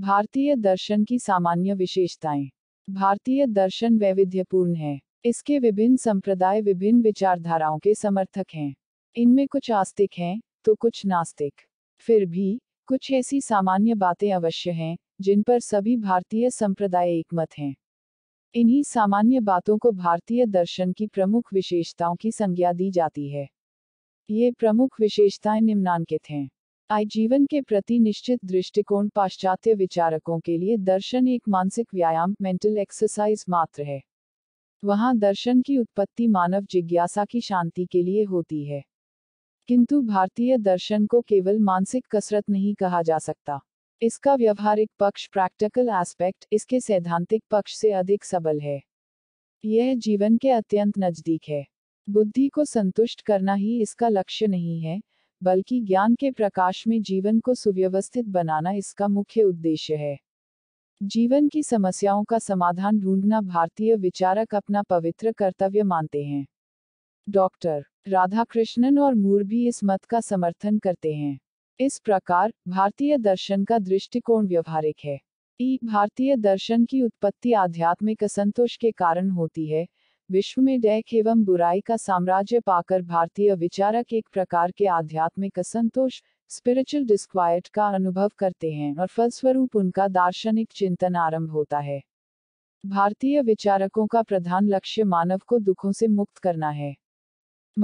भारतीय दर्शन की सामान्य विशेषताएं भारतीय दर्शन वैविध्यपूर्ण है इसके विभिन्न संप्रदाय विभिन्न विचारधाराओं के समर्थक हैं इनमें कुछ आस्तिक हैं तो कुछ नास्तिक फिर भी कुछ ऐसी सामान्य बातें अवश्य हैं जिन पर सभी भारतीय संप्रदाय एकमत हैं इन्हीं सामान्य बातों को भारतीय दर्शन की प्रमुख विशेषताओं की संज्ञा दी जाती है ये प्रमुख विशेषताएं निम्नांकित हैं आई जीवन के प्रति निश्चित दृष्टिकोण पाश्चात्य विचारकों के लिए दर्शन एक मानसिक व्यायाम मेंटल एक्सरसाइज मात्र है वहां दर्शन की उत्पत्ति मानव जिज्ञासा की शांति के लिए होती है किंतु भारतीय दर्शन को केवल मानसिक कसरत नहीं कहा जा सकता इसका व्यवहारिक पक्ष प्रैक्टिकल एस्पेक्ट इसके सैद्धांतिक पक्ष से अधिक सबल है यह जीवन के अत्यंत नजदीक है बुद्धि को संतुष्ट करना ही इसका लक्ष्य नहीं है बल्कि ज्ञान के प्रकाश में जीवन को सुव्यवस्थित बनाना इसका मुख्य उद्देश्य है जीवन की समस्याओं का समाधान ढूंढना भारतीय विचारक अपना पवित्र कर्तव्य मानते हैं डॉक्टर राधाकृष्णन और मूर भी इस मत का समर्थन करते हैं इस प्रकार भारतीय दर्शन का दृष्टिकोण व्यवहारिक है ई भारतीय दर्शन की उत्पत्ति आध्यात्मिक असंतोष के कारण होती है विश्व में डैक एवं बुराई का साम्राज्य पाकर भारतीय विचारक एक प्रकार के आध्यात्मिक असंतोष स्पिरिचुअल डिस्क्वाइट का अनुभव करते हैं और फलस्वरूप उनका दार्शनिक चिंतन आरंभ होता है भारतीय विचारकों का प्रधान लक्ष्य मानव को दुखों से मुक्त करना है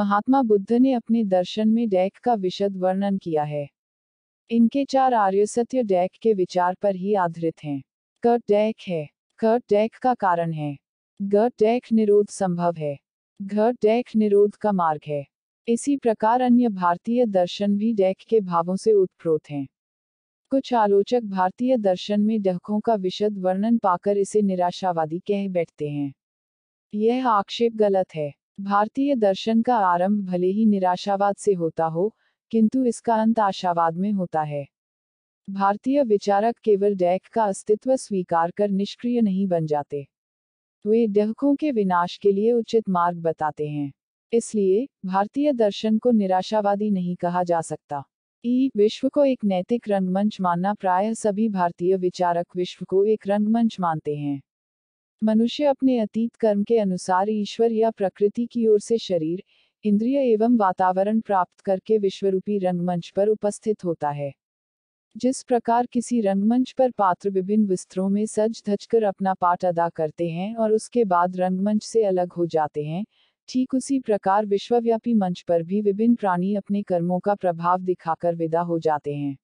महात्मा बुद्ध ने अपने दर्शन में डैक का विशद वर्णन किया है इनके चार आर्य सत्य डैक के विचार पर ही आधारित हैं कर्ट डैक है कर्ट डैक का कारण है घ निरोध संभव है घर डैख निरोध का मार्ग है इसी प्रकार अन्य भारतीय दर्शन भी डैक के भावों से उत्प्रोत हैं कुछ आलोचक भारतीय दर्शन में डहकों का विशद वर्णन पाकर इसे निराशावादी कह बैठते हैं यह आक्षेप गलत है भारतीय दर्शन का आरंभ भले ही निराशावाद से होता हो किंतु इसका अंत आशावाद में होता है भारतीय विचारक केवल डैक का अस्तित्व स्वीकार कर निष्क्रिय नहीं बन जाते वे डहकों के विनाश के लिए उचित मार्ग बताते हैं इसलिए भारतीय दर्शन को निराशावादी नहीं कहा जा सकता ई विश्व को एक नैतिक रंगमंच मानना प्रायः सभी भारतीय विचारक विश्व को एक रंगमंच मानते हैं मनुष्य अपने अतीत कर्म के अनुसार ईश्वर या प्रकृति की ओर से शरीर इंद्रिय एवं वातावरण प्राप्त करके विश्वरूपी रंगमंच पर उपस्थित होता है जिस प्रकार किसी रंगमंच पर पात्र विभिन्न वस्त्रों में सज धजकर अपना पाठ अदा करते हैं और उसके बाद रंगमंच से अलग हो जाते हैं ठीक उसी प्रकार विश्वव्यापी मंच पर भी विभिन्न प्राणी अपने कर्मों का प्रभाव दिखाकर विदा हो जाते हैं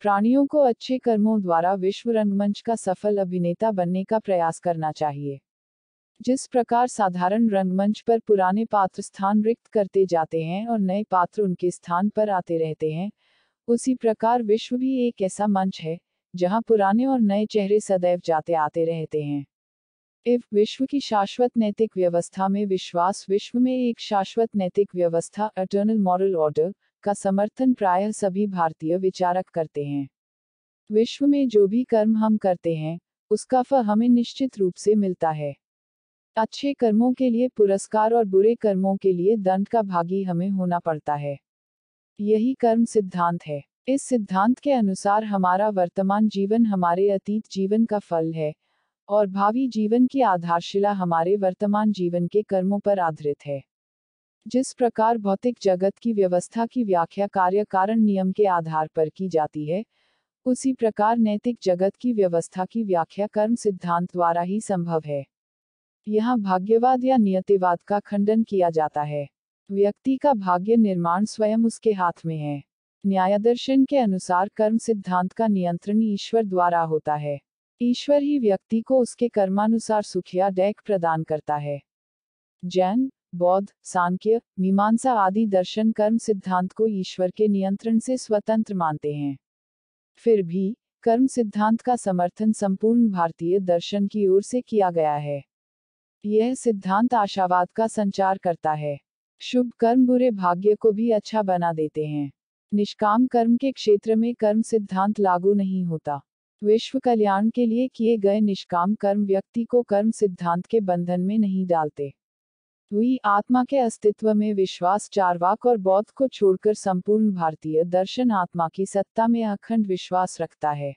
प्राणियों को अच्छे कर्मों द्वारा विश्व रंगमंच का सफल अभिनेता बनने का प्रयास करना चाहिए जिस प्रकार साधारण रंगमंच पर पुराने पात्र स्थान रिक्त करते जाते हैं और नए पात्र उनके स्थान पर आते रहते हैं उसी प्रकार विश्व भी एक ऐसा मंच है जहां पुराने और नए चेहरे सदैव जाते आते रहते हैं इफ विश्व की शाश्वत नैतिक व्यवस्था में विश्वास विश्व में एक शाश्वत नैतिक व्यवस्था अटर्नल मॉरल ऑर्डर का समर्थन प्रायः सभी भारतीय विचारक करते हैं विश्व में जो भी कर्म हम करते हैं उसका फल हमें निश्चित रूप से मिलता है अच्छे कर्मों के लिए पुरस्कार और बुरे कर्मों के लिए दंड का भागी हमें होना पड़ता है यही कर्म सिद्धांत है इस सिद्धांत के अनुसार हमारा वर्तमान जीवन हमारे अतीत जीवन का फल है और भावी जीवन की आधारशिला हमारे वर्तमान जीवन के कर्मों पर आधारित है जिस प्रकार भौतिक जगत की व्यवस्था की व्याख्या कार्य कारण नियम के आधार पर की जाती है उसी प्रकार नैतिक जगत की व्यवस्था की व्याख्या कर्म सिद्धांत द्वारा ही संभव है यहाँ भाग्यवाद या नियतिवाद का खंडन किया जाता है व्यक्ति का भाग्य निर्माण स्वयं उसके हाथ में है न्यायदर्शन के अनुसार कर्म सिद्धांत का नियंत्रण ईश्वर द्वारा होता है ईश्वर ही व्यक्ति को उसके कर्मानुसार सुखिया डैक प्रदान करता है जैन बौद्ध सांख्य मीमांसा आदि दर्शन कर्म सिद्धांत को ईश्वर के नियंत्रण से स्वतंत्र मानते हैं फिर भी कर्म सिद्धांत का समर्थन संपूर्ण भारतीय दर्शन की ओर से किया गया है यह सिद्धांत आशावाद का संचार करता है शुभ कर्म बुरे भाग्य को भी अच्छा बना देते हैं निष्काम कर्म के क्षेत्र में कर्म सिद्धांत लागू नहीं होता विश्व कल्याण के लिए किए गए निष्काम कर्म व्यक्ति को कर्म सिद्धांत के बंधन में नहीं डालते हुई आत्मा के अस्तित्व में विश्वास चारवाक और बौद्ध को छोड़कर संपूर्ण भारतीय दर्शन आत्मा की सत्ता में अखंड विश्वास रखता है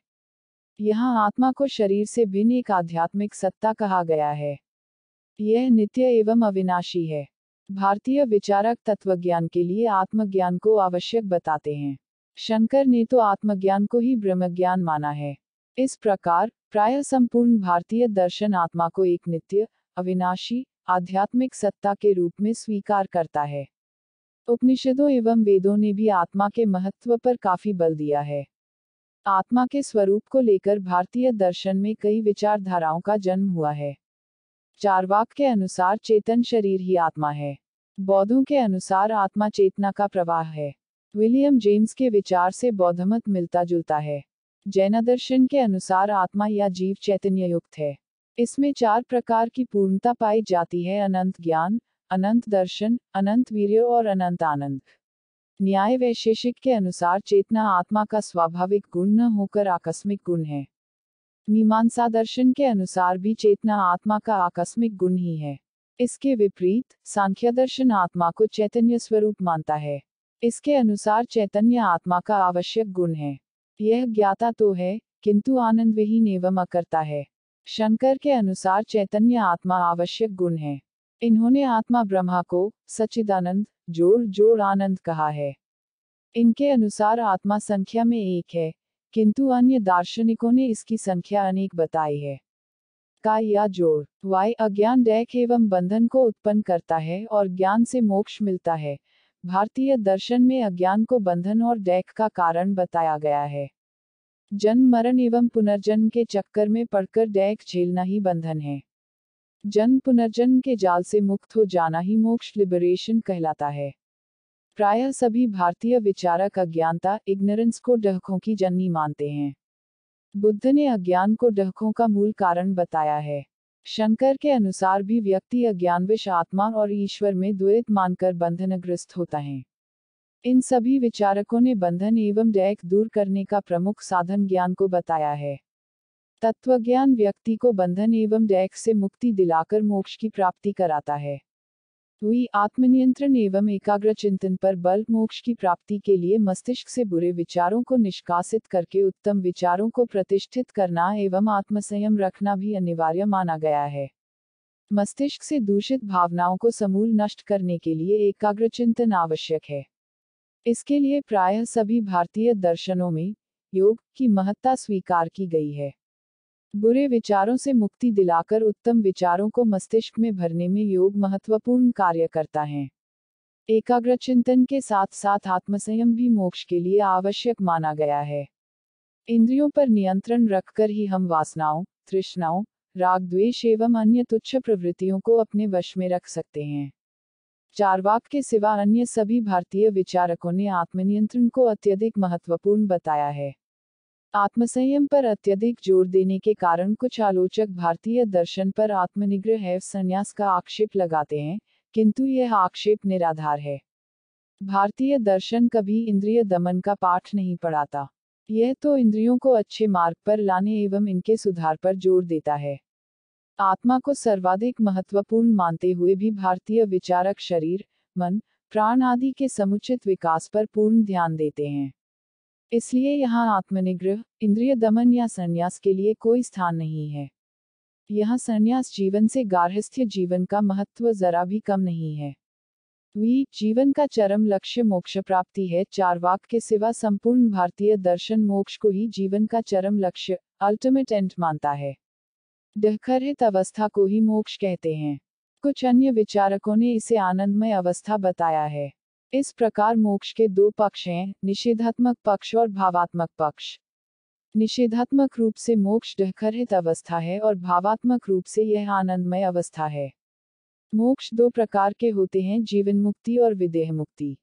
यहाँ आत्मा को शरीर से भिन्न एक आध्यात्मिक सत्ता कहा गया है यह नित्य एवं अविनाशी है भारतीय विचारक तत्वज्ञान के लिए आत्मज्ञान को आवश्यक बताते हैं शंकर ने तो आत्मज्ञान को ही ब्रह्मज्ञान माना है इस प्रकार प्राय संपूर्ण भारतीय दर्शन आत्मा को एक नित्य अविनाशी आध्यात्मिक सत्ता के रूप में स्वीकार करता है उपनिषदों एवं वेदों ने भी आत्मा के महत्व पर काफी बल दिया है आत्मा के स्वरूप को लेकर भारतीय दर्शन में कई विचारधाराओं का जन्म हुआ है चारवाक के अनुसार चेतन शरीर ही आत्मा है बौद्धों के अनुसार आत्मा चेतना का प्रवाह है विलियम जेम्स के विचार से बौद्धमत मिलता जुलता है जैन दर्शन के अनुसार आत्मा या जीव चैतन्य युक्त है इसमें चार प्रकार की पूर्णता पाई जाती है अनंत ज्ञान अनंत दर्शन अनंत वीर्य और अनंत आनंद न्याय वैशेषिक के अनुसार चेतना आत्मा का स्वाभाविक गुण न होकर आकस्मिक गुण है मीमांसा दर्शन के अनुसार भी चेतना आत्मा का आकस्मिक गुण ही है इसके विपरीत सांख्य दर्शन आत्मा को चैतन्य स्वरूप मानता है इसके अनुसार चैतन्य आत्मा का आवश्यक गुण है यह ज्ञाता तो है किंतु आनंद विहीन एवं अकर्ता है शंकर के अनुसार चैतन्य आत्मा आवश्यक गुण है इन्होंने आत्मा ब्रह्मा को सचिदानंद जोड़ जोड़ आनंद कहा है इनके अनुसार आत्मा संख्या में एक है किंतु अन्य दार्शनिकों ने इसकी संख्या अनेक बताई है का या जोड़ वाय अज्ञान डैक एवं बंधन को उत्पन्न करता है और ज्ञान से मोक्ष मिलता है भारतीय दर्शन में अज्ञान को बंधन और डैक का कारण बताया गया है जन्म मरण एवं पुनर्जन्म के चक्कर में पड़कर डैक झेलना ही बंधन है जन्म पुनर्जन्म के जाल से मुक्त हो जाना ही मोक्ष लिबरेशन कहलाता है प्रायः सभी भारतीय विचारक अज्ञानता इग्नोरेंस को डहकों की जननी मानते हैं बुद्ध ने अज्ञान को डहकों का मूल कारण बताया है शंकर के अनुसार भी व्यक्ति अज्ञानविश आत्मा और ईश्वर में द्वैत मानकर बंधनग्रस्त होता है इन सभी विचारकों ने बंधन एवं डैक दूर करने का प्रमुख साधन ज्ञान को बताया है तत्वज्ञान व्यक्ति को बंधन एवं डैक से मुक्ति दिलाकर मोक्ष की प्राप्ति कराता है हुई आत्मनियंत्रण एवं एकाग्र चिंतन पर बल मोक्ष की प्राप्ति के लिए मस्तिष्क से बुरे विचारों को निष्कासित करके उत्तम विचारों को प्रतिष्ठित करना एवं आत्मसंयम रखना भी अनिवार्य माना गया है मस्तिष्क से दूषित भावनाओं को समूल नष्ट करने के लिए एकाग्र चिंतन आवश्यक है इसके लिए प्रायः सभी भारतीय दर्शनों में योग की महत्ता स्वीकार की गई है बुरे विचारों से मुक्ति दिलाकर उत्तम विचारों को मस्तिष्क में भरने में योग महत्वपूर्ण कार्य करता है एकाग्र चिंतन के साथ साथ आत्मसंयम भी मोक्ष के लिए आवश्यक माना गया है इंद्रियों पर नियंत्रण रखकर ही हम वासनाओं तृष्णाओं राग द्वेष एवं अन्य तुच्छ प्रवृत्तियों को अपने वश में रख सकते हैं चारवाक के सिवा अन्य सभी भारतीय विचारकों ने आत्मनियंत्रण को अत्यधिक महत्वपूर्ण बताया है आत्मसंयम पर अत्यधिक जोर देने के कारण कुछ आलोचक भारतीय दर्शन पर आत्मनिग्रह एवं संन्यास का आक्षेप लगाते हैं किंतु यह आक्षेप निराधार है भारतीय दर्शन कभी इंद्रिय दमन का पाठ नहीं पढ़ाता यह तो इंद्रियों को अच्छे मार्ग पर लाने एवं इनके सुधार पर जोर देता है आत्मा को सर्वाधिक महत्वपूर्ण मानते हुए भी भारतीय विचारक शरीर मन प्राण आदि के समुचित विकास पर पूर्ण ध्यान देते हैं इसलिए यहाँ आत्मनिग्रह इंद्रिय दमन या संन्यास के लिए कोई स्थान नहीं है यह संन्यास जीवन से गार्हस्थ्य जीवन का महत्व जरा भी कम नहीं है वी जीवन का चरम लक्ष्य मोक्ष प्राप्ति है चार वाक के सिवा संपूर्ण भारतीय दर्शन मोक्ष को ही जीवन का चरम लक्ष्य अल्टीमेट एंड मानता है डहखरहित अवस्था को ही मोक्ष कहते हैं कुछ अन्य विचारकों ने इसे आनंदमय अवस्था बताया है इस प्रकार मोक्ष के दो पक्ष हैं निषेधात्मक पक्ष और भावात्मक पक्ष निषेधात्मक रूप से मोक्ष डहखरहित अवस्था है और भावात्मक रूप से यह आनंदमय अवस्था है मोक्ष दो प्रकार के होते हैं जीवन मुक्ति और विदेह मुक्ति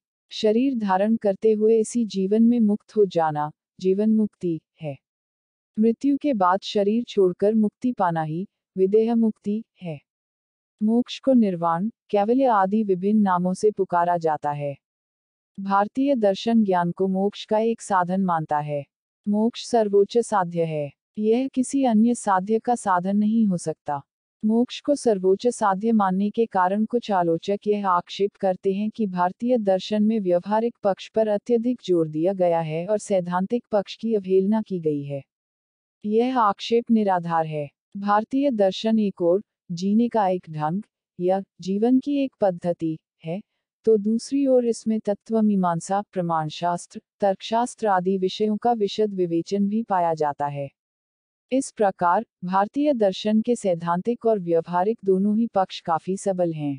शरीर धारण करते हुए इसी जीवन में मुक्त हो जाना जीवन मुक्ति है मृत्यु के बाद शरीर छोड़कर मुक्ति पाना ही विदेह मुक्ति है मोक्ष को निर्वाण कैवल्य आदि विभिन्न नामों से पुकारा जाता है भारतीय दर्शन ज्ञान को मोक्ष का एक साधन मानता है मोक्ष सर्वोच्च साध्य है यह किसी अन्य साध्य का साधन नहीं हो सकता मोक्ष को सर्वोच्च साध्य मानने के कारण कुछ आलोचक यह आक्षेप करते हैं कि भारतीय दर्शन में व्यवहारिक पक्ष पर अत्यधिक जोर दिया गया है और सैद्धांतिक पक्ष की अवहेलना की गई है यह आक्षेप निराधार है भारतीय दर्शन एक और जीने का एक ढंग या जीवन की एक पद्धति है तो दूसरी ओर इसमें तत्व मीमांसा प्रमाण शास्त्र तर्कशास्त्र आदि विषयों का विशद विवेचन भी पाया जाता है इस प्रकार भारतीय दर्शन के सैद्धांतिक और व्यवहारिक दोनों ही पक्ष काफी सबल हैं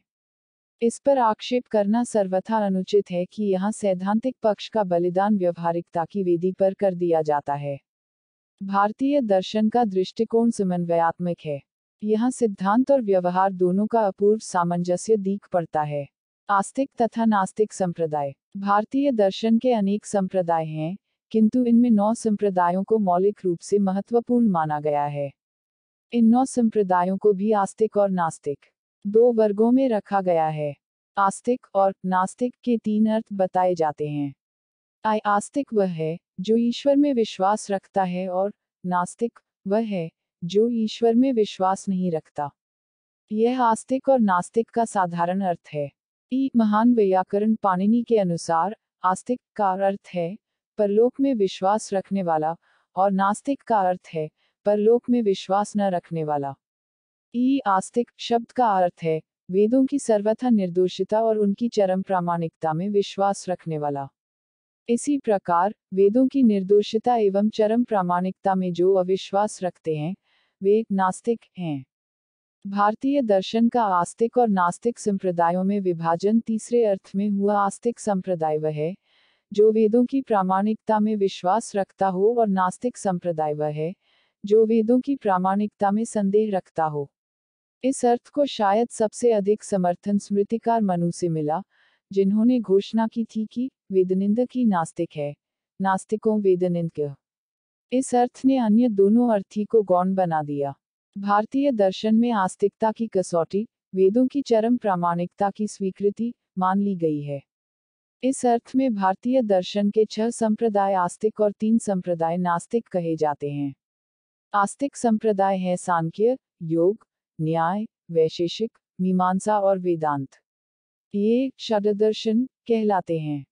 इस पर आक्षेप करना सर्वथा अनुचित है कि यहाँ सैद्धांतिक पक्ष का बलिदान व्यवहारिकता की वेदी पर कर दिया जाता है भारतीय दर्शन का दृष्टिकोण समन्वयात्मक है यहाँ सिद्धांत और व्यवहार दोनों का अपूर्व सामंजस्य दीख पड़ता है आस्तिक तथा नास्तिक संप्रदाय भारतीय दर्शन के अनेक संप्रदाय हैं किंतु इनमें नौ संप्रदायों को मौलिक रूप से महत्वपूर्ण माना गया है इन नौ संप्रदायों को भी आस्तिक और नास्तिक दो वर्गों में रखा गया है आस्तिक और नास्तिक के तीन अर्थ बताए जाते हैं आय आस्तिक वह है जो ईश्वर में विश्वास रखता है और नास्तिक वह है जो ईश्वर में विश्वास नहीं रखता यह आस्तिक और नास्तिक का साधारण अर्थ है ई महान व्याकरण पाणिनि के अनुसार आस्तिक का अर्थ है परलोक में विश्वास रखने वाला और नास्तिक का अर्थ है परलोक में विश्वास न रखने वाला ई आस्तिक शब्द का अर्थ है वेदों की सर्वथा निर्दोषिता और उनकी चरम प्रामाणिकता में विश्वास रखने वाला इसी प्रकार वेदों की निर्दोषिता एवं चरम प्रामाणिकता में जो अविश्वास रखते हैं वे एक नास्तिक हैं भारतीय दर्शन का आस्तिक और नास्तिक संप्रदायों में विभाजन तीसरे अर्थ में हुआ आस्तिक संप्रदाय वह है जो वेदों की प्रामाणिकता में विश्वास रखता हो और नास्तिक संप्रदाय वह है जो वेदों की प्रामाणिकता में संदेह रखता हो इस अर्थ को शायद सबसे अधिक समर्थन स्मृतिकार मनु से मिला जिन्होंने घोषणा की थी कि वेदनिंद की नास्तिक है नास्तिकों वेदनिंद इस अर्थ ने अन्य दोनों अर्थी को गौण बना दिया भारतीय दर्शन में आस्तिकता की कसौटी वेदों की चरम प्रामाणिकता की स्वीकृति मान ली गई है इस अर्थ में भारतीय दर्शन के छह संप्रदाय आस्तिक और तीन संप्रदाय नास्तिक कहे जाते हैं आस्तिक संप्रदाय हैं सांख्य योग न्याय वैशेषिक मीमांसा और वेदांत ये षडदर्शन कहलाते हैं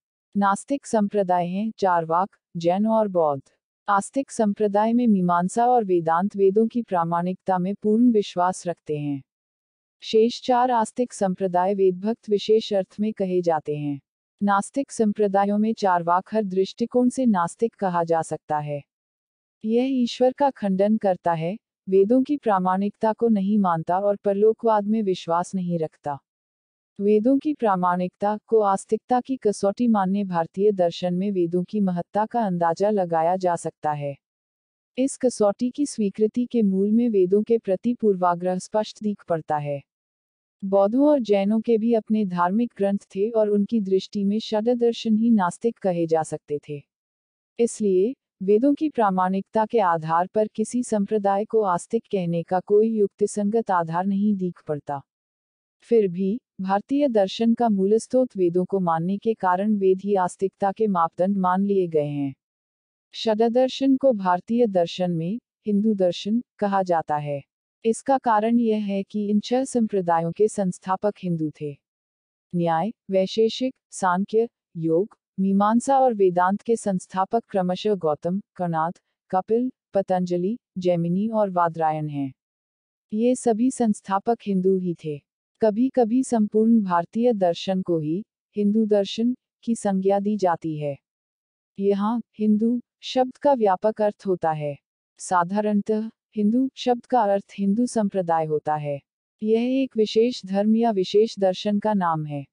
नास्तिक संप्रदाय हैं चारवाक जैन और बौद्ध आस्तिक संप्रदाय में मीमांसा और वेदांत वेदों की प्रामाणिकता में पूर्ण विश्वास रखते हैं शेष चार आस्तिक संप्रदाय वेदभक्त विशेष अर्थ में कहे जाते हैं नास्तिक संप्रदायों में चारवाक हर दृष्टिकोण से नास्तिक कहा जा सकता है यह ईश्वर का खंडन करता है वेदों की प्रामाणिकता को नहीं मानता और परलोकवाद में विश्वास नहीं रखता वेदों की प्रामाणिकता को आस्तिकता की कसौटी मानने भारतीय दर्शन में वेदों की महत्ता का अंदाजा लगाया जा सकता है इस कसौटी की स्वीकृति के मूल में वेदों के प्रति पूर्वाग्रह स्पष्ट दिख पड़ता है बौद्धों और जैनों के भी अपने धार्मिक ग्रंथ थे और उनकी दृष्टि में दर्शन ही नास्तिक कहे जा सकते थे इसलिए वेदों की प्रामाणिकता के आधार पर किसी संप्रदाय को आस्तिक कहने का कोई युक्तिसंगत आधार नहीं दिख पड़ता फिर भी भारतीय दर्शन का मूल स्त्रोत वेदों को मानने के कारण वेद ही आस्तिकता के मापदंड मान लिए गए हैं षडा दर्शन को भारतीय दर्शन में हिंदू दर्शन कहा जाता है इसका कारण यह है कि इन छह संप्रदायों के संस्थापक हिंदू थे न्याय वैशेषिक सांख्य योग मीमांसा और वेदांत के संस्थापक क्रमशः गौतम कर्णाथ कपिल पतंजलि जैमिनी और वादरायन हैं ये सभी संस्थापक हिंदू ही थे कभी कभी संपूर्ण भारतीय दर्शन को ही हिंदू दर्शन की संज्ञा दी जाती है यहाँ हिंदू शब्द का व्यापक अर्थ होता है साधारणतः हिंदू शब्द का अर्थ हिंदू संप्रदाय होता है यह एक विशेष धर्म या विशेष दर्शन का नाम है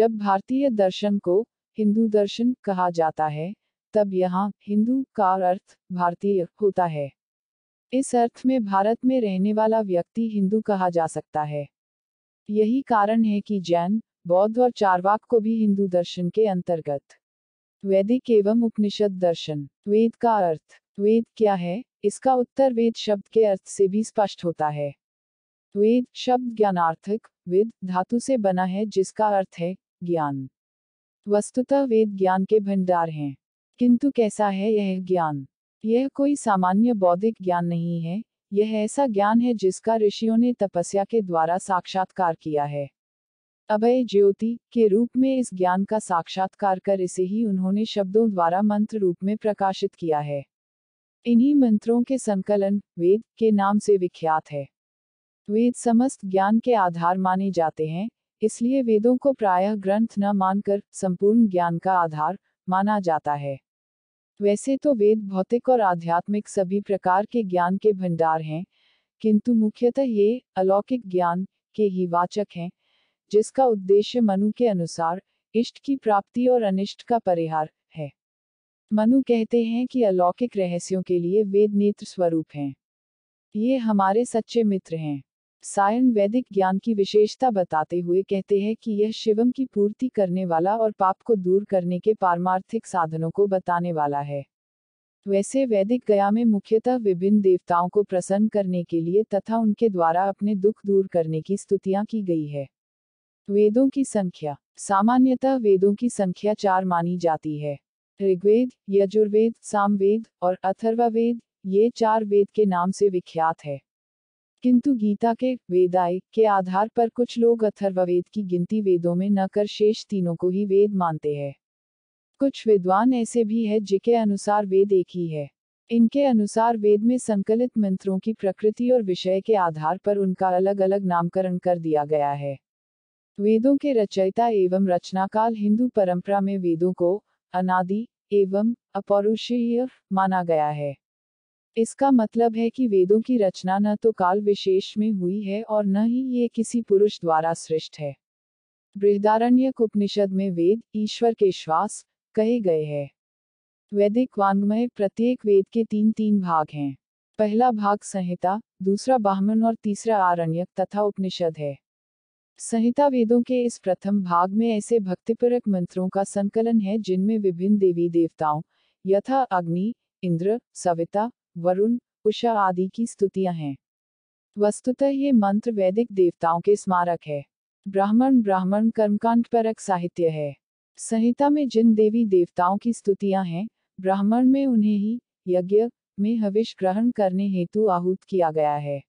जब भारतीय दर्शन को हिंदू दर्शन कहा जाता है तब यहाँ हिंदू का अर्थ भारतीय होता है इस अर्थ में भारत में रहने वाला व्यक्ति हिंदू कहा जा सकता है यही कारण है कि जैन बौद्ध और चारवाक को भी हिंदू दर्शन के अंतर्गत वैदिक एवं उपनिषद दर्शन वेद का अर्थ वेद क्या है इसका उत्तर वेद शब्द के अर्थ से भी स्पष्ट होता है वेद शब्द ज्ञानार्थक वेद धातु से बना है जिसका अर्थ है ज्ञान वस्तुतः वेद ज्ञान के भंडार हैं किंतु कैसा है यह ज्ञान यह कोई सामान्य बौद्धिक ज्ञान नहीं है यह ऐसा ज्ञान है जिसका ऋषियों ने तपस्या के द्वारा साक्षात्कार किया है अभय ज्योति के रूप में इस ज्ञान का साक्षात्कार कर इसे ही उन्होंने शब्दों द्वारा मंत्र रूप में प्रकाशित किया है इन्हीं मंत्रों के संकलन वेद के नाम से विख्यात है वेद समस्त ज्ञान के आधार माने जाते हैं इसलिए वेदों को प्रायः ग्रंथ न मानकर संपूर्ण ज्ञान का आधार माना जाता है वैसे तो वेद भौतिक और आध्यात्मिक सभी प्रकार के ज्ञान के भंडार हैं किंतु मुख्यतः ये अलौकिक ज्ञान के ही वाचक हैं जिसका उद्देश्य मनु के अनुसार इष्ट की प्राप्ति और अनिष्ट का परिहार है मनु कहते हैं कि अलौकिक रहस्यों के लिए वेद नेत्र स्वरूप हैं ये हमारे सच्चे मित्र हैं सायन वैदिक ज्ञान की विशेषता बताते हुए कहते हैं कि यह शिवम की पूर्ति करने वाला और पाप को दूर करने के पारमार्थिक साधनों को बताने वाला है वैसे वैदिक गया में मुख्यतः विभिन्न देवताओं को प्रसन्न करने के लिए तथा उनके द्वारा अपने दुख दूर करने की स्तुतियां की गई है वेदों की संख्या सामान्यतः वेदों की संख्या चार मानी जाती है ऋग्वेद यजुर्वेद सामवेद और अथर्ववेद ये चार वेद के नाम से विख्यात है किंतु गीता के वेदाय के आधार पर कुछ लोग अथर्ववेद की गिनती वेदों में न कर शेष तीनों को ही वेद मानते हैं कुछ विद्वान ऐसे भी हैं जिनके अनुसार वेद एक ही है इनके अनुसार वेद में संकलित मंत्रों की प्रकृति और विषय के आधार पर उनका अलग अलग नामकरण कर दिया गया है वेदों के रचयिता एवं रचनाकाल हिंदू परंपरा में वेदों को अनादि एवं अपौरुषीय माना गया है इसका मतलब है कि वेदों की रचना न तो काल विशेष में हुई है और न ही ये किसी पुरुष द्वारा सृष्ट है बृहदारण्य उपनिषद में वेद ईश्वर के श्वास कहे गए हैं वैदिक वांग्मय प्रत्येक वेद के तीन तीन भाग हैं पहला भाग संहिता दूसरा बाहमन और तीसरा आरण्यक तथा उपनिषद है संहिता वेदों के इस प्रथम भाग में ऐसे भक्तिपरक मंत्रों का संकलन है जिनमें विभिन्न देवी देवताओं यथा अग्नि इंद्र सविता वरुण उषा आदि की स्तुतियां हैं वस्तुतः ये मंत्र वैदिक देवताओं के स्मारक है ब्राह्मण ब्राह्मण कर्मकांड परक साहित्य है संहिता में जिन देवी देवताओं की स्तुतियां हैं ब्राह्मण में उन्हें ही यज्ञ में हविष ग्रहण करने हेतु आहूत किया गया है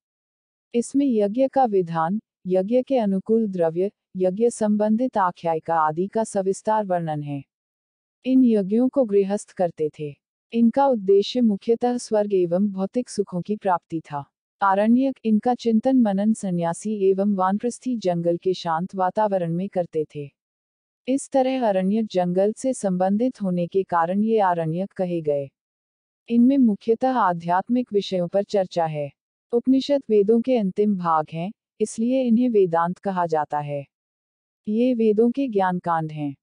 इसमें यज्ञ का विधान यज्ञ के अनुकूल द्रव्य यज्ञ संबंधित आख्यायिका आदि का सविस्तार वर्णन है इन यज्ञों को गृहस्थ करते थे इनका उद्देश्य मुख्यतः स्वर्ग एवं भौतिक सुखों की प्राप्ति था आरण्यक इनका चिंतन मनन सन्यासी एवं वानप्रस्थी जंगल के शांत वातावरण में करते थे इस तरह अरण्यक जंगल से संबंधित होने के कारण ये आरण्यक कहे गए इनमें मुख्यतः आध्यात्मिक विषयों पर चर्चा है उपनिषद वेदों के अंतिम भाग हैं इसलिए इन्हें वेदांत कहा जाता है ये वेदों के ज्ञान कांड हैं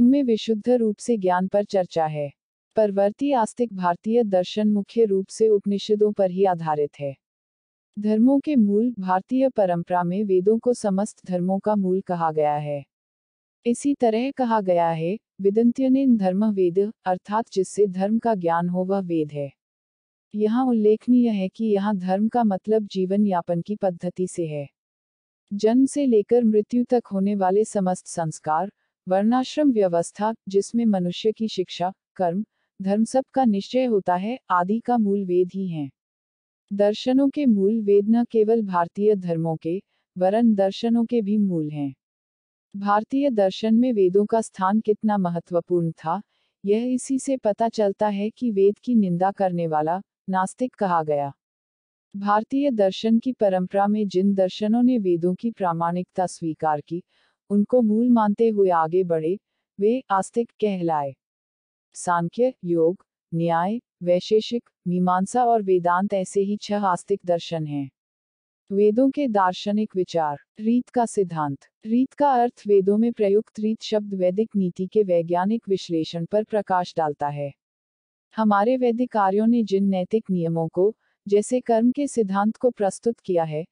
इनमें विशुद्ध रूप से ज्ञान पर चर्चा है परवर्ती आस्तिक भारतीय दर्शन मुख्य रूप से उपनिषदों पर ही आधारित है धर्मों के मूल भारतीय परंपरा में वेदों को समस्त धर्मों का मूल कहा गया है इसी तरह कहा गया है विदंत्यनेन धर्म वेद अर्थात जिससे धर्म का ज्ञान हो वह वेद है यहाँ उल्लेखनीय है कि यहाँ धर्म का मतलब जीवन यापन की पद्धति से है जन्म से लेकर मृत्यु तक होने वाले समस्त संस्कार वर्णाश्रम व्यवस्था जिसमें मनुष्य की शिक्षा कर्म धर्म सब का निश्चय होता है आदि का मूल वेद ही है दर्शनों के मूल वेद न केवल भारतीय धर्मों के वरन दर्शनों के भी मूल हैं भारतीय दर्शन में वेदों का स्थान कितना महत्वपूर्ण था यह इसी से पता चलता है कि वेद की निंदा करने वाला नास्तिक कहा गया भारतीय दर्शन की परंपरा में जिन दर्शनों ने वेदों की प्रामाणिकता स्वीकार की उनको मूल मानते हुए आगे बढ़े वे आस्तिक कहलाए सांख्य योग न्याय वैशेषिक मीमांसा और वेदांत ऐसे ही छह आस्तिक दर्शन हैं वेदों के दार्शनिक विचार रीत का सिद्धांत रीत का अर्थ वेदों में प्रयुक्त रीत शब्द वैदिक नीति के वैज्ञानिक विश्लेषण पर प्रकाश डालता है हमारे वैदिक कार्यों ने जिन नैतिक नियमों को जैसे कर्म के सिद्धांत को प्रस्तुत किया है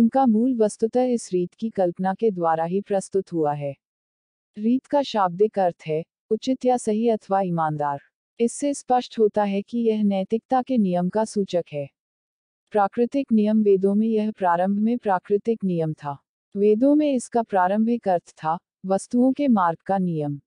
उनका मूल वस्तुतः इस रीत की कल्पना के द्वारा ही प्रस्तुत हुआ है रीत का शाब्दिक अर्थ है उचित या सही अथवा ईमानदार इससे स्पष्ट होता है कि यह नैतिकता के नियम का सूचक है प्राकृतिक नियम वेदों में यह प्रारंभ में प्राकृतिक नियम था वेदों में इसका प्रारंभिक अर्थ था वस्तुओं के मार्ग का नियम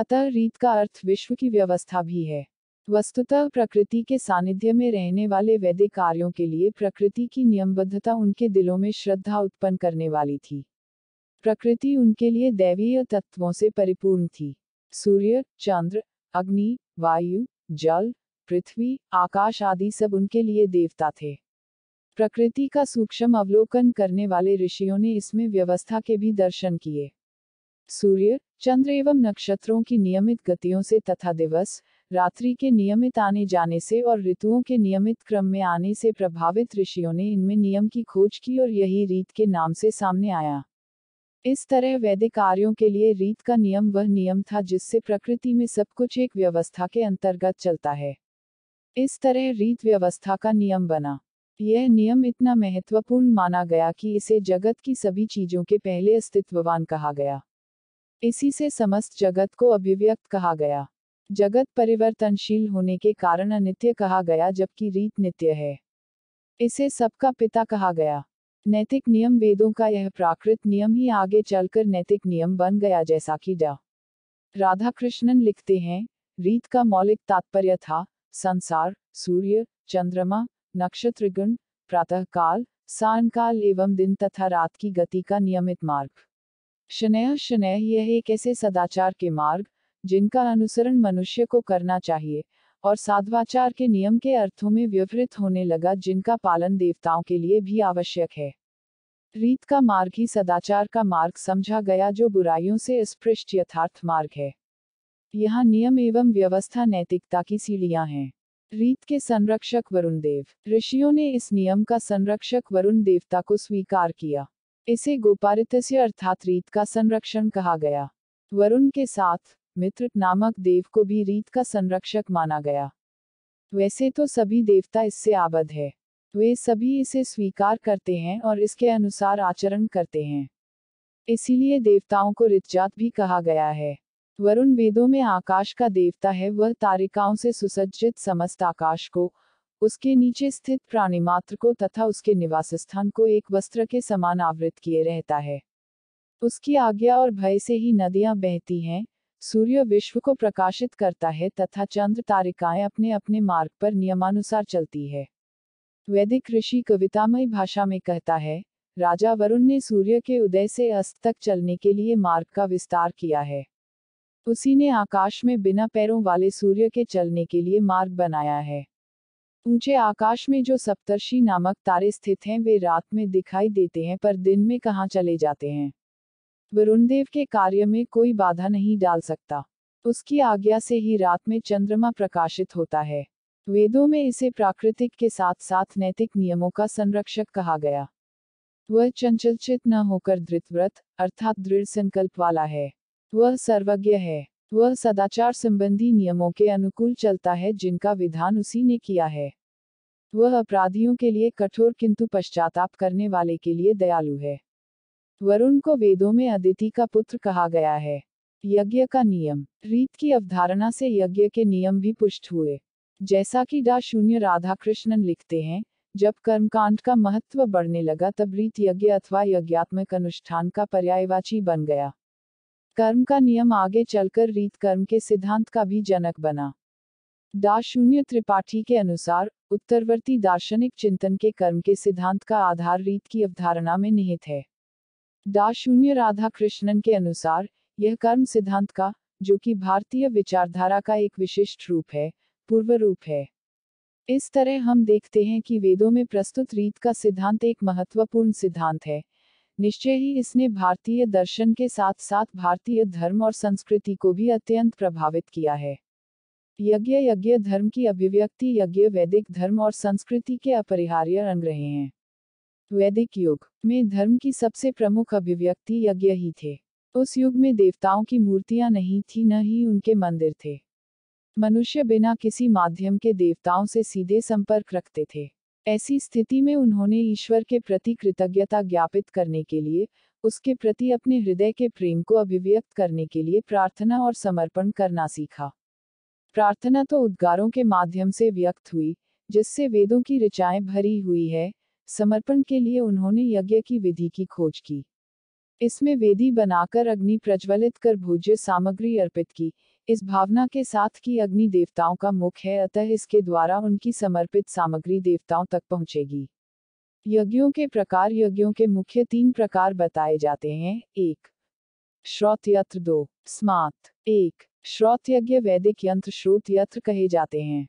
अतः रीत का अर्थ विश्व की व्यवस्था भी है वस्तुतः प्रकृति के सानिध्य में रहने वाले वैदिक कार्यों के लिए प्रकृति की नियमबद्धता उनके दिलों में श्रद्धा उत्पन्न करने वाली थी प्रकृति उनके लिए दैवीय तत्वों से परिपूर्ण थी सूर्य चंद्र अग्नि वायु जल पृथ्वी आकाश आदि सब उनके लिए देवता थे प्रकृति का सूक्ष्म अवलोकन करने वाले ऋषियों ने इसमें व्यवस्था के भी दर्शन किए सूर्य चंद्र एवं नक्षत्रों की नियमित गतियों से तथा दिवस रात्रि के नियमित आने जाने से और ऋतुओं के नियमित क्रम में आने से प्रभावित ऋषियों ने इनमें नियम की खोज की और यही रीत के नाम से सामने आया इस तरह वैदिक कार्यों के लिए रीत का नियम वह नियम था जिससे प्रकृति में सब कुछ एक व्यवस्था के अंतर्गत चलता है इस तरह रीत व्यवस्था का नियम बना यह नियम इतना महत्वपूर्ण माना गया कि इसे जगत की सभी चीजों के पहले अस्तित्ववान कहा गया इसी से समस्त जगत को अभिव्यक्त कहा गया जगत परिवर्तनशील होने के कारण अनित्य कहा गया जबकि रीत नित्य है इसे सबका पिता कहा गया नैतिक नियम वेदों का यह प्राकृत नियम ही आगे चलकर नैतिक नियम बन गया जैसा कि डा राधा कृष्णन लिखते हैं रीत का मौलिक तात्पर्य था संसार सूर्य चंद्रमा नक्षत्रगण प्रातःकाल सायकाल एवं दिन तथा रात की गति का नियमित मार्ग शनय शनय यह एक ऐसे सदाचार के मार्ग जिनका अनुसरण मनुष्य को करना चाहिए और साध्वाचार के नियम के अर्थों में व्यवहृत होने लगा जिनका पालन देवताओं के लिए भी आवश्यक है रीत का मार्ग ही सदाचार का मार्ग समझा गया जो बुराइयों से स्पृष्ट यथार्थ मार्ग है यहाँ नियम एवं व्यवस्था नैतिकता की सीढ़ियां हैं रीत के संरक्षक वरुण देव ऋषियों ने इस नियम का संरक्षक वरुण देवता को स्वीकार किया इसे गोपारितस्य अर्थात रीत का संरक्षण कहा गया वरुण के साथ मित्र नामक देव को भी रीत का संरक्षक माना गया वैसे तो सभी देवता इससे आबद्ध है वे सभी इसे स्वीकार करते हैं और इसके अनुसार आचरण करते हैं इसीलिए देवताओं को रितजात भी कहा गया है वरुण वेदों में आकाश का देवता है वह तारिकाओं से सुसज्जित समस्त आकाश को उसके नीचे स्थित प्राणी मात्र को तथा उसके निवास स्थान को एक वस्त्र के समान आवृत किए रहता है उसकी आज्ञा और भय से ही नदियां बहती हैं सूर्य विश्व को प्रकाशित करता है तथा चंद्र तारिकाएं अपने अपने मार्ग पर नियमानुसार चलती है वैदिक ऋषि कवितामय भाषा में कहता है राजा वरुण ने सूर्य के उदय से अस्त तक चलने के लिए मार्ग का विस्तार किया है उसी ने आकाश में बिना पैरों वाले सूर्य के चलने के लिए मार्ग बनाया है ऊंचे आकाश में जो सप्तर्षि नामक तारे स्थित हैं वे रात में दिखाई देते हैं पर दिन में कहाँ चले जाते हैं वरुणदेव के कार्य में कोई बाधा नहीं डाल सकता उसकी आज्ञा से ही रात में चंद्रमा प्रकाशित होता है वेदों में इसे प्राकृतिक के साथ साथ नैतिक नियमों का संरक्षक कहा गया वह चंचलचित न होकर धृतव्रत अर्थात दृढ़ संकल्प वाला है वह सर्वज्ञ है वह सदाचार संबंधी नियमों के अनुकूल चलता है जिनका विधान उसी ने किया है वह अपराधियों के लिए कठोर किंतु पश्चाताप करने वाले के लिए दयालु है वरुण को वेदों में अदिति का पुत्र कहा गया है यज्ञ का नियम रीत की अवधारणा से यज्ञ के नियम भी पुष्ट हुए जैसा कि डा शून्य राधा कृष्णन लिखते हैं जब कर्मकांड का महत्व बढ़ने लगा तब रीत यज्ञ अथवा यज्ञात्मक अनुष्ठान का पर्यायवाची बन गया कर्म का नियम आगे चलकर रीत कर्म के सिद्धांत का भी जनक बना डा शून्य त्रिपाठी के अनुसार उत्तरवर्ती दार्शनिक चिंतन के कर्म के सिद्धांत का आधार रीत की अवधारणा में निहित है दाशून्य राधा कृष्णन के अनुसार यह कर्म सिद्धांत का जो कि भारतीय विचारधारा का एक विशिष्ट रूप है पूर्व रूप है इस तरह हम देखते हैं कि वेदों में प्रस्तुत रीत का सिद्धांत एक महत्वपूर्ण सिद्धांत है निश्चय ही इसने भारतीय दर्शन के साथ साथ भारतीय धर्म और संस्कृति को भी अत्यंत प्रभावित किया है यज्ञ यज्ञ धर्म की अभिव्यक्ति यज्ञ वैदिक धर्म और संस्कृति के अपरिहार्य रंग रहे हैं वैदिक युग में धर्म की सबसे प्रमुख अभिव्यक्ति यज्ञ ही थे उस युग में देवताओं की मूर्तियां नहीं थी न ही उनके मंदिर थे मनुष्य बिना किसी माध्यम के देवताओं से सीधे संपर्क रखते थे ऐसी स्थिति में उन्होंने ईश्वर के प्रति कृतज्ञता ज्ञापित करने के लिए उसके प्रति अपने हृदय के प्रेम को अभिव्यक्त करने के लिए प्रार्थना और समर्पण करना सीखा प्रार्थना तो उद्गारों के माध्यम से व्यक्त हुई जिससे वेदों की रिचाएं भरी हुई है समर्पण के लिए उन्होंने यज्ञ की विधि की खोज की इसमें वेदी बनाकर अग्नि प्रज्वलित कर भोज्य सामग्री अर्पित की इस भावना के साथ कि अग्नि देवताओं का मुख है अतः इसके द्वारा उनकी समर्पित सामग्री देवताओं तक पहुंचेगी यज्ञों के प्रकार यज्ञों के मुख्य तीन प्रकार बताए जाते हैं एक श्रोत यत्र दो स्मात एक श्रोत यज्ञ वैदिक यंत्र श्रोत यत्र कहे जाते हैं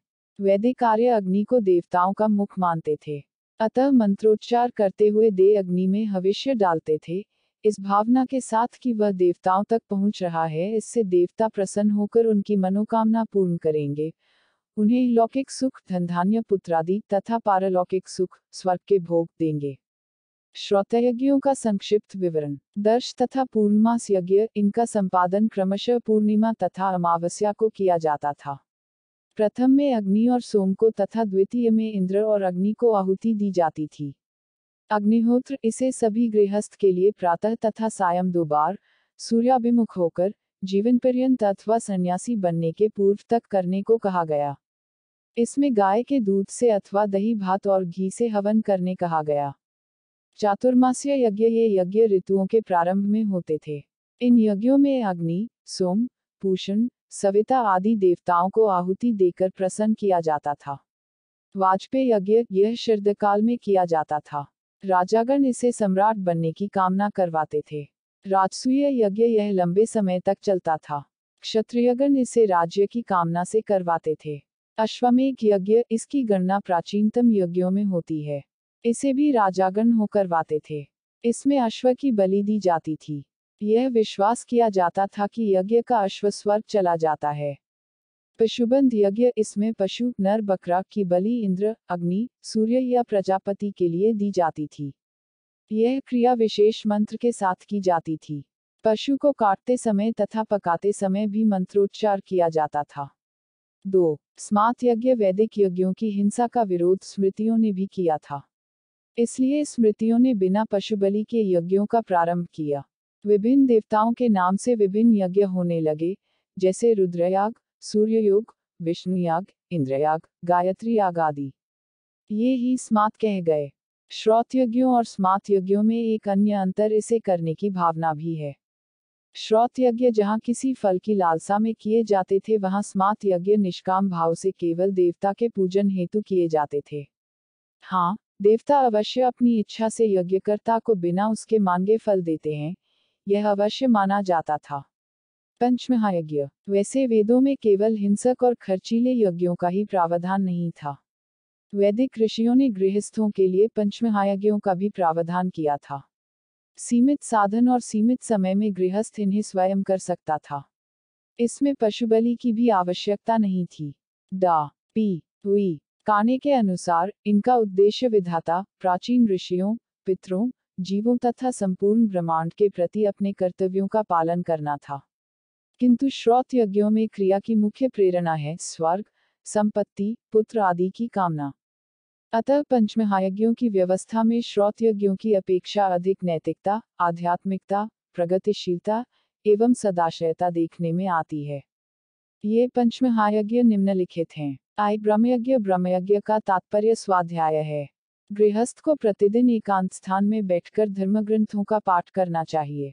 वैदिक कार्य अग्नि को देवताओं का मुख मानते थे अतः मंत्रोच्चार करते हुए दे अग्नि में हविष्य डालते थे इस भावना के साथ कि वह देवताओं तक पहुंच रहा है इससे देवता प्रसन्न होकर उनकी मनोकामना पूर्ण करेंगे उन्हें लौकिक सुख धनधान्य पुत्रादि तथा पारलौकिक सुख स्वर्ग के भोग देंगे श्रोतयज्ञों का संक्षिप्त विवरण दर्श तथा पूर्णमास यज्ञ इनका संपादन क्रमशः पूर्णिमा तथा अमावस्या को किया जाता था प्रथम में अग्नि और सोम को तथा द्वितीय में इंद्र और अग्नि को आहुति दी जाती थी अग्निहोत्र इसे सभी गृहस्थ के लिए प्रातः तथा सायं दो बार सूर्याभिमुख होकर जीवन पर्यंत अथवा सन्यासी बनने के पूर्व तक करने को कहा गया इसमें गाय के दूध से अथवा दही भात और घी से हवन करने कहा गया चातुर्मास्य यज्ञ ये यज्ञ ऋतुओं के प्रारंभ में होते थे इन यज्ञों में अग्नि सोम पूषण सविता आदि देवताओं को आहुति देकर प्रसन्न किया जाता था वाजपेय यज्ञ यह शरदकाल में किया जाता था राजागण इसे सम्राट बनने की कामना करवाते थे राजसूय यज्ञ यह लंबे समय तक चलता था क्षत्रियगण इसे राज्य की कामना से करवाते थे अश्वमेघ यज्ञ इसकी गणना प्राचीनतम यज्ञों में होती है इसे भी राजागण हो करवाते थे इसमें अश्व की बलि दी जाती थी यह विश्वास किया जाता था कि यज्ञ का अश्व स्वर्ग चला जाता है पशुबंध यज्ञ इसमें पशु नर बकरा की बलि इंद्र अग्नि सूर्य या प्रजापति के लिए दी जाती थी यह क्रिया विशेष मंत्र के साथ की जाती थी पशु को काटते समय तथा पकाते समय भी मंत्रोच्चार किया जाता था दो स्मार्त यज्ञ वैदिक यज्ञों की हिंसा का विरोध स्मृतियों ने भी किया था इसलिए स्मृतियों ने बिना पशु बलि के यज्ञों का प्रारंभ किया विभिन्न देवताओं के नाम से विभिन्न यज्ञ होने लगे जैसे रुद्रयाग सूर्ययोग विष्णुयाग इंद्रयाग गायत्री याग आदि ये ही स्मात कह गए श्रोत यज्ञों और स्मात यज्ञों में एक अन्य अंतर इसे करने की भावना भी है श्रोत यज्ञ जहाँ किसी फल की लालसा में किए जाते थे वहाँ स्मात यज्ञ निष्काम भाव से केवल देवता के पूजन हेतु किए जाते थे हाँ देवता अवश्य अपनी इच्छा से यज्ञकर्ता को बिना उसके मांगे फल देते हैं यह अवश्य माना जाता था पंचमहायज्ञ वैसे वेदों में केवल हिंसक और खर्चीले यज्ञों का ही प्रावधान नहीं था वैदिक ऋषियों ने गृहस्थों के लिए पंचमहायज्ञों का भी प्रावधान किया था सीमित साधन और सीमित समय में गृहस्थ इन्हें स्वयं कर सकता था इसमें बलि की भी आवश्यकता नहीं थी डा पी हुई काने के अनुसार इनका उद्देश्य विधाता प्राचीन ऋषियों पितरों जीवों तथा संपूर्ण ब्रह्मांड के प्रति अपने कर्तव्यों का पालन करना था किंतु श्रोत यज्ञों में क्रिया की मुख्य प्रेरणा है स्वर्ग संपत्ति पुत्र आदि की कामना अतः पंचमहायज्ञों की व्यवस्था में श्रोत यज्ञों की अपेक्षा अधिक नैतिकता आध्यात्मिकता प्रगतिशीलता एवं सदाशयता देखने में आती है ये पंचमहायज्ञ निम्नलिखित हैं आय ब्रह्मयज्ञ ब्रह्मयज्ञ का तात्पर्य स्वाध्याय है गृहस्थ को प्रतिदिन एकांत स्थान में बैठकर धर्म ग्रंथों का पाठ करना चाहिए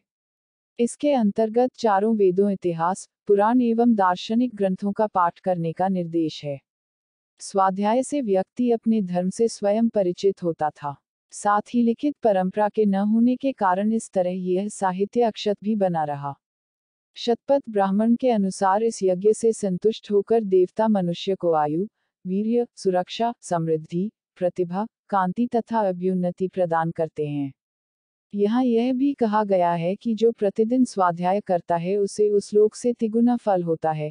इसके अंतर्गत चारों वेदों इतिहास पुराण एवं दार्शनिक ग्रंथों का पाठ करने का निर्देश है स्वाध्याय से व्यक्ति अपने धर्म से स्वयं परिचित होता था साथ ही लिखित परंपरा के न होने के कारण इस तरह यह साहित्य अक्षत भी बना रहा शतपथ ब्राह्मण के अनुसार इस यज्ञ से संतुष्ट होकर देवता मनुष्य को आयु वीर्य सुरक्षा समृद्धि प्रतिभा कांति तथा अभ्युन्नति प्रदान करते हैं यहाँ यह भी कहा गया है कि जो प्रतिदिन स्वाध्याय करता है उसे उस लोक से तिगुना फल होता है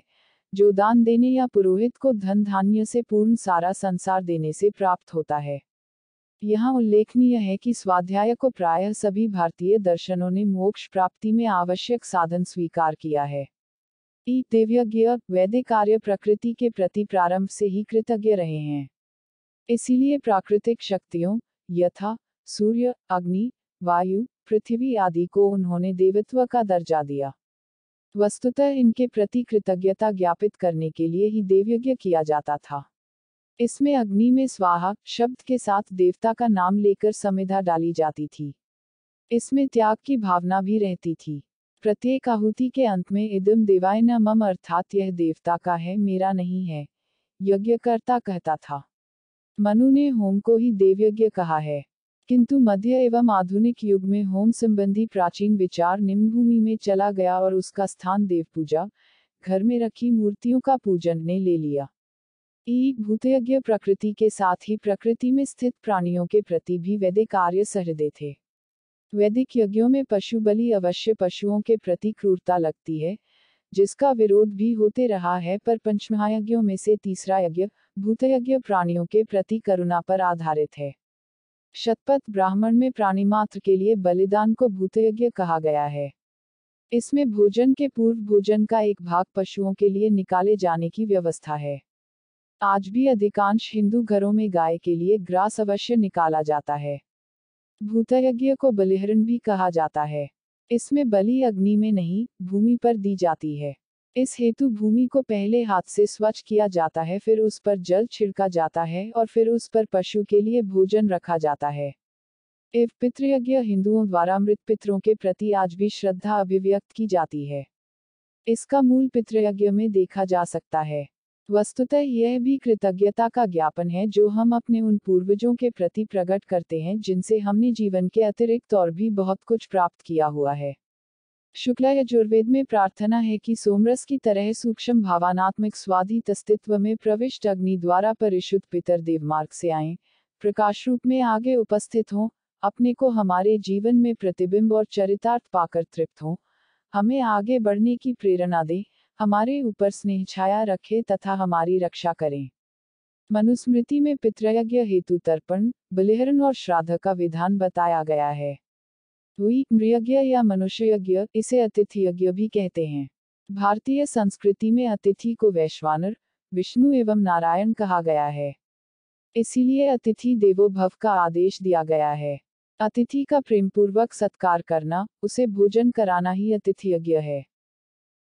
जो दान देने या पुरोहित को धन धान्य से पूर्ण सारा संसार देने से प्राप्त होता है यहाँ उल्लेखनीय है कि स्वाध्याय को प्रायः सभी भारतीय दर्शनों ने मोक्ष प्राप्ति में आवश्यक साधन स्वीकार किया है ई दिव्यज्ञ वैदिक कार्य प्रकृति के प्रति प्रारंभ से ही कृतज्ञ रहे हैं इसीलिए प्राकृतिक शक्तियों यथा सूर्य अग्नि वायु पृथ्वी आदि को उन्होंने देवत्व का दर्जा दिया वस्तुतः इनके प्रति कृतज्ञता ज्ञापित करने के लिए ही देवयज्ञ किया जाता था इसमें अग्नि में स्वाहा शब्द के साथ देवता का नाम लेकर समिधा डाली जाती थी इसमें त्याग की भावना भी रहती थी प्रत्येक आहुति के अंत में इदम देवाय न मम अर्थात यह देवता का है मेरा नहीं है यज्ञकर्ता कहता था मनु ने होम को ही देवयज्ञ कहा है किंतु मध्य एवं आधुनिक युग में होम संबंधी प्राचीन विचार निम्नभूमि में चला गया और उसका स्थान देव पूजा घर में रखी मूर्तियों का पूजन ने ले लिया ई भूतयज्ञ प्रकृति के साथ ही प्रकृति में स्थित प्राणियों के प्रति भी वैदिक कार्य सहृदय थे वैदिक यज्ञों में पशु बलि अवश्य पशुओं के प्रति क्रूरता लगती है जिसका विरोध भी होते रहा है पर पंचमहायज्ञों में से तीसरा यज्ञ भूतयज्ञ प्राणियों के प्रति करुणा पर आधारित है शतपथ ब्राह्मण में प्राणी मात्र के लिए बलिदान को भूतयज्ञ कहा गया है इसमें भोजन के पूर्व भोजन का एक भाग पशुओं के लिए निकाले जाने की व्यवस्था है आज भी अधिकांश हिंदू घरों में गाय के लिए ग्रास अवश्य निकाला जाता है भूतयज्ञ को बलिहरण भी कहा जाता है इसमें बलि अग्नि में नहीं भूमि पर दी जाती है इस हेतु भूमि को पहले हाथ से स्वच्छ किया जाता है फिर उस पर जल छिड़का जाता है और फिर उस पर पशु के लिए भोजन रखा जाता है एव पितृयज्ञ हिंदुओं द्वारा मृत पितरों के प्रति आज भी श्रद्धा अभिव्यक्त की जाती है इसका मूल पितृयज्ञ में देखा जा सकता है वस्तुतः यह भी कृतज्ञता का ज्ञापन है जो हम अपने उन पूर्वजों के प्रति प्रकट करते हैं जिनसे हमने जीवन के अतिरिक्त और भी बहुत कुछ प्राप्त किया हुआ है शुक्ला यजुर्वेद में प्रार्थना है कि सोमरस की तरह सूक्ष्म भावनात्मक स्वादी अस्तित्व में प्रविष्ट अग्नि द्वारा परिशुद्ध पितर देव मार्ग से आए प्रकाश रूप में आगे उपस्थित हों अपने को हमारे जीवन में प्रतिबिंब और चरितार्थ पाकर तृप्त हों हमें आगे बढ़ने की प्रेरणा दें हमारे ऊपर स्नेह छाया रखे तथा हमारी रक्षा करें मनुस्मृति में पितृयज्ञ हेतु तर्पण बलिहरण और श्राद्ध का विधान बताया गया है हुई मृयज्ञ या मनुष्य यज्ञ इसे अतिथि यज्ञ भी कहते हैं भारतीय संस्कृति में अतिथि को वैश्वानर विष्णु एवं नारायण कहा गया है इसीलिए अतिथि देवो भव का आदेश दिया गया है अतिथि का प्रेमपूर्वक सत्कार करना उसे भोजन कराना ही अतिथि यज्ञ है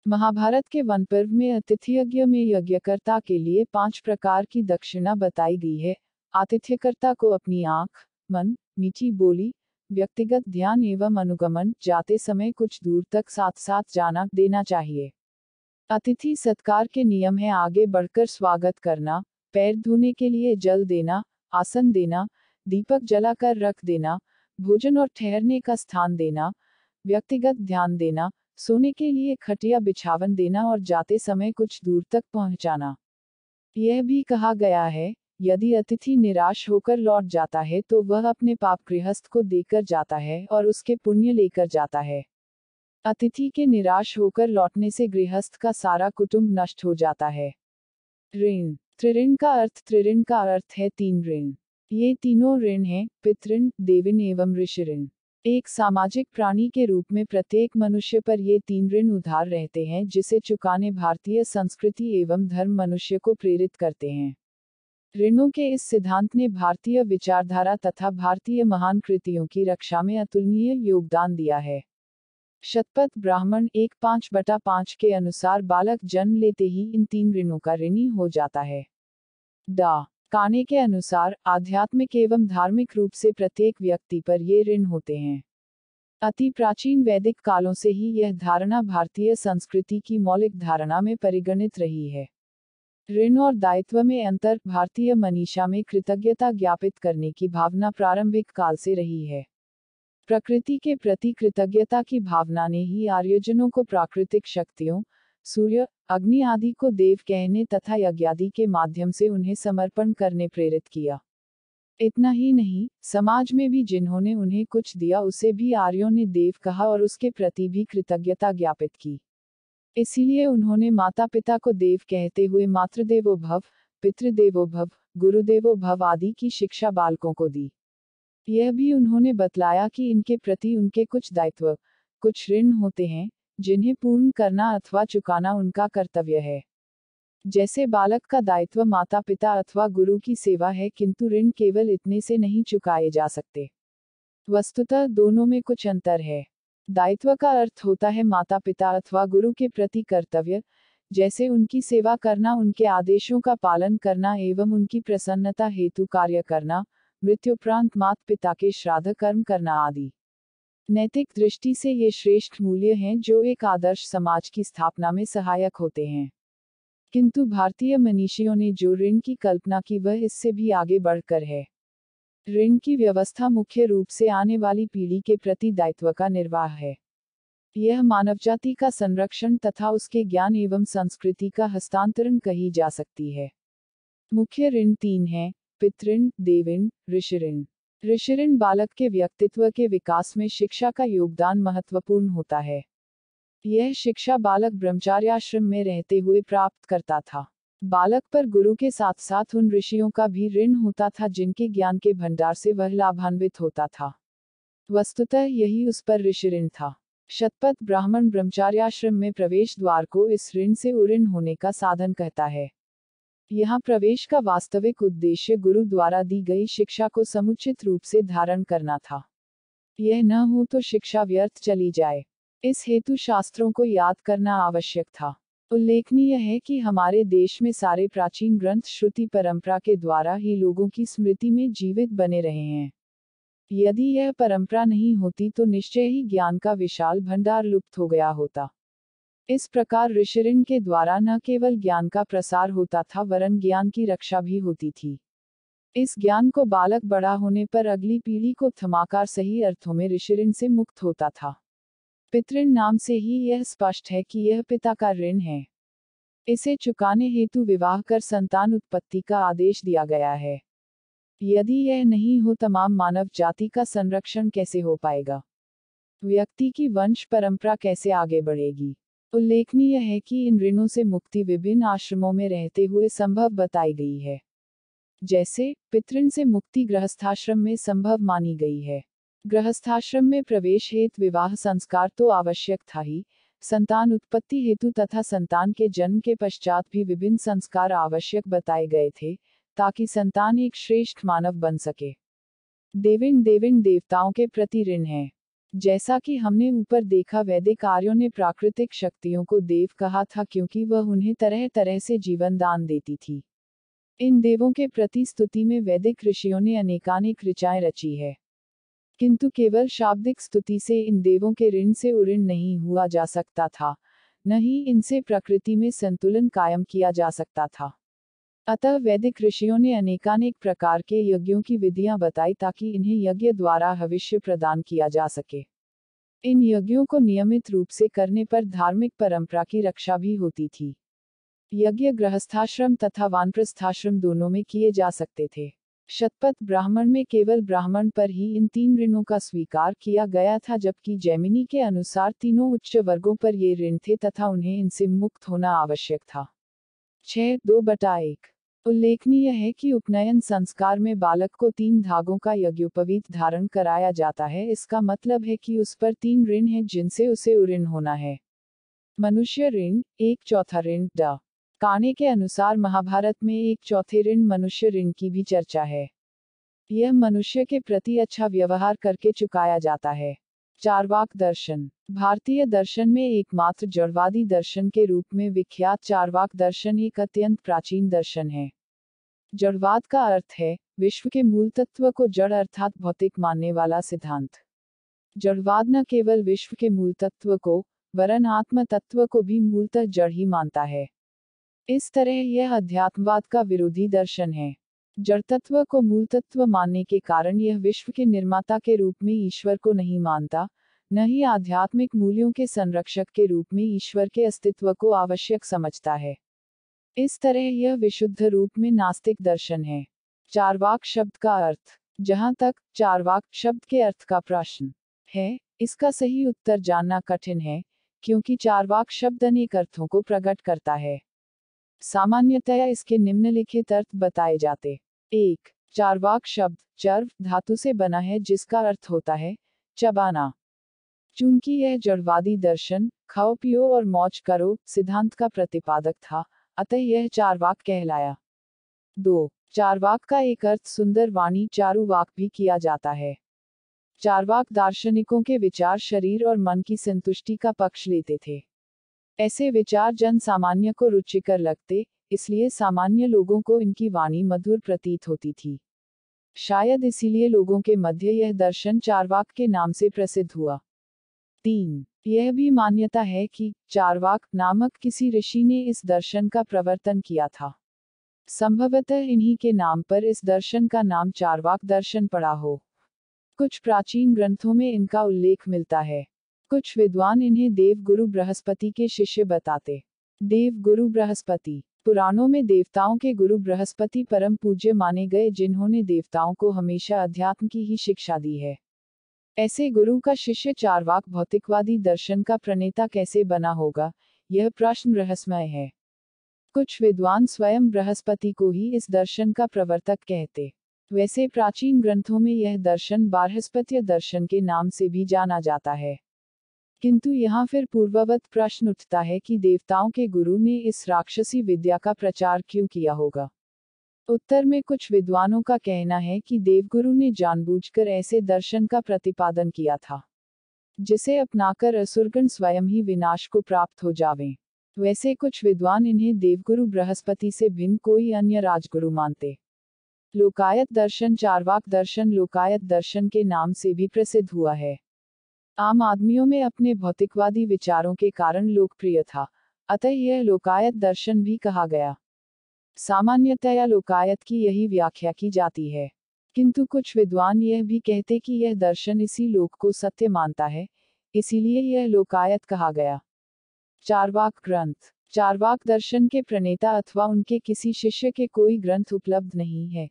महाभारत के वन पर्व में अतिथि यज्ञ में यज्ञकर्ता के लिए पांच प्रकार की दक्षिणा बताई गई है आतिथ्यकर्ता को अपनी आंख मन मीठी बोली व्यक्तिगत ध्यान एवं अनुगमन जाते समय कुछ दूर तक साथ साथ जाना देना चाहिए अतिथि सत्कार के नियम है आगे बढ़कर स्वागत करना पैर धोने के लिए जल देना आसन देना दीपक जलाकर रख देना भोजन और ठहरने का स्थान देना व्यक्तिगत ध्यान देना सोने के लिए खटिया बिछावन देना और जाते समय कुछ दूर तक पहुंचाना यह भी कहा गया है यदि अतिथि निराश होकर लौट जाता है तो वह अपने पाप गृहस्थ को देकर जाता है और उसके पुण्य लेकर जाता है अतिथि के निराश होकर लौटने से गृहस्थ का सारा कुटुंब नष्ट हो जाता है ऋण त्रिऋण का अर्थ त्रिऋण का अर्थ है तीन ऋण ये तीनों ऋण हैं पितृण देविन एवं ऋषि ऋण एक सामाजिक प्राणी के रूप में प्रत्येक मनुष्य पर ये तीन ऋण उधार रहते हैं जिसे चुकाने भारतीय संस्कृति एवं धर्म मनुष्य को प्रेरित करते हैं ऋणों के इस सिद्धांत ने भारतीय विचारधारा तथा भारतीय महान कृतियों की रक्षा में अतुलनीय योगदान दिया है शतपथ ब्राह्मण एक पाँच बटा पाँच के अनुसार बालक जन्म लेते ही इन तीन ऋणों का ऋणी हो जाता है डा काने के अनुसार आध्यात्मिक एवं धार्मिक रूप से प्रत्येक व्यक्ति पर ये ऋण होते हैं अति प्राचीन वैदिक कालों से ही यह धारणा भारतीय संस्कृति की मौलिक धारणा में परिगणित रही है ऋण और दायित्व में अंतर भारतीय मनीषा में कृतज्ञता ज्ञापित करने की भावना प्रारंभिक काल से रही है प्रकृति के प्रति कृतज्ञता की भावना ने ही आर्यजनों को प्राकृतिक शक्तियों सूर्य अग्नि आदि को देव कहने तथा यज्ञादि के माध्यम से उन्हें समर्पण करने प्रेरित किया इतना ही नहीं समाज में भी जिन्होंने उन्हें कुछ दिया उसे भी आर्यों ने देव कहा और उसके प्रति भी कृतज्ञता ज्ञापित की इसीलिए उन्होंने माता पिता को देव कहते हुए मातृदेवो भव पितृदेवो भव गुरुदेवो भव आदि की शिक्षा बालकों को दी यह भी उन्होंने बतलाया कि इनके प्रति उनके कुछ दायित्व कुछ ऋण होते हैं जिन्हें पूर्ण करना अथवा चुकाना उनका कर्तव्य है जैसे बालक का दायित्व माता पिता अथवा गुरु की सेवा है किंतु ऋण केवल इतने से नहीं चुकाए जा सकते वस्तुतः दोनों में कुछ अंतर है दायित्व का अर्थ होता है माता पिता अथवा गुरु के प्रति कर्तव्य जैसे उनकी सेवा करना उनके आदेशों का पालन करना एवं उनकी प्रसन्नता हेतु कार्य करना मृत्युपरांत मात पिता के श्राद्ध कर्म करना आदि नैतिक दृष्टि से ये श्रेष्ठ मूल्य हैं जो एक आदर्श समाज की स्थापना में सहायक होते हैं किंतु भारतीय मनीषियों ने जो ऋण की कल्पना की वह इससे भी आगे बढ़कर है ऋण की व्यवस्था मुख्य रूप से आने वाली पीढ़ी के प्रति दायित्व का निर्वाह है यह मानव जाति का संरक्षण तथा उसके ज्ञान एवं संस्कृति का हस्तांतरण कही जा सकती है मुख्य ऋण तीन है पितृण देवऋण ऋण ऋषिरण बालक के व्यक्तित्व के विकास में शिक्षा का योगदान महत्वपूर्ण होता है यह शिक्षा बालक ब्रह्मचार्याश्रम में रहते हुए प्राप्त करता था बालक पर गुरु के साथ साथ उन ऋषियों का भी ऋण होता था जिनके ज्ञान के भंडार से वह लाभान्वित होता था वस्तुतः यही उस पर ऋषि ऋण था शतपथ ब्राह्मण ब्रह्मचार्याश्रम में प्रवेश द्वार को इस ऋण से उऋण होने का साधन कहता है यहाँ प्रवेश का वास्तविक उद्देश्य गुरु द्वारा दी गई शिक्षा को समुचित रूप से धारण करना था यह न हो तो शिक्षा व्यर्थ चली जाए इस हेतु शास्त्रों को याद करना आवश्यक था उल्लेखनीय है कि हमारे देश में सारे प्राचीन ग्रंथ श्रुति परंपरा के द्वारा ही लोगों की स्मृति में जीवित बने रहे हैं यदि यह परंपरा नहीं होती तो निश्चय ही ज्ञान का विशाल भंडार लुप्त हो गया होता इस प्रकार ऋषिरिन के द्वारा न केवल ज्ञान का प्रसार होता था वरन ज्ञान की रक्षा भी होती थी इस ज्ञान को बालक बड़ा होने पर अगली पीढ़ी को थमाकार सही अर्थों में ऋषिऋण से मुक्त होता था पितृण नाम से ही यह स्पष्ट है कि यह पिता का ऋण है इसे चुकाने हेतु विवाह कर संतान उत्पत्ति का आदेश दिया गया है यदि यह नहीं हो तमाम मानव जाति का संरक्षण कैसे हो पाएगा व्यक्ति की वंश परंपरा कैसे आगे बढ़ेगी उल्लेखनीय है कि इन ऋणों से मुक्ति विभिन्न आश्रमों में रहते हुए संभव बताई गई है जैसे पितृण से मुक्ति गृहस्थाश्रम में संभव मानी गई है गृहस्थाश्रम में प्रवेश हेतु विवाह संस्कार तो आवश्यक था ही संतान उत्पत्ति हेतु तथा संतान के जन्म के पश्चात भी विभिन्न संस्कार आवश्यक बताए गए थे ताकि संतान एक श्रेष्ठ मानव बन सके देविन देविन देवताओं के प्रति ऋण है जैसा कि हमने ऊपर देखा वैदिक आर्यों ने प्राकृतिक शक्तियों को देव कहा था क्योंकि वह उन्हें तरह तरह से जीवन दान देती थी इन देवों के प्रति स्तुति में वैदिक ऋषियों ने अनेकानेक ऋचाएं रची है किंतु केवल शाब्दिक स्तुति से इन देवों के ऋण से उऋण नहीं हुआ जा सकता था न ही इनसे प्रकृति में संतुलन कायम किया जा सकता था अतः वैदिक ऋषियों ने अनेकानेक प्रकार के यज्ञों की विधियां बताई ताकि इन्हें यज्ञ द्वारा भविष्य प्रदान किया जा सके इन यज्ञों को नियमित रूप से करने पर धार्मिक परंपरा की रक्षा भी होती थी यज्ञ गृहस्थाश्रम तथा वानप्रस्थाश्रम दोनों में किए जा सकते थे शतपथ ब्राह्मण में केवल ब्राह्मण पर ही इन तीन ऋणों का स्वीकार किया गया था जबकि जैमिनी के अनुसार तीनों उच्च वर्गों पर ये ऋण थे तथा उन्हें इनसे मुक्त होना आवश्यक था छः दो बटा एक उल्लेखनीय है कि उपनयन संस्कार में बालक को तीन धागों का यज्ञोपवीत धारण कराया जाता है इसका मतलब है कि उस पर तीन ऋण हैं जिनसे उसे उऋण होना है मनुष्य ऋण एक चौथा ऋण ड काने के अनुसार महाभारत में एक चौथे ऋण मनुष्य ऋण की भी चर्चा है यह मनुष्य के प्रति अच्छा व्यवहार करके चुकाया जाता है चारवाक दर्शन भारतीय दर्शन में एकमात्र जड़वादी दर्शन के रूप में विख्यात चारवाक दर्शन एक अत्यंत प्राचीन दर्शन है जड़वाद का अर्थ है विश्व के मूल तत्व को जड़ अर्थात भौतिक मानने वाला सिद्धांत जड़वाद न केवल विश्व के मूल तत्व को वरन आत्म तत्व को भी मूलतः जड़ ही मानता है इस तरह यह अध्यात्मवाद का विरोधी दर्शन है जड़ तत्व को मूल तत्व मानने के कारण यह विश्व के निर्माता के रूप में ईश्वर को नहीं मानता न ही आध्यात्मिक मूल्यों के संरक्षक के रूप में ईश्वर के अस्तित्व को आवश्यक समझता है इस तरह यह विशुद्ध रूप में नास्तिक दर्शन है चारवाक शब्द का अर्थ जहाँ तक चारवाक शब्द के अर्थ का प्रश्न है इसका सही उत्तर जानना कठिन है क्योंकि चारवाक शब्द अनेक अर्थों को प्रकट करता है सामान्यतया इसके निम्नलिखित अर्थ बताए जाते एक चारवाक शब्द चर्व धातु से बना है जिसका अर्थ होता है चबाना चूंकि यह जड़वादी दर्शन खाओ पियो और मौज करो सिद्धांत का प्रतिपादक था अतः यह चारवाक कहलाया दो चारवाक का एक अर्थ सुंदर वाणी चारुवाक भी किया जाता है चारवाक दार्शनिकों के विचार शरीर और मन की संतुष्टि का पक्ष लेते थे ऐसे विचार जन सामान्य को रुचिकर लगते इसलिए सामान्य लोगों को इनकी वाणी मधुर प्रतीत होती थी शायद इसीलिए लोगों के मध्य यह दर्शन चारवाक के नाम से प्रसिद्ध हुआ तीन यह भी मान्यता है कि चारवाक नामक किसी ऋषि ने इस दर्शन का प्रवर्तन किया था संभवतः इन्हीं के नाम पर इस दर्शन का नाम चारवाक दर्शन पड़ा हो कुछ प्राचीन ग्रंथों में इनका उल्लेख मिलता है कुछ विद्वान इन्हें देव गुरु बृहस्पति के शिष्य बताते देव गुरु बृहस्पति पुराणों में देवताओं के गुरु बृहस्पति परम पूज्य माने गए जिन्होंने देवताओं को हमेशा अध्यात्म की ही शिक्षा दी है ऐसे गुरु का शिष्य चारवाक भौतिकवादी दर्शन का प्रणेता कैसे बना होगा यह प्रश्न रहस्यमय है कुछ विद्वान स्वयं बृहस्पति को ही इस दर्शन का प्रवर्तक कहते वैसे प्राचीन ग्रंथों में यह दर्शन बारहस्पत्य दर्शन के नाम से भी जाना जाता है किंतु यहाँ फिर पूर्ववत प्रश्न उठता है कि देवताओं के गुरु ने इस राक्षसी विद्या का प्रचार क्यों किया होगा उत्तर में कुछ विद्वानों का कहना है कि देवगुरु ने जानबूझकर ऐसे दर्शन का प्रतिपादन किया था जिसे अपनाकर असुरगण स्वयं ही विनाश को प्राप्त हो जावे वैसे कुछ विद्वान इन्हें देवगुरु बृहस्पति से भिन्न कोई अन्य राजगुरु मानते लोकायत दर्शन चारवाक दर्शन लोकायत दर्शन के नाम से भी प्रसिद्ध हुआ है आम आदमियों में अपने भौतिकवादी विचारों के कारण लोकप्रिय था अतः यह लोकायत दर्शन भी कहा गया सामान्यतया लोकायत की यही व्याख्या की जाती है किंतु कुछ विद्वान यह भी कहते कि यह दर्शन इसी लोक को सत्य मानता है इसीलिए यह लोकायत कहा गया चारवाक ग्रंथ चारवाक दर्शन के प्रणेता अथवा उनके किसी शिष्य के कोई ग्रंथ उपलब्ध नहीं है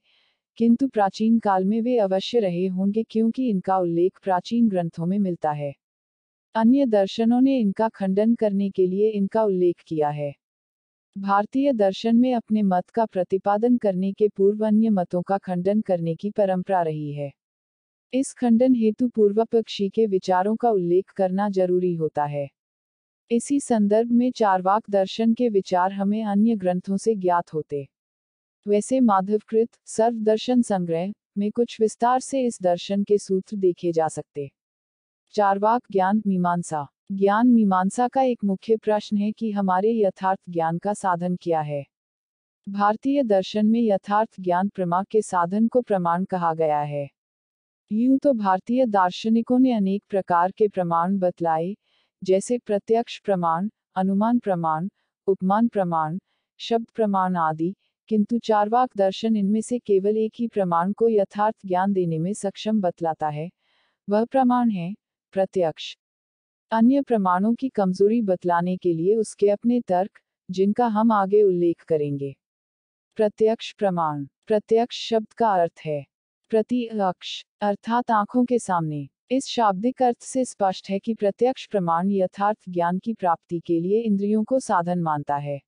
किंतु प्राचीन काल में वे अवश्य रहे होंगे क्योंकि इनका उल्लेख प्राचीन ग्रंथों में मिलता है अन्य दर्शनों ने इनका खंडन करने के लिए इनका उल्लेख किया है भारतीय दर्शन में अपने मत का प्रतिपादन करने के पूर्व अन्य मतों का खंडन करने की परंपरा रही है इस खंडन हेतु पक्षी के विचारों का उल्लेख करना जरूरी होता है इसी संदर्भ में चारवाक दर्शन के विचार हमें अन्य ग्रंथों से ज्ञात होते वैसे माधवकृत सर्व दर्शन संग्रह में कुछ विस्तार से इस दर्शन के सूत्र देखे जा सकते चारवाक ज्ञान मीमांसा ज्ञान मीमांसा का एक मुख्य प्रश्न है कि हमारे यथार्थ ज्ञान का साधन क्या है भारतीय दर्शन में यथार्थ ज्ञान प्रमा के साधन को प्रमाण कहा गया है यूं तो भारतीय दार्शनिकों ने अनेक प्रकार के प्रमाण बतलाए जैसे प्रत्यक्ष प्रमाण अनुमान प्रमाण उपमान प्रमाण शब्द प्रमाण आदि किंतु चारवाक दर्शन इनमें से केवल एक ही प्रमाण को यथार्थ ज्ञान देने में सक्षम बतलाता है वह प्रमाण है प्रत्यक्ष अन्य प्रमाणों की कमजोरी बतलाने के लिए उसके अपने तर्क जिनका हम आगे उल्लेख करेंगे प्रत्यक्ष प्रमाण प्रत्यक्ष शब्द का अर्थ है प्रतिअक्ष अर्थात आंखों के सामने इस शाब्दिक अर्थ से स्पष्ट है कि प्रत्यक्ष प्रमाण यथार्थ ज्ञान की प्राप्ति के लिए इंद्रियों को साधन मानता है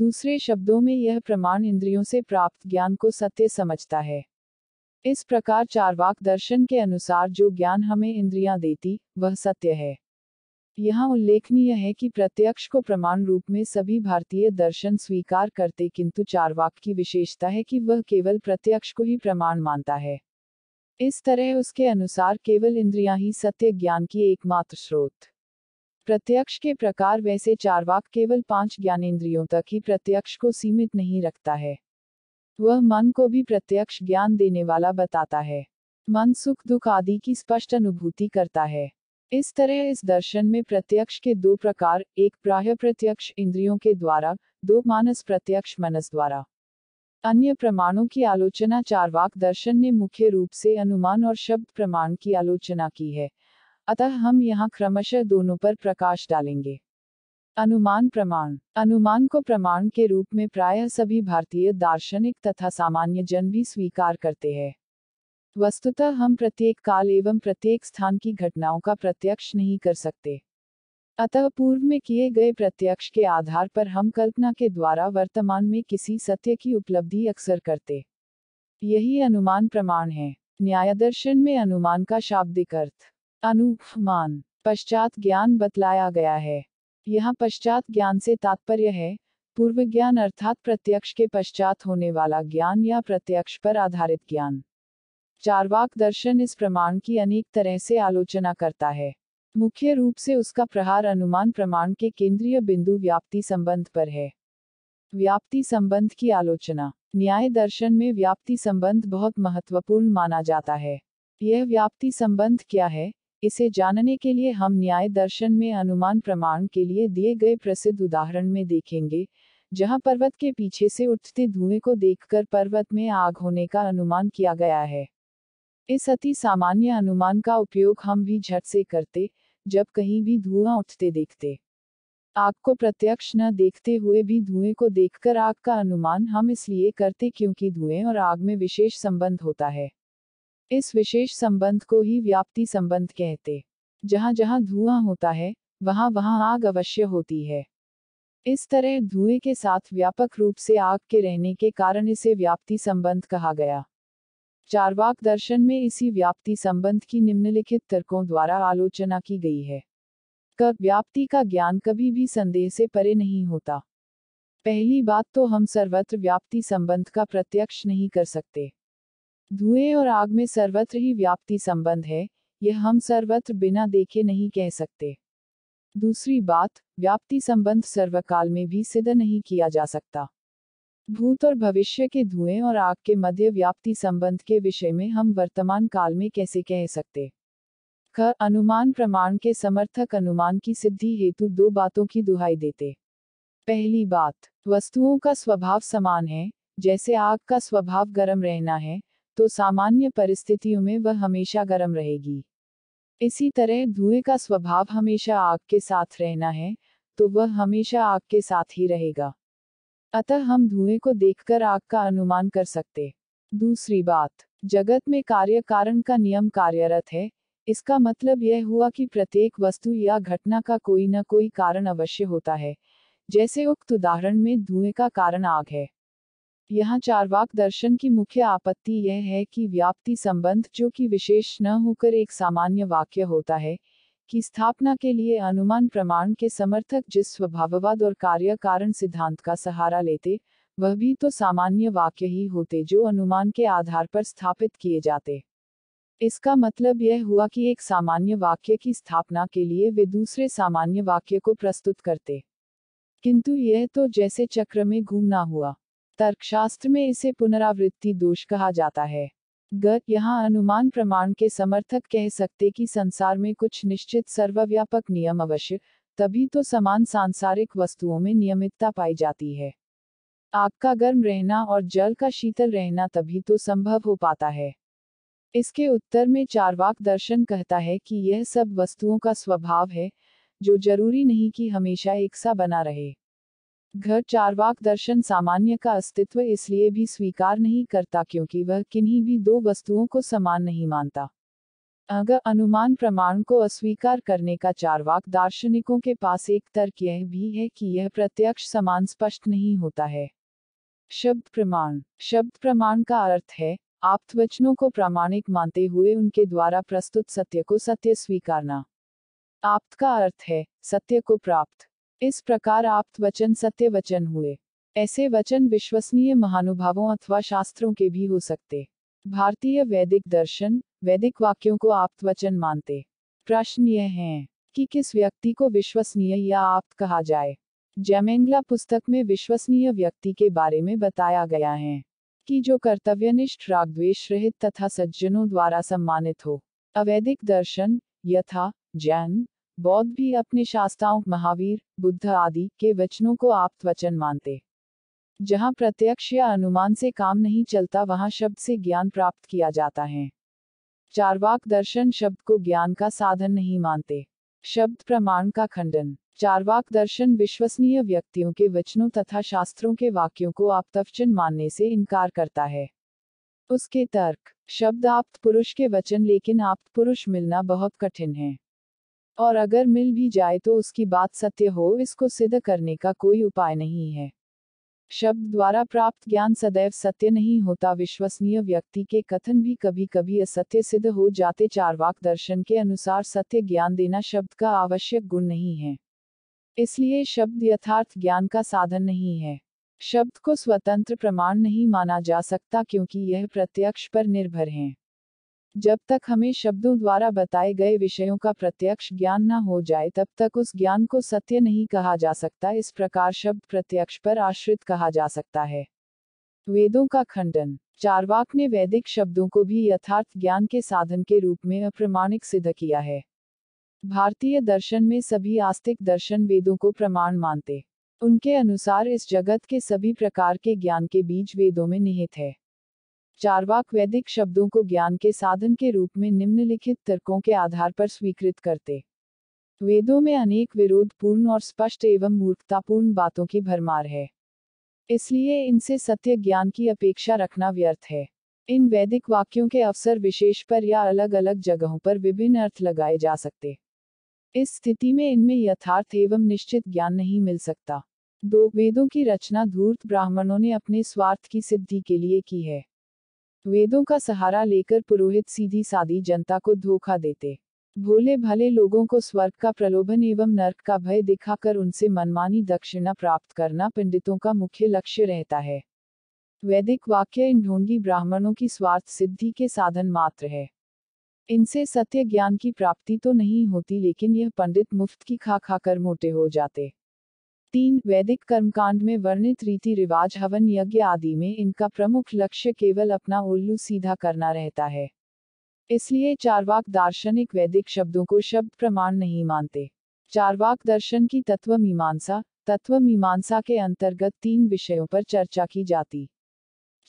दूसरे शब्दों में यह प्रमाण इंद्रियों से प्राप्त ज्ञान को सत्य समझता है इस प्रकार चारवाक दर्शन के अनुसार जो ज्ञान हमें इंद्रियां देती वह सत्य है यहाँ उल्लेखनीय है कि प्रत्यक्ष को प्रमाण रूप में सभी भारतीय दर्शन स्वीकार करते किंतु चारवाक की विशेषता है कि वह केवल प्रत्यक्ष को ही प्रमाण मानता है इस तरह उसके अनुसार केवल इंद्रियां ही सत्य ज्ञान की एकमात्र स्रोत प्रत्यक्ष के प्रकार वैसे चारवाक केवल पांच ज्ञानेन्द्रियों तक ही प्रत्यक्ष को सीमित नहीं रखता है वह मन को भी प्रत्यक्ष ज्ञान देने वाला बताता है मन सुख दुख आदि की स्पष्ट अनुभूति करता है इस तरह इस दर्शन में प्रत्यक्ष के दो प्रकार एक प्राय प्रत्यक्ष इंद्रियों के द्वारा दो मानस प्रत्यक्ष मनस द्वारा अन्य प्रमाणों की आलोचना चारवाक दर्शन ने मुख्य रूप से अनुमान और शब्द प्रमाण की आलोचना की है अतः हम यहाँ क्रमशः दोनों पर प्रकाश डालेंगे अनुमान प्रमाण अनुमान को प्रमाण के रूप में प्रायः सभी भारतीय दार्शनिक तथा सामान्य जन भी स्वीकार करते हैं वस्तुतः हम प्रत्येक काल एवं प्रत्येक स्थान की घटनाओं का प्रत्यक्ष नहीं कर सकते अतः पूर्व में किए गए प्रत्यक्ष के आधार पर हम कल्पना के द्वारा वर्तमान में किसी सत्य की उपलब्धि अक्सर करते यही अनुमान प्रमाण है न्यायदर्शन में अनुमान का शाब्दिक अर्थ अनुमान पश्चात ज्ञान बतलाया गया है यहाँ पश्चात ज्ञान से तात्पर्य है पूर्व ज्ञान अर्थात प्रत्यक्ष के पश्चात होने वाला ज्ञान या प्रत्यक्ष पर आधारित ज्ञान चारवाक दर्शन इस प्रमाण की अनेक तरह से आलोचना करता है मुख्य रूप से उसका प्रहार अनुमान प्रमाण के केंद्रीय बिंदु व्याप्ति संबंध पर है व्याप्ति संबंध की आलोचना न्याय दर्शन में व्याप्ति संबंध बहुत महत्वपूर्ण माना जाता है यह व्याप्ति संबंध क्या है इसे जानने के लिए हम न्याय दर्शन में अनुमान प्रमाण के लिए दिए गए प्रसिद्ध उदाहरण में देखेंगे जहां पर्वत के पीछे से उठते धुएं को देखकर पर्वत में आग होने का अनुमान किया गया है इस अति सामान्य अनुमान का उपयोग हम भी झट से करते जब कहीं भी धुआं उठते देखते आग को प्रत्यक्ष न देखते हुए भी धुएं को देखकर आग का अनुमान हम इसलिए करते क्योंकि धुएं और आग में विशेष संबंध होता है इस विशेष संबंध को ही व्याप्ति संबंध कहते जहां जहां धुआं होता है वहां वहां आग अवश्य होती है इस तरह धुएं के साथ व्यापक रूप से आग के रहने के कारण इसे व्याप्ति संबंध कहा गया चारवाक दर्शन में इसी व्याप्ति संबंध की निम्नलिखित तर्कों द्वारा आलोचना की गई है क व्याप्ति का ज्ञान कभी भी संदेह से परे नहीं होता पहली बात तो हम सर्वत्र व्याप्ति संबंध का प्रत्यक्ष नहीं कर सकते धुएं और आग में सर्वत्र ही व्याप्ति संबंध है यह हम सर्वत्र बिना देखे नहीं कह सकते दूसरी बात व्याप्ति संबंध सर्वकाल में भी सिद्ध नहीं किया जा सकता भूत और भविष्य के धुएं और आग के मध्य व्याप्ति संबंध के विषय में हम वर्तमान काल में कैसे कह सकते क अनुमान प्रमाण के समर्थक अनुमान की सिद्धि हेतु दो बातों की दुहाई देते पहली बात वस्तुओं का स्वभाव समान है जैसे आग का स्वभाव गर्म रहना है तो सामान्य परिस्थितियों में वह हमेशा गर्म रहेगी इसी तरह धुएं का स्वभाव हमेशा आग के साथ रहना है तो वह हमेशा आग के साथ ही रहेगा अतः हम धुएं को देखकर आग का अनुमान कर सकते दूसरी बात जगत में कार्य कारण का नियम कार्यरत है इसका मतलब यह हुआ कि प्रत्येक वस्तु या घटना का कोई न कोई कारण अवश्य होता है जैसे उक्त उदाहरण में धुएं का कारण आग है यहाँ चारवाक दर्शन की मुख्य आपत्ति यह है कि व्याप्ति संबंध जो कि विशेष न होकर एक सामान्य वाक्य होता है की स्थापना के लिए अनुमान प्रमाण के समर्थक जिस स्वभाववाद और कार्य कारण सिद्धांत का सहारा लेते वह भी तो सामान्य वाक्य ही होते जो अनुमान के आधार पर स्थापित किए जाते इसका मतलब यह हुआ कि एक सामान्य वाक्य की स्थापना के लिए वे दूसरे सामान्य वाक्य को प्रस्तुत करते किंतु यह तो जैसे चक्र में घूमना हुआ तर्कशास्त्र में इसे पुनरावृत्ति दोष कहा जाता है ग यहाँ अनुमान प्रमाण के समर्थक कह सकते कि संसार में कुछ निश्चित सर्वव्यापक नियम अवश्य तभी तो समान सांसारिक वस्तुओं में नियमितता पाई जाती है आग का गर्म रहना और जल का शीतल रहना तभी तो संभव हो पाता है इसके उत्तर में चारवाक दर्शन कहता है कि यह सब वस्तुओं का स्वभाव है जो जरूरी नहीं कि हमेशा एक सा बना रहे घर चारवाक दर्शन सामान्य का अस्तित्व इसलिए भी स्वीकार नहीं करता क्योंकि वह किन्हीं भी दो वस्तुओं को समान नहीं मानता अगर अनुमान प्रमाण को अस्वीकार करने का चारवाक दार्शनिकों के पास एक तर्क यह भी है कि यह प्रत्यक्ष समान स्पष्ट नहीं होता है शब्द प्रमाण शब्द प्रमाण का अर्थ है आप्तवचनों को प्रामाणिक मानते हुए उनके द्वारा प्रस्तुत सत्य को सत्य स्वीकारना आप्त का अर्थ है सत्य को प्राप्त इस प्रकार आप वचन सत्य वचन हुए ऐसे वचन विश्वसनीय महानुभावों अथवा शास्त्रों के भी हो सकते भारतीय वैदिक दर्शन वैदिक वाक्यों को आप वचन मानते प्रश्न यह है कि किस व्यक्ति को विश्वसनीय या आप्त कहा जाए जैमेंगला पुस्तक में विश्वसनीय व्यक्ति के बारे में बताया गया है कि जो कर्तव्यनिष्ठ रागद्वेश रहित तथा सज्जनों द्वारा सम्मानित हो अवैदिक दर्शन यथा जैन बौद्ध भी अपने शास्त्राओं महावीर बुद्ध आदि के वचनों को आप वचन मानते जहाँ प्रत्यक्ष या अनुमान से काम नहीं चलता वहाँ शब्द से ज्ञान प्राप्त किया जाता है चारवाक दर्शन शब्द को ज्ञान का साधन नहीं मानते शब्द प्रमाण का खंडन चारवाक दर्शन विश्वसनीय व्यक्तियों के वचनों तथा शास्त्रों के वाक्यों को आपतवचन मानने से इनकार करता है उसके तर्क शब्द आप्त पुरुष के वचन लेकिन आप्त पुरुष मिलना बहुत कठिन है और अगर मिल भी जाए तो उसकी बात सत्य हो इसको सिद्ध करने का कोई उपाय नहीं है शब्द द्वारा प्राप्त ज्ञान सदैव सत्य नहीं होता विश्वसनीय व्यक्ति के कथन भी कभी कभी असत्य सिद्ध हो जाते चारवाक दर्शन के अनुसार सत्य ज्ञान देना शब्द का आवश्यक गुण नहीं है इसलिए शब्द यथार्थ ज्ञान का साधन नहीं है शब्द को स्वतंत्र प्रमाण नहीं माना जा सकता क्योंकि यह प्रत्यक्ष पर निर्भर है जब तक हमें शब्दों द्वारा बताए गए विषयों का प्रत्यक्ष ज्ञान न हो जाए तब तक उस ज्ञान को सत्य नहीं कहा जा सकता इस प्रकार शब्द प्रत्यक्ष पर आश्रित कहा जा सकता है वेदों का खंडन चारवाक ने वैदिक शब्दों को भी यथार्थ ज्ञान के साधन के रूप में अप्रमाणिक सिद्ध किया है भारतीय दर्शन में सभी आस्तिक दर्शन वेदों को प्रमाण मानते उनके अनुसार इस जगत के सभी प्रकार के ज्ञान के बीज वेदों में निहित है चारवाक वैदिक शब्दों को ज्ञान के साधन के रूप में निम्नलिखित तर्कों के आधार पर स्वीकृत करते वेदों में अनेक विरोधपूर्ण और स्पष्ट एवं मूर्खतापूर्ण बातों की भरमार है इसलिए इनसे सत्य ज्ञान की अपेक्षा रखना व्यर्थ है इन वैदिक वाक्यों के अवसर विशेष पर या अलग अलग जगहों पर विभिन्न अर्थ लगाए जा सकते इस स्थिति में इनमें यथार्थ एवं निश्चित ज्ञान नहीं मिल सकता दो वेदों की रचना धूर्त ब्राह्मणों ने अपने स्वार्थ की सिद्धि के लिए की है वेदों का सहारा लेकर पुरोहित सीधी सादी जनता को धोखा देते भोले भले लोगों को स्वर्ग का प्रलोभन एवं नर्क का भय दिखाकर उनसे मनमानी दक्षिणा प्राप्त करना पंडितों का मुख्य लक्ष्य रहता है वैदिक वाक्य इन ढोंगी ब्राह्मणों की स्वार्थ सिद्धि के साधन मात्र है इनसे सत्य ज्ञान की प्राप्ति तो नहीं होती लेकिन यह पंडित मुफ्त की खा खा कर मोटे हो जाते तीन वैदिक कर्मकांड में वर्णित रीति रिवाज हवन यज्ञ आदि में इनका प्रमुख लक्ष्य केवल अपना उल्लू सीधा करना रहता है इसलिए चारवाक दार्शनिक वैदिक शब्दों को शब्द प्रमाण नहीं मानते चारवाक दर्शन की तत्व मीमांसा तत्व मीमांसा के अंतर्गत तीन विषयों पर चर्चा की जाती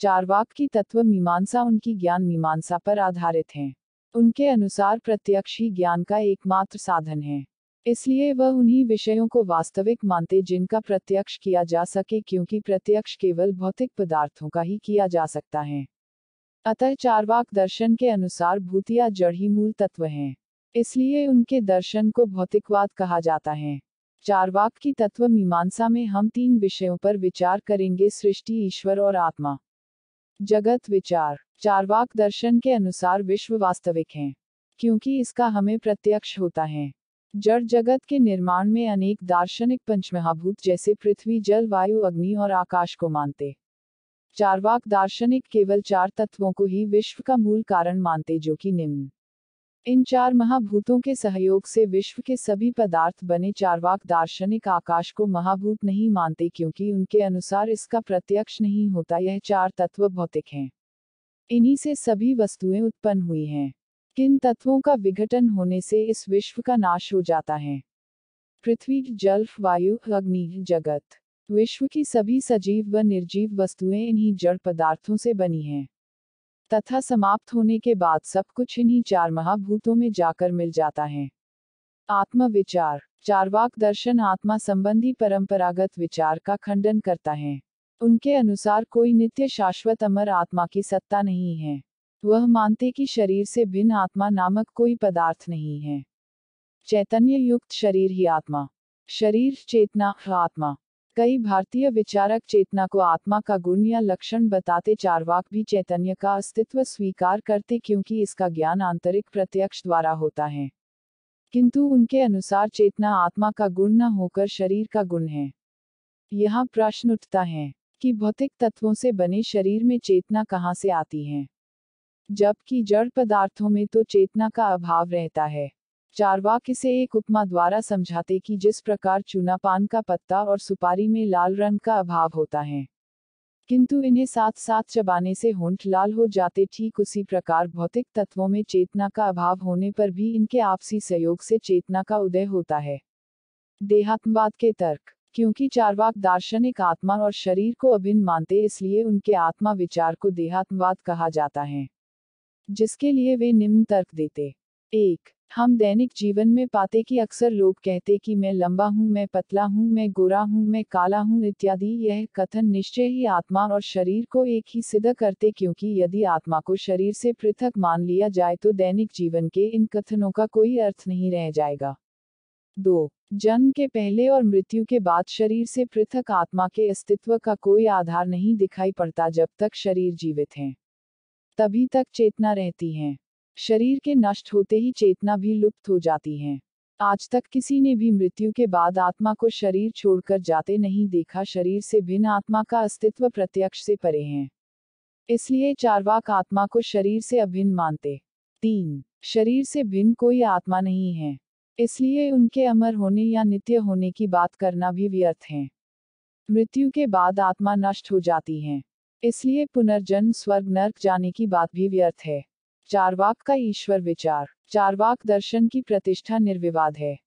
चारवाक की तत्व मीमांसा उनकी ज्ञान मीमांसा पर आधारित हैं उनके अनुसार प्रत्यक्ष ही ज्ञान का एकमात्र साधन है इसलिए वह उन्हीं विषयों को वास्तविक मानते जिनका प्रत्यक्ष किया जा सके क्योंकि प्रत्यक्ष केवल भौतिक पदार्थों का ही किया जा सकता है अतः चारवाक दर्शन के अनुसार भूतिया जड़ ही मूल तत्व हैं इसलिए उनके दर्शन को भौतिकवाद कहा जाता है चारवाक की तत्व मीमांसा में हम तीन विषयों पर विचार करेंगे सृष्टि ईश्वर और आत्मा जगत विचार चारवाक दर्शन के अनुसार विश्व वास्तविक हैं क्योंकि इसका हमें प्रत्यक्ष होता है जड़ जगत के निर्माण में अनेक दार्शनिक पंचमहाभूत जैसे पृथ्वी जल वायु अग्नि और आकाश को मानते चारवाक दार्शनिक केवल चार तत्वों को ही विश्व का मूल कारण मानते जो कि निम्न इन चार महाभूतों के सहयोग से विश्व के सभी पदार्थ बने चारवाक दार्शनिक आकाश को महाभूत नहीं मानते क्योंकि उनके अनुसार इसका प्रत्यक्ष नहीं होता यह चार तत्व भौतिक हैं इन्हीं से सभी वस्तुएं उत्पन्न हुई हैं किन तत्वों का विघटन होने से इस विश्व का नाश हो जाता है पृथ्वी जल वायु अग्नि जगत विश्व की सभी सजीव व निर्जीव वस्तुएं इन्हीं जड़ पदार्थों से बनी हैं तथा समाप्त होने के बाद सब कुछ इन्हीं चार महाभूतों में जाकर मिल जाता है विचार चारवाक दर्शन आत्मा संबंधी परंपरागत विचार का खंडन करता है उनके अनुसार कोई नित्य शाश्वत अमर आत्मा की सत्ता नहीं है वह मानते कि शरीर से भिन्न आत्मा नामक कोई पदार्थ नहीं है चैतन्य युक्त शरीर ही आत्मा शरीर चेतना आत्मा कई भारतीय विचारक चेतना को आत्मा का गुण या लक्षण बताते चारवाक भी चैतन्य का अस्तित्व स्वीकार करते क्योंकि इसका ज्ञान आंतरिक प्रत्यक्ष द्वारा होता है किंतु उनके अनुसार चेतना आत्मा का गुण न होकर शरीर का गुण है यह प्रश्न उठता है कि भौतिक तत्वों से बने शरीर में चेतना कहाँ से आती है जबकि जड़ पदार्थों में तो चेतना का अभाव रहता है चारवाक इसे एक उपमा द्वारा समझाते कि जिस प्रकार चूना पान का पत्ता और सुपारी में लाल रंग का अभाव होता है किंतु इन्हें साथ साथ चबाने से होंठ लाल हो जाते ठीक उसी प्रकार भौतिक तत्वों में चेतना का अभाव होने पर भी इनके आपसी सहयोग से चेतना का उदय होता है देहात्मवाद के तर्क क्योंकि चारवाक दार्शनिक आत्मा और शरीर को अभिन्न मानते इसलिए उनके आत्मा विचार को देहात्मवाद कहा जाता है जिसके लिए वे निम्न तर्क देते एक हम दैनिक जीवन में पाते कि अक्सर लोग कहते कि मैं लंबा हूँ मैं पतला हूँ मैं गोरा हूँ मैं काला हूँ इत्यादि यह कथन निश्चय ही आत्मा और शरीर को एक ही सिद्ध करते क्योंकि यदि आत्मा को शरीर से पृथक मान लिया जाए तो दैनिक जीवन के इन कथनों का कोई अर्थ नहीं रह जाएगा दो जन्म के पहले और मृत्यु के बाद शरीर से पृथक आत्मा के अस्तित्व का कोई आधार नहीं दिखाई पड़ता जब तक शरीर जीवित हैं तभी तक चेतना रहती है शरीर के नष्ट होते ही चेतना भी लुप्त हो जाती है आज तक किसी ने भी मृत्यु के बाद आत्मा को शरीर छोड़कर जाते नहीं देखा शरीर से भिन्न आत्मा का अस्तित्व प्रत्यक्ष से परे है इसलिए चारवाक आत्मा को शरीर से अभिन्न मानते तीन शरीर से भिन्न कोई आत्मा नहीं है इसलिए उनके अमर होने या नित्य होने की बात करना भी व्यर्थ है मृत्यु के बाद आत्मा नष्ट हो जाती है इसलिए पुनर्जन्म स्वर्ग नर्क जाने की बात भी व्यर्थ है चारवाक का ईश्वर विचार चारवाक दर्शन की प्रतिष्ठा निर्विवाद है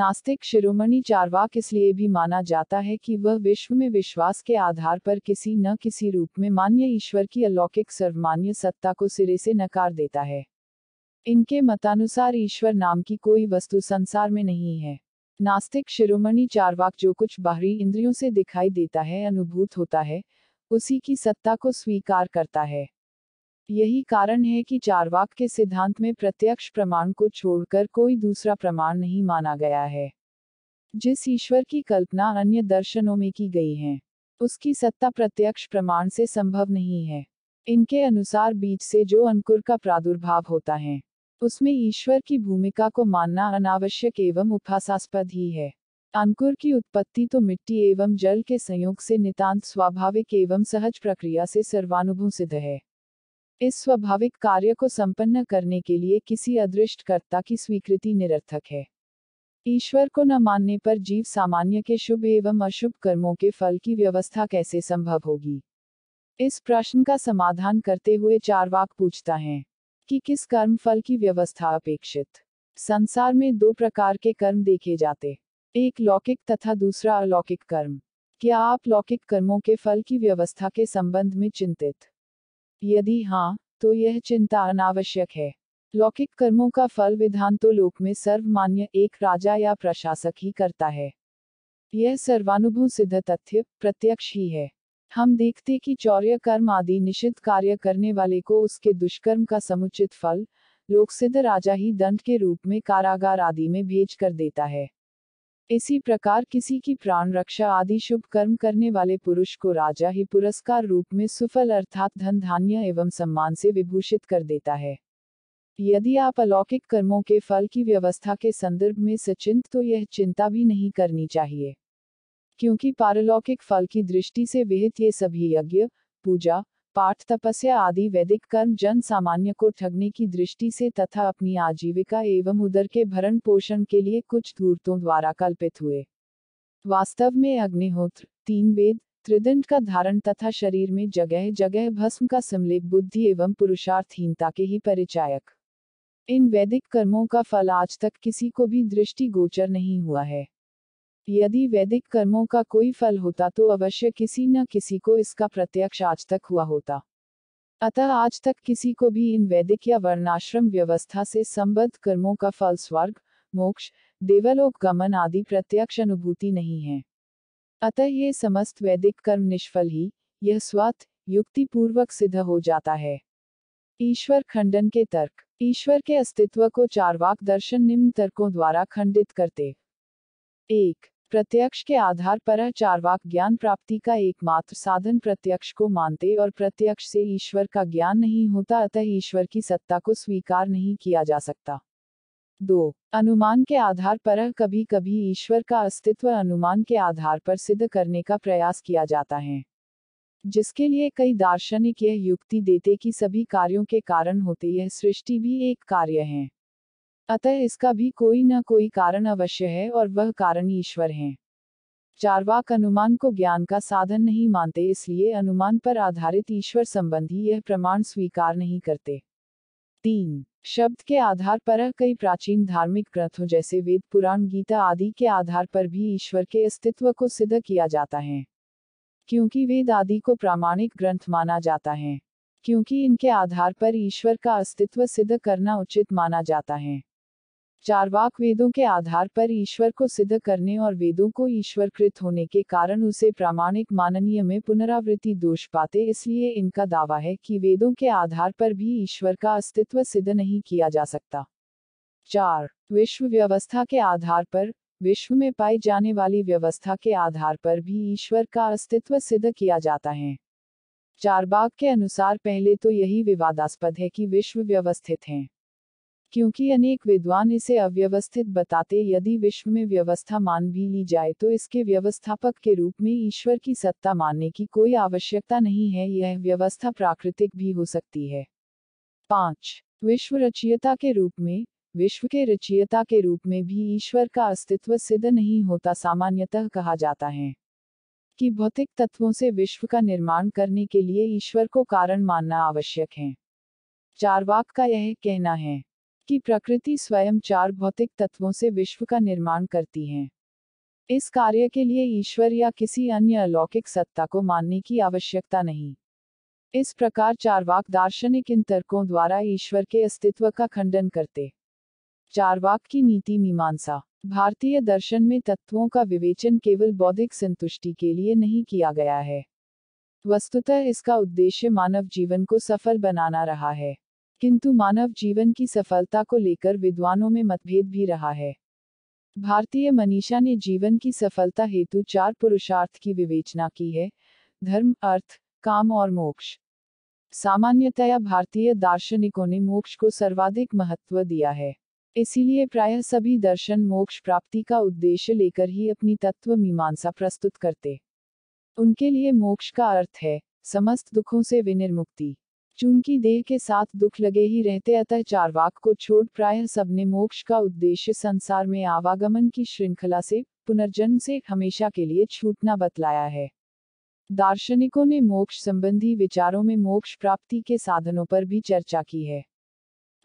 नास्तिक शिरोमणि चारवाक इसलिए भी माना जाता है कि वह विश्व में विश्वास के आधार पर किसी न किसी रूप में मान्य ईश्वर की अलौकिक सर्वमान्य सत्ता को सिरे से नकार देता है इनके मतानुसार ईश्वर नाम की कोई वस्तु संसार में नहीं है नास्तिक शिरोमणि चारवाक जो कुछ बाहरी इंद्रियों से दिखाई देता है अनुभूत होता है उसी की सत्ता को स्वीकार करता है यही कारण है कि चारवाक के सिद्धांत में प्रत्यक्ष प्रमाण को छोड़कर कोई दूसरा प्रमाण नहीं माना गया है जिस ईश्वर की कल्पना अन्य दर्शनों में की गई है उसकी सत्ता प्रत्यक्ष प्रमाण से संभव नहीं है इनके अनुसार बीज से जो अंकुर का प्रादुर्भाव होता है उसमें ईश्वर की भूमिका को मानना अनावश्यक एवं उपहासास्पद ही है अंकुर की उत्पत्ति तो मिट्टी एवं जल के संयोग से नितांत स्वाभाविक एवं सहज प्रक्रिया से सर्वानुभू सिद्ध है इस स्वाभाविक कार्य को संपन्न करने के लिए किसी अदृष्टकर्ता की स्वीकृति निरर्थक है ईश्वर को न मानने पर जीव सामान्य के शुभ एवं अशुभ कर्मों के फल की व्यवस्था कैसे संभव होगी इस प्रश्न का समाधान करते हुए चारवाक पूछता है कि किस कर्म फल की व्यवस्था अपेक्षित संसार में दो प्रकार के कर्म देखे जाते एक लौकिक तथा दूसरा अलौकिक कर्म क्या आप लौकिक कर्मों के फल की व्यवस्था के संबंध में चिंतित यदि हाँ तो यह चिंता अनावश्यक है लौकिक कर्मों का फल विधान तो लोक में सर्वमान्य एक राजा या प्रशासक ही करता है यह सर्वानुभव सिद्ध तथ्य प्रत्यक्ष ही है हम देखते कि चौर्य कर्म आदि निषिद्ध कार्य करने वाले को उसके दुष्कर्म का समुचित फल लोकसिद्ध राजा ही दंड के रूप में कारागार आदि में भेज कर देता है इसी प्रकार किसी की प्राण रक्षा आदि शुभ कर्म करने वाले पुरुष को राजा ही पुरस्कार रूप में सुफल अर्थात धन धान्य एवं सम्मान से विभूषित कर देता है यदि आप अलौकिक कर्मों के फल की व्यवस्था के संदर्भ में सचिंत तो यह चिंता भी नहीं करनी चाहिए क्योंकि पारलौकिक फल की दृष्टि से विहित ये सभी यज्ञ पूजा पाठ तपस्या आदि वैदिक कर्म जन सामान्य को ठगने की दृष्टि से तथा अपनी आजीविका एवं उदर के भरण पोषण के लिए कुछ धूर्तों द्वारा कल्पित हुए वास्तव में अग्निहोत्र तीन वेद त्रिदंड का धारण तथा शरीर में जगह जगह भस्म का समलेप बुद्धि एवं पुरुषार्थहीनता के ही परिचायक इन वैदिक कर्मों का फल आज तक किसी को भी दृष्टिगोचर नहीं हुआ है यदि वैदिक कर्मों का कोई फल होता तो अवश्य किसी न किसी को इसका प्रत्यक्ष आज तक हुआ होता अतः आज तक किसी को भी इन वैदिक या वर्णाश्रम व्यवस्था से संबद्ध कर्मों का फल स्वर्ग मोक्ष देवलोक गमन आदि प्रत्यक्ष अनुभूति नहीं है अतः ये समस्त वैदिक कर्म निष्फल ही यह स्वात युक्तिपूर्वक सिद्ध हो जाता है ईश्वर खंडन के तर्क ईश्वर के अस्तित्व को चारवाक दर्शन निम्न तर्कों द्वारा खंडित करते एक प्रत्यक्ष के आधार पर चारवाक ज्ञान प्राप्ति का एकमात्र साधन प्रत्यक्ष को मानते और प्रत्यक्ष से ईश्वर का ज्ञान नहीं होता अतः ईश्वर की सत्ता को स्वीकार नहीं किया जा सकता दो अनुमान के आधार पर कभी कभी ईश्वर का अस्तित्व अनुमान के आधार पर सिद्ध करने का प्रयास किया जाता है जिसके लिए कई दार्शनिक यह युक्ति देते कि सभी कार्यों के कारण होते यह सृष्टि भी एक कार्य है अतः इसका भी कोई न कोई कारण अवश्य है और वह कारण ईश्वर हैं चारवाक अनुमान को ज्ञान का साधन नहीं मानते इसलिए अनुमान पर आधारित ईश्वर संबंधी यह प्रमाण स्वीकार नहीं करते तीन शब्द के आधार पर कई प्राचीन धार्मिक ग्रंथों जैसे वेद पुराण गीता आदि के आधार पर भी ईश्वर के अस्तित्व को सिद्ध किया जाता है क्योंकि वेद आदि को प्रामाणिक ग्रंथ माना जाता है क्योंकि इनके आधार पर ईश्वर का अस्तित्व सिद्ध करना उचित माना जाता है चारवाक वेदों के आधार पर ईश्वर को सिद्ध करने और वेदों को ईश्वरकृत होने के कारण उसे प्रामाणिक माननीय में पुनरावृत्ति दोष पाते इसलिए इनका दावा है कि वेदों के आधार पर भी ईश्वर का अस्तित्व सिद्ध नहीं किया जा सकता चार विश्व व्यवस्था के आधार पर विश्व में पाई जाने वाली व्यवस्था के आधार पर भी ईश्वर का अस्तित्व सिद्ध किया जाता है चारबाग के अनुसार पहले तो यही विवादास्पद है कि विश्व व्यवस्थित हैं क्योंकि अनेक विद्वान इसे अव्यवस्थित बताते यदि विश्व में व्यवस्था मान भी ली जाए तो इसके व्यवस्थापक के रूप में ईश्वर की सत्ता मानने की कोई आवश्यकता नहीं है यह व्यवस्था प्राकृतिक भी हो सकती है पाँच विश्व रचियता के रूप में विश्व के रचियता के रूप में भी ईश्वर का अस्तित्व सिद्ध नहीं होता सामान्यतः कहा जाता है कि भौतिक तत्वों से विश्व का निर्माण करने के लिए ईश्वर को कारण मानना आवश्यक है चारवाक का यह कहना है की प्रकृति स्वयं चार भौतिक तत्वों से विश्व का निर्माण करती है इस कार्य के लिए ईश्वर या किसी अन्य अलौकिक सत्ता को मानने की आवश्यकता नहीं इस प्रकार चारवाक दार्शनिक इन तर्कों द्वारा ईश्वर के अस्तित्व का खंडन करते चारवाक की नीति मीमांसा भारतीय दर्शन में तत्वों का विवेचन केवल बौद्धिक संतुष्टि के लिए नहीं किया गया है वस्तुतः इसका उद्देश्य मानव जीवन को सफल बनाना रहा है किंतु मानव जीवन की सफलता को लेकर विद्वानों में मतभेद भी रहा है भारतीय मनीषा ने जीवन की सफलता हेतु चार पुरुषार्थ की विवेचना की है धर्म अर्थ काम और मोक्ष सामान्यतया भारतीय दार्शनिकों ने मोक्ष को सर्वाधिक महत्व दिया है इसीलिए प्रायः सभी दर्शन मोक्ष प्राप्ति का उद्देश्य लेकर ही अपनी तत्व मीमांसा प्रस्तुत करते उनके लिए मोक्ष का अर्थ है समस्त दुखों से विनिर्मुक्ति चूंकी देह के साथ दुख लगे ही रहते अतः चारवाक को छोड़ प्राय सबने मोक्ष का उद्देश्य संसार में आवागमन की श्रृंखला से पुनर्जन्म से हमेशा के लिए छूटना बतलाया है दार्शनिकों ने मोक्ष संबंधी विचारों में मोक्ष प्राप्ति के साधनों पर भी चर्चा की है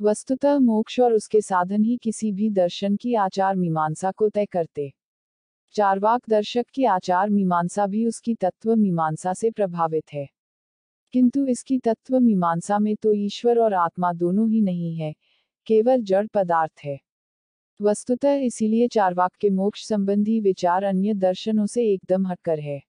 वस्तुतः मोक्ष और उसके साधन ही किसी भी दर्शन की आचार मीमांसा को तय करते चारवाक दर्शक की आचार मीमांसा भी उसकी तत्व मीमांसा से प्रभावित है किंतु इसकी तत्व मीमांसा में तो ईश्वर और आत्मा दोनों ही नहीं है केवल जड़ पदार्थ है वस्तुतः इसीलिए चारवाक के मोक्ष संबंधी विचार अन्य दर्शनों से एकदम हटकर है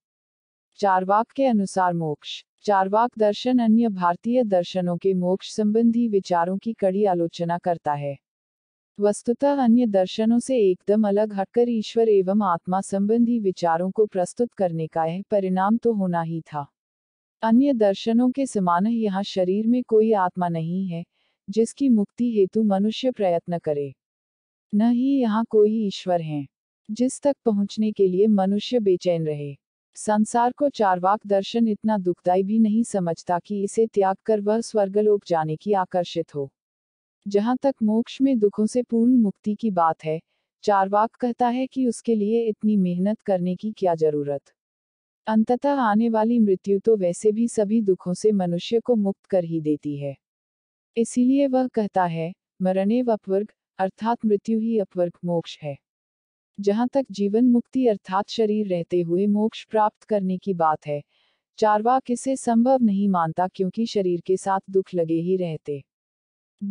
चारवाक के अनुसार मोक्ष चारवाक दर्शन अन्य भारतीय दर्शनों के मोक्ष संबंधी विचारों की कड़ी आलोचना करता है वस्तुतः अन्य दर्शनों से एकदम अलग हटकर ईश्वर एवं आत्मा संबंधी विचारों को प्रस्तुत करने का यह परिणाम तो होना ही था अन्य दर्शनों के समान यहाँ शरीर में कोई आत्मा नहीं है जिसकी मुक्ति हेतु मनुष्य प्रयत्न करे न ही यहाँ कोई ईश्वर है जिस तक पहुँचने के लिए मनुष्य बेचैन रहे संसार को चारवाक दर्शन इतना दुखदायी भी नहीं समझता कि इसे त्याग कर वह स्वर्गलोक जाने की आकर्षित हो जहाँ तक मोक्ष में दुखों से पूर्ण मुक्ति की बात है चारवाक कहता है कि उसके लिए इतनी मेहनत करने की क्या जरूरत अंततः आने वाली मृत्यु तो वैसे भी सभी दुखों से मनुष्य को मुक्त कर ही देती है इसीलिए वह कहता है मरणे अपवर्ग अर्थात मृत्यु ही अपवर्ग मोक्ष है जहाँ तक जीवन मुक्ति अर्थात शरीर रहते हुए मोक्ष प्राप्त करने की बात है चारवाक इसे संभव नहीं मानता क्योंकि शरीर के साथ दुख लगे ही रहते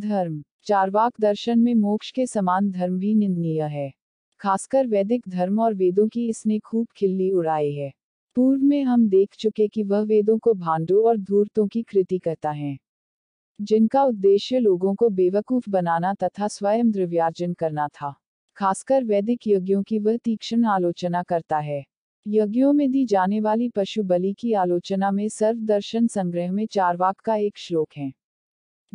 धर्म चारवाक दर्शन में मोक्ष के समान धर्म भी निंदनीय है खासकर वैदिक धर्म और वेदों की इसने खूब खिल्ली उड़ाई है पूर्व में हम देख चुके कि वह वेदों को भांडो और धूर्तों की कृति करता है जिनका उद्देश्य लोगों को बेवकूफ बनाना तथा स्वयं द्रव्यार्जन करना था खासकर वैदिक यज्ञों की वह तीक्ष्ण आलोचना करता है यज्ञों में दी जाने वाली पशु बलि की आलोचना में सर्वदर्शन संग्रह में चारवाक का एक श्लोक है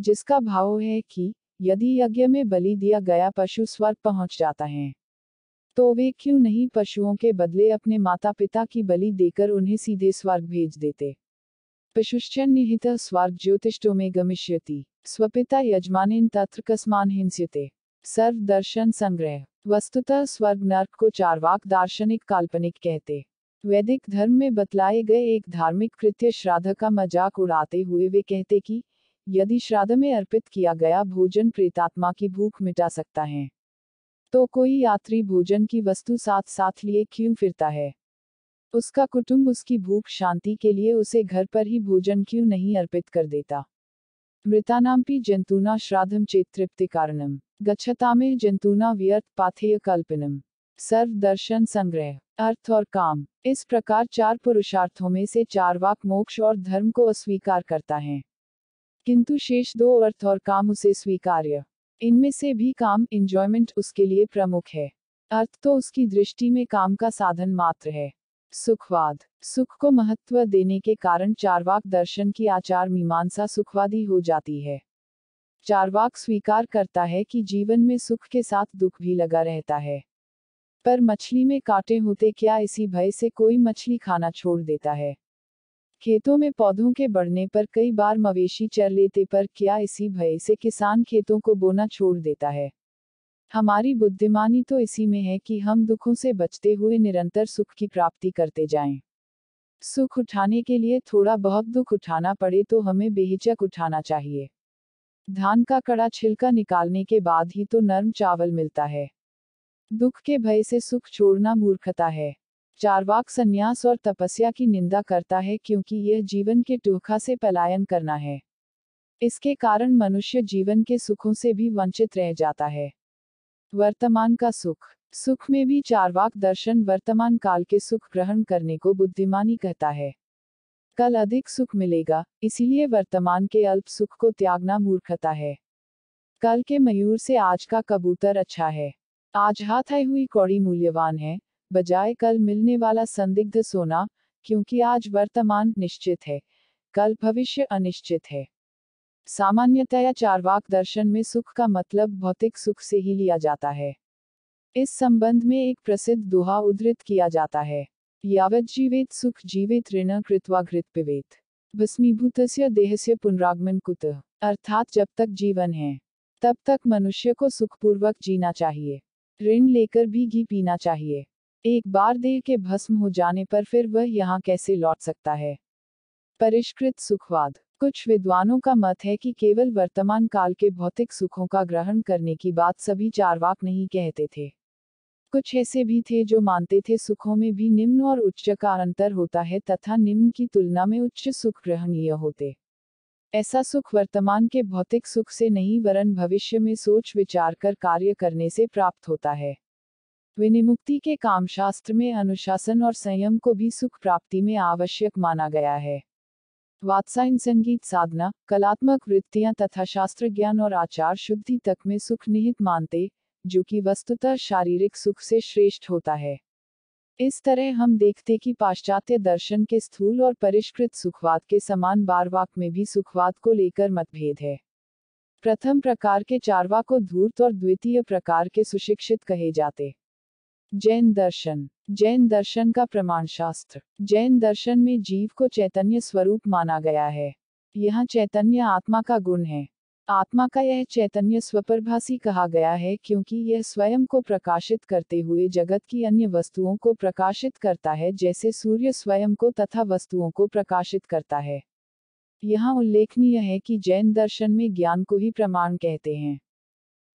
जिसका भाव है कि यदि यज्ञ में बलि दिया गया पशु स्वर्ग पहुंच जाता है तो वे क्यों नहीं पशुओं के बदले अपने माता पिता की बलि देकर उन्हें सीधे स्वर्ग भेज देते पशुश्चन निहित स्वर्ग ज्योतिषो में गमिष्यति स्वपिता यजमान तत्र कस्मान हिंस्यते सर्व दर्शन संग्रह वस्तुतः स्वर्ग नर्क को चारवाक दार्शनिक काल्पनिक कहते वैदिक धर्म में बतलाए गए एक धार्मिक कृत्य श्राद्ध का मजाक उड़ाते हुए वे कहते कि यदि श्राद्ध में अर्पित किया गया भोजन प्रेतात्मा की भूख मिटा सकता है तो कोई यात्री भोजन की वस्तु साथ साथ लिए क्यों फिरता है उसका कुटुंब उसकी भूख शांति के लिए उसे घर पर ही भोजन क्यों नहीं अर्पित कर देता मृतानाम्पि जंतुना श्राद्धम तृप्ति कारणम में जंतुना व्यर्थ पाथेय कल्पनम सर्व दर्शन संग्रह अर्थ और काम इस प्रकार चार पुरुषार्थों में से चार वाक मोक्ष और धर्म को अस्वीकार करता है किंतु शेष दो अर्थ और काम उसे स्वीकार्य इनमें से भी काम इंजॉयमेंट उसके लिए प्रमुख है अर्थ तो उसकी दृष्टि में काम का साधन मात्र है सुखवाद सुख को महत्व देने के कारण चारवाक दर्शन की आचार मीमांसा सुखवादी हो जाती है चारवाक स्वीकार करता है कि जीवन में सुख के साथ दुख भी लगा रहता है पर मछली में कांटे होते क्या इसी भय से कोई मछली खाना छोड़ देता है खेतों में पौधों के बढ़ने पर कई बार मवेशी चर लेते पर क्या इसी भय से किसान खेतों को बोना छोड़ देता है हमारी बुद्धिमानी तो इसी में है कि हम दुखों से बचते हुए निरंतर सुख की प्राप्ति करते जाएं। सुख उठाने के लिए थोड़ा बहुत दुख उठाना पड़े तो हमें बेहिचक उठाना चाहिए धान का कड़ा छिलका निकालने के बाद ही तो नर्म चावल मिलता है दुख के भय से सुख छोड़ना मूर्खता है चारवाक संन्यास और तपस्या की निंदा करता है क्योंकि यह जीवन के टूखा से पलायन करना है इसके कारण मनुष्य जीवन के सुखों से भी वंचित रह जाता है वर्तमान का सुख सुख में भी चारवाक दर्शन वर्तमान काल के सुख ग्रहण करने को बुद्धिमानी कहता है कल अधिक सुख मिलेगा इसीलिए वर्तमान के अल्प सुख को त्यागना मूर्खता है कल के मयूर से आज का कबूतर अच्छा है आज हाथ आई हुई कौड़ी मूल्यवान है बजाय कल मिलने वाला संदिग्ध सोना क्योंकि आज वर्तमान निश्चित है कल भविष्य अनिश्चित है सामान्यतया चारवाक दर्शन में सुख का मतलब भौतिक सुख से ही लिया जाता है इस संबंध में एक प्रसिद्ध दुहा उद्धृत किया जाता है यावत जीवित सुख जीवित ऋण कृतवा घृत पिवेत भस्मीभूत देहस्य पुनरागमन कुत अर्थात जब तक जीवन है तब तक मनुष्य को सुखपूर्वक जीना चाहिए ऋण लेकर भी घी पीना चाहिए एक बार देह के भस्म हो जाने पर फिर वह यहाँ कैसे लौट सकता है परिष्कृत सुखवाद कुछ विद्वानों का मत है कि केवल वर्तमान काल के भौतिक सुखों का ग्रहण करने की बात सभी चारवाक नहीं कहते थे कुछ ऐसे भी थे जो मानते थे सुखों में भी निम्न और उच्च का अंतर होता है तथा निम्न की तुलना में उच्च सुख ग्रहणीय होते ऐसा सुख वर्तमान के भौतिक सुख से नहीं वरन भविष्य में सोच विचार कर कार्य करने से प्राप्त होता है विनिमुक्ति के कामशास्त्र में अनुशासन और संयम को भी सुख प्राप्ति में आवश्यक माना गया है वात्साइन संगीत साधना कलात्मक वृत्तियां तथा शास्त्र ज्ञान और आचार शुद्धि तक में सुख निहित मानते जो कि वस्तुतः शारीरिक सुख से श्रेष्ठ होता है इस तरह हम देखते कि पाश्चात्य दर्शन के स्थूल और परिष्कृत सुखवाद के समान बारवाक में भी सुखवाद को लेकर मतभेद है प्रथम प्रकार के चारवा को धूर्त और द्वितीय प्रकार के सुशिक्षित कहे जाते जैन दर्शन जैन दर्शन का प्रमाण शास्त्र जैन दर्शन में जीव को चैतन्य स्वरूप माना गया है यह चैतन्य आत्मा का गुण है आत्मा का यह चैतन्य स्वपरभाषी कहा गया है क्योंकि यह स्वयं को प्रकाशित करते हुए जगत की अन्य वस्तुओं को प्रकाशित करता है जैसे सूर्य स्वयं को तथा वस्तुओं को प्रकाशित करता है यहाँ उल्लेखनीय है कि जैन दर्शन में ज्ञान को ही प्रमाण कहते हैं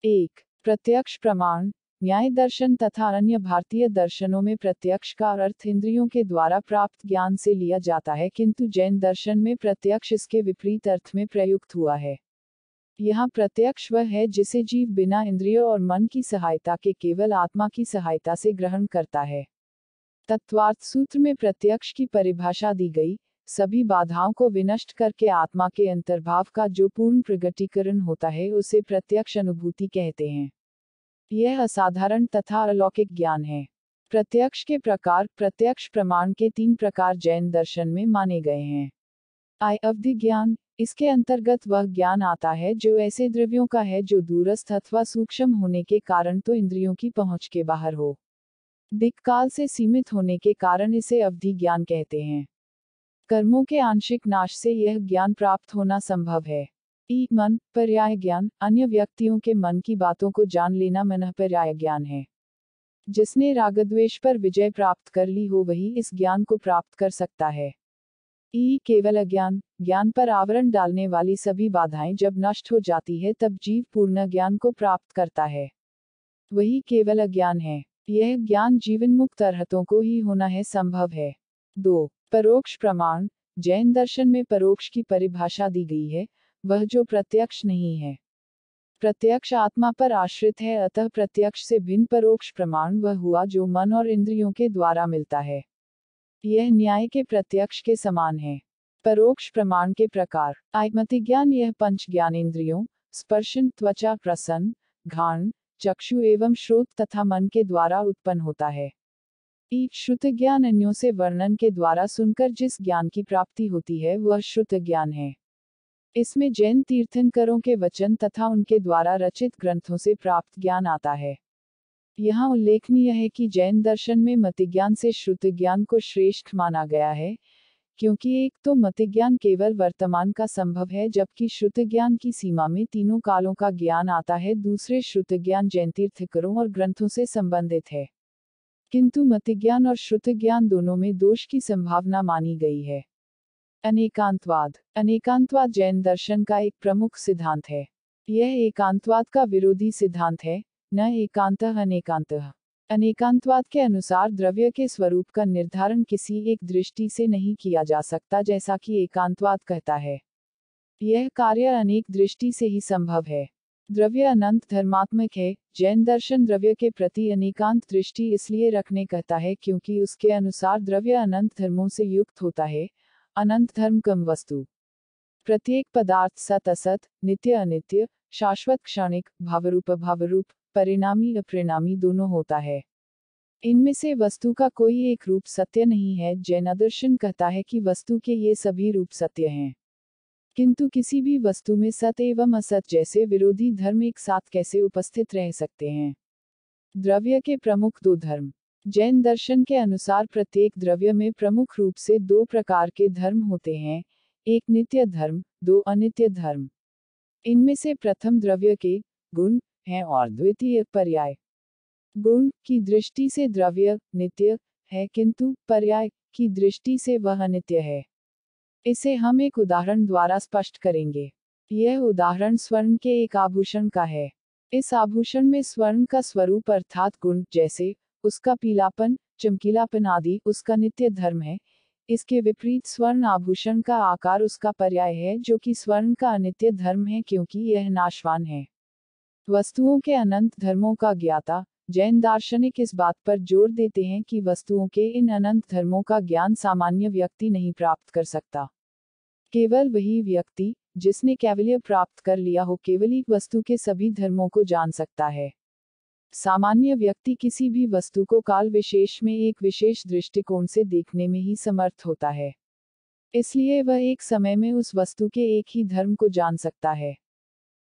एक प्रत्यक्ष प्रमाण न्याय दर्शन तथा अन्य भारतीय दर्शनों में प्रत्यक्ष का अर्थ इंद्रियों के द्वारा प्राप्त ज्ञान से लिया जाता है किंतु जैन दर्शन में प्रत्यक्ष इसके विपरीत अर्थ में प्रयुक्त हुआ है यह प्रत्यक्ष वह है जिसे जीव बिना इंद्रिय और मन की सहायता के केवल आत्मा की सहायता से ग्रहण करता है तत्वार्थ सूत्र में प्रत्यक्ष की परिभाषा दी गई सभी बाधाओं को विनष्ट करके आत्मा के अंतर्भाव का जो पूर्ण प्रगटीकरण होता है उसे प्रत्यक्ष अनुभूति कहते हैं यह असाधारण तथा अलौकिक ज्ञान है प्रत्यक्ष के प्रकार प्रत्यक्ष प्रमाण के तीन प्रकार जैन दर्शन में माने गए हैं आय अवधि ज्ञान इसके अंतर्गत वह ज्ञान आता है जो ऐसे द्रव्यों का है जो दूरस्थ अथवा सूक्ष्म होने के कारण तो इंद्रियों की पहुंच के बाहर हो दिक्काल से सीमित होने के कारण इसे अवधि ज्ञान कहते हैं कर्मों के आंशिक नाश से यह ज्ञान प्राप्त होना संभव है ई मन पर्याय ज्ञान अन्य व्यक्तियों के मन की बातों को जान लेना मन पर्याय ज्ञान है जिसने रागद्वेश पर विजय प्राप्त कर ली हो वही इस ज्ञान को प्राप्त कर सकता है ई केवल अज्ञान ज्ञान पर आवरण डालने वाली सभी बाधाएं जब नष्ट हो जाती है तब जीव पूर्ण ज्ञान को प्राप्त करता है वही केवल अज्ञान है यह ज्ञान जीवन मुक्त अर्तों को ही होना है संभव है दो परोक्ष प्रमाण जैन दर्शन में परोक्ष की परिभाषा दी गई है वह जो प्रत्यक्ष नहीं है प्रत्यक्ष आत्मा पर आश्रित है अतः प्रत्यक्ष से भिन्न परोक्ष प्रमाण वह हुआ जो मन और इंद्रियों के द्वारा मिलता है यह न्याय के प्रत्यक्ष के समान है परोक्ष प्रमाण के प्रकार आयमति ज्ञान यह पंच ज्ञान इंद्रियों स्पर्शन त्वचा प्रसन्न घाण चक्षु एवं श्रोत तथा मन के द्वारा उत्पन्न होता है श्रुत ज्ञान अन्यों से वर्णन के द्वारा सुनकर जिस ज्ञान की प्राप्ति होती है वह श्रुत ज्ञान है इसमें जैन तीर्थंकरों के वचन तथा उनके द्वारा रचित ग्रंथों से प्राप्त ज्ञान आता है यहाँ उल्लेखनीय है कि जैन दर्शन में मतिज्ञान से श्रुत ज्ञान को श्रेष्ठ माना गया है क्योंकि एक तो मतिज्ञान केवल वर्तमान का संभव है जबकि श्रुत ज्ञान की सीमा में तीनों कालों का ज्ञान आता है दूसरे श्रुत ज्ञान जैन तीर्थकरों और ग्रंथों से संबंधित है किंतु मतिज्ञान और श्रुत ज्ञान दोनों में दोष की संभावना मानी गई है अनेकांतवाद अनेकांतवाद जैन दर्शन का एक प्रमुख सिद्धांत है यह एकांतवाद का विरोधी सिद्धांत है न एकांत अनेकांत अनेकांतवाद के अनुसार द्रव्य के स्वरूप का निर्धारण किसी एक दृष्टि से नहीं किया जा सकता जैसा कि एकांतवाद कहता है यह कार्य अनेक दृष्टि से ही संभव है द्रव्य अनंत धर्मात्मक है जैन दर्शन द्रव्य के प्रति अनेकांत दृष्टि इसलिए रखने कहता है क्योंकि उसके अनुसार द्रव्य अनंत धर्मों से युक्त होता है अनंत धर्म कम वस्तु प्रत्येक पदार्थ सत असत नित्य अनित्य शाश्वत क्षणिक भावरूप भावरूप परिणामी अपरिणामी दोनों होता है इनमें से वस्तु का कोई एक रूप सत्य नहीं है जैन दर्शन कहता है कि वस्तु के ये सभी रूप सत्य हैं किंतु किसी भी वस्तु में सत एवं असत जैसे विरोधी धर्म एक साथ कैसे उपस्थित रह सकते हैं द्रव्य के प्रमुख दो धर्म जैन दर्शन के अनुसार प्रत्येक द्रव्य में प्रमुख रूप से दो प्रकार के धर्म होते हैं एक नित्य धर्म दो अनित्य धर्म इनमें से प्रथम द्रव्य के गुण हैं और द्वितीय पर्याय गुण की दृष्टि से द्रव्य नित्य है किंतु पर्याय की दृष्टि से वह अनित्य है इसे हम एक उदाहरण द्वारा स्पष्ट करेंगे यह उदाहरण स्वर्ण के एक आभूषण का है इस आभूषण में स्वर्ण का स्वरूप अर्थात गुण जैसे उसका पीलापन चमकीलापन आदि उसका नित्य धर्म है इसके विपरीत स्वर्ण आभूषण का आकार उसका पर्याय है जो कि स्वर्ण का अनित्य धर्म है क्योंकि यह नाशवान है वस्तुओं के अनंत धर्मों का ज्ञाता जैन दार्शनिक इस बात पर जोर देते हैं कि वस्तुओं के इन अनंत धर्मों का ज्ञान सामान्य व्यक्ति नहीं प्राप्त कर सकता केवल वही व्यक्ति जिसने कैवल्य प्राप्त कर लिया हो केवल एक वस्तु के सभी धर्मों को जान सकता है सामान्य व्यक्ति किसी भी वस्तु को काल विशेष में एक विशेष दृष्टिकोण से देखने में ही समर्थ होता है इसलिए वह एक समय में उस वस्तु के एक ही धर्म को जान सकता है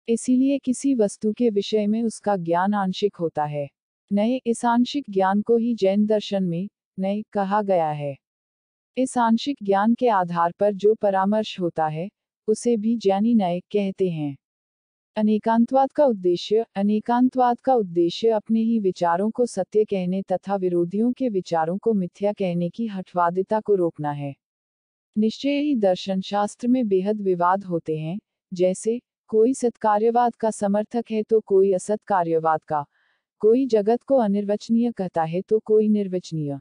इसीलिए किसी वस्तु के विषय में उसका ज्ञान आंशिक होता है नए इस आंशिक ज्ञान को ही जैन दर्शन में नए कहा गया है इस आंशिक ज्ञान के आधार पर जो परामर्श होता है उसे भी ज्ञानी नए कहते हैं अनेकांतवाद का उद्देश्य अनेकांतवाद का उद्देश्य अपने ही विचारों को सत्य कहने तथा विरोधियों के विचारों को मिथ्या कहने की हठवादिता को रोकना है निश्चय ही दर्शन शास्त्र में बेहद विवाद होते हैं जैसे कोई सत्कार्यवाद का समर्थक है तो कोई असत्कार्यवाद का कोई जगत को अनिर्वचनीय कहता है तो कोई निर्वचनीय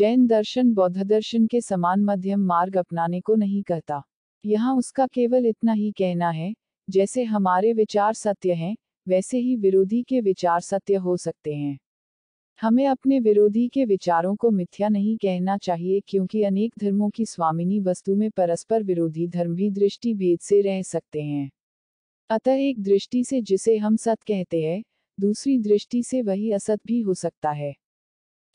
जैन दर्शन बौद्ध दर्शन के समान मध्यम मार्ग अपनाने को नहीं कहता यहाँ उसका केवल इतना ही कहना है जैसे हमारे विचार सत्य हैं वैसे ही विरोधी के विचार सत्य हो सकते हैं हमें अपने विरोधी के विचारों को मिथ्या नहीं कहना चाहिए क्योंकि अनेक धर्मों की स्वामिनी वस्तु में परस्पर विरोधी धर्म भी दृष्टि भेद से रह सकते हैं अतः एक दृष्टि से जिसे हम सत कहते हैं दूसरी दृष्टि से वही असत भी हो सकता है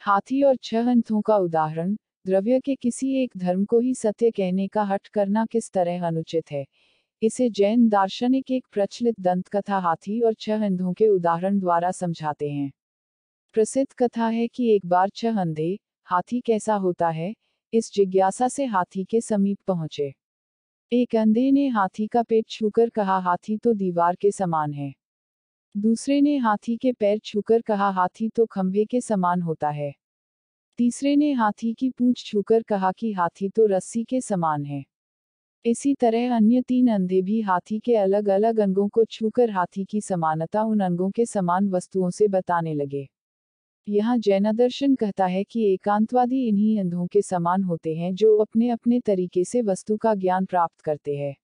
हाथी और छह अंतों का उदाहरण द्रव्य के किसी एक धर्म को ही सत्य कहने का हट करना किस तरह अनुचित है इसे जैन दार्शनिक एक प्रचलित दंतकथा हाथी और छह अंधों के उदाहरण द्वारा समझाते हैं प्रसिद्ध कथा है कि एक बार छह अंधे हाथी कैसा होता है इस जिज्ञासा से हाथी के समीप पहुंचे एक अंधे ने हाथी का पेट छूकर कहा हाथी तो दीवार के समान है दूसरे ने हाथी के पैर छूकर कहा हाथी तो खंभे के समान होता है तीसरे ने हाथी की पूंछ छूकर कहा कि हाथी तो रस्सी के समान है इसी तरह अन्य तीन अंधे भी हाथी के अलग अलग अंगों को छूकर हाथी की समानता उन अंगों के समान वस्तुओं से बताने लगे यहाँ जैनादर्शन कहता है कि एकांतवादी इन्हीं अंधों के समान होते हैं जो अपने अपने तरीके से वस्तु का ज्ञान प्राप्त करते हैं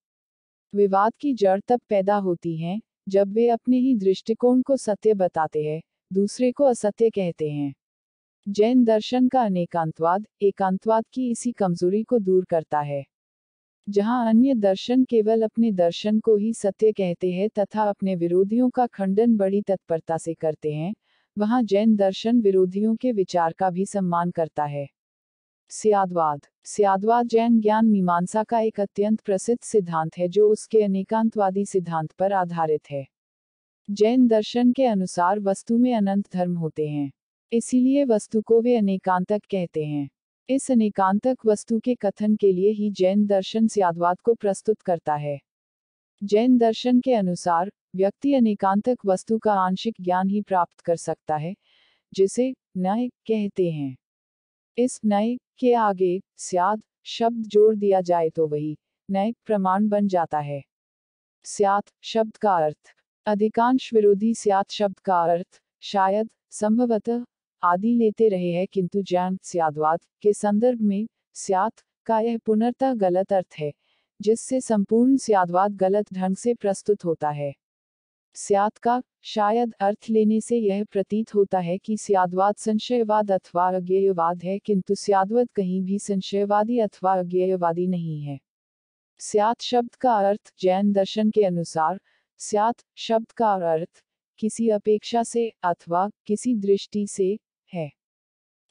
विवाद की जड़ तब पैदा होती है जब वे अपने ही दृष्टिकोण को सत्य बताते हैं दूसरे को असत्य कहते हैं जैन दर्शन का अनेकांतवाद एकांतवाद की इसी कमजोरी को दूर करता है जहां अन्य दर्शन केवल अपने दर्शन को ही सत्य कहते हैं तथा अपने विरोधियों का खंडन बड़ी तत्परता से करते हैं वहां जैन दर्शन विरोधियों के विचार का भी सम्मान करता है सियादवाद सियादवाद जैन ज्ञान मीमांसा का एक अत्यंत प्रसिद्ध सिद्धांत है जो उसके अनेकांतवादी सिद्धांत पर आधारित है जैन दर्शन के अनुसार वस्तु में अनंत धर्म होते हैं इसीलिए वस्तु को वे अनेकांतक कहते हैं इस अनेकांतक वस्तु के कथन के लिए ही जैन दर्शन स्यादवाद को प्रस्तुत करता है जैन दर्शन के अनुसार व्यक्ति अनेकांतक वस्तु का आंशिक ज्ञान ही प्राप्त कर सकता है जिसे नय कहते हैं इस नय के आगे स्याद शब्द जोड़ दिया जाए तो वही नय प्रमाण बन जाता है स्यात शब्द का अर्थ अधिकांश विरोधी स्यात शब्द का अर्थ शायद संभवतः आदि लेते रहे हैं किंतु जैन स्यादवाद के संदर्भ में स्यात का यह पुनर्तः गलत अर्थ है जिससे संपूर्ण स्यादवाद गलत ढंग से प्रस्तुत होता है स्यात का शायद अर्थ लेने से यह प्रतीत होता है कि स्यादवाद संशयवाद अथवा अज्ञेयवाद है किंतु स्यादवाद कहीं भी संशयवादी अथवा अज्ञेयवादी नहीं है स्यात शब्द का अर्थ जैन दर्शन के अनुसार स्यात शब्द का अर्थ किसी अपेक्षा से अथवा किसी दृष्टि से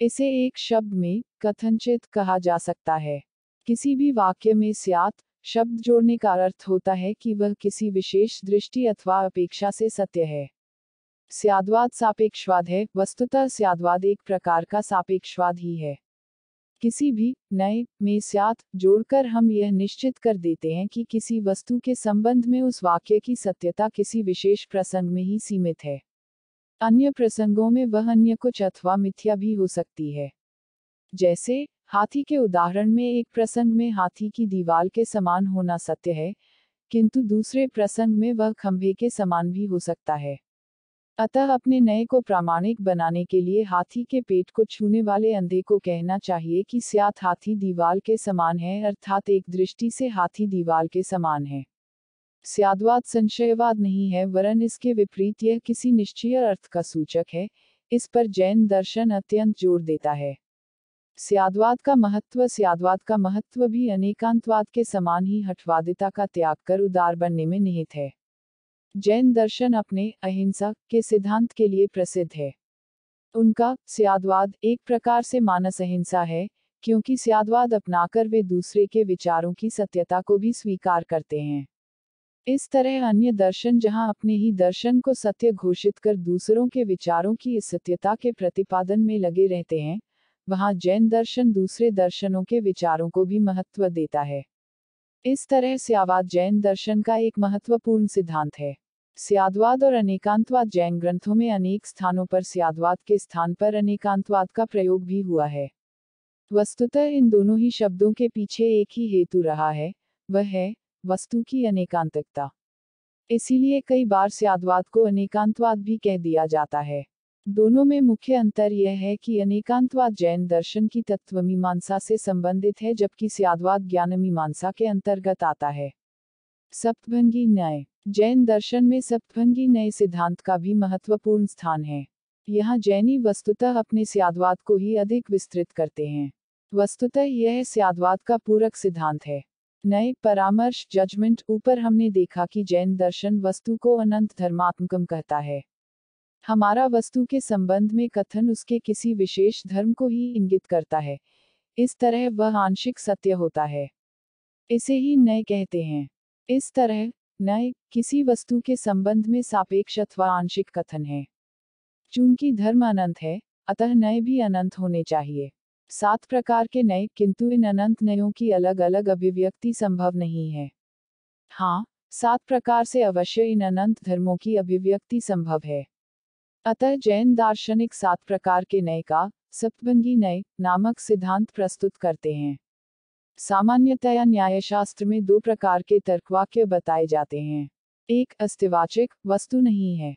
इसे एक शब्द में कथनचित कहा जा सकता है किसी भी वाक्य में स्यात शब्द जोड़ने का अर्थ होता है कि वह किसी विशेष दृष्टि अथवा अपेक्षा से सत्य है स्यादवाद सापेक्षवाद है वस्तुतः स्यादवाद एक प्रकार का सापेक्षवाद ही है किसी भी नए में स्यात जोड़कर हम यह निश्चित कर देते हैं कि किसी वस्तु के संबंध में उस वाक्य की सत्यता किसी विशेष प्रसंग में ही सीमित है अन्य प्रसंगों में वह अन्य कुछ अथवा मिथ्या भी हो सकती है जैसे हाथी के उदाहरण में एक प्रसंग में हाथी की दीवार के समान होना सत्य है किंतु दूसरे प्रसंग में वह खंभे के समान भी हो सकता है अतः अपने नए को प्रामाणिक बनाने के लिए हाथी के पेट को छूने वाले अंधे को कहना चाहिए कि स्यात हाथी दीवार के समान है अर्थात एक दृष्टि से हाथी दीवार के समान है स्यादवाद संशयवाद नहीं है वरन इसके विपरीत यह किसी निश्चय अर्थ का सूचक है इस पर जैन दर्शन अत्यंत जोर देता है स्यादवाद का महत्व स्यादवाद का महत्व भी अनेकांतवाद के समान ही हठवादिता का त्याग कर उदार बनने में निहित है जैन दर्शन अपने अहिंसा के सिद्धांत के लिए प्रसिद्ध है उनका स्यादवाद एक प्रकार से मानस अहिंसा है क्योंकि स्यादवाद अपनाकर वे दूसरे के विचारों की सत्यता को भी स्वीकार करते हैं इस तरह अन्य दर्शन जहां अपने ही दर्शन को सत्य घोषित कर दूसरों के विचारों की सत्यता के प्रतिपादन में लगे रहते हैं वहां जैन दर्शन दूसरे दर्शनों के विचारों को भी महत्व देता है इस तरह स्यावाद जैन दर्शन का एक महत्वपूर्ण सिद्धांत है स्यादवाद और अनेकांतवाद जैन ग्रंथों में अनेक स्थानों पर स्यादवाद के स्थान पर अनेकांतवाद का प्रयोग भी हुआ है वस्तुतः इन दोनों ही शब्दों के पीछे एक ही हेतु रहा है वह है वस्तु की अनेकांतिकता इसीलिए कई बार स्यादवाद को अनेकांतवाद भी कह दिया जाता है दोनों में मुख्य अंतर यह है कि अनेकांतवाद जैन दर्शन की तत्वमीमांसा से संबंधित है जबकि स्यादवाद ज्ञानमीमांसा के अंतर्गत आता है सप्तभंगी न्याय जैन दर्शन में सप्तभंगी न्याय सिद्धांत का भी महत्वपूर्ण स्थान है यहाँ जैनी वस्तुतः अपने स्यादवाद को ही अधिक विस्तृत करते हैं वस्तुतः यह स्यादवाद का पूरक सिद्धांत है नए परामर्श जजमेंट ऊपर हमने देखा कि जैन दर्शन वस्तु को अनंत धर्मात्मकम कहता है हमारा वस्तु के संबंध में कथन उसके किसी विशेष धर्म को ही इंगित करता है इस तरह वह आंशिक सत्य होता है इसे ही नए कहते हैं इस तरह नए किसी वस्तु के संबंध में सापेक्ष अथवा आंशिक कथन है चूंकि धर्म अनंत है अतः नए भी अनंत होने चाहिए सात प्रकार के नए किंतु इन अनंत नयों की अलग अलग अभिव्यक्ति संभव नहीं है हाँ सात प्रकार से अवश्य इन अनंत धर्मों की अभिव्यक्ति संभव है अतः जैन दार्शनिक सात प्रकार के नए का सप्तभंगी नए नामक सिद्धांत प्रस्तुत करते हैं सामान्यतया न्यायशास्त्र में दो प्रकार के तर्कवाक्य बताए जाते हैं एक अस्तिवाचिक वस्तु नहीं है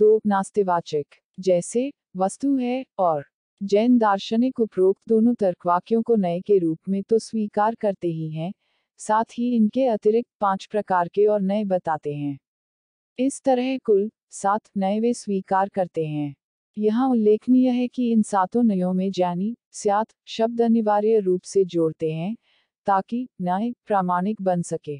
दो नास्तिवाचिक जैसे वस्तु है और जैन दार्शनिक उपरोक्त दोनों तर्कवाक्यों को नए के रूप में तो स्वीकार करते ही हैं साथ ही इनके अतिरिक्त पांच प्रकार के और नए बताते हैं इस तरह कुल सात नए वे स्वीकार करते हैं यहाँ उल्लेखनीय है कि इन सातों नयों में जानी स्यात शब्द अनिवार्य रूप से जोड़ते हैं ताकि नए प्रामाणिक बन सके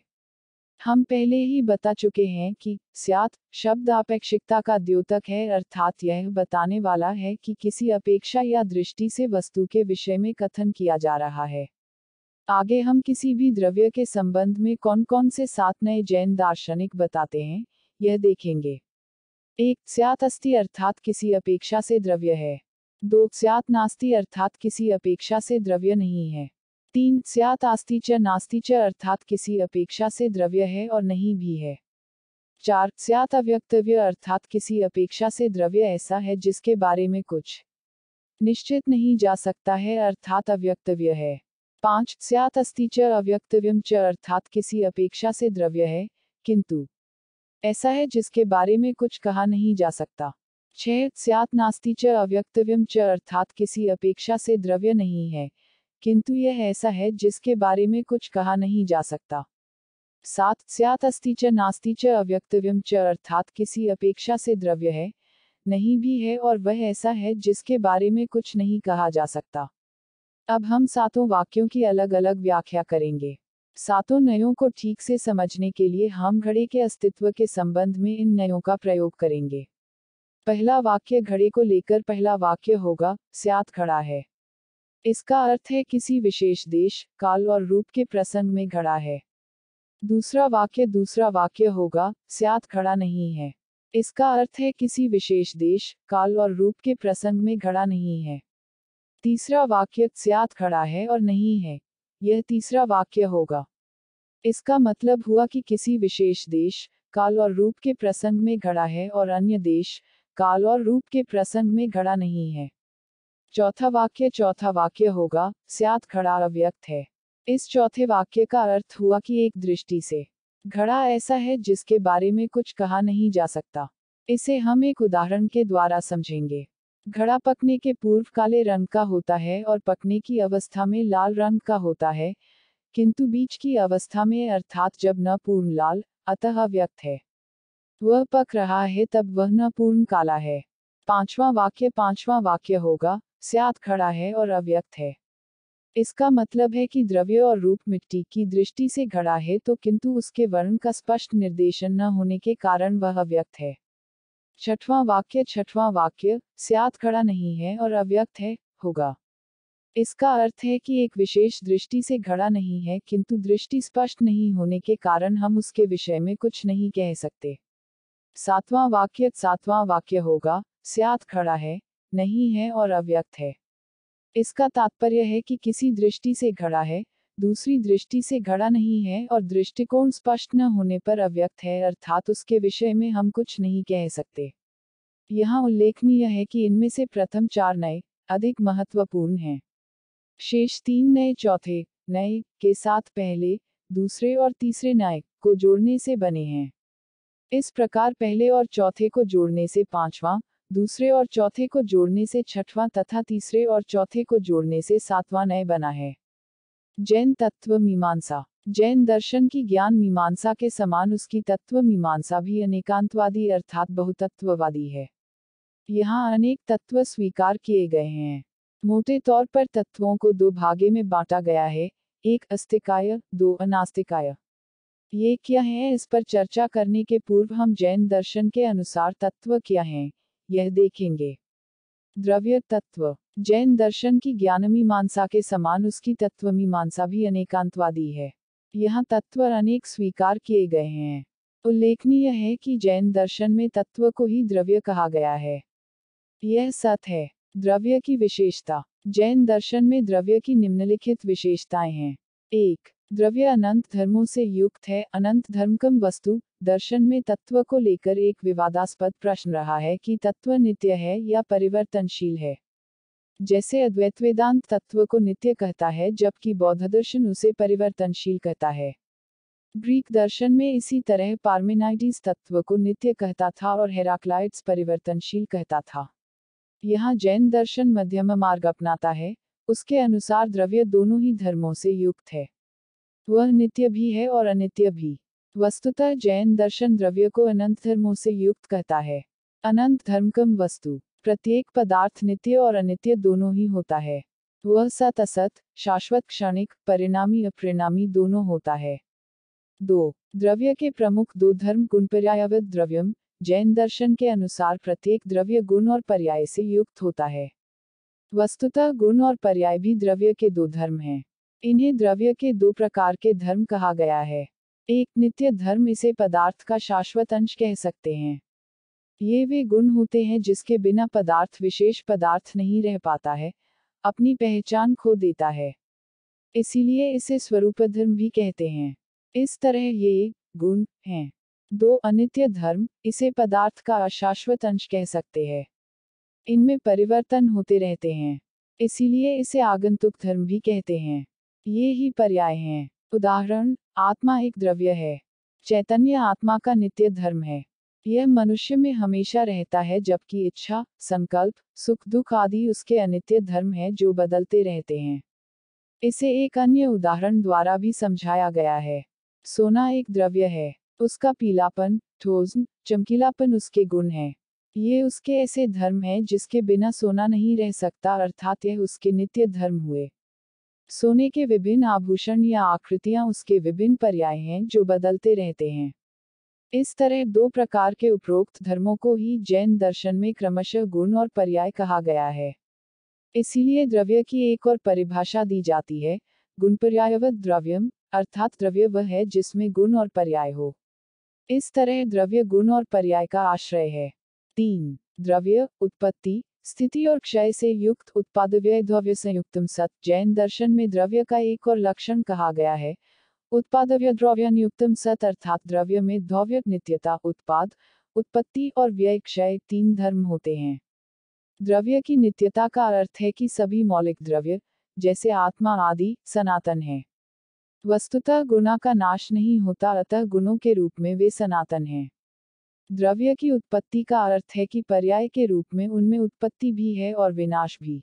हम पहले ही बता चुके हैं कि स्यात शब्द अपेक्षिकता का द्योतक है अर्थात यह बताने वाला है कि किसी अपेक्षा या दृष्टि से वस्तु के विषय में कथन किया जा रहा है आगे हम किसी भी द्रव्य के संबंध में कौन कौन से सात नए जैन दार्शनिक बताते हैं यह देखेंगे एक स्यात अस्थि अर्थात किसी अपेक्षा से द्रव्य है दो स्यात नास्ति अर्थात किसी अपेक्षा से द्रव्य नहीं है तीन स्यात आस्ती च नास्ती च अर्थात किसी अपेक्षा से द्रव्य है और नहीं भी है चार स्यात अव्यक्तव्य अर्थात किसी अपेक्षा से द्रव्य ऐसा है जिसके बारे में कुछ निश्चित नहीं जा सकता है अर्थात अव्यक्तव्य है पांच स्यात अस्थि च अव्यक्तव्यम च अर्थात किसी अपेक्षा से द्रव्य है किंतु ऐसा है जिसके बारे में कुछ कहा नहीं जा सकता छह स्यात नास्ति च अव्यक्तव्यम च अर्थात किसी अपेक्षा से द्रव्य नहीं है किंतु यह ऐसा है जिसके बारे में कुछ कहा नहीं जा सकता सात स्यात च नास्ति च अव्यक्तव्यम च अर्थात किसी अपेक्षा से द्रव्य है नहीं भी है और वह ऐसा है जिसके बारे में कुछ नहीं कहा जा सकता अब हम सातों वाक्यों की अलग अलग व्याख्या करेंगे सातों नयों को ठीक से समझने के लिए हम घड़े के अस्तित्व के संबंध में इन नयों का प्रयोग करेंगे पहला वाक्य घड़े को लेकर पहला वाक्य होगा स्यात घड़ा है इसका अर्थ है किसी विशेष देश काल और रूप के प्रसंग में घड़ा है दूसरा वाक्य दूसरा वाक्य होगा स्यात खड़ा नहीं है इसका अर्थ है किसी विशेष देश काल और रूप के प्रसंग में घड़ा नहीं है तीसरा वाक्य स्यात खड़ा है और नहीं है यह तीसरा वाक्य होगा इसका मतलब हुआ कि किसी विशेष देश काल और रूप के प्रसंग में घड़ा है और अन्य देश काल और रूप के प्रसंग में घड़ा नहीं है चौथा वाक्य चौथा वाक्य होगा स्यात खड़ा अव्यक्त है इस चौथे वाक्य का अर्थ हुआ कि एक दृष्टि से घड़ा ऐसा है जिसके बारे में कुछ कहा नहीं जा सकता इसे हम एक उदाहरण के द्वारा समझेंगे घड़ा पकने के पूर्व काले रंग का होता है और पकने की अवस्था में लाल रंग का होता है किंतु बीच की अवस्था में अर्थात जब न पूर्ण लाल अतः अव्यक्त है वह पक रहा है तब वह न पूर्ण काला है पांचवा वाक्य पांचवा वाक्य होगा स्यात खड़ा है और अव्यक्त है इसका मतलब है कि द्रव्य और रूप मिट्टी की दृष्टि से घड़ा है तो किंतु उसके वर्ण का स्पष्ट निर्देशन न होने के कारण वह अव्यक्त है छठवां वाक्य छठवां वाक्य स्यात खड़ा नहीं है और अव्यक्त है होगा इसका अर्थ है कि एक विशेष दृष्टि से घड़ा नहीं है किंतु दृष्टि स्पष्ट नहीं होने के कारण हम उसके विषय में कुछ नहीं कह सकते सातवां वाक्य सातवां वाक्य होगा स्यात खड़ा है नहीं है और अव्यक्त है इसका तात्पर्य है कि किसी दृष्टि से घड़ा है दूसरी दृष्टि से घड़ा नहीं है और दृष्टिकोण स्पष्ट न होने पर अव्यक्त है अर्थात उसके विषय में हम कुछ नहीं कह सकते यहाँ उल्लेखनीय है कि इनमें से प्रथम चार नए अधिक महत्वपूर्ण हैं शेष तीन नए चौथे नए के साथ पहले दूसरे और तीसरे नायक को जोड़ने से बने हैं इस प्रकार पहले और चौथे को जोड़ने से पांचवां दूसरे और चौथे को जोड़ने से छठवां तथा तीसरे और चौथे को जोड़ने से सातवां नए बना है जैन तत्व मीमांसा जैन दर्शन की ज्ञान मीमांसा के समान उसकी तत्व मीमांसा भी अनेकांतवादी अर्थात बहुतत्ववादी है यहाँ अनेक तत्व स्वीकार किए गए हैं मोटे तौर पर तत्वों को दो भागे में बांटा गया है एक अस्तिकाय दो अनास्तिकाय ये क्या है इस पर चर्चा करने के पूर्व हम जैन दर्शन के अनुसार तत्व क्या हैं यह देखेंगे द्रव्य तत्व जैन दर्शन की ज्ञानमी मानसा के समान उसकी तत्वमी मानसा भी अनेकांतवादी है यहाँ तत्व अनेक स्वीकार किए गए हैं उल्लेखनीय है कि जैन दर्शन में तत्व को ही द्रव्य कहा गया है यह सत है द्रव्य की विशेषता जैन दर्शन में द्रव्य की निम्नलिखित विशेषताएं हैं एक द्रव्य अनंत धर्मों से युक्त है अनंत धर्म कम वस्तु दर्शन में तत्व को लेकर एक विवादास्पद प्रश्न रहा है कि तत्व नित्य है या परिवर्तनशील है जैसे अद्वैत वेदांत तत्व को नित्य कहता है जबकि बौद्ध दर्शन उसे परिवर्तनशील कहता है ग्रीक दर्शन में इसी तरह पार्मेनाइडीज तत्व को नित्य कहता था और हेराक्लाइड्स परिवर्तनशील कहता था यहाँ जैन दर्शन मध्यम मार्ग अपनाता है उसके अनुसार द्रव्य दोनों ही धर्मों से युक्त है वह नित्य भी है और अनित्य भी वस्तुतः जैन दर्शन द्रव्य को अनंत धर्मों से युक्त कहता है अनंत धर्मकम वस्तु प्रत्येक पदार्थ नित्य और अनित्य दोनों ही होता है वह सत असत शाश्वत क्षणिक परिणामी अपरिणामी दोनों होता है दो द्रव्य के प्रमुख दो धर्म गुण पर्यायवत द्रव्यम जैन दर्शन के अनुसार प्रत्येक द्रव्य गुण और पर्याय से युक्त होता है वस्तुतः गुण और पर्याय भी द्रव्य के दो धर्म हैं इन्हें द्रव्य के दो प्रकार के धर्म कहा गया है एक नित्य धर्म इसे पदार्थ का शाश्वत अंश कह सकते हैं ये वे गुण होते हैं जिसके बिना पदार्थ विशेष पदार्थ नहीं रह पाता है अपनी पहचान खो देता है इसीलिए इसे स्वरूप धर्म भी कहते हैं इस तरह ये गुण हैं दो अनित्य धर्म इसे पदार्थ का अशाश्वत अंश कह सकते हैं इनमें परिवर्तन होते रहते हैं इसीलिए इसे आगंतुक धर्म भी कहते हैं ये ही पर्याय हैं उदाहरण आत्मा एक द्रव्य है चैतन्य आत्मा का नित्य धर्म है यह मनुष्य में हमेशा रहता है जबकि इच्छा संकल्प सुख दुख आदि उसके अनित्य धर्म है जो बदलते रहते हैं इसे एक अन्य उदाहरण द्वारा भी समझाया गया है सोना एक द्रव्य है उसका पीलापन ठोस चमकीलापन उसके गुण है ये उसके ऐसे धर्म है जिसके बिना सोना नहीं रह सकता अर्थात यह उसके नित्य धर्म हुए सोने के विभिन्न आभूषण या आकृतियां उसके विभिन्न पर्याय हैं जो बदलते रहते हैं इस तरह दो प्रकार के उपरोक्त धर्मों को ही जैन दर्शन में क्रमशः गुण और पर्याय कहा गया है इसीलिए द्रव्य की एक और परिभाषा दी जाती है गुण गुणपर्यायवत द्रव्यम अर्थात द्रव्य वह है जिसमें गुण और पर्याय हो इस तरह द्रव्य गुण और पर्याय का आश्रय है तीन द्रव्य उत्पत्ति स्थिति और क्षय से युक्त उत्पाद व्यय द्रव्य संयुक्तम सत जैन दर्शन में द्रव्य का एक और लक्षण कहा गया है उत्पादव्य द्रव्य नियुक्त सत अर्थात द्रव्य में द्रव्य नित्यता उत्पाद उत्पत्ति और व्यय क्षय तीन धर्म होते हैं द्रव्य की नित्यता का अर्थ है कि सभी मौलिक द्रव्य जैसे आत्मा आदि सनातन है वस्तुतः गुणा का नाश नहीं होता अतः गुणों के रूप में वे सनातन हैं द्रव्य की उत्पत्ति का अर्थ है कि पर्याय के रूप में उनमें उत्पत्ति भी है और विनाश भी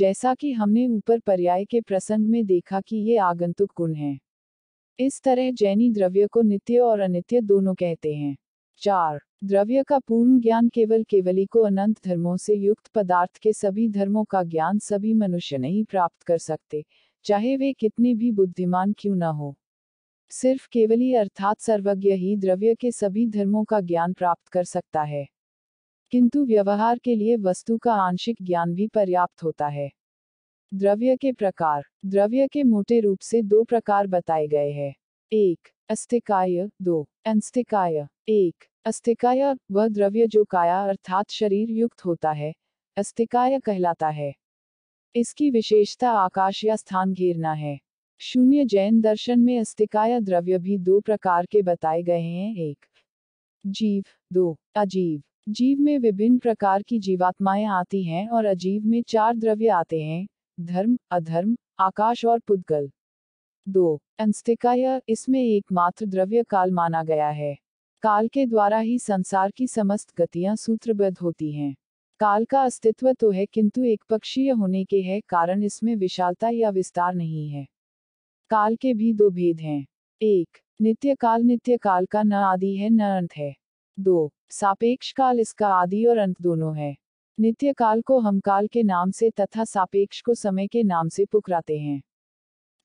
जैसा कि हमने ऊपर पर्याय के प्रसंग में देखा कि ये आगंतुक गुण हैं इस तरह जैनी द्रव्य को नित्य और अनित्य दोनों कहते हैं चार द्रव्य का पूर्ण ज्ञान केवल केवली को अनंत धर्मों से युक्त पदार्थ के सभी धर्मों का ज्ञान सभी मनुष्य नहीं प्राप्त कर सकते चाहे वे कितने भी बुद्धिमान क्यों न हो सिर्फ केवल ही अर्थात सर्वज्ञ ही द्रव्य के सभी धर्मों का ज्ञान प्राप्त कर सकता है किंतु व्यवहार के लिए वस्तु का आंशिक ज्ञान भी पर्याप्त होता है द्रव्य के प्रकार द्रव्य के मोटे रूप से दो प्रकार बताए गए हैं एक अस्तिकाय दो अंस्तिकाय एक अस्तिकाय वह द्रव्य जो काया अर्थात शरीर युक्त होता है अस्तिकाय कहलाता है इसकी विशेषता आकाश या स्थान घेरना है शून्य जैन दर्शन में अस्तिकाया द्रव्य भी दो प्रकार के बताए गए हैं एक जीव दो अजीव जीव में विभिन्न प्रकार की जीवात्माएं आती हैं और अजीव में चार द्रव्य आते हैं धर्म अधर्म आकाश और पुद्गल दो अंस्तिकाय इसमें एकमात्र द्रव्य काल माना गया है काल के द्वारा ही संसार की समस्त गतियां सूत्रबद्ध होती हैं काल का अस्तित्व तो है किंतु एक पक्षीय होने के है कारण इसमें विशालता या विस्तार नहीं है काल के भी दो भेद हैं एक नित्य काल नित्य काल का न आदि है न अंत है दो सापेक्ष काल इसका आदि और अंत दोनों है नित्य काल को हम काल के नाम से तथा सापेक्ष को समय के नाम से पुकराते हैं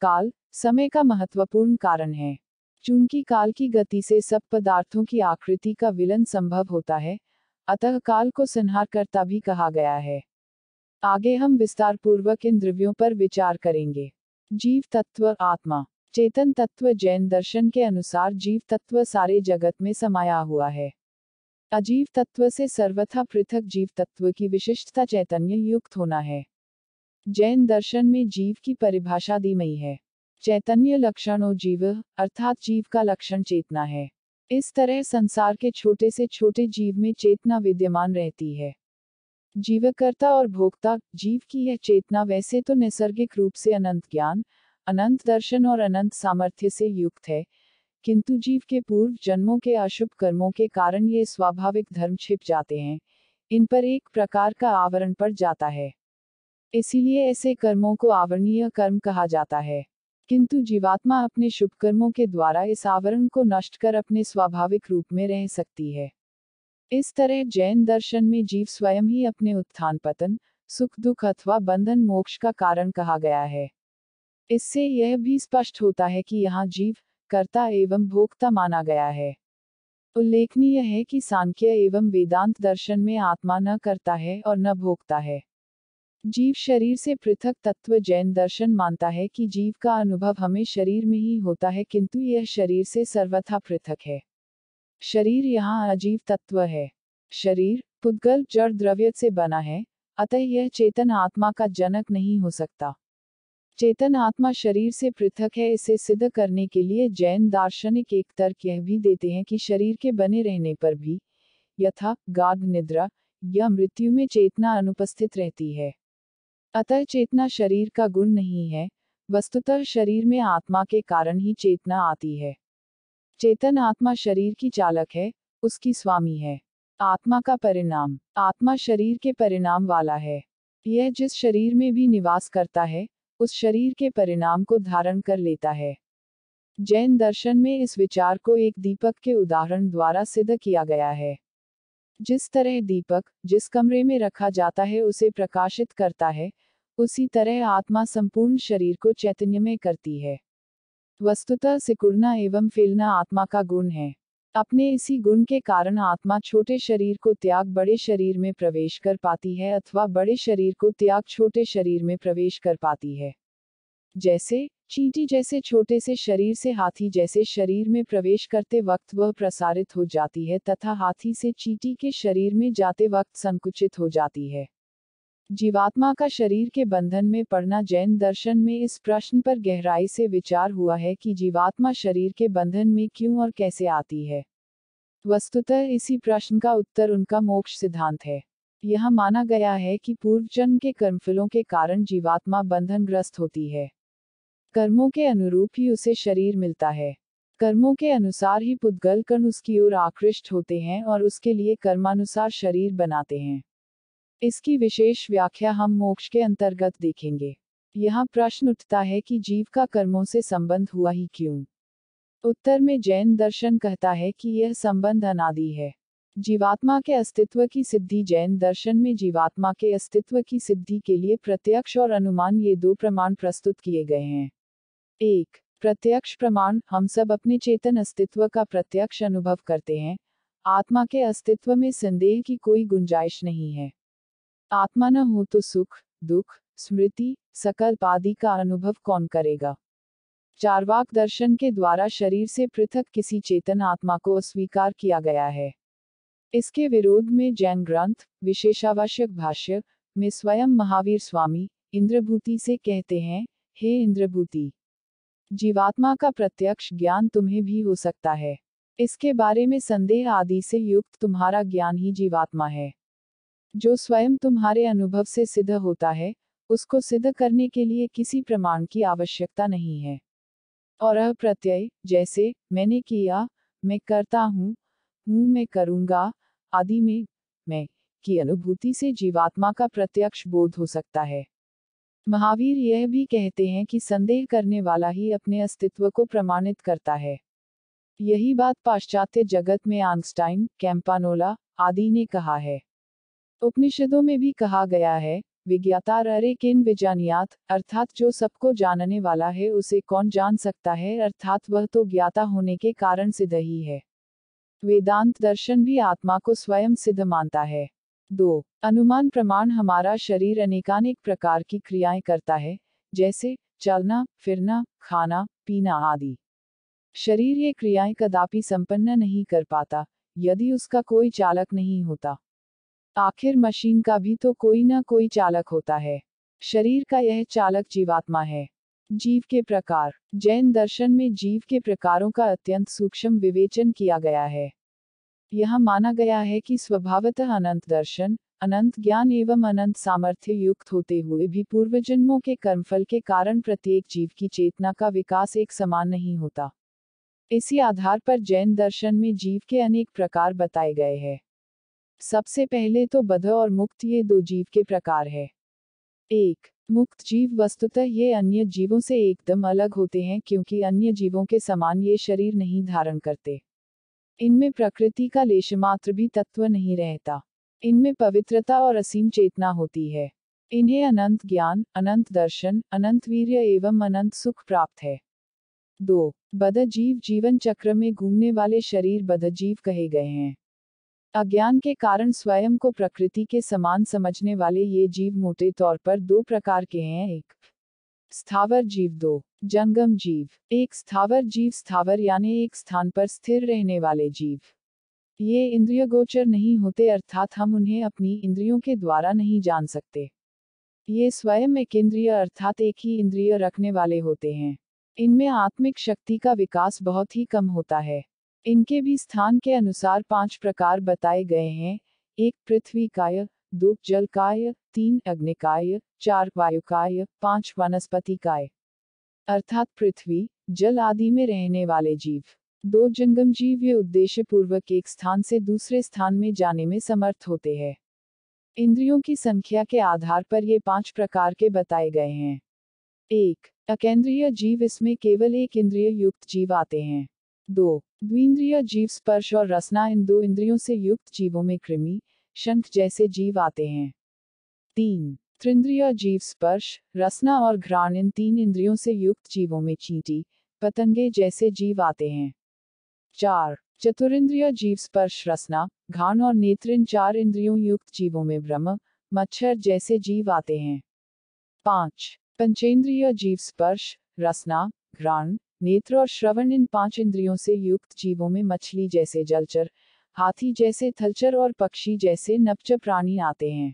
काल समय का महत्वपूर्ण कारण है चूंकि काल की गति से सब पदार्थों की आकृति का विलन संभव होता है अतः काल को संहारकर्ता भी कहा गया है आगे हम विस्तार पूर्वक इन द्रव्यों पर विचार करेंगे जीव तत्व आत्मा चेतन तत्व जैन दर्शन के अनुसार जीव तत्व सारे जगत में समाया हुआ है अजीव तत्व से सर्वथा पृथक जीव तत्व की विशिष्टता चैतन्य युक्त होना है जैन दर्शन में जीव की परिभाषा दी गई है चैतन्य और जीव अर्थात जीव का लक्षण चेतना है इस तरह संसार के छोटे से छोटे जीव में चेतना विद्यमान रहती है जीवकर्ता और भोक्ता जीव की यह चेतना वैसे तो नैसर्गिक रूप से अनंत ज्ञान अनंत दर्शन और अनंत सामर्थ्य से युक्त है किंतु जीव के पूर्व जन्मों के अशुभ कर्मों के कारण ये स्वाभाविक धर्म छिप जाते हैं इन पर एक प्रकार का आवरण पड़ जाता है इसीलिए ऐसे कर्मों को आवरणीय कर्म कहा जाता है किंतु जीवात्मा अपने शुभ कर्मों के द्वारा इस आवरण को नष्ट कर अपने स्वाभाविक रूप में रह सकती है इस तरह जैन दर्शन में जीव स्वयं ही अपने उत्थान पतन सुख दुख अथवा बंधन मोक्ष का कारण कहा गया है इससे यह भी स्पष्ट होता है कि यहाँ जीव कर्ता एवं भोक्ता माना गया है उल्लेखनीय है कि सांख्य एवं वेदांत दर्शन में आत्मा न करता है और न भोगता है जीव शरीर से पृथक तत्व जैन दर्शन मानता है कि जीव का अनुभव हमें शरीर में ही होता है किंतु यह शरीर से सर्वथा पृथक है शरीर यहाँ अजीव तत्व है शरीर पुद्गल जड़ द्रव्य से बना है अतः यह चेतन आत्मा का जनक नहीं हो सकता चेतन आत्मा शरीर से पृथक है इसे सिद्ध करने के लिए जैन दार्शनिक एक तर्क यह भी देते हैं कि शरीर के बने रहने पर भी यथा गाढ़ निद्रा या मृत्यु में चेतना अनुपस्थित रहती है अतः चेतना शरीर का गुण नहीं है वस्तुतः शरीर में आत्मा के कारण ही चेतना आती है चेतन आत्मा शरीर की चालक है उसकी स्वामी है आत्मा का परिणाम आत्मा शरीर के परिणाम वाला है यह जिस शरीर में भी निवास करता है उस शरीर के परिणाम को धारण कर लेता है जैन दर्शन में इस विचार को एक दीपक के उदाहरण द्वारा सिद्ध किया गया है जिस तरह दीपक जिस कमरे में रखा जाता है उसे प्रकाशित करता है उसी तरह आत्मा संपूर्ण शरीर को चैतन्यमय करती है वस्तुतः सिकुड़ना एवं फैलना आत्मा का गुण है अपने इसी गुण के कारण आत्मा छोटे शरीर को त्याग बड़े शरीर में प्रवेश कर पाती है अथवा बड़े शरीर को त्याग छोटे शरीर में प्रवेश कर पाती है जैसे चींटी जैसे छोटे से शरीर से हाथी जैसे शरीर में प्रवेश करते वक्त वह प्रसारित हो जाती है तथा हाथी से चींटी के शरीर में जाते वक्त संकुचित हो जाती है जीवात्मा का शरीर के बंधन में पड़ना जैन दर्शन में इस प्रश्न पर गहराई से विचार हुआ है कि जीवात्मा शरीर के बंधन में क्यों और कैसे आती है वस्तुतः इसी प्रश्न का उत्तर उनका मोक्ष सिद्धांत है यह माना गया है कि पूर्व जन्म के कर्मफलों के कारण जीवात्मा बंधनग्रस्त होती है कर्मों के अनुरूप ही उसे शरीर मिलता है कर्मों के अनुसार ही पुद्गल कर्ण उसकी ओर आकृष्ट होते हैं और उसके लिए कर्मानुसार शरीर बनाते हैं इसकी विशेष व्याख्या हम मोक्ष के अंतर्गत देखेंगे यहाँ प्रश्न उठता है कि जीव का कर्मों से संबंध हुआ ही क्यों उत्तर में जैन दर्शन कहता है कि यह संबंध अनादि है जीवात्मा के अस्तित्व की सिद्धि जैन दर्शन में जीवात्मा के अस्तित्व की सिद्धि के लिए प्रत्यक्ष और अनुमान ये दो प्रमाण प्रस्तुत किए गए हैं एक प्रत्यक्ष प्रमाण हम सब अपने चेतन अस्तित्व का प्रत्यक्ष अनुभव करते हैं आत्मा के अस्तित्व में संदेह की कोई गुंजाइश नहीं है आत्मा न हो तो सुख दुख स्मृति सकल आदि का अनुभव कौन करेगा चारवाक दर्शन के द्वारा शरीर से पृथक किसी चेतन आत्मा को अस्वीकार किया गया है इसके विरोध में जैन ग्रंथ विशेषावश्यक भाष्य में स्वयं महावीर स्वामी इंद्रभूति से कहते हैं हे इंद्रभूति जीवात्मा का प्रत्यक्ष ज्ञान तुम्हें भी हो सकता है इसके बारे में संदेह आदि से युक्त तुम्हारा ज्ञान ही जीवात्मा है जो स्वयं तुम्हारे अनुभव से सिद्ध होता है उसको सिद्ध करने के लिए किसी प्रमाण की आवश्यकता नहीं है और अप्रत्यय जैसे मैंने किया मैं करता हूँ हूँ मैं करूँगा आदि में मैं की अनुभूति से जीवात्मा का प्रत्यक्ष बोध हो सकता है महावीर यह भी कहते हैं कि संदेह करने वाला ही अपने अस्तित्व को प्रमाणित करता है यही बात पाश्चात्य जगत में आंस्टाइन कैंपानोला आदि ने कहा है उपनिषदों में भी कहा गया है विज्ञातार अरे किन विजानियात अर्थात जो सबको जानने वाला है उसे कौन जान सकता है अर्थात वह तो ज्ञाता होने के कारण सिद्ध ही है वेदांत दर्शन भी आत्मा को स्वयं सिद्ध मानता है दो अनुमान प्रमाण हमारा शरीर अनेकानेक प्रकार की क्रियाएं करता है जैसे चलना फिरना खाना पीना आदि शरीर ये क्रियाएं कदापि संपन्न नहीं कर पाता यदि उसका कोई चालक नहीं होता आखिर मशीन का भी तो कोई ना कोई चालक होता है शरीर का यह चालक जीवात्मा है जीव के प्रकार जैन दर्शन में जीव के प्रकारों का अत्यंत सूक्ष्म विवेचन किया गया है यह माना गया है कि स्वभावतः अनंत दर्शन अनंत ज्ञान एवं अनंत सामर्थ्य युक्त होते हुए भी जन्मों के कर्मफल के कारण प्रत्येक जीव की चेतना का विकास एक समान नहीं होता इसी आधार पर जैन दर्शन में जीव के अनेक प्रकार बताए गए हैं सबसे पहले तो बध और मुक्त ये दो जीव के प्रकार है एक मुक्त जीव वस्तुतः ये अन्य जीवों से एकदम अलग होते हैं क्योंकि अन्य जीवों के समान ये शरीर नहीं धारण करते इनमें प्रकृति का लेशमात्र भी तत्व नहीं रहता इनमें पवित्रता और असीम चेतना होती है इन्हें अनंत ज्ञान अनंत दर्शन अनंत वीर्य एवं अनंत सुख प्राप्त है दो बद जीव जीवन चक्र में घूमने वाले शरीर बद जीव कहे गए हैं अज्ञान के कारण स्वयं को प्रकृति के समान समझने वाले ये जीव मोटे तौर पर दो प्रकार के हैं एक स्थावर जीव दो जंगम जीव एक स्थावर जीव स्थावर यानी एक स्थान पर स्थिर रहने वाले जीव ये इंद्रिय गोचर नहीं होते अर्थात हम उन्हें अपनी इंद्रियों के द्वारा नहीं जान सकते ये स्वयं एक इंद्रिय अर्थात एक ही इंद्रिय रखने वाले होते हैं इनमें आत्मिक शक्ति का विकास बहुत ही कम होता है इनके भी स्थान के अनुसार पांच प्रकार बताए गए हैं एक पृथ्वी काय दो जल काय तीन अग्निकाय चार वायुकाय पांच वनस्पति काय अर्थात पृथ्वी जल आदि में रहने वाले जीव दो जंगम जीव ये उद्देश्य पूर्वक एक स्थान से दूसरे स्थान में जाने में समर्थ होते हैं इंद्रियों की संख्या के आधार पर ये पांच प्रकार के बताए गए हैं एक अकेंद्रीय जीव इसमें केवल एक इंद्रिय युक्त जीव आते हैं दो द्विंद्रिय जीव स्पर्श और रसना इन दो इंद्रियों से युक्त जीवों में कृमि शंख जैसे जीव आते हैं तीन त्रिंद्रिय जीव स्पर्श रसना और घ्राण इन तीन इंद्रियों से युक्त जीवों में चींटी पतंगे जैसे जीव आते हैं चार चतुरिंद्रिय जीव स्पर्श रसना घान और नेत्र इन चार इंद्रियों युक्त जीवों में भ्रम मच्छर जैसे जीव आते हैं पांच पंचेंद्रिय जीव स्पर्श रसना घ्राण नेत्र और श्रवण इन पांच इंद्रियों से युक्त जीवों में मछली जैसे जलचर हाथी जैसे थलचर और पक्षी जैसे नपच प्राणी आते हैं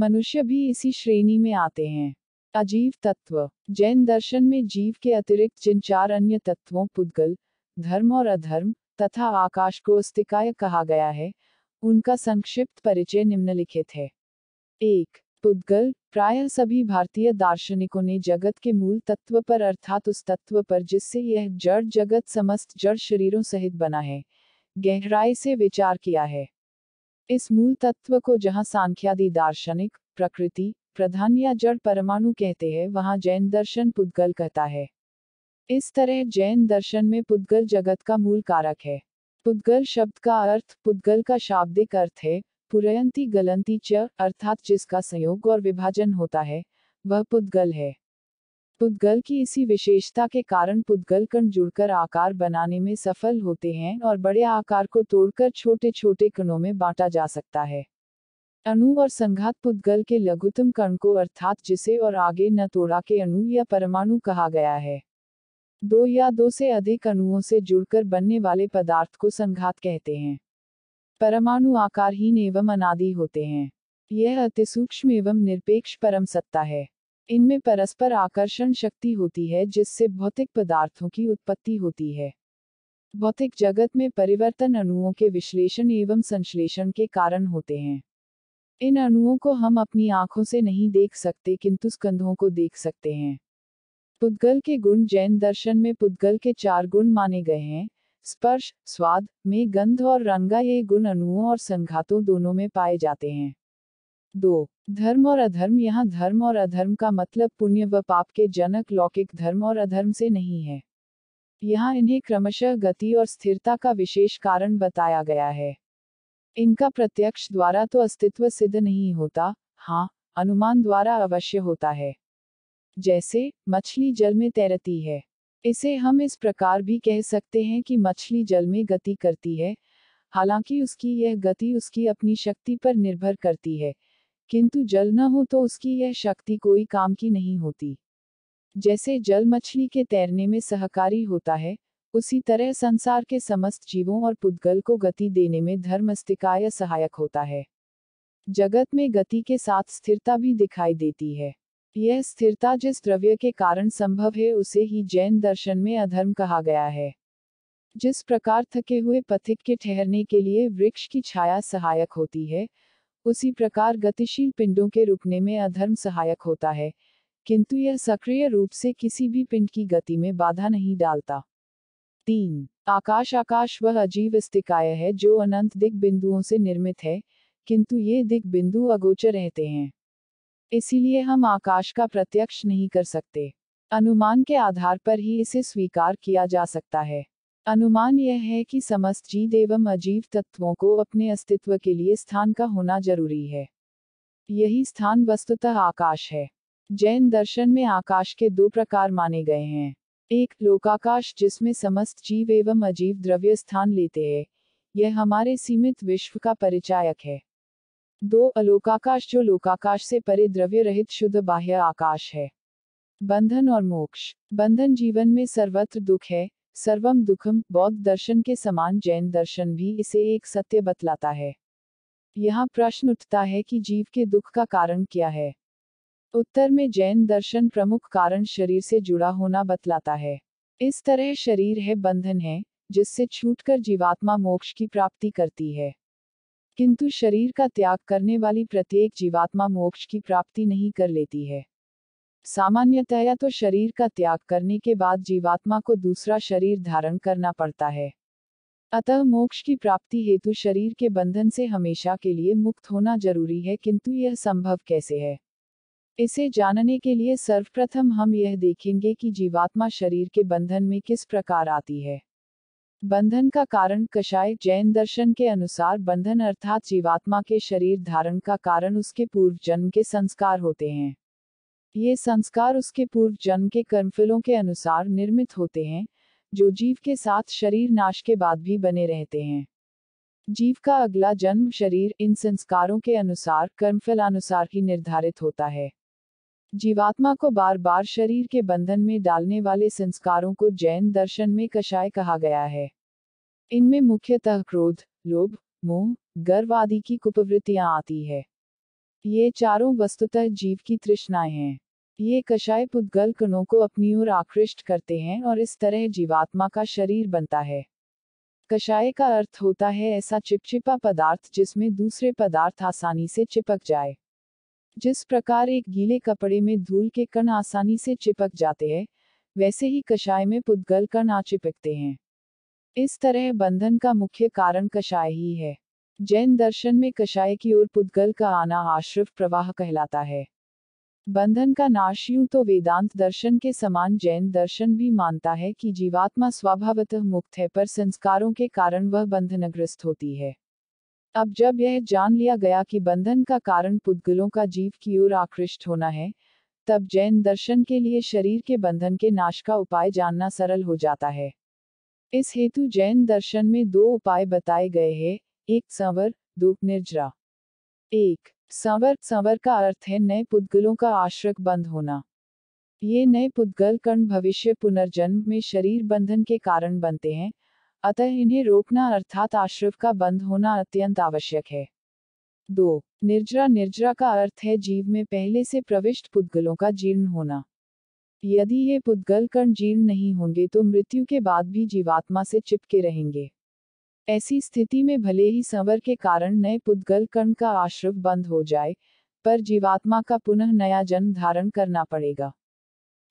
मनुष्य भी इसी श्रेणी में आते हैं अजीव तत्व जैन दर्शन में जीव के अतिरिक्त जिन चार अन्य तत्वों पुद्गल धर्म और अधर्म तथा आकाश को अस्तिकाय कहा गया है उनका संक्षिप्त परिचय निम्नलिखित है एक पुद्गल प्रायः सभी भारतीय दार्शनिकों ने जगत के मूल तत्व पर अर्थात उस तत्व पर जिससे यह जड़ जगत समस्त जड़ शरीरों सहित बना है गहराई से विचार किया है इस मूल तत्व को जहाँ सांख्यादि दार्शनिक प्रकृति प्रधान या जड़ परमाणु कहते हैं वहाँ जैन दर्शन पुद्गल कहता है इस तरह जैन दर्शन में पुद्गल जगत का मूल कारक है पुद्गल शब्द का अर्थ पुद्गल का शाब्दिक अर्थ है पुरयंती गलंती च अर्थात जिसका संयोग और विभाजन होता है वह पुद्गल है पुद्गल की इसी विशेषता के कारण पुद्गल कण जुड़कर आकार बनाने में सफल होते हैं और बड़े आकार को तोड़कर छोटे छोटे कणों में बांटा जा सकता है अणु और संघात पुद्गल के लघुतम कण को अर्थात जिसे और आगे न तोड़ा के अणु या परमाणु कहा गया है दो या दो से अधिक अणुओं से जुड़कर बनने वाले पदार्थ को संघात कहते हैं परमाणु आकारहीन एवं अनादि होते हैं यह अति सूक्ष्म एवं निरपेक्ष परम सत्ता है इनमें परस्पर आकर्षण शक्ति होती है जिससे भौतिक पदार्थों की उत्पत्ति होती है भौतिक जगत में परिवर्तन अणुओं के विश्लेषण एवं संश्लेषण के कारण होते हैं इन अणुओं को हम अपनी आंखों से नहीं देख सकते किंतु स्कंधों को देख सकते हैं पुद्गल के गुण जैन दर्शन में पुद्गल के चार गुण माने गए हैं स्पर्श स्वाद में गंध और रंगा ये गुण अणुओं और संघातों दोनों में पाए जाते हैं दो धर्म और अधर्म यहाँ धर्म और अधर्म का मतलब पुण्य व पाप के जनक लौकिक धर्म और अधर्म से नहीं है यहाँ इन्हें क्रमशः गति और स्थिरता का विशेष कारण बताया गया है इनका प्रत्यक्ष द्वारा तो अस्तित्व सिद्ध नहीं होता हाँ अनुमान द्वारा अवश्य होता है जैसे मछली जल में तैरती है इसे हम इस प्रकार भी कह सकते हैं कि मछली जल में गति करती है हालांकि उसकी यह गति उसकी अपनी शक्ति पर निर्भर करती है किंतु जल न हो तो उसकी यह शक्ति कोई काम की नहीं होती जैसे जल मछली के तैरने में सहकारी होता है उसी तरह संसार के समस्त जीवों और पुद्गल को गति देने में या सहायक होता है जगत में गति के साथ स्थिरता भी दिखाई देती है यह स्थिरता जिस द्रव्य के कारण संभव है उसे ही जैन दर्शन में अधर्म कहा गया है जिस प्रकार थके हुए पथिक के ठहरने के लिए वृक्ष की छाया सहायक होती है उसी प्रकार गतिशील पिंडों के रुकने में अधर्म सहायक होता है किंतु यह सक्रिय रूप से किसी भी पिंड की गति में बाधा नहीं डालता तीन आकाश आकाश वह अजीव स्तिकाय है जो अनंत दिग्बिंदुओं बिंदुओं से निर्मित है किंतु ये दिग्बिंदु अगोचर रहते हैं इसीलिए हम आकाश का प्रत्यक्ष नहीं कर सकते अनुमान के आधार पर ही इसे स्वीकार किया जा सकता है अनुमान यह है कि समस्त जीव एवं अजीव तत्वों को अपने अस्तित्व के लिए स्थान का होना जरूरी है यही स्थान वस्तुतः आकाश है जैन दर्शन में आकाश के दो प्रकार माने गए हैं एक लोकाकाश जिसमें समस्त जीव एवं अजीव द्रव्य स्थान लेते हैं यह हमारे सीमित विश्व का परिचायक है दो अलोकाकाश जो लोकाकाश से परे द्रव्य रहित शुद्ध बाह्य आकाश है बंधन और मोक्ष बंधन जीवन में सर्वत्र दुख है सर्वम दुखम बौद्ध दर्शन के समान जैन दर्शन भी इसे एक सत्य बतलाता है यहाँ प्रश्न उठता है कि जीव के दुख का कारण क्या है उत्तर में जैन दर्शन प्रमुख कारण शरीर से जुड़ा होना बतलाता है इस तरह शरीर है बंधन है जिससे छूटकर जीवात्मा मोक्ष की प्राप्ति करती है किंतु शरीर का त्याग करने वाली प्रत्येक जीवात्मा मोक्ष की प्राप्ति नहीं कर लेती है सामान्यतया तो शरीर का त्याग करने के बाद जीवात्मा को दूसरा शरीर धारण करना पड़ता है अतः मोक्ष की प्राप्ति हेतु शरीर के बंधन से हमेशा के लिए मुक्त होना जरूरी है किंतु यह संभव कैसे है इसे जानने के लिए सर्वप्रथम हम यह देखेंगे कि जीवात्मा शरीर के बंधन में किस प्रकार आती है बंधन का कारण कषाय जैन दर्शन के अनुसार बंधन अर्थात जीवात्मा के शरीर धारण का कारण उसके पूर्व जन्म के संस्कार होते हैं ये संस्कार उसके पूर्व जन्म के कर्मफलों के अनुसार निर्मित होते हैं जो जीव के साथ शरीर नाश के बाद भी बने रहते हैं जीव का अगला जन्म शरीर इन संस्कारों के अनुसार कर्मफलानुसार ही निर्धारित होता है जीवात्मा को बार बार शरीर के बंधन में डालने वाले संस्कारों को जैन दर्शन में कषाय कहा गया है इनमें मुख्यतः क्रोध लोभ मोह गर्व आदि की कुपवृत्तियां आती है ये चारों वस्तुतः जीव की तृष्णाएं हैं ये कषाय पुद्गल कणों को अपनी ओर आकृष्ट करते हैं और इस तरह जीवात्मा का शरीर बनता है कषाय का अर्थ होता है ऐसा चिपचिपा पदार्थ जिसमें दूसरे पदार्थ आसानी से चिपक जाए जिस प्रकार एक गीले कपड़े में धूल के कण आसानी से चिपक जाते हैं वैसे ही कषाय में पुद्गल कण आ चिपकते हैं इस तरह बंधन का मुख्य कारण कषाय ही है जैन दर्शन में कषाय की ओर पुद्गल का आना आश्रव प्रवाह कहलाता है बंधन का नाश यूं तो वेदांत दर्शन के समान जैन दर्शन भी मानता है कि जीवात्मा स्वभावतः मुक्त है पर संस्कारों के कारण वह बंधनग्रस्त होती है अब जब यह जान लिया गया कि बंधन का कारण पुद्गलों का जीव की ओर आकृष्ट होना है तब जैन दर्शन के लिए शरीर के बंधन के नाश का उपाय जानना सरल हो जाता है इस हेतु जैन दर्शन में दो उपाय बताए गए हैं एक संवर दो निर्जरा एक संवर संवर का अर्थ है नए पुद्गलों का आश्रक बंद होना ये नए पुद्गल कर्ण भविष्य पुनर्जन्म में शरीर बंधन के कारण बनते हैं अतः इन्हें रोकना अर्थात आश्रव का बंद होना अत्यंत आवश्यक है दो निर्जरा निर्जरा का अर्थ है जीव में पहले से प्रविष्ट पुद्गलों का जीर्ण होना यदि ये पुद्गल कर्ण जीर्ण नहीं होंगे तो मृत्यु के बाद भी जीवात्मा से चिपके रहेंगे ऐसी स्थिति में भले ही संवर के कारण नए पुद्गल कर्ण का आश्रव बंद हो जाए पर जीवात्मा का पुनः नया जन्म धारण करना पड़ेगा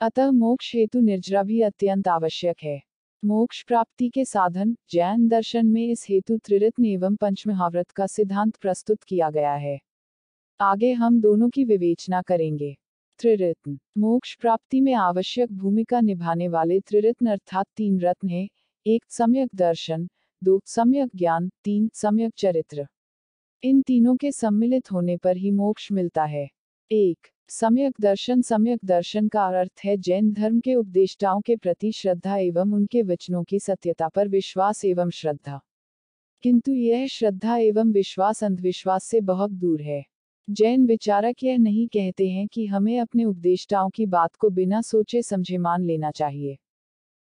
अतः मोक्ष हेतु निर्जरा भी अत्यंत आवश्यक है मोक्ष प्राप्ति के साधन जैन दर्शन में इस हेतु त्रिरत्न एवं पंचमहाव्रत का सिद्धांत प्रस्तुत किया गया है आगे हम दोनों की विवेचना करेंगे त्रिरत्न मोक्ष प्राप्ति में आवश्यक भूमिका निभाने वाले त्रिरत्न अर्थात तीन रत्न है एक सम्यक दर्शन दो सम्यक ज्ञान तीन सम्यक चरित्र इन तीनों के सम्मिलित होने पर ही मोक्ष मिलता है एक सम्यक दर्शन सम्यक दर्शन का अर्थ है जैन धर्म के उपदेष्टाओं के प्रति श्रद्धा एवं उनके वचनों की सत्यता पर विश्वास एवं श्रद्धा किंतु यह श्रद्धा एवं विश्वास अंधविश्वास से बहुत दूर है जैन विचारक यह नहीं कहते हैं कि हमें अपने उपदेष्टाओं की बात को बिना सोचे समझे मान लेना चाहिए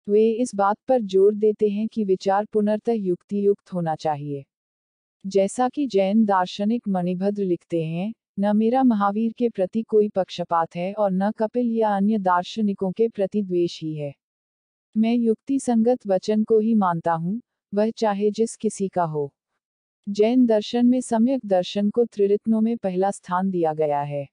वे इस बात पर जोर देते हैं कि विचार पुनर्तः युक्ति युक्त होना चाहिए जैसा कि जैन दार्शनिक मणिभद्र लिखते हैं न मेरा महावीर के प्रति कोई पक्षपात है और न कपिल या अन्य दार्शनिकों के प्रति द्वेष ही है मैं युक्ति संगत वचन को ही मानता हूँ वह चाहे जिस किसी का हो जैन दर्शन में सम्यक दर्शन को त्रिरत्नों में पहला स्थान दिया गया है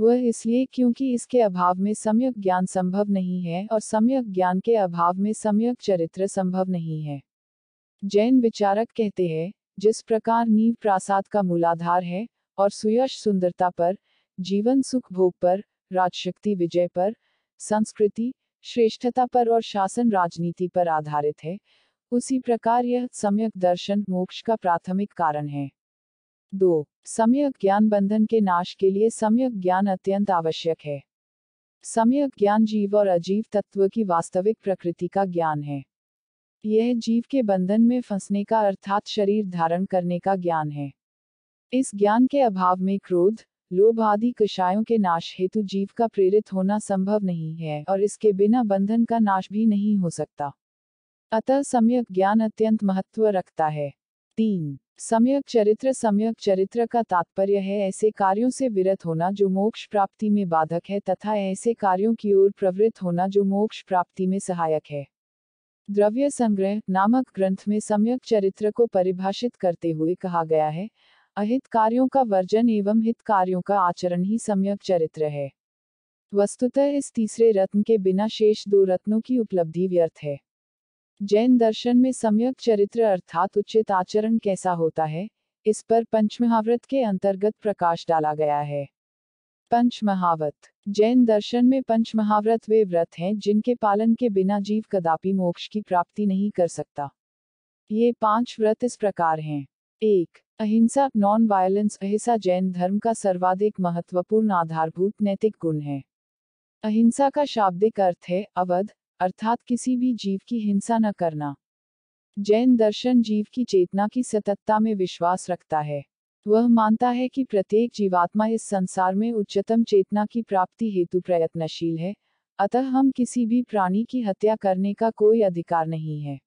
वह इसलिए क्योंकि इसके अभाव में सम्यक ज्ञान संभव नहीं है और सम्यक ज्ञान के अभाव में सम्यक चरित्र संभव नहीं है जैन विचारक कहते हैं जिस प्रकार नींव प्रासाद का मूलाधार है और सुयश सुंदरता पर जीवन सुख भोग पर राजशक्ति विजय पर संस्कृति श्रेष्ठता पर और शासन राजनीति पर आधारित है उसी प्रकार यह सम्यक दर्शन मोक्ष का प्राथमिक कारण है दो सम्यक ज्ञान बंधन के नाश के लिए सम्यक ज्ञान अत्यंत आवश्यक है सम्यक ज्ञान जीव और अजीव तत्व की वास्तविक प्रकृति का ज्ञान है यह जीव के बंधन में फंसने का अर्थात शरीर धारण करने का ज्ञान है इस ज्ञान के अभाव में क्रोध लोभ आदि कषायों के नाश हेतु जीव का प्रेरित होना संभव नहीं है और इसके बिना बंधन का नाश भी नहीं हो सकता अतः सम्यक ज्ञान अत्यंत महत्व रखता है तीन सम्यक चरित्र सम्यक चरित्र का तात्पर्य है ऐसे कार्यों से विरत होना जो मोक्ष प्राप्ति में बाधक है तथा ऐसे कार्यों की ओर प्रवृत्त होना जो मोक्ष प्राप्ति में सहायक है द्रव्य संग्रह नामक ग्रंथ में सम्यक चरित्र को परिभाषित करते हुए कहा गया है अहित कार्यों का वर्जन एवं हित कार्यों का आचरण ही सम्यक चरित्र है वस्तुतः इस तीसरे रत्न के बिना शेष दो रत्नों की उपलब्धि व्यर्थ है जैन दर्शन में सम्यक चरित्र अर्थात उचित आचरण कैसा होता है इस पर पंचमहाव्रत के अंतर्गत प्रकाश डाला गया है पंचमहाव्रत जैन दर्शन में पंचमहाव्रत वे व्रत हैं जिनके पालन के बिना जीव कदापि मोक्ष की प्राप्ति नहीं कर सकता ये पांच व्रत इस प्रकार हैं एक अहिंसा नॉन वायलेंस अहिंसा जैन धर्म का सर्वाधिक महत्वपूर्ण आधारभूत नैतिक गुण है अहिंसा का शाब्दिक अर्थ है अवध अर्थात किसी भी जीव की हिंसा न करना जैन दर्शन जीव की चेतना की सतत्ता में विश्वास रखता है वह मानता है कि प्रत्येक जीवात्मा इस संसार में उच्चतम चेतना की प्राप्ति हेतु प्रयत्नशील है अतः हम किसी भी प्राणी की हत्या करने का कोई अधिकार नहीं है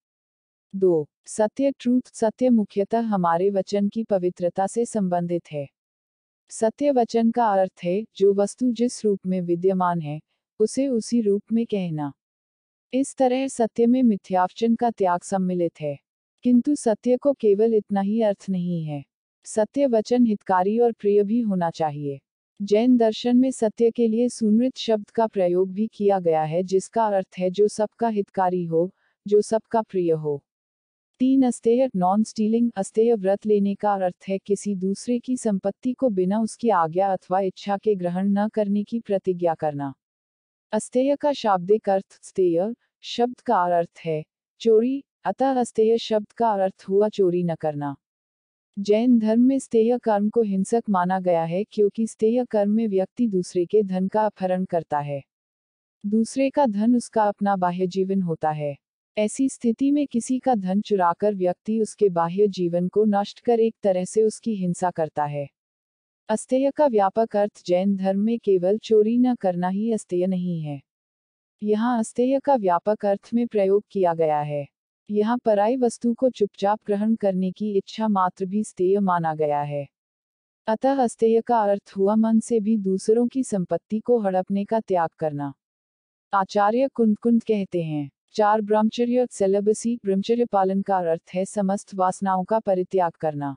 दो सत्य ट्रूथ सत्य मुख्यतः हमारे वचन की पवित्रता से संबंधित है सत्य वचन का अर्थ है जो वस्तु जिस रूप में विद्यमान है उसे उसी रूप में कहना इस तरह सत्य में मिथ्यावचन का त्याग सम्मिलित है किंतु सत्य को केवल इतना ही अर्थ नहीं है सत्य वचन हितकारी और प्रिय भी होना चाहिए जैन दर्शन में सत्य के लिए सुनृत शब्द का प्रयोग भी किया गया है जिसका अर्थ है जो सबका हितकारी हो जो सबका प्रिय हो तीन अस्तेय नॉन स्टीलिंग अस्तेय व्रत लेने का अर्थ है किसी दूसरे की संपत्ति को बिना उसकी आज्ञा अथवा इच्छा के ग्रहण न करने की प्रतिज्ञा करना अस्तेय का शाब्दिक अर्थ स्तेय शब्द का अर्थ है चोरी अतः अस्तेय शब्द का अर्थ हुआ चोरी न करना जैन धर्म में स्तेय कर्म को हिंसक माना गया है क्योंकि स्तेय कर्म में व्यक्ति दूसरे के धन का अपहरण करता है दूसरे का धन उसका अपना बाह्य जीवन होता है ऐसी स्थिति में किसी का धन चुराकर व्यक्ति उसके बाह्य जीवन को नष्ट कर एक तरह से उसकी हिंसा करता है अस्तेय का व्यापक अर्थ जैन धर्म में केवल चोरी न करना ही अस्तेय नहीं है यहाँ अस्तेय का व्यापक अर्थ में प्रयोग किया गया है यहाँ पराई वस्तु को चुपचाप ग्रहण करने की इच्छा मात्र भी स्तेय माना गया है अतः अस्तेय का अर्थ हुआ मन से भी दूसरों की संपत्ति को हड़पने का त्याग करना आचार्य कुंद कुंद कहते हैं चार ब्रह्मचर्य सेलेबसी ब्रह्मचर्य पालन का अर्थ है समस्त वासनाओं का परित्याग करना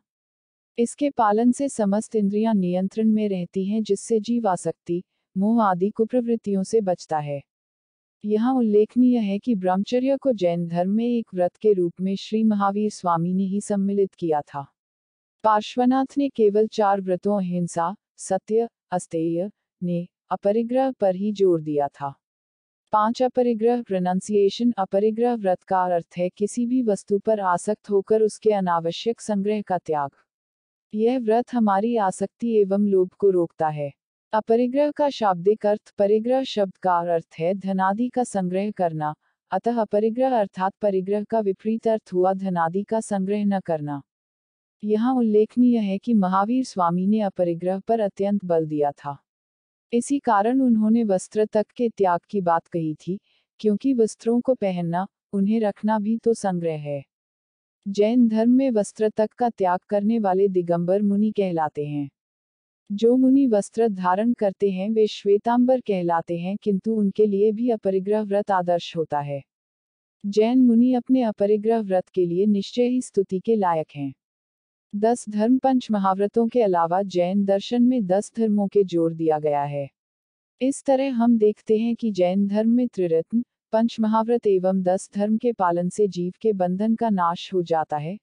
इसके पालन से समस्त इंद्रियां नियंत्रण में रहती हैं जिससे जीव आसक्ति मोह आदि कुप्रवृत्तियों से बचता है यहाँ उल्लेखनीय है कि ब्रह्मचर्य को जैन धर्म में एक व्रत के रूप में श्री महावीर स्वामी ने ही सम्मिलित किया था पार्श्वनाथ ने केवल चार व्रतों अहिंसा सत्य अस्तेय ने अपरिग्रह पर ही जोर दिया था पांच अपरिग्रह प्रोनाउंसिएशन अपरिग्रह व्रत का अर्थ है किसी भी वस्तु पर आसक्त होकर उसके अनावश्यक संग्रह का त्याग यह व्रत हमारी आसक्ति एवं लोभ को रोकता है अपरिग्रह का शाब्दिक अर्थ परिग्रह शब्द का अर्थ है धनादि का संग्रह करना अतः अपरिग्रह अर्थात परिग्रह का विपरीत अर्थ हुआ धनादि का संग्रह न करना यहाँ उल्लेखनीय है कि महावीर स्वामी ने अपरिग्रह पर अत्यंत बल दिया था इसी कारण उन्होंने वस्त्र तक के त्याग की बात कही थी क्योंकि वस्त्रों को पहनना उन्हें रखना भी तो संग्रह है जैन धर्म में वस्त्र तक का त्याग करने वाले दिगंबर मुनि कहलाते हैं जो मुनि वस्त्र धारण करते हैं वे श्वेतांबर कहलाते हैं किंतु उनके लिए भी अपरिग्रह व्रत आदर्श होता है जैन मुनि अपने अपरिग्रह व्रत के लिए निश्चय ही स्तुति के लायक हैं दस धर्म पंच महाव्रतों के अलावा जैन दर्शन में दस धर्मों के जोर दिया गया है इस तरह हम देखते हैं कि जैन धर्म में त्रिरत्न पंच महाव्रत एवं दस धर्म के पालन से जीव के बंधन का नाश हो जाता है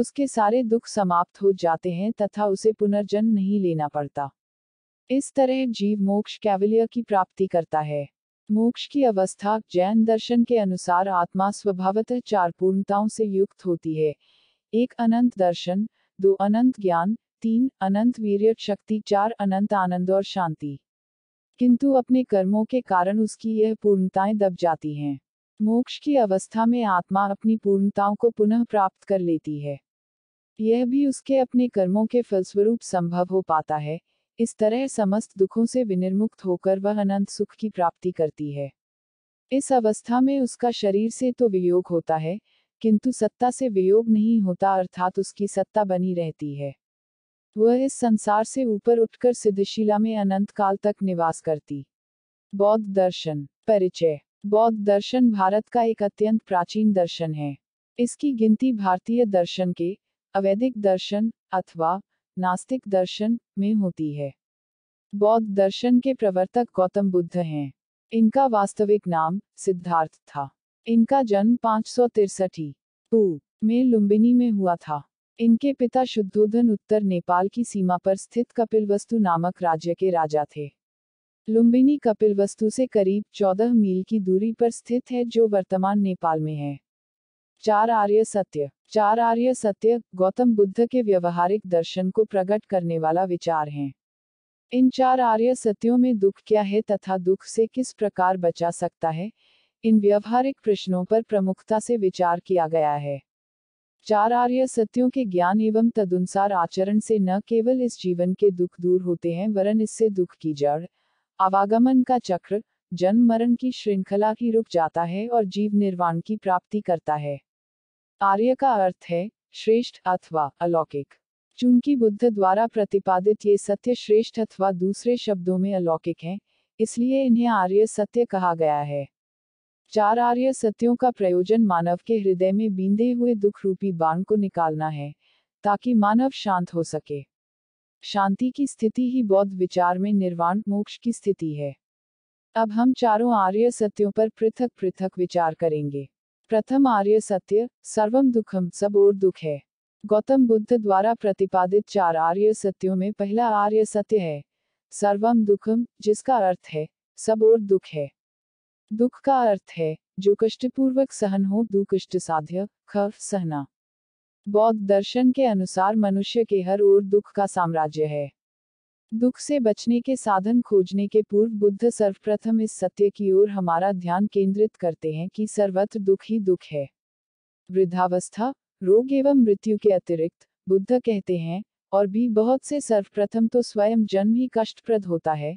उसके सारे दुख समाप्त हो जाते हैं तथा उसे पुनर्जन्म नहीं लेना पड़ता इस तरह जीव मोक्ष कैवल्य की प्राप्ति करता है मोक्ष की अवस्था जैन दर्शन के अनुसार आत्मा स्वभावतः चार पूर्णताओं से युक्त होती है एक अनंत दर्शन दो अनंत ज्ञान तीन अनंत वीर्य शक्ति चार अनंत आनंद और शांति किंतु अपने कर्मों के कारण उसकी यह पूर्णताएं दब जाती हैं मोक्ष की अवस्था में आत्मा अपनी पूर्णताओं को पुनः प्राप्त कर लेती है यह भी उसके अपने कर्मों के फलस्वरूप संभव हो पाता है इस तरह समस्त दुखों से विनिर्मुक्त होकर वह अनंत सुख की प्राप्ति करती है इस अवस्था में उसका शरीर से तो वियोग होता है किंतु सत्ता से वियोग नहीं होता अर्थात उसकी सत्ता बनी रहती है वह इस संसार से ऊपर उठकर सिद्धशिला में अनंत काल तक निवास करती बौद्ध दर्शन परिचय बौद्ध दर्शन भारत का एक अत्यंत प्राचीन दर्शन है इसकी गिनती भारतीय दर्शन के अवैधिक दर्शन अथवा नास्तिक दर्शन में होती है बौद्ध दर्शन के प्रवर्तक गौतम बुद्ध हैं इनका वास्तविक नाम सिद्धार्थ था इनका जन्म पाँच सौ तिरसठी में लुम्बिनी में हुआ था इनके पिता शुद्धोधन उत्तर नेपाल की सीमा पर स्थित कपिलवस्तु नामक राज्य के राजा थे लुम्बिनी कपिलवस्तु से करीब 14 मील की दूरी पर स्थित है जो वर्तमान नेपाल में है चार आर्य सत्य चार आर्य सत्य गौतम बुद्ध के व्यवहारिक दर्शन को प्रकट करने वाला विचार हैं इन चार आर्य सत्यों में दुख क्या है तथा दुख से किस प्रकार बचा सकता है इन व्यवहारिक प्रश्नों पर प्रमुखता से विचार किया गया है चार आर्य सत्यों के ज्ञान एवं तदनुसार आचरण से न केवल इस जीवन के दुख दूर होते हैं वरन इससे दुख की जड़ आवागमन का चक्र जन्म मरण की श्रृंखला ही रुक जाता है और जीव निर्वाण की प्राप्ति करता है आर्य का अर्थ है श्रेष्ठ अथवा अलौकिक चूंकि बुद्ध द्वारा प्रतिपादित ये सत्य श्रेष्ठ अथवा दूसरे शब्दों में अलौकिक हैं इसलिए इन्हें आर्य सत्य कहा गया है चार आर्य सत्यों का प्रयोजन मानव के हृदय में बींदे हुए दुख रूपी बाण को निकालना है ताकि मानव शांत हो सके शांति की स्थिति ही बौद्ध विचार में निर्वाण मोक्ष की स्थिति है अब हम चारों आर्य सत्यों पर पृथक पृथक विचार करेंगे प्रथम आर्य सत्य सर्वम दुखम सब और दुख है गौतम बुद्ध द्वारा प्रतिपादित चार आर्य सत्यों में पहला आर्य सत्य है सर्वम दुखम जिसका अर्थ है सब और दुख है दुख का अर्थ है जो कष्टपूर्वक सहन हो दुकष्ट साध्य खर सहना बौद्ध दर्शन के अनुसार मनुष्य के हर ओर दुख का साम्राज्य है दुख से बचने के साधन खोजने के पूर्व बुद्ध सर्वप्रथम इस सत्य की ओर हमारा ध्यान केंद्रित करते हैं कि सर्वत्र दुख ही दुख है वृद्धावस्था रोग एवं मृत्यु के अतिरिक्त बुद्ध कहते हैं और भी बहुत से सर्वप्रथम तो स्वयं जन्म ही कष्टप्रद होता है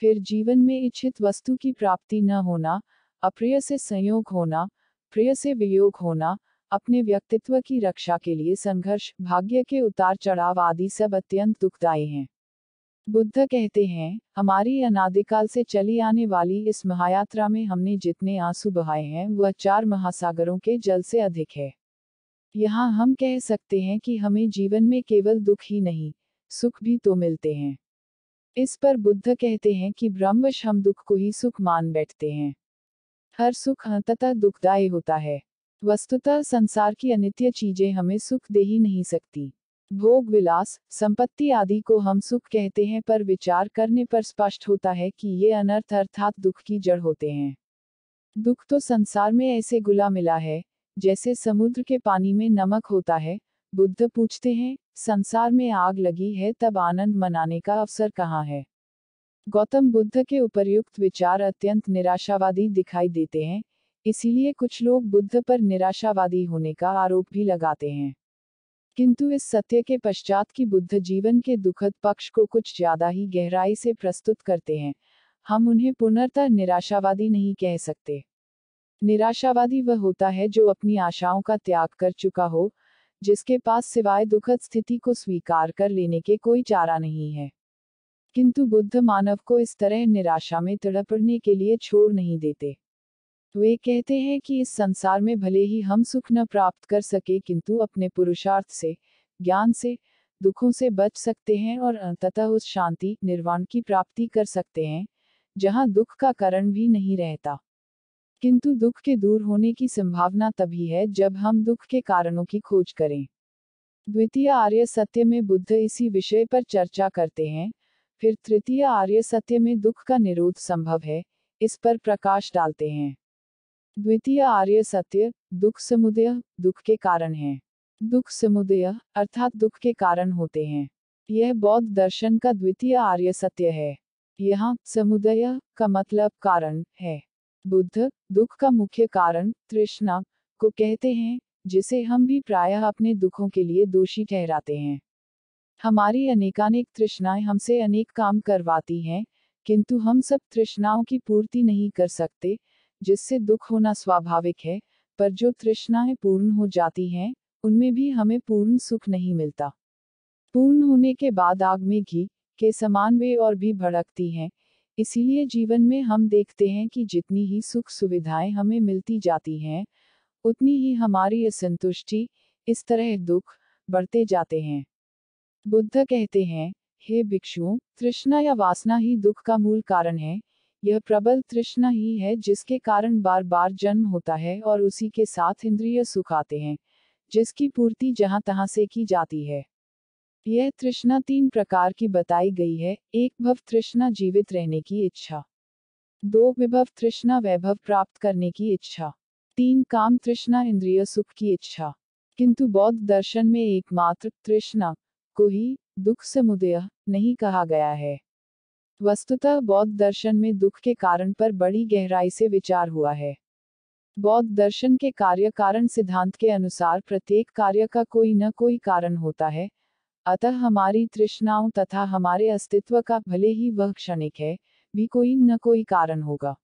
फिर जीवन में इच्छित वस्तु की प्राप्ति न होना अप्रिय से संयोग होना प्रिय से वियोग होना अपने व्यक्तित्व की रक्षा के लिए संघर्ष भाग्य के उतार चढ़ाव आदि सब अत्यंत दुखदायी हैं बुद्ध कहते हैं हमारी अनादिकाल से चली आने वाली इस महायात्रा में हमने जितने आंसू बहाए हैं वह चार महासागरों के जल से अधिक है यहाँ हम कह सकते हैं कि हमें जीवन में केवल दुख ही नहीं सुख भी तो मिलते हैं इस पर बुद्ध कहते हैं कि ब्रह्मश हम दुख को ही सुख मान बैठते हैं हर सुख अंततः हाँ, दुखदायी होता है वस्तुतः संसार की अनित्य चीजें हमें सुख दे ही नहीं सकती भोग विलास संपत्ति आदि को हम सुख कहते हैं पर विचार करने पर स्पष्ट होता है कि ये अनर्थ अर्थात दुख की जड़ होते हैं दुख तो संसार में ऐसे गुला मिला है जैसे समुद्र के पानी में नमक होता है बुद्ध पूछते हैं संसार में आग लगी है तब आनंद मनाने का अवसर कहाँ है गौतम बुद्ध के उपर्युक्त विचार अत्यंत निराशावादी दिखाई देते हैं इसीलिए कुछ लोग बुद्ध पर निराशावादी होने का आरोप भी लगाते हैं किंतु इस सत्य के पश्चात कि बुद्ध जीवन के दुखद पक्ष को कुछ ज्यादा ही गहराई से प्रस्तुत करते हैं हम उन्हें पुनर्तः निराशावादी नहीं कह सकते निराशावादी वह होता है जो अपनी आशाओं का त्याग कर चुका हो जिसके पास सिवाय दुखद स्थिति को स्वीकार कर लेने के कोई चारा नहीं है किंतु बुद्ध मानव को इस तरह निराशा में तड़पड़ने के लिए छोड़ नहीं देते वे कहते हैं कि इस संसार में भले ही हम सुख न प्राप्त कर सके किंतु अपने पुरुषार्थ से ज्ञान से दुखों से बच सकते हैं और अंततः उस शांति निर्वाण की प्राप्ति कर सकते हैं जहाँ दुख का कारण भी नहीं रहता किंतु दुख के दूर होने की संभावना तभी है जब हम दुख के कारणों की खोज करें द्वितीय आर्य सत्य में बुद्ध इसी विषय पर चर्चा करते हैं फिर तृतीय आर्य सत्य में दुख का निरोध संभव है इस पर प्रकाश डालते हैं द्वितीय आर्य सत्य दुख समुदय दुख के कारण है दुख समुदय अर्थात दुख के कारण होते हैं यह बौद्ध दर्शन का द्वितीय आर्य सत्य है यहाँ समुदय का मतलब कारण है बुद्ध दुख का मुख्य कारण तृष्णा को कहते हैं जिसे हम भी प्रायः अपने दुखों के लिए दोषी ठहराते हैं हमारी अनेकानेक तृष्णाएं हमसे अनेक काम करवाती हैं किंतु हम सब तृष्णाओं की पूर्ति नहीं कर सकते जिससे दुख होना स्वाभाविक है पर जो तृष्णाएं पूर्ण हो जाती हैं उनमें भी हमें पूर्ण सुख नहीं मिलता पूर्ण होने के बाद आग में घी के समान वे और भी भड़कती हैं इसीलिए जीवन में हम देखते हैं कि जितनी ही सुख सुविधाएं हमें मिलती जाती हैं उतनी ही हमारी असंतुष्टि इस तरह दुख बढ़ते जाते हैं बुद्ध कहते हैं हे भिक्षुओं तृष्णा या वासना ही दुख का मूल कारण है यह प्रबल तृष्णा ही है जिसके कारण बार बार जन्म होता है और उसी के साथ इंद्रिय सुख आते हैं जिसकी पूर्ति जहां तहां से की जाती है यह तृष्णा तीन प्रकार की बताई गई है एक भव तृष्णा जीवित रहने की इच्छा दो विभव तृष्णा वैभव प्राप्त करने की इच्छा तीन काम तृष्णा इंद्रिय सुख की इच्छा किंतु बौद्ध दर्शन में एकमात्र तृष्णा को ही दुख समुदय नहीं कहा गया है वस्तुतः बौद्ध दर्शन में दुख के कारण पर बड़ी गहराई से विचार हुआ है बौद्ध दर्शन के कार्य कारण सिद्धांत के अनुसार प्रत्येक कार्य का कोई न कोई कारण होता है अतः हमारी तृष्णाओं तथा हमारे अस्तित्व का भले ही वह क्षणिक है भी कोई न कोई कारण होगा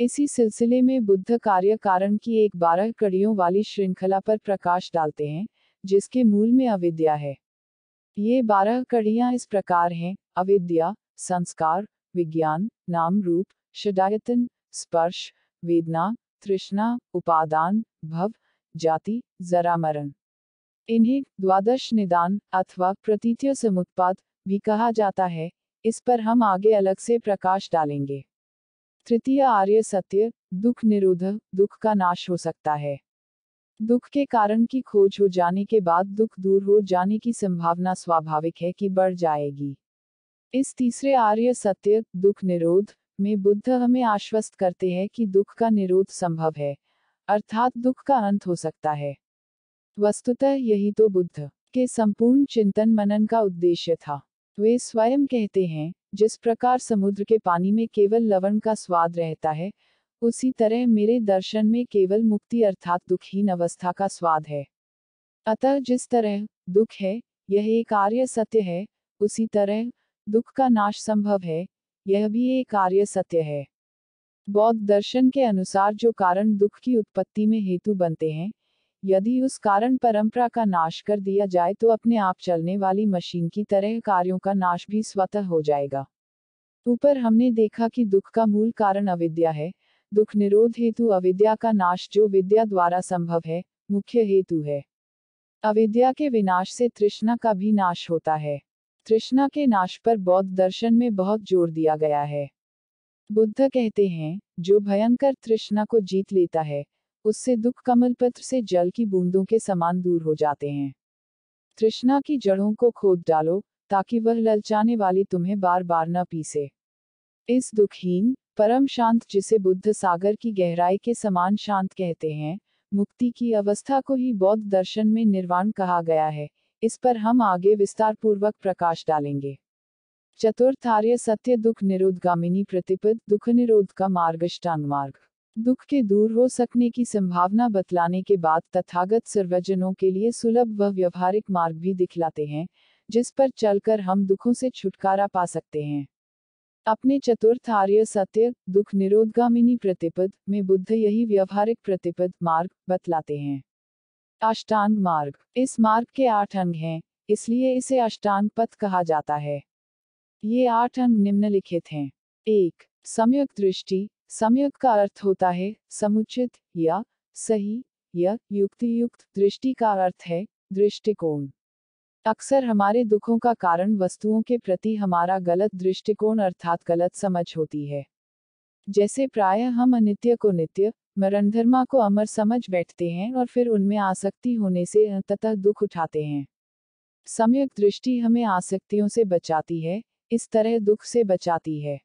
इसी सिलसिले में बुद्ध कार्य कारण की एक बारह कड़ियों वाली श्रृंखला पर प्रकाश डालते हैं जिसके मूल में अविद्या है ये बारह कड़ियां इस प्रकार हैं अविद्या संस्कार विज्ञान नाम रूप षडायतन स्पर्श वेदना तृष्णा उपादान भव जाति जरा मरण इन्हें द्वादश निदान अथवा प्रतीत्य समुत्पाद भी कहा जाता है इस पर हम आगे अलग से प्रकाश डालेंगे तृतीय आर्य सत्य दुख निरोध दुख का नाश हो सकता है दुख के कारण की खोज हो जाने के बाद दुख दूर हो जाने की संभावना स्वाभाविक है कि बढ़ जाएगी इस तीसरे आर्य सत्य दुख निरोध में बुद्ध हमें आश्वस्त करते हैं कि दुख का निरोध संभव है अर्थात दुख का अंत हो सकता है वस्तुतः यही तो बुद्ध के संपूर्ण चिंतन मनन का उद्देश्य था वे स्वयं कहते हैं जिस प्रकार समुद्र के पानी में केवल लवण का स्वाद रहता है उसी तरह मेरे दर्शन में केवल मुक्ति अर्थात दुखहीन अवस्था का स्वाद है अतः जिस तरह दुख है यह एक आर्य सत्य है उसी तरह दुख का नाश संभव है यह भी एक आर्य सत्य है बौद्ध दर्शन के अनुसार जो कारण दुख की उत्पत्ति में हेतु बनते हैं यदि उस कारण परंपरा का नाश कर दिया जाए तो अपने आप चलने वाली मशीन की तरह कार्यों का नाश भी स्वतः हो जाएगा ऊपर हमने देखा कि दुख का मूल कारण अविद्या है दुख निरोध हेतु अविद्या का नाश जो विद्या द्वारा संभव है मुख्य हेतु है अविद्या के विनाश से तृष्णा का भी नाश होता है तृष्णा के नाश पर बौद्ध दर्शन में बहुत जोर दिया गया है बुद्ध कहते हैं जो भयंकर तृष्णा को जीत लेता है उससे दुख कमल पत्र से जल की बूंदों के समान दूर हो जाते हैं तृष्णा की जड़ों को खोद डालो ताकि वह ललचाने वाली तुम्हें बार बार न पीसे इस दुखहीन परम शांत जिसे बुद्ध सागर की गहराई के समान शांत कहते हैं मुक्ति की अवस्था को ही बौद्ध दर्शन में निर्वाण कहा गया है इस पर हम आगे विस्तार पूर्वक प्रकाश डालेंगे चतुर्थार्य सत्य दुख निरोधगामिनी प्रतिपद दुख निरोध का मार्ग मार्ग दुख के दूर हो सकने की संभावना बतलाने के बाद तथागत सर्वजनों के लिए सुलभ व व्यवहारिक मार्ग भी दिखलाते हैं जिस पर चलकर हम दुखों से छुटकारा पा सकते हैं अपने चतुर्थ आर्य सत्य दुख निरोधगामिनी प्रतिपद में बुद्ध यही व्यवहारिक प्रतिपद मार्ग बतलाते हैं अष्टांग मार्ग इस मार्ग के आठ अंग हैं इसलिए इसे अष्टांग पथ कहा जाता है ये आठ अंग निम्नलिखित हैं एक सम्यक दृष्टि सम्यक का अर्थ होता है समुचित या सही या युक्तियुक्त दृष्टि का अर्थ है दृष्टिकोण अक्सर हमारे दुखों का कारण वस्तुओं के प्रति हमारा गलत दृष्टिकोण अर्थात गलत समझ होती है जैसे प्राय हम अनित्य को नित्य मरणधर्मा को अमर समझ बैठते हैं और फिर उनमें आसक्ति होने से अंततः दुख उठाते हैं सम्यक दृष्टि हमें आसक्तियों से बचाती है इस तरह दुख से बचाती है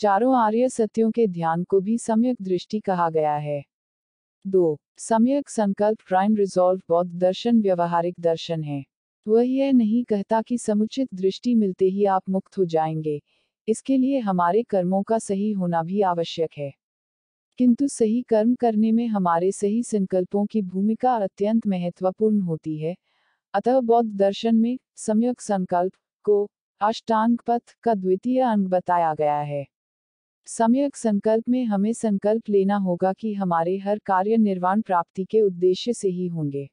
चारों आर्य सत्यों के ध्यान को भी सम्यक दृष्टि कहा गया है दो सम्यक संकल्प प्राइम रिजॉल्व बौद्ध दर्शन व्यवहारिक दर्शन है वह यह नहीं कहता कि समुचित दृष्टि मिलते ही आप मुक्त हो जाएंगे इसके लिए हमारे कर्मों का सही होना भी आवश्यक है किंतु सही कर्म करने में हमारे सही संकल्पों की भूमिका अत्यंत महत्वपूर्ण होती है अतः बौद्ध दर्शन में सम्यक संकल्प को अष्टांग पथ का द्वितीय अंग बताया गया है सम्यक संकल्प में हमें संकल्प लेना होगा कि हमारे हर कार्य निर्वाण प्राप्ति के उद्देश्य से ही होंगे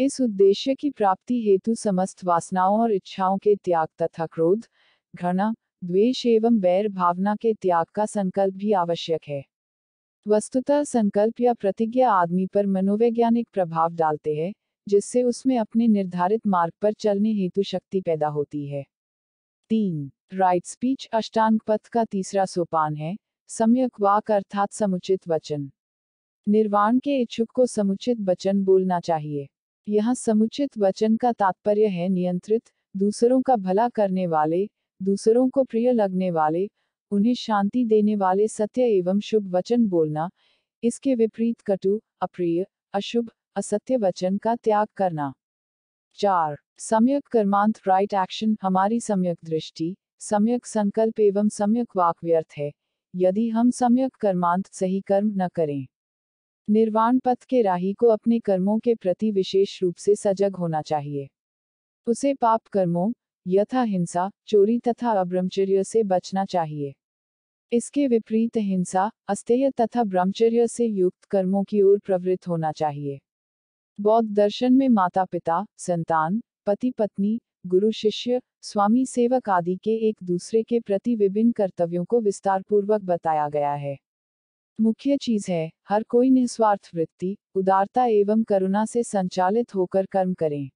इस उद्देश्य की प्राप्ति हेतु समस्त वासनाओं और इच्छाओं के त्याग तथा क्रोध घृणा द्वेष एवं वैर भावना के त्याग का संकल्प भी आवश्यक है वस्तुतः संकल्प या प्रतिज्ञा आदमी पर मनोवैज्ञानिक प्रभाव डालते हैं जिससे उसमें अपने निर्धारित मार्ग पर चलने हेतु शक्ति पैदा होती है तीन राइट स्पीच अष्टांग पथ का तीसरा सोपान है सम्यक वाक अर्थात समुचित वचन निर्वाण के इच्छुक को समुचित वचन बोलना चाहिए यह समुचित वचन का तात्पर्य है नियंत्रित दूसरों का भला करने वाले दूसरों को प्रिय लगने वाले उन्हें शांति देने वाले सत्य एवं शुभ वचन बोलना इसके विपरीत कटु अप्रिय अशुभ असत्य वचन का त्याग करना चार सम्यक कर्मांत राइट एक्शन हमारी सम्यक दृष्टि सम्यक संकल्प एवं सम्यक वाक व्यर्थ है यदि हम सम्यक कर्मांत सही कर्म न करें निर्वाण पथ के राही को अपने कर्मों के प्रति विशेष रूप से सजग होना चाहिए उसे पाप कर्मों यथा हिंसा चोरी तथा अब्रह्मचर्य से बचना चाहिए इसके विपरीत हिंसा अस्तेय तथा ब्रह्मचर्य से युक्त कर्मों की ओर प्रवृत्त होना चाहिए बौद्ध दर्शन में माता पिता संतान पति पत्नी गुरु शिष्य स्वामी सेवक आदि के एक दूसरे के प्रति विभिन्न कर्तव्यों को विस्तार पूर्वक बताया गया है मुख्य चीज है हर कोई निस्वार्थ वृत्ति उदारता एवं करुणा से संचालित होकर कर्म करें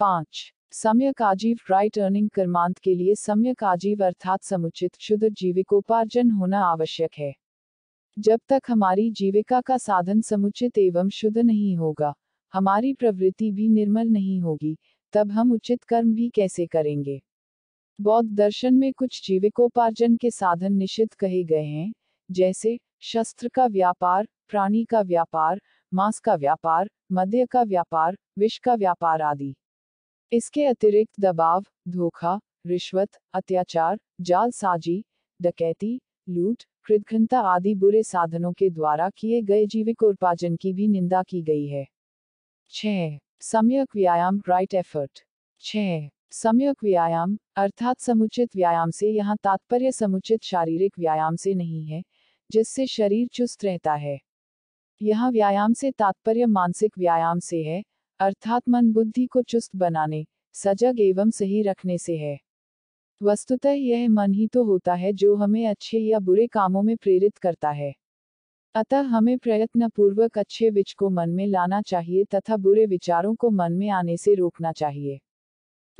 पांच सम्यक आजीव राइट अर्निंग कर्मांत के लिए सम्यक आजीव अर्थात समुचित शुद्ध जीविकोपार्जन होना आवश्यक है जब तक हमारी जीविका का साधन समुचित एवं शुद्ध नहीं होगा हमारी प्रवृत्ति भी निर्मल नहीं होगी तब हम उचित कर्म भी कैसे करेंगे बौद्ध दर्शन में कुछ जीविकोपार्जन के साधन निषिद्ध कहे गए हैं जैसे शस्त्र का व्यापार प्राणी का व्यापार मांस का व्यापार मध्य का व्यापार विष का व्यापार आदि इसके अतिरिक्त दबाव धोखा रिश्वत अत्याचार जालसाजी डकैती लूट कृतघ्नता आदि बुरे साधनों के द्वारा किए गए जीविकोपार्जन की भी निंदा की गई है छह सम्यक व्यायाम राइट एफर्ट छः सम्यक व्यायाम अर्थात समुचित व्यायाम से यहाँ तात्पर्य समुचित शारीरिक व्यायाम से नहीं है जिससे शरीर चुस्त रहता है यह व्यायाम से तात्पर्य मानसिक व्यायाम से है अर्थात मन बुद्धि को चुस्त बनाने सजग एवं सही रखने से है वस्तुतः यह मन ही तो होता है जो हमें अच्छे या बुरे कामों में प्रेरित करता है अतः हमें प्रयत्न पूर्वक अच्छे विच को मन में लाना चाहिए तथा बुरे विचारों को मन में आने से रोकना चाहिए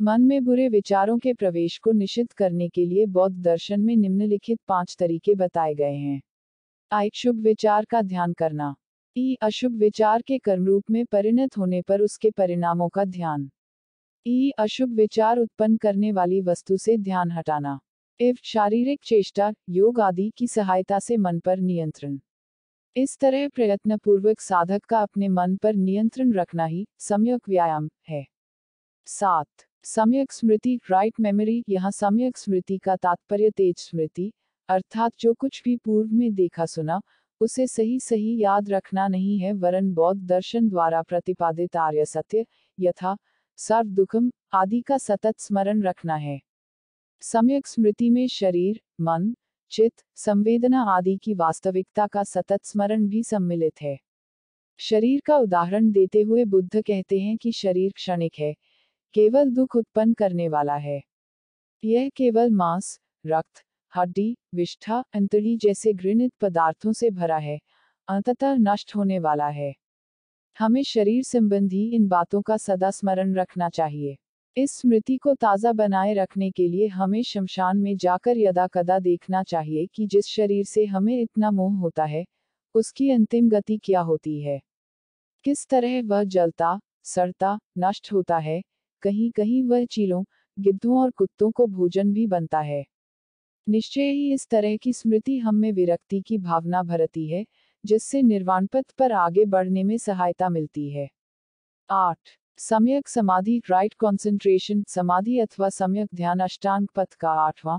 मन में बुरे विचारों के प्रवेश को निषिद्ध करने के लिए बौद्ध दर्शन में निम्नलिखित पांच तरीके बताए गए हैं आई शुभ विचार का ध्यान करना ई अशुभ विचार के कर्मरूप में परिणत होने पर उसके परिणामों का ध्यान ई अशुभ विचार उत्पन्न करने वाली वस्तु से ध्यान हटाना इव शारीरिक चेष्टा योग आदि की सहायता से मन पर नियंत्रण इस तरह प्रयत्नपूर्वक साधक का अपने मन पर नियंत्रण रखना ही सम्यक व्यायाम है सात सम्यक स्मृति राइट मेमोरी यहाँ सम्यक स्मृति का तात्पर्य तेज स्मृति अर्थात जो कुछ भी पूर्व में देखा सुना उसे सही सही याद रखना नहीं है वरन बौद्ध दर्शन द्वारा प्रतिपादित आर्य सत्य यथा सर्व दुखम आदि का सतत स्मरण रखना है सम्यक स्मृति में शरीर मन चित्त संवेदना आदि की वास्तविकता का सतत स्मरण भी सम्मिलित है शरीर का उदाहरण देते हुए बुद्ध कहते हैं कि शरीर क्षणिक है केवल दुख उत्पन्न करने वाला है यह केवल मांस रक्त हड्डी विष्ठा अंतड़ी जैसे घृणित पदार्थों से भरा है अंततः नष्ट होने वाला है हमें शरीर संबंधी इन बातों का सदा स्मरण रखना चाहिए इस स्मृति को ताज़ा बनाए रखने के लिए हमें शमशान में जाकर यदा कदा देखना चाहिए कि जिस शरीर से हमें इतना मोह होता है उसकी अंतिम गति क्या होती है किस तरह वह जलता सड़ता नष्ट होता है कहीं कहीं वह चीलों गिद्धों और कुत्तों को भोजन भी बनता है निश्चय ही इस तरह की स्मृति हम में विरक्ति की भावना भरती है जिससे निर्वाण पथ पर आगे बढ़ने में सहायता मिलती है आठ सम्यक समाधि राइट कॉन्सेंट्रेशन समाधि अथवा सम्यक ध्यान अष्टांग पथ का आठवां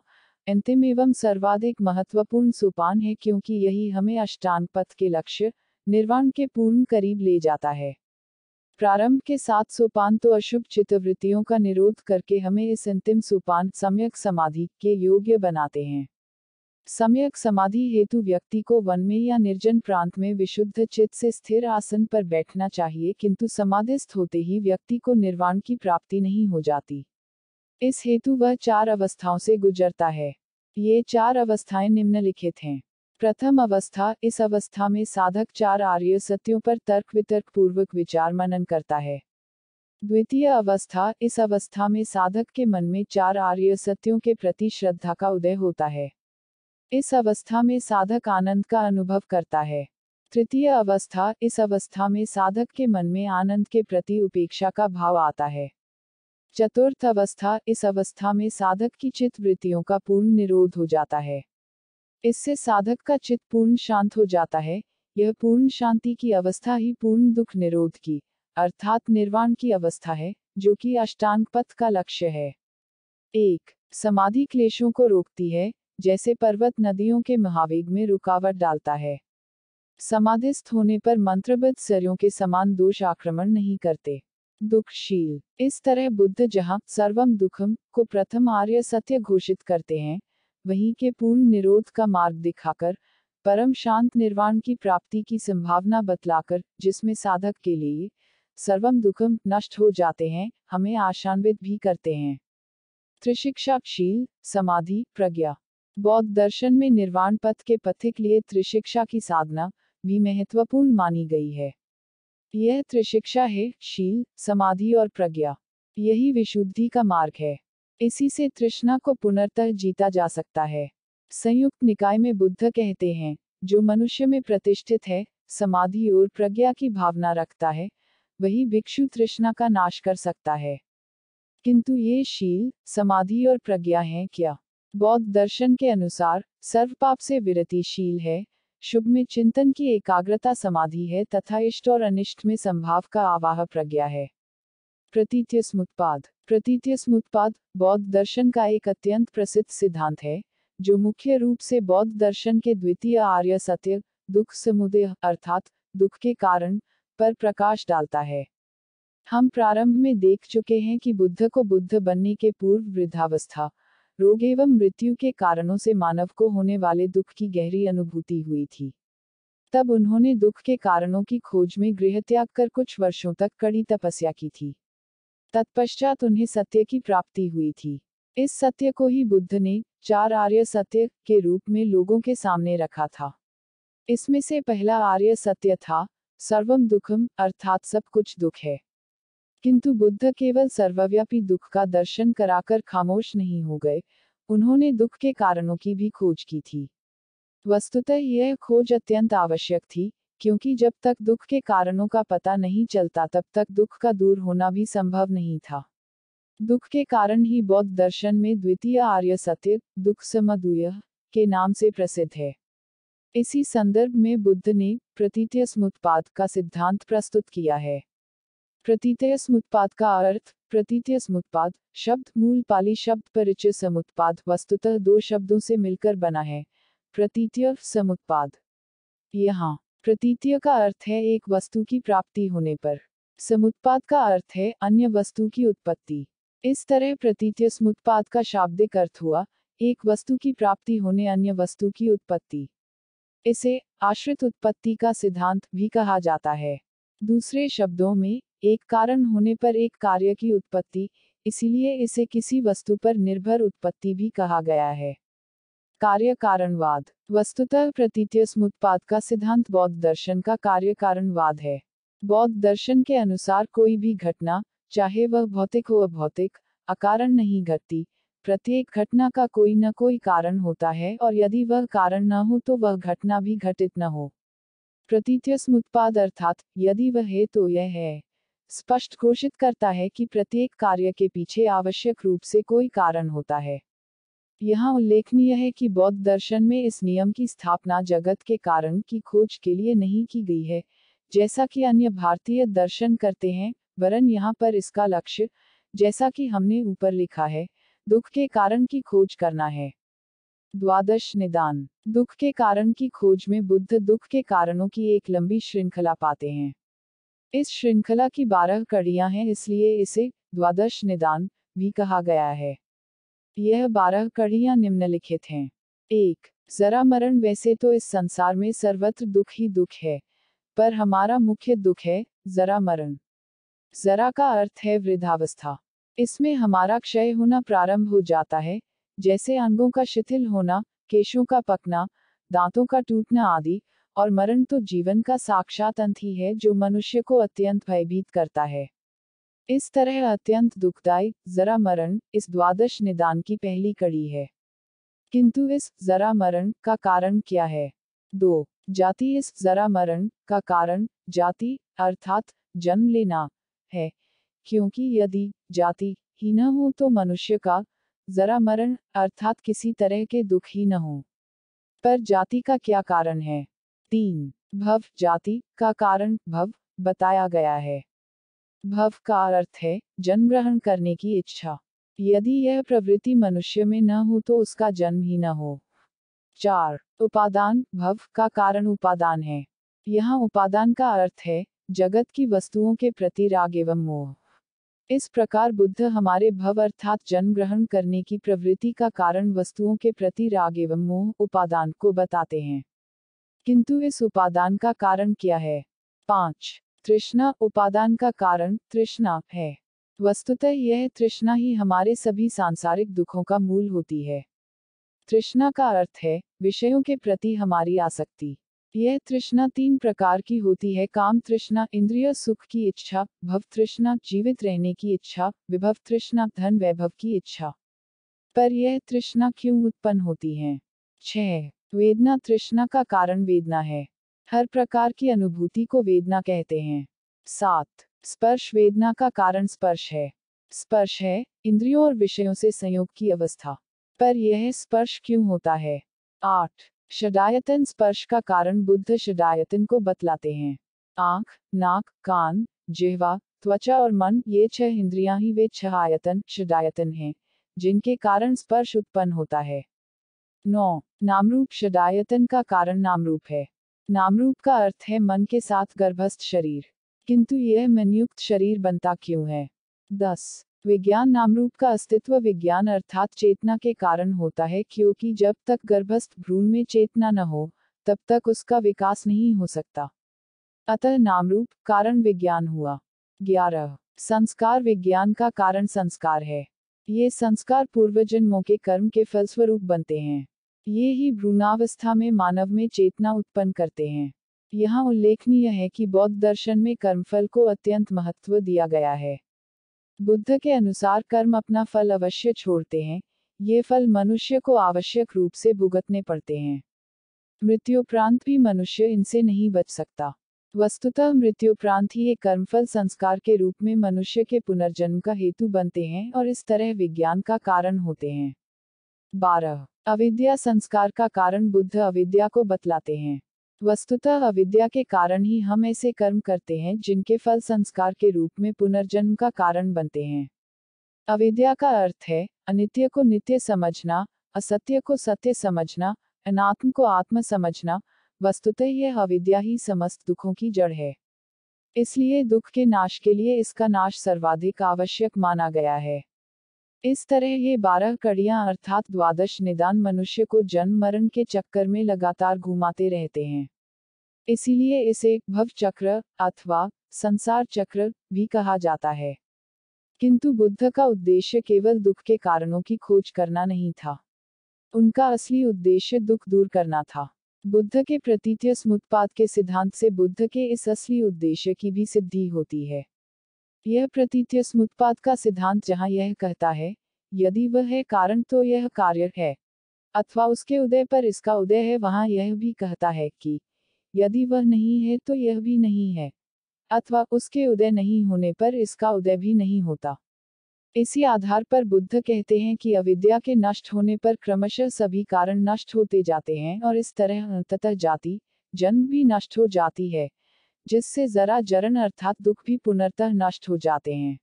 अंतिम एवं सर्वाधिक महत्वपूर्ण सोपान है क्योंकि यही हमें अष्टांग पथ के लक्ष्य निर्वाण के पूर्ण करीब ले जाता है प्रारंभ के सात सोपान तो अशुभ चित्तवृत्तियों का निरोध करके हमें इस अंतिम सोपान सम्यक समाधि के योग्य बनाते हैं सम्यक समाधि हेतु व्यक्ति को वन में या निर्जन प्रांत में विशुद्ध चित्त से स्थिर आसन पर बैठना चाहिए किंतु समाधिस्थ होते ही व्यक्ति को निर्वाण की प्राप्ति नहीं हो जाती इस हेतु वह चार अवस्थाओं से गुजरता है ये चार अवस्थाएं निम्नलिखित हैं प्रथम अवस्था इस अवस्था में साधक चार आर्य सत्यों पर तर्क वितर्क पूर्वक विचार मनन करता है द्वितीय अवस्था इस अवस्था में साधक के मन में चार आर्य सत्यों के प्रति श्रद्धा का उदय होता है इस अवस्था में साधक आनंद का अनुभव करता है तृतीय अवस्था इस अवस्था में साधक के मन में आनंद के प्रति उपेक्षा का भाव आता है चतुर्थ अवस्था इस अवस्था में साधक की चित्त वृत्तियों का पूर्ण निरोध हो जाता है इससे साधक का चित्त पूर्ण शांत हो जाता है यह पूर्ण शांति की अवस्था ही पूर्ण दुख निरोध की अर्थात निर्वाण की अवस्था है जो कि अष्टांग पथ का लक्ष्य है एक समाधि क्लेशों को रोकती है जैसे पर्वत नदियों के महावेग में रुकावट डालता है समाधिस्थ होने पर मंत्रबद्ध सरयों के समान दोष आक्रमण नहीं करते दुखशील इस तरह बुद्ध जहाँ सर्वम दुखम को प्रथम आर्य सत्य घोषित करते हैं वहीं के पूर्ण निरोध का मार्ग दिखाकर परम शांत निर्वाण की प्राप्ति की संभावना बतलाकर जिसमें साधक के लिए सर्वम दुखम नष्ट हो जाते हैं हमें आशान्वित भी करते हैं त्रिशिक्षाशील समाधि प्रज्ञा बौद्ध दर्शन में निर्वाण पथ के पथिक लिए त्रिशिक्षा की साधना भी महत्वपूर्ण मानी गई है यह त्रिशिक्षा है शील समाधि और प्रज्ञा यही विशुद्धि का मार्ग है इसी से तृष्णा को पुनर्तः जीता जा सकता है संयुक्त निकाय में बुद्ध कहते हैं जो मनुष्य में प्रतिष्ठित है समाधि और प्रज्ञा की भावना रखता है वही भिक्षु तृष्णा का नाश कर सकता है किंतु ये शील समाधि और प्रज्ञा हैं क्या बौद्ध दर्शन के अनुसार सर्व पाप से विरतिशील है शुभ में चिंतन की एकाग्रता समाधि है तथा इष्ट और अनिष्ट में संभाव का आवाह प्रज्ञा है प्रतीत्य स्मुत्पाद प्रतीत्य स्मुत्पाद बौद्ध दर्शन का एक अत्यंत प्रसिद्ध सिद्धांत है जो मुख्य रूप से बौद्ध दर्शन के द्वितीय आर्य सत्य दुख समुदय अर्थात दुख के कारण पर प्रकाश डालता है हम प्रारंभ में देख चुके हैं कि बुद्ध को बुद्ध बनने के पूर्व वृद्धावस्था रोग एवं मृत्यु के कारणों से मानव को होने वाले दुख की गहरी अनुभूति हुई थी तब उन्होंने दुख के कारणों की खोज में गृह त्याग कर कुछ वर्षों तक कड़ी तपस्या की थी तत्पश्चात उन्हें सत्य की प्राप्ति हुई थी इस सत्य को ही बुद्ध ने चार आर्य सत्य के रूप में लोगों के सामने रखा था इसमें से पहला आर्य सत्य था सर्वम दुखम अर्थात सब कुछ दुख है किंतु बुद्ध केवल सर्वव्यापी दुख का दर्शन कराकर खामोश नहीं हो गए उन्होंने दुख के कारणों की भी खोज की थी वस्तुतः यह खोज अत्यंत आवश्यक थी क्योंकि जब तक दुख के कारणों का पता नहीं चलता तब तक दुख का दूर होना भी संभव नहीं था दुख के कारण ही बौद्ध दर्शन में द्वितीय आर्य सत्य दुख समदुय के नाम से प्रसिद्ध है इसी संदर्भ में बुद्ध ने प्रतीत स्मुत्पाद का सिद्धांत प्रस्तुत किया है प्रतीतय समुत्पाद का अर्थ प्रतीतय समुत्पाद शब्द मूल पाली शब्द परिचय समुत्पाद वस्तुतः दो शब्दों से मिलकर बना है प्रतीतय समुत्पाद यहाँ प्रतीतय का अर्थ है एक वस्तु की प्राप्ति होने पर समुत्पाद का अर्थ है अन्य वस्तु की उत्पत्ति इस तरह प्रतीतय समुत्पाद का शाब्दिक अर्थ हुआ एक वस्तु की प्राप्ति होने अन्य वस्तु की उत्पत्ति इसे आश्रित उत्पत्ति का सिद्धांत भी कहा जाता है दूसरे शब्दों में एक कारण होने पर एक कार्य की उत्पत्ति इसलिए इसे किसी वस्तु पर निर्भर उत्पत्ति भी कहा गया है कार्य कारणवाद वस्तुतः प्रतीत्य समुत्पाद का सिद्धांत बौद्ध दर्शन का कार्य कारणवाद है बौद्ध दर्शन के अनुसार कोई भी घटना चाहे वह भौतिक हो अभौतिक अकारण नहीं घटती प्रत्येक घटना का कोई न कोई कारण होता है और यदि वह कारण न हो तो वह घटना भी घटित न हो प्रतीत्य समुत्पाद अर्थात यदि वह है तो यह है स्पष्ट घोषित करता है कि प्रत्येक कार्य के पीछे आवश्यक रूप से कोई कारण होता है यहाँ उल्लेखनीय है कि बौद्ध दर्शन में इस नियम की स्थापना जगत के कारण की खोज के लिए नहीं की गई है जैसा कि अन्य भारतीय दर्शन करते हैं वरन यहाँ पर इसका लक्ष्य जैसा कि हमने ऊपर लिखा है दुख के कारण की खोज करना है द्वादश निदान दुख के कारण की खोज में बुद्ध दुख के कारणों की एक लंबी श्रृंखला पाते हैं इस श्रृंखला की बारह कड़ियां हैं इसलिए इसे द्वादश निदान भी कहा गया है यह बारह कड़ियां निम्नलिखित हैं एक जरा मरण वैसे तो इस संसार में सर्वत्र दुख ही दुख है पर हमारा मुख्य दुख है जरा मरण जरा का अर्थ है वृद्धावस्था इसमें हमारा क्षय होना प्रारंभ हो जाता है जैसे अंगों का शिथिल होना केशों का पकना दांतों का टूटना आदि और मरण तो जीवन का साक्षात अंत ही है जो मनुष्य को अत्यंत भयभीत करता है इस तरह अत्यंत दुखदायी जरा मरण इस द्वादश निदान की पहली कड़ी है किंतु इस जरा मरण का कारण क्या है दो जाति इस जरा मरण का कारण जाति अर्थात जन्म लेना है क्योंकि यदि जाति ही न हो तो मनुष्य का जरा मरण अर्थात किसी तरह के दुख ही न हो पर जाति का क्या कारण है तीन भव जाति का कारण भव बताया गया है भव का अर्थ है जन्म ग्रहण करने की इच्छा यदि यह प्रवृत्ति मनुष्य में न हो तो उसका जन्म ही न हो चार उपादान भव का कारण उपादान है यहाँ उपादान का अर्थ है जगत की वस्तुओं के प्रति राग एवं मोह इस प्रकार बुद्ध हमारे भव अर्थात जन्म ग्रहण करने की प्रवृत्ति का कारण वस्तुओं के प्रति राग एवं मोह उपादान को बताते हैं किंतु इस उपादान का कारण क्या है पांच तृष्णा उपादान का कारण तृष्णा है वस्तुतः यह तृष्णा ही हमारे सभी सांसारिक दुखों का मूल होती है तृष्णा का अर्थ है विषयों के प्रति हमारी आसक्ति यह तृष्णा तीन प्रकार की होती है काम तृष्णा इंद्रिय सुख की इच्छा भव तृष्णा जीवित रहने की इच्छा विभव तृष्णा धन वैभव की इच्छा पर यह तृष्णा क्यों उत्पन्न होती है छह वेदना तृष्णा का कारण वेदना है हर प्रकार की अनुभूति को वेदना कहते हैं सात स्पर्श वेदना का कारण स्पर्श है स्पर्श है इंद्रियों और विषयों से संयोग की अवस्था पर यह स्पर्श क्यों होता है आठ षडायतन स्पर्श का कारण बुद्ध षडायतन को बतलाते हैं आंख नाक कान जिहवा त्वचा और मन ये छह इंद्रियां ही वे छह आयतन षडायतन हैं जिनके कारण स्पर्श उत्पन्न होता है नौ नामरूप शदायतन का कारण नामरूप है नामरूप का अर्थ है मन के साथ गर्भस्थ शरीर किंतु यह मनयुक्त शरीर बनता क्यों है दस विज्ञान नामरूप का अस्तित्व विज्ञान अर्थात चेतना के कारण होता है क्योंकि जब तक गर्भस्थ भ्रूण में चेतना न हो तब तक उसका विकास नहीं हो सकता अतः नामरूप कारण विज्ञान हुआ ग्यारह संस्कार विज्ञान का कारण संस्कार है ये संस्कार पूर्वजन्मों के कर्म के फलस्वरूप बनते हैं ये ही भ्रूणावस्था में मानव में चेतना उत्पन्न करते हैं यहाँ उल्लेखनीय है कि बौद्ध दर्शन में कर्मफल को अत्यंत महत्व दिया गया है बुद्ध के अनुसार कर्म अपना फल अवश्य छोड़ते हैं ये फल मनुष्य को आवश्यक रूप से भुगतने पड़ते हैं मृत्युप्रांत भी मनुष्य इनसे नहीं बच सकता वस्तुतः मृत्युप्रांत ही एक कर्मफल संस्कार के रूप में मनुष्य के पुनर्जन्म का हेतु बनते हैं और इस तरह विज्ञान का कारण होते हैं बारह अविद्या संस्कार का कारण बुद्ध अविद्या को बतलाते हैं वस्तुतः अविद्या के कारण ही हम ऐसे कर्म करते हैं जिनके फल संस्कार के रूप में पुनर्जन्म का कारण बनते हैं अविद्या का अर्थ है अनित्य को नित्य समझना असत्य को सत्य समझना अनात्म को आत्म समझना वस्तुतः यह अविद्या ही समस्त दुखों की जड़ है इसलिए दुख के नाश के लिए इसका नाश सर्वाधिक आवश्यक माना गया है इस तरह ये बारह कड़ियां अर्थात द्वादश निदान मनुष्य को जन्म मरण के चक्कर में लगातार घुमाते रहते हैं इसीलिए इसे भव चक्र अथवा संसार चक्र भी कहा जाता है किंतु बुद्ध का उद्देश्य केवल दुख के कारणों की खोज करना नहीं था उनका असली उद्देश्य दुख दूर करना था बुद्ध के प्रतीत्य समुत्पाद के सिद्धांत से बुद्ध के इस असली उद्देश्य की भी सिद्धि होती है यह प्रतीत्य समुत्पाद का सिद्धांत जहाँ यह कहता है यदि वह है कारण तो यह कार्य है अथवा उसके उदय पर इसका उदय है वहाँ यह भी कहता है कि यदि वह नहीं है तो यह भी नहीं है अथवा उसके उदय नहीं होने पर इसका उदय भी नहीं होता इसी आधार पर बुद्ध कहते हैं कि अविद्या के नष्ट होने पर क्रमशः सभी कारण नष्ट होते जाते हैं और इस तरह अंततः जाति जन्म भी नष्ट हो जाती है जिससे जरा जरन अर्थात दुख भी पुनर्तः नष्ट हो जाते हैं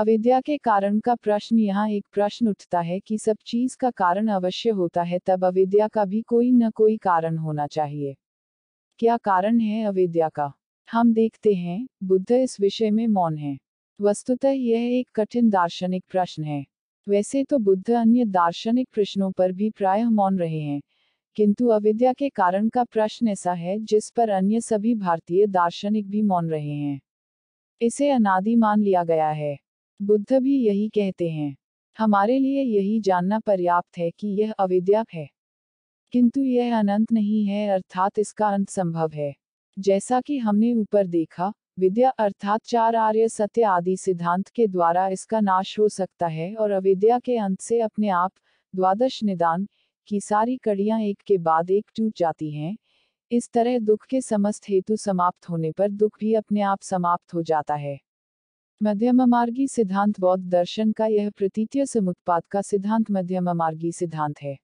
अविद्या के कारण का प्रश्न यहाँ एक प्रश्न उठता है कि सब चीज का कारण अवश्य होता है तब अविद्या का भी कोई न कोई कारण होना चाहिए क्या कारण है अविद्या का हम देखते हैं बुद्ध इस विषय में मौन है वस्तुतः यह एक कठिन दार्शनिक प्रश्न है वैसे तो बुद्ध अन्य दार्शनिक प्रश्नों पर भी प्रायः मौन रहे हैं किंतु अविद्या के कारण का प्रश्न ऐसा है जिस पर अन्य सभी भारतीय दार्शनिक भी मौन रहे हैं इसे अनादि मान लिया गया है बुद्ध भी यही कहते हैं हमारे लिए यही जानना पर्याप्त है कि यह अविद्या है किंतु यह अनंत नहीं है अर्थात इसका अंत संभव है जैसा कि हमने ऊपर देखा विद्या अर्थात चार आर्य सत्य आदि सिद्धांत के द्वारा इसका नाश हो सकता है और अविद्या के अंत से अपने आप द्वादश निदान की सारी कड़ियां एक के बाद एक टूट जाती हैं इस तरह दुख के समस्त हेतु समाप्त होने पर दुख भी अपने आप समाप्त हो जाता है मध्यम मार्गी सिद्धांत बौद्ध दर्शन का यह प्रतीत्य समुत्पाद का सिद्धांत मध्यम मार्गी सिद्धांत है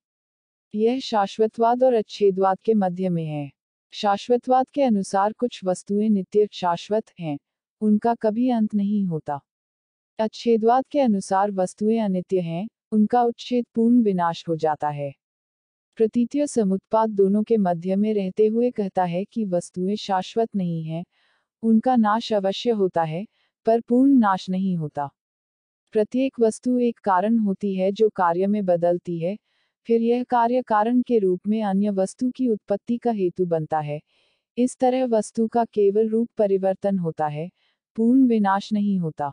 यह शाश्वतवाद और अच्छेदवाद के मध्य में है शाश्वतवाद के अनुसार कुछ वस्तुएं नित्य शाश्वत हैं उनका कभी अंत नहीं होता अच्छेदवाद के अनुसार वस्तुएं अनित्य हैं उनका उच्छेद पूर्ण विनाश हो जाता है प्रतीत्य समुत्पाद दोनों के मध्य में रहते हुए कहता है कि वस्तुएं शाश्वत नहीं हैं, उनका नाश अवश्य होता है पर पूर्ण नाश नहीं होता प्रत्येक वस्तु एक कारण होती है जो कार्य में बदलती है फिर यह कार्य कारण के रूप में अन्य वस्तु की उत्पत्ति का हेतु बनता है इस तरह वस्तु का केवल रूप परिवर्तन होता है पूर्ण विनाश नहीं होता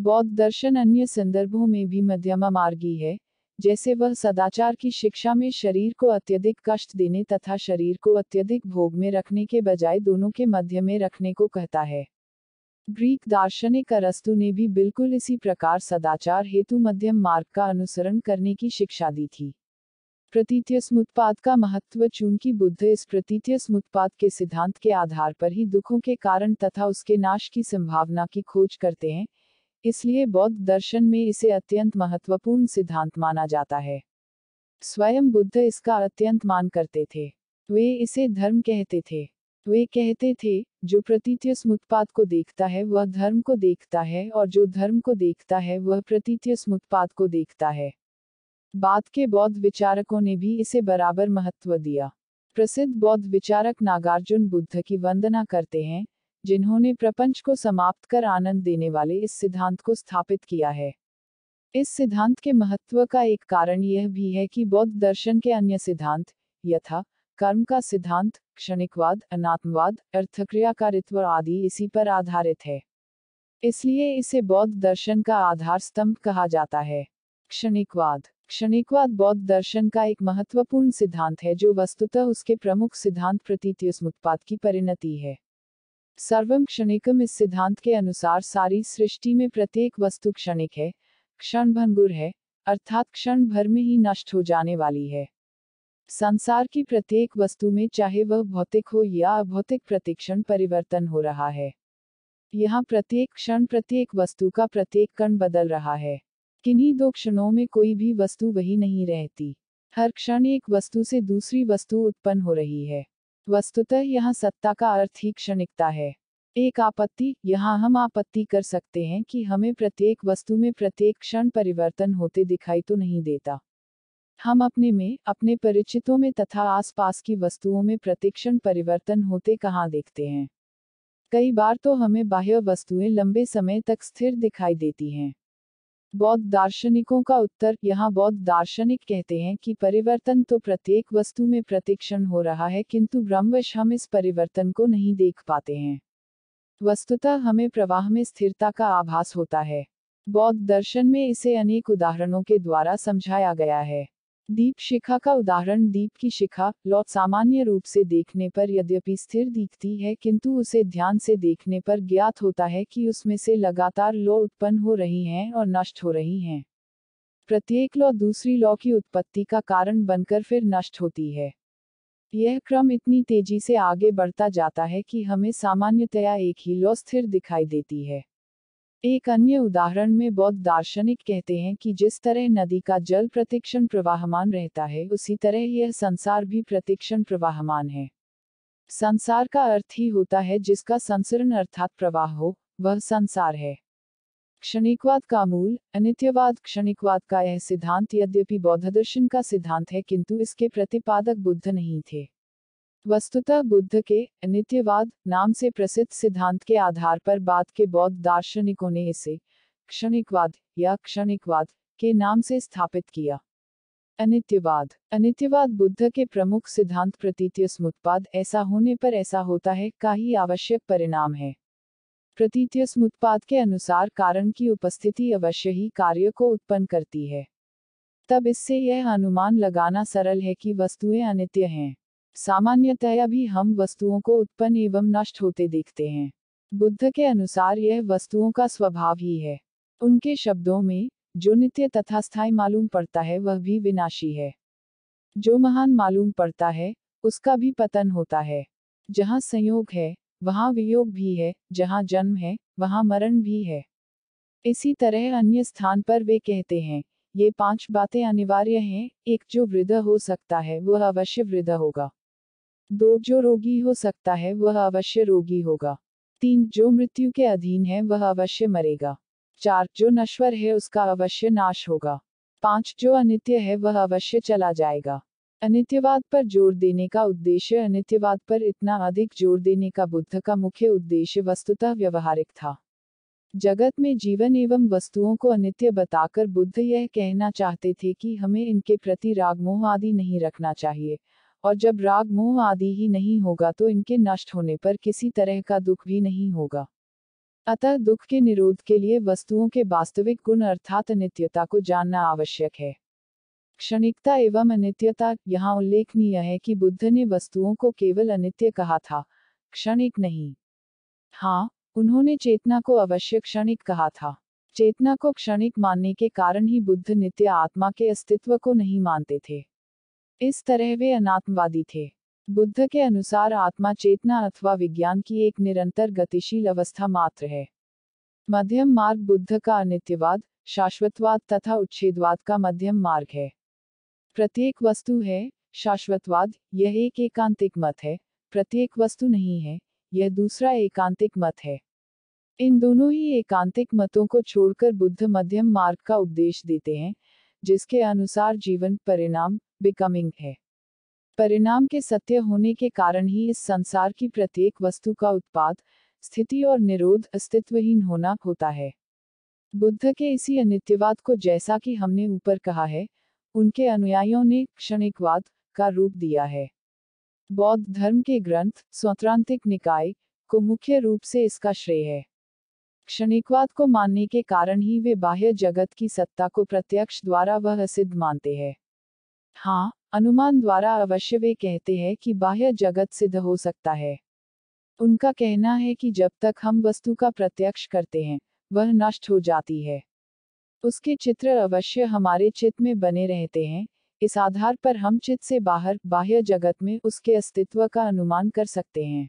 बौद्ध दर्शन अन्य संदर्भों में भी मध्यमा मार्गी है जैसे वह सदाचार की शिक्षा में शरीर को अत्यधिक कष्ट देने तथा शरीर को अत्यधिक भोग में रखने के बजाय दोनों के मध्य में रखने को कहता है ग्रीक दार्शनिक अरस्तु ने भी बिल्कुल इसी प्रकार सदाचार हेतु मध्यम मार्ग का अनुसरण करने की शिक्षा दी थी प्रतीत्य स्मुत्पाद का महत्व चूंकि बुद्ध इस प्रतीत्य स्मुत्पाद के सिद्धांत के आधार पर ही दुखों के कारण तथा उसके नाश की संभावना की खोज करते हैं इसलिए बौद्ध दर्शन में इसे अत्यंत महत्वपूर्ण सिद्धांत माना जाता है स्वयं बुद्ध इसका अत्यंत मान करते थे वे इसे धर्म कहते थे वे कहते थे जो प्रतीत स्मुत्पाद को देखता है वह धर्म को देखता है और जो धर्म को देखता है वह प्रतीत स्मुत्पाद को देखता है बाद के बौद्ध विचारकों ने भी इसे बराबर महत्व दिया प्रसिद्ध बौद्ध विचारक नागार्जुन बुद्ध की वंदना करते हैं जिन्होंने प्रपंच को समाप्त कर आनंद देने वाले इस सिद्धांत को स्थापित किया है इस सिद्धांत के महत्व का एक कारण यह भी है कि बौद्ध दर्शन के अन्य सिद्धांत यथा कर्म का सिद्धांत क्षणिकवाद अनात्मवाद अर्थक्रियाकारित्व आदि इसी पर आधारित है इसलिए इसे बौद्ध दर्शन का आधार स्तंभ कहा जाता है क्षणिकवाद क्षणिकवाद बौद्ध दर्शन का एक महत्वपूर्ण सिद्धांत है जो वस्तुतः उसके प्रमुख सिद्धांत प्रतीतियुस्मुत्पाद की परिणति है सर्वम क्षणिकम इस सिद्धांत के अनुसार सारी सृष्टि में प्रत्येक वस्तु क्षणिक है क्षण भंगुर है अर्थात क्षण भर में ही नष्ट हो जाने वाली है संसार की प्रत्येक वस्तु में चाहे वह भौतिक हो या अभौतिक प्रतिक्षण परिवर्तन हो रहा है यहाँ प्रत्येक क्षण प्रत्येक वस्तु का प्रत्येक कण बदल रहा है किन्हीं दो क्षणों में कोई भी वस्तु वही नहीं रहती हर क्षण एक वस्तु से दूसरी वस्तु उत्पन्न हो रही है वस्तुतः यहाँ सत्ता का अर्थ ही क्षणिकता है एक आपत्ति यहाँ हम आपत्ति कर सकते हैं कि हमें प्रत्येक वस्तु में प्रत्येक क्षण परिवर्तन होते दिखाई तो नहीं देता हम अपने में अपने परिचितों में तथा आसपास की वस्तुओं में प्रतिक्षण परिवर्तन होते कहाँ देखते हैं कई बार तो हमें बाह्य वस्तुएं लंबे समय तक स्थिर दिखाई देती हैं बौद्ध दार्शनिकों का उत्तर यहाँ बौद्ध दार्शनिक कहते हैं कि परिवर्तन तो प्रत्येक वस्तु में प्रतिक्षण हो रहा है किंतु ब्रह्मवश हम इस परिवर्तन को नहीं देख पाते हैं वस्तुतः हमें प्रवाह में स्थिरता का आभास होता है बौद्ध दर्शन में इसे अनेक उदाहरणों के द्वारा समझाया गया है दीप शिखा का उदाहरण दीप की शिखा लौट सामान्य रूप से देखने पर यद्यपि स्थिर दिखती है किंतु उसे ध्यान से देखने पर ज्ञात होता है कि उसमें से लगातार लौ उत्पन्न हो रही हैं और नष्ट हो रही हैं प्रत्येक लौ दूसरी लौ की उत्पत्ति का कारण बनकर फिर नष्ट होती है यह क्रम इतनी तेजी से आगे बढ़ता जाता है कि हमें सामान्यतया एक ही लौ स्थिर दिखाई देती है एक अन्य उदाहरण में बौद्ध दार्शनिक कहते हैं कि जिस तरह नदी का जल प्रतिक्षण प्रवाहमान रहता है उसी तरह यह संसार भी प्रतिक्षण प्रवाहमान है संसार का अर्थ ही होता है जिसका संसरण अर्थात प्रवाह हो वह संसार है क्षणिकवाद का मूल अनित्यवाद क्षणिकवाद का यह सिद्धांत यद्यपि बौद्ध दर्शन का सिद्धांत है किंतु इसके प्रतिपादक बुद्ध नहीं थे वस्तुतः बुद्ध के अनित्यवाद नाम से प्रसिद्ध सिद्धांत के आधार पर बाद के बौद्ध दार्शनिकों ने इसे क्षणिकवाद या क्षणिकवाद के नाम से स्थापित किया अनित्यवाद अनित्यवाद बुद्ध के प्रमुख सिद्धांत प्रतीत्य समुत्पाद ऐसा होने पर ऐसा होता है का ही आवश्यक परिणाम है प्रतीत्य समुत्पाद के अनुसार कारण की उपस्थिति अवश्य ही कार्य को उत्पन्न करती है तब इससे यह अनुमान लगाना सरल है कि वस्तुएं अनित्य हैं सामान्यतया भी हम वस्तुओं को उत्पन्न एवं नष्ट होते देखते हैं बुद्ध के अनुसार यह वस्तुओं का स्वभाव ही है उनके शब्दों में जो नित्य तथा स्थायी मालूम पड़ता है वह भी विनाशी है जो महान मालूम पड़ता है उसका भी पतन होता है जहाँ संयोग है वहाँ वियोग भी है जहाँ जन्म है वहाँ मरण भी है इसी तरह अन्य स्थान पर वे कहते हैं ये पांच बातें अनिवार्य हैं एक जो वृद्ध हो सकता है वह अवश्य वृद्ध होगा दो जो रोगी हो सकता है वह अवश्य रोगी होगा तीन जो मृत्यु के अधीन है वह अवश्य मरेगा चार जो नश्वर है उसका अवश्य नाश होगा पांच जो अनित्य है वह अवश्य चला जाएगा अनित्यवाद पर जोर देने का उद्देश्य अनित्यवाद पर इतना अधिक जोर देने का बुद्ध का मुख्य उद्देश्य वस्तुतः व्यवहारिक था जगत में जीवन एवं वस्तुओं को अनित्य बताकर बुद्ध यह कहना चाहते थे कि हमें इनके प्रति रागमोह आदि नहीं रखना चाहिए और जब राग मोह आदि ही नहीं होगा तो इनके नष्ट होने पर किसी तरह का दुख भी नहीं होगा अतः दुख के निरोध के लिए वस्तुओं के वास्तविक गुण अर्थात अनित्यता को जानना आवश्यक है क्षणिकता एवं अनित्यता यहाँ उल्लेखनीय है कि बुद्ध ने वस्तुओं को केवल अनित्य कहा था क्षणिक नहीं हाँ उन्होंने चेतना को अवश्य क्षणिक कहा था चेतना को क्षणिक मानने के कारण ही बुद्ध नित्य आत्मा के अस्तित्व को नहीं मानते थे इस तरह वे अनात्मवादी थे बुद्ध के अनुसार आत्मा चेतना अथवा विज्ञान की एक निरंतर गतिशील अवस्था मात्र है मध्यम मार्ग बुद्ध का अनित्यवाद शाश्वतवाद तथा उच्छेदवाद का मध्यम मार्ग है प्रत्येक वस्तु है शाश्वतवाद यह एक एकांतिक मत है प्रत्येक वस्तु नहीं है यह दूसरा एकांतिक मत है इन दोनों ही एकांतिक मतों को छोड़कर बुद्ध मध्यम मार्ग का उपदेश देते हैं जिसके अनुसार जीवन परिणाम बिकमिंग है परिणाम के सत्य होने के कारण ही इस संसार की प्रत्येक वस्तु का उत्पाद स्थिति और निरोध अस्तित्वहीन होना होता है बुद्ध के इसी अनित्यवाद को जैसा कि हमने ऊपर कहा है उनके अनुयायियों ने क्षणिकवाद का रूप दिया है बौद्ध धर्म के ग्रंथ स्वतंत्रिक निकाय को मुख्य रूप से इसका श्रेय है क्षणिकवाद को मानने के कारण ही वे बाह्य जगत की सत्ता को प्रत्यक्ष द्वारा वह सिद्ध मानते हैं हाँ अनुमान द्वारा अवश्य वे कहते हैं कि बाह्य जगत सिद्ध हो सकता है उनका कहना है कि जब तक हम वस्तु का प्रत्यक्ष करते हैं वह नष्ट हो जाती है उसके चित्र अवश्य हमारे चित्त में बने रहते हैं इस आधार पर हम चित्त से बाहर बाह्य जगत में उसके अस्तित्व का अनुमान कर सकते हैं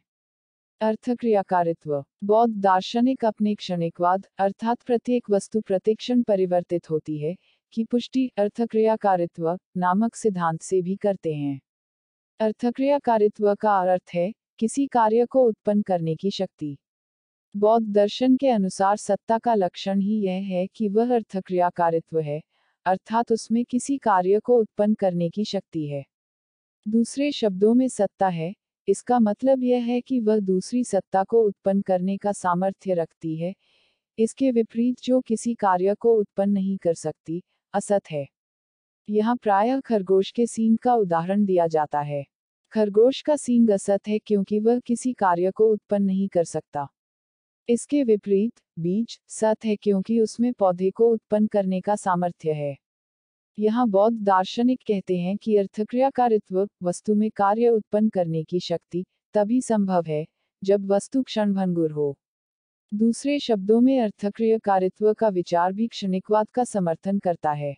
अर्थ क्रियाकारित्व बौद्ध दार्शनिक अपने क्षणिकवाद अर्थात प्रत्येक वस्तु प्रतिक्षण परिवर्तित होती है की पुष्टि अर्थक्रियाकारित्व नामक सिद्धांत से भी करते हैं अर्थक्रियाकारित्व का अर्थ है किसी कार्य को उत्पन्न करने की शक्ति बौद्ध दर्शन के अनुसार सत्ता का लक्षण ही यह है कि वह अर्थक्रियाकारित्व है अर्थात उसमें किसी कार्य को उत्पन्न करने की शक्ति है दूसरे शब्दों में सत्ता है इसका मतलब यह है कि वह दूसरी सत्ता को उत्पन्न करने का सामर्थ्य रखती है इसके विपरीत जो किसी कार्य को उत्पन्न नहीं कर सकती असत है यहाँ प्रायः खरगोश के सींग का उदाहरण दिया जाता है खरगोश का सींग असत है क्योंकि वह किसी कार्य को उत्पन्न नहीं कर सकता इसके विपरीत बीज सत है क्योंकि उसमें पौधे को उत्पन्न करने का सामर्थ्य है यहाँ बौद्ध दार्शनिक कहते हैं कि अर्थक्रिया वस्तु में कार्य उत्पन्न करने की शक्ति तभी संभव है जब वस्तु क्षणभंगुर हो दूसरे शब्दों में अर्थक्रिय कारित्व का विचार भी क्षणिकवाद का समर्थन करता है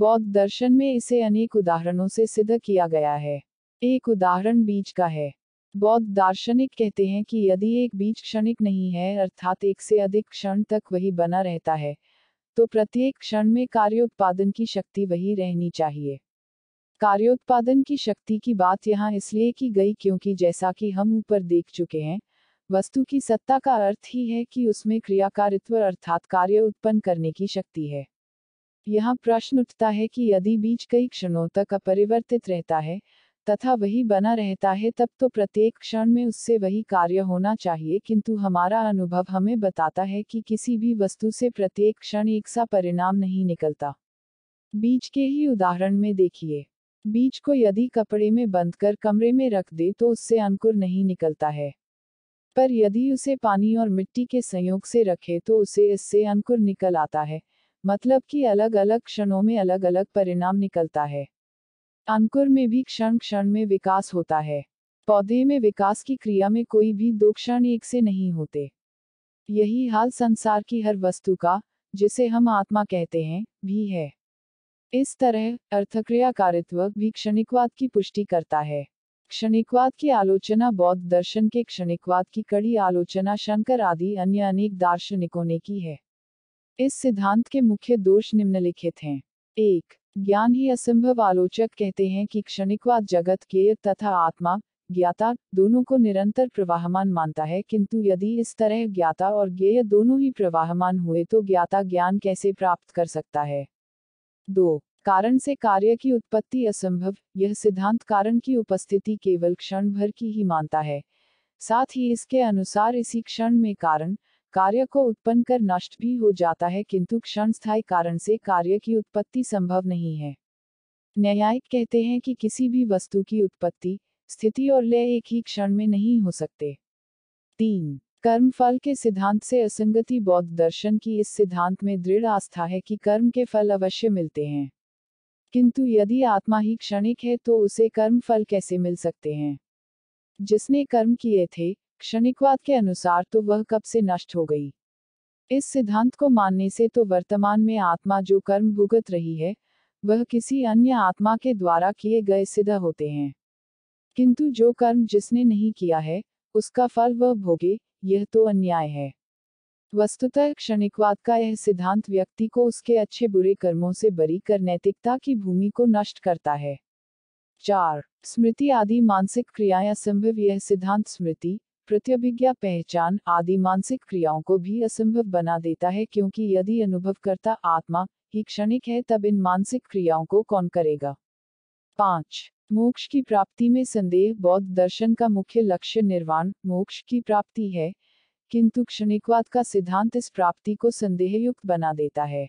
बौद्ध दर्शन में इसे अनेक उदाहरणों से सिद्ध किया गया है एक उदाहरण बीज का है बौद्ध दार्शनिक कहते हैं कि यदि एक बीज क्षणिक नहीं है अर्थात एक से अधिक क्षण तक वही बना रहता है तो प्रत्येक क्षण में कार्योत्पादन की शक्ति वही रहनी चाहिए कार्योत्पादन की शक्ति की बात यहाँ इसलिए की गई क्योंकि जैसा कि हम ऊपर देख चुके हैं वस्तु की सत्ता का अर्थ ही है कि उसमें क्रियाकारित्व अर्थात कार्य उत्पन्न करने की शक्ति है यह प्रश्न उठता है कि यदि बीज कई क्षणों तक अपरिवर्तित रहता है तथा वही बना रहता है तब तो प्रत्येक क्षण में उससे वही कार्य होना चाहिए किंतु हमारा अनुभव हमें बताता है कि किसी भी वस्तु से प्रत्येक क्षण एक सा परिणाम नहीं निकलता बीज के ही उदाहरण में देखिए बीज को यदि कपड़े में बंद कर कमरे में रख दे तो उससे अंकुर नहीं निकलता है पर यदि उसे पानी और मिट्टी के संयोग से रखे तो उसे इससे अंकुर निकल आता है मतलब कि अलग अलग क्षणों में अलग अलग परिणाम निकलता है अंकुर में भी क्षण क्षण में विकास होता है पौधे में विकास की क्रिया में कोई भी दो क्षण एक से नहीं होते यही हाल संसार की हर वस्तु का जिसे हम आत्मा कहते हैं भी है इस तरह अर्थक्रिया कारित्व भी क्षणिकवाद की पुष्टि करता है क्षणिकवाद की आलोचना बौद्ध दर्शन के क्षणिकवाद की कड़ी आलोचना शंकर आदि अन्य अनेक दार्शनिकों ने की है इस सिद्धांत के मुख्य दोष निम्नलिखित हैं एक ज्ञान ही असंभव आलोचक कहते हैं कि क्षणिकवाद जगत के तथा आत्मा ज्ञाता दोनों को निरंतर प्रवाहमान मानता है किंतु यदि इस तरह ज्ञाता और ज्ञेय दोनों ही प्रवाहमान हुए तो ज्ञाता ज्ञान कैसे प्राप्त कर सकता है दो कारण से कार्य की उत्पत्ति असंभव यह सिद्धांत कारण की उपस्थिति केवल क्षण भर की ही मानता है साथ ही इसके अनुसार इसी क्षण में कारण कार्य को उत्पन्न कर नष्ट भी हो जाता है किंतु क्षण स्थायी कारण से कार्य की उत्पत्ति संभव नहीं है न्यायिक कहते हैं कि किसी भी वस्तु की उत्पत्ति स्थिति और लय एक ही क्षण में नहीं हो सकते तीन कर्म फल के सिद्धांत से असंगति बौद्ध दर्शन की इस सिद्धांत में दृढ़ आस्था है कि कर्म के फल अवश्य मिलते हैं किंतु यदि आत्मा ही क्षणिक है तो उसे कर्म फल कैसे मिल सकते हैं जिसने कर्म किए थे क्षणिकवाद के अनुसार तो वह कब से नष्ट हो गई इस सिद्धांत को मानने से तो वर्तमान में आत्मा जो कर्म भुगत रही है वह किसी अन्य आत्मा के द्वारा किए गए सिद्ध होते हैं किंतु जो कर्म जिसने नहीं किया है उसका फल वह भोगे यह तो अन्याय है वस्तुतः क्षणिकवाद का यह सिद्धांत व्यक्ति को उसके अच्छे बुरे कर्मों से बरी कर नैतिकता की भूमि को नष्ट करता है चार स्मृति आदि मानसिक क्रियाएं असंभव यह सिद्धांत स्मृति प्रत्यभिज्ञा पहचान आदि मानसिक क्रियाओं को भी असंभव बना देता है क्योंकि यदि अनुभवकर्ता आत्मा ही क्षणिक है तब इन मानसिक क्रियाओं को कौन करेगा पाँच मोक्ष की प्राप्ति में संदेह बौद्ध दर्शन का मुख्य लक्ष्य निर्वाण मोक्ष की प्राप्ति है किंतु क्षणिकवाद का सिद्धांत इस प्राप्ति को संदेहयुक्त बना देता है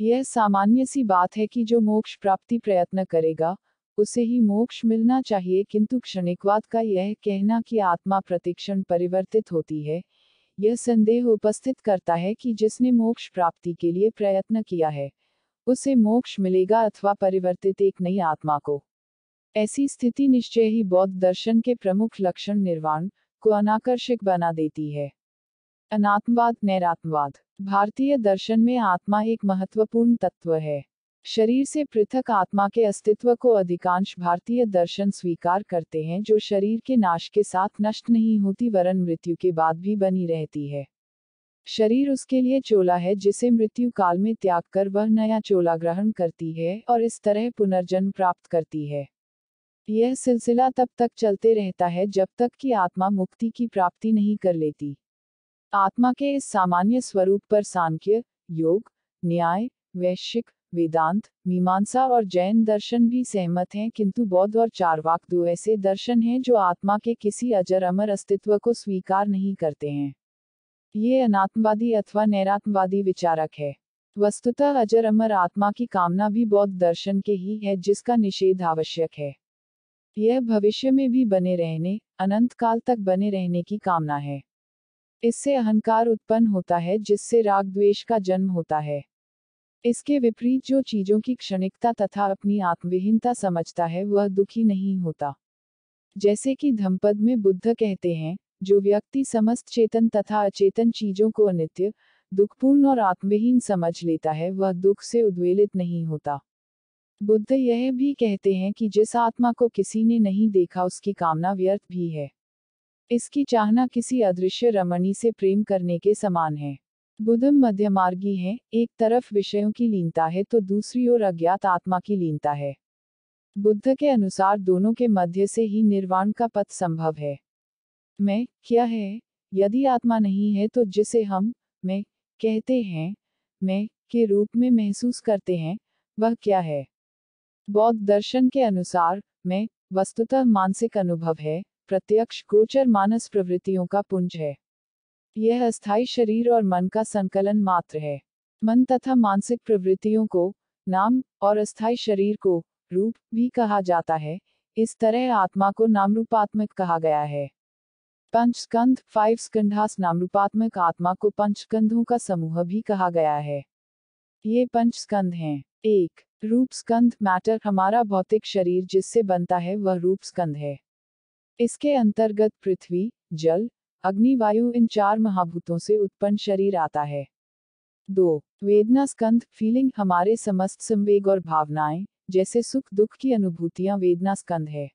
यह सामान्य सी बात है कि जो मोक्ष प्राप्ति प्रयत्न करेगा उसे ही मोक्ष मिलना चाहिए किंतु क्षणिकवाद का यह कहना कि आत्मा प्रतिक्षण परिवर्तित होती है यह संदेह उपस्थित करता है कि जिसने मोक्ष प्राप्ति के लिए प्रयत्न किया है उसे मोक्ष मिलेगा अथवा परिवर्तित एक नई आत्मा को ऐसी स्थिति निश्चय ही बौद्ध दर्शन के प्रमुख लक्षण निर्वाण को अनाकर्षक बना देती है अनात्मवाद नैरात्मवाद भारतीय दर्शन में आत्मा एक महत्वपूर्ण तत्व है शरीर से पृथक आत्मा के अस्तित्व को अधिकांश भारतीय दर्शन स्वीकार करते हैं जो शरीर के नाश के साथ नष्ट नहीं होती वरन मृत्यु के बाद भी बनी रहती है शरीर उसके लिए चोला है जिसे मृत्यु काल में त्याग कर वह नया चोला ग्रहण करती है और इस तरह पुनर्जन्म प्राप्त करती है यह सिलसिला तब तक चलते रहता है जब तक कि आत्मा मुक्ति की प्राप्ति नहीं कर लेती आत्मा के इस सामान्य स्वरूप पर सांख्य योग न्याय वैश्विक वेदांत मीमांसा और जैन दर्शन भी सहमत हैं किंतु बौद्ध और चारवाक दो ऐसे दर्शन हैं जो आत्मा के किसी अजर अमर अस्तित्व को स्वीकार नहीं करते हैं ये अनात्मवादी अथवा नैरात्मवादी विचारक है वस्तुतः अजर अमर आत्मा की कामना भी बौद्ध दर्शन के ही है जिसका निषेध आवश्यक है यह भविष्य में भी बने रहने अनंत काल तक बने रहने की कामना है इससे अहंकार उत्पन्न होता है जिससे राग द्वेष का जन्म होता है इसके विपरीत जो चीजों की क्षणिकता तथा अपनी आत्मविहीनता समझता है वह दुखी नहीं होता जैसे कि धमपद में बुद्ध कहते हैं जो व्यक्ति समस्त चेतन तथा अचेतन चीजों को अनित्य दुखपूर्ण और आत्महीन समझ लेता है वह दुख से उद्वेलित नहीं होता बुद्ध यह भी कहते हैं कि जिस आत्मा को किसी ने नहीं देखा उसकी कामना व्यर्थ भी है इसकी चाहना किसी अदृश्य रमणी से प्रेम करने के समान है बुद्ध मध्यमार्गी हैं एक तरफ विषयों की लीनता है तो दूसरी ओर अज्ञात आत्मा की लीनता है बुद्ध के अनुसार दोनों के मध्य से ही निर्वाण का पथ संभव है मैं क्या है यदि आत्मा नहीं है तो जिसे हम मैं कहते हैं मैं के रूप में महसूस करते हैं वह क्या है बौद्ध दर्शन के अनुसार में वस्तुतः मानसिक अनुभव है प्रत्यक्ष गोचर मानस प्रवृत्तियों का पुंज है यह अस्थायी शरीर और मन का संकलन मात्र है मन तथा मानसिक प्रवृत्तियों को नाम और अस्थायी शरीर को रूप भी कहा जाता है इस तरह आत्मा को नामरूपात्मक कहा गया है पंच स्कंध फाइव स्कंधास नामरूपात्मक आत्मा को पंच स्कंधों का समूह भी कहा गया है ये पंच स्कंध हैं एक रूप स्कंध मैटर हमारा भौतिक शरीर जिससे बनता है वह रूप स्कंध है इसके अंतर्गत पृथ्वी जल अग्नि वायु इन चार महाभूतों से उत्पन्न शरीर आता है दो वेदना स्कंध फीलिंग हमारे समस्त संवेग और भावनाएं जैसे सुख दुख की अनुभूतियां वेदना स्कंध है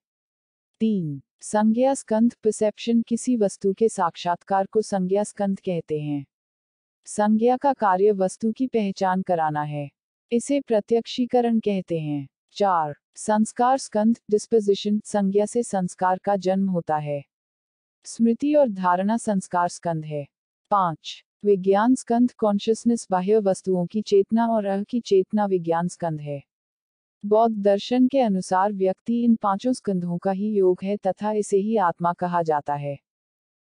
तीन संज्ञा स्कंध परसेप्शन किसी वस्तु के साक्षात्कार को संज्ञा स्कंध कहते हैं संज्ञा का कार्य वस्तु की पहचान कराना है इसे प्रत्यक्षीकरण कहते हैं चार संस्कार स्कंध डिस्पोजिशन संज्ञा से संस्कार का जन्म होता है स्मृति और धारणा संस्कार स्कंध है पांच विज्ञान स्कंध कॉन्शियसनेस बाह्य वस्तुओं की चेतना और अह की चेतना विज्ञान स्कंध है बौद्ध दर्शन के अनुसार व्यक्ति इन पांचों स्कंधों का ही योग है तथा इसे ही आत्मा कहा जाता है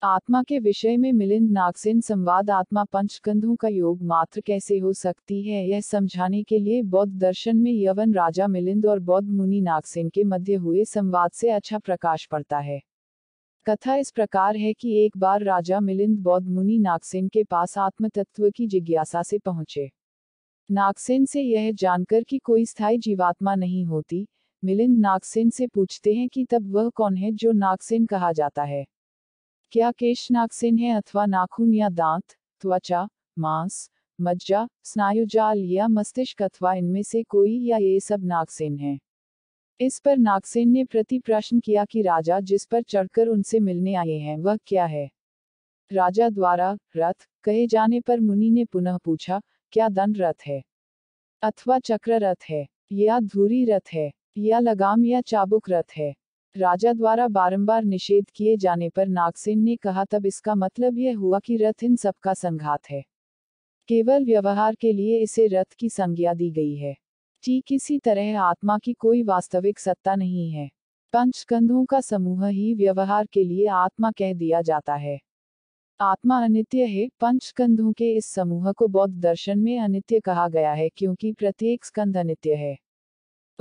आत्मा के विषय में मिलिंद नागसेन संवाद आत्मा पंचकंधों का योग मात्र कैसे हो सकती है यह समझाने के लिए बौद्ध दर्शन में यवन राजा मिलिंद और बौद्ध मुनि नागसेन के मध्य हुए संवाद से अच्छा प्रकाश पड़ता है कथा इस प्रकार है कि एक बार राजा मिलिंद बौद्ध मुनि नागसेन के पास आत्म तत्व की जिज्ञासा से पहुंचे नागसेन से यह जानकर कि कोई स्थायी जीवात्मा नहीं होती मिलिंद नागसेन से पूछते हैं कि तब वह कौन है जो नागसेन कहा जाता है क्या केश नाकसिन है अथवा नाखून या दांत त्वचा मांस मज्जा स्नायुजाल या मस्तिष्क अथवा इनमें से कोई या ये सब नागसेन है इस पर नागसेन ने प्रति प्रश्न किया कि राजा जिस पर चढ़कर उनसे मिलने आए हैं वह क्या है राजा द्वारा रथ कहे जाने पर मुनि ने पुनः पूछा क्या दंड रथ है अथवा चक्र रथ है या धूरी रथ है या लगाम या चाबुक रथ है राजा द्वारा बारंबार निषेध किए जाने पर नागसेन ने कहा तब इसका मतलब यह हुआ कि रथ इन सबका संघात है केवल व्यवहार के लिए इसे रथ की संज्ञा दी गई है ठीक इसी तरह आत्मा की कोई वास्तविक सत्ता नहीं है पंचकंधों का समूह ही व्यवहार के लिए आत्मा कह दिया जाता है आत्मा अनित्य है पंचकंधों के इस समूह को बौद्ध दर्शन में अनित्य कहा गया है क्योंकि प्रत्येक स्कंध अनित्य है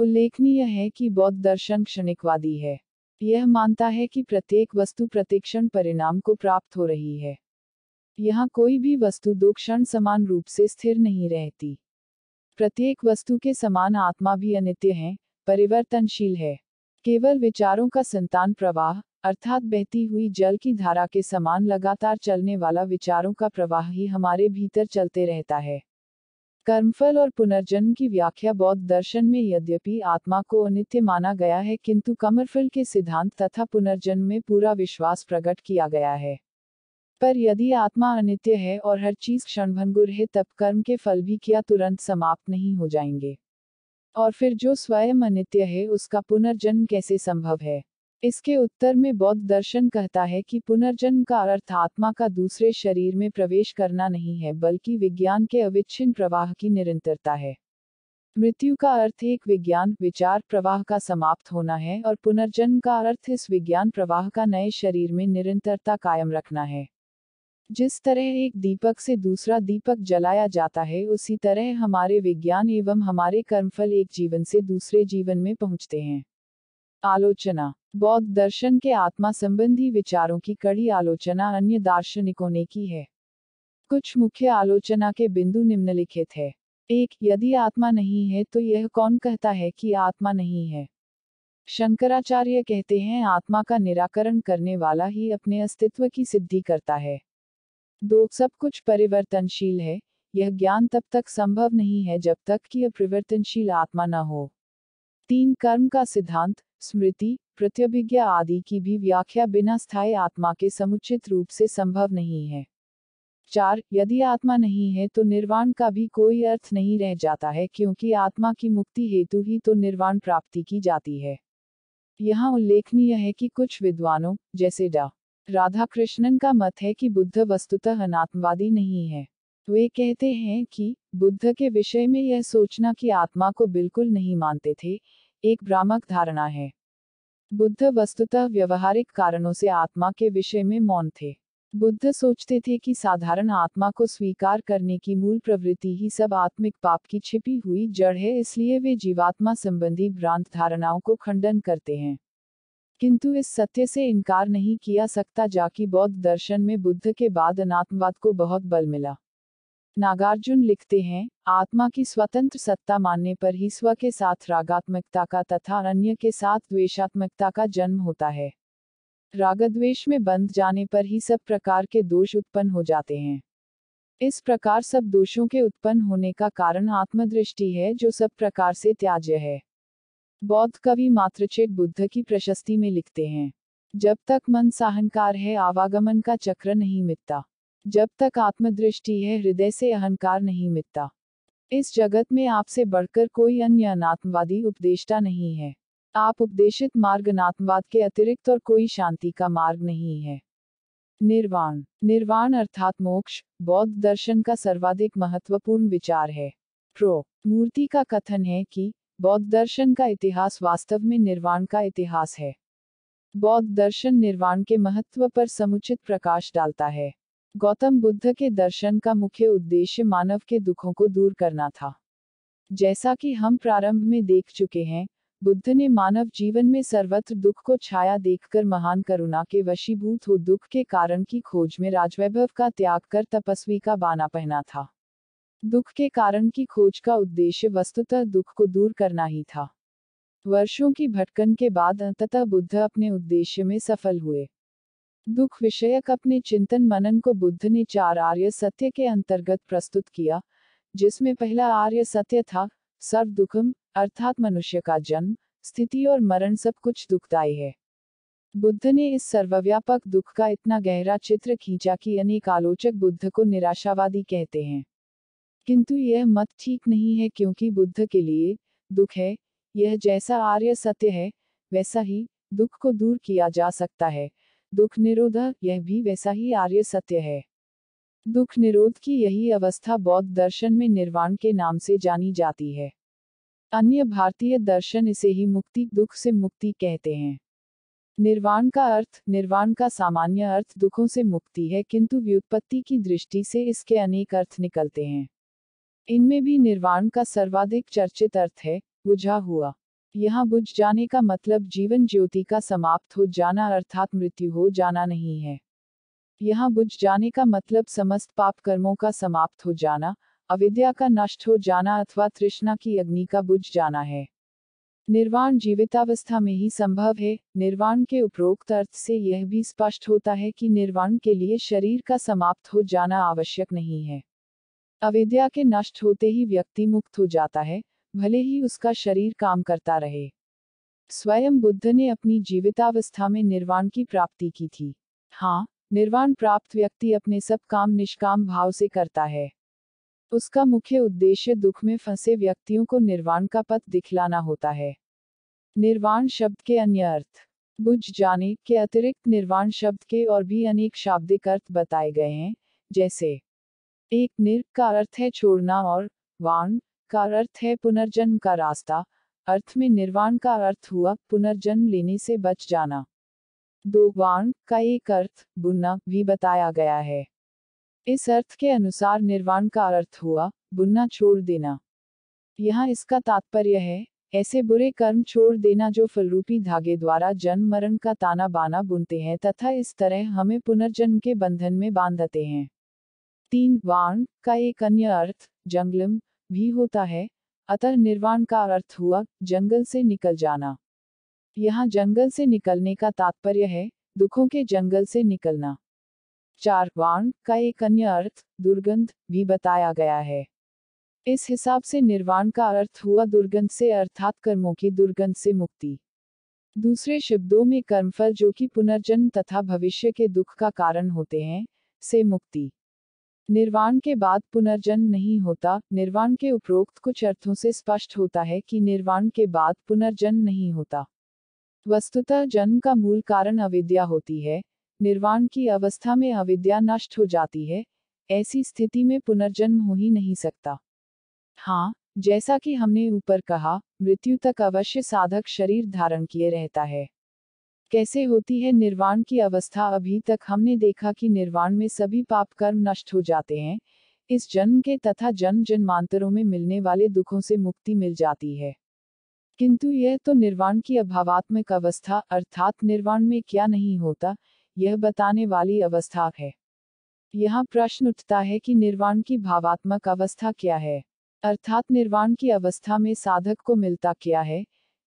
उल्लेखनीय है कि बौद्ध दर्शन क्षणिकवादी है यह मानता है कि प्रत्येक वस्तु प्रतिक्षण परिणाम को प्राप्त हो रही है यहाँ कोई भी वस्तु दो क्षण समान रूप से स्थिर नहीं रहती प्रत्येक वस्तु के समान आत्मा भी अनित्य है परिवर्तनशील है केवल विचारों का संतान प्रवाह अर्थात बहती हुई जल की धारा के समान लगातार चलने वाला विचारों का प्रवाह ही हमारे भीतर चलते रहता है कर्मफल और पुनर्जन्म की व्याख्या बौद्ध दर्शन में यद्यपि आत्मा को अनित्य माना गया है किंतु कमरफल के सिद्धांत तथा पुनर्जन्म में पूरा विश्वास प्रकट किया गया है पर यदि आत्मा अनित्य है और हर चीज क्षणभंगुर है तब कर्म के फल भी क्या तुरंत समाप्त नहीं हो जाएंगे और फिर जो स्वयं अनित्य है उसका पुनर्जन्म कैसे संभव है इसके उत्तर में बौद्ध दर्शन कहता है कि पुनर्जन्म का अर्थ आत्मा का दूसरे शरीर में प्रवेश करना नहीं है बल्कि विज्ञान के अविच्छिन्न प्रवाह की निरंतरता है मृत्यु का अर्थ एक विज्ञान विचार प्रवाह का समाप्त होना है और पुनर्जन्म का अर्थ इस विज्ञान प्रवाह का नए शरीर में निरंतरता कायम रखना है जिस तरह एक दीपक से दूसरा दीपक जलाया जाता है उसी तरह हमारे विज्ञान एवं हमारे कर्मफल एक जीवन से दूसरे जीवन में पहुंचते हैं आलोचना बौद्ध दर्शन के आत्मा संबंधी विचारों की कड़ी आलोचना अन्य दार्शनिकों ने की है कुछ मुख्य आलोचना के बिंदु निम्नलिखित है एक यदि आत्मा नहीं है तो यह कौन कहता है कि आत्मा नहीं है शंकराचार्य कहते हैं आत्मा का निराकरण करने वाला ही अपने अस्तित्व की सिद्धि करता है दो सब कुछ परिवर्तनशील है यह ज्ञान तब तक संभव नहीं है जब तक कि यह परिवर्तनशील आत्मा न हो तीन कर्म का सिद्धांत स्मृति प्रत्यभिज्ञा आदि की भी व्याख्या बिना स्थायी आत्मा के समुचित रूप से संभव नहीं है चार यदि आत्मा नहीं है तो निर्वाण का भी कोई अर्थ नहीं रह जाता है क्योंकि आत्मा की मुक्ति हेतु ही तो निर्वाण प्राप्ति की जाती है यहाँ उल्लेखनीय है कि कुछ विद्वानों जैसे डा राधा कृष्णन का मत है कि बुद्ध वस्तुतः अनात्मवादी नहीं है वे कहते हैं कि बुद्ध के विषय में यह सोचना कि आत्मा को बिल्कुल नहीं मानते थे एक भ्रामक धारणा है बुद्ध वस्तुतः व्यवहारिक कारणों से आत्मा के विषय में मौन थे बुद्ध सोचते थे कि साधारण आत्मा को स्वीकार करने की मूल प्रवृत्ति ही सब आत्मिक पाप की छिपी हुई जड़ है इसलिए वे जीवात्मा संबंधी भ्रांत धारणाओं को खंडन करते हैं किंतु इस सत्य से इनकार नहीं किया सकता जाकि बौद्ध दर्शन में बुद्ध के बाद अनात्मवाद को बहुत बल मिला नागार्जुन लिखते हैं आत्मा की स्वतंत्र सत्ता मानने पर ही स्व के साथ रागात्मकता का तथा अन्य के साथ द्वेशात्मकता का जन्म होता है रागद्वेश में बंध जाने पर ही सब प्रकार के दोष उत्पन्न हो जाते हैं इस प्रकार सब दोषों के उत्पन्न होने का कारण आत्मदृष्टि है जो सब प्रकार से त्याज्य है बौद्ध कवि मात्रचेट बुद्ध की प्रशस्ति में लिखते हैं जब तक मन साहनकार है आवागमन का चक्र नहीं मिटता जब तक आत्मदृष्टि है हृदय से अहंकार नहीं मिटता इस जगत में आपसे बढ़कर कोई अन्य अनात्मवादी उपदेष्टा नहीं है आप उपदेशित मार्ग अनात्मवाद के अतिरिक्त और कोई शांति का मार्ग नहीं है निर्वाण निर्वाण अर्थात मोक्ष बौद्ध दर्शन का सर्वाधिक महत्वपूर्ण विचार है प्रो मूर्ति का कथन है कि बौद्ध दर्शन का इतिहास वास्तव में निर्वाण का इतिहास है बौद्ध दर्शन निर्वाण के महत्व पर समुचित प्रकाश डालता है गौतम बुद्ध के दर्शन का मुख्य उद्देश्य मानव के दुखों को दूर करना था जैसा कि हम प्रारंभ में देख चुके हैं बुद्ध ने मानव जीवन में सर्वत्र दुख को छाया देखकर महान करुणा के वशीभूत हो दुख के कारण की खोज में राजवैभव का त्याग कर तपस्वी का बाना पहना था दुख के कारण की खोज का उद्देश्य वस्तुतः दुख को दूर करना ही था वर्षों की भटकन के बाद अंततः बुद्ध अपने उद्देश्य में सफल हुए दुख विषयक अपने चिंतन मनन को बुद्ध ने चार आर्य सत्य के अंतर्गत प्रस्तुत किया जिसमें पहला आर्य सत्य था सर्व दुखम अर्थात मनुष्य का जन्म स्थिति और मरण सब कुछ दुखदायी है बुद्ध ने इस सर्वव्यापक दुख का इतना गहरा चित्र खींचा कि अनेक आलोचक बुद्ध को निराशावादी कहते हैं किंतु यह मत ठीक नहीं है क्योंकि बुद्ध के लिए दुख है यह जैसा आर्य सत्य है वैसा ही दुख को दूर किया जा सकता है दुख निरोधा यह भी वैसा ही आर्य सत्य है दुख निरोध की यही अवस्था बौद्ध दर्शन में निर्वाण के नाम से जानी जाती है अन्य भारतीय दर्शन इसे ही मुक्ति दुख से मुक्ति कहते हैं निर्वाण का अर्थ निर्वाण का सामान्य अर्थ दुखों से मुक्ति है किंतु व्युत्पत्ति की दृष्टि से इसके अनेक अर्थ निकलते हैं इनमें भी निर्वाण का सर्वाधिक चर्चित अर्थ है बुझा हुआ यहाँ बुझ जाने का मतलब जीवन ज्योति का समाप्त हो जाना अर्थात मृत्यु हो जाना नहीं है यहाँ बुझ जाने का मतलब समस्त पाप कर्मों का समाप्त हो जाना अविद्या का नष्ट हो जाना अथवा तृष्णा की अग्नि का बुझ जाना है निर्वाण जीवितावस्था में ही संभव है निर्वाण के उपरोक्त अर्थ से यह भी स्पष्ट होता है कि निर्वाण के लिए शरीर का समाप्त हो जाना आवश्यक नहीं है अविद्या के नष्ट होते ही व्यक्ति मुक्त हो जाता है भले ही उसका शरीर काम करता रहे स्वयं बुद्ध ने अपनी जीवितावस्था में निर्वाण की प्राप्ति की थी हाँ निर्वाण प्राप्त व्यक्ति अपने सब काम निष्काम भाव से करता है उसका मुख्य उद्देश्य दुख में फंसे व्यक्तियों को निर्वाण का पथ दिखलाना होता है निर्वाण शब्द के अन्य अर्थ बुझ जाने के अतिरिक्त निर्वाण शब्द के और भी अनेक शाब्दिक अर्थ बताए गए हैं जैसे एक निर का अर्थ है छोड़ना और वाण का अर्थ है पुनर्जन्म का रास्ता अर्थ में निर्वाण का अर्थ हुआ पुनर्जन्म लेने से बच जाना वाण का एक अर्थ बुनना भी बताया गया है इस अर्थ के अनुसार निर्वाण का अर्थ हुआ बुनना छोड़ देना यहाँ इसका तात्पर्य है ऐसे बुरे कर्म छोड़ देना जो फलरूपी धागे द्वारा जन्म मरण का ताना बाना बुनते हैं तथा इस तरह हमें पुनर्जन्म के बंधन में बांधते हैं तीन वाण का एक अन्य अर्थ जंगलम भी होता है अतः निर्वाण का अर्थ हुआ जंगल से निकल जाना यहाँ जंगल से निकलने का तात्पर्य है दुखों के जंगल से निकलना चार वाण का एक अन्य अर्थ दुर्गंध भी बताया गया है इस हिसाब से निर्वाण का अर्थ हुआ दुर्गंध से अर्थात कर्मों की दुर्गंध से मुक्ति दूसरे शब्दों में कर्मफल जो कि पुनर्जन्म तथा भविष्य के दुख का कारण होते हैं से मुक्ति निर्वाण के बाद पुनर्जन्म नहीं होता निर्वाण के उपरोक्त कुछ अर्थों से स्पष्ट होता है कि निर्वाण के बाद पुनर्जन्म नहीं होता वस्तुतः जन्म का मूल कारण अविद्या होती है निर्वाण की अवस्था में अविद्या नष्ट हो जाती है ऐसी स्थिति में पुनर्जन्म हो ही नहीं सकता हाँ जैसा कि हमने ऊपर कहा मृत्यु तक अवश्य साधक शरीर धारण किए रहता है कैसे होती है निर्वाण की अवस्था अभी तक हमने देखा कि निर्वाण में सभी पाप कर्म नष्ट हो जाते हैं इस जन्म के तथा जन्म जन्मांतरों में मिलने वाले दुखों से मुक्ति मिल जाती है किंतु यह तो निर्वाण की अभावात्मक अवस्था अर्थात निर्वाण में क्या नहीं होता यह बताने वाली अवस्था है यहाँ प्रश्न उठता है कि निर्वाण की भावात्मक अवस्था क्या है अर्थात निर्वाण की अवस्था में साधक को मिलता क्या है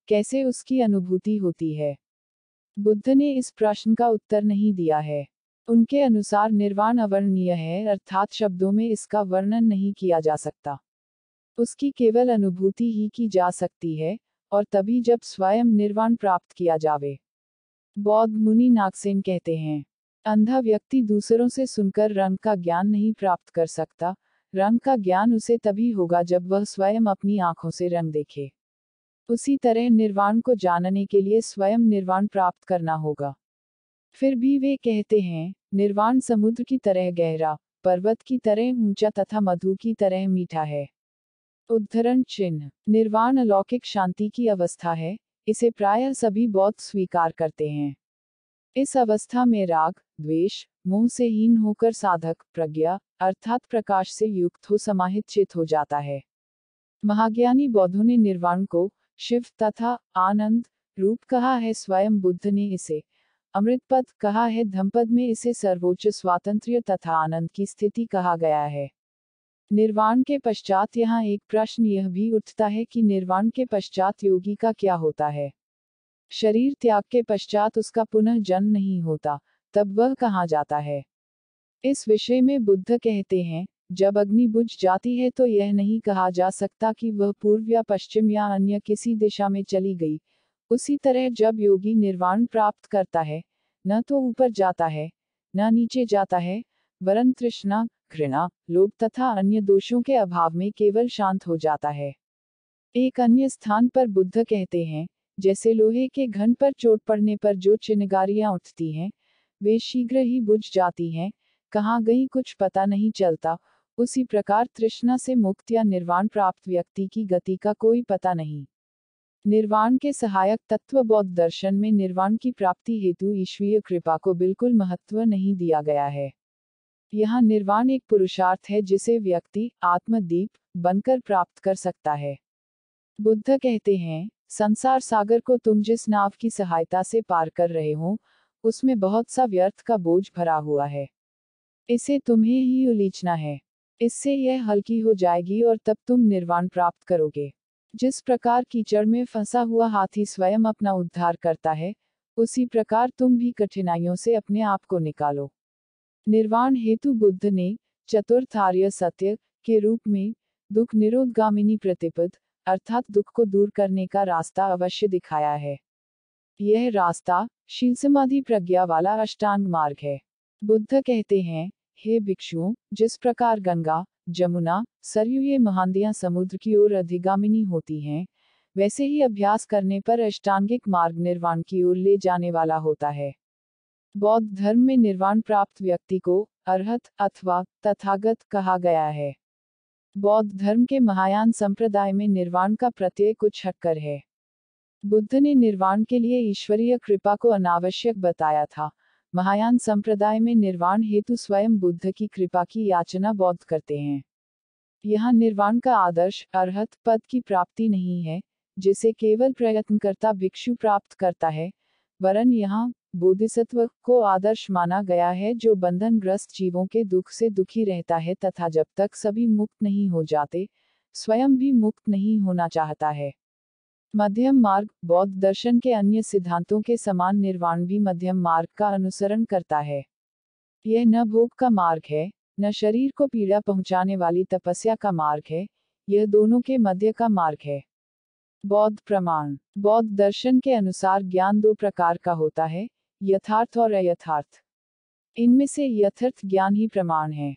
कैसे उसकी अनुभूति होती है बुद्ध ने इस प्रश्न का उत्तर नहीं दिया है उनके अनुसार निर्वाण अवर्णनीय है अर्थात शब्दों में इसका वर्णन नहीं किया जा सकता उसकी केवल अनुभूति ही की जा सकती है और तभी जब स्वयं निर्वाण प्राप्त किया जावे बौद्ध मुनि नागसेन कहते हैं अंधा व्यक्ति दूसरों से सुनकर रंग का ज्ञान नहीं प्राप्त कर सकता रंग का ज्ञान उसे तभी होगा जब वह स्वयं अपनी आंखों से रंग देखे उसी तरह निर्वाण को जानने के लिए स्वयं निर्वाण प्राप्त करना होगा फिर भी वे कहते हैं निर्वाण समुद्र की तरह गहरा पर्वत की तरह ऊंचा तथा मधु की तरह मीठा है उद्धरण चिन्ह निर्वाण अलौकिक शांति की अवस्था है इसे प्राय सभी बौद्ध स्वीकार करते हैं इस अवस्था में राग द्वेष मोह से हीन होकर साधक प्रज्ञा अर्थात प्रकाश से युक्त हो समाहित चित हो जाता है महाज्ञानी बौद्धों ने निर्वाण को शिव तथा आनंद रूप कहा है स्वयं बुद्ध ने इसे अमृतपद कहा है धमपद में इसे सर्वोच्च स्वातंत्र तथा आनंद की स्थिति कहा गया है निर्वाण के पश्चात यहाँ एक प्रश्न यह भी उठता है कि निर्वाण के पश्चात योगी का क्या होता है शरीर त्याग के पश्चात उसका पुनः जन्म नहीं होता तब वह कहाँ जाता है इस विषय में बुद्ध कहते हैं जब अग्नि बुझ जाती है तो यह नहीं कहा जा सकता कि वह पूर्व या पश्चिम या अन्य किसी दिशा में चली गई उसी तरह जब योगी निर्वाण प्राप्त करता है न तो ऊपर जाता है न नीचे जाता है वरन तृष्णा घृणा लोभ तथा अन्य दोषों के अभाव में केवल शांत हो जाता है एक अन्य स्थान पर बुद्ध कहते हैं जैसे लोहे के घन पर चोट पड़ने पर जो चिनगारियां उठती हैं वे शीघ्र ही बुझ जाती हैं कहाँ गई कुछ पता नहीं चलता उसी प्रकार तृष्णा से मुक्त या निर्वाण प्राप्त व्यक्ति की गति का कोई पता नहीं निर्वाण के सहायक तत्व बौद्ध दर्शन में निर्वाण की प्राप्ति हेतु ईश्वरीय कृपा को बिल्कुल महत्व नहीं दिया गया है यहाँ निर्वाण एक पुरुषार्थ है जिसे व्यक्ति आत्मदीप बनकर प्राप्त कर सकता है बुद्ध कहते हैं संसार सागर को तुम जिस नाव की सहायता से पार कर रहे हो उसमें बहुत सा व्यर्थ का बोझ भरा हुआ है इसे तुम्हें ही उलीचना है इससे यह हल्की हो जाएगी और तब तुम निर्वाण प्राप्त करोगे जिस प्रकार कीचड़ में फंसा हुआ हाथी स्वयं अपना उद्धार करता है उसी प्रकार तुम भी कठिनाइयों से अपने आप को निकालो निर्वाण हेतु बुद्ध ने चतुर्थ आर्य सत्य के रूप में दुख निरोधगामिनी प्रतिपद अर्थात दुख को दूर करने का रास्ता अवश्य दिखाया है यह रास्ता शील समाधि प्रज्ञा वाला अष्टांग मार्ग है बुद्ध कहते हैं हे भिक्षुओं जिस प्रकार गंगा जमुना सरयू ये महानदियाँ समुद्र की ओर अधिगामिनी होती हैं वैसे ही अभ्यास करने पर अष्टांगिक मार्ग निर्वाण की ओर ले जाने वाला होता है बौद्ध धर्म में निर्वाण प्राप्त व्यक्ति को अर्हत अथवा तथागत कहा गया है बौद्ध धर्म के महायान संप्रदाय में निर्वाण का प्रत्यय कुछ हक्कर है बुद्ध ने निर्वाण के लिए ईश्वरीय कृपा को अनावश्यक बताया था महायान संप्रदाय में निर्वाण हेतु स्वयं बुद्ध की कृपा की याचना बौद्ध करते हैं यह निर्वाण का आदर्श अर्हत पद की प्राप्ति नहीं है जिसे केवल प्रयत्नकर्ता भिक्षु प्राप्त करता है वरन यहाँ बोधिसत्व को आदर्श माना गया है जो बंधनग्रस्त जीवों के दुख से दुखी रहता है तथा जब तक सभी मुक्त नहीं हो जाते स्वयं भी मुक्त नहीं होना चाहता है मध्यम मार्ग बौद्ध दर्शन के अन्य सिद्धांतों के समान निर्वाण भी मध्यम मार्ग का अनुसरण करता है यह न भोग का मार्ग है न शरीर को पीड़ा पहुंचाने वाली तपस्या का मार्ग है यह दोनों के मध्य का मार्ग है बौद्ध प्रमाण बौद्ध दर्शन के अनुसार ज्ञान दो प्रकार का होता है यथार्थ और अयथार्थ इनमें से यथार्थ ज्ञान ही प्रमाण है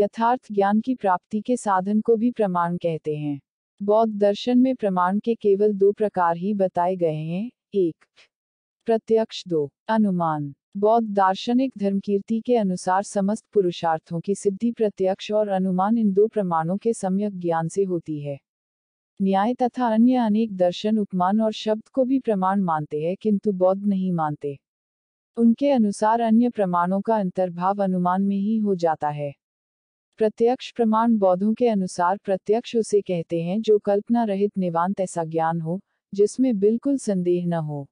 यथार्थ ज्ञान की प्राप्ति के साधन को भी प्रमाण कहते हैं बौद्ध दर्शन में प्रमाण के केवल दो प्रकार ही बताए गए हैं एक प्रत्यक्ष दो अनुमान बौद्ध दार्शनिक धर्मकीर्ति के अनुसार समस्त पुरुषार्थों की सिद्धि प्रत्यक्ष और अनुमान इन दो प्रमाणों के सम्यक ज्ञान से होती है न्याय तथा अन्य अनेक दर्शन उपमान और शब्द को भी प्रमाण मानते हैं किंतु बौद्ध नहीं मानते उनके अनुसार अन्य प्रमाणों का अंतर्भाव अनुमान में ही हो जाता है प्रत्यक्ष प्रमाण बौद्धों के अनुसार प्रत्यक्ष उसे कहते हैं जो कल्पना रहित निवांत ऐसा ज्ञान हो जिसमें बिल्कुल संदेह न हो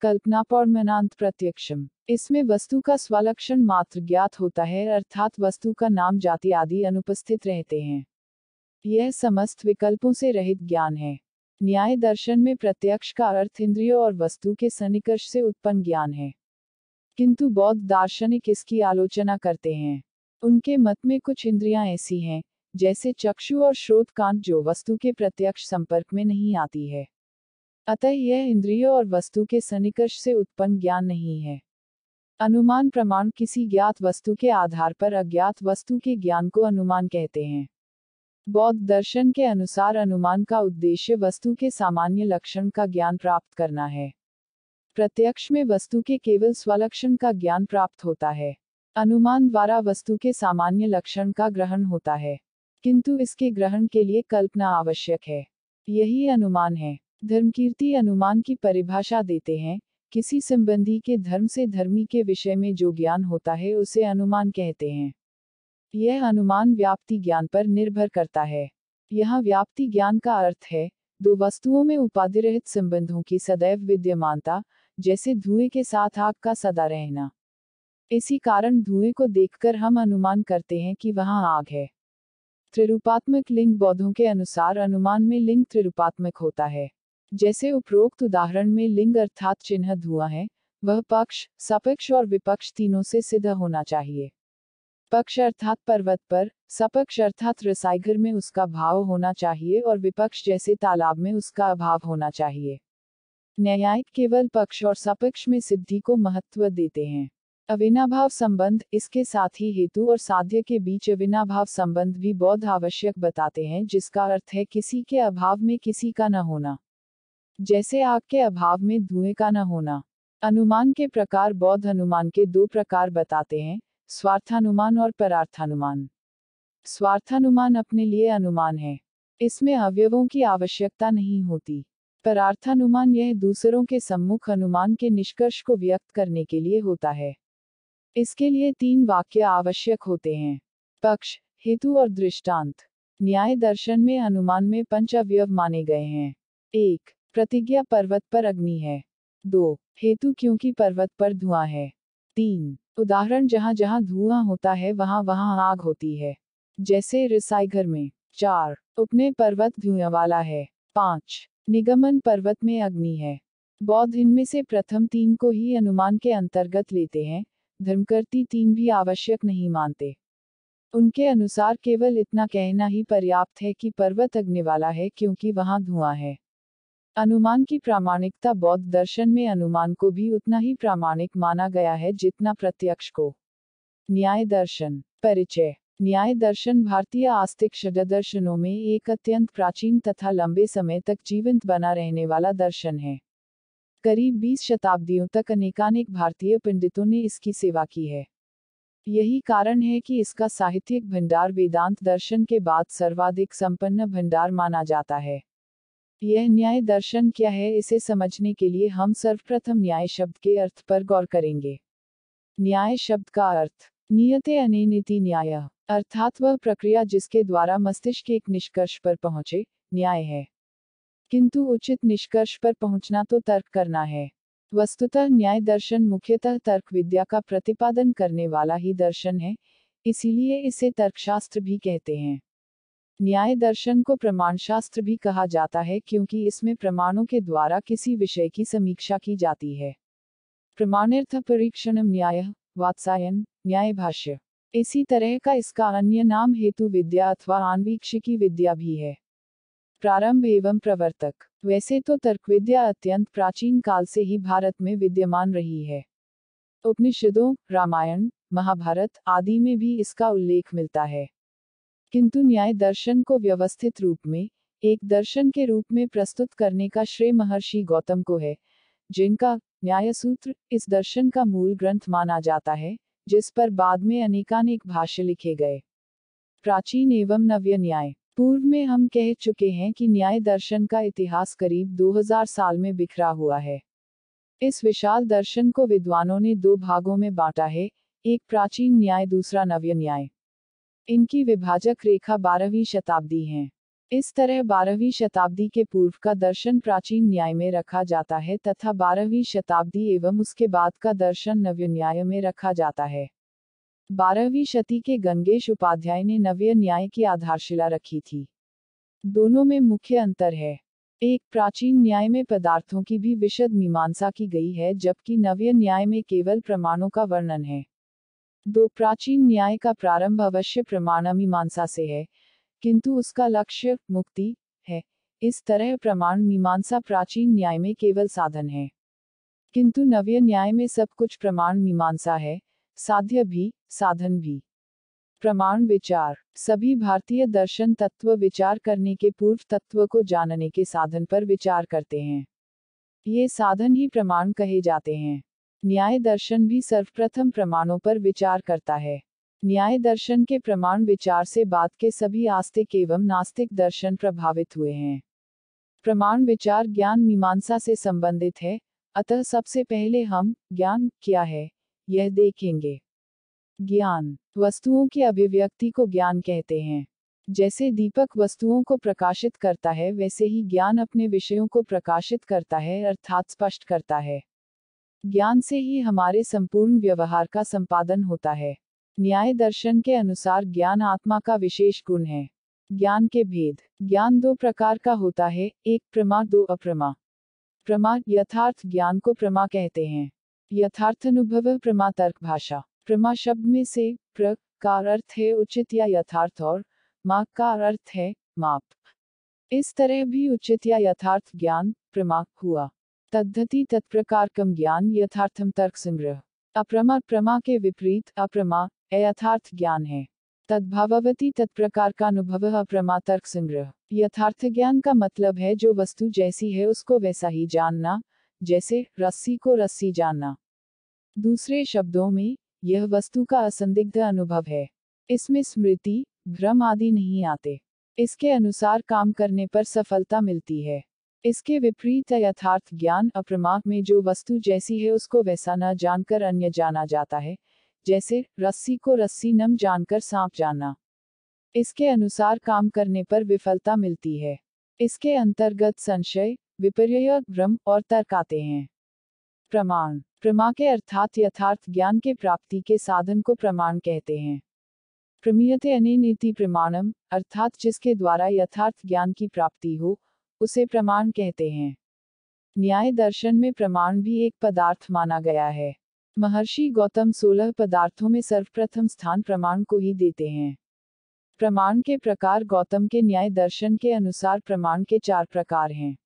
कल्पना पर प्रत्यक्षम इसमें वस्तु का स्वलक्षण मात्र ज्ञात होता है अर्थात वस्तु का नाम जाति आदि अनुपस्थित रहते हैं यह समस्त विकल्पों से रहित ज्ञान है न्याय दर्शन में प्रत्यक्ष का अर्थ इंद्रिय और वस्तु के सन्निकर्ष से उत्पन्न ज्ञान है किंतु बौद्ध दार्शनिक इसकी आलोचना करते हैं उनके मत में कुछ इंद्रियां ऐसी हैं जैसे चक्षु और श्रोत कान जो वस्तु के प्रत्यक्ष संपर्क में नहीं आती है अतः यह इंद्रियों और वस्तु के सनिकर्ष से उत्पन्न ज्ञान नहीं है अनुमान प्रमाण किसी ज्ञात वस्तु के आधार पर अज्ञात वस्तु के ज्ञान को अनुमान कहते हैं बौद्ध दर्शन के अनुसार अनुमान का उद्देश्य वस्तु के सामान्य लक्षण का ज्ञान प्राप्त करना है प्रत्यक्ष में वस्तु के केवल स्वलक्षण का ज्ञान प्राप्त होता है अनुमान द्वारा वस्तु के सामान्य लक्षण का ग्रहण होता है किंतु इसके ग्रहण के लिए कल्पना आवश्यक है यही अनुमान है धर्मकीर्ति अनुमान की परिभाषा देते हैं किसी संबंधी के धर्म से धर्मी के विषय में जो ज्ञान होता है उसे अनुमान कहते हैं यह अनुमान व्याप्ति ज्ञान पर निर्भर करता है यह व्याप्ति ज्ञान का अर्थ है दो वस्तुओं में उपाधिरहित संबंधों की सदैव विद्यमानता जैसे धुएं के साथ आग का सदा रहना इसी कारण धुएं को देखकर हम अनुमान करते हैं कि वहां आग है त्रिरूपात्मक लिंग बौद्धों के अनुसार अनुमान में लिंग त्रिरूपात्मक होता है जैसे उपरोक्त उदाहरण में लिंग अर्थात चिन्ह धुआं है वह पक्ष सपक्ष और विपक्ष तीनों से सिद्ध होना चाहिए पक्ष अर्थात पर्वत पर सपक्ष अर्थात रसाईघर में उसका भाव होना चाहिए और विपक्ष जैसे तालाब में उसका अभाव होना चाहिए न्यायिक केवल पक्ष और सपक्ष में सिद्धि को महत्व देते हैं अविनाभाव संबंध इसके साथ ही हेतु और साध्य के बीच अविनाभाव संबंध भी बौद्ध आवश्यक बताते हैं जिसका अर्थ है किसी के अभाव में किसी का न होना जैसे आग के अभाव में धुएं का न होना अनुमान के प्रकार बौद्ध अनुमान के दो प्रकार बताते हैं स्वार्थानुमान और परार्थानुमान स्वार्थानुमान अपने लिए अनुमान है इसमें अवयवों की आवश्यकता नहीं होती परार्थानुमान यह दूसरों के सम्मुख अनुमान के निष्कर्ष को व्यक्त करने के लिए होता है इसके लिए तीन वाक्य आवश्यक होते हैं पक्ष हेतु और दृष्टांत न्याय दर्शन में अनुमान में पंच अवयव माने गए हैं एक प्रतिज्ञा पर्वत पर अग्नि है दो हेतु क्योंकि पर्वत पर धुआं है तीन उदाहरण जहां जहां धुआं होता है वहां वहां आग होती है जैसे रिसाईघर में चार उपने पर्वत धुआं वाला है पाँच निगमन पर्वत में अग्नि है बौद्ध इनमें से प्रथम तीन को ही अनुमान के अंतर्गत लेते हैं धर्मकर्ती तीन भी आवश्यक नहीं मानते उनके अनुसार केवल इतना कहना ही पर्याप्त है कि पर्वत अग्निवाला है क्योंकि वहां धुआं है अनुमान की प्रामाणिकता बौद्ध दर्शन में अनुमान को भी उतना ही प्रामाणिक माना गया है जितना प्रत्यक्ष को न्याय दर्शन परिचय न्याय दर्शन भारतीय आस्तिक दर्शनों में एक अत्यंत प्राचीन तथा लंबे समय तक जीवंत बना रहने वाला दर्शन है करीब 20 शताब्दियों तक अनेकानेक भारतीय पंडितों ने इसकी सेवा की है यही कारण है कि इसका साहित्यिक भंडार वेदांत दर्शन के बाद सर्वाधिक संपन्न भंडार माना जाता है यह न्याय दर्शन क्या है इसे समझने के लिए हम सर्वप्रथम न्याय शब्द के अर्थ पर गौर करेंगे न्याय शब्द का अर्थ नियते अने नीति न्याय अर्थात वह प्रक्रिया जिसके द्वारा मस्तिष्क एक निष्कर्ष पर पहुंचे न्याय है किंतु उचित निष्कर्ष पर पहुंचना तो तर्क करना है वस्तुतः न्याय दर्शन मुख्यतः तर्क विद्या का प्रतिपादन करने वाला ही दर्शन है इसीलिए इसे तर्कशास्त्र भी कहते हैं न्याय दर्शन को प्रमाणशास्त्र भी कहा जाता है क्योंकि इसमें प्रमाणों के द्वारा किसी विषय की समीक्षा की जाती है प्रमाणर्थ परीक्षण न्याय वात्सायन न्याय भाष्य इसी तरह का इसका अन्य नाम हेतु विद्या अथवा आंवीक्षिकी विद्या भी है प्रारंभ एवं प्रवर्तक वैसे तो तर्कविद्या अत्यंत प्राचीन काल से ही भारत में विद्यमान रही है उपनिषदों रामायण महाभारत आदि में भी इसका उल्लेख मिलता है किंतु न्याय दर्शन को व्यवस्थित रूप में एक दर्शन के रूप में प्रस्तुत करने का श्रेय महर्षि गौतम को है जिनका न्याय सूत्र इस दर्शन का मूल ग्रंथ माना जाता है जिस पर बाद में अनेकानेक भाष्य लिखे गए प्राचीन एवं नव्य न्याय पूर्व में हम कह चुके हैं कि न्याय दर्शन का इतिहास करीब 2000 साल में बिखरा हुआ है इस विशाल दर्शन को विद्वानों ने दो भागों में बांटा है एक प्राचीन न्याय दूसरा नव्य न्याय इनकी विभाजक रेखा बारहवीं शताब्दी है इस तरह बारहवीं शताब्दी के पूर्व का दर्शन प्राचीन न्याय में रखा जाता है तथा बारहवीं शताब्दी एवं उसके बाद का दर्शन नव्य न्याय में रखा जाता है बारहवीं शती के गंगेश उपाध्याय ने नव्य न्याय की आधारशिला रखी थी दोनों में मुख्य अंतर है एक प्राचीन न्याय में पदार्थों की भी विशद मीमांसा की गई है जबकि नव्य न्याय में केवल प्रमाणों का वर्णन है दो प्राचीन न्याय का प्रारंभ अवश्य प्रमाण मीमांसा से है किंतु उसका लक्ष्य मुक्ति है इस तरह प्रमाण मीमांसा प्राचीन न्याय में केवल साधन है किंतु नव्य न्याय में सब कुछ प्रमाण मीमांसा है साध्य भी साधन भी प्रमाण विचार सभी भारतीय दर्शन तत्व विचार करने के पूर्व तत्व को जानने के साधन पर विचार करते हैं ये साधन ही प्रमाण कहे जाते हैं न्याय दर्शन भी सर्वप्रथम प्रमाणों पर विचार करता है न्याय दर्शन के प्रमाण विचार से बाद के सभी आस्तिक एवं नास्तिक दर्शन प्रभावित हुए हैं प्रमाण विचार ज्ञान मीमांसा से संबंधित है अतः सबसे पहले हम ज्ञान क्या है यह देखेंगे ज्ञान वस्तुओं की अभिव्यक्ति को ज्ञान कहते हैं जैसे दीपक वस्तुओं को प्रकाशित करता है वैसे ही ज्ञान अपने विषयों को प्रकाशित करता है अर्थात स्पष्ट करता है ज्ञान से ही हमारे संपूर्ण व्यवहार का संपादन होता है न्याय दर्शन के अनुसार ज्ञान आत्मा का विशेष गुण है ज्ञान के भेद ज्ञान दो प्रकार का होता है एक प्रमा दो अप्रमा प्रमा यथार्थ ज्ञान को प्रमा कहते हैं यथार्थानुभव प्रमा तर्क भाषा प्रमा शब्द में से प्र का अर्थ है उचित या यथार्थ और मा का अर्थ है माप इस तरह भी उचित या यथार्थ ज्ञान प्रमा हुआ तद्धति तत्प्रकार कम ज्ञान यथार्थम तर्क संग्रह अप्रमा प्रमा के विपरीत अप्रमा अयथार्थ ज्ञान है तद्भाववती तत्प्रकार का अनुभव अप्रमा तर्क संग्रह यथार्थ ज्ञान का मतलब है जो वस्तु जैसी है उसको वैसा ही जानना जैसे रस्सी को रस्सी जानना दूसरे शब्दों में यह वस्तु का असंदिग्ध अनुभव है इसमें स्मृति भ्रम आदि नहीं आते इसके अनुसार काम करने पर सफलता मिलती है इसके विपरीत यथार्थ ज्ञान अप्रमाक में जो वस्तु जैसी है उसको वैसा न जानकर अन्य जाना जाता है जैसे रस्सी को रस्सी नम जानकर सांप जानना इसके अनुसार काम करने पर विफलता मिलती है इसके अंतर्गत संशय विपर्य भ्रम और तर्क आते हैं प्रमाण प्रमा के अर्थात यथार्थ ज्ञान के प्राप्ति के साधन को प्रमाण कहते हैं प्रमीयते अन्य नीति प्रमाणम अर्थात जिसके द्वारा यथार्थ ज्ञान की प्राप्ति हो उसे प्रमाण कहते हैं न्याय दर्शन में प्रमाण भी एक पदार्थ माना गया है महर्षि गौतम सोलह पदार्थों में सर्वप्रथम स्थान प्रमाण को ही देते हैं प्रमाण के प्रकार गौतम के न्याय दर्शन के अनुसार प्रमाण के चार प्रकार हैं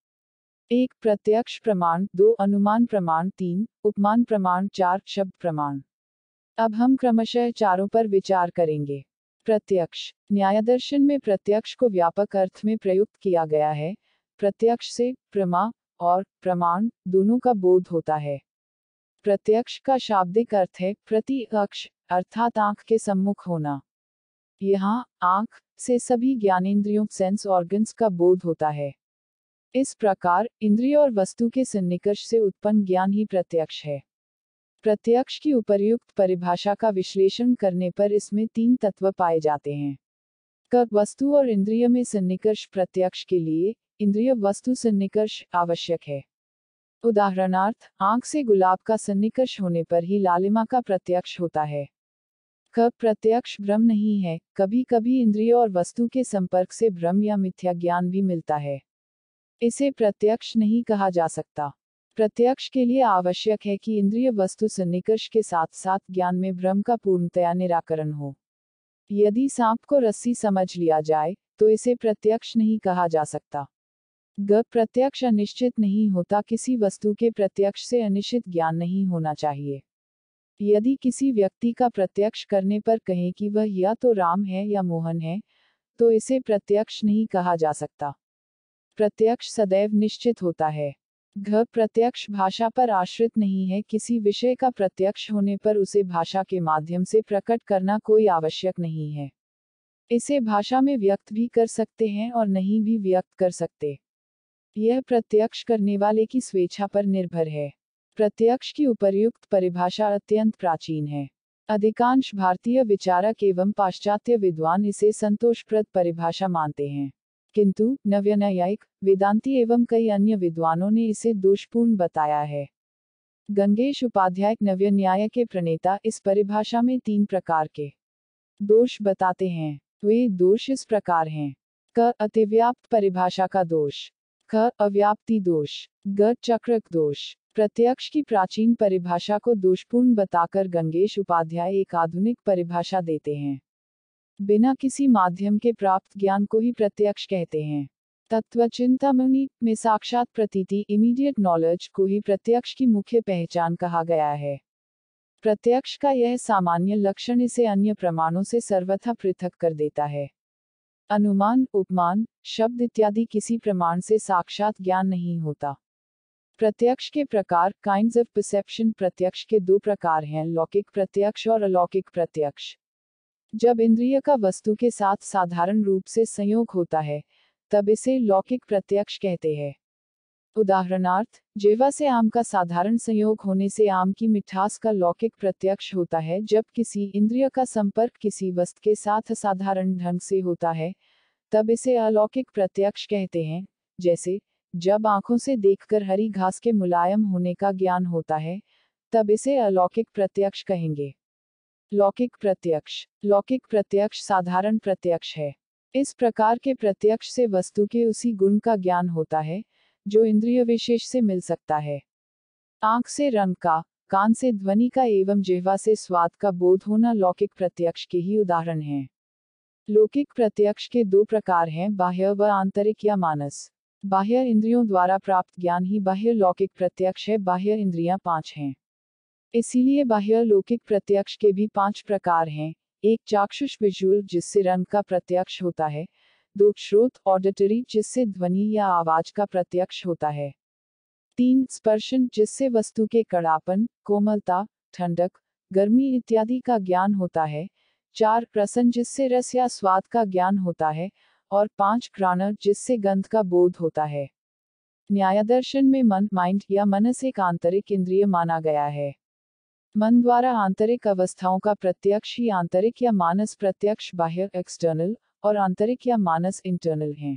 एक प्रत्यक्ष प्रमाण दो अनुमान प्रमाण तीन उपमान प्रमाण चार शब्द प्रमाण अब हम क्रमशः चारों पर विचार करेंगे प्रत्यक्ष न्यायदर्शन में प्रत्यक्ष को व्यापक अर्थ में प्रयुक्त किया गया है प्रत्यक्ष से प्रमा और प्रमाण दोनों का बोध होता है प्रत्यक्ष का शाब्दिक अर्थ है प्रति अक्ष अर्थात आंख के सम्मुख होना यहाँ आंख से सभी ज्ञानेंद्रियों सेंस ऑर्गन्स का बोध होता है इस प्रकार इंद्रिय और वस्तु के सन्निकर्ष से उत्पन्न ज्ञान ही प्रत्यक्ष है प्रत्यक्ष की उपर्युक्त परिभाषा का विश्लेषण करने पर इसमें तीन तत्व पाए जाते हैं क वस्तु और इंद्रिय में सन्निकर्ष प्रत्यक्ष के लिए इंद्रिय वस्तु सन्निकर्ष आवश्यक है उदाहरणार्थ आंख से गुलाब का सन्निकर्ष होने पर ही लालिमा का प्रत्यक्ष होता है क प्रत्यक्ष भ्रम नहीं है कभी कभी इंद्रिय और वस्तु के संपर्क से भ्रम या मिथ्या ज्ञान भी मिलता है इसे प्रत्यक्ष नहीं कहा जा सकता प्रत्यक्ष के लिए आवश्यक है कि इंद्रिय वस्तु सन्निकर्ष के साथ साथ ज्ञान में भ्रम का पूर्णतया निराकरण हो यदि सांप को रस्सी समझ लिया जाए तो इसे प्रत्यक्ष नहीं कहा जा सकता ग प्रत्यक्ष अनिश्चित नहीं होता किसी वस्तु के प्रत्यक्ष से अनिश्चित ज्ञान नहीं होना चाहिए यदि किसी व्यक्ति का प्रत्यक्ष करने पर कहें कि वह या तो राम है या मोहन है तो इसे प्रत्यक्ष नहीं कहा जा सकता प्रत्यक्ष सदैव निश्चित होता है घ प्रत्यक्ष भाषा पर आश्रित नहीं है किसी विषय का प्रत्यक्ष होने पर उसे भाषा के माध्यम से प्रकट करना कोई आवश्यक नहीं है इसे भाषा में व्यक्त भी कर सकते हैं और नहीं भी व्यक्त कर सकते यह प्रत्यक्ष करने वाले की स्वेच्छा पर निर्भर है प्रत्यक्ष की उपर्युक्त परिभाषा अत्यंत प्राचीन है अधिकांश भारतीय विचारक एवं पाश्चात्य विद्वान इसे संतोषप्रद परिभाषा मानते हैं किंतु नव्यनयायिक वेदांती एवं कई अन्य विद्वानों ने इसे दोषपूर्ण बताया है गंगेश उपाध्याय नव्य न्याय के प्रणेता इस परिभाषा में तीन प्रकार के दोष बताते हैं वे दोष इस प्रकार हैं क अतिव्याप्त परिभाषा का दोष ख अव्याप्ति दोष ग चक्रक दोष प्रत्यक्ष की प्राचीन परिभाषा को दोषपूर्ण बताकर गंगेश उपाध्याय एक आधुनिक परिभाषा देते हैं बिना किसी माध्यम के प्राप्त ज्ञान को ही प्रत्यक्ष कहते हैं तत्व चिंतामणि में साक्षात प्रतीति इमीडिएट नॉलेज को ही प्रत्यक्ष की मुख्य पहचान कहा गया है प्रत्यक्ष का यह सामान्य लक्षण इसे अन्य प्रमाणों से सर्वथा पृथक कर देता है अनुमान उपमान शब्द इत्यादि किसी प्रमाण से साक्षात ज्ञान नहीं होता प्रत्यक्ष के प्रकार काइंड ऑफ परसेप्शन प्रत्यक्ष के दो प्रकार हैं लौकिक प्रत्यक्ष और अलौकिक प्रत्यक्ष जब इंद्रिय का वस्तु के साथ साधारण रूप से संयोग होता है तब इसे लौकिक प्रत्यक्ष कहते हैं उदाहरणार्थ जेवा से आम का साधारण संयोग होने से आम की मिठास का लौकिक प्रत्यक्ष होता है जब किसी इंद्रिय का संपर्क किसी वस्तु के साथ साधारण ढंग से होता है तब इसे अलौकिक प्रत्यक्ष कहते हैं जैसे जब आंखों से देखकर हरी घास के मुलायम होने का ज्ञान होता है तब इसे अलौकिक प्रत्यक्ष कहेंगे लौकिक प्रत्यक्ष लौकिक प्रत्यक्ष साधारण प्रत्यक्ष है इस प्रकार के प्रत्यक्ष से वस्तु के उसी गुण का ज्ञान होता है जो इंद्रिय विशेष से मिल सकता है आंख से रंग का कान से ध्वनि का एवं जिहवा से स्वाद का बोध होना लौकिक प्रत्यक्ष के ही उदाहरण है लौकिक प्रत्यक्ष के दो प्रकार हैं बाह्य व आंतरिक या मानस बाह्य इंद्रियों द्वारा प्राप्त ज्ञान ही बाह्य लौकिक प्रत्यक्ष है बाह्य इंद्रियां पांच हैं इसीलिए बाह्यलौकिक प्रत्यक्ष के भी पांच प्रकार हैं एक चाक्षुष विजुअल जिससे रंग का प्रत्यक्ष होता है दो श्रोत ऑडिटरी जिससे ध्वनि या आवाज का प्रत्यक्ष होता है तीन स्पर्शन जिससे वस्तु के कड़ापन कोमलता ठंडक गर्मी इत्यादि का ज्ञान होता है चार प्रसन्न जिससे रस या स्वाद का ज्ञान होता है और पांच ग्रानर जिससे गंध का बोध होता है न्यायदर्शन में मन माइंड या मनस एक आंतरिक इंद्रिय माना गया है मन द्वारा आंतरिक अवस्थाओं का प्रत्यक्ष ही आंतरिक या मानस प्रत्यक्ष बाह्य एक्सटर्नल और आंतरिक या मानस इंटरनल हैं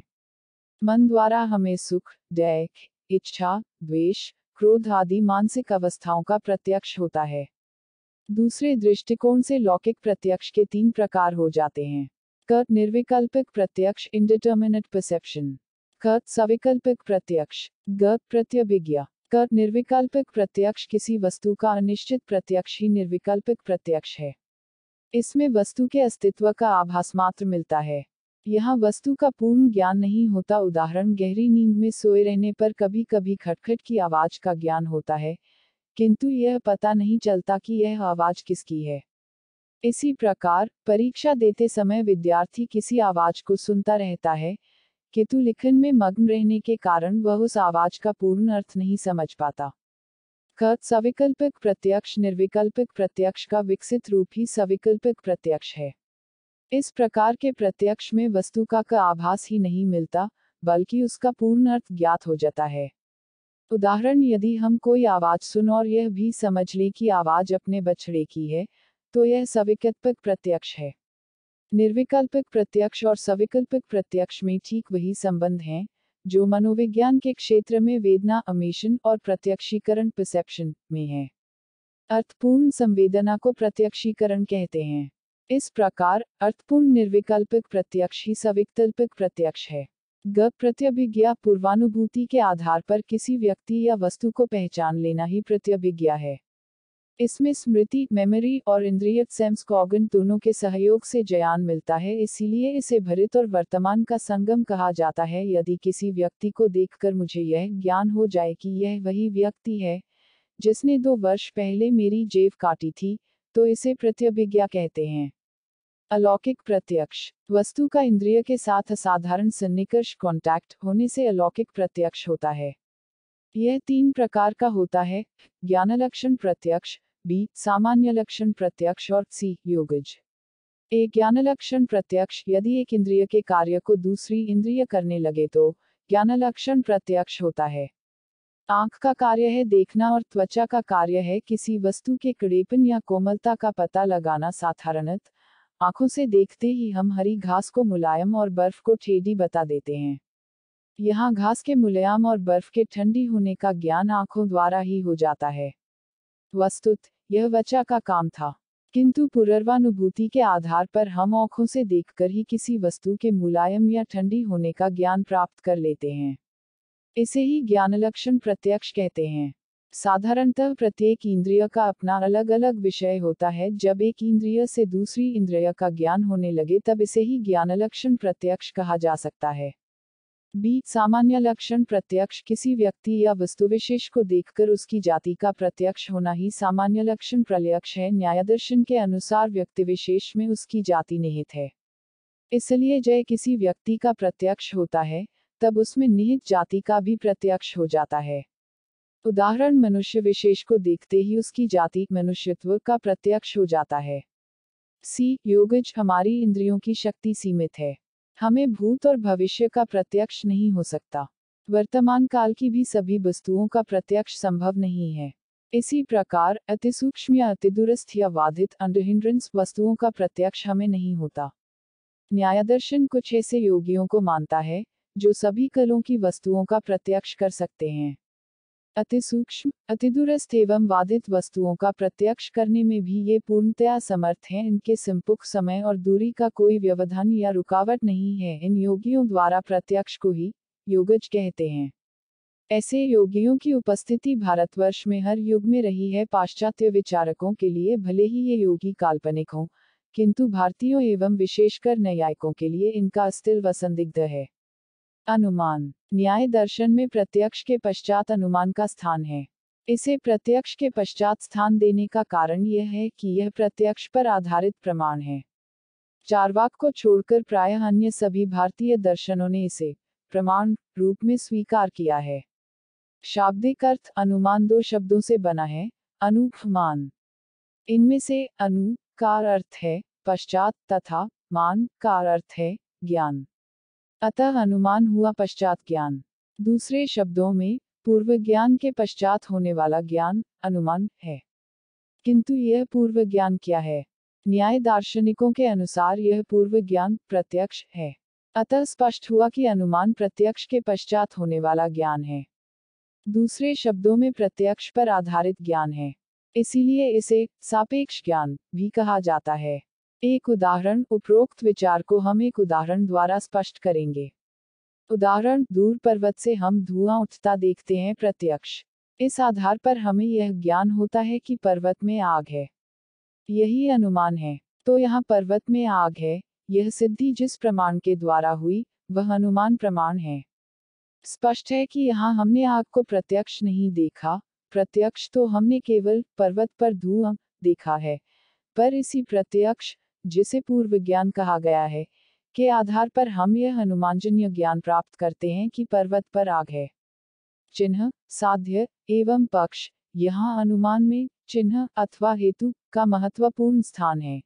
मन द्वारा हमें सुख डय इच्छा द्वेष क्रोध आदि मानसिक अवस्थाओं का प्रत्यक्ष होता है दूसरे दृष्टिकोण से लौकिक प्रत्यक्ष के तीन प्रकार हो जाते हैं क निर्विकल्पिक प्रत्यक्ष इंडिटर्मिनेट परसेप्शन क सविकल्पिक प्रत्यक्ष ग प्रत्यभिज्ञा कर निर्विकल्पिक प्रत्यक्ष किसी वस्तु का अनिश्चित प्रत्यक्ष ही निर्विकल्पिक प्रत्यक्ष है इसमें वस्तु के अस्तित्व का आभास मात्र मिलता है यहाँ वस्तु का पूर्ण ज्ञान नहीं होता उदाहरण गहरी नींद में सोए रहने पर कभी कभी खटखट की आवाज का ज्ञान होता है किंतु यह पता नहीं चलता कि यह आवाज किसकी है इसी प्रकार परीक्षा देते समय विद्यार्थी किसी आवाज को सुनता रहता है केतु लिखन में मग्न रहने के कारण वह उस आवाज का पूर्ण अर्थ नहीं समझ पाता क सविकल्पिक प्रत्यक्ष निर्विकल्पिक प्रत्यक्ष का विकसित रूप ही सविकल्पिक प्रत्यक्ष है इस प्रकार के प्रत्यक्ष में वस्तु का क आभास ही नहीं मिलता बल्कि उसका पूर्ण अर्थ ज्ञात हो जाता है उदाहरण यदि हम कोई आवाज सुन और यह भी समझ ले कि आवाज अपने बछड़े की है तो यह सविकल्पिक प्रत्यक्ष है निर्विकल्पिक प्रत्यक्ष और सविकल्पिक प्रत्यक्ष में ठीक वही संबंध हैं जो मनोविज्ञान के क्षेत्र में वेदना अमेशन और प्रत्यक्षीकरण परसेप्शन में है अर्थपूर्ण संवेदना को प्रत्यक्षीकरण कहते हैं इस प्रकार अर्थपूर्ण निर्विकल्पिक प्रत्यक्ष ही सविकल्पिक प्रत्यक्ष है ग प्रत्यभिज्ञा पूर्वानुभूति के आधार पर किसी व्यक्ति या वस्तु को पहचान लेना ही प्रत्यभिज्ञा है इसमें स्मृति मेमोरी और इंद्रिय सेम्स कॉगन दोनों के सहयोग से जयान मिलता है इसीलिए इसे भरित और वर्तमान का संगम कहा जाता है यदि किसी व्यक्ति को देखकर मुझे यह ज्ञान हो जाए कि यह वही व्यक्ति है जिसने दो वर्ष पहले मेरी जेब काटी थी तो इसे प्रत्यभिज्ञा कहते हैं अलौकिक प्रत्यक्ष वस्तु का इंद्रिय के साथ असाधारण सन्निकर्ष कॉन्टैक्ट होने से अलौकिक प्रत्यक्ष होता है यह तीन प्रकार का होता है ज्ञानलक्षण प्रत्यक्ष बी सामान्य लक्षण प्रत्यक्ष और सी योगज एक ज्ञानलक्षण प्रत्यक्ष यदि एक इंद्रिय के कार्य को दूसरी इंद्रिय करने लगे तो ज्ञानलक्षण प्रत्यक्ष होता है आंख का कार्य है देखना और त्वचा का कार्य है किसी वस्तु के कड़ेपन या कोमलता का पता लगाना साधारणत आंखों से देखते ही हम हरी घास को मुलायम और बर्फ को ठेडी बता देते हैं यहाँ घास के मुलायम और बर्फ के ठंडी होने का ज्ञान आंखों द्वारा ही हो जाता है वस्तुत यह वचा का काम था किंतु पुनर्वानुभूति के आधार पर हम आँखों से देखकर ही किसी वस्तु के मुलायम या ठंडी होने का ज्ञान प्राप्त कर लेते हैं इसे ही ज्ञानलक्षण प्रत्यक्ष कहते हैं साधारणतः प्रत्येक इंद्रिय का अपना अलग अलग विषय होता है जब एक इंद्रिय से दूसरी इंद्रिय का ज्ञान होने लगे तब इसे ही ज्ञानलक्षण प्रत्यक्ष कहा जा सकता है बी सामान्य लक्षण प्रत्यक्ष किसी व्यक्ति या वस्तु विशेष को देखकर उसकी जाति का प्रत्यक्ष होना ही सामान्य लक्षण प्रलयक्ष है न्यायदर्शन के अनुसार व्यक्ति विशेष में उसकी जाति निहित है इसलिए जय किसी व्यक्ति का प्रत्यक्ष होता है तब उसमें निहित जाति का भी प्रत्यक्ष हो जाता है उदाहरण मनुष्य विशेष को देखते ही उसकी जाति मनुष्यत्व का प्रत्यक्ष हो जाता है सी योगज हमारी इंद्रियों की शक्ति सीमित है हमें भूत और भविष्य का प्रत्यक्ष नहीं हो सकता वर्तमान काल की भी सभी वस्तुओं का प्रत्यक्ष संभव नहीं है इसी प्रकार सूक्ष्म या दुरस्थ या बाधित अंडरहिंड्रेंस वस्तुओं का प्रत्यक्ष हमें नहीं होता न्यायदर्शन कुछ ऐसे योगियों को मानता है जो सभी कलों की वस्तुओं का प्रत्यक्ष कर सकते हैं अति सूक्ष्म अति दूरस्थ एवं वादित वस्तुओं का प्रत्यक्ष करने में भी ये पूर्णतया समर्थ हैं इनके सिंपुक समय और दूरी का कोई व्यवधान या रुकावट नहीं है इन योगियों द्वारा प्रत्यक्ष को ही योगज कहते हैं ऐसे योगियों की उपस्थिति भारतवर्ष में हर युग में रही है पाश्चात्य विचारकों के लिए भले ही ये योगी काल्पनिक हों किंतु भारतीयों एवं विशेषकर न्यायिकों के लिए इनका अस्तित्व व संदिग्ध है अनुमान न्याय दर्शन में प्रत्यक्ष के पश्चात अनुमान का स्थान है इसे प्रत्यक्ष के पश्चात स्थान देने का कारण यह है कि यह प्रत्यक्ष पर आधारित प्रमाण है चारवाक को छोड़कर प्रायः अन्य सभी भारतीय दर्शनों ने इसे प्रमाण रूप में स्वीकार किया है शाब्दिक अर्थ अनुमान दो शब्दों से बना है अनुपमान इनमें से अनु कार अर्थ है पश्चात तथा मान कार अर्थ है ज्ञान अतः अनुमान हुआ पश्चात ज्ञान दूसरे शब्दों में पूर्व ज्ञान के पश्चात होने वाला ज्ञान अनुमान है किंतु यह पूर्व ज्ञान क्या है न्याय दार्शनिकों के अनुसार यह पूर्व ज्ञान प्रत्यक्ष है अतः स्पष्ट हुआ कि अनुमान प्रत्यक्ष के पश्चात होने वाला ज्ञान है दूसरे शब्दों में प्रत्यक्ष पर आधारित ज्ञान है इसीलिए इसे सापेक्ष ज्ञान भी कहा जाता है एक उदाहरण उपरोक्त विचार को हम एक उदाहरण द्वारा स्पष्ट करेंगे उदाहरण दूर पर्वत से हम धुआं उठता देखते हैं प्रत्यक्ष इस आधार पर हमें यह ज्ञान होता है कि पर्वत में आग है यही अनुमान है तो यहाँ पर्वत में आग है यह सिद्धि जिस प्रमाण के द्वारा हुई वह अनुमान प्रमाण है स्पष्ट है कि यहाँ हमने आग को प्रत्यक्ष नहीं देखा प्रत्यक्ष तो हमने केवल पर्वत पर धुआं देखा है पर इसी प्रत्यक्ष जिसे पूर्व ज्ञान कहा गया है के आधार पर हम यह हनुमानजन्य ज्ञान प्राप्त करते हैं कि पर्वत पर आग है चिन्ह साध्य एवं पक्ष यहाँ अनुमान में चिन्ह अथवा हेतु का महत्वपूर्ण स्थान है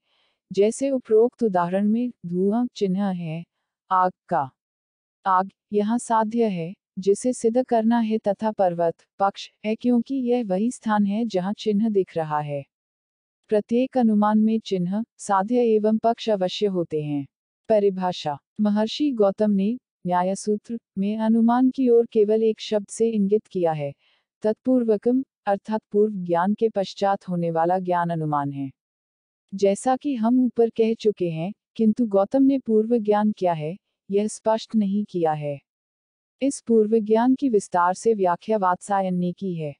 जैसे उपरोक्त उदाहरण में धुआं चिन्ह है आग का आग यहाँ साध्य है जिसे सिद्ध करना है तथा पर्वत पक्ष है क्योंकि यह वही स्थान है जहाँ चिन्ह दिख रहा है प्रत्येक अनुमान में चिन्ह साध्य एवं पक्ष अवश्य होते हैं परिभाषा महर्षि गौतम ने न्यायसूत्र में अनुमान की ओर केवल एक शब्द से इंगित किया है तत्पूर्वकम अर्थात पूर्व ज्ञान के पश्चात होने वाला ज्ञान अनुमान है जैसा कि हम ऊपर कह चुके हैं किंतु गौतम ने पूर्व ज्ञान क्या है यह स्पष्ट नहीं किया है इस पूर्व ज्ञान की विस्तार से व्याख्या वात्सायन ने की है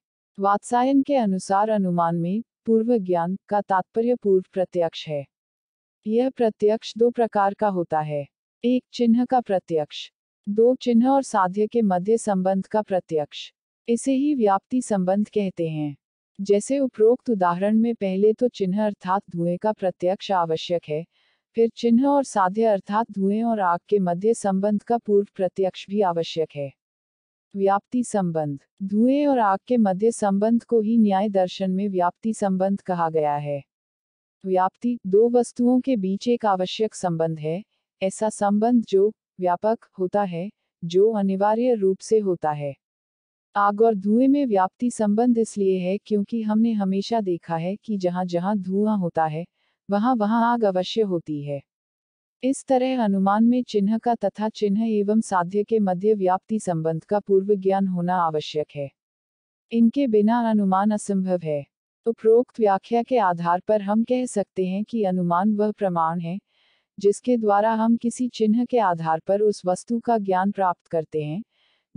वात्सायन के अनुसार अनुमान में पूर्व ज्ञान का तात्पर्य पूर्व प्रत्यक्ष है यह प्रत्यक्ष दो प्रकार का होता है एक चिन्ह का प्रत्यक्ष दो चिन्ह और साध्य के मध्य संबंध का प्रत्यक्ष इसे ही व्याप्ति संबंध कहते हैं जैसे उपरोक्त उदाहरण में पहले तो चिन्ह अर्थात धुएं का प्रत्यक्ष आवश्यक है फिर चिन्ह और साध्य अर्थात धुएं और आग के मध्य संबंध का पूर्व प्रत्यक्ष भी आवश्यक है व्याप्ति संबंध धुएं और आग के मध्य संबंध को ही न्याय दर्शन में व्याप्ति संबंध कहा गया है व्याप्ति दो वस्तुओं के बीच एक आवश्यक संबंध है ऐसा संबंध जो व्यापक होता है जो अनिवार्य रूप से होता है आग और धुएं में व्याप्ति संबंध इसलिए है क्योंकि हमने हमेशा देखा है कि जहां जहां धुआं होता है वहां वहां आग अवश्य होती है इस तरह अनुमान में चिन्ह का तथा चिन्ह एवं साध्य के मध्य व्याप्ति संबंध का पूर्व ज्ञान होना आवश्यक है इनके बिना अनुमान असंभव है उपरोक्त व्याख्या के आधार पर हम कह सकते हैं कि अनुमान वह प्रमाण है जिसके द्वारा हम किसी चिन्ह के आधार पर उस वस्तु का ज्ञान प्राप्त करते हैं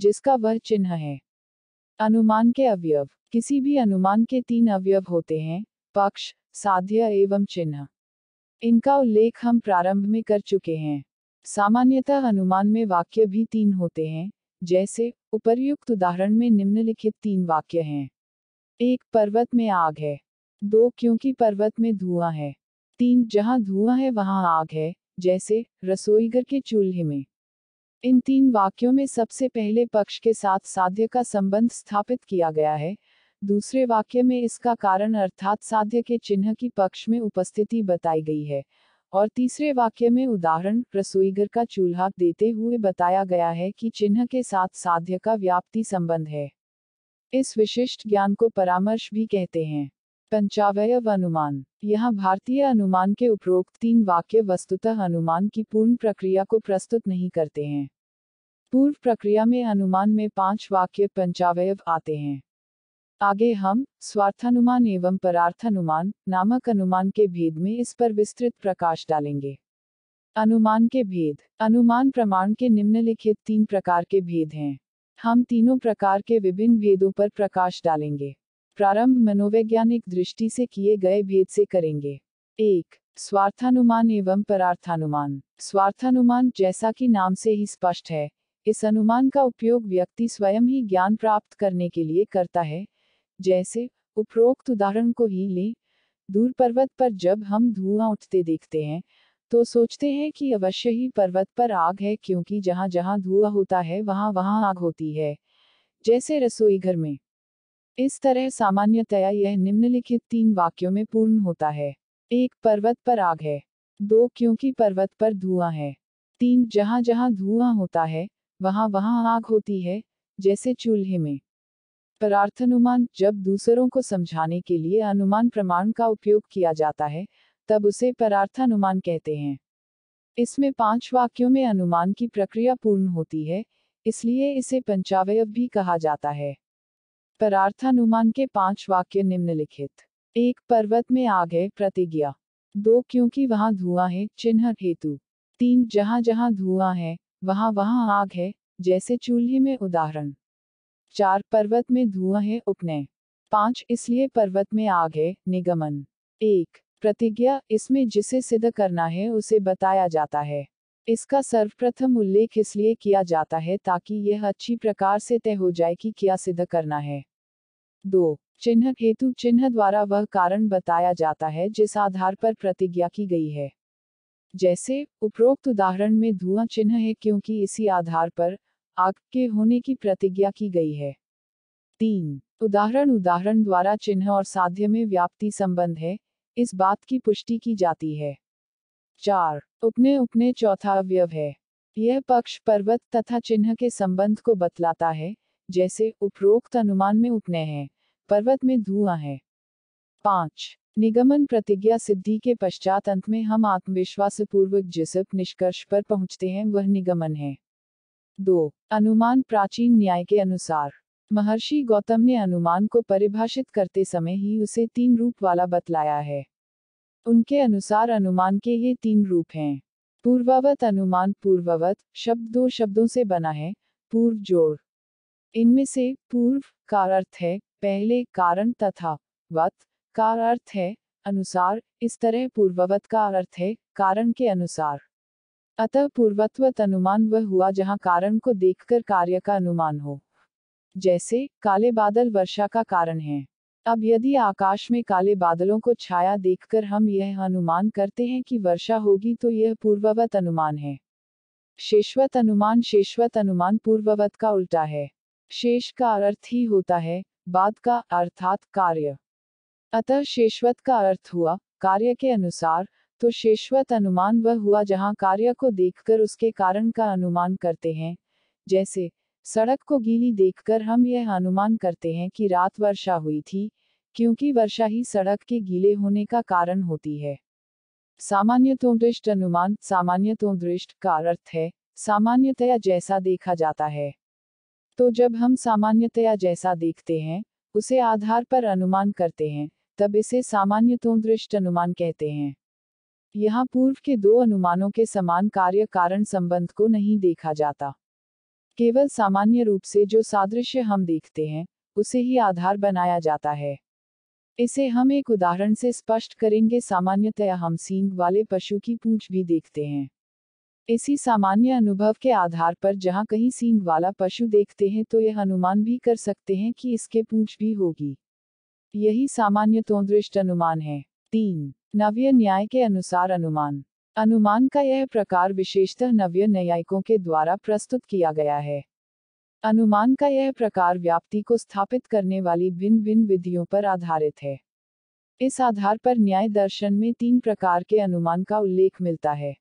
जिसका वह चिन्ह है अनुमान के अवयव किसी भी अनुमान के तीन अवयव होते हैं पक्ष साध्य एवं चिन्ह इनका उल्लेख हम प्रारंभ में कर चुके हैं सामान्यतः अनुमान में वाक्य भी तीन होते हैं जैसे उपर्युक्त उदाहरण में निम्नलिखित तीन वाक्य हैं एक पर्वत में आग है दो क्योंकि पर्वत में धुआं है तीन जहां धुआं है वहां आग है जैसे रसोईघर के चूल्हे में इन तीन वाक्यों में सबसे पहले पक्ष के साथ साध्य का संबंध स्थापित किया गया है दूसरे वाक्य में इसका कारण अर्थात साध्य के चिन्ह की पक्ष में उपस्थिति बताई गई है और तीसरे वाक्य में उदाहरण रसोईघर का चूल्हा देते हुए बताया गया है कि चिन्ह के साथ साध्य का व्याप्ति संबंध है इस विशिष्ट ज्ञान को परामर्श भी कहते हैं पंचावय अनुमान यह भारतीय अनुमान के उपरोक्त तीन वाक्य वस्तुतः अनुमान की पूर्ण प्रक्रिया को प्रस्तुत नहीं करते हैं पूर्व प्रक्रिया में अनुमान में पांच वाक्य पंचावय आते हैं आगे हम स्वार्थानुमान एवं परार्थानुमान नामक अनुमान के भेद में इस पर विस्तृत प्रकाश डालेंगे अनुमान के भेद अनुमान प्रमाण के निम्नलिखित तीन प्रकार के भेद हैं हम तीनों प्रकार के विभिन्न भेदों पर प्रकाश डालेंगे प्रारंभ मनोवैज्ञानिक दृष्टि से किए गए भेद से करेंगे एक स्वार्थानुमान एवं परार्थानुमान स्वार्थानुमान जैसा कि नाम से ही स्पष्ट है इस अनुमान का उपयोग व्यक्ति स्वयं ही ज्ञान प्राप्त करने के लिए करता है जैसे उपरोक्त उदाहरण को ही ले दूर पर्वत पर जब हम धुआं उठते देखते हैं तो सोचते हैं कि अवश्य ही पर्वत पर आग है क्योंकि जहां जहां धुआं होता है वहां वहां आग होती है जैसे रसोई घर में इस तरह सामान्यतया यह निम्नलिखित तीन वाक्यों में पूर्ण होता है एक पर्वत पर आग है दो क्योंकि पर्वत पर धुआं है तीन जहां जहां धुआं होता है वहां वहां आग होती है जैसे चूल्हे में अनुमान जब दूसरों को समझाने के लिए अनुमान प्रमाण का उपयोग किया जाता है तब उसे परार्थानुमान कहते हैं इसमें पांच वाक्यों में अनुमान की प्रक्रिया पूर्ण होती है इसलिए इसे पंचावय भी कहा जाता है परार्थानुमान के पांच वाक्य निम्नलिखित एक पर्वत में आग है प्रतिज्ञा दो क्योंकि वहां धुआं है चिन्ह हेतु तीन जहां जहां धुआं है वहां वहां आग है जैसे चूल्हे में उदाहरण चार पर्वत में धुआं है उपनय पांच इसलिए पर्वत में आग है निगमन एक प्रतिज्ञा इसमें जिसे सिद्ध करना है उसे बताया जाता है इसका सर्वप्रथम उल्लेख इसलिए किया जाता है ताकि यह अच्छी प्रकार से तय हो जाए कि क्या सिद्ध करना है दो चिन्ह हेतु चिन्ह द्वारा वह कारण बताया जाता है जिस आधार पर प्रतिज्ञा की गई है जैसे उपरोक्त उदाहरण में धुआं चिन्ह है क्योंकि इसी आधार पर आग के होने की प्रतिज्ञा की गई है तीन उदाहरण उदाहरण द्वारा चिन्ह और साध्य में व्याप्ति संबंध है इस बात की पुष्टि की जाती है चार उपने उपने चौथा अवयव है यह पक्ष पर्वत तथा चिन्ह के संबंध को बतलाता है जैसे उपरोक्त अनुमान में उपनय है पर्वत में धुआं है पांच निगमन प्रतिज्ञा सिद्धि के पश्चात अंत में हम आत्मविश्वास पूर्वक जिस निष्कर्ष पर पहुंचते हैं वह निगमन है दो अनुमान प्राचीन न्याय के अनुसार महर्षि गौतम ने अनुमान को परिभाषित करते समय ही उसे तीन रूप वाला बतलाया है उनके अनुसार अनुमान के ये तीन रूप हैं पूर्वावत अनुमान पूर्ववत शब्द दो शब्दों से बना है पूर्व जोड़ इनमें से पूर्व का अर्थ है पहले कारण तथा वत का अर्थ है अनुसार इस तरह पूर्ववत का अर्थ है कारण के अनुसार अतः पूर्वत्वत अनुमान वह हुआ जहां कारण को देखकर कार्य का अनुमान हो जैसे काले बादल वर्षा का कारण है अब यदि आकाश में काले बादलों को छाया देखकर हम यह अनुमान करते हैं कि वर्षा होगी तो यह पूर्ववत अनुमान है शेषवत अनुमान शेषवत अनुमान पूर्ववत का उल्टा है शेष का अर्थ ही होता है बाद का अर्थात कार्य अतः शेषवत का अर्थ हुआ कार्य के अनुसार तो शेषवत अनुमान वह हुआ जहां कार्य को देखकर उसके कारण का अनुमान करते हैं जैसे सड़क को गीली देखकर हम यह अनुमान करते हैं कि रात वर्षा हुई थी क्योंकि वर्षा ही सड़क के गीले होने का कारण होती है सामान्यतोदृष्ट अनुमान सामान्यतोदृष्ट का अर्थ है सामान्यतया जैसा देखा जाता है तो जब हम सामान्यतया जैसा देखते हैं उसे आधार पर अनुमान करते हैं तब इसे सामान्यतोदृष्ट अनुमान कहते हैं यहाँ पूर्व के दो अनुमानों के समान कार्य कारण संबंध को नहीं देखा जाता केवल सामान्य रूप से जो सादृश्य हम देखते हैं उसे ही आधार बनाया जाता है इसे हम एक उदाहरण से स्पष्ट करेंगे सामान्यतया हम सींग वाले पशु की पूंछ भी देखते हैं इसी सामान्य अनुभव के आधार पर जहाँ कहीं सींग वाला पशु देखते हैं तो यह अनुमान भी कर सकते हैं कि इसके पूंछ भी होगी यही सामान्य तो दृष्ट अनुमान है तीन नव्य न्याय के अनुसार अनुमान अनुमान का यह प्रकार विशेषतः नव्य न्यायिकों के द्वारा प्रस्तुत किया गया है अनुमान का यह प्रकार व्याप्ति को स्थापित करने वाली भिन्न भिन्न विधियों पर आधारित है इस आधार पर न्याय दर्शन में तीन प्रकार के अनुमान का उल्लेख मिलता है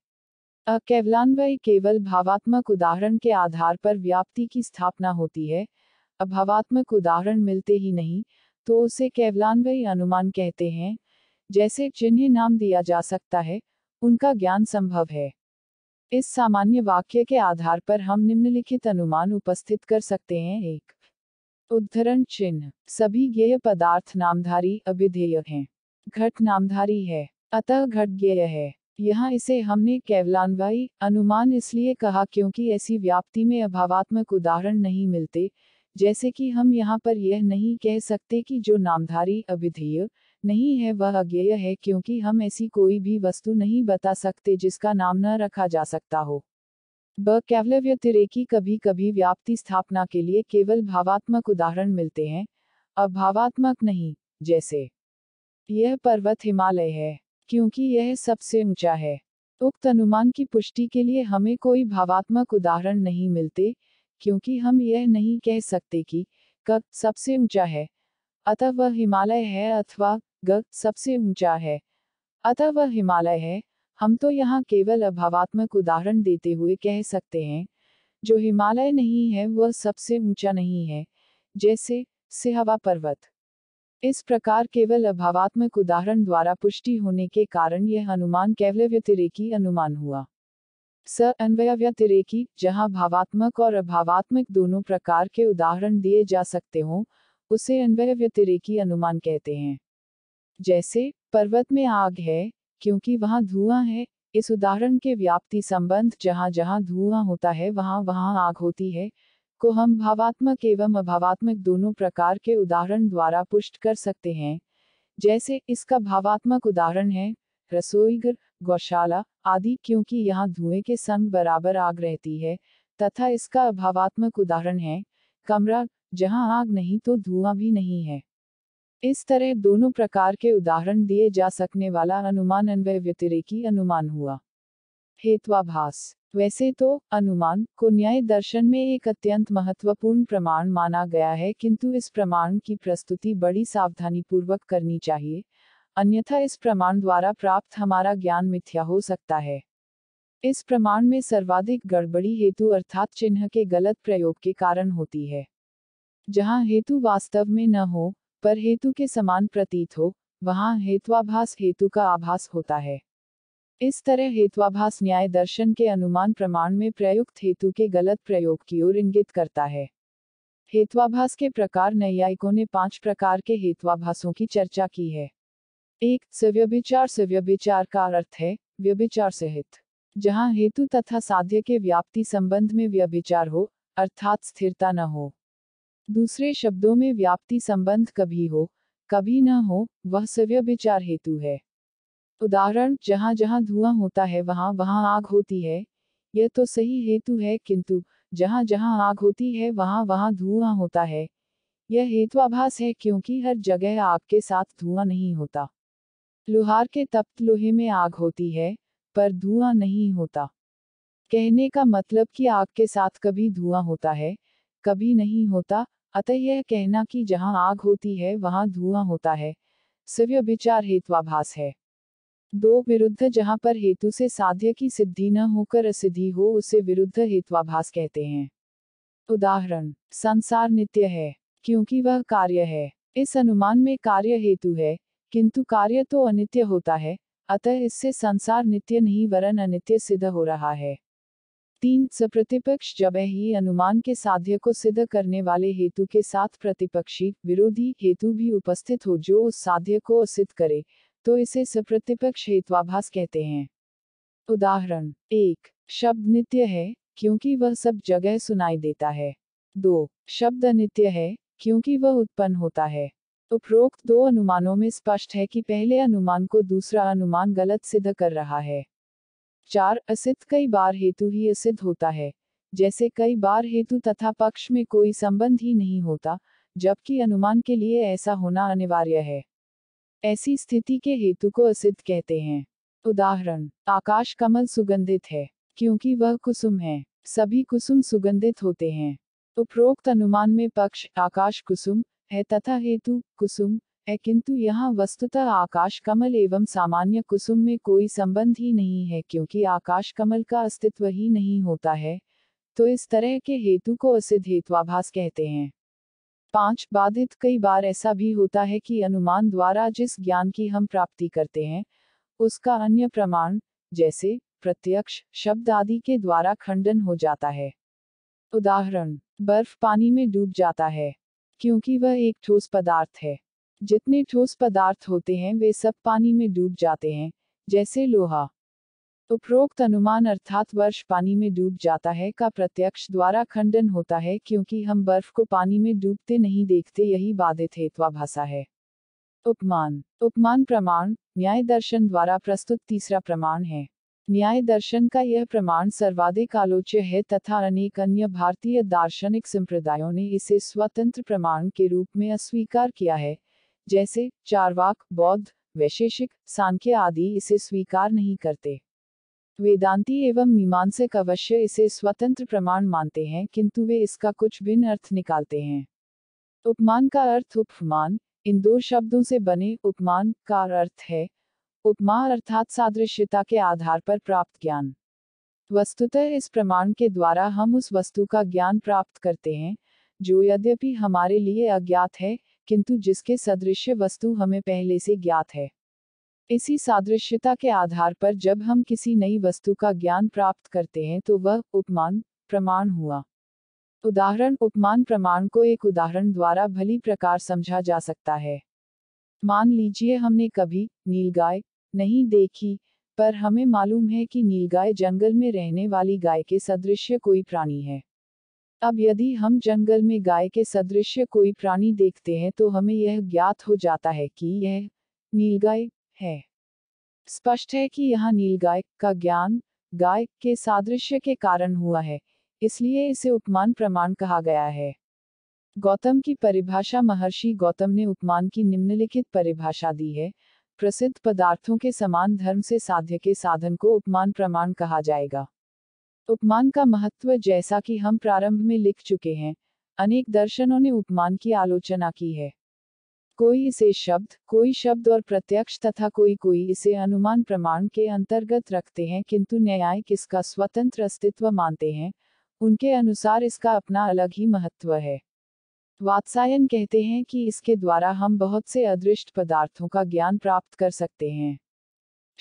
अकेवलान्वय केवल भावात्मक उदाहरण के आधार पर व्याप्ति की स्थापना होती है अभावात्मक उदाहरण मिलते ही नहीं तो उसे केवलान्वय अनुमान कहते हैं जैसे जिन्हें नाम दिया जा सकता है उनका ज्ञान संभव है इस सामान्य वाक्य के आधार पर हम निम्नलिखित अनुमान उपस्थित कर सकते हैं एक उद्धरण चिन्ह सभी ज्ञेय पदार्थ नामधारी अभिधेय हैं घट नामधारी है अतः घट ज्ञेय है यहाँ इसे हमने केवलान्वाई अनुमान इसलिए कहा क्योंकि ऐसी व्याप्ति में अभावात्मक उदाहरण नहीं मिलते जैसे कि हम यहाँ पर यह नहीं कह सकते कि जो नामधारी अभिधेय नहीं है वह अज्ञेय है क्योंकि हम ऐसी कोई भी वस्तु नहीं बता सकते जिसका नाम न रखा जा सकता हो ब तिरेकी कभी कभी व्याप्ति स्थापना के लिए केवल भावात्मक उदाहरण मिलते हैं अभावात्मक नहीं जैसे यह पर्वत हिमालय है क्योंकि यह सबसे ऊंचा है उक्त अनुमान की पुष्टि के लिए हमें कोई भावात्मक उदाहरण नहीं मिलते क्योंकि हम यह नहीं कह सकते कि कब सबसे ऊंचा है अतः वह हिमालय है अथवा ग सबसे ऊंचा है अतः वह हिमालय है हम तो यहाँ केवल अभावात्मक उदाहरण देते हुए कह सकते हैं जो हिमालय नहीं है वह सबसे ऊंचा नहीं है जैसे सिहवा पर्वत इस प्रकार केवल अभावात्मक उदाहरण द्वारा पुष्टि होने के कारण यह अनुमान केवल व्यतिरेकी अनुमान हुआ स अन्वय व्यतिरेकी जहाँ भावात्मक और अभावात्मक दोनों प्रकार के उदाहरण दिए जा सकते हों उसे अन्वय व्यतिरेकी अनुमान कहते हैं जैसे पर्वत में आग है क्योंकि वहाँ धुआं है इस उदाहरण के व्याप्ति संबंध जहाँ जहाँ धुआं होता है वहाँ वहाँ आग होती है को हम भावात्मक एवं अभावात्मक दोनों प्रकार के उदाहरण द्वारा पुष्ट कर सकते हैं जैसे इसका भावात्मक उदाहरण है रसोईघर गौशाला आदि क्योंकि यहाँ धुएं के संग बराबर आग रहती है तथा इसका अभावात्मक उदाहरण है कमरा जहाँ आग नहीं तो धुआं भी नहीं है इस तरह दोनों प्रकार के उदाहरण दिए जा सकने वाला अनुमान अन्वय व्यतिरेकी अनुमान हुआ हेत्वाभास वैसे तो अनुमान को न्याय दर्शन में एक अत्यंत महत्वपूर्ण प्रमाण माना गया है किंतु इस प्रमाण की प्रस्तुति बड़ी सावधानी पूर्वक करनी चाहिए अन्यथा इस प्रमाण द्वारा प्राप्त हमारा ज्ञान मिथ्या हो सकता है इस प्रमाण में सर्वाधिक गड़बड़ी हेतु अर्थात चिन्ह के गलत प्रयोग के कारण होती है जहां हेतु वास्तव में न हो पर हेतु के समान प्रतीत हो वहां हेतुआभास हेतु का आभास होता है इस तरह हेतुआभास न्याय दर्शन के अनुमान प्रमाण में प्रयुक्त हेतु के गलत प्रयोग की ओर इंगित करता है हेतुआभास के प्रकार नैयायिकों ने पांच प्रकार के हेतुआभासों की चर्चा की है एक सव्यभिचार सव्यभिचार का अर्थ है व्यभिचार सहित जहाँ हेतु तथा साध्य के व्याप्ति संबंध में व्यभिचार हो अर्थात स्थिरता न हो दूसरे शब्दों में व्याप्ति संबंध कभी हो कभी न हो वह सव्य विचार हेतु है उदाहरण जहाँ जहाँ धुआं होता है वहाँ वहाँ आग होती है यह तो सही हेतु है किंतु जहाँ जहाँ आग होती है वहाँ वहाँ धुआं होता है यह हेतुआभास है क्योंकि हर जगह आग के साथ धुआं नहीं होता लोहार के तप्त लोहे में आग होती है पर धुआं नहीं होता कहने का मतलब कि आग के साथ कभी धुआं होता है कभी नहीं होता अतः यह कहना कि जहां आग होती है वहां धुआं होता है सिव्य विचार हेत्वाभास है दो विरुद्ध जहां पर हेतु से साध्य की सिद्धि न होकर असिद्धि हो उसे विरुद्ध हेत्वाभास कहते हैं उदाहरण संसार नित्य है क्योंकि वह कार्य है इस अनुमान में कार्य हेतु है किंतु कार्य तो अनित्य होता है अतः इससे संसार नित्य नहीं वरन अनित्य सिद्ध हो रहा है तीन स प्रतिपक्ष जब ही अनुमान के साध्य को सिद्ध करने वाले हेतु के साथ प्रतिपक्षी विरोधी हेतु भी उपस्थित हो जो उस साध्य को सिद्ध करे तो इसे सप्रतिपक्ष हेत्वाभास कहते हैं उदाहरण एक शब्द नित्य है क्योंकि वह सब जगह सुनाई देता है दो शब्द अनित्य है क्योंकि वह उत्पन्न होता है उपरोक्त दो अनुमानों में स्पष्ट है कि पहले अनुमान को दूसरा अनुमान गलत सिद्ध कर रहा है चार असिद्ध कई बार हेतु ही असिद्ध होता है जैसे कई बार हेतु तथा पक्ष में कोई संबंध ही नहीं होता जबकि अनुमान के लिए ऐसा होना अनिवार्य है ऐसी स्थिति के हेतु को असिद्ध कहते हैं उदाहरण आकाश कमल सुगंधित है क्योंकि वह कुसुम है सभी कुसुम सुगंधित होते हैं उपरोक्त अनुमान में पक्ष आकाश कुसुम है तथा हेतु कुसुम है किंतु यहाँ वस्तुतः आकाश कमल एवं सामान्य कुसुम में कोई संबंध ही नहीं है क्योंकि आकाश कमल का अस्तित्व ही नहीं होता है तो इस तरह के हेतु को असिद्ध हेतुआभास कहते हैं पांच बाधित कई बार ऐसा भी होता है कि अनुमान द्वारा जिस ज्ञान की हम प्राप्ति करते हैं उसका अन्य प्रमाण जैसे प्रत्यक्ष शब्द आदि के द्वारा खंडन हो जाता है उदाहरण बर्फ पानी में डूब जाता है क्योंकि वह एक ठोस पदार्थ है जितने ठोस पदार्थ होते हैं वे सब पानी में डूब जाते हैं जैसे लोहा उपरोक्त अनुमान अर्थात वर्ष पानी में डूब जाता है का प्रत्यक्ष द्वारा खंडन होता है क्योंकि हम बर्फ को पानी में डूबते नहीं देखते यही बाधित हेत्वा भाषा है उपमान उपमान प्रमाण न्याय दर्शन द्वारा प्रस्तुत तीसरा प्रमाण है न्याय दर्शन का यह प्रमाण सर्वाधिक आलोच्य है तथा अनेक अन्य भारतीय दार्शनिक संप्रदायों ने इसे स्वतंत्र प्रमाण के रूप में अस्वीकार किया है जैसे चारवाक बौद्ध वैशेषिक सांख्य आदि इसे स्वीकार नहीं करते वेदांती एवं मीमांसक अवश्य इसे स्वतंत्र प्रमाण मानते हैं किंतु वे इसका कुछ भिन्न अर्थ निकालते हैं उपमान का अर्थ उपमान इन दो शब्दों से बने उपमान का अर्थ है उपमा अर्थात सादृश्यता के आधार पर प्राप्त ज्ञान वस्तुतः इस प्रमाण के द्वारा हम उस वस्तु का ज्ञान प्राप्त करते हैं जो यद्यपि हमारे लिए अज्ञात है किंतु जिसके सदृश्य वस्तु हमें पहले से ज्ञात है इसी सादृश्यता के आधार पर जब हम किसी नई वस्तु का ज्ञान प्राप्त करते हैं तो वह उपमान प्रमाण हुआ उदाहरण उपमान प्रमाण को एक उदाहरण द्वारा भली प्रकार समझा जा सकता है मान लीजिए हमने कभी नीलगाय नहीं देखी पर हमें मालूम है कि नीलगाय जंगल में रहने वाली गाय के सदृश कोई प्राणी है अब यदि हम जंगल में गाय के सदृश कोई प्राणी देखते हैं तो हमें यह ज्ञात हो जाता है कि यह नीलगाय है स्पष्ट है कि यह नीलगाय का ज्ञान गाय के सादृश्य के कारण हुआ है इसलिए इसे उपमान प्रमाण कहा गया है गौतम की परिभाषा महर्षि गौतम ने उपमान की निम्नलिखित परिभाषा दी है प्रसिद्ध पदार्थों के समान धर्म से साध्य के साधन को उपमान प्रमाण कहा जाएगा उपमान का महत्व जैसा कि हम प्रारंभ में लिख चुके हैं अनेक दर्शनों ने उपमान की आलोचना की है कोई इसे शब्द कोई शब्द और प्रत्यक्ष तथा कोई कोई इसे अनुमान प्रमाण के अंतर्गत रखते हैं किंतु न्यायिक इसका स्वतंत्र अस्तित्व मानते हैं उनके अनुसार इसका अपना अलग ही महत्व है वात्सायन कहते हैं कि इसके द्वारा हम बहुत से अदृष्ट पदार्थों का ज्ञान प्राप्त कर सकते हैं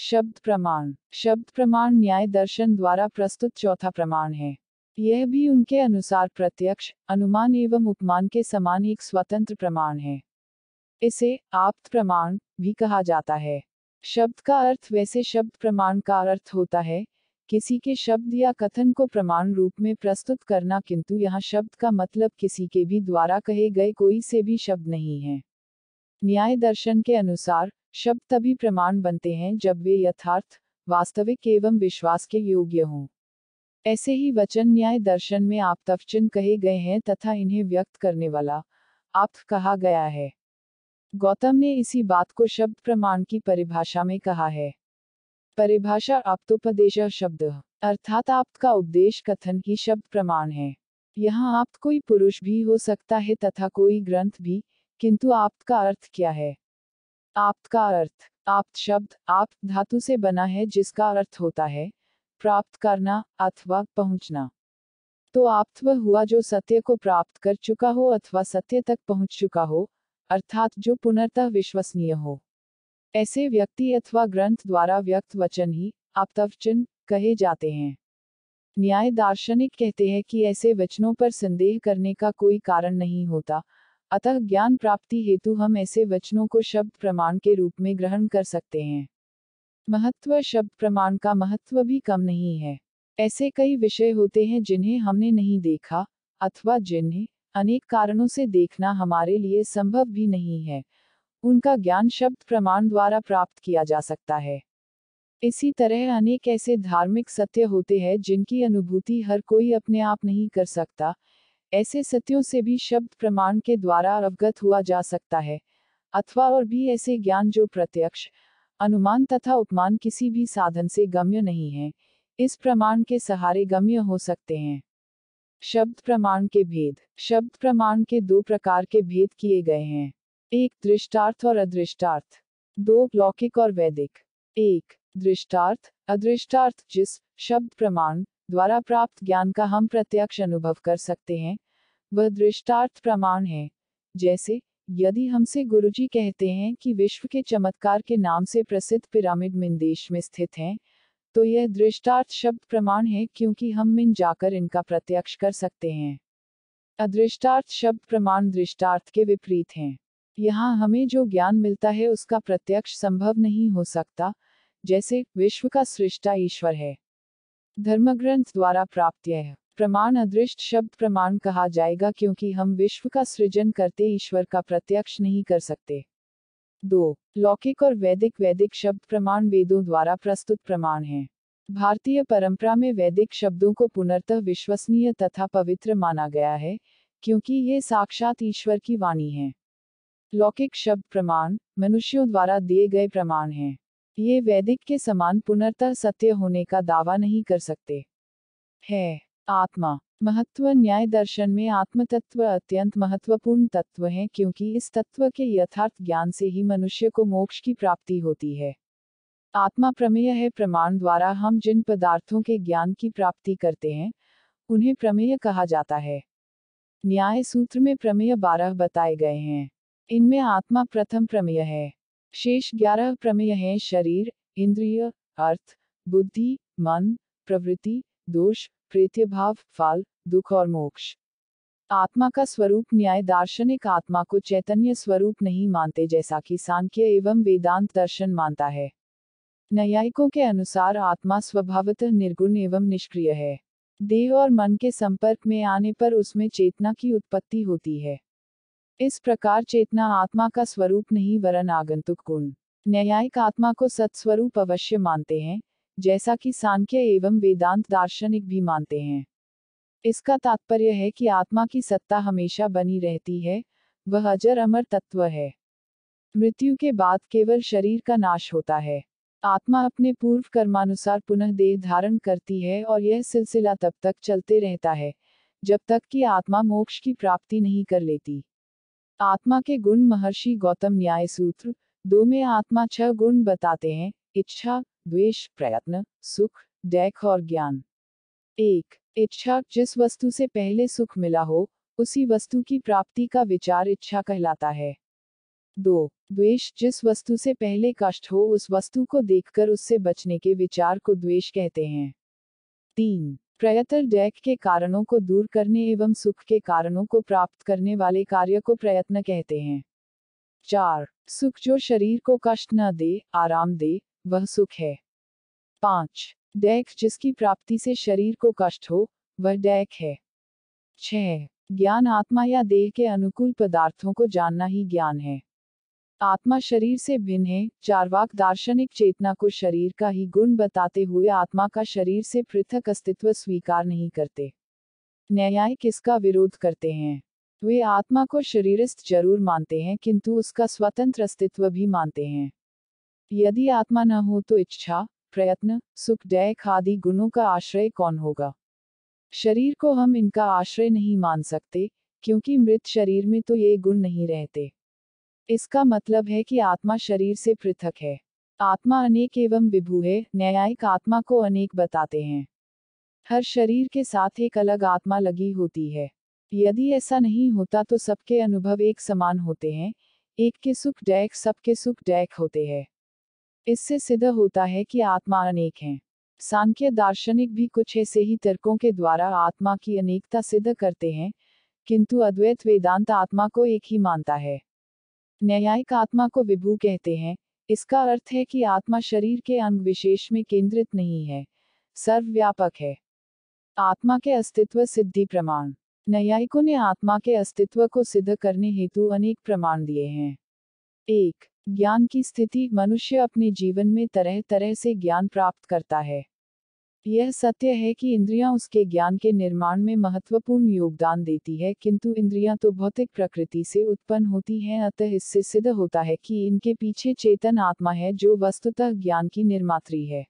शब्द प्रमाण शब्द प्रमाण न्याय दर्शन द्वारा प्रस्तुत चौथा प्रमाण है यह भी उनके अनुसार प्रत्यक्ष अनुमान एवं उपमान के समान एक स्वतंत्र प्रमाण है इसे आप्त प्रमाण भी कहा जाता है शब्द का अर्थ वैसे शब्द प्रमाण का अर्थ होता है किसी के शब्द या कथन को प्रमाण रूप में प्रस्तुत करना किंतु यहाँ शब्द का मतलब किसी के भी द्वारा कहे गए कोई से भी शब्द नहीं है न्याय दर्शन के अनुसार शब्द तभी प्रमाण बनते हैं जब वे यथार्थ वास्तविक एवं विश्वास के योग्य हों ऐसे ही वचन न्याय दर्शन में आप आपतवचन कहे गए हैं तथा इन्हें व्यक्त करने वाला आप कहा गया है गौतम ने इसी बात को शब्द प्रमाण की परिभाषा में कहा है परिभाषा आप्तोपदेश शब्द अर्थात आप्त का उपदेश कथन ही शब्द प्रमाण है यहाँ आप्त कोई पुरुष भी हो सकता है तथा कोई ग्रंथ भी किंतु आप्त का अर्थ क्या है आप्त का अर्थ आप्त शब्द आप धातु से बना है जिसका अर्थ होता है प्राप्त करना अथवा पहुंचना तो आप्त वह हुआ जो सत्य को प्राप्त कर चुका हो अथवा सत्य तक पहुंच चुका हो अर्थात जो पुनर्तः विश्वसनीय हो ऐसे व्यक्ति अथवा ग्रंथ द्वारा व्यक्त वचन ही आप्तवचन कहे जाते हैं न्याय दार्शनिक कहते हैं कि ऐसे वचनों पर संदेह करने का कोई कारण नहीं होता अतः ज्ञान प्राप्ति हेतु हम ऐसे वचनों को शब्द प्रमाण के रूप में ग्रहण कर सकते हैं महत्व शब्द प्रमाण का महत्व भी कम नहीं है ऐसे कई विषय होते हैं जिन्हें हमने नहीं देखा अथवा जिन्हें अनेक कारणों से देखना हमारे लिए संभव भी नहीं है उनका ज्ञान शब्द प्रमाण द्वारा प्राप्त किया जा सकता है इसी तरह अनेक ऐसे धार्मिक सत्य होते हैं जिनकी अनुभूति हर कोई अपने आप नहीं कर सकता ऐसे सत्यों से भी शब्द प्रमाण के द्वारा अवगत हुआ जा सकता है अथवा और भी ऐसे ज्ञान जो प्रत्यक्ष अनुमान तथा उपमान किसी भी साधन से गम्य नहीं है इस प्रमाण के सहारे गम्य हो सकते हैं शब्द प्रमाण के भेद शब्द प्रमाण के दो प्रकार के भेद किए गए हैं एक दृष्टार्थ और अदृष्टार्थ दो लौकिक और वैदिक एक दृष्टार्थ अदृष्टार्थ जिस शब्द प्रमाण द्वारा प्राप्त ज्ञान का हम प्रत्यक्ष अनुभव कर सकते हैं वह दृष्टार्थ प्रमाण है जैसे यदि हमसे गुरुजी कहते हैं कि विश्व के चमत्कार के नाम से प्रसिद्ध पिरामिड मिन देश में स्थित हैं तो यह दृष्टार्थ शब्द प्रमाण है क्योंकि हम मिन जाकर इनका प्रत्यक्ष कर सकते हैं अदृष्टार्थ शब्द प्रमाण दृष्टार्थ के विपरीत हैं यहाँ हमें जो ज्ञान मिलता है उसका प्रत्यक्ष संभव नहीं हो सकता जैसे विश्व का सृष्टा ईश्वर है धर्मग्रंथ द्वारा प्राप्त है प्रमाण अदृष्ट शब्द प्रमाण कहा जाएगा क्योंकि हम विश्व का सृजन करते ईश्वर का प्रत्यक्ष नहीं कर सकते दो लौकिक और वैदिक वैदिक शब्द प्रमाण वेदों द्वारा प्रस्तुत प्रमाण है भारतीय परंपरा में वैदिक शब्दों को पुनर्तः विश्वसनीय तथा पवित्र माना गया है क्योंकि ये साक्षात ईश्वर की वाणी है लौकिक शब्द प्रमाण मनुष्यों द्वारा दिए गए प्रमाण हैं ये वैदिक के समान पुनर्तः सत्य होने का दावा नहीं कर सकते है आत्मा महत्व न्याय दर्शन में आत्म तत्व अत्यंत महत्वपूर्ण तत्व है क्योंकि इस तत्व के यथार्थ ज्ञान से ही मनुष्य को मोक्ष की प्राप्ति होती है आत्मा प्रमेय है प्रमाण द्वारा हम जिन पदार्थों के ज्ञान की प्राप्ति करते हैं उन्हें प्रमेय कहा जाता है न्याय सूत्र में प्रमेय बारह बताए गए हैं इनमें आत्मा प्रथम प्रमेय है शेष ग्यारह प्रमेय हैं शरीर इंद्रिय अर्थ बुद्धि मन प्रवृत्ति दोष प्रेत्यभाव फल दुख और मोक्ष आत्मा का स्वरूप न्याय दार्शनिक आत्मा को चैतन्य स्वरूप नहीं मानते जैसा कि सांख्य एवं वेदांत दर्शन मानता है न्यायिकों के अनुसार आत्मा स्वभावतः निर्गुण एवं निष्क्रिय है देह और मन के संपर्क में आने पर उसमें चेतना की उत्पत्ति होती है इस प्रकार चेतना आत्मा का स्वरूप नहीं वरन आगंतुक गुण न्यायिक आत्मा को सत्स्वरूप अवश्य मानते हैं जैसा कि सांख्य एवं वेदांत दार्शनिक भी मानते हैं इसका तात्पर्य है कि आत्मा की सत्ता हमेशा बनी रहती है वह अजर अमर तत्व है मृत्यु के बाद केवल शरीर का नाश होता है आत्मा अपने पूर्व कर्मानुसार पुनः देह धारण करती है और यह सिलसिला तब तक चलते रहता है जब तक कि आत्मा मोक्ष की प्राप्ति नहीं कर लेती आत्मा के गुण महर्षि गौतम न्याय सूत्र दो में आत्मा छह गुण बताते हैं इच्छा द्वेष प्रयत्न सुख डैक और ज्ञान एक इच्छा जिस वस्तु से पहले सुख मिला हो उसी वस्तु की प्राप्ति का विचार इच्छा कहलाता है दो द्वेष जिस वस्तु से पहले कष्ट हो उस वस्तु को देखकर उससे बचने के विचार को द्वेष कहते हैं तीन प्रयत्न डैक के कारणों को दूर करने एवं सुख के कारणों को प्राप्त करने वाले कार्य को प्रयत्न कहते हैं चार सुख जो शरीर को कष्ट न दे आराम दे वह सुख है पांच डैक जिसकी प्राप्ति से शरीर को कष्ट हो वह डैक है छह ज्ञान आत्मा या देह के अनुकूल पदार्थों को जानना ही ज्ञान है आत्मा शरीर से भिन्न है चारवाक दार्शनिक चेतना को शरीर का ही गुण बताते हुए आत्मा का शरीर से पृथक अस्तित्व स्वीकार नहीं करते न्यायिक इसका विरोध करते हैं वे आत्मा को शरीरस्थ जरूर मानते हैं किंतु उसका स्वतंत्र अस्तित्व भी मानते हैं यदि आत्मा न हो तो इच्छा प्रयत्न सुख डय आदि गुणों का आश्रय कौन होगा शरीर को हम इनका आश्रय नहीं मान सकते क्योंकि मृत शरीर में तो ये गुण नहीं रहते इसका मतलब है कि आत्मा शरीर से पृथक है आत्मा अनेक एवं विभु है न्यायिक आत्मा को अनेक बताते हैं हर शरीर के साथ एक अलग आत्मा लगी होती है यदि ऐसा नहीं होता तो सबके अनुभव एक समान होते हैं एक के सुख डैक सबके सुख डैक होते हैं इससे सिद्ध होता है कि आत्मा अनेक है सांख्य दार्शनिक भी कुछ ऐसे ही तर्कों के द्वारा आत्मा की अनेकता सिद्ध करते हैं किंतु अद्वैत वेदांत आत्मा को एक ही मानता है न्यायिक आत्मा को विभू कहते हैं इसका अर्थ है कि आत्मा शरीर के अंग विशेष में केंद्रित नहीं है सर्वव्यापक है आत्मा के अस्तित्व सिद्धि प्रमाण न्यायिकों ने आत्मा के अस्तित्व को सिद्ध करने हेतु अनेक प्रमाण दिए हैं एक ज्ञान की स्थिति मनुष्य अपने जीवन में तरह तरह से ज्ञान प्राप्त करता है यह सत्य है कि इंद्रियां उसके ज्ञान के निर्माण में महत्वपूर्ण योगदान देती है किंतु इंद्रियां तो भौतिक प्रकृति से उत्पन्न होती हैं अतः इससे सिद्ध होता है कि इनके पीछे चेतन आत्मा है जो वस्तुतः ज्ञान की निर्मात्री है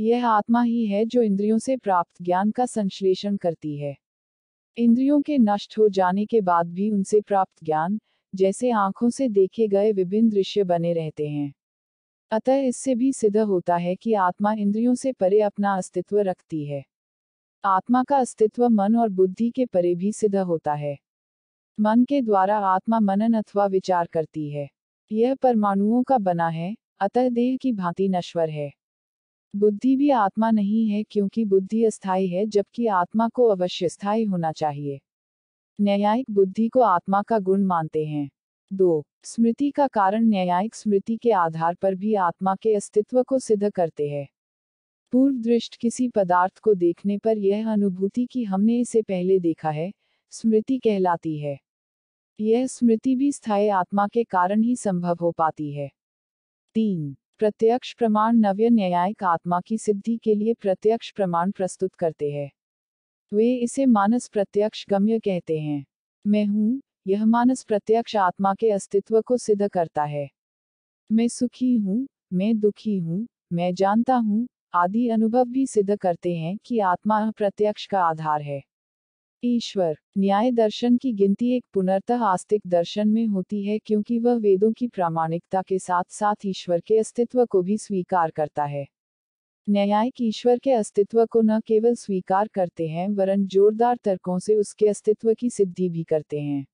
यह आत्मा ही है जो इंद्रियों से प्राप्त ज्ञान का संश्लेषण करती है इंद्रियों के नष्ट हो जाने के बाद भी उनसे प्राप्त ज्ञान जैसे आंखों से देखे गए विभिन्न दृश्य बने रहते हैं अतः इससे भी सिद्ध होता है कि आत्मा इंद्रियों से परे अपना अस्तित्व रखती है आत्मा का अस्तित्व मन और बुद्धि के परे भी सिद्ध होता है मन के द्वारा आत्मा मनन अथवा विचार करती है यह परमाणुओं का बना है अतः देह की भांति नश्वर है बुद्धि भी आत्मा नहीं है क्योंकि बुद्धि अस्थायी है जबकि आत्मा को अवश्य स्थायी होना चाहिए न्यायिक बुद्धि को आत्मा का गुण मानते हैं दो स्मृति का कारण न्यायिक स्मृति के आधार पर भी आत्मा के अस्तित्व को सिद्ध करते हैं पूर्व दृष्ट किसी पदार्थ को देखने पर यह अनुभूति कि हमने इसे पहले देखा है स्मृति कहलाती है यह स्मृति भी स्थायी आत्मा के कारण ही संभव हो पाती है तीन प्रत्यक्ष प्रमाण नव्य न्यायिक आत्मा की सिद्धि के लिए प्रत्यक्ष प्रमाण प्रस्तुत करते हैं वे इसे मानस प्रत्यक्ष गम्य कहते हैं मैं हूँ यह मानस प्रत्यक्ष आत्मा के अस्तित्व को सिद्ध करता है मैं सुखी हूँ मैं दुखी हूँ मैं जानता हूँ आदि अनुभव भी सिद्ध करते हैं कि आत्मा प्रत्यक्ष का आधार है ईश्वर न्याय दर्शन की गिनती एक पुनर्तः आस्तिक दर्शन में होती है क्योंकि वह वेदों की प्रामाणिकता के साथ साथ ईश्वर के अस्तित्व को भी स्वीकार करता है न्यायिक ईश्वर के अस्तित्व को न केवल स्वीकार करते हैं वरन जोरदार तर्कों से उसके अस्तित्व की सिद्धि भी करते हैं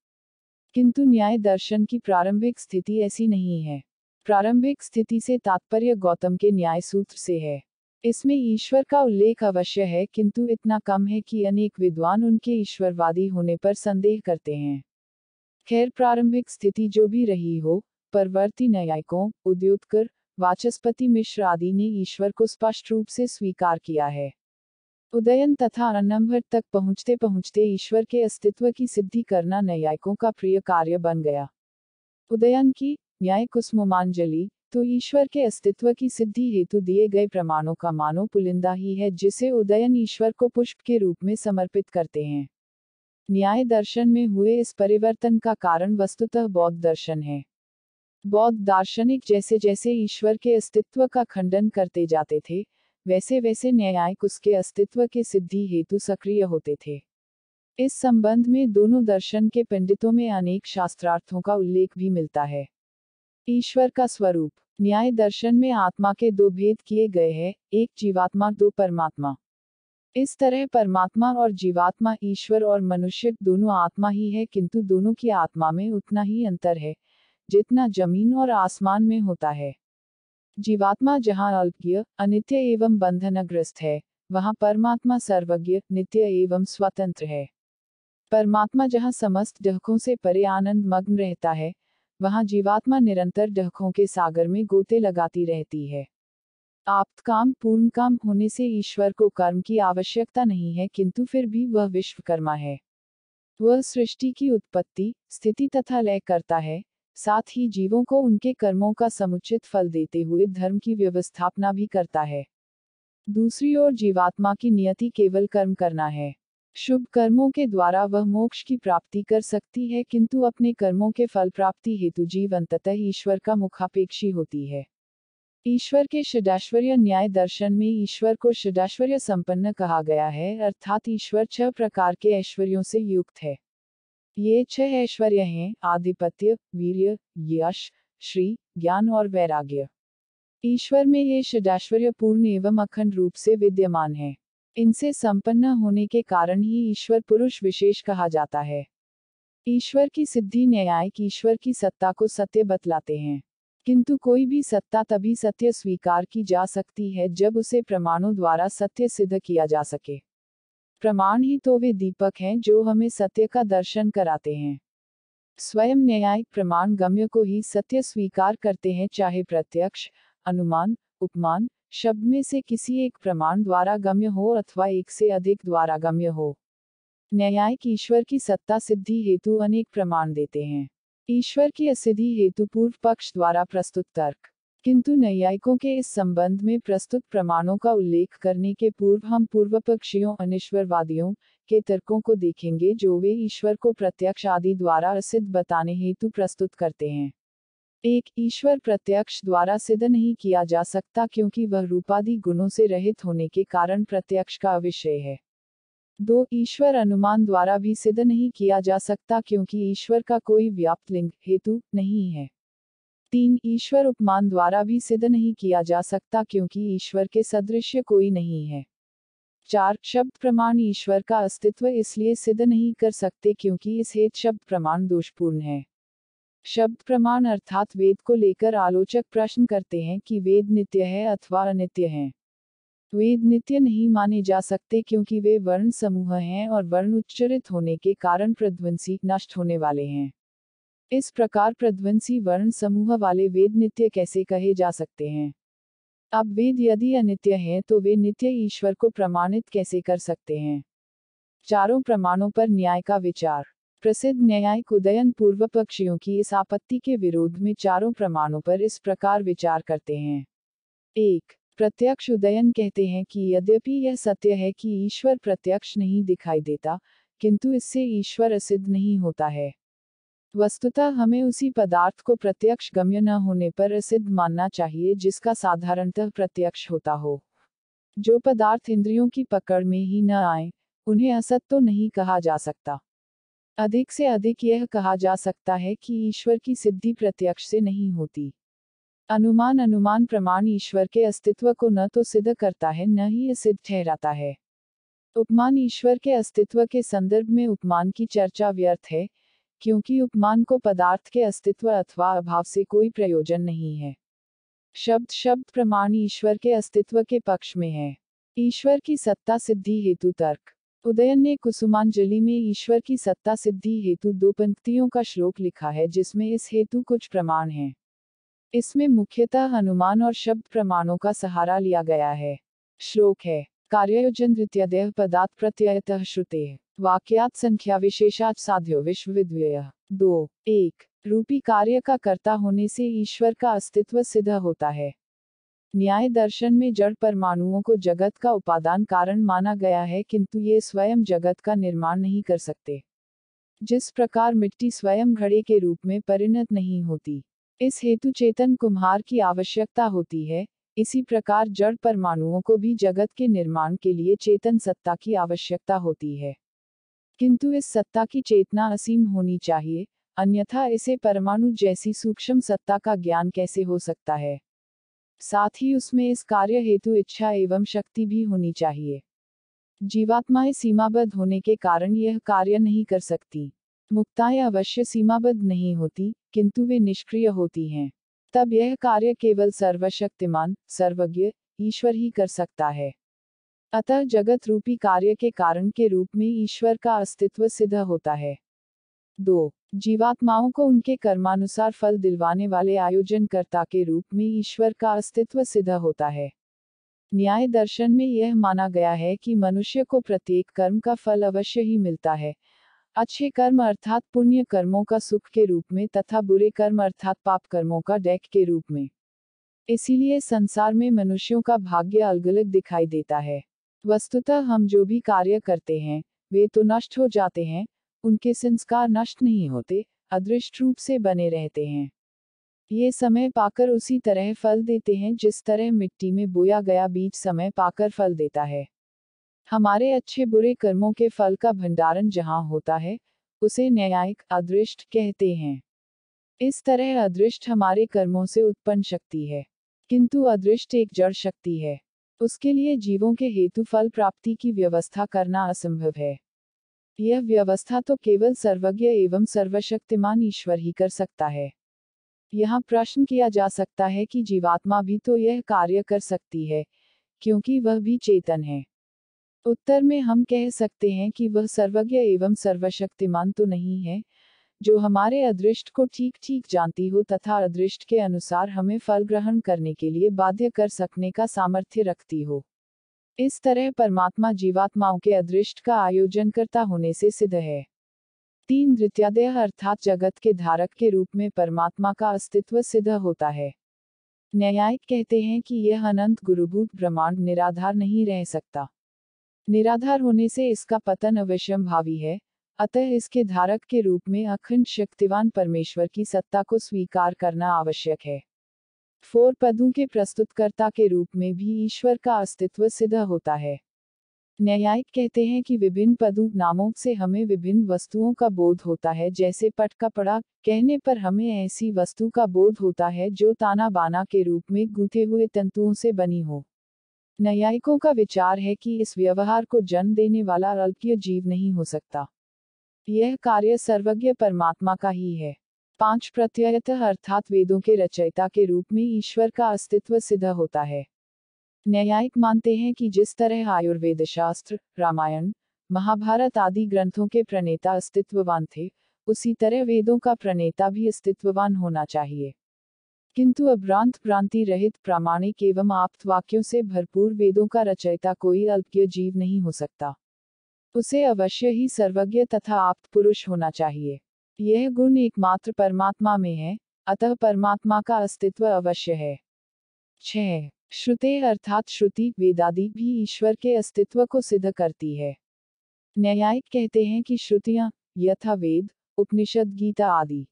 किंतु न्याय दर्शन की प्रारंभिक स्थिति ऐसी नहीं है प्रारंभिक स्थिति से तात्पर्य गौतम के न्याय सूत्र से है इसमें ईश्वर का उल्लेख अवश्य है किंतु इतना कम है कि अनेक विद्वान उनके ईश्वरवादी होने पर संदेह करते हैं खैर प्रारंभिक स्थिति जो भी रही हो परवर्ती न्यायिकों उद्योतकर वाचस्पति मिश्र आदि ने ईश्वर को स्पष्ट रूप से स्वीकार किया है उदयन तथा अनम्भर तक पहुंचते पहुंचते ईश्वर के अस्तित्व की सिद्धि करना न्यायिकों का प्रिय कार्य बन गया उदयन की न्याय कुसुमांजलि तो ईश्वर के अस्तित्व की सिद्धि हेतु दिए गए प्रमाणों का मानो पुलिंदा ही है जिसे उदयन ईश्वर को पुष्प के रूप में समर्पित करते हैं न्याय दर्शन में हुए इस परिवर्तन का कारण वस्तुतः बौद्ध दर्शन है बौद्ध दार्शनिक जैसे जैसे ईश्वर के अस्तित्व का खंडन करते जाते थे वैसे वैसे न्यायिक उसके अस्तित्व के सिद्धि हेतु सक्रिय होते थे इस संबंध में दोनों दर्शन के पंडितों में अनेक शास्त्रार्थों का उल्लेख भी मिलता है ईश्वर का स्वरूप न्याय दर्शन में आत्मा के दो भेद किए गए हैं एक जीवात्मा दो परमात्मा इस तरह परमात्मा और जीवात्मा ईश्वर और मनुष्य दोनों आत्मा ही है किंतु दोनों की आत्मा में उतना ही अंतर है जितना जमीन और आसमान में होता है जीवात्मा जहाँ अल्पज्ञ अनित्य एवं बंधनग्रस्त है वहाँ परमात्मा सर्वज्ञ नित्य एवं स्वतंत्र है परमात्मा जहाँ समस्त डहकों से परे आनंद मग्न रहता है वहाँ जीवात्मा निरंतर डहकों के सागर में गोते लगाती रहती है आप काम पूर्ण काम होने से ईश्वर को कर्म की आवश्यकता नहीं है किंतु फिर भी वह विश्वकर्मा है वह सृष्टि की उत्पत्ति स्थिति तथा लय करता है साथ ही जीवों को उनके कर्मों का समुचित फल देते हुए धर्म की व्यवस्थापना भी करता है दूसरी ओर जीवात्मा की नियति केवल कर्म करना है शुभ कर्मों के द्वारा वह मोक्ष की प्राप्ति कर सकती है किंतु अपने कर्मों के फल प्राप्ति हेतु जीव अंततः ईश्वर का मुखापेक्षी होती है ईश्वर के षडाश्वर्य न्याय दर्शन में ईश्वर को षडाश्वर्य संपन्न कहा गया है अर्थात ईश्वर छह प्रकार के ऐश्वर्यों से युक्त है ये छह ऐश्वर्य हैं आधिपत्य वीर्य यश श्री ज्ञान और वैराग्य ईश्वर में ये षडाश्वर्य पूर्ण एवं अखंड रूप से विद्यमान है इनसे संपन्न होने के कारण ही ईश्वर पुरुष विशेष कहा जाता है ईश्वर की सिद्धि न्यायिक ईश्वर की सत्ता को सत्य बतलाते हैं किंतु कोई भी सत्ता तभी सत्य स्वीकार की जा सकती है जब उसे प्रमाणों द्वारा सत्य सिद्ध किया जा सके प्रमाण ही तो वे दीपक हैं जो हमें सत्य का दर्शन कराते हैं स्वयं न्यायिक प्रमाण गम्य को ही सत्य स्वीकार करते हैं चाहे प्रत्यक्ष अनुमान उपमान शब्द में से किसी एक प्रमाण द्वारा गम्य हो अथवा एक से अधिक द्वारा गम्य हो न्यायिक ईश्वर की सत्ता सिद्धि हेतु अनेक प्रमाण देते हैं ईश्वर की असिद्धि हेतु पूर्व पक्ष द्वारा प्रस्तुत तर्क किंतु न्यायिकों के इस संबंध में प्रस्तुत प्रमाणों का उल्लेख करने के पूर्व हम पूर्व पक्षियों अनिश्वरवादियों के तर्कों को देखेंगे जो वे ईश्वर को प्रत्यक्ष आदि द्वारा सिद्ध बताने हेतु प्रस्तुत करते हैं एक ईश्वर प्रत्यक्ष द्वारा सिद्ध नहीं किया जा सकता क्योंकि वह रूपादि गुणों से रहित होने के कारण प्रत्यक्ष का विषय है दो ईश्वर अनुमान द्वारा भी सिद्ध नहीं किया जा सकता क्योंकि ईश्वर का कोई व्याप्त लिंग हेतु नहीं है तीन ईश्वर उपमान द्वारा भी सिद्ध नहीं किया जा सकता क्योंकि ईश्वर के सदृश कोई नहीं है चार शब्द प्रमाण ईश्वर का अस्तित्व इसलिए सिद्ध नहीं कर सकते क्योंकि इस हेत शब्द प्रमाण दोषपूर्ण है शब्द प्रमाण अर्थात वेद को लेकर आलोचक प्रश्न करते हैं कि वेद नित्य है अथवा अनित्य है वेद नित्य नहीं माने जा सकते क्योंकि वे वर्ण समूह हैं और वर्ण उच्चरित होने के कारण प्रध्वंसी नष्ट होने वाले हैं इस प्रकार प्रध्वंसी वर्ण समूह वाले वेद नित्य कैसे कहे जा सकते हैं अब वेद यदि अनित्य है तो वे नित्य ईश्वर को प्रमाणित कैसे कर सकते हैं चारों प्रमाणों पर न्याय का विचार प्रसिद्ध न्यायिक उदयन पूर्व पक्षियों की इस आपत्ति के विरोध में चारों प्रमाणों पर इस प्रकार विचार करते हैं एक प्रत्यक्ष उदयन कहते हैं कि यद्यपि यह सत्य है कि ईश्वर प्रत्यक्ष नहीं दिखाई देता किंतु इससे ईश्वर असिद्ध नहीं होता है वस्तुतः हमें उसी पदार्थ को प्रत्यक्ष गम्य न होने पर असिद्ध मानना चाहिए जिसका साधारणतः प्रत्यक्ष होता हो जो पदार्थ इंद्रियों की पकड़ में ही न आए उन्हें असत तो नहीं कहा जा सकता अधिक से अधिक यह कहा जा सकता है कि ईश्वर की सिद्धि प्रत्यक्ष से नहीं होती अनुमान अनुमान प्रमाण ईश्वर के अस्तित्व को न तो सिद्ध करता है न ही सिद्ध ठहराता है उपमान ईश्वर के अस्तित्व के संदर्भ में उपमान की चर्चा व्यर्थ है क्योंकि उपमान को पदार्थ के अस्तित्व अथवा अभाव से कोई प्रयोजन नहीं है शब्द शब्द प्रमाण ईश्वर के अस्तित्व के पक्ष में है ईश्वर की सत्ता सिद्धि हेतु तर्क उदयन ने कुसुमांजलि में ईश्वर की सत्ता सिद्धि हेतु दो पंक्तियों का श्लोक लिखा है जिसमें इस हेतु कुछ प्रमाण हैं। इसमें मुख्यतः हनुमान और शब्द प्रमाणों का सहारा लिया गया है श्लोक है कार्योजन रीत्यदेह पदात् प्रत्ययत श्रुते वाक्यात संख्या विशेषात साध्यो विश्व विश्वविद्वय दो एक रूपी कार्य का कर्ता होने से ईश्वर का अस्तित्व सिद्ध होता है न्याय दर्शन में जड़ परमाणुओं को जगत का उपादान कारण माना गया है किंतु ये स्वयं जगत का निर्माण नहीं कर सकते जिस प्रकार मिट्टी स्वयं घड़े के रूप में परिणत नहीं होती इस हेतु चेतन कुम्हार की आवश्यकता होती है इसी प्रकार जड़ परमाणुओं को भी जगत के निर्माण के लिए चेतन सत्ता की आवश्यकता होती है किंतु इस सत्ता की चेतना असीम होनी चाहिए अन्यथा इसे परमाणु जैसी सूक्ष्म सत्ता का ज्ञान कैसे हो सकता है साथ ही उसमें इस कार्य हेतु इच्छा एवं शक्ति भी होनी चाहिए जीवात्माएं सीमाबद्ध होने के कारण यह कार्य नहीं कर सकती मुक्ताएं अवश्य सीमाबद्ध नहीं होती किंतु वे निष्क्रिय होती हैं तब यह कार्य केवल सर्वशक्तिमान सर्वज्ञ ईश्वर ही कर सकता है अतः जगत रूपी कार्य के कारण के रूप में ईश्वर का अस्तित्व सिद्ध होता है दो जीवात्माओं को उनके कर्मानुसार फल दिलवाने वाले आयोजनकर्ता के रूप में ईश्वर का अस्तित्व सिद्ध होता है न्याय दर्शन में यह माना गया है कि मनुष्य को प्रत्येक कर्म का फल अवश्य ही मिलता है अच्छे कर्म अर्थात पुण्य कर्मों का सुख के रूप में तथा बुरे कर्म अर्थात पाप कर्मों का डेक के रूप में इसीलिए संसार में मनुष्यों का भाग्य अलग अलग दिखाई देता है वस्तुतः हम जो भी कार्य करते हैं वे तो नष्ट हो जाते हैं उनके संस्कार नष्ट नहीं होते अदृष्ट रूप से बने रहते हैं ये समय पाकर उसी तरह फल देते हैं जिस तरह मिट्टी में बोया गया बीज समय पाकर फल देता है हमारे अच्छे बुरे कर्मों के फल का भंडारण जहाँ होता है उसे न्यायिक अदृष्ट कहते हैं इस तरह अदृष्ट हमारे कर्मों से उत्पन्न शक्ति है किंतु अदृष्ट एक जड़ शक्ति है उसके लिए जीवों के हेतु फल प्राप्ति की व्यवस्था करना असंभव है यह व्यवस्था तो केवल सर्वज्ञ एवं सर्वशक्तिमान ईश्वर ही कर सकता है यहाँ प्रश्न किया जा सकता है कि जीवात्मा भी तो यह कार्य कर सकती है क्योंकि वह भी चेतन है उत्तर में हम कह सकते हैं कि वह सर्वज्ञ एवं सर्वशक्तिमान तो नहीं है जो हमारे अदृष्ट को ठीक ठीक जानती हो तथा अदृष्ट के अनुसार हमें फल ग्रहण करने के लिए बाध्य कर सकने का सामर्थ्य रखती हो इस तरह परमात्मा जीवात्माओं के अदृष्ट का आयोजन करता होने से सिद्ध है तीन द्वितीयादेह अर्थात जगत के धारक के रूप में परमात्मा का अस्तित्व सिद्ध होता है न्यायिक कहते हैं कि यह अनंत गुरुभूत ब्रह्मांड निराधार नहीं रह सकता निराधार होने से इसका पतन भावी है अतः इसके धारक के रूप में अखंड शक्तिवान परमेश्वर की सत्ता को स्वीकार करना आवश्यक है फोर पदों के प्रस्तुतकर्ता के रूप में भी ईश्वर का अस्तित्व सिद्ध होता है न्यायिक कहते हैं कि विभिन्न पदों नामों से हमें विभिन्न वस्तुओं का बोध होता है जैसे पट का पड़ा कहने पर हमें ऐसी वस्तु का बोध होता है जो ताना बाना के रूप में गूंथे हुए तंतुओं से बनी हो न्यायिकों का विचार है कि इस व्यवहार को जन्म देने वाला अल्पीय जीव नहीं हो सकता यह कार्य सर्वज्ञ परमात्मा का ही है पांच प्रत्ययत अर्थात वेदों के रचयिता के रूप में ईश्वर का अस्तित्व सिद्ध होता है न्यायिक मानते हैं कि जिस तरह आयुर्वेद शास्त्र रामायण महाभारत आदि ग्रंथों के प्रणेता अस्तित्ववान थे उसी तरह वेदों का प्रणेता भी अस्तित्ववान होना चाहिए किंतु अभ्रांत भ्रांति रहित प्रामाणिक एवं आप्त वाक्यों से भरपूर वेदों का रचयिता कोई अल्पज्ञ जीव नहीं हो सकता उसे अवश्य ही सर्वज्ञ तथा आप्त पुरुष होना चाहिए यह गुण एकमात्र परमात्मा में है अतः परमात्मा का अस्तित्व अवश्य है छह श्रुते अर्थात श्रुति वेदादि भी ईश्वर के अस्तित्व को सिद्ध करती है न्यायिक कहते हैं कि श्रुतियां यथा वेद उपनिषद गीता आदि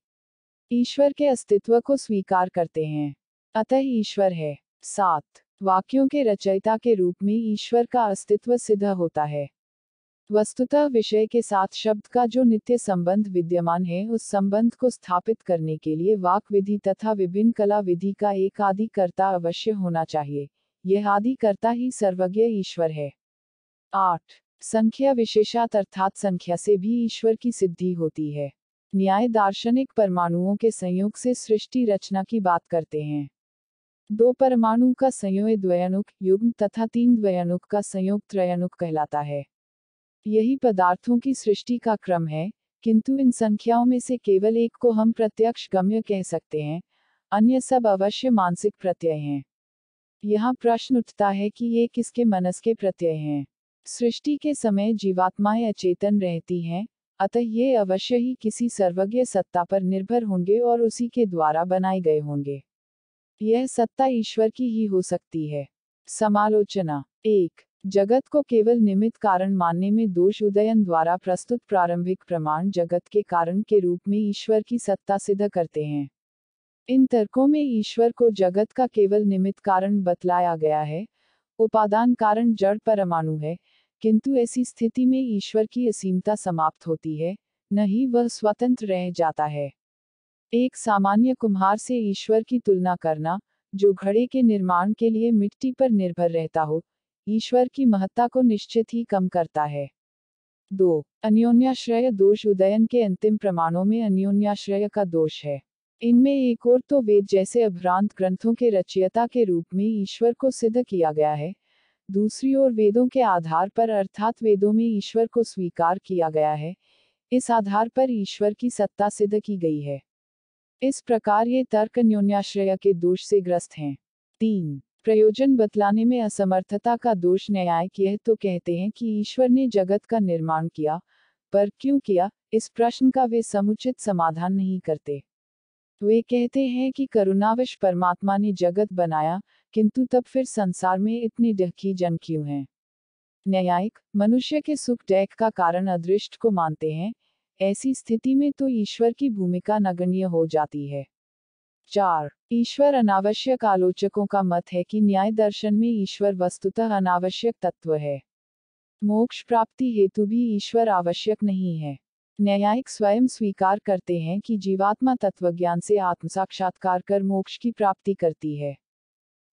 ईश्वर के अस्तित्व को स्वीकार करते हैं अतः ईश्वर है सात वाक्यों के रचयिता के रूप में ईश्वर का अस्तित्व सिद्ध होता है वस्तुतः विषय के साथ शब्द का जो नित्य संबंध विद्यमान है उस संबंध को स्थापित करने के लिए वाक विधि तथा विभिन्न कला विधि का एक आदि कर्ता अवश्य होना चाहिए यह आदि कर्ता ही सर्वज्ञ ईश्वर है आठ संख्या विशेषात अर्थात संख्या से भी ईश्वर की सिद्धि होती है न्याय दार्शनिक परमाणुओं के संयोग से सृष्टि रचना की बात करते हैं दो परमाणु का संयोग द्वयनुक युग्म तथा तीन द्वयनुक का संयोग त्रयनुक कहलाता है यही पदार्थों की सृष्टि का क्रम है किंतु इन संख्याओं में से केवल एक को हम प्रत्यक्ष गम्य कह सकते हैं अन्य सब अवश्य मानसिक प्रत्यय हैं यहाँ प्रश्न उठता है कि ये किसके मनस के प्रत्यय हैं सृष्टि के समय जीवात्माएं अचेतन रहती हैं अतः ये अवश्य ही किसी सर्वज्ञ सत्ता पर निर्भर होंगे और उसी के द्वारा बनाए गए होंगे यह सत्ता ईश्वर की ही हो सकती है समालोचना एक जगत को केवल निमित कारण मानने में दोष उदयन द्वारा प्रस्तुत प्रारंभिक प्रमाण जगत के कारण के रूप में ईश्वर की सत्ता सिद्ध करते हैं इन तर्कों में ईश्वर को जगत का केवल निमित कारण बतलाया गया है उपादान कारण जड़ परमाणु है किंतु ऐसी स्थिति में ईश्वर की असीमता समाप्त होती है न ही वह स्वतंत्र रह जाता है एक सामान्य कुम्हार से ईश्वर की तुलना करना जो घड़े के निर्माण के लिए मिट्टी पर निर्भर रहता हो ईश्वर की महत्ता को निश्चित ही कम करता है दो अन्योन्याश्रय दोष उदयन के अंतिम प्रमाणों में अन्योन्याश्रय का दोष है इनमें एक और तो वेद जैसे अभ्रांत ग्रंथों के रचयिता के रूप में ईश्वर को सिद्ध किया गया है दूसरी ओर वेदों के आधार पर अर्थात वेदों में ईश्वर को स्वीकार किया गया है इस आधार पर ईश्वर की सत्ता सिद्ध की गई है इस प्रकार ये तर्क न्यून्याश्रय के दोष से ग्रस्त हैं तीन प्रयोजन बतलाने में असमर्थता का दोष न्याय किया तो कहते हैं कि ईश्वर ने जगत का निर्माण किया पर क्यों किया इस प्रश्न का वे समुचित समाधान नहीं करते वे कहते हैं कि करुणावश परमात्मा ने जगत बनाया किंतु तब फिर संसार में इतनी डहकी जन क्यों हैं न्यायिक मनुष्य के सुख डैक का कारण अदृष्ट को मानते हैं ऐसी स्थिति में तो ईश्वर की भूमिका नगण्य हो जाती है चार ईश्वर अनावश्यक आलोचकों का मत है कि न्याय दर्शन में ईश्वर वस्तुतः अनावश्यक तत्व है मोक्ष प्राप्ति हेतु भी ईश्वर आवश्यक नहीं है न्यायिक स्वयं स्वीकार करते हैं कि जीवात्मा तत्वज्ञान से आत्मसाक्षात्कार कर मोक्ष की प्राप्ति करती है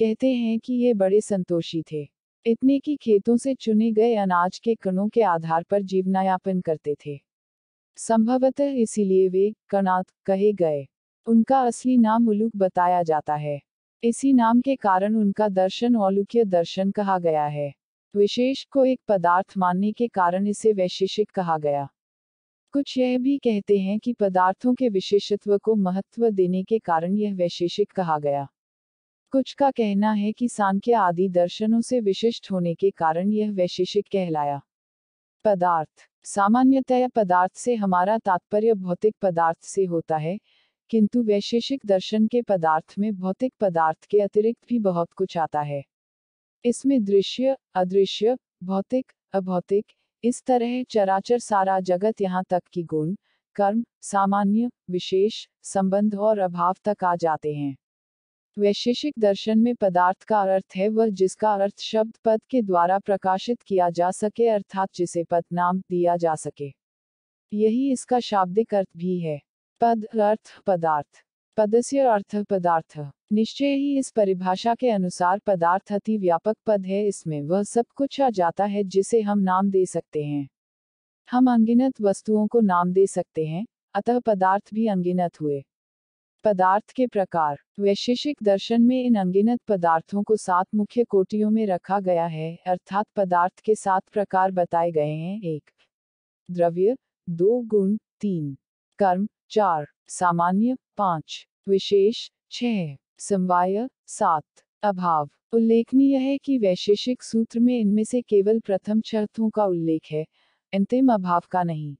कहते हैं कि ये बड़े संतोषी थे इतने की खेतों से चुने गए अनाज के कणों के आधार पर जीवनायापन करते थे संभवतः इसीलिए वे कणात कहे गए उनका असली नाम उलूक बताया जाता है इसी नाम के कारण उनका दर्शन औलुक्य दर्शन कहा गया है विशेष को एक पदार्थ मानने के कारण इसे वैशेषिक कहा गया कुछ यह भी कहते हैं कि पदार्थों के विशेषत्व को महत्व देने के कारण यह वैशेषिक कहा गया कुछ का कहना है कि सांख्य आदि दर्शनों से विशिष्ट होने के कारण यह वैशेषिक कहलाया पदार्थ सामान्यतया पदार्थ से हमारा तात्पर्य भौतिक पदार्थ से होता है किंतु वैशेषिक दर्शन के पदार्थ में भौतिक पदार्थ के अतिरिक्त भी बहुत कुछ आता है इसमें दृश्य अदृश्य भौतिक अभौतिक इस तरह चराचर सारा जगत यहाँ तक की गुण कर्म सामान्य विशेष संबंध और अभाव तक आ जाते हैं वैशेषिक दर्शन में पदार्थ का अर्थ है वह जिसका अर्थ शब्द पद के द्वारा प्रकाशित किया जा सके अर्थात जिसे पद नाम दिया जा सके यही इसका शाब्दिक अर्थ भी है पद अर्थ पदार्थ पदस्य अर्थ पदार्थ निश्चय ही इस परिभाषा के अनुसार पदार्थ अति व्यापक पद है इसमें वह सब कुछ आ जाता है जिसे हम नाम दे सकते हैं हम अंगिनत वस्तुओं को नाम दे सकते हैं अतः पदार्थ भी अंगिनत हुए पदार्थ के प्रकार वैशेषिक दर्शन में इन अंगिनत पदार्थों को सात मुख्य कोटियों में रखा गया है अर्थात पदार्थ के सात प्रकार बताए गए हैं एक द्रव्य दो गुण तीन कर्म चार सामान्य पांच विशेष छह समवाय सात अभाव उल्लेखनीय है कि वैशेषिक सूत्र में इनमें से केवल प्रथम शर्तों का उल्लेख है अंतिम अभाव का नहीं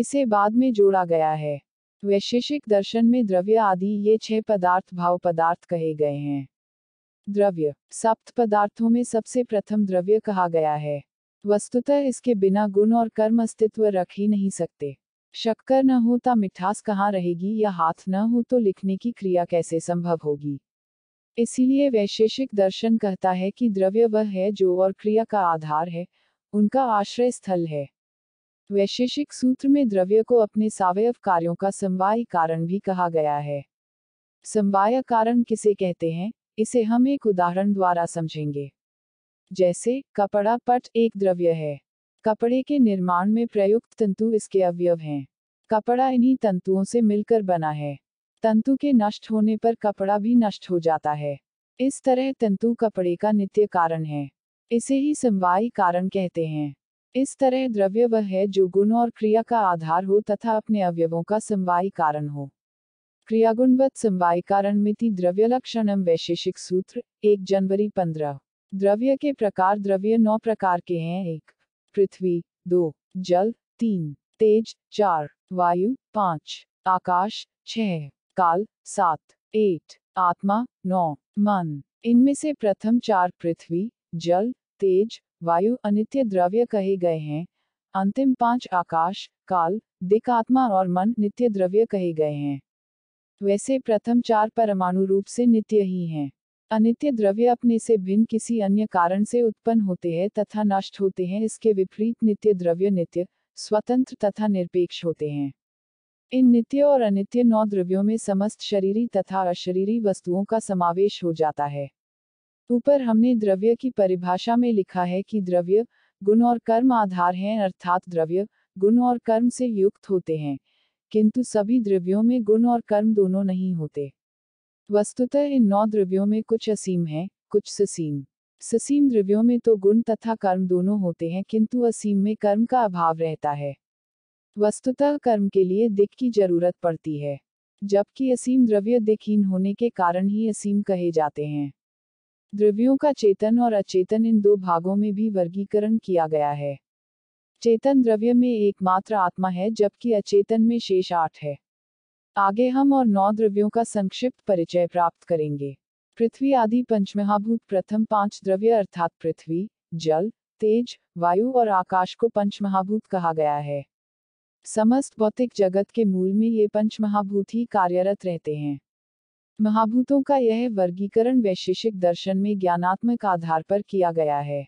इसे बाद में जोड़ा गया है वैशेषिक दर्शन में द्रव्य आदि ये छह पदार्थ भाव पदार्थ कहे गए हैं द्रव्य सप्त पदार्थों में सबसे प्रथम द्रव्य कहा गया है वस्तुतः इसके बिना गुण और कर्म अस्तित्व रख ही नहीं सकते शक्कर न हो तो मिठास कहाँ रहेगी या हाथ न हो तो लिखने की क्रिया कैसे संभव होगी इसीलिए वैशेषिक दर्शन कहता है कि द्रव्य वह है जो और क्रिया का आधार है उनका आश्रय स्थल है वैशेषिक सूत्र में द्रव्य को अपने सावयव कार्यों का समवाय कारण भी कहा गया है समवाय कारण किसे कहते हैं इसे हम एक उदाहरण द्वारा समझेंगे जैसे कपड़ा पट एक द्रव्य है कपड़े के निर्माण में प्रयुक्त तंतु इसके अवयव हैं कपड़ा इन्हीं तंतुओं से मिलकर बना है तंतु के नष्ट होने पर कपड़ा भी नष्ट हो जाता है इस तरह तंतु कपड़े का नित्य कारण है इसे ही समवाय कारण कहते हैं इस तरह द्रव्य वह है जो गुण और क्रिया का आधार हो तथा अपने अवयवों का समवाय कारण हो क्रियागुणवत समवाय कारण मिति द्रव्य लक्षणम वैशेषिक सूत्र एक जनवरी पंद्रह द्रव्य के प्रकार द्रव्य नौ प्रकार के हैं एक पृथ्वी दो जल तीन तेज चार वायु पाँच आकाश छह काल सात एट आत्मा नौ मन इनमें से प्रथम चार पृथ्वी जल तेज वायु अनित्य द्रव्य कहे गए हैं अंतिम पांच आकाश काल दिक आत्मा और मन नित्य द्रव्य कहे गए हैं वैसे प्रथम चार परमाणु रूप से नित्य ही हैं अनित्य द्रव्य अपने से भिन्न किसी अन्य कारण से उत्पन्न होते हैं तथा नष्ट होते हैं इसके विपरीत नित्य द्रव्य नित्य स्वतंत्र तथा निरपेक्ष होते हैं इन नित्य और अनित्य नौ द्रव्यों में समस्त शरीरी तथा अशरीरी वस्तुओं का समावेश हो जाता है ऊपर हमने द्रव्य की परिभाषा में लिखा है कि द्रव्य गुण और कर्म आधार हैं अर्थात द्रव्य गुण और कर्म से युक्त होते हैं किंतु सभी द्रव्यों में गुण और कर्म दोनों नहीं होते वस्तुतः इन नौ द्रव्यों में कुछ असीम है कुछ ससीम ससीम द्रव्यों में तो गुण तथा कर्म दोनों होते हैं किंतु असीम में कर्म का अभाव रहता है वस्तुतः कर्म के लिए दिक की जरूरत पड़ती है जबकि असीम द्रव्य दिखहीन होने के कारण ही असीम कहे जाते हैं द्रव्यों का चेतन और अचेतन इन दो भागों में भी वर्गीकरण किया गया है चेतन द्रव्य में एकमात्र आत्मा है जबकि अचेतन में शेष आठ है आगे हम और नौ द्रव्यों का संक्षिप्त परिचय प्राप्त करेंगे पृथ्वी आदि पंचमहाभूत प्रथम पांच द्रव्य अर्थात पृथ्वी जल तेज वायु और आकाश को पंचमहाभूत कहा गया है समस्त भौतिक जगत के मूल में ये पंचमहाभूत ही कार्यरत रहते हैं महाभूतों का यह वर्गीकरण वैशेषिक दर्शन में ज्ञानात्मक आधार पर किया गया है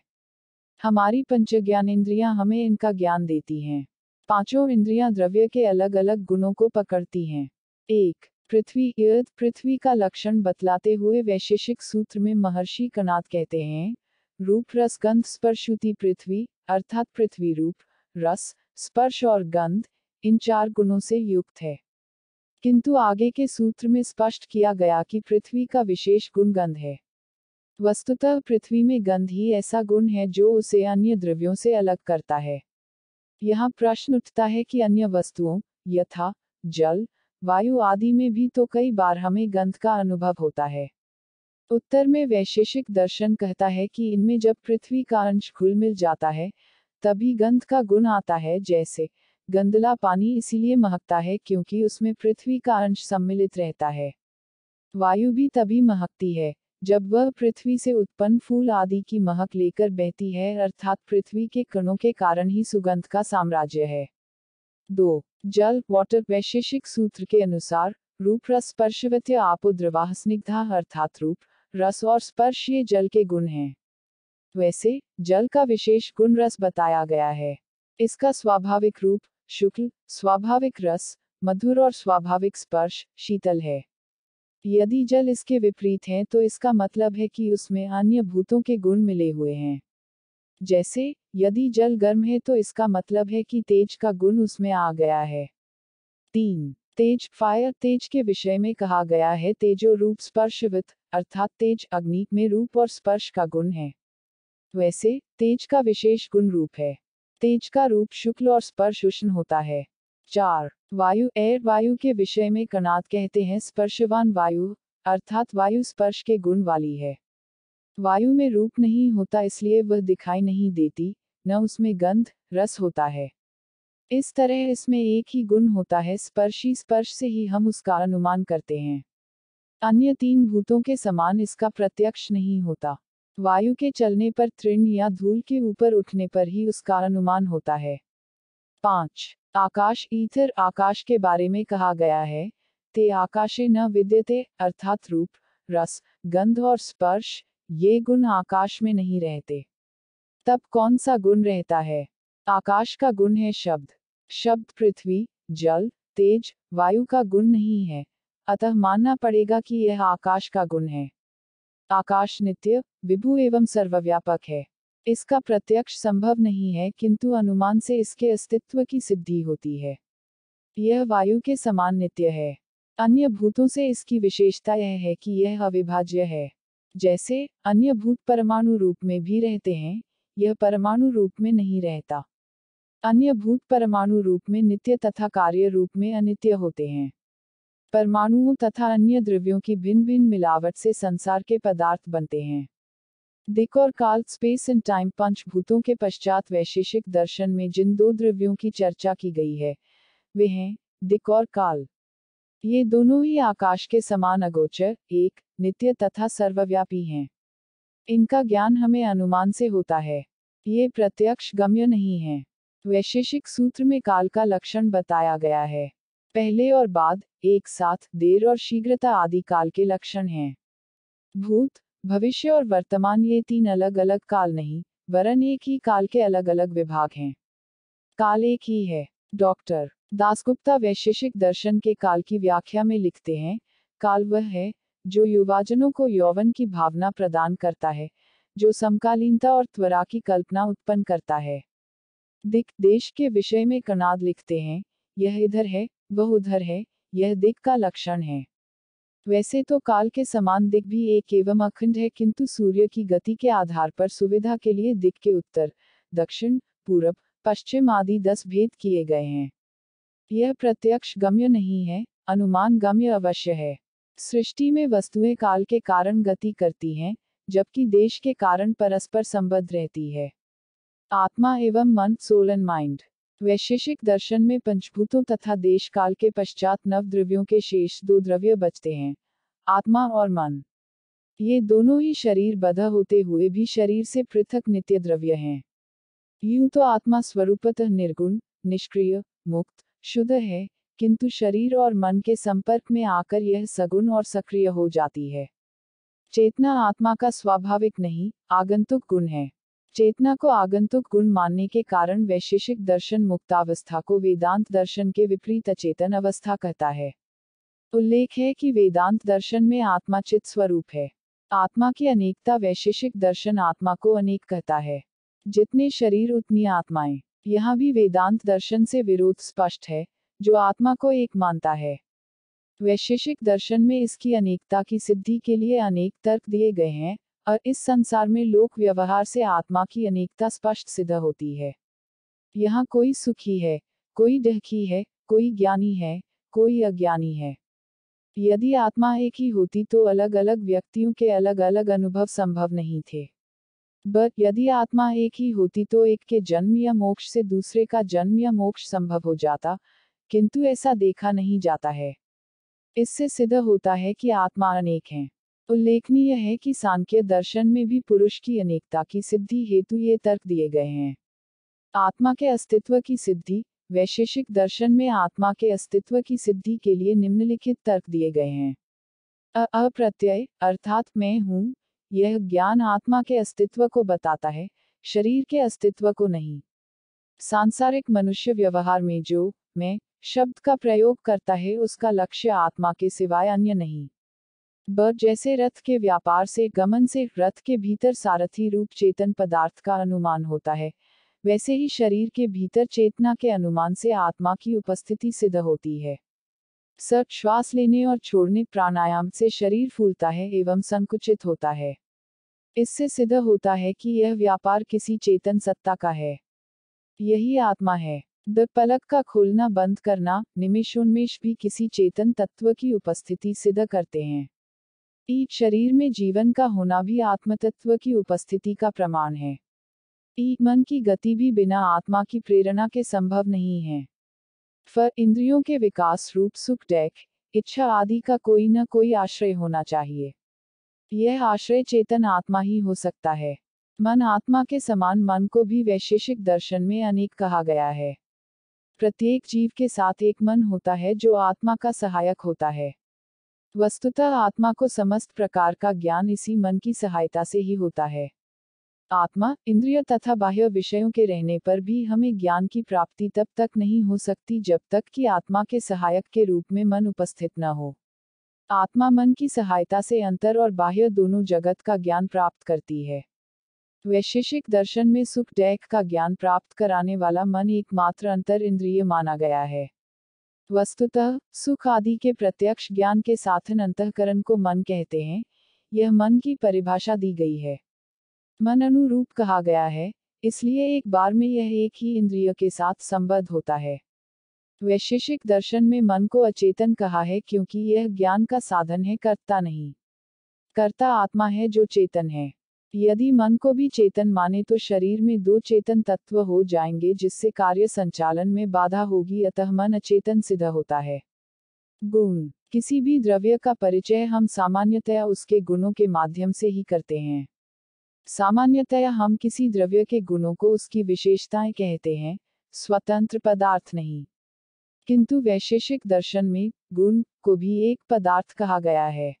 हमारी पंच इंद्रिया हमें इनका ज्ञान देती हैं पांचों इंद्रियां द्रव्य के अलग अलग गुणों को पकड़ती हैं एक पृथ्वी यद पृथ्वी का लक्षण बतलाते हुए वैशेषिक सूत्र में महर्षि कनाथ कहते हैं रूप रस गंध स्पर्शुति पृथ्वी अर्थात पृथ्वी रूप रस स्पर्श और गंध इन चार गुणों से युक्त है किंतु आगे के सूत्र में स्पष्ट किया गया कि पृथ्वी का विशेष गुण गंध है वस्तुतः पृथ्वी में गंध ही ऐसा गुण है जो उसे अन्य द्रव्यों से अलग करता है यहाँ प्रश्न उठता है कि अन्य वस्तुओं यथा जल वायु आदि में भी तो कई बार हमें गंध का अनुभव होता है उत्तर में वैशेषिक दर्शन कहता है कि इनमें जब पृथ्वी का अंश घुल मिल जाता है तभी गंध का गुण आता है जैसे गंदला पानी इसीलिए महकता है क्योंकि उसमें पृथ्वी का अंश सम्मिलित रहता है वायु भी तभी महकती है जब वह पृथ्वी से उत्पन्न फूल आदि की महक लेकर बहती है अर्थात पृथ्वी के कणों के कारण ही सुगंध का साम्राज्य है दो जल वाटर वैशेषिक सूत्र के अनुसार रूप रस स्पर्शवत आपो द्रवाह स्निग्धा अर्थात रूप रस और स्पर्श ये जल के गुण हैं वैसे जल का विशेष गुण रस बताया गया है इसका स्वाभाविक रूप शुक्ल स्वाभाविक रस मधुर और स्वाभाविक स्पर्श शीतल है यदि जल इसके विपरीत है तो इसका मतलब है कि उसमें अन्य भूतों के गुण मिले हुए हैं जैसे यदि जल गर्म है तो इसका मतलब है कि तेज का गुण उसमें आ गया है तीन तेज फायर तेज के विषय में कहा गया है तेजो रूप स्पर्शवित अर्थात तेज अग्नि में रूप और स्पर्श का गुण है वैसे तेज का विशेष गुण रूप है तेज का रूप शुक्ल और स्पर्श उष्ण होता है चार वायु एयर वायु के विषय में कणाद कहते हैं स्पर्शवान वायु अर्थात वायु स्पर्श के गुण वाली है वायु में रूप नहीं होता इसलिए वह दिखाई नहीं देती न उसमें गंध रस होता है इस तरह इसमें एक ही गुण होता है स्पर्शी स्पर्श से ही हम उसका अनुमान करते हैं अन्य तीन भूतों के समान इसका प्रत्यक्ष नहीं होता वायु के चलने पर तृण या धूल के ऊपर उठने पर ही उसका अनुमान होता है पांच आकाश ईथर आकाश के बारे में कहा गया है ते आकाशे न विद्यते अर्थात रूप रस गंध और स्पर्श ये गुण आकाश में नहीं रहते तब कौन सा गुण रहता है आकाश का गुण है शब्द शब्द पृथ्वी जल तेज वायु का गुण नहीं है अतः मानना पड़ेगा कि यह आकाश का गुण है आकाश नित्य विभु एवं सर्वव्यापक है इसका प्रत्यक्ष संभव नहीं है किंतु अनुमान से इसके अस्तित्व की सिद्धि होती है यह वायु के समान नित्य है अन्य भूतों से इसकी विशेषता यह है कि यह अविभाज्य है जैसे अन्य भूत परमाणु रूप में भी रहते हैं यह परमाणु रूप में नहीं रहता अन्य भूत परमाणु रूप में नित्य तथा कार्य रूप में अनित्य होते हैं परमाणुओं तथा अन्य द्रव्यों की भिन्न भिन्न मिलावट से संसार के पदार्थ बनते हैं दिक और काल स्पेस एंड टाइम पंच भूतों के पश्चात वैशेषिक दर्शन में जिन दो द्रव्यों की चर्चा की गई है वे हैं दिक और काल ये दोनों ही आकाश के समान अगोचर एक नित्य तथा सर्वव्यापी हैं इनका ज्ञान हमें अनुमान से होता है ये प्रत्यक्ष गम्य नहीं है वैशेषिक सूत्र में काल का लक्षण बताया गया है पहले और बाद एक साथ देर और शीघ्रता आदि काल के लक्षण हैं भूत भविष्य और वर्तमान ये तीन अलग अलग काल नहीं वरन एक ही काल के अलग अलग विभाग हैं काल एक ही है डॉक्टर दासगुप्ता वैशेषिक दर्शन के काल की व्याख्या में लिखते हैं काल वह है जो युवाजनों को यौवन की भावना प्रदान करता है जो समकालीनता और त्वरा की कल्पना उत्पन्न करता है दिक देश के विषय में कनाद लिखते हैं यह इधर है वह उधर है यह दिक का लक्षण है वैसे तो काल के समान दिक भी एक एवं अखंड है किंतु सूर्य की गति के आधार पर सुविधा के लिए दिक के उत्तर दक्षिण पूर्व पश्चिम आदि दस भेद किए गए हैं यह प्रत्यक्ष गम्य नहीं है अनुमान गम्य अवश्य है सृष्टि में वस्तुएं काल के कारण गति करती हैं जबकि देश के कारण परस्पर संबद्ध रहती है आत्मा एवं मन सोलन माइंड वैशेषिक दर्शन में पंचभूतों तथा देश काल के पश्चात नव द्रव्यों के शेष दो द्रव्य बचते हैं आत्मा और मन ये दोनों ही शरीर बधा होते हुए भी शरीर से पृथक नित्य द्रव्य हैं यूं तो आत्मा स्वरूपतः निर्गुण निष्क्रिय मुक्त शुद्ध है किंतु शरीर और मन के संपर्क में आकर यह सगुण और सक्रिय हो जाती है चेतना आत्मा का स्वाभाविक नहीं आगंतुक गुण है चेतना को आगंतुक गुण मानने के कारण वैशेषिक दर्शन मुक्तावस्था को वेदांत दर्शन के विपरीत अचेतन अवस्था कहता है उल्लेख है कि वेदांत दर्शन में आत्मा चित स्वरूप है आत्मा की अनेकता वैशेषिक दर्शन आत्मा को अनेक कहता है जितने शरीर उतनी आत्माएं यहाँ भी वेदांत दर्शन से विरोध स्पष्ट है जो आत्मा को एक मानता है वैशेषिक दर्शन में इसकी अनेकता की सिद्धि के लिए अनेक तर्क दिए गए हैं और इस संसार में लोक व्यवहार से आत्मा की अनेकता स्पष्ट सिद्ध होती है यहाँ कोई सुखी है कोई डहकी है कोई ज्ञानी है कोई अज्ञानी है यदि आत्मा एक ही होती तो अलग अलग व्यक्तियों के अलग अलग अनुभव संभव नहीं थे बट यदि आत्मा एक ही होती तो एक के जन्म या मोक्ष से दूसरे का जन्म या मोक्ष संभव हो जाता किंतु ऐसा देखा नहीं जाता है इससे सिद्ध होता है कि आत्मा अनेक हैं उल्लेखनीय है कि सांख्य दर्शन में भी पुरुष की अनेकता की सिद्धि हेतु ये तर्क दिए गए हैं आत्मा के अस्तित्व की सिद्धि वैशेषिक दर्शन में आत्मा के अस्तित्व की सिद्धि के लिए निम्नलिखित तर्क दिए गए हैं अप्रत्यय अर्थात मैं हूँ यह ज्ञान आत्मा के अस्तित्व को बताता है शरीर के अस्तित्व को नहीं सांसारिक मनुष्य व्यवहार में जो मैं शब्द का प्रयोग करता है उसका लक्ष्य आत्मा के सिवाय अन्य नहीं ब जैसे रथ के व्यापार से गमन से रथ के भीतर सारथी रूप चेतन पदार्थ का अनुमान होता है वैसे ही शरीर के भीतर चेतना के अनुमान से आत्मा की उपस्थिति सिद्ध होती है सर श्वास लेने और छोड़ने प्राणायाम से शरीर फूलता है एवं संकुचित होता है इससे सिद्ध होता है कि यह व्यापार किसी चेतन सत्ता का है यही आत्मा है द पलक का खोलना बंद करना निमिषोन्मेष भी किसी चेतन तत्व की उपस्थिति सिद्ध करते हैं ईट शरीर में जीवन का होना भी आत्मतत्व की उपस्थिति का प्रमाण है ई मन की गति भी बिना आत्मा की प्रेरणा के संभव नहीं है फ इंद्रियों के विकास रूप सुख डेख इच्छा आदि का कोई न कोई आश्रय होना चाहिए यह आश्रय चेतन आत्मा ही हो सकता है मन आत्मा के समान मन को भी वैशेषिक दर्शन में अनेक कहा गया है प्रत्येक जीव के साथ एक मन होता है जो आत्मा का सहायक होता है वस्तुतः आत्मा को समस्त प्रकार का ज्ञान इसी मन की सहायता से ही होता है आत्मा इंद्रिय तथा बाह्य विषयों के रहने पर भी हमें ज्ञान की प्राप्ति तब तक नहीं हो सकती जब तक कि आत्मा के सहायक के रूप में मन उपस्थित न हो आत्मा मन की सहायता से अंतर और बाह्य दोनों जगत का ज्ञान प्राप्त करती है वैशेषिक दर्शन में सुख डैक का ज्ञान प्राप्त कराने वाला मन एकमात्र अंतर इंद्रिय माना गया है वस्तुतः सुख आदि के प्रत्यक्ष ज्ञान के साधन अंतकरण को मन कहते हैं यह मन की परिभाषा दी गई है मन अनुरूप कहा गया है इसलिए एक बार में यह एक ही इंद्रिय के साथ संबद्ध होता है वैशेषिक दर्शन में मन को अचेतन कहा है क्योंकि यह ज्ञान का साधन है कर्ता नहीं कर्ता आत्मा है जो चेतन है यदि मन को भी चेतन माने तो शरीर में दो चेतन तत्व हो जाएंगे जिससे कार्य संचालन में बाधा होगी अतः मन अचेतन सिद्ध होता है गुण किसी भी द्रव्य का परिचय हम सामान्यतया उसके गुणों के माध्यम से ही करते हैं सामान्यतया हम किसी द्रव्य के गुणों को उसकी विशेषताएं कहते हैं स्वतंत्र पदार्थ नहीं किंतु वैशेषिक दर्शन में गुण को भी एक पदार्थ कहा गया है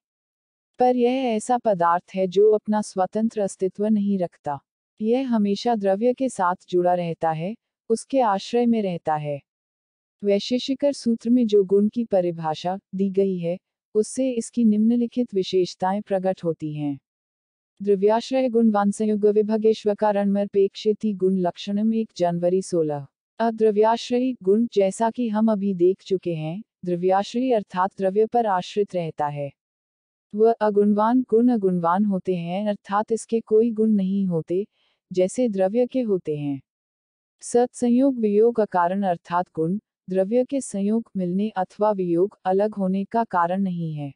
पर यह ऐसा पदार्थ है जो अपना स्वतंत्र अस्तित्व नहीं रखता यह हमेशा द्रव्य के साथ जुड़ा रहता है उसके आश्रय में रहता है वैशेषिकर सूत्र में जो गुण की परिभाषा दी गई है उससे इसकी निम्नलिखित विशेषताएं प्रकट होती हैं द्रव्याश्रय गुण विभगेश्व विभगेश्वकारणमरपेक्षिति गुण लक्षण एक जनवरी सोलह अद्रव्याश्रयी गुण जैसा कि हम अभी देख चुके हैं द्रव्याश्रयी अर्थात द्रव्य पर आश्रित रहता है वह अगुणवान गुण अगुणवान होते हैं अर्थात इसके कोई गुण नहीं होते जैसे द्रव्य के होते हैं सत्संयोग वियोग का कारण अर्थात गुण द्रव्य के संयोग मिलने अथवा वियोग अलग होने का कारण नहीं है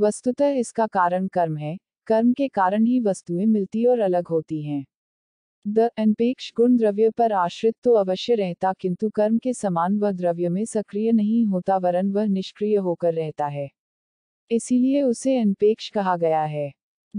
वस्तुतः इसका कारण कर्म है कर्म के कारण ही वस्तुएं मिलती और अलग होती हैं द अनपेक्ष गुण द्रव्य पर आश्रित तो अवश्य रहता किंतु कर्म के समान वह द्रव्य में सक्रिय नहीं होता वरन वह निष्क्रिय होकर रहता है इसीलिए उसे अनपेक्ष कहा गया है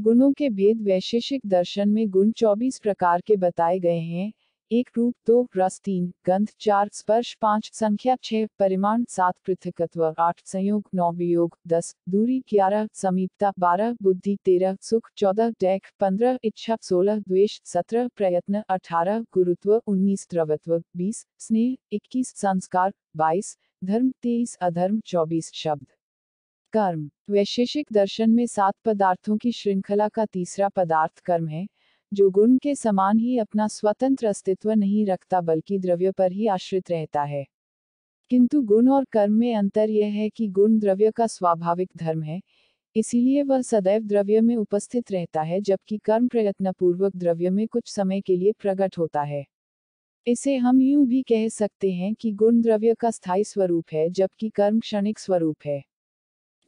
गुणों के भेद वैशेषिक दर्शन में गुण 24 प्रकार के बताए गए हैं एक रूप दो रस तीन गंध चार स्पर्श पांच संख्या छह परिमाण सात पृथकत्व आठ संयोग नौ वियोग दस दूरी ग्यारह समीपता बारह बुद्धि तेरह सुख चौदह डैक पंद्रह इच्छा सोलह द्वेष सत्रह प्रयत्न अठारह गुरुत्व उन्नीस द्रवत्व बीस स्नेह इक्कीस संस्कार बाईस धर्म तेईस अधर्म चौबीस शब्द कर्म वैशेषिक दर्शन में सात पदार्थों की श्रृंखला का तीसरा पदार्थ कर्म है जो गुण के समान ही अपना स्वतंत्र अस्तित्व नहीं रखता बल्कि द्रव्य पर ही आश्रित रहता है किंतु गुण और कर्म में अंतर यह है कि गुण द्रव्य का स्वाभाविक धर्म है इसीलिए वह सदैव द्रव्य में उपस्थित रहता है जबकि कर्म प्रयत्न पूर्वक द्रव्य में कुछ समय के लिए प्रकट होता है इसे हम यूं भी कह सकते हैं कि गुण द्रव्य का स्थायी स्वरूप है जबकि कर्म क्षणिक स्वरूप है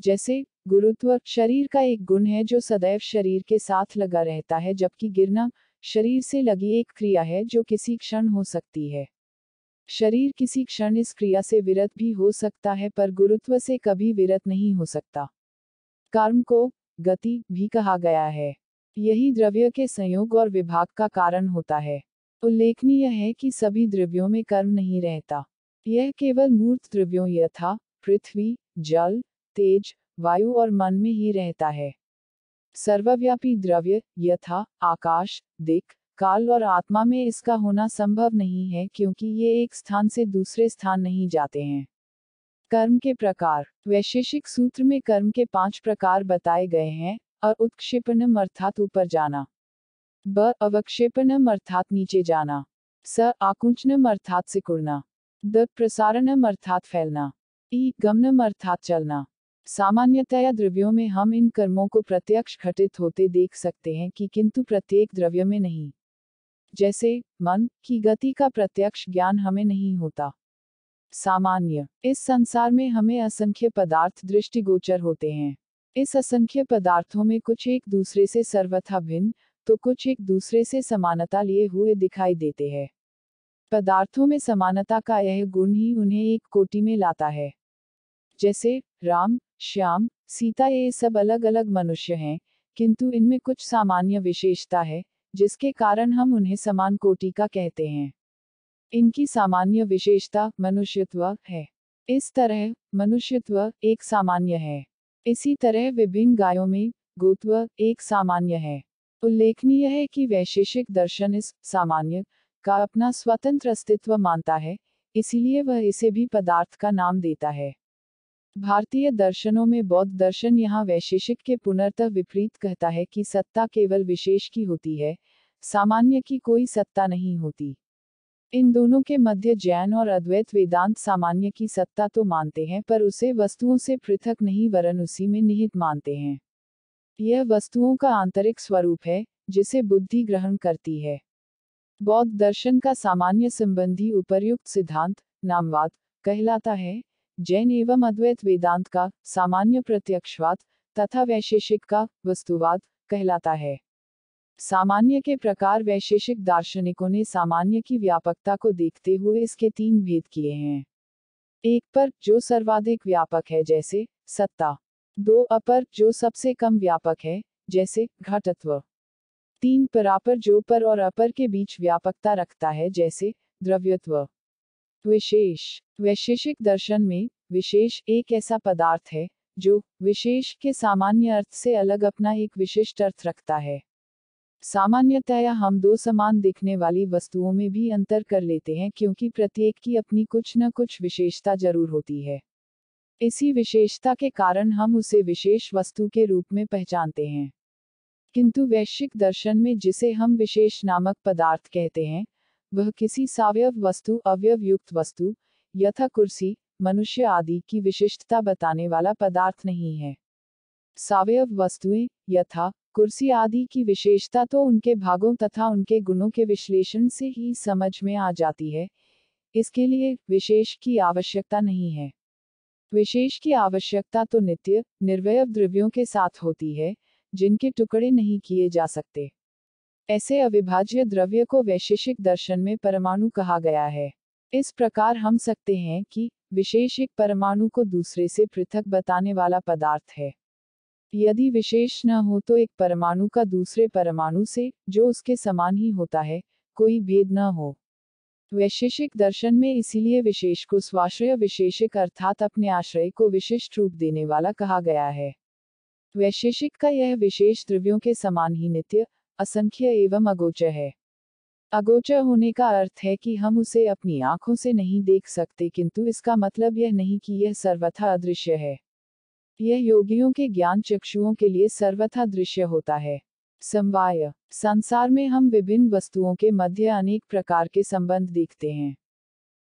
जैसे गुरुत्व शरीर का एक गुण है जो सदैव शरीर के साथ लगा रहता है जबकि गिरना शरीर से लगी एक क्रिया है जो किसी क्षण हो सकती है शरीर किसी क्षण इस क्रिया से विरत भी हो सकता है पर गुरुत्व से कभी विरत नहीं हो सकता कर्म को गति भी कहा गया है यही द्रव्य के संयोग और विभाग का कारण होता है उल्लेखनीय है कि सभी द्रव्यों में कर्म नहीं रहता यह केवल मूर्त द्रव्यों यथा पृथ्वी जल तेज वायु और मन में ही रहता है सर्वव्यापी द्रव्य यथा आकाश दिख काल और आत्मा में इसका होना संभव नहीं है क्योंकि ये एक स्थान से दूसरे स्थान नहीं जाते हैं कर्म के प्रकार वैशेषिक सूत्र में कर्म के पांच प्रकार बताए गए हैं और उत्क्षेपणम अर्थात ऊपर जाना ब अवक्षेपणम अर्थात नीचे जाना स आकुंचनम अर्थात सिकुड़ना द प्रसारणम अर्थात फैलना ई गमनम अर्थात चलना सामान्यतया द्रव्यों में हम इन कर्मों को प्रत्यक्ष घटित होते देख सकते हैं कि किंतु प्रत्येक द्रव्य में नहीं जैसे मन की गति का प्रत्यक्ष ज्ञान हमें नहीं होता सामान्य इस संसार में हमें असंख्य पदार्थ दृष्टिगोचर होते हैं इस असंख्य पदार्थों में कुछ एक दूसरे से सर्वथा भिन्न तो कुछ एक दूसरे से समानता लिए हुए दिखाई देते हैं पदार्थों में समानता का यह गुण ही उन्हें एक कोटि में लाता है जैसे राम श्याम सीता ये सब अलग अलग मनुष्य हैं किंतु इनमें कुछ सामान्य विशेषता है जिसके कारण हम उन्हें समान कोटि का कहते हैं इनकी सामान्य विशेषता मनुष्यत्व है इस तरह मनुष्यत्व एक सामान्य है इसी तरह विभिन्न गायों में गोत्व एक सामान्य है उल्लेखनीय है कि वैशेषिक दर्शन इस सामान्य का अपना स्वतंत्र अस्तित्व मानता है इसीलिए वह इसे भी पदार्थ का नाम देता है भारतीय दर्शनों में बौद्ध दर्शन यहाँ वैशेषिक के पुनर्तः विपरीत कहता है कि सत्ता केवल विशेष की होती है सामान्य की कोई सत्ता नहीं होती इन दोनों के मध्य जैन और अद्वैत वेदांत सामान्य की सत्ता तो मानते हैं पर उसे वस्तुओं से पृथक नहीं वरन उसी में निहित मानते हैं यह वस्तुओं का आंतरिक स्वरूप है जिसे बुद्धि ग्रहण करती है बौद्ध दर्शन का सामान्य संबंधी उपर्युक्त सिद्धांत नामवाद कहलाता है जैन एवं अद्वैत वेदांत का सामान्य प्रत्यक्षवाद तथा वैशेषिक का वस्तुवाद कहलाता है सामान्य के प्रकार वैशेषिक दार्शनिकों ने सामान्य की व्यापकता को देखते हुए इसके तीन भेद किए हैं एक पर जो सर्वाधिक व्यापक है जैसे सत्ता दो अपर जो सबसे कम व्यापक है जैसे घटत्व तीन परापर जो पर और अपर के बीच व्यापकता रखता है जैसे द्रव्यत्व विशेष वैशेषिक दर्शन में विशेष एक ऐसा पदार्थ है जो विशेष के सामान्य अर्थ से अलग अपना एक विशिष्ट अर्थ रखता है सामान्यतया हम दो समान दिखने वाली वस्तुओं में भी अंतर कर लेते हैं क्योंकि प्रत्येक की अपनी कुछ न कुछ विशेषता जरूर होती है इसी विशेषता के कारण हम उसे विशेष वस्तु के रूप में पहचानते हैं किंतु वैश्विक दर्शन में जिसे हम विशेष नामक पदार्थ कहते हैं वह किसी सावयव वस्तु अवयव युक्त वस्तु यथा कुर्सी मनुष्य आदि की विशिष्टता बताने वाला पदार्थ नहीं है सावयव वस्तुएं यथा कुर्सी आदि की विशेषता तो उनके भागों तथा उनके गुणों के विश्लेषण से ही समझ में आ जाती है इसके लिए विशेष की आवश्यकता नहीं है विशेष की आवश्यकता तो नित्य निर्वयव द्रव्यों के साथ होती है जिनके टुकड़े नहीं किए जा सकते ऐसे अविभाज्य द्रव्य को वैशेषिक दर्शन में परमाणु कहा गया है इस प्रकार हम सकते हैं कि विशेष एक परमाणु को दूसरे से पृथक बताने वाला पदार्थ है यदि विशेष न हो तो एक परमाणु का दूसरे परमाणु से जो उसके समान ही होता है कोई भेद न हो वैशेषिक दर्शन में इसीलिए विशेष को स्वाश्रय विशेषिक अर्थात अपने आश्रय को विशिष्ट रूप देने वाला कहा गया है वैशेषिक का यह विशेष द्रव्यों के समान ही नित्य असंख्य एवं अगोचर है अगोचर होने का अर्थ है कि हम उसे अपनी आंखों से नहीं देख सकते किंतु इसका मतलब यह नहीं कि यह सर्वथा अदृश्य है यह योगियों के ज्ञान चक्षुओं के लिए सर्वथा दृश्य होता है समवाय संसार में हम विभिन्न वस्तुओं के मध्य अनेक प्रकार के संबंध देखते हैं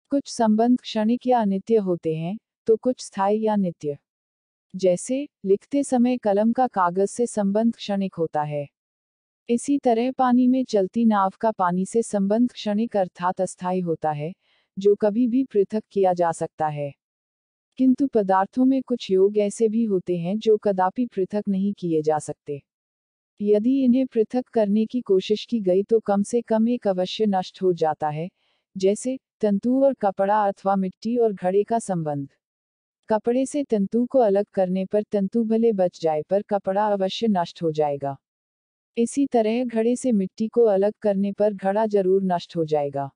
कुछ संबंध क्षणिक या अनित्य होते हैं तो कुछ स्थायी या नित्य जैसे लिखते समय कलम का कागज से संबंध क्षणिक होता है इसी तरह पानी में चलती नाव का पानी से संबंध क्षणिक अर्थात अस्थायी होता है जो कभी भी पृथक किया जा सकता है किंतु पदार्थों में कुछ योग ऐसे भी होते हैं जो कदापि पृथक नहीं किए जा सकते यदि इन्हें पृथक करने की कोशिश की गई तो कम से कम एक अवश्य नष्ट हो जाता है जैसे तंतु और कपड़ा अथवा मिट्टी और घड़े का संबंध कपड़े से तंतु को अलग करने पर तंतु भले बच जाए पर कपड़ा अवश्य नष्ट हो जाएगा इसी तरह घड़े से मिट्टी को अलग करने पर घड़ा जरूर नष्ट हो जाएगा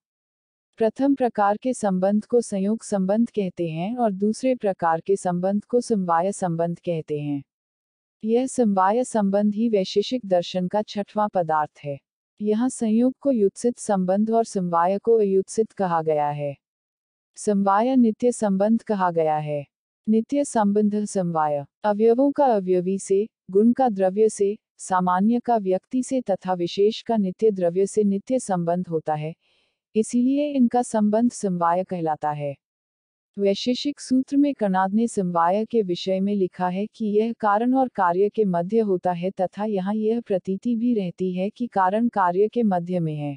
प्रथम प्रकार के संबंध को संयोग संबंध कहते हैं और दूसरे प्रकार के संबंध को समवाय संबंध कहते हैं यह समवाय संबंध ही वैशेषिक दर्शन का छठवां पदार्थ है यहाँ संयोग को युत्सित संबंध और समवाय को अयुत्सित कहा गया है समवाय नित्य संबंध कहा गया है नित्य संबंध समवाय अवयवों का अवयवी से गुण का द्रव्य से सामान्य का व्यक्ति से तथा विशेष का नित्य द्रव्य से नित्य संबंध होता है इसीलिए इनका संबंध समवाय कहलाता है वैशेषिक सूत्र में कणाद ने समवाय के विषय में लिखा है कि यह कारण और कार्य के मध्य होता है तथा यहाँ यह प्रतीति भी रहती है कि कारण कार्य के मध्य में है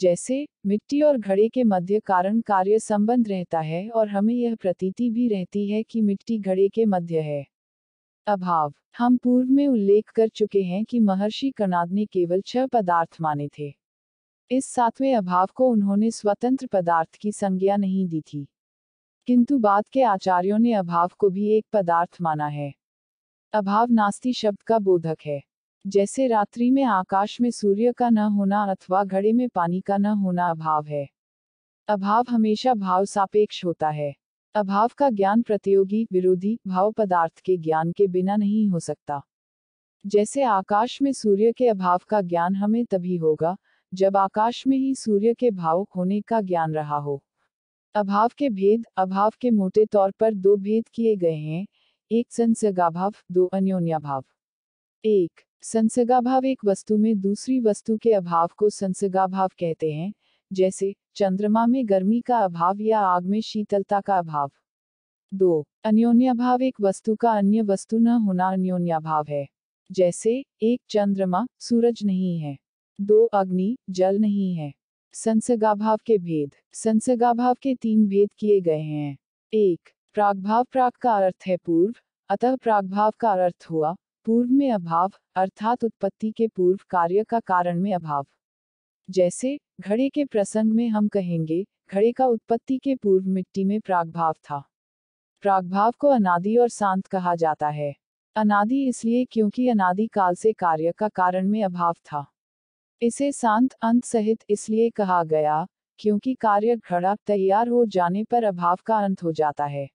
जैसे मिट्टी और घड़े के मध्य कारण कार्य संबंध रहता है और हमें यह प्रतीति भी रहती है कि मिट्टी घड़े के मध्य है अभाव हम पूर्व में उल्लेख कर चुके हैं कि महर्षि कर्नाद ने केवल छह पदार्थ माने थे इस सातवें अभाव को उन्होंने स्वतंत्र पदार्थ की संज्ञा नहीं दी थी किंतु बाद के आचार्यों ने अभाव को भी एक पदार्थ माना है अभाव नास्ती शब्द का बोधक है जैसे रात्रि में आकाश में सूर्य का न होना अथवा घड़े में पानी का न होना अभाव है अभाव हमेशा भाव सापेक्ष होता है अभाव का ज्ञान प्रतियोगी विरोधी भाव पदार्थ के ज्ञान के बिना नहीं हो सकता जैसे आकाश में सूर्य के अभाव का ज्ञान हमें तभी होगा जब आकाश में ही सूर्य के भाव होने का ज्ञान रहा हो अभाव के भेद अभाव के मोटे तौर पर दो भेद किए गए हैं एक संसगाभाव दो अन्योन्याभाव एक संसगाभाव एक वस्तु में दूसरी वस्तु के अभाव को संसगाभाव कहते हैं जैसे चंद्रमा में गर्मी का अभाव या आग में शीतलता का अभाव दो अन्योन्याभाव एक वस्तु का अन्य वस्तु न होना अन्योन्याभाव है जैसे एक चंद्रमा सूरज नहीं है दो अग्नि जल नहीं है संसगाभाव के भेद संसगाभाव के तीन भेद किए गए हैं एक प्रागभाव प्राग का अर्थ है पूर्व अतः प्रागभाव का अर्थ हुआ पूर्व में अभाव अर्थात उत्पत्ति के पूर्व कार्य का कारण में अभाव जैसे घड़े के प्रसंग में हम कहेंगे घड़े का उत्पत्ति के पूर्व मिट्टी में प्रागभाव था प्रागभाव को अनादि और शांत कहा जाता है अनादि इसलिए क्योंकि अनादि काल से कार्य का कारण में अभाव था इसे शांत अंत सहित इसलिए कहा गया क्योंकि कार्य घड़ा तैयार हो जाने पर अभाव का अंत हो जाता है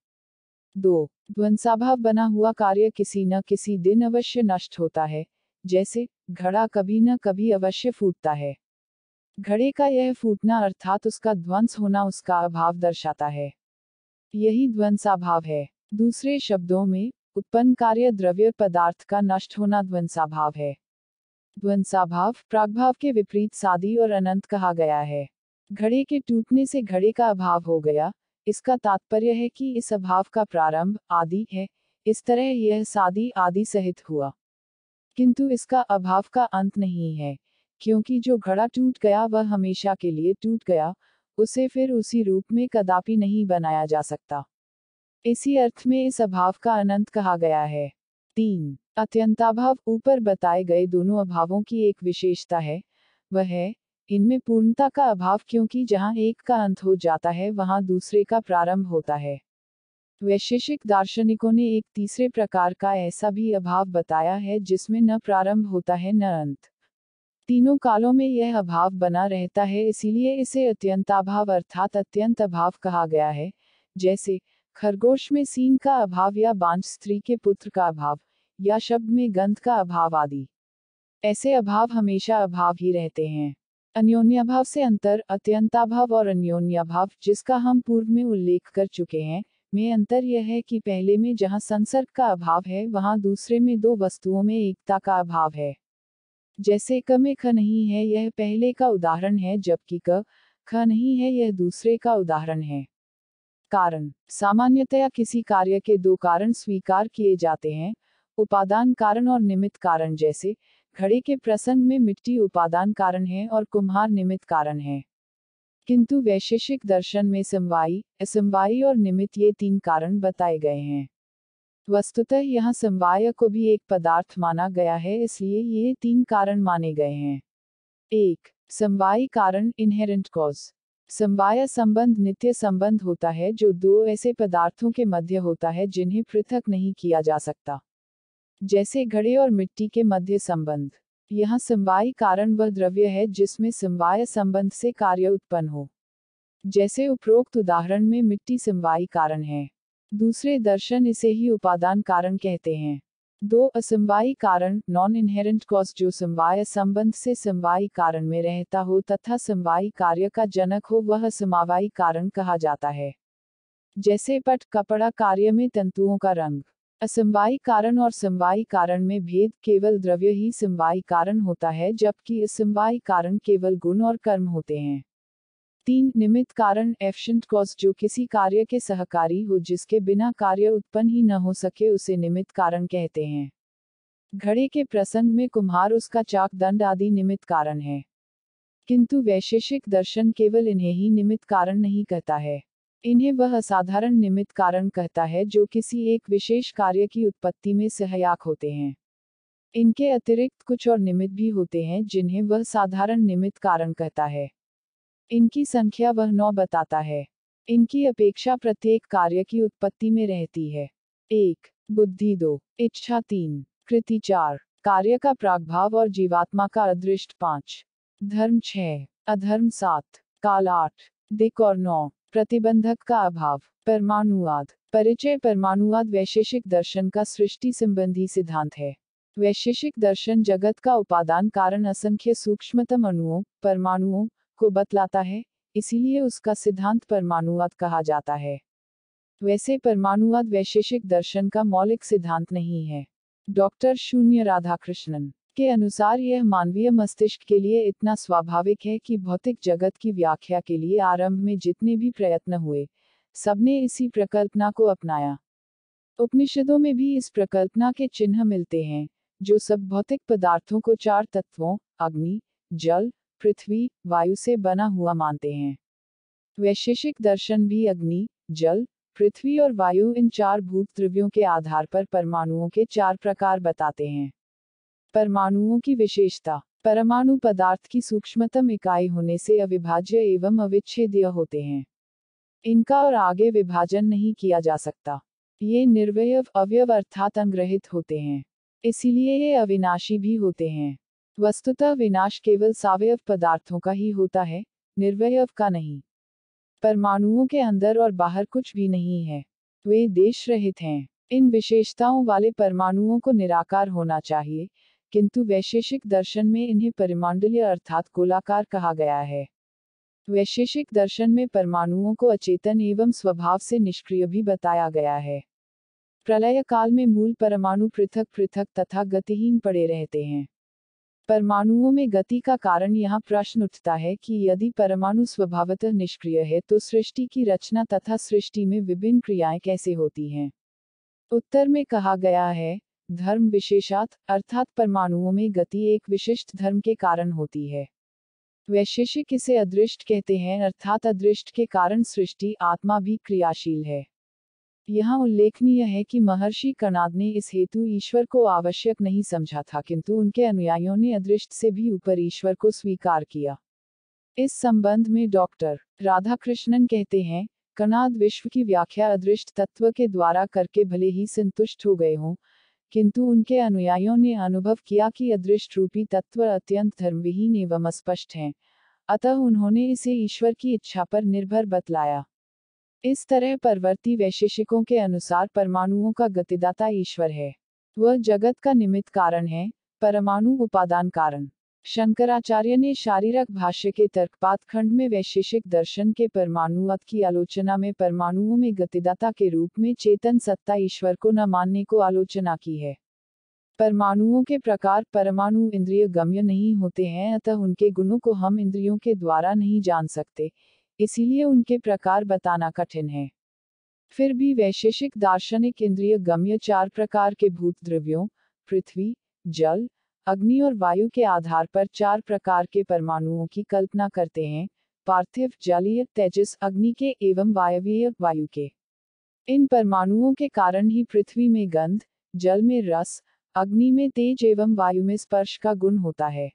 दो ध्वंसाभाव बना हुआ कार्य किसी न किसी दिन अवश्य नष्ट होता है जैसे घड़ा कभी न कभी अवश्य फूटता है घड़े का यह फूटना अर्थात उसका ध्वंस होना उसका अभाव दर्शाता है यही ध्वंसाभाव है दूसरे शब्दों में उत्पन्न कार्य द्रव्य पदार्थ का नष्ट होना ध्वंसाभाव है ध्वंसाभाव प्रागभाव के विपरीत सादी और अनंत कहा गया है घड़े के टूटने से घड़े का अभाव हो गया इसका तात्पर्य है कि इस अभाव का प्रारंभ आदि है इस तरह यह सादी आदि सहित हुआ किंतु इसका अभाव का अंत नहीं है क्योंकि जो घड़ा टूट गया वह हमेशा के लिए टूट गया उसे फिर उसी रूप में कदापि नहीं बनाया जा सकता इसी अर्थ में इस अभाव का अनंत कहा गया है तीन अत्यंताभाव ऊपर बताए गए दोनों अभावों की एक विशेषता है वह है इनमें पूर्णता का अभाव क्योंकि जहाँ एक का अंत हो जाता है वहाँ दूसरे का प्रारंभ होता है वैशेषिक दार्शनिकों ने एक तीसरे प्रकार का ऐसा भी अभाव बताया है जिसमें न प्रारंभ होता है न अंत तीनों कालों में यह अभाव बना रहता है इसीलिए इसे अत्यंताभाव अर्थात अत्यंत अभाव कहा गया है जैसे खरगोश में सीन का अभाव या बांझ स्त्री के पुत्र का अभाव या शब्द में गंध का अभाव आदि ऐसे अभाव हमेशा अभाव ही रहते हैं अन्योन्याभाव से अंतर अत्यंताभाव और अन्योन्याभाव जिसका हम पूर्व में उल्लेख कर चुके हैं में अंतर यह है कि पहले में जहाँ संसर्ग का अभाव है वहाँ दूसरे में दो वस्तुओं में एकता का अभाव है जैसे क में ख नहीं है यह पहले का उदाहरण है जबकि क ख नहीं है यह दूसरे का उदाहरण है कारण सामान्यतया किसी कार्य के दो कारण स्वीकार किए जाते हैं उपादान कारण और निमित्त कारण जैसे घड़े के प्रसंग में मिट्टी उपादान कारण है और कुम्हार निमित्त कारण है किंतु वैशेषिक दर्शन में समवाई असमवाई और निमित्त ये तीन कारण बताए गए हैं वस्तुतः यहाँ समवाय को भी एक पदार्थ माना गया है इसलिए ये तीन कारण माने गए हैं एक समवाय कारण इनहेरेंट कॉज समवाय संबंध नित्य संबंध होता है जो दो ऐसे पदार्थों के मध्य होता है जिन्हें पृथक नहीं किया जा सकता जैसे घड़े और मिट्टी के मध्य संबंध यह समवायी कारण वह द्रव्य है जिसमें समवाय संबंध से कार्य उत्पन्न हो जैसे उपरोक्त उदाहरण में मिट्टी समवायी कारण है दूसरे दर्शन इसे ही उपादान कारण कहते हैं दो असमवाई कारण नॉन इनहेरेंट कॉज जो समवाय संबंध से समवाई कारण में रहता हो तथा समवायी कार्य का जनक हो वह समावाई कारण कहा जाता है जैसे पट कपड़ा कार्य में तंतुओं का रंग असमवायी कारण और समवायी कारण में भेद केवल द्रव्य ही समवाई कारण होता है जबकि असमवाई कारण केवल गुण और कर्म होते हैं तीन निमित्त कारण एफिशेंट कॉज जो किसी कार्य के सहकारी हो जिसके बिना कार्य उत्पन्न ही न हो सके उसे निमित्त कारण कहते हैं घड़े के प्रसंग में कुम्हार उसका चाक दंड आदि निमित्त कारण है किंतु वैशेषिक दर्शन केवल इन्हें ही निमित्त कारण नहीं कहता है इन्हें वह असाधारण निमित्त कारण कहता है जो किसी एक विशेष कार्य की उत्पत्ति में सहायक होते हैं इनके अतिरिक्त कुछ और निमित्त भी होते हैं जिन्हें वह साधारण निमित्त कारण कहता है इनकी संख्या वह नौ बताता है इनकी अपेक्षा प्रत्येक कार्य की उत्पत्ति में रहती है एक बुद्धि दो इच्छा तीन कृति चार कार्य का प्रागभाव और जीवात्मा का अदृष्ट पांच धर्म छः अधर्म सात काल आठ दिक और नौ प्रतिबंधक का अभाव परमाणुवाद परिचय परमाणुवाद वैशेषिक दर्शन का सृष्टि संबंधी सिद्धांत है वैशेषिक दर्शन जगत का उपादान कारण असंख्य सूक्ष्मतम अणुओं परमाणुओं को बतलाता है इसीलिए उसका सिद्धांत परमाणुवाद कहा जाता है वैसे परमाणुवाद वैशेषिक दर्शन का मौलिक सिद्धांत नहीं है डॉक्टर शून्य राधाकृष्णन के अनुसार यह मानवीय मस्तिष्क के लिए इतना स्वाभाविक है कि भौतिक जगत की व्याख्या के लिए आरंभ में जितने भी प्रयत्न हुए सबने इसी प्रकल्पना को अपनाया उपनिषदों में भी इस प्रकल्पना के चिन्ह मिलते हैं जो सब भौतिक पदार्थों को चार तत्वों अग्नि जल पृथ्वी वायु से बना हुआ मानते हैं वैशेषिक दर्शन भी अग्नि जल पृथ्वी और वायु इन चार भूत द्रव्यों के आधार पर परमाणुओं के चार प्रकार बताते हैं परमाणुओं की विशेषता परमाणु पदार्थ की सूक्ष्मतम इकाई होने से अविभाज्य एवं अविच्छेद्य होते हैं इनका और आगे विभाजन नहीं किया जा सकता ये निर्वय अवयव अर्थात अंग्रहित होते हैं इसीलिए ये अविनाशी भी होते हैं वस्तुतः विनाश केवल सावयव पदार्थों का ही होता है निर्वयव का नहीं परमाणुओं के अंदर और बाहर कुछ भी नहीं है वे देश रहित हैं इन विशेषताओं वाले परमाणुओं को निराकार होना चाहिए किंतु वैशेषिक दर्शन में इन्हें परिमंडलीय अर्थात गोलाकार कहा गया है वैशेषिक दर्शन में परमाणुओं को अचेतन एवं स्वभाव से निष्क्रिय भी बताया गया है प्रलय काल में मूल परमाणु पृथक पृथक तथा गतिहीन पड़े रहते हैं परमाणुओं में गति का कारण यह प्रश्न उठता है कि यदि परमाणु स्वभावतः निष्क्रिय है तो सृष्टि की रचना तथा सृष्टि में विभिन्न क्रियाएं कैसे होती हैं उत्तर में कहा गया है धर्म विशेषात अर्थात परमाणुओं में गति एक विशिष्ट धर्म के कारण होती है वैशेषिक इसे अदृष्ट कहते हैं अर्थात अदृष्ट के कारण सृष्टि आत्मा भी क्रियाशील है यहाँ उल्लेखनीय है कि महर्षि कणाद ने इस हेतु ईश्वर को आवश्यक नहीं समझा था किंतु उनके अनुयायियों ने अदृष्ट से भी ऊपर ईश्वर को स्वीकार किया इस संबंध में डॉक्टर राधाकृष्णन कहते हैं कणाद विश्व की व्याख्या अदृष्ट तत्व के द्वारा करके भले ही संतुष्ट हो गए हों किंतु उनके अनुयायियों ने अनुभव किया कि अदृष्ट रूपी तत्व अत्यंत धर्मविहीन एवं अस्पष्ट हैं अतः उन्होंने इसे ईश्वर की इच्छा पर निर्भर बतलाया इस तरह परवर्ती वैशेषिकों के अनुसार परमाणुओं का गतिदाता ईश्वर है वह जगत का निमित्त कारण है परमाणु उपादान कारण शंकराचार्य ने शारीरक भाष्य के तर्कपात खंड में वैशेषिक दर्शन के परमाणु की आलोचना में परमाणुओं में गतिदाता के रूप में चेतन सत्ता ईश्वर को न मानने को आलोचना की है परमाणुओं के प्रकार परमाणु इंद्रिय गम्य नहीं होते हैं अतः उनके गुणों को हम इंद्रियों के द्वारा नहीं जान सकते इसीलिए उनके प्रकार बताना कठिन है फिर भी वैशेषिक दार्शनिक इंद्रिय गम्य चार प्रकार के भूत द्रव्यों पृथ्वी जल अग्नि और वायु के आधार पर चार प्रकार के परमाणुओं की कल्पना करते हैं पार्थिव जलीय तेजस अग्नि के एवं वायवीय वायु के इन परमाणुओं के कारण ही पृथ्वी में गंध जल में रस अग्नि में तेज एवं वायु में स्पर्श का गुण होता है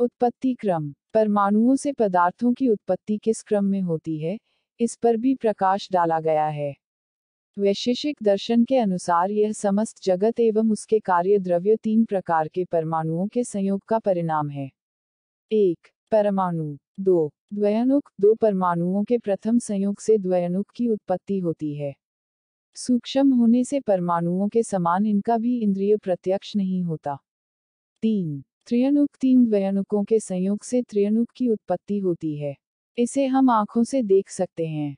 उत्पत्ति क्रम परमाणुओं से पदार्थों की उत्पत्ति किस क्रम में होती है इस पर भी प्रकाश डाला गया है वैशेषिक दर्शन के अनुसार यह समस्त जगत एवं उसके कार्य द्रव्य तीन प्रकार के परमाणुओं के संयोग का परिणाम है एक परमाणु दो द्वयनुक दो परमाणुओं के प्रथम संयोग से द्वयनुक की उत्पत्ति होती है सूक्ष्म होने से परमाणुओं के समान इनका भी इंद्रिय प्रत्यक्ष नहीं होता तीन त्रियनुक तीन व्यनुकों के संयोग से त्रियणुक की उत्पत्ति होती है इसे हम आंखों से देख सकते हैं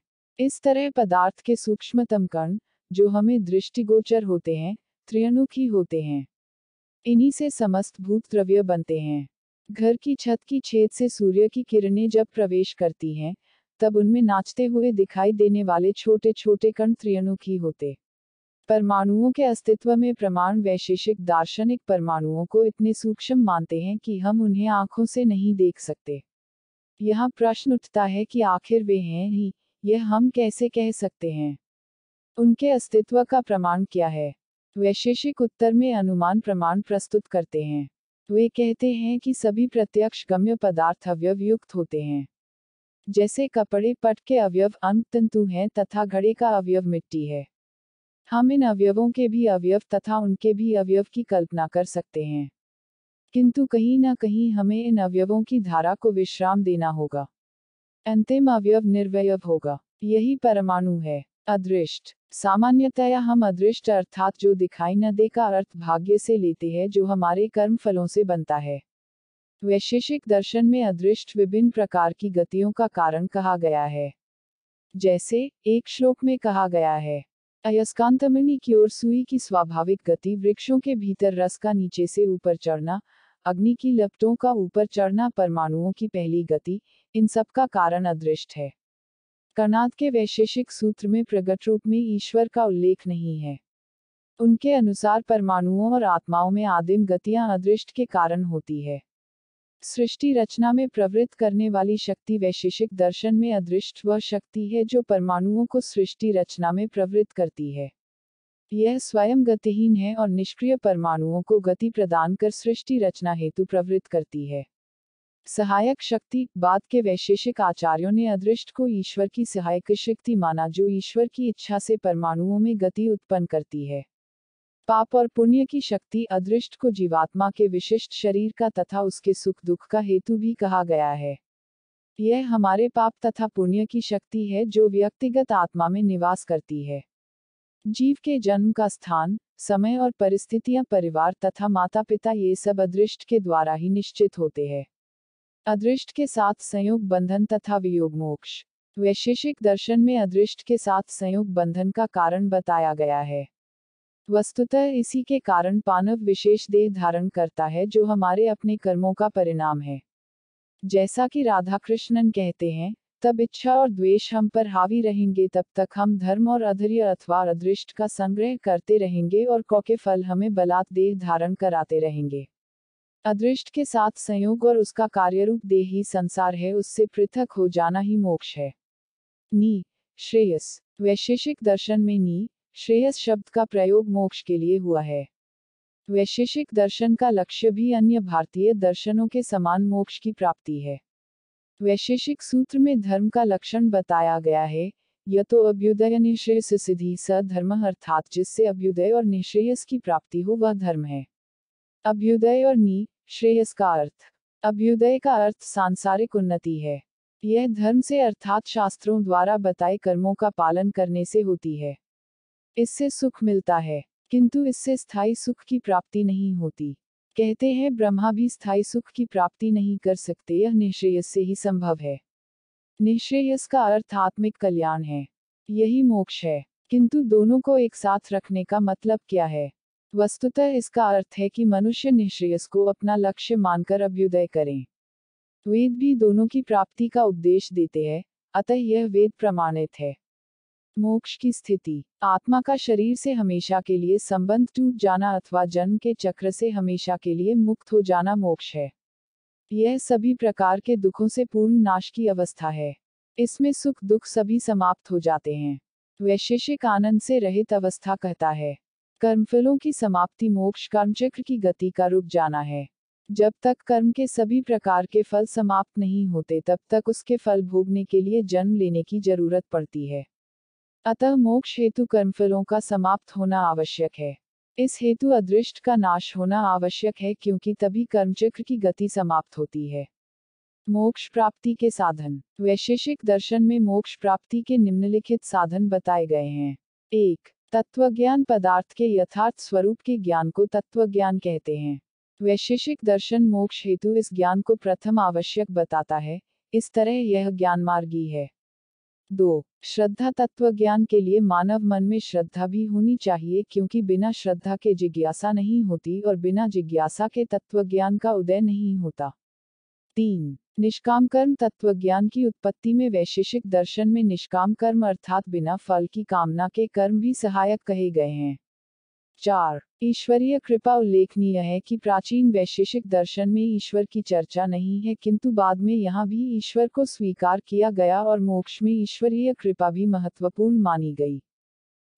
इस तरह पदार्थ के सूक्ष्मतम कण जो हमें दृष्टिगोचर होते हैं त्रियणुक ही होते हैं इन्हीं से समस्त भूत द्रव्य बनते हैं घर की छत की छेद से सूर्य की किरणें जब प्रवेश करती हैं तब उनमें नाचते हुए दिखाई देने वाले छोटे छोटे कण त्रियणुक ही होते परमाणुओं के अस्तित्व में प्रमाण वैशेषिक दार्शनिक परमाणुओं को इतने सूक्ष्म मानते हैं कि हम उन्हें आंखों से नहीं देख सकते यह प्रश्न उठता है कि आखिर वे हैं ही यह हम कैसे कह सकते हैं उनके अस्तित्व का प्रमाण क्या है वैशेषिक उत्तर में अनुमान प्रमाण प्रस्तुत करते हैं वे कहते हैं कि सभी प्रत्यक्ष गम्य पदार्थ अवयवयुक्त होते हैं जैसे कपड़े पट के अवयव अंग तंतु हैं तथा घड़े का अवयव मिट्टी है हम इन अवयवों के भी अवयव तथा उनके भी अवयव की कल्पना कर सकते हैं किंतु कहीं ना कहीं हमें इन अवयवों की धारा को विश्राम देना होगा अंतिम अवयव निर्वयव होगा यही परमाणु है अदृष्ट सामान्यतया हम अदृष्ट अर्थात जो दिखाई न दे का अर्थ भाग्य से लेते हैं जो हमारे कर्म फलों से बनता है वैशेषिक दर्शन में अदृष्ट विभिन्न प्रकार की गतियों का कारण कहा गया है जैसे एक श्लोक में कहा गया है अयस्कांतमणि की ओर सुई की स्वाभाविक गति वृक्षों के भीतर रस का नीचे से ऊपर चढ़ना अग्नि की लपटों का ऊपर चढ़ना परमाणुओं की पहली गति इन सब का कारण अदृष्ट है कर्णाद के वैशेषिक सूत्र में प्रगट रूप में ईश्वर का उल्लेख नहीं है उनके अनुसार परमाणुओं और आत्माओं में आदिम गतियां अदृष्ट के कारण होती है सृष्टि रचना में प्रवृत्त करने वाली शक्ति वैशेषिक दर्शन में अदृष्ट वह शक्ति है जो परमाणुओं को सृष्टि रचना में प्रवृत्त करती है यह स्वयं गतिहीन है और निष्क्रिय परमाणुओं को गति प्रदान कर सृष्टि रचना हेतु प्रवृत्त करती है सहायक शक्ति बाद के वैशेषिक आचार्यों ने अदृष्ट को ईश्वर की सहायक शक्ति माना जो ईश्वर की इच्छा से परमाणुओं में गति उत्पन्न करती है पाप और पुण्य की शक्ति अदृष्ट को जीवात्मा के विशिष्ट शरीर का तथा उसके सुख दुख का हेतु भी कहा गया है यह हमारे पाप तथा पुण्य की शक्ति है जो व्यक्तिगत आत्मा में निवास करती है जीव के जन्म का स्थान समय और परिस्थितियां परिवार तथा माता पिता ये सब अदृष्ट के द्वारा ही निश्चित होते हैं अदृष्ट के साथ संयोग बंधन तथा वियोग मोक्ष वैशेषिक दर्शन में अदृष्ट के साथ संयोग बंधन का कारण बताया गया है वस्तुतः इसी के कारण पानव विशेष देह धारण करता है जो हमारे अपने कर्मों का परिणाम है जैसा कि राधा कृष्णन कहते हैं तब इच्छा और द्वेष हम पर हावी रहेंगे तब तक हम धर्म और अधर्य अथवा अदृष्ट का संग्रह करते रहेंगे और कौ के फल हमें बलात् देह धारण कराते रहेंगे अदृष्ट के साथ संयोग और उसका कार्यरूप देह ही संसार है उससे पृथक हो जाना ही मोक्ष है नी श्रेयस वैशेषिक दर्शन में नी श्रेयस शब्द का प्रयोग मोक्ष के लिए हुआ है वैशेषिक दर्शन का लक्ष्य भी अन्य भारतीय दर्शनों के समान मोक्ष की प्राप्ति है वैशेषिक सूत्र में धर्म का लक्षण बताया गया है यह तो अभ्युदय निःश्रेयस सिद्धि स धर्म अर्थात जिससे अभ्युदय और निश्रेयस की प्राप्ति हो वह धर्म है अभ्युदय और नि श्रेयस का अर्थ अभ्युदय का अर्थ सांसारिक उन्नति है यह धर्म से अर्थात शास्त्रों द्वारा बताए कर्मों का पालन करने से होती है इससे सुख मिलता है किंतु इससे स्थायी सुख की प्राप्ति नहीं होती कहते हैं ब्रह्मा भी स्थायी सुख की प्राप्ति नहीं कर सकते यह निश्रेयस से ही संभव है निश्रेयस का अर्थ आत्मिक कल्याण है यही मोक्ष है किंतु दोनों को एक साथ रखने का मतलब क्या है वस्तुतः इसका अर्थ है कि मनुष्य निश्रेयस को अपना लक्ष्य मानकर अभ्युदय करें वेद भी दोनों की प्राप्ति का उपदेश देते हैं अतः यह वेद प्रमाणित है मोक्ष की स्थिति आत्मा का शरीर से हमेशा के लिए संबंध टूट जाना अथवा जन्म के चक्र से हमेशा के लिए मुक्त हो जाना मोक्ष है यह सभी प्रकार के दुखों से पूर्ण नाश की अवस्था है इसमें सुख दुख सभी समाप्त हो जाते हैं वैशेषिक आनंद से रहित अवस्था कहता है कर्मफलों की समाप्ति मोक्ष कर्मचक्र की गति का रुक जाना है जब तक कर्म के सभी प्रकार के फल समाप्त नहीं होते तब तक उसके फल भोगने के लिए जन्म लेने की जरूरत पड़ती है अतः मोक्ष हेतु कर्मफलों का समाप्त होना आवश्यक है इस हेतु अदृष्ट का नाश होना आवश्यक है क्योंकि तभी कर्मचक्र की गति समाप्त होती है मोक्ष प्राप्ति के साधन वैशेषिक दर्शन में मोक्ष प्राप्ति के निम्नलिखित साधन बताए गए हैं एक तत्वज्ञान पदार्थ के यथार्थ स्वरूप के ज्ञान को तत्वज्ञान कहते हैं वैशेषिक दर्शन मोक्ष हेतु इस ज्ञान को प्रथम आवश्यक बताता है इस तरह यह ज्ञान मार्गी है दो श्रद्धा तत्व ज्ञान के लिए मानव मन में श्रद्धा भी होनी चाहिए क्योंकि बिना श्रद्धा के जिज्ञासा नहीं होती और बिना जिज्ञासा के तत्व ज्ञान का उदय नहीं होता तीन निष्काम कर्म तत्व ज्ञान की उत्पत्ति में वैशेषिक दर्शन में निष्काम कर्म अर्थात बिना फल की कामना के कर्म भी सहायक कहे गए हैं चार ईश्वरीय कृपा उल्लेखनीय है कि प्राचीन वैशेषिक दर्शन में ईश्वर की चर्चा नहीं है किंतु बाद में यहाँ भी ईश्वर को स्वीकार किया गया और मोक्ष में ईश्वरीय कृपा भी महत्वपूर्ण मानी गई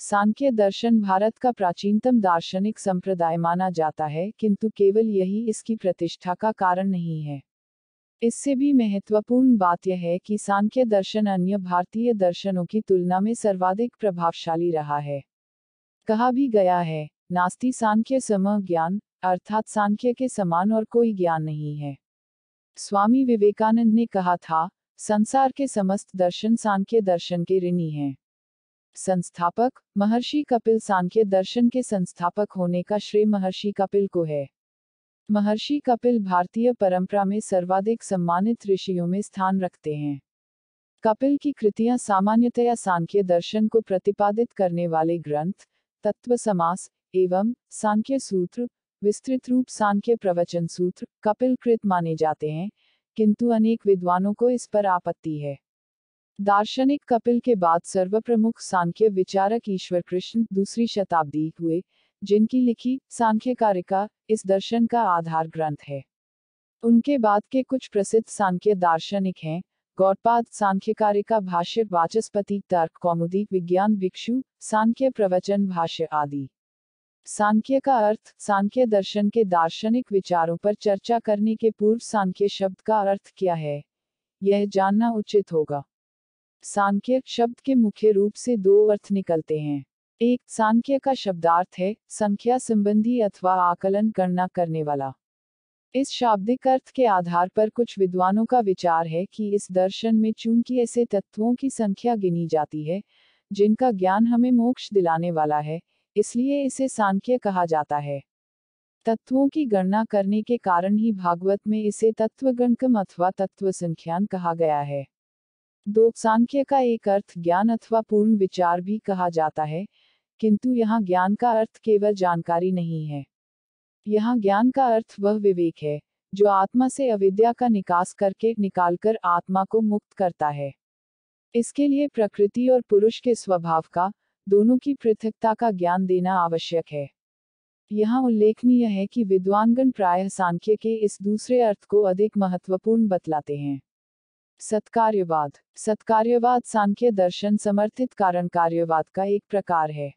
सांख्य दर्शन भारत का प्राचीनतम दार्शनिक संप्रदाय माना जाता है किंतु केवल यही इसकी प्रतिष्ठा का कारण नहीं है इससे भी महत्वपूर्ण बात यह है कि सांख्य दर्शन अन्य भारतीय दर्शनों की तुलना में सर्वाधिक प्रभावशाली रहा है कहा भी गया है नास्ति सांख्य सम ज्ञान अर्थात सांख्य के समान और कोई ज्ञान नहीं है स्वामी विवेकानंद ने कहा था संसार के समस्त दर्शन सांख्य दर्शन के ऋणी हैं संस्थापक महर्षि कपिल सांख्य दर्शन के संस्थापक होने का श्रेय महर्षि कपिल को है महर्षि कपिल भारतीय परंपरा में सर्वाधिक सम्मानित ऋषियों में स्थान रखते हैं कपिल की कृतियां सामान्यतया सांख्य दर्शन को प्रतिपादित करने वाले ग्रंथ तत्व समास एवं सांख्य सूत्र विस्तृत रूप सांख्य प्रवचन सूत्र कपिल कृत माने जाते हैं किंतु अनेक विद्वानों को इस पर आपत्ति है दार्शनिक कपिल के बाद सर्वप्रमुख सांख्य विचारक ईश्वर कृष्ण दूसरी शताब्दी हुए जिनकी लिखी सांख्य कारिका इस दर्शन का आधार ग्रंथ है उनके बाद के कुछ प्रसिद्ध सांख्य दार्शनिक हैं गौरपाद सांख्यकारिका भाष्य वाचस्पति तर्क कौमुदी विज्ञान भिक्षु सांख्य प्रवचन भाष्य आदि सांख्य का अर्थ सांख्य दर्शन के दार्शनिक विचारों पर चर्चा करने के पूर्व सांख्य शब्द का अर्थ क्या है यह जानना उचित होगा सांख्य शब्द के मुख्य रूप से दो अर्थ निकलते हैं एक सांख्य का शब्दार्थ है संख्या संबंधी अथवा आकलन गणना करने वाला इस शाब्दिक अर्थ के आधार पर कुछ विद्वानों का विचार है कि इस दर्शन में चूंकि ऐसे तत्वों की संख्या गिनी जाती है जिनका ज्ञान हमें मोक्ष दिलाने वाला है इसलिए इसे सांख्य कहा जाता है तत्वों की गणना करने के कारण ही भागवत में इसे तत्वगणकम अथवा तत्व संख्यान कहा गया है दो सांख्य का एक अर्थ ज्ञान अथवा पूर्ण विचार भी कहा जाता है किंतु यहाँ ज्ञान का अर्थ केवल जानकारी नहीं है यहाँ ज्ञान का अर्थ वह विवेक है जो आत्मा से अविद्या का निकास करके निकालकर आत्मा को मुक्त करता है इसके लिए प्रकृति और पुरुष के स्वभाव का दोनों की पृथकता का ज्ञान देना आवश्यक है यहाँ उल्लेखनीय है कि विद्वानगण प्रायः सांख्य के इस दूसरे अर्थ को अधिक महत्वपूर्ण बतलाते हैं सत्कार्यवाद सत्कार्यवाद सांख्य दर्शन समर्थित कारण कार्यवाद का एक प्रकार है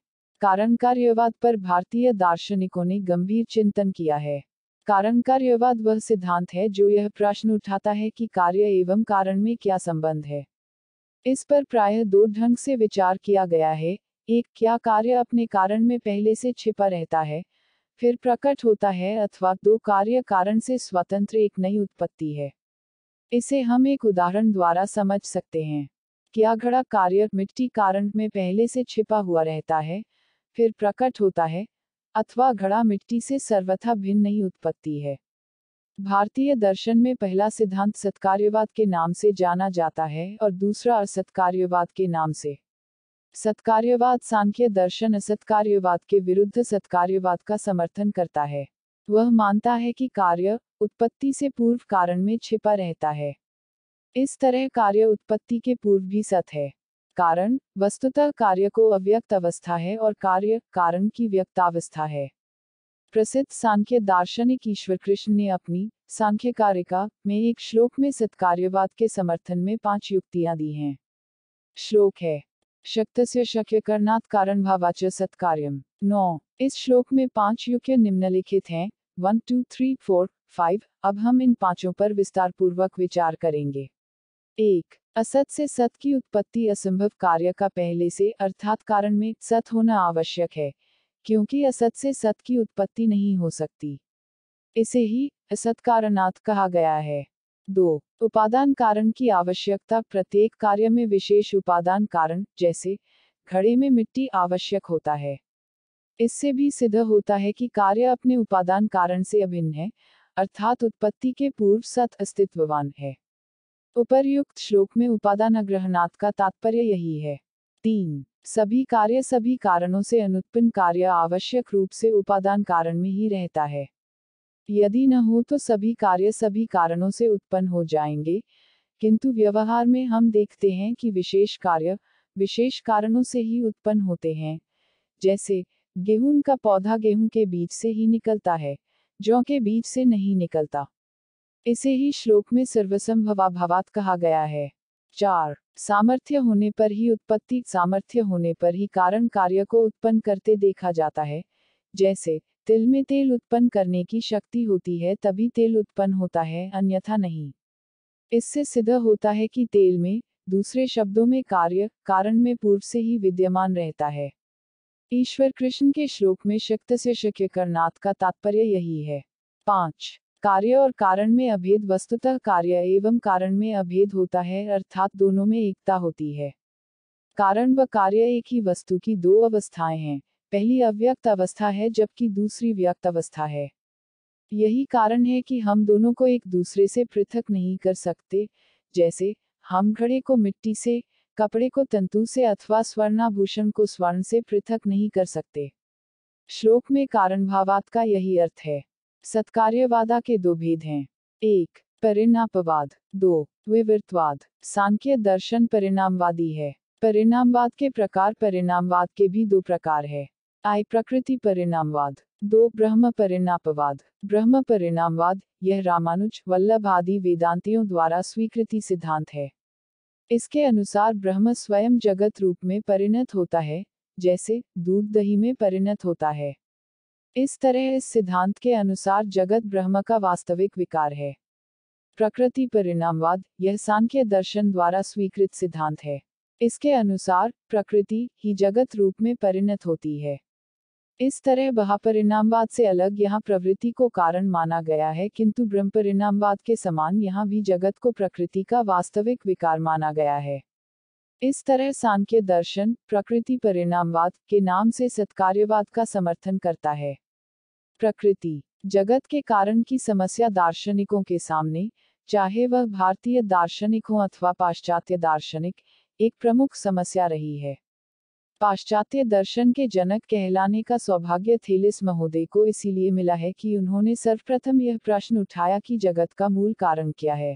कारण कार्यवाद पर भारतीय दार्शनिकों ने गंभीर चिंतन किया है कारण कार्यवाद वह सिद्धांत है जो यह प्रश्न उठाता है कि कार्य एवं कारण में क्या संबंध है इस पर प्रायः दो ढंग से विचार किया गया है एक क्या कार्य अपने कारण में पहले से छिपा रहता है फिर प्रकट होता है अथवा दो कार्य कारण से स्वतंत्र एक नई उत्पत्ति है इसे हम एक उदाहरण द्वारा समझ सकते हैं क्या घड़ा कार्य मिट्टी कारण में पहले से छिपा हुआ रहता है फिर प्रकट होता है अथवा घड़ा मिट्टी से सर्वथा भिन्न नहीं उत्पत्ति है भारतीय दर्शन में पहला सिद्धांत सत्कार्यवाद के नाम से जाना जाता है और दूसरा असत्कार्यवाद के नाम से सत्कार्यवाद सांख्य दर्शन असत्कार्यवाद के विरुद्ध सत्कार्यवाद का समर्थन करता है वह मानता है कि कार्य उत्पत्ति से पूर्व कारण में छिपा रहता है इस तरह कार्य उत्पत्ति के पूर्व भी सत है कारण वस्तुतः कार्य को अव्यक्त अवस्था है और कार्य कारण की व्यक्तावस्था है प्रसिद्ध सांख्य दार्शनिक ईश्वर कृष्ण ने अपनी सांख्य कारिका में एक श्लोक में सत्कार्यवाद के समर्थन में पांच युक्तियां दी हैं श्लोक है शक्त से शक्य करनाथ कारण भावाच सत्कार्यम नौ इस श्लोक में पांच युक्त निम्नलिखित हैं one two three four five अब हम इन पांचों पर विस्तार पूर्वक विचार करेंगे एक असत से सत की उत्पत्ति असंभव कार्य का पहले से अर्थात कारण में सत होना आवश्यक है क्योंकि असत से सत की उत्पत्ति नहीं हो सकती इसे ही असत कारणात् कहा गया है दो उपादान कारण की आवश्यकता प्रत्येक कार्य में विशेष उपादान कारण जैसे घड़े में मिट्टी आवश्यक होता है इससे भी सिद्ध होता है कि कार्य अपने उपादान कारण से अभिन्न है अर्थात उत्पत्ति के पूर्व सत अस्तित्ववान है उपर्युक्त श्लोक में उपादान अग्रहणात् का तात्पर्य यही है तीन सभी कार्य सभी कारणों से अनुत्पन्न कार्य आवश्यक रूप से उपादान कारण में ही रहता है यदि न हो तो सभी कार्य सभी कारणों से उत्पन्न हो जाएंगे किंतु व्यवहार में हम देखते हैं कि विशेष कार्य विशेष कारणों से ही उत्पन्न होते हैं जैसे गेहूं का पौधा गेहूं के बीज से ही निकलता है जौ के बीज से नहीं निकलता इसे ही श्लोक में सर्वसंभवाभावात कहा गया है चार सामर्थ्य होने पर ही उत्पत्ति सामर्थ्य होने पर ही कारण कार्य को उत्पन्न करते देखा जाता है जैसे तिल में तेल उत्पन्न करने की शक्ति होती है तभी तेल उत्पन्न होता है अन्यथा नहीं इससे सिद्ध होता है कि तेल में दूसरे शब्दों में कार्य कारण में पूर्व से ही विद्यमान रहता है ईश्वर कृष्ण के श्लोक में शक्त से शक्य करनाथ का तात्पर्य यही है पांच कार्य और कारण में अभेद वस्तुतः कार्य एवं कारण में अभेद होता है अर्थात दोनों में एकता होती है कारण व कार्य एक ही वस्तु की दो अवस्थाएं हैं पहली अव्यक्त अवस्था है जबकि दूसरी व्यक्त अवस्था है यही कारण है कि हम दोनों को एक दूसरे से पृथक नहीं कर सकते जैसे हम घड़े को मिट्टी से कपड़े को तंतु से अथवा स्वर्णाभूषण को स्वर्ण से पृथक नहीं कर सकते श्लोक में कारण भावात का यही अर्थ है सत्कार्यवादा के दो भेद हैं एक परिणापवाद दो विवृतवाद सांख्य दर्शन परिणामवादी है परिणामवाद के प्रकार परिणामवाद के भी दो प्रकार है आय प्रकृति परिणामवाद दो ब्रह्म परिणापवाद ब्रह्म परिणामवाद यह रामानुज वल्लभ आदि वेदांतियों द्वारा स्वीकृति सिद्धांत है इसके अनुसार ब्रह्म स्वयं जगत रूप में परिणत होता है जैसे दूध दही में परिणत होता है इस तरह इस सिद्धांत के अनुसार जगत ब्रह्म का वास्तविक विकार है प्रकृति परिणामवाद यह सांख्य दर्शन द्वारा स्वीकृत सिद्धांत है इसके अनुसार प्रकृति ही जगत रूप में परिणत होती है इस तरह बहापरिणामवाद से अलग यहाँ प्रवृत्ति को कारण माना गया है किंतु ब्रह्मपरिणामवाद के समान यहाँ भी जगत को प्रकृति का वास्तविक विकार माना गया है इस तरह सांख्य दर्शन प्रकृति परिणामवाद के नाम से सत्कार्यवाद का समर्थन करता है प्रकृति जगत के कारण की समस्या दार्शनिकों के सामने चाहे वह भारतीय दार्शनिक हो अथवा पाश्चात्य दार्शनिक एक प्रमुख समस्या रही है पाश्चात्य दर्शन के जनक कहलाने का सौभाग्य थेलिस महोदय को इसीलिए मिला है कि उन्होंने सर्वप्रथम यह प्रश्न उठाया कि जगत का मूल कारण क्या है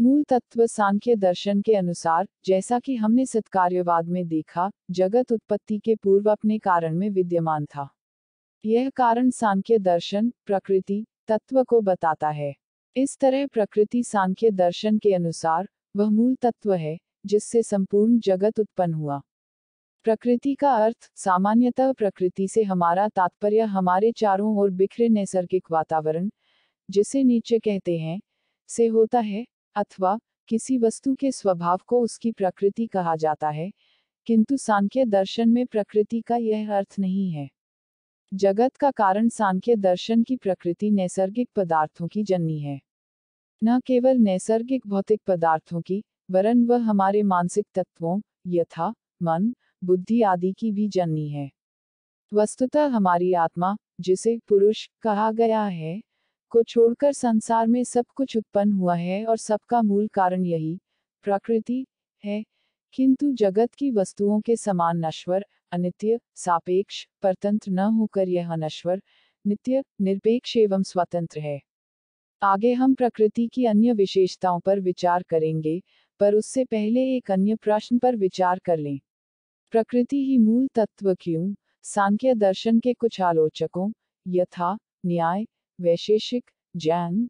मूल तत्व सांख्य दर्शन के अनुसार जैसा कि हमने सत्कार्यवाद में देखा जगत उत्पत्ति के पूर्व अपने कारण में विद्यमान था यह कारण सांख्य दर्शन प्रकृति तत्व को बताता है इस तरह प्रकृति सांख्य दर्शन के अनुसार वह मूल तत्व है जिससे संपूर्ण जगत उत्पन्न हुआ प्रकृति का अर्थ सामान्यतः प्रकृति से हमारा तात्पर्य हमारे चारों ओर बिखरे नैसर्गिक वातावरण जिसे नीचे कहते हैं से होता है अथवा किसी वस्तु के स्वभाव को उसकी प्रकृति कहा जाता है किंतु सांख्य दर्शन में प्रकृति का यह अर्थ नहीं है जगत का कारण सांख्य दर्शन की प्रकृति नैसर्गिक पदार्थों की जननी है न केवल नैसर्गिक भौतिक पदार्थों की वरन वह हमारे मानसिक तत्वों यथा मन बुद्धि आदि की भी जननी है वस्तुतः हमारी आत्मा जिसे पुरुष कहा गया है को छोड़कर संसार में सब कुछ उत्पन्न हुआ है और सबका मूल कारण यही प्रकृति है किंतु जगत की वस्तुओं के समान नश्वर अनित्य सापेक्ष परतंत्र न होकर यह नश्वर नित्य निरपेक्ष एवं स्वतंत्र है आगे हम प्रकृति की अन्य विशेषताओं पर विचार करेंगे पर उससे पहले एक अन्य प्रश्न पर विचार कर लें प्रकृति ही मूल तत्व क्यों सांख्य दर्शन के कुछ आलोचकों यथा न्याय वैशेषिक जैन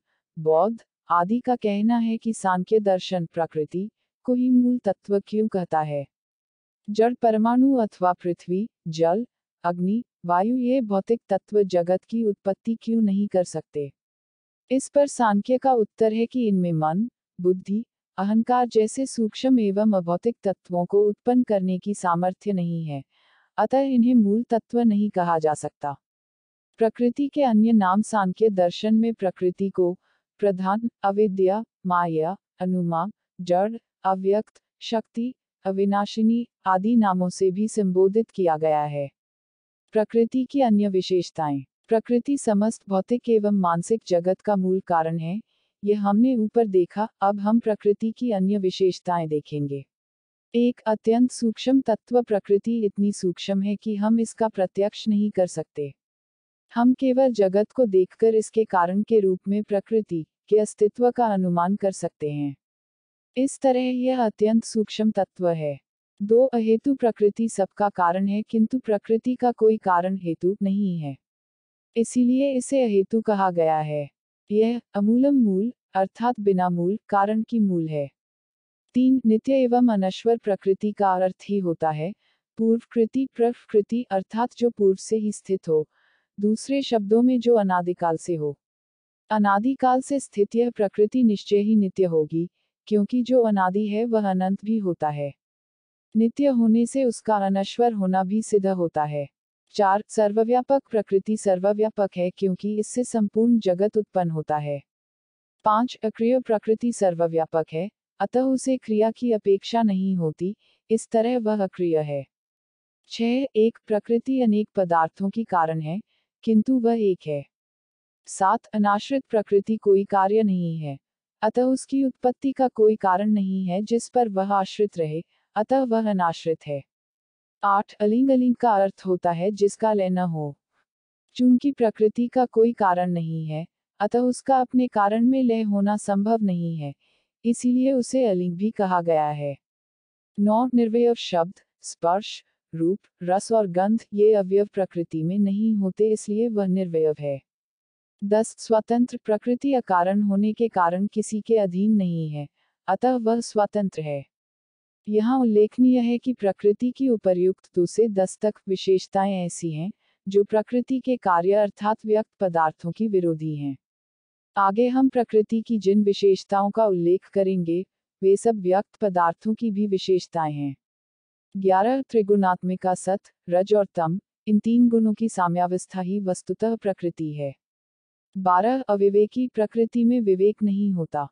बौद्ध आदि का कहना है कि सांख्य दर्शन प्रकृति को ही मूल तत्व क्यों कहता है जड़ परमाणु अथवा पृथ्वी जल अग्नि वायु ये भौतिक तत्व जगत की उत्पत्ति क्यों नहीं कर सकते इस पर सांख्य का उत्तर है कि इनमें मन बुद्धि अहंकार जैसे सूक्ष्म एवं अभौतिक तत्वों को उत्पन्न करने की सामर्थ्य नहीं है अतः इन्हें मूल तत्व नहीं कहा जा सकता प्रकृति के अन्य नाम सांख्य दर्शन में प्रकृति को प्रधान अविद्या माया अनुमा जड़ अव्यक्त शक्ति अविनाशिनी आदि नामों से भी संबोधित किया गया है प्रकृति की अन्य विशेषताएं प्रकृति समस्त भौतिक एवं मानसिक जगत का मूल कारण है ये हमने ऊपर देखा अब हम प्रकृति की अन्य विशेषताएं देखेंगे एक अत्यंत सूक्ष्म तत्व प्रकृति इतनी सूक्ष्म है कि हम इसका प्रत्यक्ष नहीं कर सकते हम केवल जगत को देखकर इसके कारण के रूप में प्रकृति के अस्तित्व का अनुमान कर सकते हैं इस तरह यह अत्यंत सूक्ष्म तत्व है दो अहेतु प्रकृति सबका कारण है किंतु प्रकृति का कोई कारण हेतु नहीं है इसीलिए इसे अहेतु कहा गया है यह अमूलम मूल अर्थात बिना मूल कारण की मूल है तीन नित्य एवं अनश्वर प्रकृति का अर्थ ही होता है पूर्व कृति प्रकृति अर्थात जो पूर्व से ही स्थित हो दूसरे शब्दों में जो अनादिकाल से हो अनादिकाल से स्थित यह प्रकृति निश्चय ही नित्य होगी क्योंकि जो अनादि है वह अनंत भी होता है नित्य होने से उसका अनश्वर होना भी सिद्ध होता है चार सर्वव्यापक प्रकृति सर्वव्यापक है क्योंकि इससे संपूर्ण जगत उत्पन्न होता है पांच अक्रिय प्रकृति सर्वव्यापक है अतः उसे क्रिया की अपेक्षा नहीं होती इस तरह वह अक्रिय है छह एक प्रकृति अनेक पदार्थों की कारण है किंतु वह एक है सात अनाश्रित प्रकृति कोई कार्य नहीं है अतः उसकी उत्पत्ति का कोई कारण नहीं है जिस पर वह आश्रित रहे अतः वह अनाश्रित है आठ अलिंग अलिंग का अर्थ होता है जिसका लेना हो चूंकि प्रकृति का कोई कारण नहीं है अतः उसका अपने कारण में लय होना संभव नहीं है इसीलिए उसे अलिंग भी कहा गया है नौ निर्वय शब्द स्पर्श रूप रस और गंध ये अवयव प्रकृति में नहीं होते इसलिए वह निर्वय है दस स्वतंत्र प्रकृति अकारण होने के कारण किसी के अधीन नहीं है अतः वह स्वतंत्र है यहाँ उल्लेखनीय है कि प्रकृति की उपर्युक्त दो से दस तक विशेषताएं ऐसी हैं जो प्रकृति के कार्य अर्थात व्यक्त पदार्थों की विरोधी हैं आगे हम प्रकृति की जिन विशेषताओं का उल्लेख करेंगे वे सब व्यक्त पदार्थों की भी विशेषताएं हैं ग्यारह त्रिगुणात्मिका सत रज और तम इन तीन गुणों की साम्यावस्था ही वस्तुतः प्रकृति है बारह अविवेकी प्रकृति में विवेक नहीं होता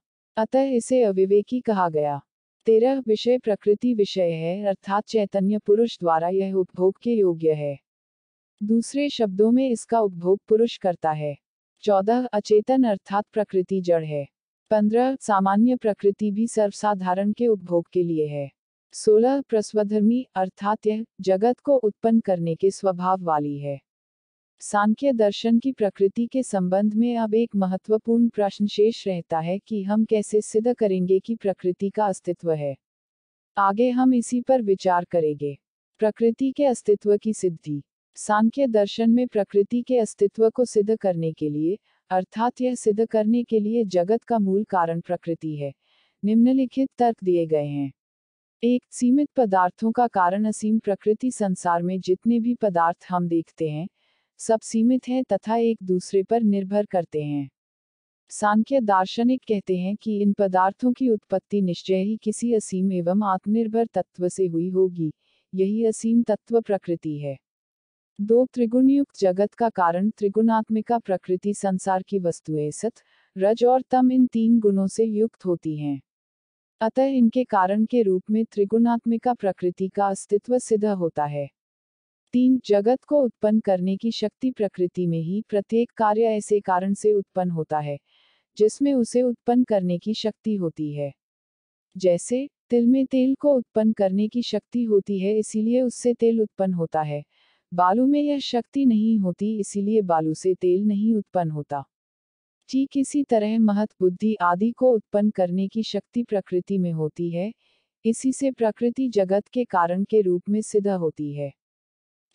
अतः इसे अविवेकी कहा गया तेरह विषय प्रकृति विषय है अर्थात चैतन्य पुरुष द्वारा यह उपभोग के योग्य है दूसरे शब्दों में इसका उपभोग पुरुष करता है चौदह अचेतन अर्थात प्रकृति जड़ है पंद्रह सामान्य प्रकृति भी सर्वसाधारण के उपभोग के लिए है सोलह प्रस्वधर्मी अर्थात यह जगत को उत्पन्न करने के स्वभाव वाली है सांख्य दर्शन की प्रकृति के संबंध में अब एक महत्वपूर्ण प्रश्न शेष रहता है कि हम कैसे सिद्ध करेंगे कि प्रकृति का अस्तित्व है आगे हम इसी पर विचार करेंगे प्रकृति के अस्तित्व की सिद्धि सांख्य दर्शन में प्रकृति के अस्तित्व को सिद्ध करने के लिए अर्थात यह सिद्ध करने के लिए जगत का मूल कारण प्रकृति है निम्नलिखित तर्क दिए गए हैं एक सीमित पदार्थों का कारण असीम प्रकृति संसार में जितने भी पदार्थ हम देखते हैं सब सीमित हैं तथा एक दूसरे पर निर्भर करते हैं सांख्य दार्शनिक कहते हैं कि इन पदार्थों की उत्पत्ति निश्चय ही किसी असीम एवं आत्मनिर्भर तत्व से हुई होगी यही असीम तत्व प्रकृति है दो त्रिगुणयुक्त जगत का कारण त्रिगुणात्मिका प्रकृति संसार की वस्तुएं सत रज और तम इन तीन गुणों से युक्त होती हैं अतः इनके कारण के रूप में त्रिगुणात्मिका प्रकृति का अस्तित्व सिद्ध होता है तीन जगत को उत्पन्न करने की शक्ति प्रकृति में ही प्रत्येक कार्य ऐसे कारण से उत्पन्न होता है जिसमें उसे उत्पन्न करने की शक्ति होती है जैसे तिल में तेल को उत्पन्न करने की शक्ति होती है इसीलिए उससे तेल उत्पन्न होता है बालू में यह शक्ति नहीं होती इसीलिए बालू से तेल नहीं उत्पन्न होता ठीक इसी तरह महत बुद्धि आदि को उत्पन्न करने की शक्ति प्रकृति में होती है इसी से प्रकृति जगत के कारण के रूप में सिद्ध होती है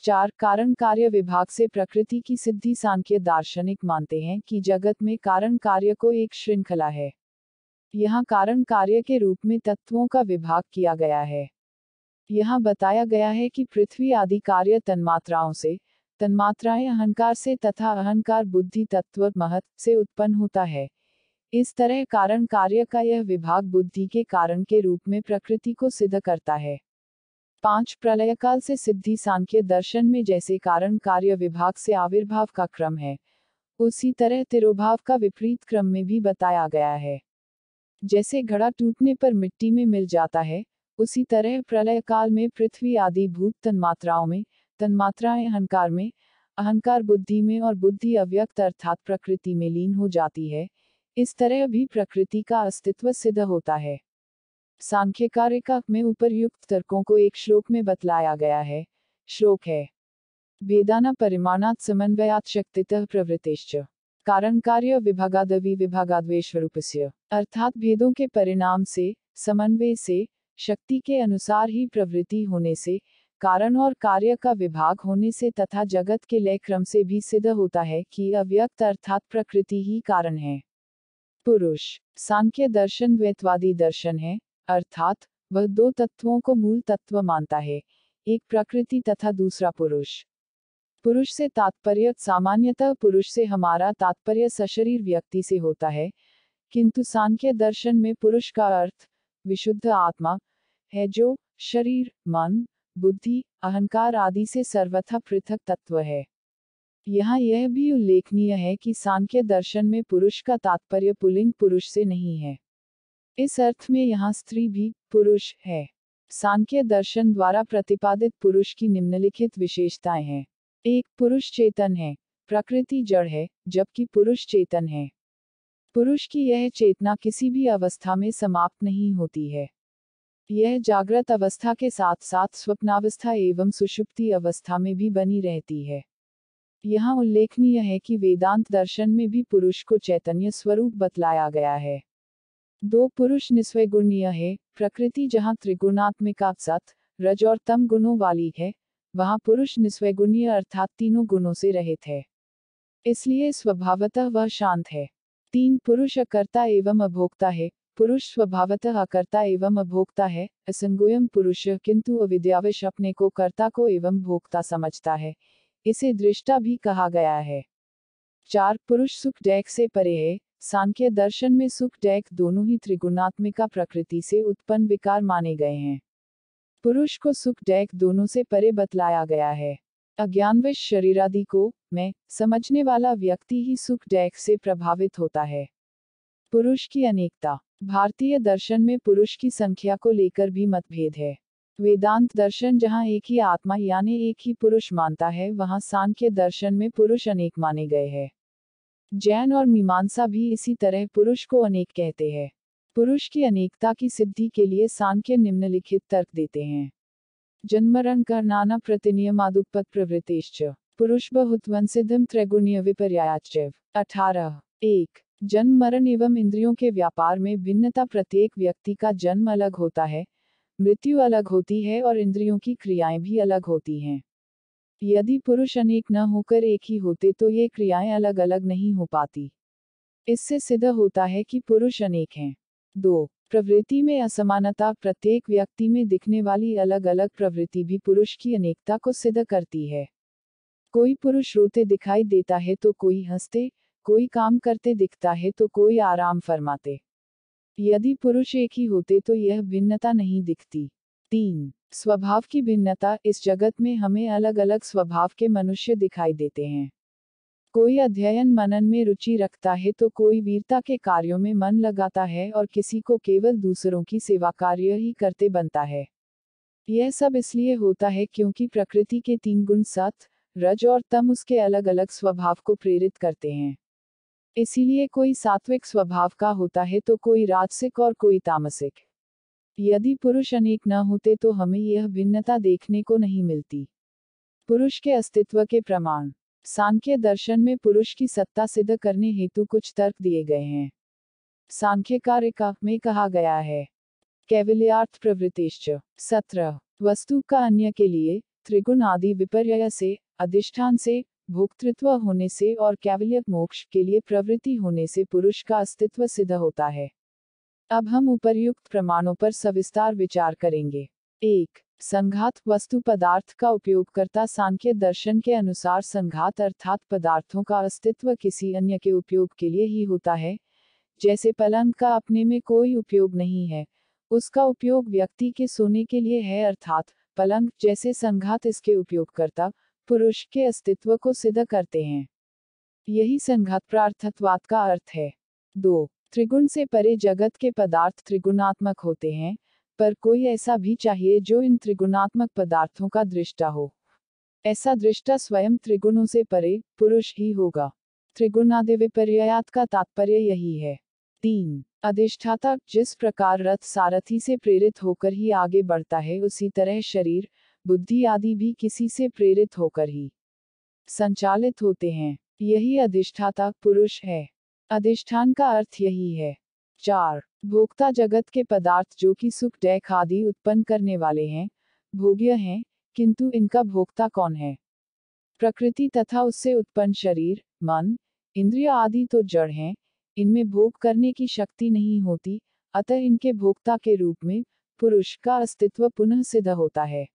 चार कारण कार्य विभाग से प्रकृति की सिद्धि सांख्य दार्शनिक मानते हैं कि जगत में कारण कार्य को एक श्रृंखला है यहाँ कारण कार्य के रूप में तत्वों का विभाग किया गया है यहाँ बताया गया है कि पृथ्वी आदि कार्य तन्मात्राओं से तन्मात्राएं अहंकार से तथा अहंकार बुद्धि तत्व महत से उत्पन्न होता है इस तरह कारण कार्य का यह विभाग बुद्धि के कारण के रूप में प्रकृति को सिद्ध करता है पांच प्रलयकाल से सिद्धि सांख्य दर्शन में जैसे कारण कार्य विभाग से आविर्भाव का क्रम है उसी तरह तिरुभाव का विपरीत क्रम में भी बताया गया है जैसे घड़ा टूटने पर मिट्टी में मिल जाता है उसी तरह प्रलय काल में पृथ्वी आदि भूत तन्मात्राओं में तन्मात्राएं अहंकार में अहंकार बुद्धि में और बुद्धि अव्यक्त अर्थात प्रकृति में लीन हो जाती है इस तरह भी प्रकृति का अस्तित्व सिद्ध होता है सांख्य कार्य का में उपरयुक्त तर्कों को एक श्लोक में बतलाया गया है श्लोक है वेदाना परिमाणात् समन्वयात शक्तितः प्रवृत्तिश्च कारण कार्य विभागादवि विभागाद्वेश्वरूपस्य अर्थात भेदों के परिणाम से समन्वय से शक्ति के अनुसार ही प्रवृत्ति होने से कारण और कार्य का विभाग होने से तथा जगत के लय क्रम से भी सिद्ध होता है कि अव्यक्त अर्थात प्रकृति ही कारण है पुरुष सांख्य दर्शन द्वैतवादी दर्शन है अर्थात वह दो तत्वों को मूल तत्व मानता है एक प्रकृति तथा दूसरा पुरुष पुरुष से तात्पर्य सामान्यतः पुरुष से हमारा तात्पर्य सशरीर व्यक्ति से होता है किंतु सांख्य दर्शन में पुरुष का अर्थ विशुद्ध आत्मा है जो शरीर मन बुद्धि अहंकार आदि से सर्वथा पृथक तत्व है यहाँ यह भी उल्लेखनीय है कि सांख्य दर्शन में पुरुष का तात्पर्य पुलिंग पुरुष से नहीं है इस अर्थ में यहाँ स्त्री भी पुरुष है सांख्य दर्शन द्वारा प्रतिपादित पुरुष की निम्नलिखित विशेषताएं हैं एक पुरुष चेतन है प्रकृति जड़ है जबकि पुरुष चेतन है पुरुष की यह चेतना किसी भी अवस्था में समाप्त नहीं होती है यह जागृत अवस्था के साथ साथ स्वप्नावस्था एवं सुषुप्ति अवस्था में भी बनी रहती है यहाँ उल्लेखनीय है कि वेदांत दर्शन में भी पुरुष को चैतन्य स्वरूप बतलाया गया है दो पुरुष निस्वैगुणीय है प्रकृति जहाँ त्रिगुणात्मिका सत रज और तम गुणों वाली है वहाँ पुरुष गुणीय अर्थात तीनों गुणों से रहित है इसलिए स्वभावतः वह शांत है तीन पुरुष अकर्ता एवं अभोक्ता है पुरुष स्वभावतः अकर्ता एवं अभोक्ता है असंगोयम पुरुष किंतु अविद्यावश अपने को कर्ता को एवं भोक्ता समझता है इसे दृष्टा भी कहा गया है चार पुरुष सुख डैक से परे है सांख्य दर्शन में सुख डैक दोनों ही त्रिगुणात्मिका प्रकृति से उत्पन्न विकार माने गए हैं पुरुष को सुख डैक दोनों से परे बतलाया गया है अज्ञानवश शरीरादि को मैं समझने वाला व्यक्ति ही सुख डैक से प्रभावित होता है पुरुष की अनेकता भारतीय दर्शन में पुरुष की संख्या को लेकर भी मतभेद है वेदांत दर्शन जहाँ एक ही आत्मा यानी एक ही पुरुष मानता है वहाँ सांख्य दर्शन में पुरुष अनेक माने गए हैं जैन और मीमांसा भी इसी तरह पुरुष को अनेक कहते हैं पुरुष की अनेकता की सिद्धि के लिए सांख्य निम्नलिखित तर्क देते हैं जन्मरण नाना प्रतिनियमादुपत प्रवृतिश्च पुरुष बहुत्वन सिद्धम त्रैगुणीय विपर्याच अठारह एक जन्म मरण एवं इंद्रियों के व्यापार में भिन्नता प्रत्येक व्यक्ति का जन्म अलग होता है मृत्यु अलग होती है और इंद्रियों की क्रियाएं भी अलग होती हैं यदि पुरुष अनेक न होकर एक ही होते तो ये क्रियाएं अलग अलग नहीं हो पाती इससे सिद्ध होता है कि पुरुष अनेक हैं दो प्रवृत्ति में असमानता प्रत्येक व्यक्ति में दिखने वाली अलग अलग प्रवृत्ति भी पुरुष की अनेकता को सिद्ध करती है कोई पुरुष रोते दिखाई देता है तो कोई हंसते कोई काम करते दिखता है तो कोई आराम फरमाते यदि पुरुष एक ही होते तो यह भिन्नता नहीं दिखती तीन स्वभाव की भिन्नता इस जगत में हमें अलग अलग स्वभाव के मनुष्य दिखाई देते हैं कोई अध्ययन मनन में रुचि रखता है तो कोई वीरता के कार्यों में मन लगाता है और किसी को केवल दूसरों की सेवा कार्य ही करते बनता है यह सब इसलिए होता है क्योंकि प्रकृति के तीन गुण सत रज और तम उसके अलग अलग स्वभाव को प्रेरित करते हैं इसीलिए कोई सात्विक स्वभाव का होता है तो कोई राजसिक और कोई तामसिक यदि पुरुष अनेक न होते तो हमें यह भिन्नता देखने को नहीं मिलती पुरुष के अस्तित्व के प्रमाण सांख्य दर्शन में पुरुष की सत्ता सिद्ध करने हेतु कुछ तर्क दिए गए हैं सांख्य कार्य में कहा गया है कैवल्यार्थ प्रवृतिश्च सत्रह वस्तु का अन्य के लिए त्रिगुण आदि विपर्य से अधिष्ठान से भोक्तृत्व होने से और कैवल्यक मोक्ष के लिए प्रवृत्ति होने से पुरुष का अस्तित्व सिद्ध होता है अब हम उपर्युक्त प्रमाणों पर सविस्तार विचार करेंगे एक संघात वस्तु पदार्थ का उपयोगकर्ता सांख्य दर्शन के अनुसार संघात अर्थात पदार्थों का अस्तित्व किसी अन्य के उपयोग के लिए ही होता है जैसे पलंग का अपने में कोई उपयोग नहीं है उसका उपयोग व्यक्ति के सोने के लिए है अर्थात पलंग जैसे संघात इसके उपयोगकर्ता पुरुष के अस्तित्व को सिद्ध करते हैं यही संघात प्रार्थत्वाद का अर्थ है दो त्रिगुण से परे जगत के पदार्थ त्रिगुणात्मक होते हैं पर कोई ऐसा भी चाहिए जो इन त्रिगुणात्मक पदार्थों का दृष्टा हो ऐसा दृष्टा स्वयं त्रिगुणों से परे पुरुष ही होगा त्रिगुणादिविपर्यात का तात्पर्य यही है तीन अधिष्ठाता जिस प्रकार रथ सारथी से प्रेरित होकर ही आगे बढ़ता है उसी तरह शरीर बुद्धि आदि भी किसी से प्रेरित होकर ही संचालित होते हैं यही अधिष्ठाता पुरुष है अधिष्ठान का अर्थ यही है चार भोक्ता जगत के पदार्थ जो कि सुख डय आदि उत्पन्न करने वाले हैं भोग्य हैं किंतु इनका भोक्ता कौन है प्रकृति तथा उससे उत्पन्न शरीर मन इंद्रिय आदि तो जड़ हैं इनमें भोग करने की शक्ति नहीं होती अतः इनके भोक्ता के रूप में पुरुष का अस्तित्व पुनः सिद्ध होता है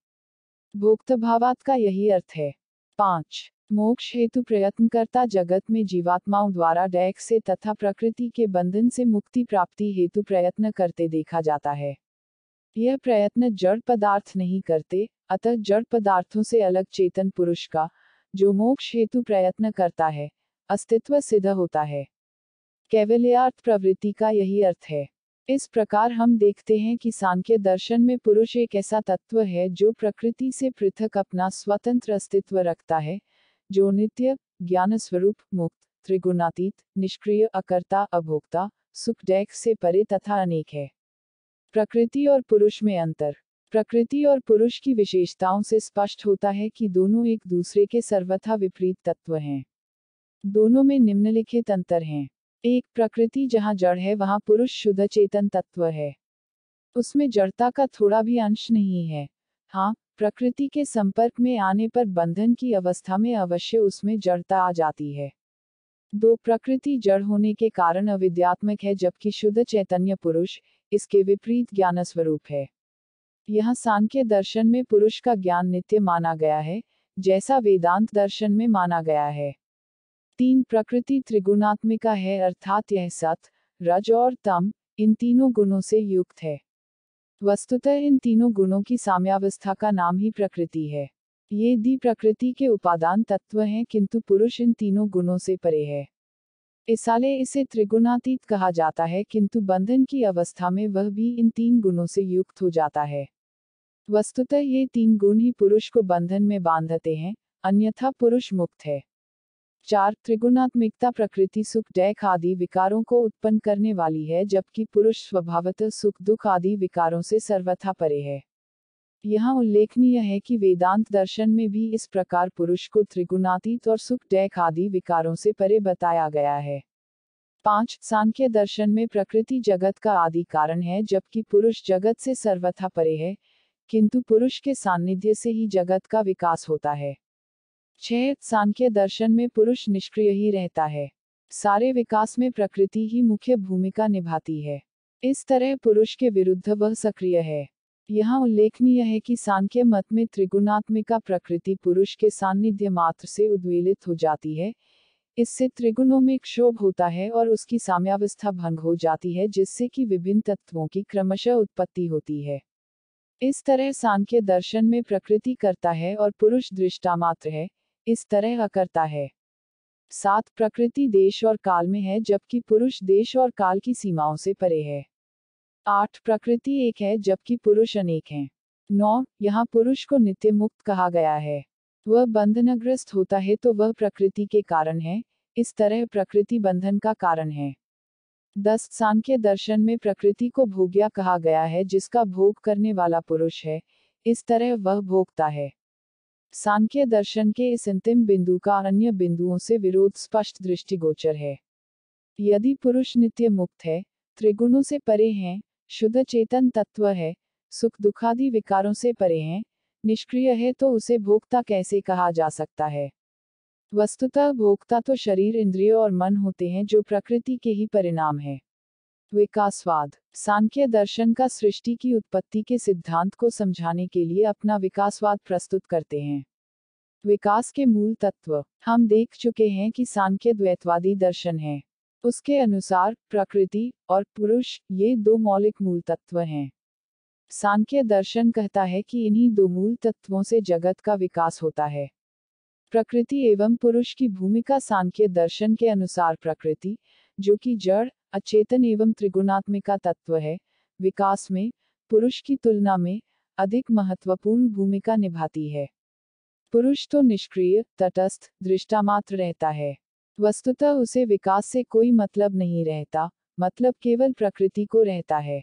भोक्त भावात का यही अर्थ है पांच मोक्ष हेतु प्रयत्नकर्ता जगत में जीवात्माओं द्वारा डैक से तथा प्रकृति के बंधन से मुक्ति प्राप्ति हेतु प्रयत्न करते देखा जाता है यह प्रयत्न जड़ पदार्थ नहीं करते अतः जड़ पदार्थों से अलग चेतन पुरुष का जो मोक्ष हेतु प्रयत्न करता है अस्तित्व सिद्ध होता है कैवल्यार्थ प्रवृत्ति का यही अर्थ है इस प्रकार हम देखते हैं कि सांख्य दर्शन में पुरुष एक ऐसा तत्व है जो प्रकृति से पृथक अपना स्वतंत्र अस्तित्व रखता है जो नित्य ज्ञान स्वरूप मुक्त त्रिगुणातीत निष्क्रिय अकर्ता अभोक्ता सुखदैक से परे तथा अनेक है प्रकृति और पुरुष में अंतर प्रकृति और पुरुष की विशेषताओं से स्पष्ट होता है कि दोनों एक दूसरे के सर्वथा विपरीत तत्व हैं दोनों में निम्नलिखित अंतर हैं एक प्रकृति जहाँ जड़ है वहाँ पुरुष शुद्ध चेतन तत्व है उसमें जड़ता का थोड़ा भी अंश नहीं है हाँ प्रकृति के संपर्क में आने पर बंधन की अवस्था में अवश्य उसमें जड़ता आ जाती है दो प्रकृति जड़ होने के कारण अविद्यात्मक है जबकि शुद्ध चैतन्य पुरुष इसके विपरीत ज्ञान स्वरूप है यह सांख्य दर्शन में पुरुष का ज्ञान नित्य माना गया है जैसा वेदांत दर्शन में माना गया है तीन प्रकृति त्रिगुणात्मिका है अर्थात यह सत रज और तम इन तीनों गुणों से युक्त है वस्तुतः इन तीनों गुणों की साम्यावस्था का नाम ही प्रकृति है ये दी प्रकृति के उपादान तत्व हैं किंतु पुरुष इन तीनों गुणों से परे है इसाले इसे त्रिगुणातीत कहा जाता है किंतु बंधन की अवस्था में वह भी इन तीन गुणों से युक्त हो जाता है वस्तुतः ये तीन गुण ही पुरुष को बंधन में बांधते हैं अन्यथा पुरुष मुक्त है चार त्रिगुणात्मिकता प्रकृति सुख डैक आदि विकारों को उत्पन्न करने वाली है जबकि पुरुष स्वभावतः सुख दुख आदि विकारों से सर्वथा परे है यह उल्लेखनीय है कि वेदांत दर्शन में भी इस प्रकार पुरुष को त्रिगुणातीत और सुख डैक आदि विकारों से परे बताया गया है पांच सांख्य दर्शन में प्रकृति जगत का आदि कारण है जबकि पुरुष जगत से सर्वथा परे है किंतु पुरुष के सान्निध्य से ही जगत का विकास होता है छह सांख्य दर्शन में पुरुष निष्क्रिय ही रहता है सारे विकास में प्रकृति ही मुख्य भूमिका निभाती है इस तरह पुरुष के विरुद्ध वह सक्रिय है यहाँ उल्लेखनीय है कि सांख्य मत में त्रिगुणात्मिका प्रकृति पुरुष के सान्निध्य मात्र से उद्वेलित हो जाती है इससे त्रिगुणों में क्षोभ होता है और उसकी साम्यावस्था भंग हो जाती है जिससे कि विभिन्न तत्वों की क्रमशः उत्पत्ति होती है इस तरह सांख्य दर्शन में प्रकृति करता है और पुरुष दृष्टा मात्र है इस तरह करता है सात प्रकृति देश और काल में है जबकि पुरुष देश और काल की सीमाओं से परे है आठ प्रकृति एक है जबकि पुरुष अनेक हैं नौ यहाँ पुरुष को नित्य मुक्त कहा गया है वह बंधनग्रस्त होता है तो वह प्रकृति के कारण है इस तरह प्रकृति बंधन का कारण है दस सांख्य दर्शन में प्रकृति को भोग्या कहा गया है जिसका भोग करने वाला पुरुष है इस तरह वह भोगता है सांख्य दर्शन के इस अंतिम बिंदु का अन्य बिंदुओं से विरोध स्पष्ट दृष्टिगोचर है यदि पुरुष नित्य मुक्त है त्रिगुणों से परे हैं शुद्ध चेतन तत्व है सुख दुखादि विकारों से परे हैं निष्क्रिय है तो उसे भोक्ता कैसे कहा जा सकता है वस्तुतः भोक्ता तो शरीर इंद्रिय और मन होते हैं जो प्रकृति के ही परिणाम है विकासवाद सांख्य दर्शन का सृष्टि की उत्पत्ति के सिद्धांत को समझाने के लिए अपना विकासवाद प्रस्तुत करते हैं विकास के मूल तत्व हम देख चुके हैं कि सांख्य द्वैतवादी दर्शन है उसके अनुसार प्रकृति और पुरुष ये दो मौलिक मूल तत्व हैं सांख्य दर्शन कहता है कि इन्हीं दो मूल तत्वों से जगत का विकास होता है प्रकृति एवं पुरुष की भूमिका सांख्य दर्शन के अनुसार प्रकृति जो कि जड़ अचेतन एवं त्रिगुणात्मिका तत्व है विकास में पुरुष की तुलना में अधिक महत्वपूर्ण भूमिका निभाती है पुरुष तो निष्क्रिय तटस्थ दृष्टामात्र रहता है वस्तुतः उसे विकास से कोई मतलब नहीं रहता मतलब केवल प्रकृति को रहता है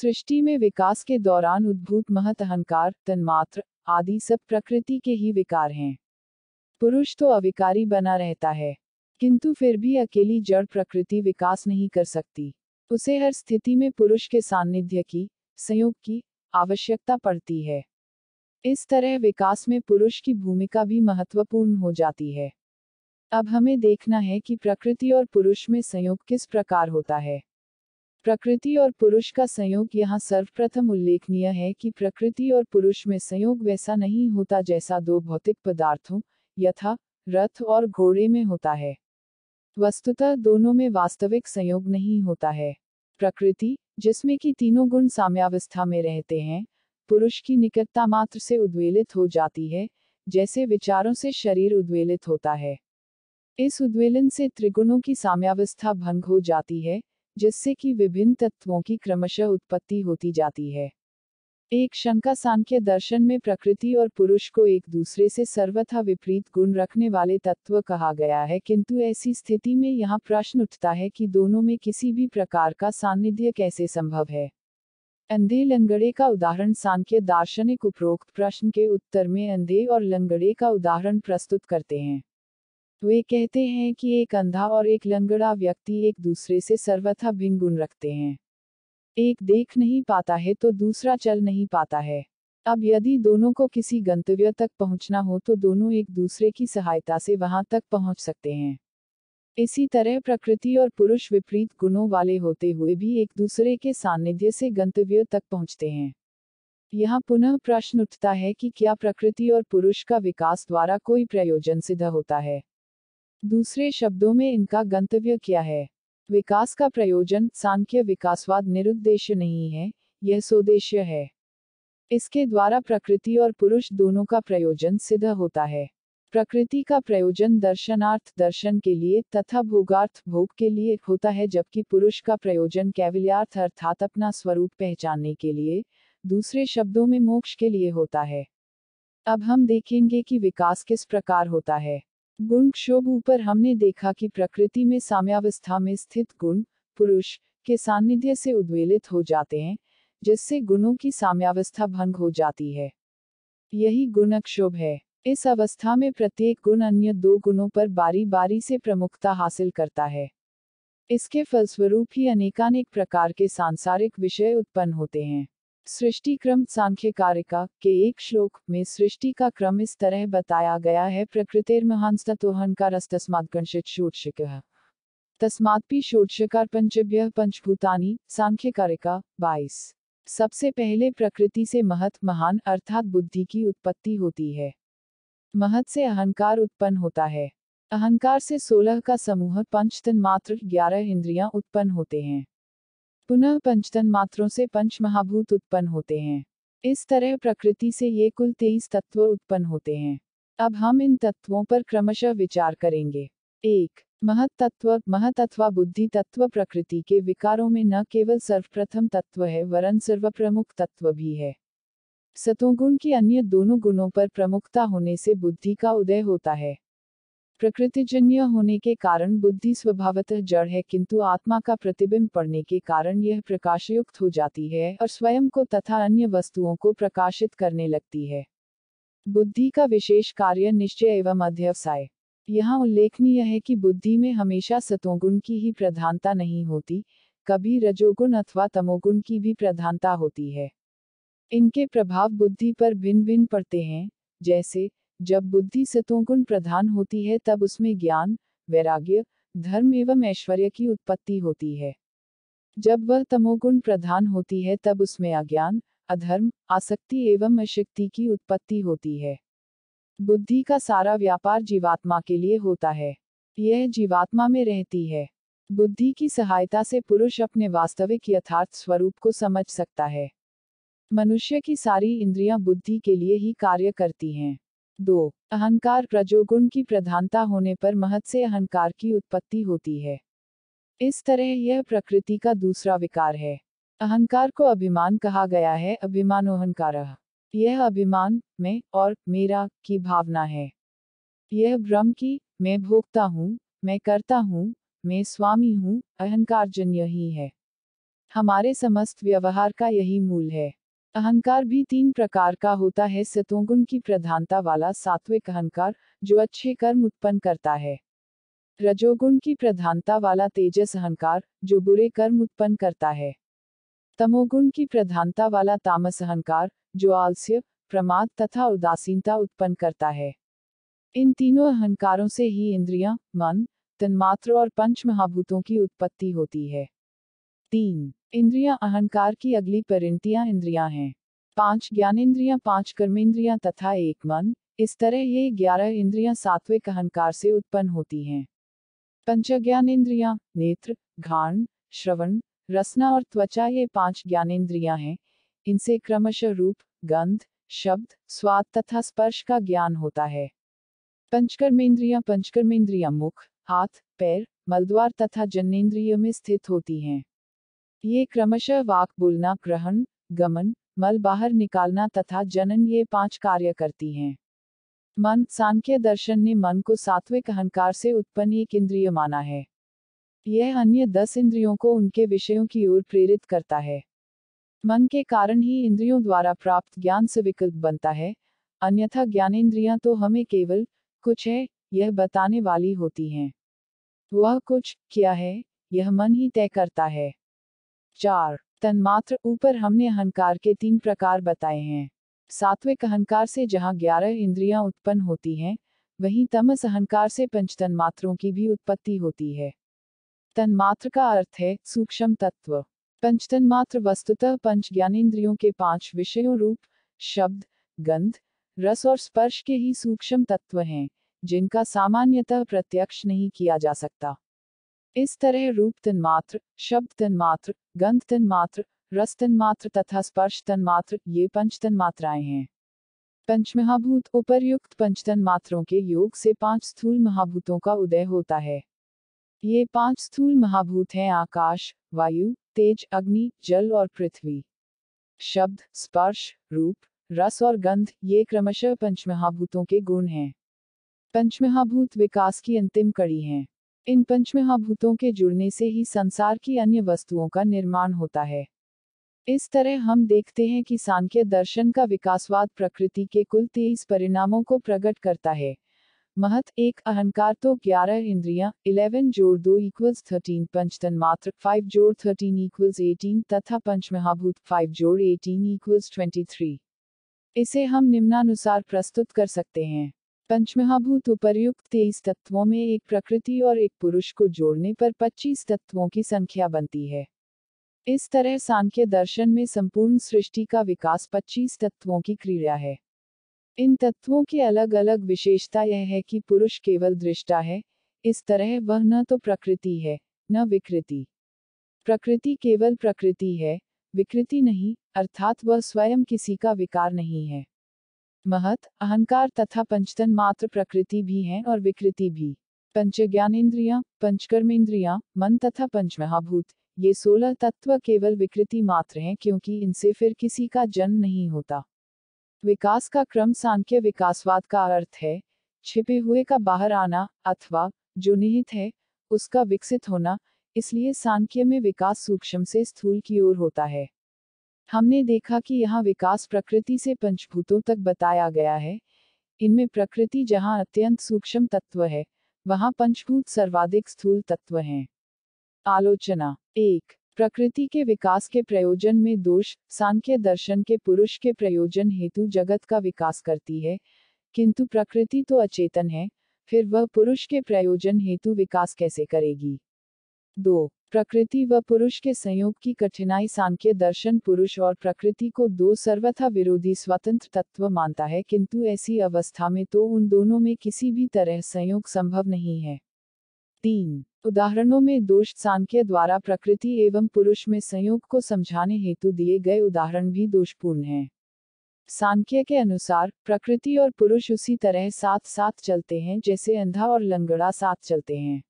सृष्टि में विकास के दौरान उद्भूत महत अहंकार तन्मात्र आदि सब प्रकृति के ही विकार हैं पुरुष तो अविकारी बना रहता है किंतु फिर भी अकेली जड़ प्रकृति विकास नहीं कर सकती उसे हर स्थिति में पुरुष के सान्निध्य की संयोग की आवश्यकता पड़ती है इस तरह विकास में पुरुष की भूमिका भी महत्वपूर्ण हो जाती है अब हमें देखना है कि प्रकृति और पुरुष में संयोग किस प्रकार होता है प्रकृति और पुरुष का संयोग यहाँ सर्वप्रथम उल्लेखनीय है कि प्रकृति और पुरुष में संयोग वैसा नहीं होता जैसा दो भौतिक पदार्थों यथा रथ और घोड़े में होता है वस्तुतः दोनों में वास्तविक संयोग नहीं होता है प्रकृति जिसमें कि तीनों गुण साम्यावस्था में रहते हैं पुरुष की निकटता मात्र से उद्वेलित हो जाती है जैसे विचारों से शरीर उद्वेलित होता है इस उद्वेलन से त्रिगुणों की साम्यावस्था भंग हो जाती है जिससे कि विभिन्न तत्वों की क्रमशः उत्पत्ति होती जाती है एक शंका सांख्य दर्शन में प्रकृति और पुरुष को एक दूसरे से सर्वथा विपरीत गुण रखने वाले तत्व कहा गया है किंतु ऐसी स्थिति में यहाँ प्रश्न उठता है कि दोनों में किसी भी प्रकार का सान्निध्य कैसे संभव है अंधे लंगड़े का उदाहरण सांख्य दार्शनिक उपरोक्त प्रश्न के उत्तर में अंधे और लंगड़े का उदाहरण प्रस्तुत करते हैं वे कहते हैं कि एक अंधा और एक लंगड़ा व्यक्ति एक दूसरे से सर्वथा भिन्न गुण रखते हैं एक देख नहीं पाता है तो दूसरा चल नहीं पाता है अब यदि दोनों को किसी गंतव्य तक पहुंचना हो तो दोनों एक दूसरे की सहायता से वहां तक पहुंच सकते हैं इसी तरह प्रकृति और पुरुष विपरीत गुणों वाले होते हुए भी एक दूसरे के सानिध्य से गंतव्य तक पहुंचते हैं यहाँ पुनः प्रश्न उठता है कि क्या प्रकृति और पुरुष का विकास द्वारा कोई प्रयोजन सिद्ध होता है दूसरे शब्दों में इनका गंतव्य क्या है विकास का प्रयोजन सांख्य विकासवाद निरुद्देश्य नहीं है यह स्वदेश्य है इसके द्वारा प्रकृति और पुरुष दोनों का प्रयोजन सिद्ध होता है प्रकृति का प्रयोजन दर्शनार्थ दर्शन के लिए तथा भोगार्थ भोग के लिए होता है जबकि पुरुष का प्रयोजन कैवल्यार्थ अर्थात अपना स्वरूप पहचानने के लिए दूसरे शब्दों में मोक्ष के लिए होता है अब हम देखेंगे कि विकास किस प्रकार होता है गुण क्षोभ ऊपर हमने देखा कि प्रकृति में साम्यावस्था में स्थित गुण पुरुष के सानिध्य से उद्वेलित हो जाते हैं जिससे गुणों की साम्यावस्था भंग हो जाती है यही गुण अक्षोभ है इस अवस्था में प्रत्येक गुण अन्य दो गुणों पर बारी बारी से प्रमुखता हासिल करता है इसके फलस्वरूप ही अनेकानेक प्रकार के सांसारिक विषय उत्पन्न होते हैं सृष्टि क्रम सांख्य कारिका के एक श्लोक में सृष्टि का क्रम इस तरह बताया गया है प्रकृतिर महांस्तोहनकार तस्मात्कंशित षोडशिक तस्मात्पि शोर्षकार पंचभ्य पंचभूतानी सांख्य कारिका बाईस सबसे पहले प्रकृति से महत महान अर्थात बुद्धि की उत्पत्ति होती है महत से अहंकार उत्पन्न होता है अहंकार से सोलह का समूह पंच तन मात्र ग्यारह इंद्रियां उत्पन्न होते हैं पुनः पंचतन मात्रों से पंच महाभूत उत्पन्न होते हैं इस तरह प्रकृति से ये कुल तेईस तत्व उत्पन्न होते हैं अब हम इन तत्वों पर क्रमशः विचार करेंगे एक महत तत्व बुद्धि तत्व प्रकृति के विकारों में न केवल सर्वप्रथम तत्व है वरन सर्वप्रमुख तत्व भी है सतोगुण के अन्य दोनों गुणों पर प्रमुखता होने से बुद्धि का उदय होता है प्रकृतिजन्य होने के कारण बुद्धि स्वभावतः जड़ है किंतु आत्मा का प्रतिबिंब पड़ने के कारण यह प्रकाशयुक्त हो जाती है और स्वयं को तथा अन्य वस्तुओं को प्रकाशित करने लगती है बुद्धि का विशेष कार्य निश्चय एवं अध्यवसाय यहाँ उल्लेखनीय है कि बुद्धि में हमेशा सतोगुण की ही प्रधानता नहीं होती कभी रजोगुण अथवा तमोगुण की भी प्रधानता होती है इनके प्रभाव बुद्धि पर भिन्न भिन्न पड़ते हैं जैसे जब बुद्धि सतोगुण प्रधान होती है तब उसमें ज्ञान वैराग्य धर्म एवं ऐश्वर्य की उत्पत्ति होती है जब वह तमोगुण प्रधान होती है तब उसमें अज्ञान अधर्म आसक्ति एवं अशक्ति की उत्पत्ति होती है बुद्धि का सारा व्यापार जीवात्मा के लिए होता है यह जीवात्मा में रहती है बुद्धि की सहायता से पुरुष अपने वास्तविक यथार्थ स्वरूप को समझ सकता है मनुष्य की सारी इंद्रियां बुद्धि के लिए ही कार्य करती हैं दो अहंकार रजोगुण की प्रधानता होने पर महत से अहंकार की उत्पत्ति होती है इस तरह यह प्रकृति का दूसरा विकार है अहंकार को अभिमान कहा गया है अहंकार यह अभिमान में और मेरा की भावना है यह भ्रम की मैं भोगता हूँ मैं करता हूँ मैं स्वामी हूँ अहंकार जन्य ही है हमारे समस्त व्यवहार का यही मूल है अहंकार भी तीन प्रकार का होता है सतोगुण की प्रधानता वाला सात्विक अहंकार जो अच्छे कर्म उत्पन्न करता है रजोगुण की प्रधानता वाला तेजस अहंकार जो बुरे कर्म उत्पन्न करता है तमोगुण की प्रधानता वाला तामस अहंकार जो आलस्य प्रमाद तथा उदासीनता उत्पन्न करता है इन तीनों अहंकारों से ही इंद्रियां, मन तन्मात्र और पंच महाभूतों की उत्पत्ति होती है तीन इंद्रिया अहंकार की अगली परिणतियां इंद्रिया हैं पांच ज्ञानेन्द्रिया पांच कर्मेंद्रिया तथा एक मन इस तरह ये ग्यारह इंद्रिया सात्विक अहंकार से उत्पन्न होती हैं पंच ज्ञानेन्द्रिया नेत्र घाण श्रवण रसना और त्वचा ये पांच ज्ञानेन्द्रिया हैं इनसे क्रमशः रूप गंध शब्द स्वाद तथा स्पर्श का ज्ञान होता है पंचकर्मेंद्रिया पंचकर्मेंद्रिया मुख हाथ पैर मलद्वार तथा जन्नेन्द्रिय में स्थित होती हैं ये क्रमशः वाक बोलना ग्रहण गमन मल बाहर निकालना तथा जनन ये पांच कार्य करती हैं मन सांख्य दर्शन ने मन को सात्विक अहंकार से उत्पन्न एक इंद्रिय माना है यह अन्य दस इंद्रियों को उनके विषयों की ओर प्रेरित करता है मन के कारण ही इंद्रियों द्वारा प्राप्त ज्ञान से विकल्प बनता है अन्यथा ज्ञानेन्द्रियां तो हमें केवल कुछ है यह बताने वाली होती हैं वह कुछ क्या है यह मन ही तय करता है चार तन्मात्र ऊपर हमने अहंकार के तीन प्रकार बताए हैं सात्विक अहंकार से जहाँ ग्यारह इंद्रियां उत्पन्न होती हैं वहीं तमस अहंकार से पंच तन्मात्रों की भी उत्पत्ति होती है तन्मात्र का अर्थ है सूक्ष्म तत्व पंच तन्मात्र वस्तुतः पंच ज्ञानेन्द्रियों के पांच विषयों रूप शब्द गंध रस और स्पर्श के ही सूक्ष्म तत्व हैं जिनका सामान्यतः प्रत्यक्ष नहीं किया जा सकता इस तरह रूप तन्मात्र शब्द तन्मात्र गंध तन्मात्र रस तन्मात्र तथा स्पर्श तन्मात्र ये पंच तन्मात्राएं हैं पंच महाभूत उपर्युक्त पंच तन्मात्रों के योग से पांच स्थूल महाभूतों का उदय होता है ये पांच स्थूल महाभूत हैं आकाश वायु तेज अग्नि जल और पृथ्वी शब्द स्पर्श रूप रस और गंध ये क्रमशः पंचमहाभूतों के गुण हैं पंचमहाभूत विकास की अंतिम कड़ी हैं इन पंचमहाभूतों के जुड़ने से ही संसार की अन्य वस्तुओं का निर्माण होता है इस तरह हम देखते हैं कि सांख्य दर्शन का विकासवाद प्रकृति के कुल तेईस परिणामों को प्रकट करता है महत एक अहंकार तो ग्यारह इंद्रियां इलेवन जोड़ दो इक्वल्स थर्टीन पंच मात्र फाइव जोड़ थर्टीन इक्वल्स एटीन तथा पंचमहाभूत फाइव जोड़ एटीन इक्वल्स ट्वेंटी थ्री इसे हम निम्नानुसार प्रस्तुत कर सकते हैं पंचमहाभूत उपर्युक्त तेईस तत्वों में एक प्रकृति और एक पुरुष को जोड़ने पर पच्चीस तत्वों की संख्या बनती है इस तरह सांख्य दर्शन में संपूर्ण सृष्टि का विकास पच्चीस तत्वों की क्रिया है इन तत्वों की अलग अलग विशेषता यह है कि पुरुष केवल दृष्टा है इस तरह वह न तो प्रकृति है न विकृति प्रकृति केवल प्रकृति है विकृति नहीं अर्थात वह स्वयं किसी का विकार नहीं है महत अहंकार तथा पंचतन मात्र प्रकृति भी हैं और विकृति भी पंच ज्ञान इंद्रिया मन तथा पंचमहाभूत ये सोलह तत्व केवल विकृति मात्र हैं क्योंकि इनसे फिर किसी का जन्म नहीं होता विकास का क्रम सांख्य विकासवाद का अर्थ है छिपे हुए का बाहर आना अथवा जो निहित है उसका विकसित होना इसलिए सांख्य में विकास सूक्ष्म से स्थूल की ओर होता है हमने देखा कि यहाँ विकास प्रकृति से पंचभूतों तक बताया गया है इनमें प्रकृति जहाँ अत्यंत सूक्ष्म तत्व है वहाँ पंचभूत सर्वाधिक स्थूल तत्व हैं आलोचना एक प्रकृति के विकास के प्रयोजन में दोष सांख्य दर्शन के पुरुष के प्रयोजन हेतु जगत का विकास करती है किंतु प्रकृति तो अचेतन है फिर वह पुरुष के प्रयोजन हेतु विकास कैसे करेगी दो प्रकृति व पुरुष के संयोग की कठिनाई सांख्य दर्शन पुरुष और प्रकृति को दो सर्वथा विरोधी स्वतंत्र तत्व मानता है किंतु ऐसी अवस्था में तो उन दोनों में किसी भी तरह संयोग संभव नहीं है तीन उदाहरणों में दोष सांख्य द्वारा प्रकृति एवं पुरुष में संयोग को समझाने हेतु दिए गए उदाहरण भी दोषपूर्ण हैं सांख्य के अनुसार प्रकृति और पुरुष उसी तरह साथ साथ चलते हैं जैसे अंधा और लंगड़ा साथ चलते हैं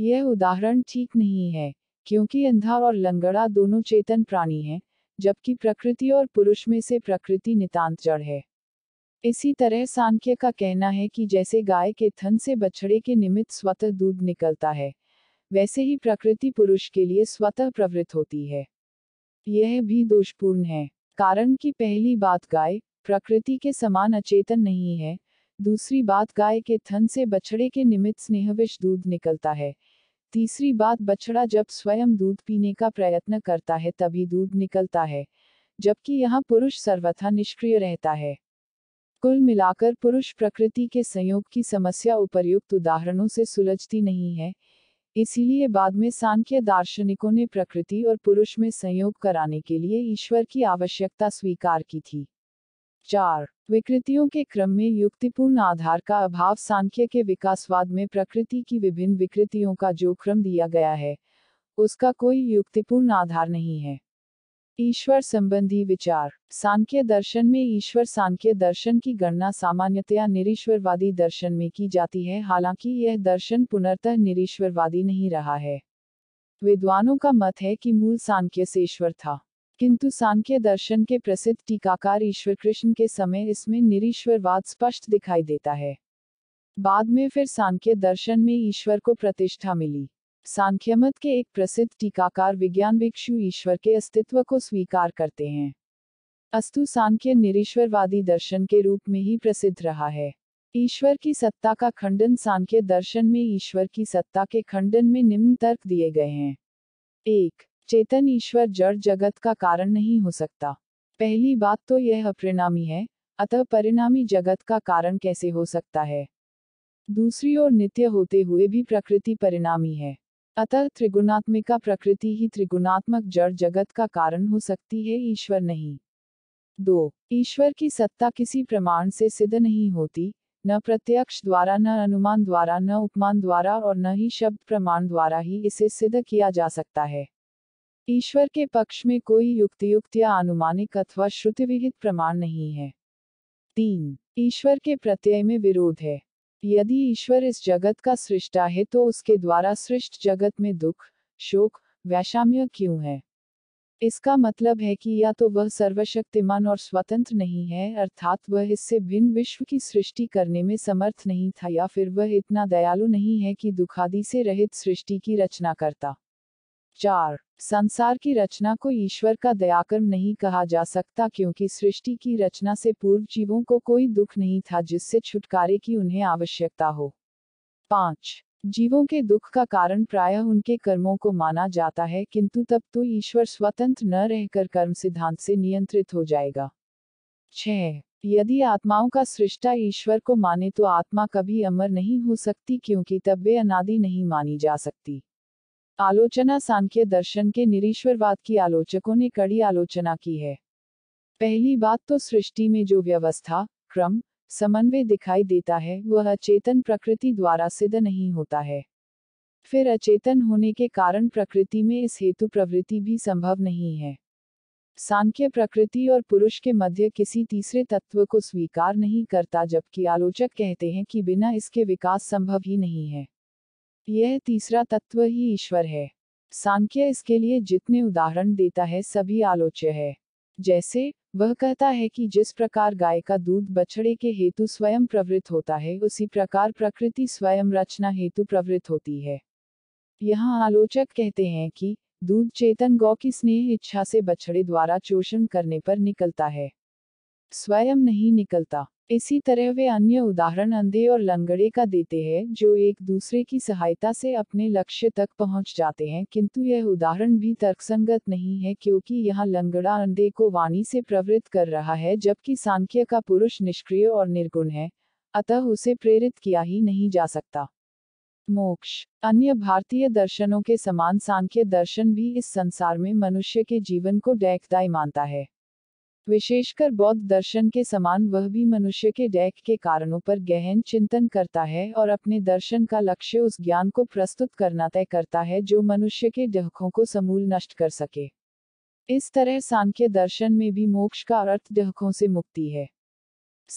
यह उदाहरण ठीक नहीं है क्योंकि अंधा और लंगड़ा दोनों चेतन प्राणी हैं जबकि प्रकृति और पुरुष में से प्रकृति नितांत जड़ है इसी तरह सांख्य का कहना है कि जैसे गाय के थन से बछड़े के निमित्त स्वतः दूध निकलता है वैसे ही प्रकृति पुरुष के लिए स्वतः प्रवृत्त होती है यह भी दोषपूर्ण है कारण की पहली बात गाय प्रकृति के समान अचेतन नहीं है दूसरी बात गाय के थन से बछड़े के निमित्त स्नेहविश दूध निकलता है तीसरी बात बछड़ा जब स्वयं दूध पीने का प्रयत्न करता है तभी दूध निकलता है जबकि यहाँ पुरुष सर्वथा निष्क्रिय रहता है कुल मिलाकर पुरुष प्रकृति के संयोग की समस्या उपर्युक्त उदाहरणों से सुलझती नहीं है इसीलिए बाद में सांख्य दार्शनिकों ने प्रकृति और पुरुष में संयोग कराने के लिए ईश्वर की आवश्यकता स्वीकार की थी चार विकृतियों के क्रम में युक्तिपूर्ण आधार का अभाव सांख्य के विकासवाद में प्रकृति की विभिन्न विकृतियों का जो क्रम दिया गया है उसका कोई युक्तिपूर्ण आधार नहीं है ईश्वर संबंधी विचार सांख्य दर्शन में ईश्वर सांख्य दर्शन की गणना सामान्यतया निरीश्वरवादी दर्शन में की जाती है हालांकि यह दर्शन पुनर्तः निरीश्वरवादी नहीं रहा है विद्वानों का मत है कि मूल सांख्य से ईश्वर था किंतु सांख्य दर्शन के प्रसिद्ध टीकाकार ईश्वर कृष्ण के समय इसमें निरीश्वरवाद स्पष्ट दिखाई देता है बाद में फिर सांख्य दर्शन में ईश्वर को प्रतिष्ठा मिली सांख्यमत के एक प्रसिद्ध टीकाकार विज्ञान भिक्षु ईश्वर के अस्तित्व को स्वीकार करते हैं अस्तु सांख्य निरीश्वरवादी दर्शन के रूप में ही प्रसिद्ध रहा है ईश्वर की सत्ता का खंडन सांख्य दर्शन में ईश्वर की सत्ता के खंडन में निम्न तर्क दिए गए हैं एक चेतन ईश्वर जड़ जगत का कारण नहीं हो सकता पहली बात तो यह अपरिणामी है अतः परिणामी जगत का कारण कैसे हो सकता है दूसरी ओर नित्य होते हुए भी प्रकृति परिणामी है अतः त्रिगुणात्मिका प्रकृति ही त्रिगुणात्मक जड़ जगत का कारण हो सकती है ईश्वर नहीं दो ईश्वर की सत्ता किसी प्रमाण से सिद्ध नहीं होती न प्रत्यक्ष द्वारा न अनुमान द्वारा न उपमान द्वारा और न ही शब्द प्रमाण द्वारा ही इसे सिद्ध किया जा सकता है ईश्वर के पक्ष में कोई युक्तियुक्त या अनुमानिक अथवा श्रुतिविहित प्रमाण नहीं है तीन ईश्वर के प्रत्यय में विरोध है यदि ईश्वर इस जगत का सृष्टा है तो उसके द्वारा सृष्ट जगत में दुख शोक वैषाम्य क्यों है इसका मतलब है कि या तो वह सर्वशक्तिमान और स्वतंत्र नहीं है अर्थात वह इससे भिन्न विश्व की सृष्टि करने में समर्थ नहीं था या फिर वह इतना दयालु नहीं है कि दुखादि से रहित सृष्टि की रचना करता चार संसार की रचना को ईश्वर का दयाकर्म नहीं कहा जा सकता क्योंकि सृष्टि की रचना से पूर्व जीवों को कोई दुख नहीं था जिससे छुटकारे की उन्हें आवश्यकता हो पांच जीवों के दुख का कारण प्रायः उनके कर्मों को माना जाता है किंतु तब तो ईश्वर स्वतंत्र न रहकर कर्म सिद्धांत से नियंत्रित हो जाएगा छह यदि आत्माओं का सृष्टा ईश्वर को माने तो आत्मा कभी अमर नहीं हो सकती क्योंकि तब वे अनादि नहीं मानी जा सकती आलोचना सांख्य दर्शन के निरीश्वरवाद की आलोचकों ने कड़ी आलोचना की है पहली बात तो सृष्टि में जो व्यवस्था क्रम समन्वय दिखाई देता है वह अचेतन प्रकृति द्वारा सिद्ध नहीं होता है फिर अचेतन होने के कारण प्रकृति में इस हेतु प्रवृत्ति भी संभव नहीं है सांख्य प्रकृति और पुरुष के मध्य किसी तीसरे तत्व को स्वीकार नहीं करता जबकि आलोचक कहते हैं कि बिना इसके विकास संभव ही नहीं है यह तीसरा तत्व ही ईश्वर है सांख्य इसके लिए जितने उदाहरण देता है सभी आलोच्य है जैसे वह कहता है कि जिस प्रकार गाय का दूध बछड़े के हेतु स्वयं प्रवृत्त होता है उसी प्रकार प्रकृति स्वयं रचना हेतु प्रवृत्त होती है यहाँ आलोचक कहते हैं कि दूध चेतन गौ की स्नेह इच्छा से बछड़े द्वारा चोषण करने पर निकलता है स्वयं नहीं निकलता इसी तरह वे अन्य उदाहरण अंधे और लंगड़े का देते हैं जो एक दूसरे की सहायता से अपने लक्ष्य तक पहुंच जाते हैं किंतु यह उदाहरण भी तर्कसंगत नहीं है क्योंकि यहाँ लंगड़ा अंधे को वाणी से प्रवृत्त कर रहा है जबकि सांख्य का पुरुष निष्क्रिय और निर्गुण है अतः उसे प्रेरित किया ही नहीं जा सकता मोक्ष अन्य भारतीय दर्शनों के समान सांख्य दर्शन भी इस संसार में मनुष्य के जीवन को डैकदाय मानता है विशेषकर बौद्ध दर्शन के समान वह भी मनुष्य के डैक के कारणों पर गहन चिंतन करता है और अपने दर्शन का लक्ष्य उस ज्ञान को प्रस्तुत करना तय करता है जो मनुष्य के डहकों को समूल नष्ट कर सके इस तरह सांख्य दर्शन में भी मोक्ष का अर्थ डहकों से मुक्ति है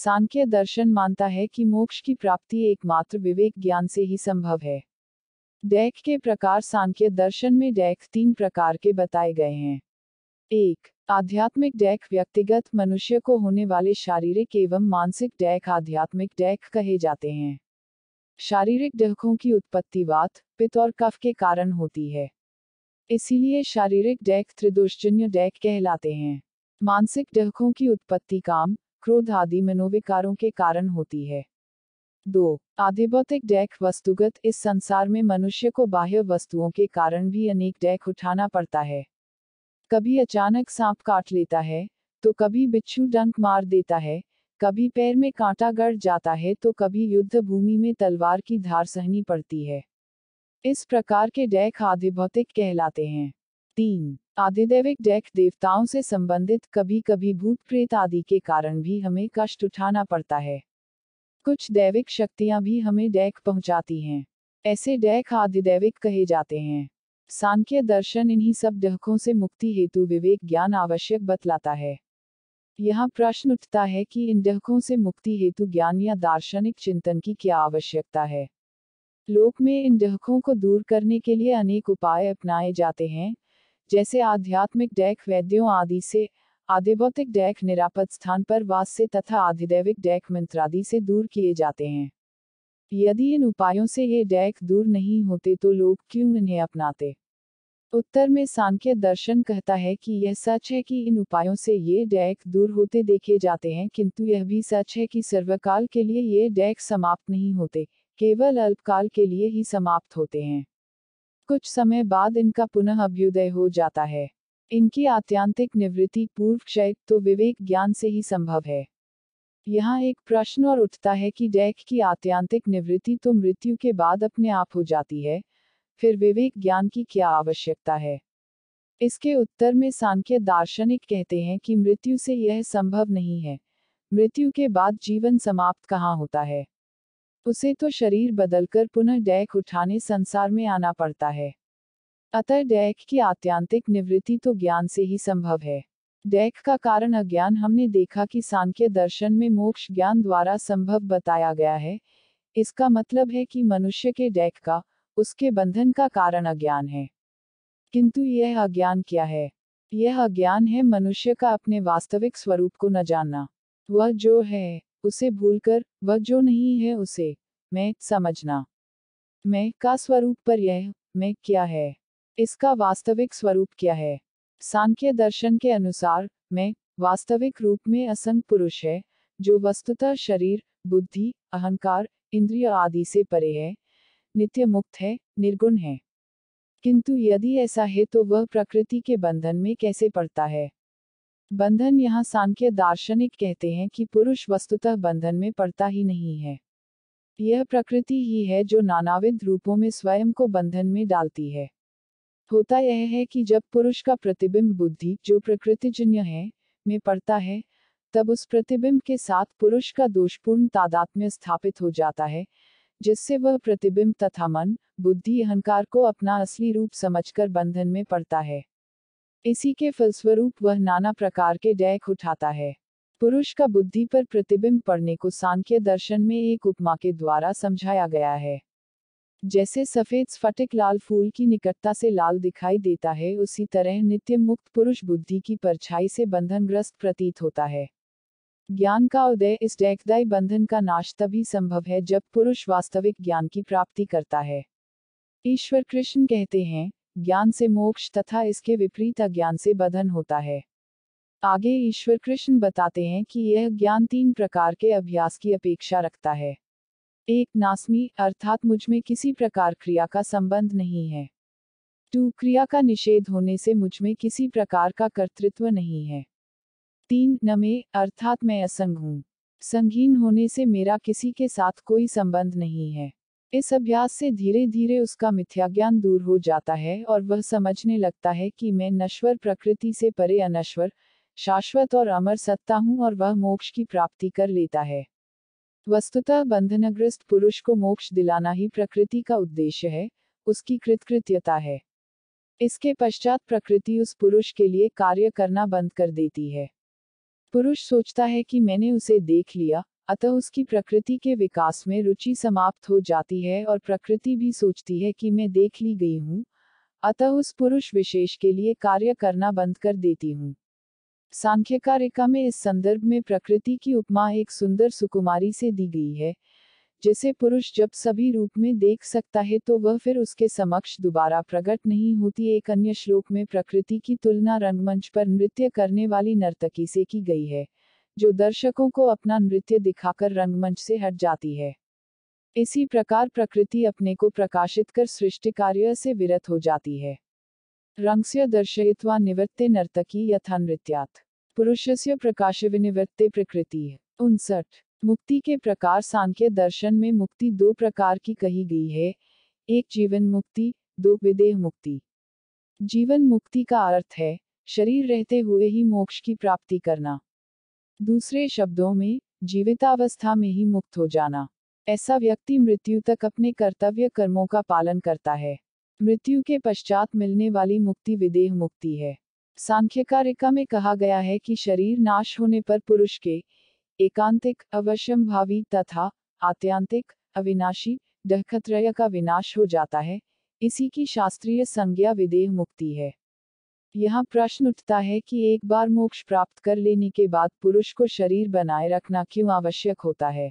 सांख्य दर्शन मानता है कि मोक्ष की प्राप्ति एकमात्र विवेक ज्ञान से ही संभव है डैक के प्रकार सांख्य दर्शन में डैक तीन प्रकार के बताए गए हैं एक आध्यात्मिक डैक व्यक्तिगत मनुष्य को होने वाले शारीरिक एवं मानसिक डैक आध्यात्मिक डैक कहे जाते हैं शारीरिक डहकों की उत्पत्ति वात पित्त और कफ के कारण होती है इसीलिए शारीरिक डैक त्रिदोषजन्य डैक कहलाते हैं मानसिक डहकों की उत्पत्ति काम क्रोध आदि मनोविकारों के कारण होती है दो आधिभौतिक डैक वस्तुगत इस संसार में मनुष्य को बाह्य वस्तुओं के कारण भी अनेक डैक उठाना पड़ता है कभी अचानक सांप काट लेता है तो कभी बिच्छू डंक मार देता है कभी पैर में कांटा गड़ जाता है तो कभी युद्ध भूमि में तलवार की धार सहनी पड़ती है इस प्रकार के डैक आधिभौतिक कहलाते हैं तीन आधिदैविक डैक देवताओं से संबंधित कभी कभी भूत प्रेत आदि के कारण भी हमें कष्ट उठाना पड़ता है कुछ दैविक शक्तियां भी हमें डैक पहुंचाती हैं ऐसे डैक आधिदैविक कहे जाते हैं सांख्य दर्शन इन्हीं सब डहकों से मुक्ति हेतु विवेक ज्ञान आवश्यक बतलाता है यह प्रश्न उठता है कि इन डहकों से मुक्ति हेतु ज्ञान या दार्शनिक चिंतन की क्या आवश्यकता है लोक में इन डहकों को दूर करने के लिए अनेक उपाय अपनाए जाते हैं जैसे आध्यात्मिक डैक वैद्यों आदि से आधिभौतिक डैक निरापद स्थान पर वास से तथा आधिदैविक डैक मंत्रादि से दूर किए जाते हैं यदि इन उपायों से ये डैक दूर नहीं होते तो लोग क्यों इन्हें अपनाते उत्तर में सांख्य दर्शन कहता है कि यह सच है कि इन उपायों से ये डैक दूर होते देखे जाते हैं किंतु यह भी सच है कि सर्वकाल के लिए ये डैक समाप्त नहीं होते केवल अल्पकाल के लिए ही समाप्त होते हैं कुछ समय बाद इनका पुनः अभ्युदय हो जाता है इनकी आत्यांतिक निवृत्ति पूर्व क्षय तो विवेक ज्ञान से ही संभव है यहाँ एक प्रश्न और उठता है कि डैक की आत्यांतिक निवृत्ति तो मृत्यु के बाद अपने आप हो जाती है फिर विवेक ज्ञान की क्या आवश्यकता है इसके उत्तर में सांख्य दार्शनिक कहते हैं कि मृत्यु से यह संभव नहीं है मृत्यु के बाद जीवन समाप्त कहाँ होता है उसे तो शरीर बदलकर पुनः डैक उठाने संसार में आना पड़ता है अतः डैक की आत्यांतिक निवृत्ति तो ज्ञान से ही संभव है डैक का कारण अज्ञान हमने देखा कि सांख्य दर्शन में मोक्ष ज्ञान द्वारा संभव बताया गया है इसका मतलब है कि मनुष्य के डैक का उसके बंधन का कारण अज्ञान है किंतु यह अज्ञान क्या है यह अज्ञान है मनुष्य का अपने वास्तविक स्वरूप को न जानना वह जो है उसे भूलकर वह जो नहीं है उसे मैं समझना मैं का स्वरूप पर यह मैं क्या है इसका वास्तविक स्वरूप क्या है सांख्य दर्शन के अनुसार मैं वास्तविक रूप में असंग पुरुष है जो वस्तुतः शरीर बुद्धि अहंकार इंद्रिय आदि से परे है नित्य मुक्त है निर्गुण है किंतु यदि ऐसा है तो वह प्रकृति के बंधन में कैसे पड़ता है बंधन यहाँ सांख्य दार्शनिक कहते हैं कि पुरुष वस्तुतः बंधन में पड़ता ही नहीं है यह प्रकृति ही है जो नानाविध रूपों में स्वयं को बंधन में डालती है होता यह है कि जब पुरुष का प्रतिबिंब बुद्धि जो प्रकृतिजन्य है में पड़ता है तब उस प्रतिबिंब के साथ पुरुष का दोषपूर्ण तादात्म्य स्थापित हो जाता है जिससे वह प्रतिबिंब तथा मन बुद्धि अहंकार को अपना असली रूप समझकर बंधन में पड़ता है इसी के फलस्वरूप वह नाना प्रकार के डैक उठाता है पुरुष का बुद्धि पर प्रतिबिंब पड़ने को सांख्य दर्शन में एक उपमा के द्वारा समझाया गया है जैसे सफेद स्फटिक लाल फूल की निकटता से लाल दिखाई देता है उसी तरह नित्य मुक्त पुरुष बुद्धि की परछाई से बंधनग्रस्त प्रतीत होता है ज्ञान का उदय इस डेकदाई बंधन का नाश तभी संभव है जब पुरुष वास्तविक ज्ञान की प्राप्ति करता है ईश्वर कृष्ण कहते हैं ज्ञान से मोक्ष तथा इसके विपरीत अज्ञान से बंधन होता है आगे ईश्वर कृष्ण बताते हैं कि यह ज्ञान तीन प्रकार के अभ्यास की अपेक्षा रखता है एक नासमी अर्थात मुझ में किसी प्रकार क्रिया का संबंध नहीं है टू क्रिया का निषेध होने से मुझ में किसी प्रकार का कर्तृत्व नहीं है तीन नमे अर्थात मैं असंग हूँ संगीन होने से मेरा किसी के साथ कोई संबंध नहीं है इस अभ्यास से धीरे धीरे उसका मिथ्याज्ञान दूर हो जाता है और वह समझने लगता है कि मैं नश्वर प्रकृति से परे अनश्वर शाश्वत और अमर सत्ता हूँ और वह मोक्ष की प्राप्ति कर लेता है वस्तुतः बंधनग्रस्त पुरुष को मोक्ष दिलाना ही प्रकृति का उद्देश्य है उसकी कृतकृत्यता है इसके पश्चात प्रकृति उस पुरुष के लिए कार्य करना बंद कर देती है पुरुष सोचता है कि मैंने उसे देख लिया अतः उसकी प्रकृति के विकास में रुचि समाप्त हो जाती है और प्रकृति भी सोचती है कि मैं देख ली गई हूँ अतः उस पुरुष विशेष के लिए कार्य करना बंद कर देती हूँ सांख्यकारिका में इस संदर्भ में प्रकृति की उपमा एक सुंदर सुकुमारी से दी गई है जिसे पुरुष जब सभी रूप में देख सकता है तो वह फिर उसके समक्ष दोबारा प्रकट नहीं होती एक अन्य श्लोक में प्रकृति की तुलना रंगमंच पर नृत्य करने वाली नर्तकी से की गई है जो दर्शकों को अपना नृत्य दिखाकर रंगमंच से हट जाती है इसी प्रकार प्रकृति अपने को प्रकाशित कर सृष्टि कार्य से विरत हो जाती है रंगस्य दर्शयित्वा निवृत्ते नर्तकी यथा नृत्यात् पुरुषस्य प्रकाश विनिवृत्ते प्रकृति उनसठ मुक्ति के प्रकार सांख्य दर्शन में मुक्ति दो प्रकार की कही गई है एक जीवन मुक्ति दो विदेह मुक्ति जीवन मुक्ति का अर्थ है शरीर रहते हुए ही मोक्ष की प्राप्ति करना दूसरे शब्दों में जीवितावस्था में ही मुक्त हो जाना ऐसा व्यक्ति मृत्यु तक अपने कर्तव्य कर्मों का पालन करता है मृत्यु के पश्चात मिलने वाली मुक्ति विदेह मुक्ति है सांख्यकारिका में कहा गया है कि शरीर नाश होने पर पुरुष के एकांतिक अवश्यम भावी तथा आत्यांतिक अविनाशी दहखत्रय का विनाश हो जाता है इसी की शास्त्रीय संज्ञा विदेह मुक्ति है यहाँ प्रश्न उठता है कि एक बार मोक्ष प्राप्त कर लेने के बाद पुरुष को शरीर बनाए रखना क्यों आवश्यक होता है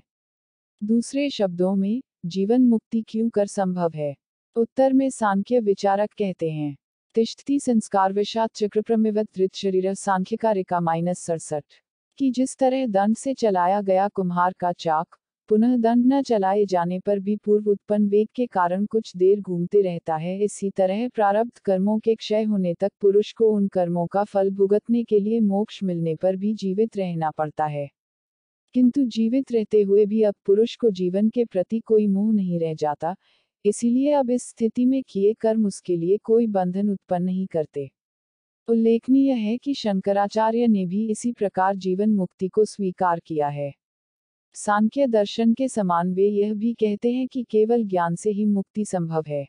दूसरे शब्दों में जीवन मुक्ति क्यों कर संभव है उत्तर में सांख्य विचारक कहते हैं तिष्ठती संस्कार विषाद चक्रप्रमिवत धृत शरीर सांख्यकारिका माइनस सड़सठ कि जिस तरह दंड से चलाया गया कुम्हार का चाक पुनः दंड न चलाए जाने पर भी पूर्व उत्पन्न वेग के कारण कुछ देर घूमते रहता है इसी तरह प्रारब्ध कर्मों के क्षय होने तक पुरुष को उन कर्मों का फल भुगतने के लिए मोक्ष मिलने पर भी जीवित रहना पड़ता है किंतु जीवित रहते हुए भी अब पुरुष को जीवन के प्रति कोई मोह नहीं रह जाता इसीलिए अब इस स्थिति में किए कर्म उसके लिए कोई बंधन उत्पन्न नहीं करते उल्लेखनीय है कि शंकराचार्य ने भी इसी प्रकार जीवन मुक्ति को स्वीकार किया है सांख्य दर्शन के समान वे यह भी कहते हैं कि केवल ज्ञान से ही मुक्ति संभव है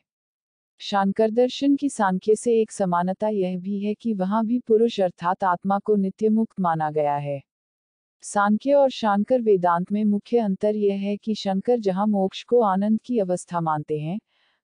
शांकर दर्शन की सांख्य से एक समानता यह भी है कि वहां भी पुरुष अर्थात आत्मा को नित्य मुक्त माना गया है सांख्य और शांकर वेदांत में मुख्य अंतर यह है कि शंकर जहां मोक्ष को आनंद की अवस्था मानते हैं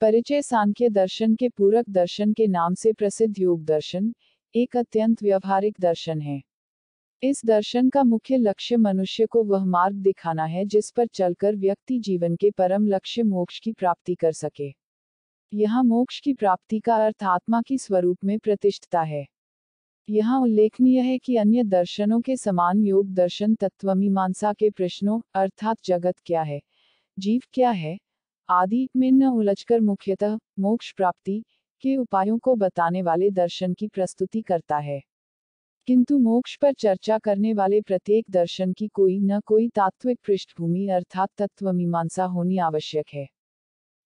परिचय सांख्य दर्शन के पूरक दर्शन के नाम से प्रसिद्ध योग दर्शन एक अत्यंत व्यवहारिक दर्शन है इस दर्शन का मुख्य लक्ष्य मनुष्य को वह मार्ग दिखाना है जिस पर चलकर व्यक्ति जीवन के परम लक्ष्य मोक्ष की प्राप्ति कर सके यहाँ मोक्ष की प्राप्ति का अर्थ आत्मा की स्वरूप में प्रतिष्ठता है यहाँ उल्लेखनीय है कि अन्य दर्शनों के समान योग दर्शन तत्वमीमांसा के प्रश्नों अर्थात जगत क्या है जीव क्या है आदि में न उलझकर मुख्यतः मोक्ष प्राप्ति के उपायों को बताने वाले दर्शन की प्रस्तुति करता है किंतु मोक्ष पर चर्चा करने वाले प्रत्येक दर्शन की कोई न कोई तात्विक पृष्ठभूमि अर्थात तत्व मीमांसा होनी आवश्यक है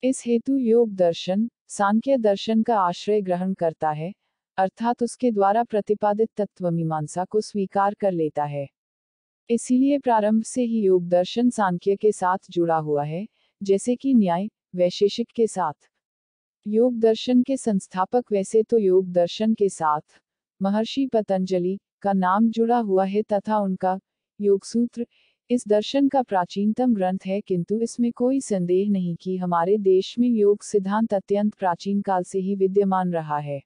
इस हेतु योग दर्शन सांख्य दर्शन का आश्रय ग्रहण करता है अर्थात उसके द्वारा प्रतिपादित तत्व मीमांसा को स्वीकार कर लेता है इसीलिए प्रारंभ से ही योग दर्शन सांख्य के साथ जुड़ा हुआ है जैसे कि न्याय वैशेषिक के साथ योग दर्शन के संस्थापक वैसे तो योग दर्शन के साथ महर्षि पतंजलि का नाम जुड़ा हुआ है तथा उनका योग सूत्र इस दर्शन का प्राचीनतम ग्रंथ है किंतु इसमें कोई संदेह नहीं कि हमारे देश में योग सिद्धांत अत्यंत प्राचीन काल से ही विद्यमान रहा है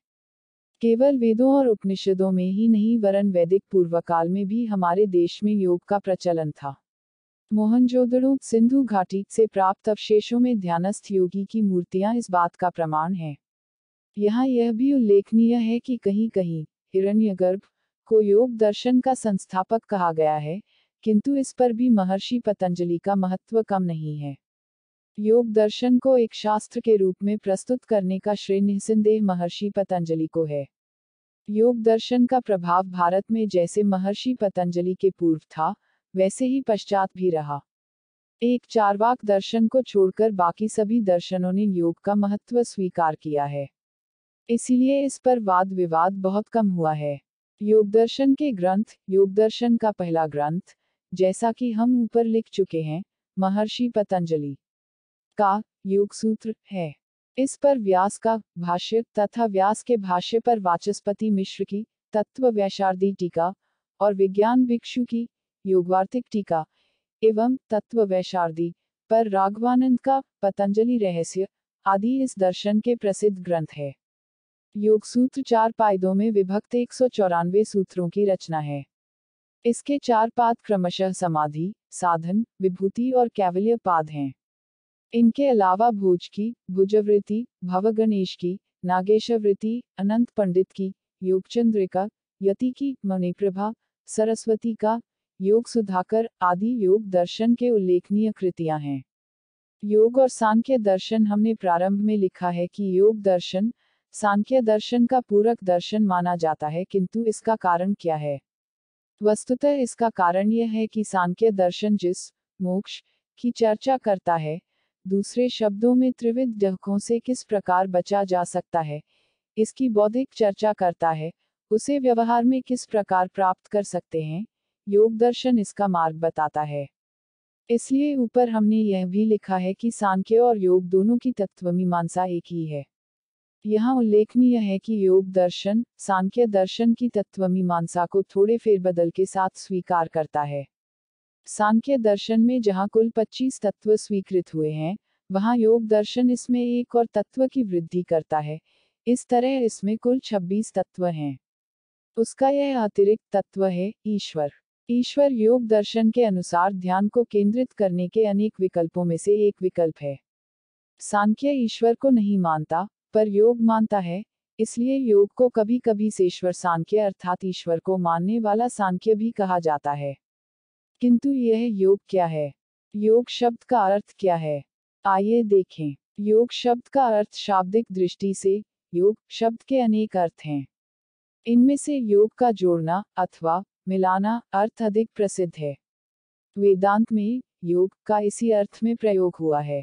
केवल वेदों और उपनिषदों में ही नहीं वरन वैदिक पूर्व काल में भी हमारे देश में योग का प्रचलन था मोहनजोदड़ो सिंधु घाटी से प्राप्त अवशेषों में ध्यानस्थ योगी की मूर्तियां इस बात का प्रमाण है यहाँ यह भी उल्लेखनीय है कि कहीं कहीं हिरण्यगर्भ को योग दर्शन का संस्थापक कहा गया है किंतु इस पर भी महर्षि पतंजलि का महत्व कम नहीं है योग दर्शन को एक शास्त्र के रूप में प्रस्तुत करने का श्रेय निसंदेह महर्षि पतंजलि को है योग दर्शन का प्रभाव भारत में जैसे महर्षि पतंजलि के पूर्व था वैसे ही पश्चात भी रहा एक चारवाक दर्शन को छोड़कर बाकी सभी दर्शनों ने योग का महत्व स्वीकार किया है इसलिए इस पर वाद विवाद बहुत कम हुआ है योग दर्शन के ग्रंथ योग दर्शन का पहला ग्रंथ जैसा कि हम ऊपर लिख चुके हैं महर्षि पतंजलि का योग सूत्र है इस पर व्यास का भाष्य तथा व्यास के भाष्य पर वाचस्पति मिश्र की तत्व वैशार्दी टीका और विज्ञान भिक्षु की योगवार्थिक टीका एवं तत्व वैशारदी पर राघवानंद का पतंजलि रहस्य आदि इस दर्शन के प्रसिद्ध ग्रंथ है योग सूत्र चार पायदों में विभक्त एक सूत्रों की रचना है इसके चार पाद क्रमशः समाधि साधन विभूति और कैवल्य पाद हैं इनके अलावा भोज की भुजवृत्ति भवगणेश की नागेशवृत्ति अनंत पंडित की योगचंद्रिका यति की मणिप्रभा सरस्वती का योग सुधाकर आदि योग दर्शन के उल्लेखनीय कृतियां हैं योग और सांख्य दर्शन हमने प्रारंभ में लिखा है कि योग दर्शन सांख्य दर्शन का पूरक दर्शन माना जाता है किंतु इसका कारण क्या है वस्तुतः इसका कारण यह है कि सांख्य दर्शन जिस मोक्ष की चर्चा करता है दूसरे शब्दों में त्रिविध डहकों से किस प्रकार बचा जा सकता है इसकी बौद्धिक चर्चा करता है उसे व्यवहार में किस प्रकार प्राप्त कर सकते हैं योग दर्शन इसका मार्ग बताता है इसलिए ऊपर हमने यह भी लिखा है कि सांख्य और योग दोनों की मीमांसा एक ही है यहाँ उल्लेखनीय है कि योग दर्शन सांख्य दर्शन की मीमांसा को थोड़े फेरबदल के साथ स्वीकार करता है सांख्य दर्शन में जहाँ कुल 25 तत्व स्वीकृत हुए हैं वहाँ योग दर्शन इसमें एक और तत्व की वृद्धि करता है इस तरह इसमें कुल 26 तत्व हैं उसका यह अतिरिक्त तत्व है ईश्वर ईश्वर योग दर्शन के अनुसार ध्यान को केंद्रित करने के अनेक विकल्पों में से एक विकल्प है सांख्य ईश्वर को नहीं मानता पर योग मानता है इसलिए योग को कभी कभी सेश्वर सांख्य अर्थात ईश्वर को मानने वाला सांख्य भी कहा जाता है किंतु यह योग क्या है योग शब्द का अर्थ क्या है आइए देखें योग शब्द का अर्थ शाब्दिक दृष्टि से योग शब्द के अनेक अर्थ हैं इनमें से योग का जोड़ना अथवा मिलाना अर्थ अधिक प्रसिद्ध है वेदांत में योग का इसी अर्थ में प्रयोग हुआ है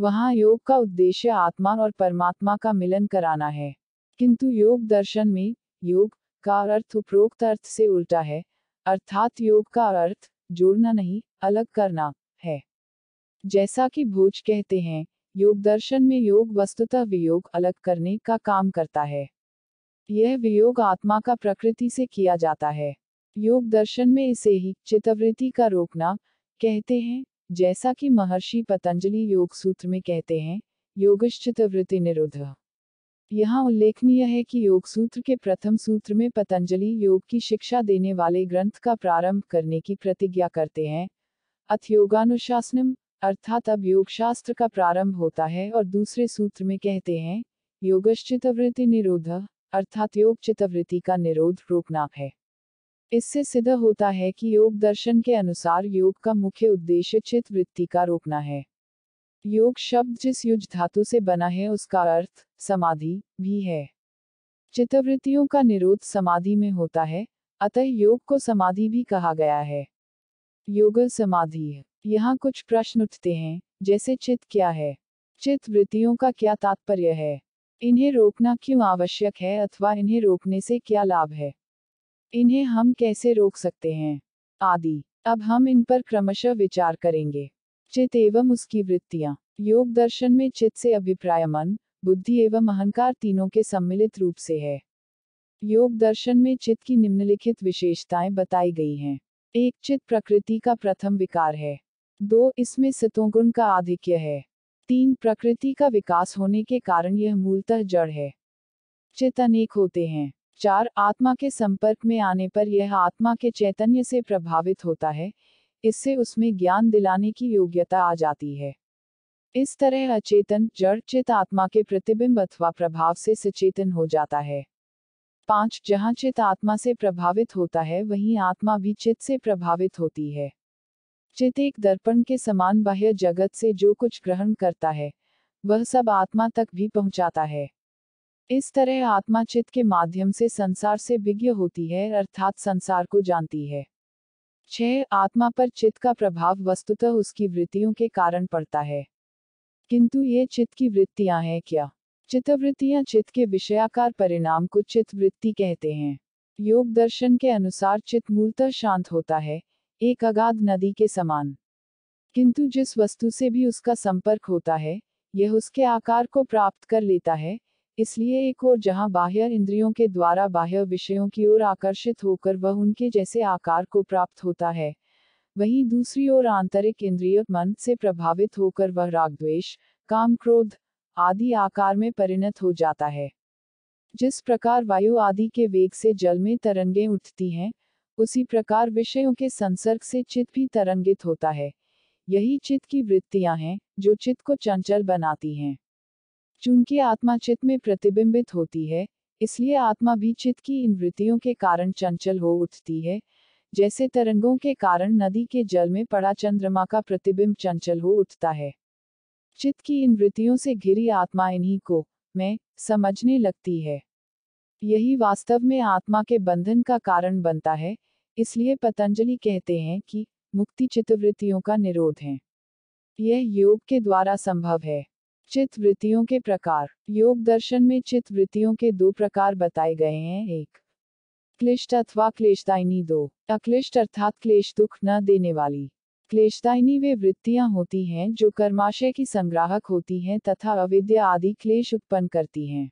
वहाँ योग का उद्देश्य आत्मा और परमात्मा का मिलन कराना है किंतु योग दर्शन में योग का अर्थ उपरोक्त अर्थ से उल्टा है अर्थात योग का अर्थ जोड़ना नहीं अलग करना है जैसा कि भोज कहते हैं योग दर्शन में योग वस्तुतः वियोग अलग करने का काम करता है यह वियोग आत्मा का प्रकृति से किया जाता है योग दर्शन में इसे ही चितवृत्ति का रोकना कहते हैं जैसा कि महर्षि पतंजलि योग सूत्र में कहते हैं योगश्चितवृत्ति निरोध यहाँ उल्लेखनीय है कि योग सूत्र के प्रथम सूत्र में पतंजलि योग की शिक्षा देने वाले ग्रंथ का प्रारंभ करने की प्रतिज्ञा करते हैं अथ योगानुशासनम अर्थात अब योगशास्त्र का प्रारंभ होता है और दूसरे सूत्र में कहते हैं योगश्चितवृत्ति निरोध अर्थात योग चितवृत्ति का निरोध रोकना है इससे सिद्ध होता है कि योग दर्शन के अनुसार योग का मुख्य उद्देश्य चित्त वृत्ति का रोकना है योग शब्द जिस युज धातु से बना है उसका अर्थ समाधि भी है चित्तवृत्तियों का निरोध समाधि में होता है अतः योग को समाधि भी कहा गया है योग समाधि यहाँ कुछ प्रश्न उठते हैं जैसे चित क्या है चित वृत्तियों का क्या तात्पर्य है इन्हें रोकना क्यों आवश्यक है अथवा इन्हें रोकने से क्या लाभ है इन्हें हम कैसे रोक सकते हैं आदि अब हम इन पर क्रमशः विचार करेंगे चित एवं उसकी वृत्तियां योग दर्शन में चित से अभिप्राय मन बुद्धि एवं अहंकार तीनों के सम्मिलित रूप से है योग दर्शन में चित की निम्नलिखित विशेषताएं बताई गई हैं एक चित प्रकृति का प्रथम विकार है दो इसमें सतोगुण का आधिक्य है तीन प्रकृति का विकास होने के कारण यह मूलतः जड़ है चित अनेक होते हैं चार आत्मा के संपर्क में आने पर यह आत्मा के चैतन्य से प्रभावित होता है इससे उसमें ज्ञान दिलाने की योग्यता आ जाती है इस तरह अचेतन जड़ चित आत्मा के प्रतिबिंब अथवा प्रभाव से सचेतन हो जाता है पांच जहाँ चित आत्मा से प्रभावित होता है वहीं आत्मा भी चित से प्रभावित होती है चित एक दर्पण के समान बाह्य जगत से जो कुछ ग्रहण करता है वह सब आत्मा तक भी पहुंचाता है इस तरह आत्मा चित्त के माध्यम से संसार से विज्ञ होती है अर्थात संसार को जानती है छह आत्मा पर चित्त का प्रभाव वस्तुतः उसकी वृत्तियों के कारण पड़ता है किंतु ये चित्त की वृत्तियां हैं क्या चित्तवृत्तियां चित्त के विषयाकार परिणाम को चित्त वृत्ति कहते हैं योग दर्शन के अनुसार चित्त मूलतः शांत होता है एक अगाध नदी के समान किंतु जिस वस्तु से भी उसका संपर्क होता है यह उसके आकार को प्राप्त कर लेता है इसलिए एक और जहां बाह्य इंद्रियों के द्वारा बाह्य विषयों की ओर आकर्षित होकर वह उनके जैसे आकार को प्राप्त होता है वहीं दूसरी ओर आंतरिक इंद्रिय मन से प्रभावित होकर वह रागद्वेश काम क्रोध आदि आकार में परिणत हो जाता है जिस प्रकार वायु आदि के वेग से जल में तरंगे उठती हैं उसी प्रकार विषयों के संसर्ग से चित्त भी तरंगित होता है यही चित्त की वृत्तियां हैं जो चित्त को चंचल बनाती हैं चूंकि आत्मा चित्त में प्रतिबिंबित होती है इसलिए आत्मा भी चित्त की इन वृत्तियों के कारण चंचल हो उठती है जैसे तरंगों के कारण नदी के जल में पड़ा चंद्रमा का प्रतिबिंब चंचल हो उठता है चित्त की इन वृत्तियों से घिरी आत्मा इन्हीं को मैं समझने लगती है यही वास्तव में आत्मा के बंधन का कारण बनता है इसलिए पतंजलि कहते हैं कि मुक्ति चित्तवृत्तियों का निरोध है यह योग के द्वारा संभव है चित्त वृत्तियों के प्रकार योग दर्शन में चित्त वृत्तियों के दो प्रकार बताए गए हैं एक क्लिष्ट अथवा क्लेशदायिनी दो अक्लिष्ट अर्थात क्लेश दुख न देने वाली क्लेशदायिनी वे वृत्तियां होती हैं जो कर्माशय की संग्राहक होती हैं तथा अविद्या आदि क्लेश उत्पन्न करती हैं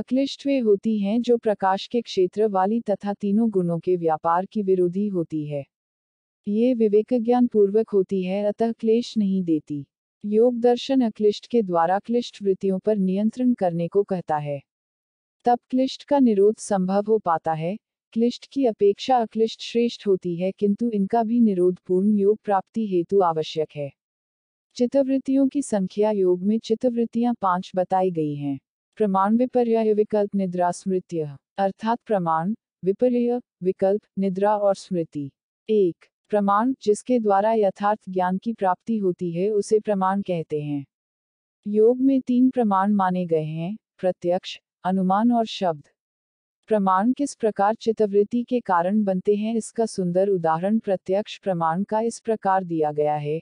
अक्लिष्ट वे होती हैं जो प्रकाश के क्षेत्र वाली तथा तीनों गुणों के व्यापार की विरोधी होती है ये विवेक ज्ञान पूर्वक होती है अतः क्लेश नहीं देती योग दर्शन अक्लिष्ट के द्वारा क्लिष्ट वृत्तियों पर नियंत्रण करने को कहता है तब क्लिष्ट का निरोध संभव हो पाता है क्लिष्ट की अपेक्षा अक्लिष्ट श्रेष्ठ होती है किंतु इनका भी निरोध पूर्ण योग प्राप्ति हेतु आवश्यक है चित्तवृत्तियों की संख्या योग में चित्तवृत्तियां पांच बताई गई हैं प्रमाण विपर्य विकल्प निद्रा स्मृत्य अर्थात प्रमाण विपर्य विकल्प निद्रा और स्मृति एक प्रमाण जिसके द्वारा यथार्थ ज्ञान की प्राप्ति होती है उसे प्रमाण कहते हैं योग में तीन प्रमाण माने गए हैं प्रत्यक्ष अनुमान और शब्द प्रमाण किस प्रकार चितवृत्ति के कारण बनते हैं इसका सुंदर उदाहरण प्रत्यक्ष प्रमाण का इस प्रकार दिया गया है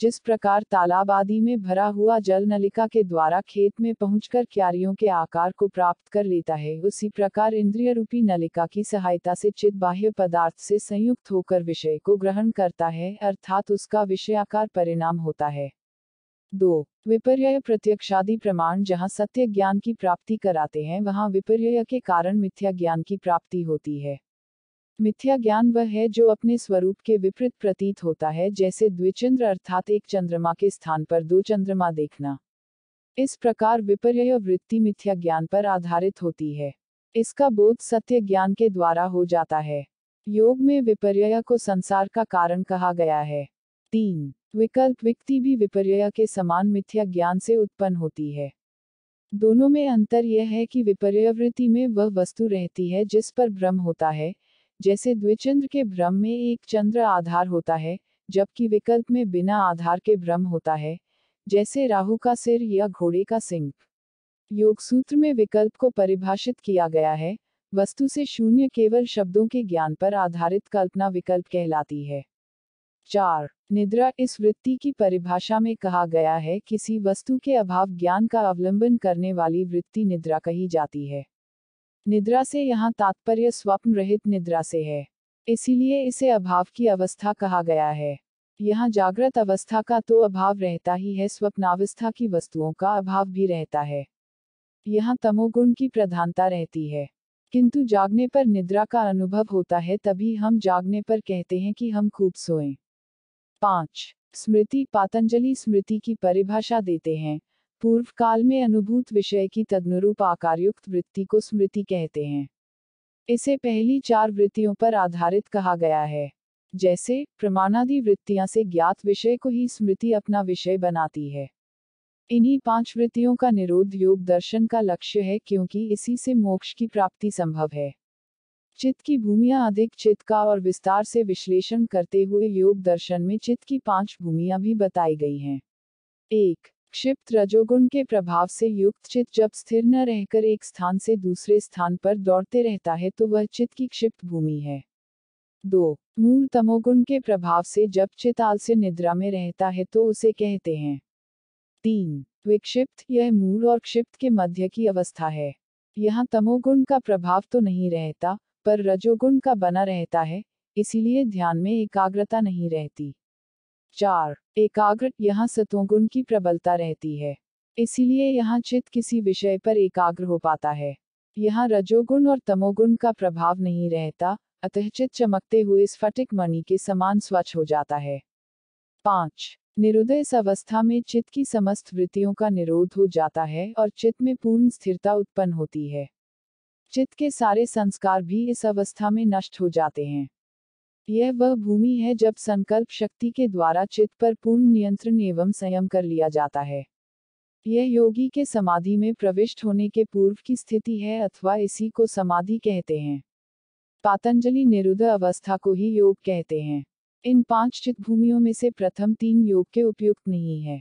जिस प्रकार तालाब आदि में भरा हुआ जल नलिका के द्वारा खेत में पहुंचकर क्यारियों के आकार को प्राप्त कर लेता है उसी प्रकार इंद्रिय रूपी नलिका की सहायता से चित बाह्य पदार्थ से संयुक्त होकर विषय को ग्रहण करता है अर्थात उसका विषयाकार परिणाम होता है दो विपर्य प्रत्यक्षादि प्रमाण जहाँ सत्य ज्ञान की प्राप्ति कराते हैं वहाँ विपर्य के कारण मिथ्या ज्ञान की प्राप्ति होती है मिथ्या ज्ञान वह है जो अपने स्वरूप के विपरीत प्रतीत होता है जैसे द्विचंद्र अर्थात एक चंद्रमा के स्थान पर दो चंद्रमा देखना इस प्रकार विपर्य वृत्ति मिथ्या ज्ञान पर आधारित होती है इसका बोध सत्य ज्ञान के द्वारा हो जाता है योग में विपर्य को संसार का कारण कहा गया है तीन विकल्प व्यक्ति भी विपर्य के समान मिथ्या ज्ञान से उत्पन्न होती है दोनों में अंतर यह है कि विपर्यवृत्ति में वह वस्तु रहती है जिस पर भ्रम होता है जैसे द्विचंद्र के भ्रम में एक चंद्र आधार होता है जबकि विकल्प में बिना आधार के भ्रम होता है जैसे राहु का सिर या घोड़े का सिंह योग सूत्र में विकल्प को परिभाषित किया गया है वस्तु से शून्य केवल शब्दों के ज्ञान पर आधारित कल्पना विकल्प कहलाती है चार निद्रा इस वृत्ति की परिभाषा में कहा गया है किसी वस्तु के अभाव ज्ञान का अवलंबन करने वाली वृत्ति निद्रा कही जाती है निद्रा से यहाँ तात्पर्य स्वप्न रहित निद्रा से है इसीलिए इसे अभाव की अवस्था कहा गया है यहाँ जागृत अवस्था का तो अभाव रहता ही है स्वप्नावस्था की वस्तुओं का अभाव भी रहता है यहाँ तमोगुण की प्रधानता रहती है किंतु जागने पर निद्रा का अनुभव होता है तभी हम जागने पर कहते हैं कि हम खूब सोएं। पाँच स्मृति पातंजलि स्मृति की परिभाषा देते हैं पूर्व काल में अनुभूत विषय की तदनुरूप आकारयुक्त वृत्ति को स्मृति कहते हैं इसे पहली चार वृत्तियों पर आधारित कहा गया है जैसे प्रमाणादि वृत्तियां से ज्ञात विषय को ही स्मृति अपना विषय बनाती है इन्हीं पांच वृत्तियों का निरोध योग दर्शन का लक्ष्य है क्योंकि इसी से मोक्ष की प्राप्ति संभव है चित्त की भूमिया अधिक चित्त का और विस्तार से विश्लेषण करते हुए योग दर्शन में चित्त की पांच भूमिया भी बताई गई हैं एक क्षिप्त रजोगुण के प्रभाव से युक्त चित जब स्थिर न रहकर एक स्थान से दूसरे स्थान पर दौड़ते रहता है तो वह चित की क्षिप्त भूमि है दो मूल तमोगुण के प्रभाव से जब चित आलस्य निद्रा में रहता है तो उसे कहते हैं तीन विक्षिप्त यह मूल और क्षिप्त के मध्य की अवस्था है यहाँ तमोगुण का प्रभाव तो नहीं रहता पर रजोगुण का बना रहता है इसीलिए ध्यान में एकाग्रता नहीं रहती चार एकाग्र यहाँ सतोगुण की प्रबलता रहती है इसीलिए यहाँ चित्त किसी विषय पर एकाग्र हो पाता है यहाँ रजोगुण और तमोगुण का प्रभाव नहीं रहता अतः चित चमकते हुए स्फटिक मणि के समान स्वच्छ हो जाता है पाँच निरुदय इस अवस्था में चित्त की समस्त वृत्तियों का निरोध हो जाता है और चित्त में पूर्ण स्थिरता उत्पन्न होती है चित्त के सारे संस्कार भी इस अवस्था में नष्ट हो जाते हैं यह वह भूमि है जब संकल्प शक्ति के द्वारा चित्त पर पूर्ण नियंत्रण एवं संयम कर लिया जाता है यह योगी के समाधि में प्रविष्ट होने के पूर्व की स्थिति है अथवा इसी को समाधि कहते हैं पातंजलि निरुद्ध अवस्था को ही योग कहते हैं इन पांच चित भूमियों में से प्रथम तीन योग के उपयुक्त नहीं है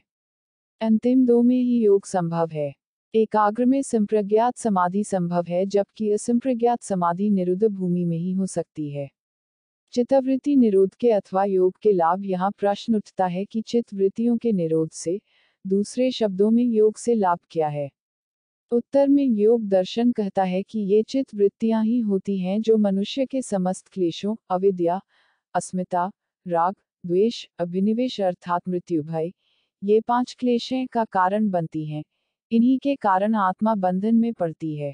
अंतिम दो में ही योग संभव है एकाग्र में संप्रज्ञात समाधि संभव है जबकि असंप्रज्ञात समाधि निरुद्ध भूमि में ही हो सकती है चित्तवृत्ति निरोध के अथवा योग के लाभ यहाँ प्रश्न उठता है कि चित्तवृत्तियों के निरोध से दूसरे शब्दों में योग से लाभ क्या है उत्तर में योग दर्शन कहता है कि ये चित्त वृत्तियां ही होती हैं जो मनुष्य के समस्त क्लेशों अविद्या अस्मिता राग द्वेष अभिनिवेश अर्थात मृत्यु भय ये पांच क्लेशें का कारण बनती हैं इन्हीं के कारण आत्मा बंधन में पड़ती है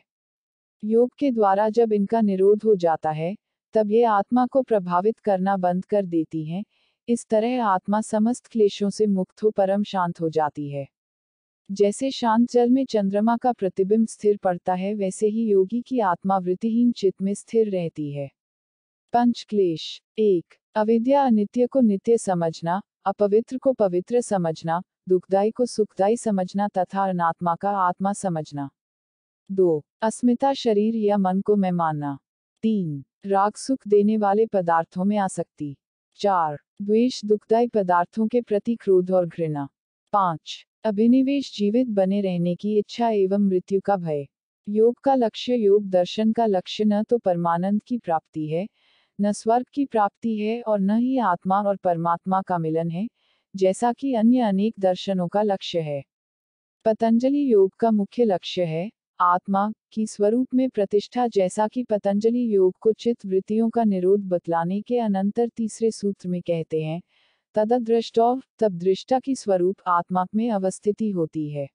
योग के द्वारा जब इनका निरोध हो जाता है तब ये आत्मा को प्रभावित करना बंद कर देती हैं इस तरह आत्मा समस्त क्लेशों से मुक्त हो परम शांत हो जाती है जैसे शांत जल में चंद्रमा का प्रतिबिंब स्थिर पड़ता है वैसे ही योगी की आत्मा वृत्तिहीन चित्त में स्थिर रहती है पंच क्लेश एक अविद्या अनित्य को नित्य समझना अपवित्र को पवित्र समझना दुखदायी को सुखदायी समझना तथा अनात्मा का आत्मा समझना दो अस्मिता शरीर या मन को मैं मानना तीन राग सुख देने वाले पदार्थों में आसक्ति चार द्वेष दुखदायी पदार्थों के प्रति क्रोध और घृणा पाँच अभिनिवेश जीवित बने रहने की इच्छा एवं मृत्यु का भय योग का लक्ष्य योग दर्शन का लक्ष्य न तो परमानंद की प्राप्ति है न स्वर्ग की प्राप्ति है और न ही आत्मा और परमात्मा का मिलन है जैसा कि अन्य अनेक दर्शनों का लक्ष्य है पतंजलि योग का मुख्य लक्ष्य है आत्मा की स्वरूप में प्रतिष्ठा जैसा कि पतंजलि योग को चित्त वृत्तियों का निरोध बतलाने के अनंतर तीसरे सूत्र में कहते हैं तददृष्टौव तब दृष्टा की स्वरूप आत्मा में अवस्थिति होती है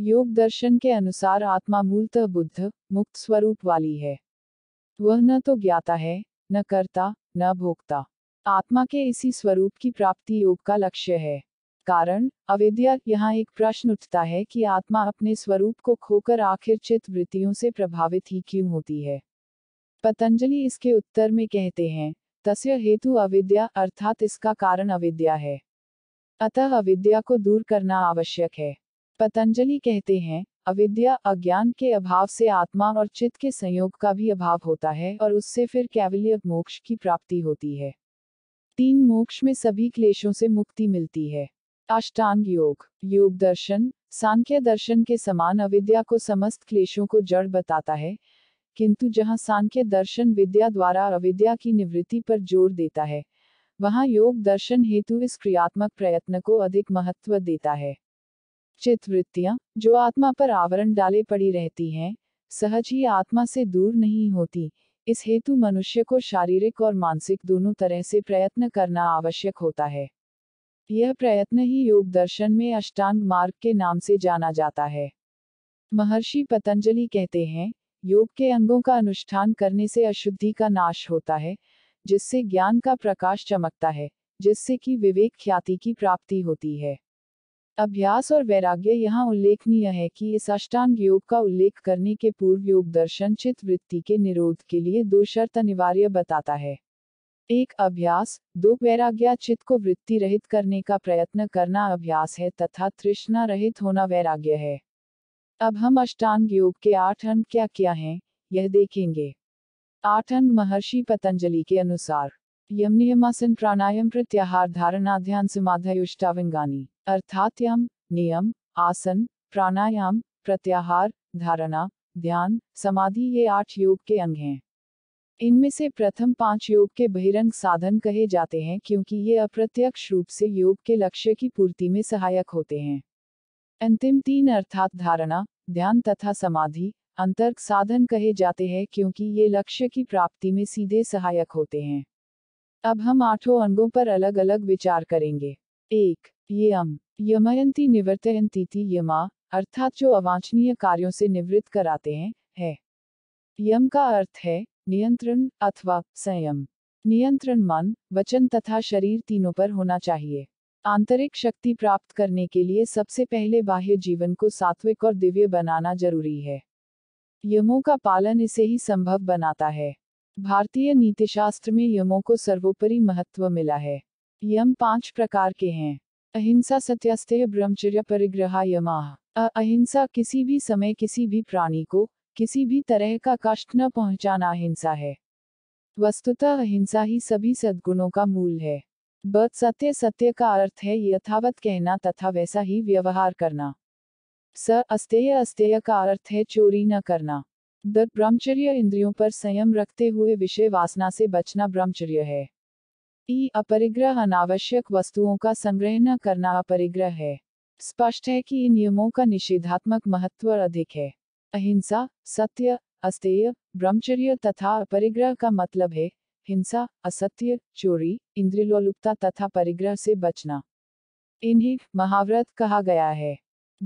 योग दर्शन के अनुसार आत्मा मूलतः बुद्ध मुक्त स्वरूप वाली है वह न तो ज्ञाता है न करता न भोगता आत्मा के इसी स्वरूप की प्राप्ति योग का लक्ष्य है कारण अवेद्या यहाँ एक प्रश्न उठता है कि आत्मा अपने स्वरूप को खोकर आखिर चित्त वृत्तियों से प्रभावित ही क्यों होती है पतंजलि इसके उत्तर में कहते हैं तस्य हेतु अविद्या अर्थात इसका कारण अविद्या है अतः अविद्या को दूर करना आवश्यक है पतंजलि कहते हैं अविद्या अज्ञान के अभाव से आत्मा और चित्त के संयोग का भी अभाव होता है और उससे फिर कैवल्य मोक्ष की प्राप्ति होती है तीन मोक्ष में सभी क्लेशों से मुक्ति मिलती है अष्टांग योग योग दर्शन सांख्य दर्शन के समान अविद्या को समस्त क्लेशों को जड़ बताता है किंतु जहाँ सांख्य दर्शन विद्या द्वारा अविद्या की निवृत्ति पर जोर देता है वहाँ योग दर्शन हेतु इस क्रियात्मक प्रयत्न को अधिक महत्व देता है चित्तवृत्तियाँ जो आत्मा पर आवरण डाले पड़ी रहती हैं सहज ही आत्मा से दूर नहीं होती इस हेतु मनुष्य को शारीरिक और मानसिक दोनों तरह से प्रयत्न करना आवश्यक होता है यह प्रयत्न ही योग दर्शन में अष्टांग मार्ग के नाम से जाना जाता है महर्षि पतंजलि कहते हैं योग के अंगों का अनुष्ठान करने से अशुद्धि का नाश होता है जिससे ज्ञान का प्रकाश चमकता है जिससे कि विवेक ख्याति की प्राप्ति होती है अभ्यास और वैराग्य यहाँ उल्लेखनीय है कि इस अष्टांग योग का उल्लेख करने के पूर्व योग दर्शन चित्त वृत्ति के निरोध के लिए दो शर्त अनिवार्य बताता है एक अभ्यास दो वैराग्या चित्त को वृत्ति रहित करने का प्रयत्न करना अभ्यास है तथा तृष्णा रहित होना वैराग्य है अब हम अष्टांग योग के आठ अंग क्या क्या हैं यह देखेंगे आठ अंग महर्षि पतंजलि के अनुसार यम नियमासन प्राणायाम प्रत्याहार धारणा ध्यान समाधायुष्टावंगानी अर्थात यम नियम आसन प्राणायाम प्रत्याहार धारणा ध्यान समाधि ये आठ योग के अंग हैं इनमें से प्रथम पांच योग के बहिरंग साधन कहे जाते हैं क्योंकि ये अप्रत्यक्ष रूप से योग के लक्ष्य की पूर्ति में सहायक होते हैं अंतिम तीन अर्थात धारणा ध्यान तथा समाधि अंतर्क साधन कहे जाते हैं क्योंकि ये लक्ष्य की प्राप्ति में सीधे सहायक होते हैं अब हम आठों अंगों पर अलग अलग विचार करेंगे एक यम यमयंती निवर्तयंती यमा अर्थात जो अवांछनीय कार्यों से निवृत्त कराते हैं है यम का अर्थ है नियंत्रण अथवा संयम नियंत्रण मन वचन तथा शरीर तीनों पर होना चाहिए आंतरिक शक्ति प्राप्त करने के लिए सबसे पहले बाह्य जीवन को सात्विक और दिव्य बनाना जरूरी है यमों का पालन इसे ही संभव बनाता है भारतीय नीतिशास्त्र में यमों को सर्वोपरि महत्व मिला है यम पांच प्रकार के हैं अहिंसा सत्यास्तेह ब्रह्मचर्य परिग्रह यमा अहिंसा किसी भी समय किसी भी प्राणी को किसी भी तरह का कष्ट न पहुंचाना अहिंसा है वस्तुतः अहिंसा ही सभी सद्गुणों का मूल है बत सत्य सत्य का अर्थ है यथावत कहना तथा वैसा ही व्यवहार करना स अस्तेय अस्तेय का अर्थ है चोरी न करना द ब्रह्मचर्य इंद्रियों पर संयम रखते हुए विषय वासना से बचना ब्रह्मचर्य है ई अपरिग्रह अनावश्यक वस्तुओं का संग्रह न करना अपरिग्रह है स्पष्ट है कि इन नियमों का निषेधात्मक महत्व अधिक है अहिंसा सत्य अस्तेय ब्रह्मचर्य तथा परिग्रह का मतलब है हिंसा असत्य चोरी इंद्रिलोलुपता तथा परिग्रह से बचना इन्हें महाव्रत कहा गया है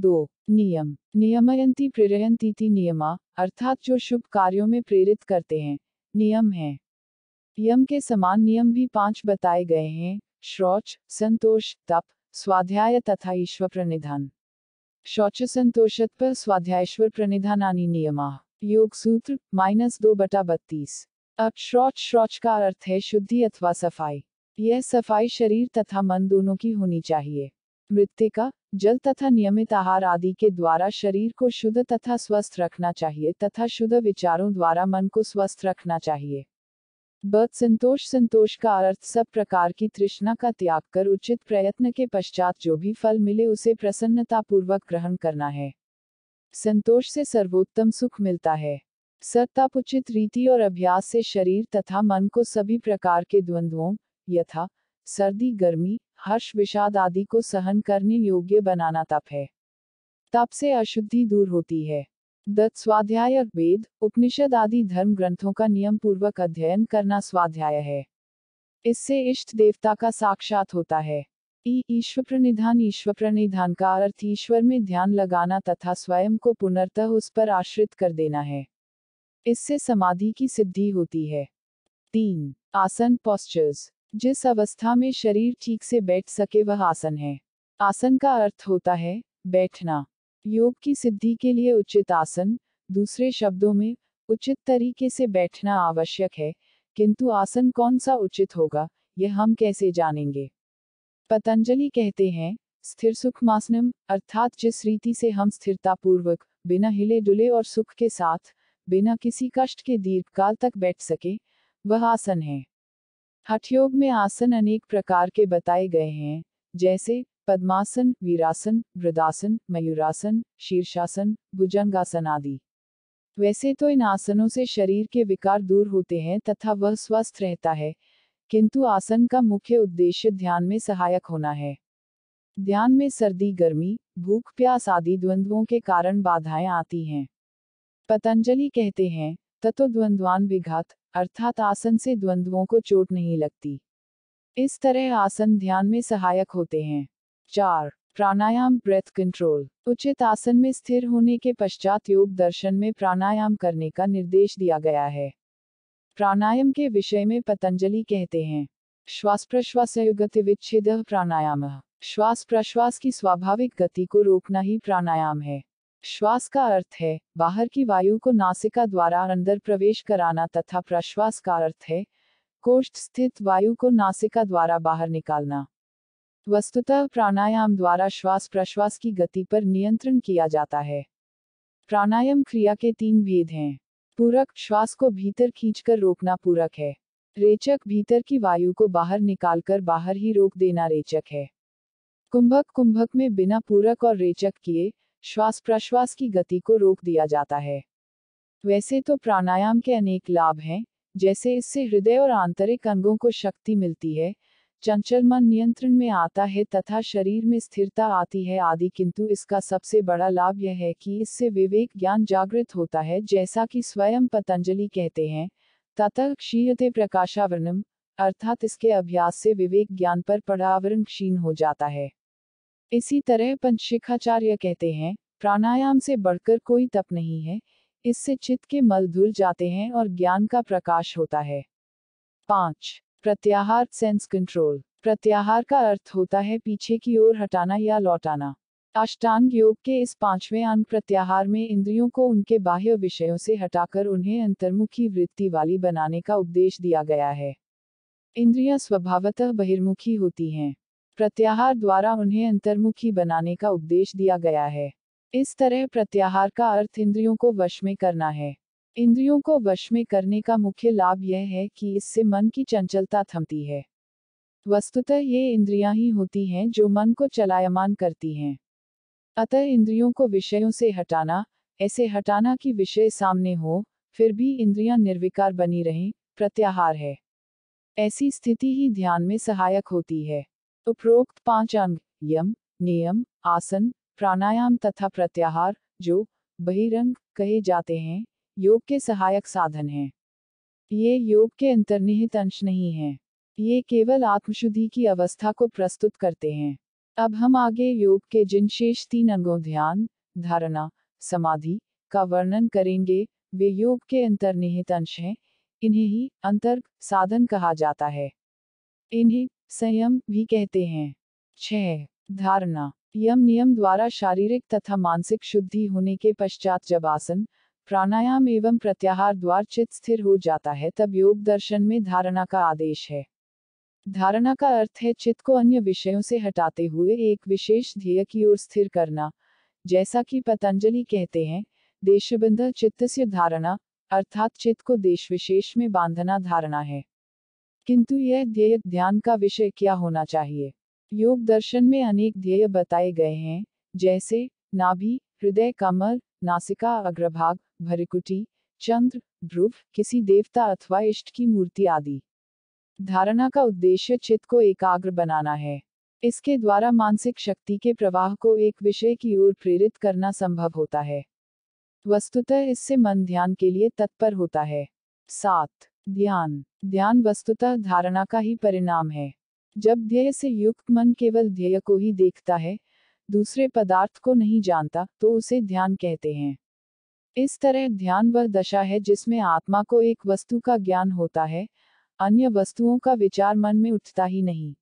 दो नियम नियमयंती प्रेरयंती नियमा अर्थात जो शुभ कार्यों में प्रेरित करते हैं नियम है यम के समान नियम भी पांच बताए गए हैं श्रोच संतोष तप स्वाध्याय तथा ईश्वर प्रणिधान शौच संतोषत पर स्वाध्यायश्वर प्रणिधानानी नियमा योग सूत्र माइनस दो बटा बत्तीस अब श्रौच श्रौच का अर्थ है शुद्धि अथवा सफाई यह सफाई शरीर तथा मन दोनों की होनी चाहिए मृतिका जल तथा नियमित आहार आदि के द्वारा शरीर को शुद्ध तथा स्वस्थ रखना चाहिए तथा शुद्ध विचारों द्वारा मन को स्वस्थ रखना चाहिए बद संतोष संतोष का अर्थ सब प्रकार की तृष्णा का त्याग कर उचित प्रयत्न के पश्चात जो भी फल मिले उसे प्रसन्नतापूर्वक ग्रहण करना है संतोष से सर्वोत्तम सुख मिलता है सत्ताप उचित रीति और अभ्यास से शरीर तथा मन को सभी प्रकार के द्वंद्वों यथा सर्दी गर्मी हर्ष विषाद आदि को सहन करने योग्य बनाना तप है तप से अशुद्धि दूर होती है दत्त स्वाध्याय वेद उपनिषद आदि धर्म ग्रंथों का नियम पूर्वक अध्ययन करना स्वाध्याय है इससे इष्ट देवता का साक्षात होता है ई ईश्वर प्रणिधान ईश्वर प्रणिधान का अर्थ ईश्वर में ध्यान लगाना तथा स्वयं को पुनर्तः उस पर आश्रित कर देना है इससे समाधि की सिद्धि होती है तीन आसन पॉस्चर्स जिस अवस्था में शरीर ठीक से बैठ सके वह आसन है आसन का अर्थ होता है बैठना योग की सिद्धि के लिए उचित आसन दूसरे शब्दों में उचित तरीके से बैठना आवश्यक है किंतु आसन कौन सा उचित होगा यह हम कैसे जानेंगे पतंजलि कहते हैं स्थिर सुखमासनम अर्थात जिस रीति से हम स्थिरतापूर्वक बिना हिले डुले और सुख के साथ बिना किसी कष्ट के दीर्घकाल तक बैठ सके वह आसन है हठयोग में आसन अनेक प्रकार के बताए गए हैं जैसे पद्मासन वीरासन वृदासन मयूरासन शीर्षासन भुजंगासन आदि वैसे तो इन आसनों से शरीर के विकार दूर होते हैं तथा वह स्वस्थ रहता है किंतु आसन का मुख्य उद्देश्य ध्यान में सहायक होना है ध्यान में सर्दी गर्मी भूख प्यास आदि द्वंद्वों के कारण बाधाएं आती हैं पतंजलि कहते हैं तत्व द्वंद्वान विघात अर्थात आसन से द्वंद्वों को चोट नहीं लगती इस तरह आसन ध्यान में सहायक होते हैं चार प्राणायाम ब्रेथ कंट्रोल उचित आसन में स्थिर होने के पश्चात योग दर्शन में प्राणायाम करने का निर्देश दिया गया है प्राणायाम के विषय में पतंजलि कहते हैं श्वास प्रश्वास गति विच्छेद प्राणायाम श्वास प्रश्वास की स्वाभाविक गति को रोकना ही प्राणायाम है श्वास का अर्थ है बाहर की वायु को नासिका द्वारा अंदर प्रवेश कराना तथा प्रश्वास का अर्थ है कोष्ठ स्थित वायु को नासिका द्वारा बाहर निकालना वस्तुतः प्राणायाम द्वारा श्वास प्रश्वास की गति पर नियंत्रण किया जाता है प्राणायाम क्रिया के तीन भेद हैं पूरक श्वास को भीतर खींचकर रोकना पूरक है रेचक भीतर की वायु को बाहर निकालकर बाहर ही रोक देना रेचक है कुंभक कुंभक में बिना पूरक और रेचक किए श्वास प्रश्वास की गति को रोक दिया जाता है वैसे तो प्राणायाम के अनेक लाभ हैं जैसे इससे हृदय और आंतरिक अंगों को शक्ति मिलती है चंचल मन नियंत्रण में आता है तथा शरीर में स्थिरता आती है आदि किंतु इसका सबसे बड़ा लाभ यह है कि इससे विवेक ज्ञान जागृत होता है जैसा कि स्वयं पतंजलि कहते हैं तथा क्षीयते प्रकाशावरणम अर्थात इसके अभ्यास से विवेक ज्ञान पर पर्यावरण क्षीण हो जाता है इसी तरह पंचशिखाचार्य कहते हैं प्राणायाम से बढ़कर कोई तप नहीं है इससे चित्त के मल धुल जाते हैं और ज्ञान का प्रकाश होता है पाँच प्रत्याहार सेंस कंट्रोल प्रत्याहार का अर्थ होता है पीछे की ओर हटाना या लौटाना अष्टांग योग के इस पांचवें अंग प्रत्याहार में इंद्रियों को उनके बाह्य विषयों से हटाकर उन्हें अंतर्मुखी वृत्ति वाली बनाने का उपदेश दिया गया है इंद्रियां स्वभावतः बहिर्मुखी होती हैं प्रत्याहार द्वारा उन्हें अंतर्मुखी बनाने का उपदेश दिया गया है इस तरह प्रत्याहार का अर्थ इंद्रियों को वश में करना है इंद्रियों को वश में करने का मुख्य लाभ यह है कि इससे मन की चंचलता थमती है वस्तुतः ये इंद्रियां ही होती हैं जो मन को चलायमान करती हैं अतः इंद्रियों को विषयों से हटाना ऐसे हटाना कि विषय सामने हो फिर भी इंद्रियां निर्विकार बनी रहें प्रत्याहार है ऐसी स्थिति ही ध्यान में सहायक होती है उपरोक्त पांच अंग यम नियम आसन प्राणायाम तथा प्रत्याहार जो बहिरंग कहे जाते हैं योग के सहायक साधन हैं ये योग के अंतर्निहित अंश नहीं हैं ये केवल आत्मशुद्धि की अवस्था को प्रस्तुत करते हैं अब हम आगे योग के जिन शेष तीन अंगों ध्यान धारणा समाधि का वर्णन करेंगे वे योग के अंतर्निहित अंश हैं इन्हें ही अंतर साधन कहा जाता है इन्हें संयम भी कहते हैं छह धारणा यम नियम द्वारा शारीरिक तथा मानसिक शुद्धि होने के पश्चात जब आसन प्राणायाम एवं प्रत्याहार द्वार चित स्थिर हो जाता है तब योग दर्शन में धारणा का आदेश है धारणा का अर्थ है चित्त को अन्य विषयों से हटाते हुए एक विशेष ध्येय की ओर स्थिर करना जैसा कि पतंजलि कहते हैं देशबंध से धारणा अर्थात चित्त को देश विशेष में बांधना धारणा है किंतु यह ध्येय ध्यान का विषय क्या होना चाहिए योग दर्शन में अनेक ध्येय बताए गए हैं जैसे नाभि हृदय कमर नासिका अग्रभाग भरिकुटी चंद्र ध्रुव किसी देवता अथवा इष्ट की मूर्ति आदि धारणा का उद्देश्य चित्त को एकाग्र बनाना है इसके द्वारा मानसिक शक्ति के प्रवाह को एक विषय की ओर प्रेरित करना संभव होता है वस्तुतः इससे मन ध्यान के लिए तत्पर होता है सात ध्यान ध्यान वस्तुतः धारणा का ही परिणाम है जब ध्येय से युक्त मन केवल ध्येय को ही देखता है दूसरे पदार्थ को नहीं जानता तो उसे ध्यान कहते हैं इस तरह ध्यान वह दशा है जिसमें आत्मा को एक वस्तु का ज्ञान होता है अन्य वस्तुओं का विचार मन में उठता ही नहीं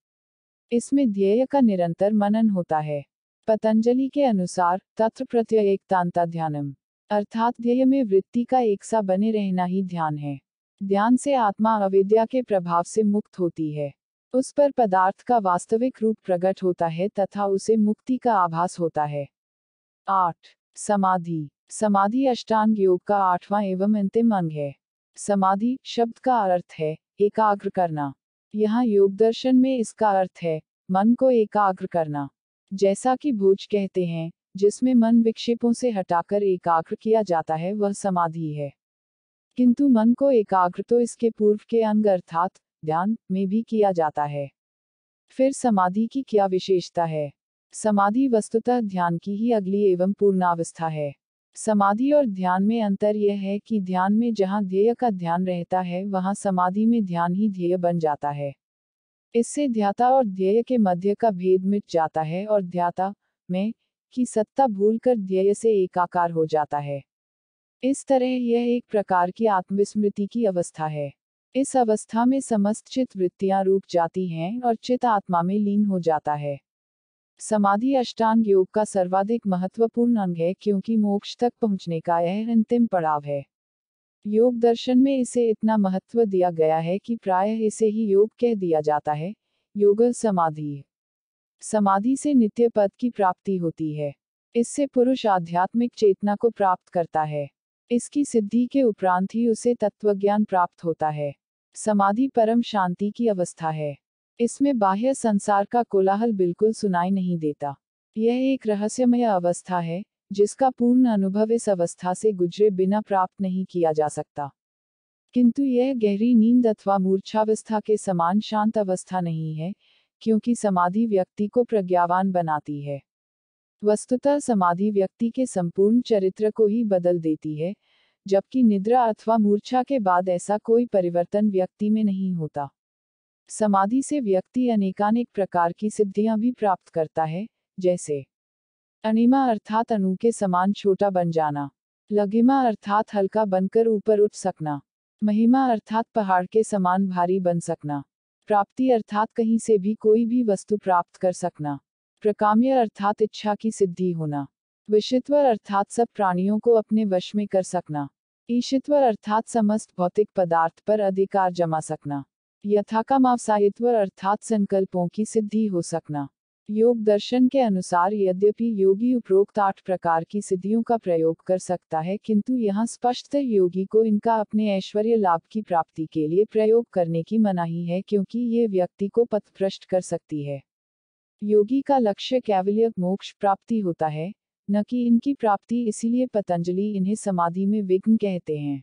इसमें ध्येय का निरंतर मनन होता है पतंजलि के अनुसार तत्व प्रत्यय एकतांता ध्यानम अर्थात ध्येय में वृत्ति का एक सा बने रहना ही ध्यान है ध्यान से आत्मा अविद्या के प्रभाव से मुक्त होती है उस पर पदार्थ का वास्तविक रूप प्रकट होता है तथा उसे मुक्ति का आभास होता है आठ समाधि समाधि अष्टांग योग का आठवां एवं अंतिम अंग है समाधि शब्द का अर्थ है एकाग्र करना यहाँ योग दर्शन में इसका अर्थ है मन को एकाग्र करना जैसा कि भोज कहते हैं जिसमें मन विक्षेपों से हटाकर एकाग्र किया जाता है वह समाधि है किंतु मन को एकाग्र तो इसके पूर्व के अंग अर्थात ध्यान में भी किया जाता है फिर समाधि की क्या विशेषता है समाधि वस्तुतः ध्यान की ही अगली एवं पूर्णावस्था है समाधि और ध्यान में अंतर यह है कि ध्यान में जहाँ ध्येय का ध्यान रहता है वहाँ समाधि में ध्यान ही ध्येय बन जाता है इससे ध्याता और ध्येय के मध्य का भेद मिट जाता है और ध्याता में की सत्ता भूलकर ध्येय से एकाकार हो जाता है इस तरह यह एक प्रकार की आत्मविस्मृति की अवस्था है इस अवस्था में समस्त चित वृत्तियां रूप जाती हैं और चित आत्मा में लीन हो जाता है समाधि अष्टांग योग का सर्वाधिक महत्वपूर्ण अंग है क्योंकि मोक्ष तक पहुंचने का यह अंतिम पड़ाव है योग दर्शन में इसे इतना महत्व दिया गया है कि प्रायः इसे ही योग कह दिया जाता है योग समाधि समाधि से नित्य पद की प्राप्ति होती है इससे पुरुष आध्यात्मिक चेतना को प्राप्त करता है इसकी सिद्धि के उपरांत ही उसे तत्वज्ञान प्राप्त होता है समाधि परम शांति की अवस्था है इसमें बाह्य संसार का कोलाहल बिल्कुल सुनाई नहीं देता यह एक रहस्यमय अवस्था है जिसका पूर्ण अनुभव इस अवस्था से गुजरे बिना प्राप्त नहीं किया जा सकता किंतु यह गहरी नींद अथवा मूर्छावस्था के समान शांत अवस्था नहीं है क्योंकि समाधि व्यक्ति को प्रज्ञावान बनाती है वस्तुतः समाधि व्यक्ति के संपूर्ण चरित्र को ही बदल देती है जबकि निद्रा अथवा मूर्छा के बाद ऐसा कोई परिवर्तन व्यक्ति में नहीं होता समाधि से व्यक्ति अनेकानेक प्रकार की सिद्धियां भी प्राप्त करता है जैसे अनिमा अर्थात अनु के समान छोटा बन जाना लगिमा अर्थात हल्का बनकर ऊपर उठ सकना महिमा अर्थात पहाड़ के समान भारी बन सकना प्राप्ति अर्थात कहीं से भी कोई भी वस्तु प्राप्त कर सकना प्रकाम्य अर्थात इच्छा की सिद्धि होना विषित्वर अर्थात सब प्राणियों को अपने वश में कर सकना ईशित्वर अर्थात समस्त भौतिक पदार्थ पर अधिकार जमा सकना यथाकामावसायित्वर अर्थात संकल्पों की सिद्धि हो सकना योग दर्शन के अनुसार यद्यपि योगी उपरोक्त आठ प्रकार की सिद्धियों का प्रयोग कर सकता है किंतु यहाँ स्पष्टतः योगी को इनका अपने ऐश्वर्य लाभ की प्राप्ति के लिए प्रयोग करने की मनाही है क्योंकि ये व्यक्ति को पथभ्रष्ट कर सकती है योगी का लक्ष्य कैवल्य मोक्ष प्राप्ति होता है न कि इनकी प्राप्ति इसीलिए पतंजलि इन्हें समाधि में विघ्न कहते हैं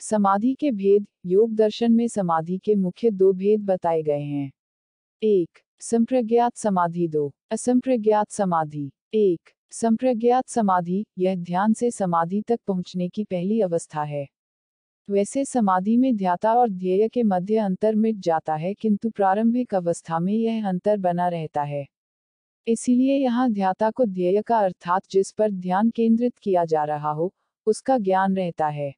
समाधि के भेद योग दर्शन में समाधि के मुख्य दो भेद बताए गए हैं एक संप्रज्ञात समाधि दो असंप्रज्ञात समाधि एक संप्रज्ञात समाधि यह ध्यान से समाधि तक पहुंचने की पहली अवस्था है वैसे समाधि में ध्याता और ध्येय के मध्य अंतर मिट जाता है किंतु प्रारंभिक अवस्था में यह अंतर बना रहता है इसलिए यहाँ ध्याता को ध्येय का अर्थात जिस पर ध्यान केंद्रित किया जा रहा हो उसका ज्ञान रहता है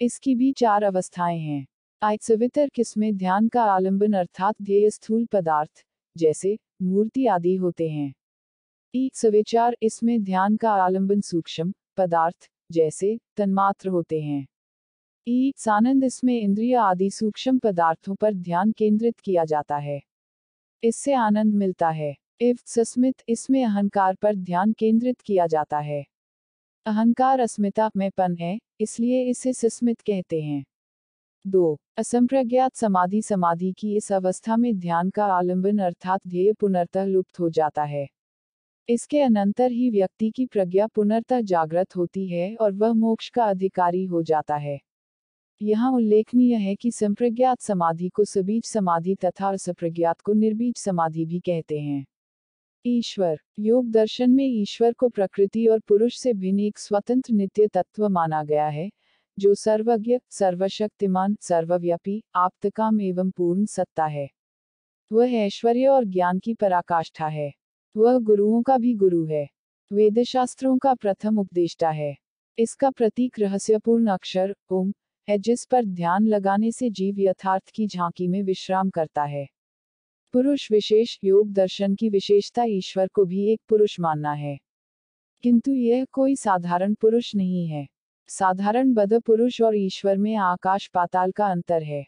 इसकी भी चार अवस्थाएं हैं आयसवितर किस्में ध्यान का आलंबन अर्थात ध्येय स्थूल पदार्थ जैसे मूर्ति आदि होते हैं ई सविचार इसमें ध्यान का आलंबन सूक्ष्म पदार्थ जैसे तन्मात्र होते हैं ई सानंद इसमें इंद्रिय आदि सूक्ष्म पदार्थों पर ध्यान केंद्रित किया जाता है इससे आनंद मिलता है इव सस्मित इसमें अहंकार पर ध्यान केंद्रित किया जाता है अहंकार अस्मिता में पन है इसलिए इसे सस्मित कहते हैं दो असंप्रज्ञात समाधि समाधि की इस अवस्था में ध्यान का आलंबन अर्थात ध्येय पुनर्तः लुप्त हो जाता है इसके अनंतर ही व्यक्ति की प्रज्ञा पुनर्तः जागृत होती है और वह मोक्ष का अधिकारी हो जाता है यहाँ उल्लेखनीय है कि संप्रज्ञात समाधि को सबीज समाधि तथा असप्रज्ञात को निर्बीज समाधि भी कहते हैं ईश्वर योग दर्शन में ईश्वर को प्रकृति और पुरुष से भिन्न एक स्वतंत्र नित्य तत्व माना गया है जो सर्वज्ञ सर्वशक्तिमान सर्वव्यापी आप्तकाम एवं पूर्ण सत्ता है वह ऐश्वर्य और ज्ञान की पराकाष्ठा है वह गुरुओं का भी गुरु है वेद शास्त्रों का प्रथम उपदेष्टा है इसका प्रतीक रहस्यपूर्ण अक्षर ओम है जिस पर ध्यान लगाने से जीव यथार्थ की झांकी में विश्राम करता है पुरुष विशेष योग दर्शन की विशेषता ईश्वर को भी एक पुरुष मानना है किंतु यह कोई साधारण पुरुष नहीं है साधारण बद पुरुष और ईश्वर में आकाश पाताल का अंतर है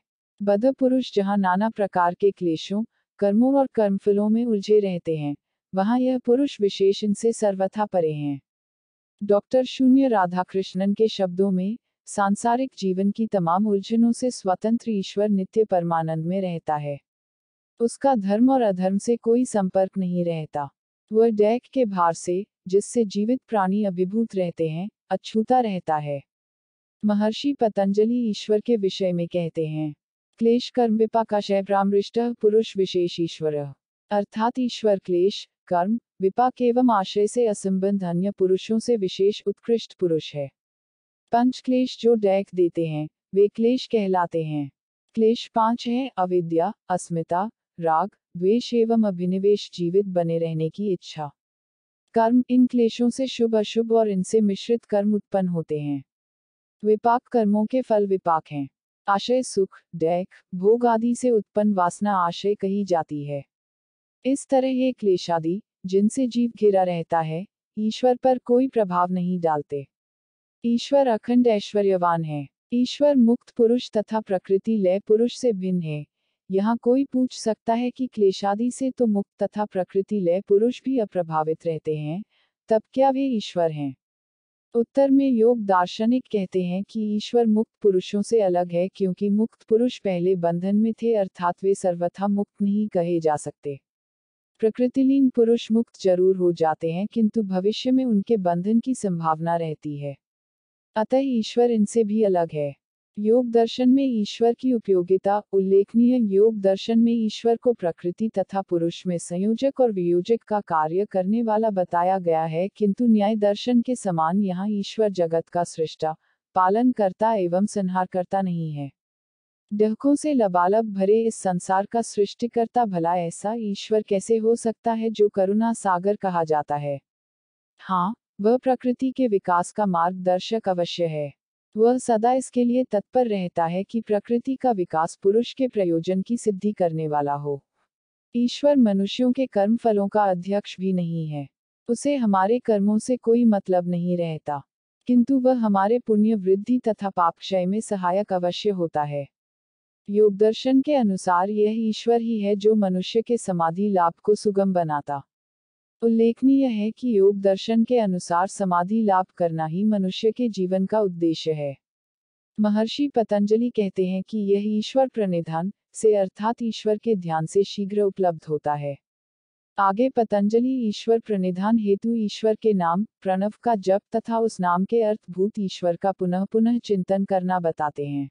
बद पुरुष जहाँ नाना प्रकार के क्लेशों कर्मों और कर्मफलों में उलझे रहते हैं वहाँ यह पुरुष विशेष इनसे सर्वथा परे हैं डॉक्टर शून्य राधाकृष्णन के शब्दों में सांसारिक जीवन की तमाम उलझनों से स्वतंत्र ईश्वर नित्य परमानंद में रहता है उसका धर्म और अधर्म से कोई संपर्क नहीं रहता वह डैक के भार से जिससे जीवित प्राणी अभिभूत रहते हैं अछूता रहता है महर्षि पतंजलि ईश्वर के विषय में कहते हैं क्लेश कर्म विपाकाशय प्रामृष्ट पुरुष विशेष ईश्वर अर्थात ईश्वर क्लेश कर्म विपाक एवं आशय से असंबंध अन्य पुरुषों से विशेष उत्कृष्ट पुरुष है पंच क्लेश जो डैक देते हैं वे क्लेश कहलाते हैं क्लेश पांच हैं अविद्या अस्मिता राग द्वेष एवं अभिनिवेश जीवित बने रहने की इच्छा कर्म इन क्लेशों से शुभ अशुभ और इनसे मिश्रित कर्म उत्पन्न होते हैं विपाक कर्मों के फल विपाक हैं आशय सुख डैख भोग आदि से उत्पन्न वासना आशय कही जाती है इस तरह ये क्लेशादि जिनसे जीव घिरा रहता है ईश्वर पर कोई प्रभाव नहीं डालते ईश्वर अखंड ऐश्वर्यवान है ईश्वर मुक्त पुरुष तथा प्रकृति लय पुरुष से भिन्न है यहाँ कोई पूछ सकता है कि क्लेशादि से तो मुक्त तथा प्रकृति लय पुरुष भी अप्रभावित रहते हैं तब क्या वे ईश्वर हैं उत्तर में योग दार्शनिक कहते हैं कि ईश्वर मुक्त पुरुषों से अलग है क्योंकि मुक्त पुरुष पहले बंधन में थे अर्थात वे सर्वथा मुक्त नहीं कहे जा सकते प्रकृतिलीन पुरुष मुक्त जरूर हो जाते हैं किंतु भविष्य में उनके बंधन की संभावना रहती है अतः ईश्वर इनसे भी अलग है योग दर्शन में ईश्वर की उपयोगिता उल्लेखनीय योग दर्शन में ईश्वर को प्रकृति तथा पुरुष में संयोजक और वियोजक का कार्य करने वाला बताया गया है किंतु न्याय दर्शन के समान यहाँ ईश्वर जगत का सृष्टा पालन करता एवं संहार करता नहीं है डहकों से लबालब भरे इस संसार का सृष्टिकर्ता भला ऐसा ईश्वर कैसे हो सकता है जो करुणा सागर कहा जाता है हाँ वह प्रकृति के विकास का मार्गदर्शक अवश्य है वह सदा इसके लिए तत्पर रहता है कि प्रकृति का विकास पुरुष के प्रयोजन की सिद्धि करने वाला हो ईश्वर मनुष्यों के कर्म फलों का अध्यक्ष भी नहीं है उसे हमारे कर्मों से कोई मतलब नहीं रहता किंतु वह हमारे पुण्य वृद्धि तथा पापक्षय में सहायक अवश्य होता है योगदर्शन के अनुसार यह ईश्वर ही है जो मनुष्य के समाधि लाभ को सुगम बनाता उल्लेखनीय है कि योग दर्शन के अनुसार समाधि लाभ करना ही मनुष्य के जीवन का उद्देश्य है महर्षि पतंजलि कहते हैं कि यह ईश्वर प्रणिधान से अर्थात ईश्वर के ध्यान से शीघ्र उपलब्ध होता है आगे पतंजलि ईश्वर प्रणिधान हेतु ईश्वर के नाम प्रणव का जप तथा उस नाम के अर्थभूत ईश्वर का पुनः पुनः चिंतन करना बताते हैं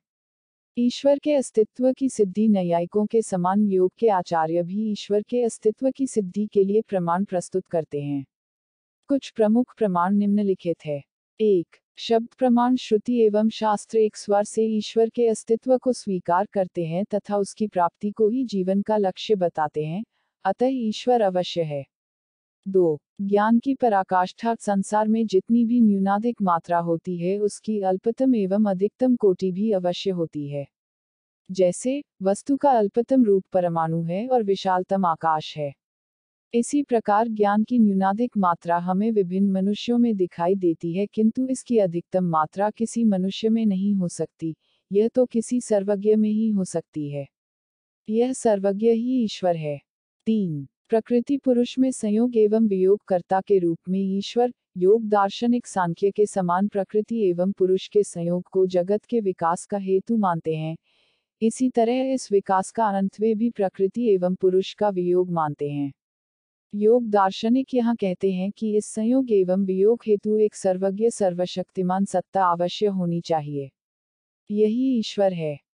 ईश्वर के अस्तित्व की सिद्धि न्यायिकों के समान योग के आचार्य भी ईश्वर के अस्तित्व की सिद्धि के लिए प्रमाण प्रस्तुत करते हैं कुछ प्रमुख प्रमाण निम्नलिखित है एक शब्द प्रमाण श्रुति एवं शास्त्र एक स्वर से ईश्वर के अस्तित्व को स्वीकार करते हैं तथा उसकी प्राप्ति को ही जीवन का लक्ष्य बताते हैं अतः ईश्वर अवश्य है दो ज्ञान की पराकाष्ठा संसार में जितनी भी न्यूनाधिक मात्रा होती है उसकी अल्पतम एवं अधिकतम कोटि भी अवश्य होती है जैसे वस्तु का अल्पतम रूप परमाणु है और विशालतम आकाश है इसी प्रकार ज्ञान की न्यूनाधिक मात्रा हमें विभिन्न मनुष्यों में दिखाई देती है किंतु इसकी अधिकतम मात्रा किसी मनुष्य में नहीं हो सकती यह तो किसी सर्वज्ञ में ही हो सकती है यह सर्वज्ञ ही ईश्वर है तीन प्रकृति पुरुष में संयोग एवं वियोगकर्ता के रूप में ईश्वर योग दार्शनिक सांख्य के समान प्रकृति एवं पुरुष के संयोग को जगत के विकास का हेतु मानते हैं इसी तरह इस विकास का अनंत वे भी प्रकृति एवं पुरुष का वियोग मानते हैं योग दार्शनिक यहाँ कहते हैं कि इस संयोग एवं वियोग हेतु एक सर्वज्ञ सर्वशक्तिमान सत्ता अवश्य होनी चाहिए यही ईश्वर है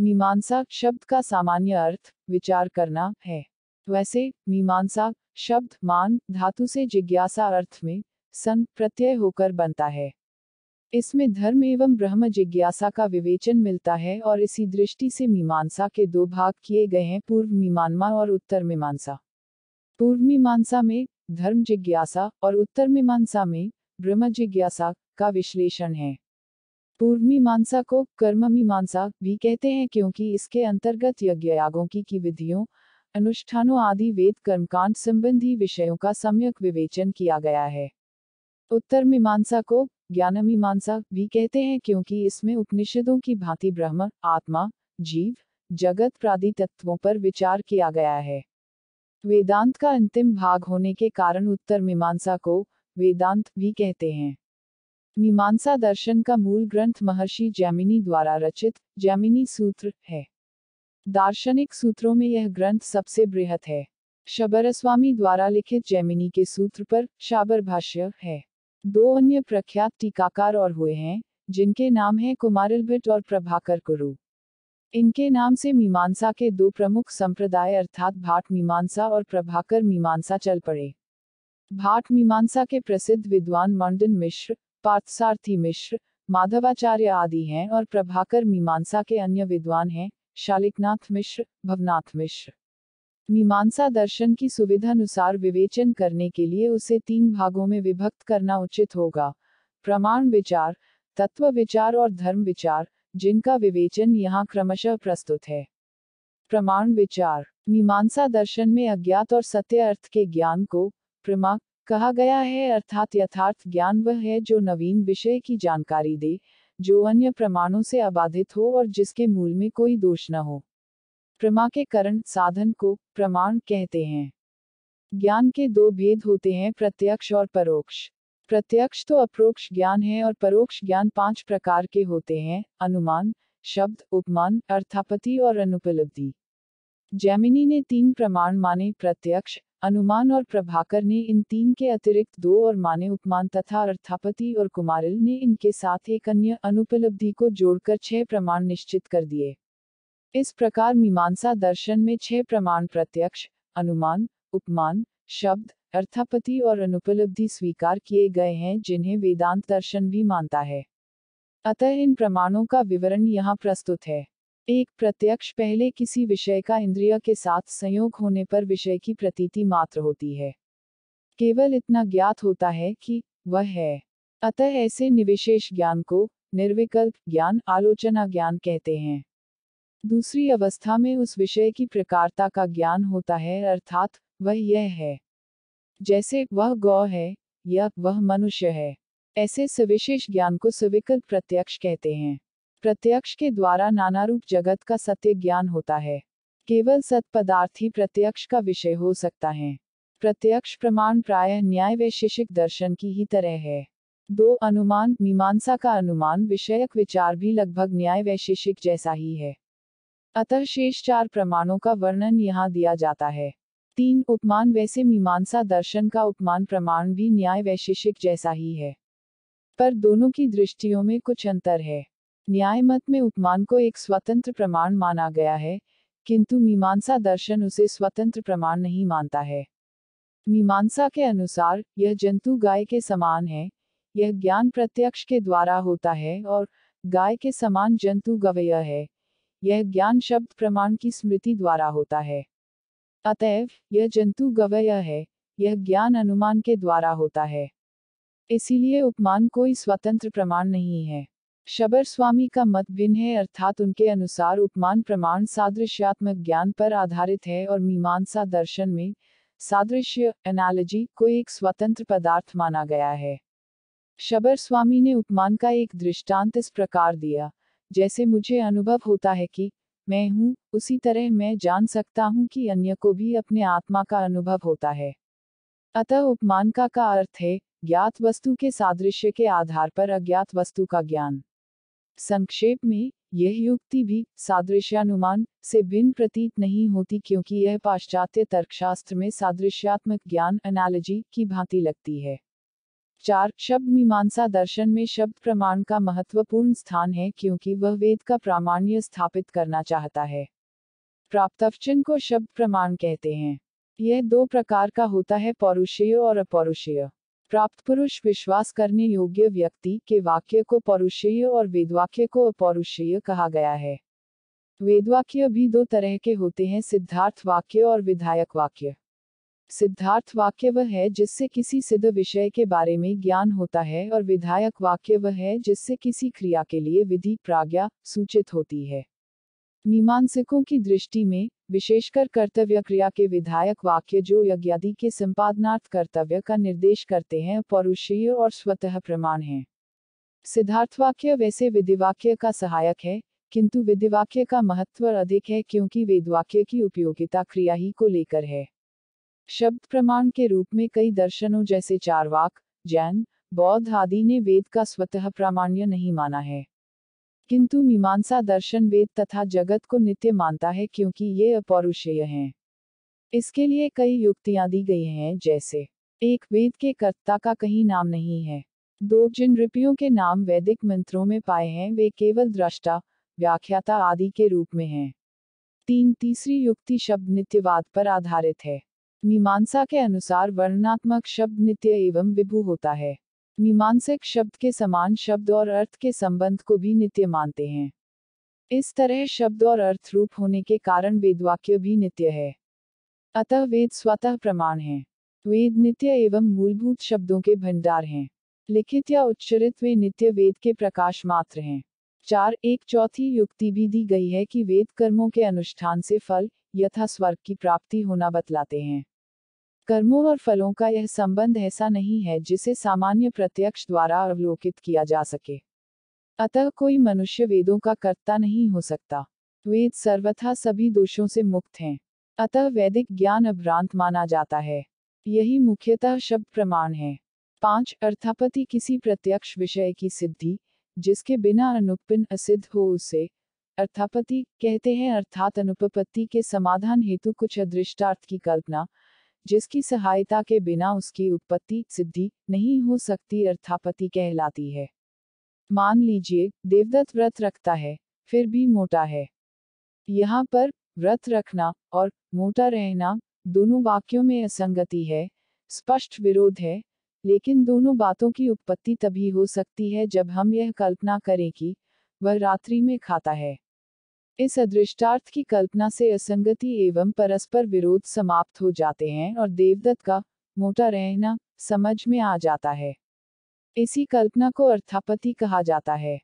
मीमांसा शब्द का सामान्य अर्थ विचार करना है वैसे मीमांसा शब्द मान धातु से जिज्ञासा अर्थ में सन प्रत्यय होकर बनता है इसमें धर्म एवं ब्रह्म जिज्ञासा का विवेचन मिलता है और इसी दृष्टि से मीमांसा के दो भाग किए गए हैं पूर्व मीमांमा और उत्तर मीमांसा पूर्व मीमांसा में धर्म जिज्ञासा और उत्तर मीमांसा में ब्रह्म जिज्ञासा का विश्लेषण है पूर्व मीमांसा को कर्म मीमांसा भी कहते हैं क्योंकि इसके अंतर्गत यज्ञ की, की विधियों अनुष्ठानों आदि वेद कर्मकांड संबंधी विषयों का सम्यक विवेचन किया गया है उत्तर मीमांसा को ज्ञान मीमांसा भी कहते हैं क्योंकि इसमें उपनिषदों की भांति ब्रह्म आत्मा जीव जगत प्रादि तत्वों पर विचार किया गया है वेदांत का अंतिम भाग होने के कारण उत्तर मीमांसा को वेदांत भी कहते हैं मीमांसा दर्शन का मूल ग्रंथ महर्षि जैमिनी द्वारा रचित जैमिनी सूत्र है दार्शनिक सूत्रों में यह ग्रंथ सबसे बृहत है शबरस्वामी द्वारा लिखित जैमिनी के सूत्र पर शाबर भाष्य है दो अन्य प्रख्यात टीकाकार और हुए हैं जिनके नाम हैं कुमारिल भट्ट और प्रभाकर कुरु इनके नाम से मीमांसा के दो प्रमुख संप्रदाय अर्थात भाट मीमांसा और प्रभाकर मीमांसा चल पड़े भाट मीमांसा के प्रसिद्ध विद्वान मंडन मिश्र पार्थसारथी मिश्र माधवाचार्य आदि हैं और प्रभाकर मीमांसा के अन्य विद्वान हैं शालिकनाथ मिश्र भवनाथ मिश्र मीमांसा दर्शन की सुविधा अनुसार विवेचन करने के लिए उसे तीन भागों में विभक्त करना उचित होगा प्रमाण विचार तत्व विचार और धर्म विचार जिनका विवेचन यहाँ क्रमशः प्रस्तुत है प्रमाण विचार मीमांसा दर्शन में अज्ञात और सत्य अर्थ के ज्ञान को प्रमा कहा गया है अर्थात यथार्थ ज्ञान वह है जो नवीन विषय की जानकारी दे जो अन्य प्रमाणों से अबाधित हो और जिसके मूल में कोई दोष न हो प्रमा के करण साधन को प्रमाण कहते हैं ज्ञान के दो भेद होते हैं प्रत्यक्ष और परोक्ष प्रत्यक्ष तो अप्रोक्ष ज्ञान है और परोक्ष ज्ञान पांच प्रकार के होते हैं अनुमान शब्द उपमान अर्थापति और अनुपलब्धि जैमिनी ने तीन प्रमाण माने प्रत्यक्ष अनुमान और प्रभाकर ने इन तीन के अतिरिक्त दो और माने उपमान तथा अर्थापति और कुमारिल ने इनके साथ एक अन्य अनुपलब्धि को जोड़कर छह प्रमाण निश्चित कर दिए इस प्रकार मीमांसा दर्शन में छह प्रमाण प्रत्यक्ष अनुमान उपमान शब्द अर्थापति और अनुपलब्धि स्वीकार किए गए हैं जिन्हें वेदांत दर्शन भी मानता है अतः इन प्रमाणों का विवरण यहाँ प्रस्तुत है एक प्रत्यक्ष पहले किसी विषय का इंद्रिय के साथ संयोग होने पर विषय की प्रतीति मात्र होती है केवल इतना ज्ञात होता है कि वह है अतः ऐसे निविशेष ज्ञान को निर्विकल्प ज्ञान आलोचना ज्ञान कहते हैं दूसरी अवस्था में उस विषय की प्रकारता का ज्ञान होता है अर्थात वह यह है जैसे वह गौ है या वह मनुष्य है ऐसे सविशेष ज्ञान को सविकल्प प्रत्यक्ष कहते हैं प्रत्यक्ष के द्वारा नानारूप जगत का सत्य ज्ञान होता है केवल सत्पदार्थ ही प्रत्यक्ष का विषय हो सकता है प्रत्यक्ष प्रमाण प्राय न्याय वैशेषिक दर्शन की ही तरह है दो अनुमान मीमांसा का अनुमान विषयक विचार भी लगभग न्याय वैशेषिक जैसा ही है अतः शेष चार प्रमाणों का वर्णन यहाँ दिया जाता है तीन उपमान वैसे मीमांसा दर्शन का उपमान प्रमाण भी न्याय वैशेषिक जैसा ही है पर दोनों की दृष्टियों में कुछ अंतर है न्यायमत में उपमान को एक स्वतंत्र प्रमाण माना गया है किंतु मीमांसा दर्शन उसे स्वतंत्र प्रमाण नहीं मानता है मीमांसा के अनुसार यह जंतु गाय के समान है यह ज्ञान प्रत्यक्ष के द्वारा होता है और गाय के समान जंतु गवय है यह ज्ञान शब्द प्रमाण की स्मृति द्वारा होता है अतएव यह जंतु गवय है यह ज्ञान अनुमान के द्वारा होता है इसीलिए उपमान कोई स्वतंत्र प्रमाण नहीं है शबर स्वामी का मत भिन्न है अर्थात उनके अनुसार उपमान प्रमाण सादृश्यात्मक ज्ञान पर आधारित है और मीमांसा दर्शन में सादृश्य एनालॉजी को एक स्वतंत्र पदार्थ माना गया है शबर स्वामी ने उपमान का एक दृष्टांत इस प्रकार दिया जैसे मुझे अनुभव होता है कि मैं हूँ उसी तरह मैं जान सकता हूँ कि अन्य को भी अपने आत्मा का अनुभव होता है अतः उपमान का का अर्थ है ज्ञात वस्तु के सादृश्य के आधार पर अज्ञात वस्तु का ज्ञान संक्षेप में यह युक्ति भी सादृश्यानुमान से भिन्न प्रतीत नहीं होती क्योंकि यह पाश्चात्य तर्कशास्त्र में सादृश्यात्मक ज्ञान एनालॉजी की भांति लगती है चार शब्द मीमांसा दर्शन में शब्द प्रमाण का महत्वपूर्ण स्थान है क्योंकि वह वेद का प्रामाण्य स्थापित करना चाहता है प्राप्तवचन को शब्द प्रमाण कहते हैं यह दो प्रकार का होता है पौरुषेय और अपौरुषेय प्राप्त पुरुष विश्वास करने योग्य व्यक्ति के वाक्य को पौरुषेय और वेदवाक्य को अपौरुषेय कहा गया है वेदवाक्य भी दो तरह के होते हैं सिद्धार्थ वाक्य और विधायक वाक्य सिद्धार्थ वाक्य वह है जिससे किसी सिद्ध विषय के बारे में ज्ञान होता है और विधायक वाक्य वह है जिससे किसी क्रिया के लिए विधि प्राज्ञा सूचित होती है मीमांसकों की दृष्टि में विशेषकर कर्तव्य क्रिया के विधायक वाक्य जो यज्ञादि के संपादनार्थ कर्तव्य का निर्देश करते हैं पौरुषीय और स्वतः प्रमाण हैं सिद्धार्थ वाक्य वैसे विधिवाक्य का सहायक है किंतु विधिवाक्य का महत्व अधिक है क्योंकि वेदवाक्य की उपयोगिता क्रिया ही को लेकर है शब्द प्रमाण के रूप में कई दर्शनों जैसे चारवाक जैन बौद्ध आदि ने वेद का स्वतः प्रामाण्य नहीं माना है किंतु मीमांसा दर्शन वेद तथा जगत को नित्य मानता है क्योंकि ये अपौरुषेय हैं इसके लिए कई युक्तियां दी गई हैं जैसे एक वेद के कर्ता का कहीं नाम नहीं है दो जिन रिपियों के नाम वैदिक मंत्रों में पाए हैं वे केवल दृष्टा व्याख्याता आदि के रूप में हैं तीन तीसरी युक्ति शब्द नित्यवाद पर आधारित है मीमांसा के अनुसार वर्णनात्मक शब्द नित्य एवं विभु होता है मीमांसक शब्द के समान शब्द और अर्थ के संबंध को भी नित्य मानते हैं इस तरह शब्द और अर्थ रूप होने के कारण वेदवाक्य भी नित्य है अतः वेद स्वतः प्रमाण है वेद नित्य एवं मूलभूत शब्दों के भंडार हैं लिखित या उच्चरित वे नित्य वेद के प्रकाश मात्र हैं चार एक चौथी युक्ति भी दी गई है कि वेद कर्मों के अनुष्ठान से फल यथा स्वर्ग की प्राप्ति होना बतलाते हैं कर्मों और फलों का यह संबंध ऐसा नहीं है जिसे सामान्य प्रत्यक्ष द्वारा अवलोकित किया जा सके अतः कोई मनुष्य वेदों का कर्ता नहीं हो सकता वेद सर्वथा सभी दोषों से मुक्त हैं अतः वैदिक ज्ञान अभ्रांत माना जाता है यही मुख्यतः शब्द प्रमाण है पांच अर्थापति किसी प्रत्यक्ष विषय की सिद्धि जिसके बिना अनुपिन असिद्ध हो उसे अर्थापति कहते हैं अर्थात अनुपपत्ति के समाधान हेतु कुछ अदृष्टार्थ की कल्पना जिसकी सहायता के बिना उसकी उत्पत्ति सिद्धि नहीं हो सकती अर्थापति कहलाती है मान लीजिए देवदत्त व्रत रखता है फिर भी मोटा है यहाँ पर व्रत रखना और मोटा रहना दोनों वाक्यों में असंगति है स्पष्ट विरोध है लेकिन दोनों बातों की उत्पत्ति तभी हो सकती है जब हम यह कल्पना करें कि वह रात्रि में खाता है इस अदृष्टार्थ की कल्पना से असंगति एवं परस्पर विरोध समाप्त हो जाते हैं और देवदत्त का मोटा रहना समझ में आ जाता है इसी कल्पना को अर्थापति कहा जाता है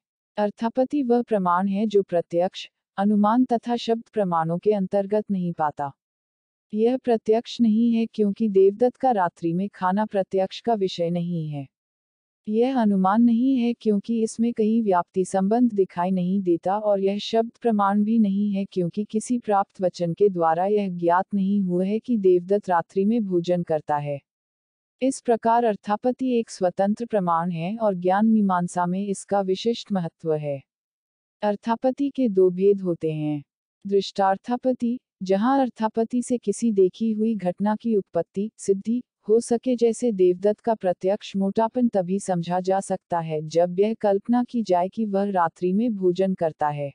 अर्थापति वह प्रमाण है जो प्रत्यक्ष अनुमान तथा शब्द प्रमाणों के अंतर्गत नहीं पाता यह प्रत्यक्ष नहीं है क्योंकि देवदत्त का रात्रि में खाना प्रत्यक्ष का विषय नहीं है यह अनुमान नहीं है क्योंकि इसमें कहीं व्याप्ति संबंध दिखाई नहीं देता और यह शब्द प्रमाण भी नहीं है क्योंकि किसी प्राप्त वचन के द्वारा यह ज्ञात नहीं हुआ है कि देवदत्त रात्रि में भोजन करता है इस प्रकार अर्थापति एक स्वतंत्र प्रमाण है और ज्ञान मीमांसा में इसका विशिष्ट महत्व है अर्थापति के दो भेद होते हैं दृष्टार्थापति जहां अर्थापति से किसी देखी हुई घटना की उत्पत्ति सिद्धि हो सके जैसे देवदत्त का प्रत्यक्ष मोटापन तभी समझा जा सकता है जब यह कल्पना की जाए कि वह रात्रि में भोजन करता है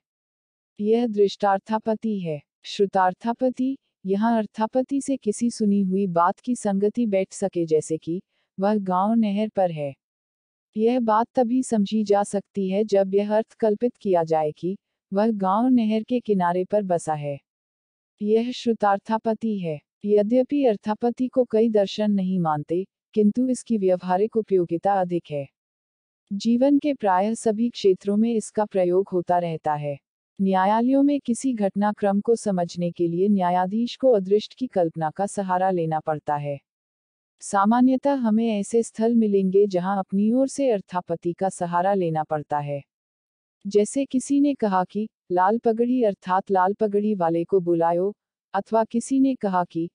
यह दृष्टार्थापति है श्रुतार्थापति यहाँ अर्थापति से किसी सुनी हुई बात की संगति बैठ सके जैसे कि वह गांव नहर पर है यह बात तभी समझी जा सकती है जब यह अर्थ कल्पित किया जाए कि वह गांव नहर के किनारे पर बसा है यह श्रुतार्थापति है यद्यपि अर्थापति को कई दर्शन नहीं मानते किंतु इसकी व्यवहारिक उपयोगिता अधिक है जीवन के प्रायः सभी क्षेत्रों में इसका प्रयोग होता रहता है न्यायालयों में किसी घटनाक्रम को समझने के लिए न्यायाधीश को अदृष्ट की कल्पना का सहारा लेना पड़ता है सामान्यतः हमें ऐसे स्थल मिलेंगे जहां अपनी ओर से अर्थापति का सहारा लेना पड़ता है जैसे किसी ने कहा कि लाल पगड़ी अर्थात लाल पगड़ी वाले को बुलायो अथवा किसी ने कहा कि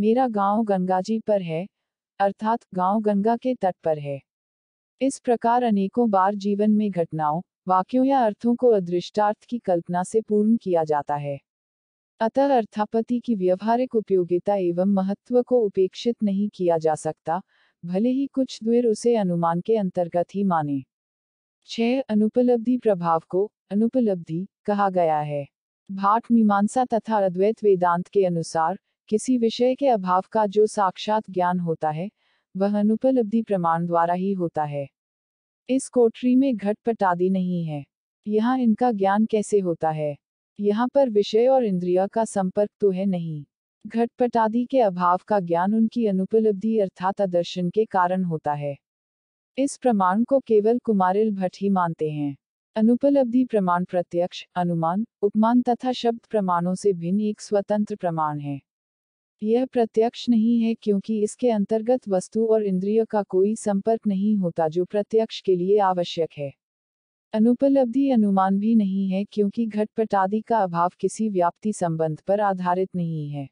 मेरा गांव गंगाजी पर है अर्थात गांव गंगा के तट पर है इस प्रकार अनेकों बार जीवन में घटनाओं वाक्यों या अर्थों को अदृष्टार्थ की कल्पना से पूर्ण किया जाता है अतः अर्थापति की व्यवहारिक उपयोगिता एवं महत्व को उपेक्षित नहीं किया जा सकता भले ही कुछ द्विर उसे अनुमान के अंतर्गत ही माने छह अनुपलब्धि प्रभाव को अनुपलब्धि कहा गया है भाट मीमांसा तथा अद्वैत वेदांत के अनुसार किसी विषय के अभाव का जो साक्षात ज्ञान होता है वह अनुपलब्धि प्रमाण द्वारा ही होता है इस कोटरी में घटपट आदि नहीं है यहाँ इनका ज्ञान कैसे होता है यहाँ पर विषय और इंद्रिया का संपर्क तो है नहीं घटपट आदि के अभाव का ज्ञान उनकी अनुपलब्धि अर्थात अदर्शन के कारण होता है इस प्रमाण को केवल कुमारिल भट्ट ही मानते हैं अनुपलब्धि प्रमाण प्रत्यक्ष अनुमान उपमान तथा शब्द प्रमाणों से भिन्न एक स्वतंत्र प्रमाण है यह प्रत्यक्ष नहीं है क्योंकि इसके अंतर्गत वस्तु और इंद्रिय का कोई संपर्क नहीं होता जो प्रत्यक्ष के लिए आवश्यक है अनुपलब्धि अनुमान भी नहीं है क्योंकि घटपट आदि का अभाव किसी व्याप्ति संबंध पर आधारित नहीं है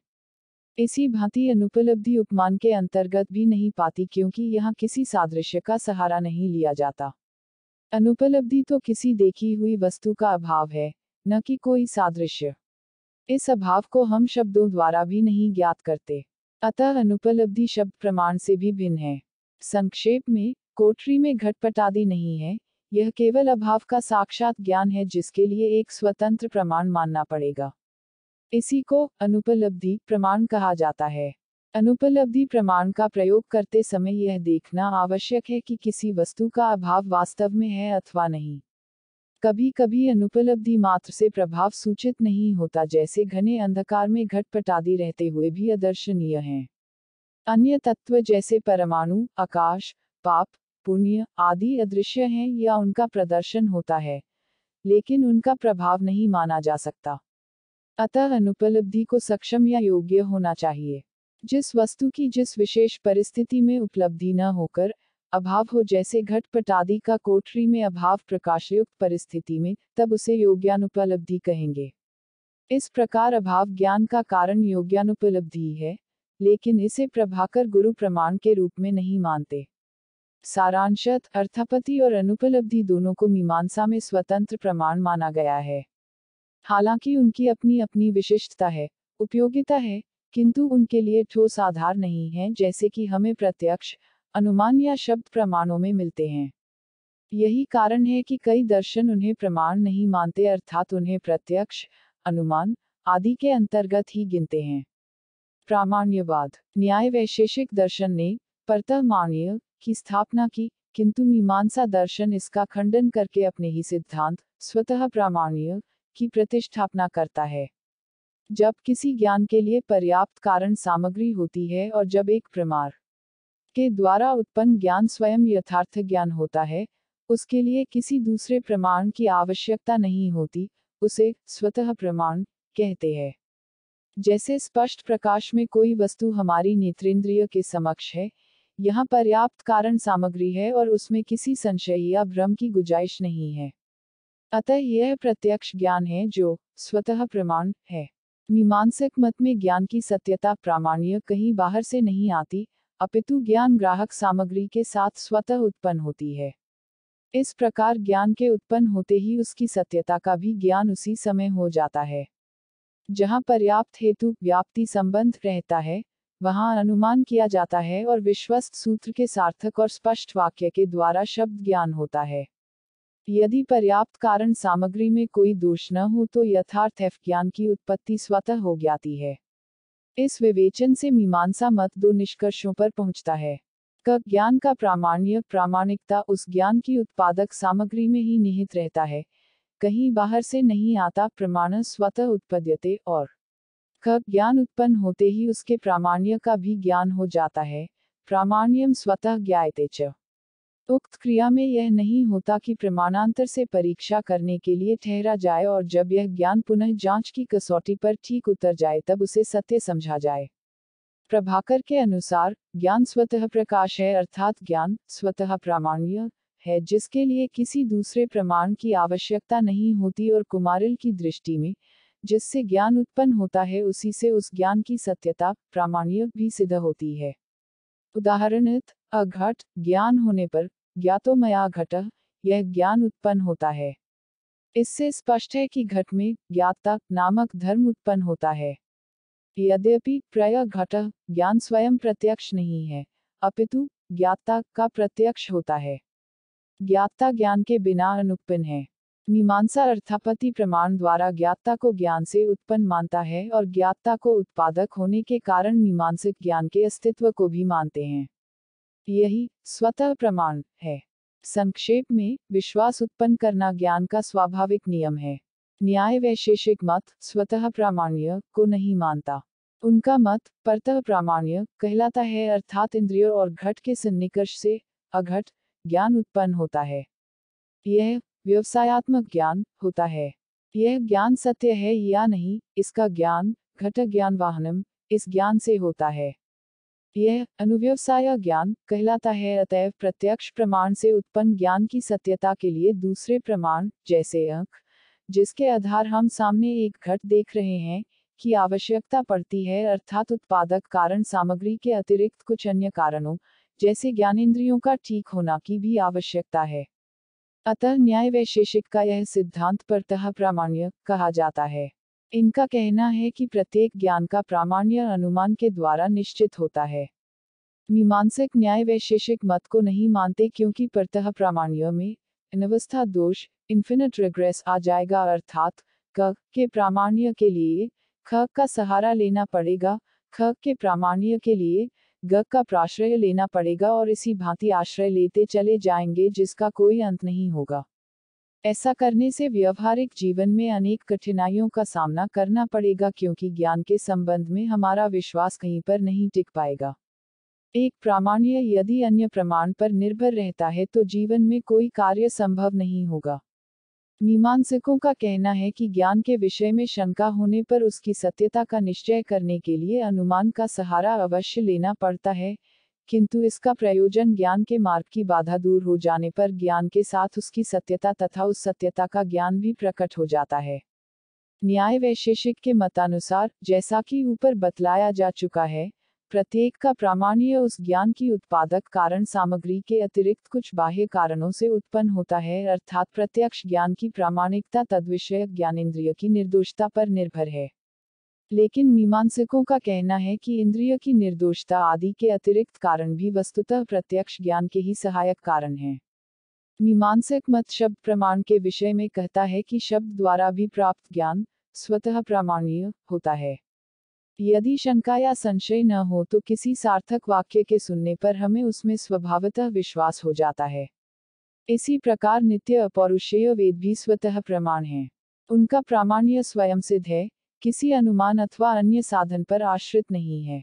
इसी भांति अनुपलब्धि उपमान के अंतर्गत भी नहीं पाती क्योंकि यहाँ किसी सादृश्य का सहारा नहीं लिया जाता अनुपलब्धि तो किसी देखी हुई वस्तु का अभाव है न कि कोई सादृश्य इस अभाव को हम शब्दों द्वारा भी नहीं ज्ञात करते अतः अनुपलब्धि शब्द प्रमाण से भी भिन्न है संक्षेप में कोटरी में घटपटादी नहीं है यह केवल अभाव का साक्षात ज्ञान है जिसके लिए एक स्वतंत्र प्रमाण मानना पड़ेगा इसी को अनुपलब्धि प्रमाण कहा जाता है अनुपलब्धि प्रमाण का प्रयोग करते समय यह देखना आवश्यक है कि किसी वस्तु का अभाव वास्तव में है अथवा नहीं कभी कभी अनुपलब्धि मात्र से प्रभाव सूचित नहीं होता जैसे घने अंधकार में घटपटादी रहते हुए भी अदर्शनीय हैं अन्य तत्व जैसे परमाणु आकाश पाप पुण्य आदि अदृश्य हैं या उनका प्रदर्शन होता है लेकिन उनका प्रभाव नहीं माना जा सकता अतः अनुपलब्धि को सक्षम या योग्य होना चाहिए जिस वस्तु की जिस विशेष परिस्थिति में उपलब्धि न होकर अभाव हो जैसे घटपट आदि का कोठरी में अभाव प्रकाशयुक्त परिस्थिति में तब उसे योग्यानुपलब्धि कहेंगे इस प्रकार अभाव ज्ञान का कारण योग्यानुपलब्धि है लेकिन इसे प्रभाकर गुरु प्रमाण के रूप में नहीं मानते सारांशत अर्थापति और अनुपलब्धि दोनों को मीमांसा में स्वतंत्र प्रमाण माना गया है हालांकि उनकी अपनी अपनी विशिष्टता है उपयोगिता है किंतु उनके लिए ठोस आधार नहीं है जैसे कि हमें प्रत्यक्ष अनुमान या शब्द प्रमाणों में मिलते हैं यही कारण है कि कई दर्शन उन्हें प्रमाण नहीं मानते अर्थात उन्हें प्रत्यक्ष अनुमान आदि के अंतर्गत ही गिनते हैं प्रामाण्यवाद न्याय वैशेषिक दर्शन ने परतः मान्य की स्थापना की किंतु मीमांसा दर्शन इसका खंडन करके अपने ही सिद्धांत स्वतः प्रामाण्य की प्रतिष्ठापना करता है जब किसी ज्ञान के लिए पर्याप्त कारण सामग्री होती है और जब एक प्रमार के द्वारा उत्पन्न ज्ञान स्वयं यथार्थ ज्ञान होता है उसके लिए किसी दूसरे प्रमाण की आवश्यकता नहीं होती उसे स्वतः प्रमाण कहते हैं जैसे स्पष्ट प्रकाश में कोई वस्तु हमारी नेत्रेंद्रिय के समक्ष है यहाँ पर्याप्त कारण सामग्री है और उसमें किसी संशय या भ्रम की गुंजाइश नहीं है अतः यह प्रत्यक्ष ज्ञान है जो स्वतः प्रमाण है मीमांसक मत में ज्ञान की सत्यता प्रामाण्य कहीं बाहर से नहीं आती अपितु ज्ञान ग्राहक सामग्री के साथ स्वतः उत्पन्न होती है इस प्रकार ज्ञान के उत्पन्न होते ही उसकी सत्यता का भी ज्ञान उसी समय हो जाता है जहाँ पर्याप्त हेतु व्याप्ति संबंध रहता है वहाँ अनुमान किया जाता है और विश्वस्त सूत्र के सार्थक और स्पष्ट वाक्य के द्वारा शब्द ज्ञान होता है यदि पर्याप्त कारण सामग्री में कोई दोष न हो तो यथार्थ एफ ज्ञान की उत्पत्ति स्वतः हो जाती है इस विवेचन से मीमांसा मत दो निष्कर्षों पर पहुंचता है क ज्ञान का प्रामाण्य प्रामाणिकता उस ज्ञान की उत्पादक सामग्री में ही निहित रहता है कहीं बाहर से नहीं आता प्रमाण स्वतः उत्पद्यते और क ज्ञान उत्पन्न होते ही उसके प्रामाण्य का भी ज्ञान हो जाता है प्रामाण्यम स्वतः ज्ञाते च उक्त क्रिया में यह नहीं होता कि प्रमाणांतर से परीक्षा करने के लिए ठहरा जाए और जब यह ज्ञान पुनः जांच की कसौटी पर ठीक उतर जाए तब उसे सत्य समझा जाए प्रभाकर के अनुसार ज्ञान स्वतः प्रकाश है अर्थात ज्ञान स्वतः प्रामाण्य है जिसके लिए किसी दूसरे प्रमाण की आवश्यकता नहीं होती और कुमारिल की दृष्टि में जिससे ज्ञान उत्पन्न होता है उसी से उस ज्ञान की सत्यता प्रामाण्य भी सिद्ध होती है उदाहरण अघट ज्ञान होने पर ज्ञातोमया घट यह ज्ञान उत्पन्न होता है इससे स्पष्ट है कि घट में ज्ञाता नामक धर्म उत्पन्न होता है यद्यपि प्रय घट ज्ञान स्वयं प्रत्यक्ष नहीं है अपितु ज्ञाता का प्रत्यक्ष होता है ज्ञाता ज्ञान के बिना अनुपन्न है मीमांसा अर्थापति प्रमाण द्वारा ज्ञाता को ज्ञान से उत्पन्न मानता है और ज्ञाता को उत्पादक होने के कारण मीमांसिक ज्ञान के अस्तित्व को भी मानते हैं यही स्वतः प्रमाण है संक्षेप में विश्वास उत्पन्न करना ज्ञान का स्वाभाविक नियम है न्याय वैशेषिक मत स्वतः प्रामाण्य को नहीं मानता उनका मत परतः प्रामाण्य कहलाता है अर्थात इंद्रिय और घट के सन्निकर्ष से अघट ज्ञान उत्पन्न होता है यह व्यवसायत्मक ज्ञान होता है यह ज्ञान सत्य है या नहीं इसका ज्ञान घट ज्ञान वाहनम इस ज्ञान से होता है यह अनुव्यवसाय ज्ञान कहलाता है अतएव प्रत्यक्ष प्रमाण से उत्पन्न ज्ञान की सत्यता के लिए दूसरे प्रमाण जैसे अंक जिसके आधार हम सामने एक घट देख रहे हैं की आवश्यकता पड़ती है अर्थात उत्पादक कारण सामग्री के अतिरिक्त कुछ अन्य कारणों जैसे ज्ञानेन्द्रियों का ठीक होना की भी आवश्यकता है अतः न्याय वैशेषिक का यह सिद्धांत परतः प्रामाण्य कहा जाता है इनका कहना है कि प्रत्येक ज्ञान का प्रामाण्य अनुमान के द्वारा निश्चित होता है मीमांसक न्याय वैशेषिक मत को नहीं मानते क्योंकि प्रतः प्रामाण्य में अनवस्था दोष इन्फिनिट रिग्रेस आ जाएगा अर्थात क के प्रामाण्य के लिए ख का सहारा लेना पड़ेगा ख के प्रामाण्य के लिए ग का प्राश्रय लेना पड़ेगा और इसी भांति आश्रय लेते चले जाएंगे जिसका कोई अंत नहीं होगा ऐसा करने से व्यवहारिक जीवन में अनेक कठिनाइयों का सामना करना पड़ेगा क्योंकि ज्ञान के संबंध में हमारा विश्वास कहीं पर नहीं टिक पाएगा एक प्रामाण्य यदि अन्य प्रमाण पर निर्भर रहता है तो जीवन में कोई कार्य संभव नहीं होगा मीमांसकों का कहना है कि ज्ञान के विषय में शंका होने पर उसकी सत्यता का निश्चय करने के लिए अनुमान का सहारा अवश्य लेना पड़ता है किंतु इसका प्रयोजन ज्ञान के मार्ग की बाधा दूर हो जाने पर ज्ञान के साथ उसकी सत्यता तथा उस सत्यता का ज्ञान भी प्रकट हो जाता है न्याय वैशेषिक के मतानुसार जैसा कि ऊपर बतलाया जा चुका है प्रत्येक का प्रामाण्य उस ज्ञान की उत्पादक कारण सामग्री के अतिरिक्त कुछ बाह्य कारणों से उत्पन्न होता है अर्थात प्रत्यक्ष ज्ञान की प्रामाणिकता तद्विषय ज्ञानेन्द्रिय की निर्दोषता पर निर्भर है लेकिन मीमांसकों का कहना है कि इंद्रिय की निर्दोषता आदि के अतिरिक्त कारण भी वस्तुतः प्रत्यक्ष ज्ञान के ही सहायक कारण हैं। मीमांसक मत शब्द प्रमाण के विषय में कहता है कि शब्द द्वारा भी प्राप्त ज्ञान स्वतः प्रामाण्य होता है यदि शंका या संशय न हो तो किसी सार्थक वाक्य के सुनने पर हमें उसमें स्वभावतः विश्वास हो जाता है इसी प्रकार नित्य अपौरुषेय वेद भी स्वतः प्रमाण हैं। उनका प्रामाण्य स्वयं सिद्ध है किसी अनुमान अथवा अन्य साधन पर आश्रित नहीं है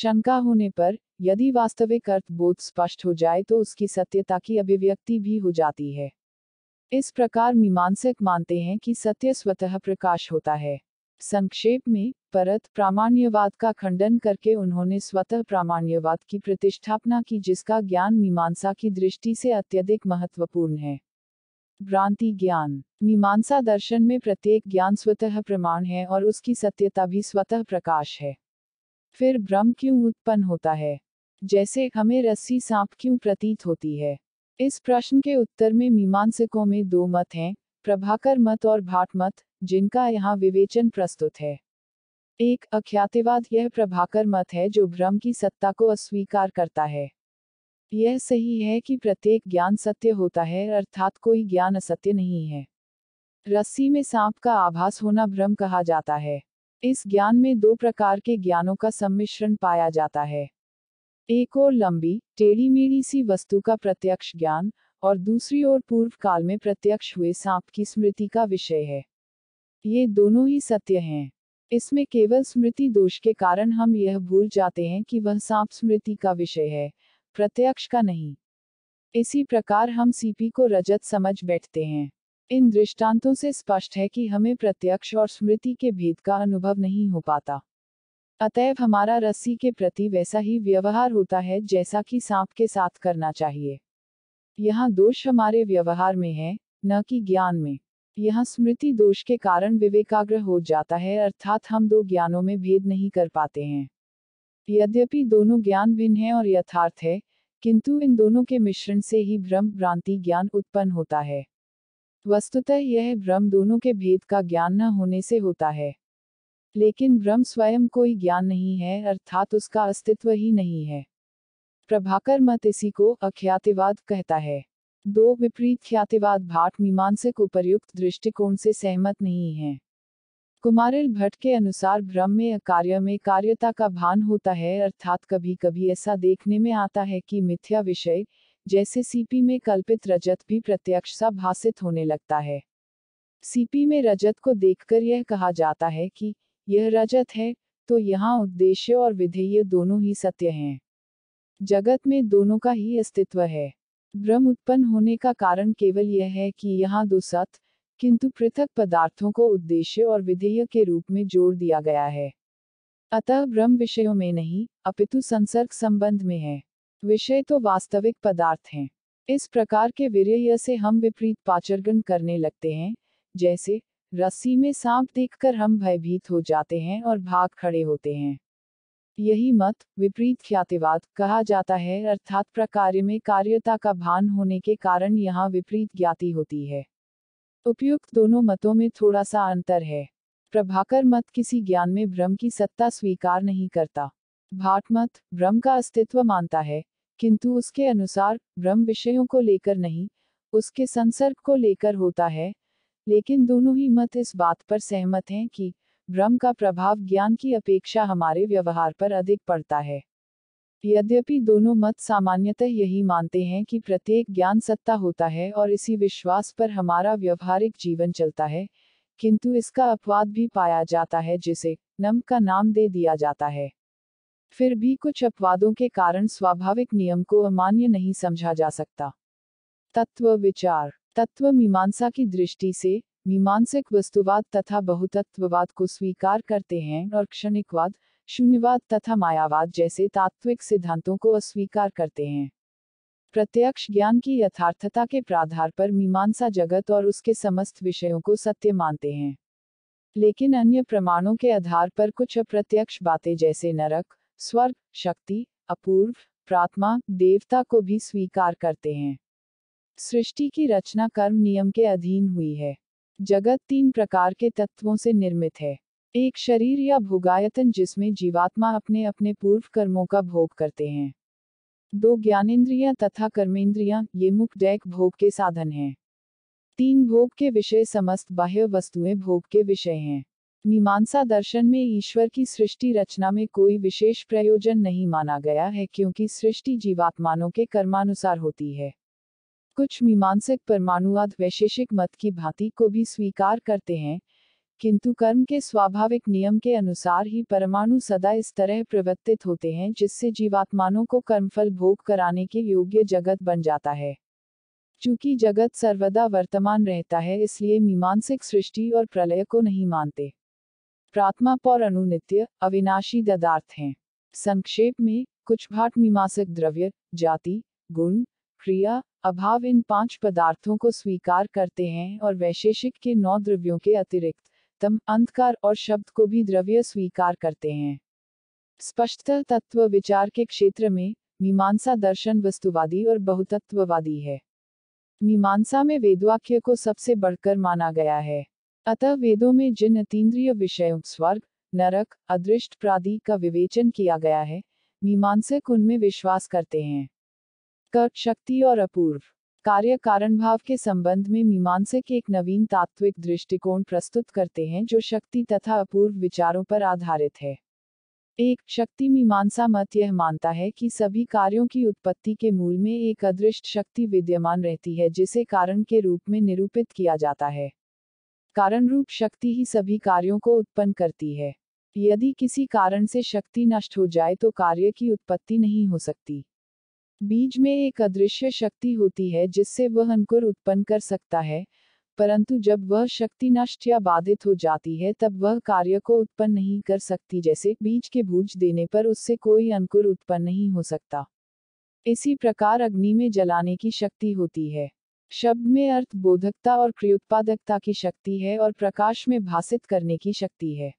शंका होने पर यदि वास्तविक अर्थ बोध स्पष्ट हो जाए तो उसकी सत्यता की अभिव्यक्ति भी हो जाती है इस प्रकार मीमांसक मानते हैं कि सत्य स्वतः प्रकाश होता है संक्षेप में परत प्रामाण्यवाद का खंडन करके उन्होंने स्वतः प्रामाण्यवाद की प्रतिष्ठापना की जिसका ज्ञान मीमांसा की दृष्टि से अत्यधिक महत्वपूर्ण है भ्रांति ज्ञान मीमांसा दर्शन में प्रत्येक ज्ञान स्वतः प्रमाण है और उसकी सत्यता भी स्वतः प्रकाश है फिर भ्रम क्यों उत्पन्न होता है जैसे हमें रस्सी सांप क्यों प्रतीत होती है इस प्रश्न के उत्तर में मीमांसकों में दो मत हैं प्रभाकर मत और भाट मत जिनका यहाँ विवेचन प्रस्तुत है एक अख्यातिवाद यह प्रभाकर मत है जो भ्रम की सत्ता को अस्वीकार करता है यह सही है कि प्रत्येक ज्ञान सत्य होता है अर्थात कोई ज्ञान असत्य नहीं है रस्सी में सांप का आभास होना भ्रम कहा जाता है इस ज्ञान में दो प्रकार के ज्ञानों का सम्मिश्रण पाया जाता है एक और लंबी टेढ़ी मेढ़ी सी वस्तु का प्रत्यक्ष ज्ञान और दूसरी ओर पूर्व काल में प्रत्यक्ष हुए सांप की स्मृति का विषय है ये दोनों ही सत्य हैं इसमें केवल स्मृति दोष के कारण हम यह भूल जाते हैं कि वह सांप स्मृति का विषय है प्रत्यक्ष का नहीं इसी प्रकार हम सीपी को रजत समझ बैठते हैं इन दृष्टांतों से स्पष्ट है कि हमें प्रत्यक्ष और स्मृति के भेद का अनुभव नहीं हो पाता अतएव हमारा रस्सी के प्रति वैसा ही व्यवहार होता है जैसा कि सांप के साथ करना चाहिए यहाँ दोष हमारे व्यवहार में है न कि ज्ञान में यह स्मृति दोष के कारण विवेकाग्र हो जाता है अर्थात हम दो ज्ञानों में भेद नहीं कर पाते हैं यद्यपि दोनों ज्ञान भिन्न है और यथार्थ है किंतु इन दोनों के मिश्रण से ही भ्रम भ्रांति ज्ञान उत्पन्न होता है वस्तुतः यह भ्रम दोनों के भेद का ज्ञान न होने से होता है लेकिन ब्रह्म स्वयं कोई ज्ञान नहीं है अर्थात उसका अस्तित्व ही नहीं है प्रभाकर मत इसी को अख्यातिवाद कहता है दो विपरीत ख्यातिवाद भाट मीमांसक उपर्युक्त दृष्टिकोण से सहमत नहीं है कुमारिल भट्ट के अनुसार भ्रम में कार्य में कार्यता का भान होता है अर्थात कभी कभी ऐसा देखने में आता है कि मिथ्या विषय जैसे सीपी में कल्पित रजत भी प्रत्यक्ष सा भाषित होने लगता है सीपी में रजत को देखकर यह कहा जाता है कि यह रजत है तो यहाँ उद्देश्य और विधेय दोनों ही सत्य हैं जगत में दोनों का ही अस्तित्व है भ्रम उत्पन्न होने का कारण केवल यह है कि यहाँ दो सत्य किंतु पृथक पदार्थों को उद्देश्य और विधेय के रूप में जोड़ दिया गया है अतः ब्रह्म विषयों में नहीं अपितु संसर्ग संबंध में है विषय तो वास्तविक पदार्थ हैं इस प्रकार के विरय से हम विपरीत पाचरगण करने लगते हैं जैसे रस्सी में सांप देखकर हम भयभीत हो जाते हैं और भाग खड़े होते हैं यही मत विपरीत ख्यातिवाद कहा जाता है अर्थात प्रकार्य में कार्यता का भान होने के कारण यहाँ विपरीत ज्ञाति होती है उपयुक्त दोनों मतों में थोड़ा सा अंतर है प्रभाकर मत किसी ज्ञान में भ्रम की सत्ता स्वीकार नहीं करता भाट मत भ्रम का अस्तित्व मानता है किंतु उसके अनुसार भ्रम विषयों को लेकर नहीं उसके संसर्ग को लेकर होता है लेकिन दोनों ही मत इस बात पर सहमत हैं कि भ्रम का प्रभाव ज्ञान की अपेक्षा हमारे व्यवहार पर अधिक पड़ता है यद्यपि दोनों मत सामान्यतः यही मानते हैं कि प्रत्येक ज्ञान सत्ता होता है और इसी विश्वास पर हमारा व्यवहारिक जीवन चलता है किंतु इसका अपवाद भी पाया जाता है जिसे नम का नाम दे दिया जाता है फिर भी कुछ अपवादों के कारण स्वाभाविक नियम को अमान्य नहीं समझा जा सकता तत्व विचार तत्व मीमांसा की दृष्टि से मीमांसिक वस्तुवाद तथा बहुतत्ववाद को स्वीकार करते हैं और क्षणिकवाद शून्यवाद तथा मायावाद जैसे तात्विक सिद्धांतों को अस्वीकार करते हैं प्रत्यक्ष ज्ञान की यथार्थता के प्राधार पर मीमांसा जगत और उसके समस्त विषयों को सत्य मानते हैं लेकिन अन्य प्रमाणों के आधार पर कुछ अप्रत्यक्ष बातें जैसे नरक स्वर्ग शक्ति अपूर्व प्रात्मा देवता को भी स्वीकार करते हैं सृष्टि की रचना कर्म नियम के अधीन हुई है जगत तीन प्रकार के तत्वों से निर्मित है एक शरीर या भोगायतन जिसमें जीवात्मा अपने अपने पूर्व कर्मों का भोग करते हैं दो ज्ञानेन्द्रिया तथा कर्मेंद्रिया ये डैक भोग के साधन हैं तीन भोग के विषय समस्त बाह्य वस्तुएं भोग के विषय हैं मीमांसा दर्शन में ईश्वर की सृष्टि रचना में कोई विशेष प्रयोजन नहीं माना गया है क्योंकि सृष्टि जीवात्मानों के कर्मानुसार होती है कुछ मीमांसक परमाणुवाद वैशेषिक मत की भांति को भी स्वीकार करते हैं किंतु कर्म के स्वाभाविक नियम के अनुसार ही परमाणु सदा इस तरह प्रवर्तित होते हैं जिससे जीवात्मानों को कर्मफल भोग कराने के योग्य जगत बन जाता है चूंकि जगत सर्वदा वर्तमान रहता है इसलिए मीमांसिक सृष्टि और प्रलय को नहीं मानते प्रात्मा पौर अनुनित्य अविनाशी ददार्थ हैं संक्षेप में कुछ भाट मीमांसक द्रव्य जाति गुण क्रिया अभाव इन पांच पदार्थों को स्वीकार करते हैं और वैशेषिक के नौ द्रव्यों के अतिरिक्त तम अंधकार और शब्द को भी द्रव्य स्वीकार करते हैं स्पष्टतः तत्व विचार के क्षेत्र में मीमांसा दर्शन वस्तुवादी और बहुतत्ववादी है मीमांसा में वेदवाक्य को सबसे बढ़कर माना गया है अतः वेदों में जिन अतीन्द्रिय विषयों स्वर्ग नरक अदृष्ट प्रादि का विवेचन किया गया है मीमांसक उनमें विश्वास करते हैं कर्क शक्ति और अपूर्व कार्य कारण भाव के संबंध में के एक नवीन तात्विक दृष्टिकोण प्रस्तुत करते हैं जो शक्ति तथा अपूर्व विचारों पर आधारित है एक शक्ति मीमांसा मत यह मानता है कि सभी कार्यों की उत्पत्ति के मूल में एक अदृष्ट शक्ति विद्यमान रहती है जिसे कारण के रूप में निरूपित किया जाता है कारण रूप शक्ति ही सभी कार्यों को उत्पन्न करती है यदि किसी कारण से शक्ति नष्ट हो जाए तो कार्य की उत्पत्ति नहीं हो सकती बीज में एक अदृश्य शक्ति होती है जिससे वह अंकुर उत्पन्न कर सकता है परंतु जब वह शक्ति नष्ट या बाधित हो जाती है तब वह कार्य को उत्पन्न नहीं कर सकती जैसे बीज के भूज देने पर उससे कोई अंकुर उत्पन्न नहीं हो सकता इसी प्रकार अग्नि में जलाने की शक्ति होती है शब्द में अर्थ बोधकता और क्रियोत्पादकता की शक्ति है और प्रकाश में भाषित करने की शक्ति है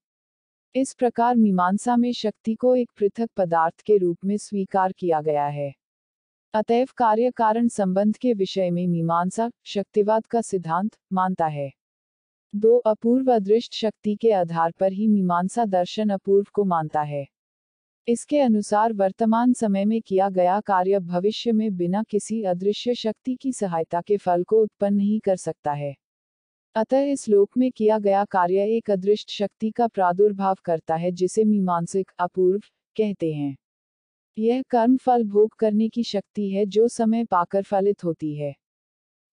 इस प्रकार मीमांसा में शक्ति को एक पृथक पदार्थ के रूप में स्वीकार किया गया है अतएव कार्य कारण संबंध के विषय में मीमांसा शक्तिवाद का सिद्धांत मानता है दो अपूर्व अदृष्ट शक्ति के आधार पर ही मीमांसा दर्शन अपूर्व को मानता है इसके अनुसार वर्तमान समय में किया गया कार्य भविष्य में बिना किसी अदृश्य शक्ति की सहायता के फल को उत्पन्न नहीं कर सकता है अतः इस लोक में किया गया कार्य एक अदृष्ट शक्ति का प्रादुर्भाव करता है जिसे मीमांसिक अपूर्व कहते हैं यह कर्म फल भोग करने की शक्ति है जो समय पाकर फलित होती है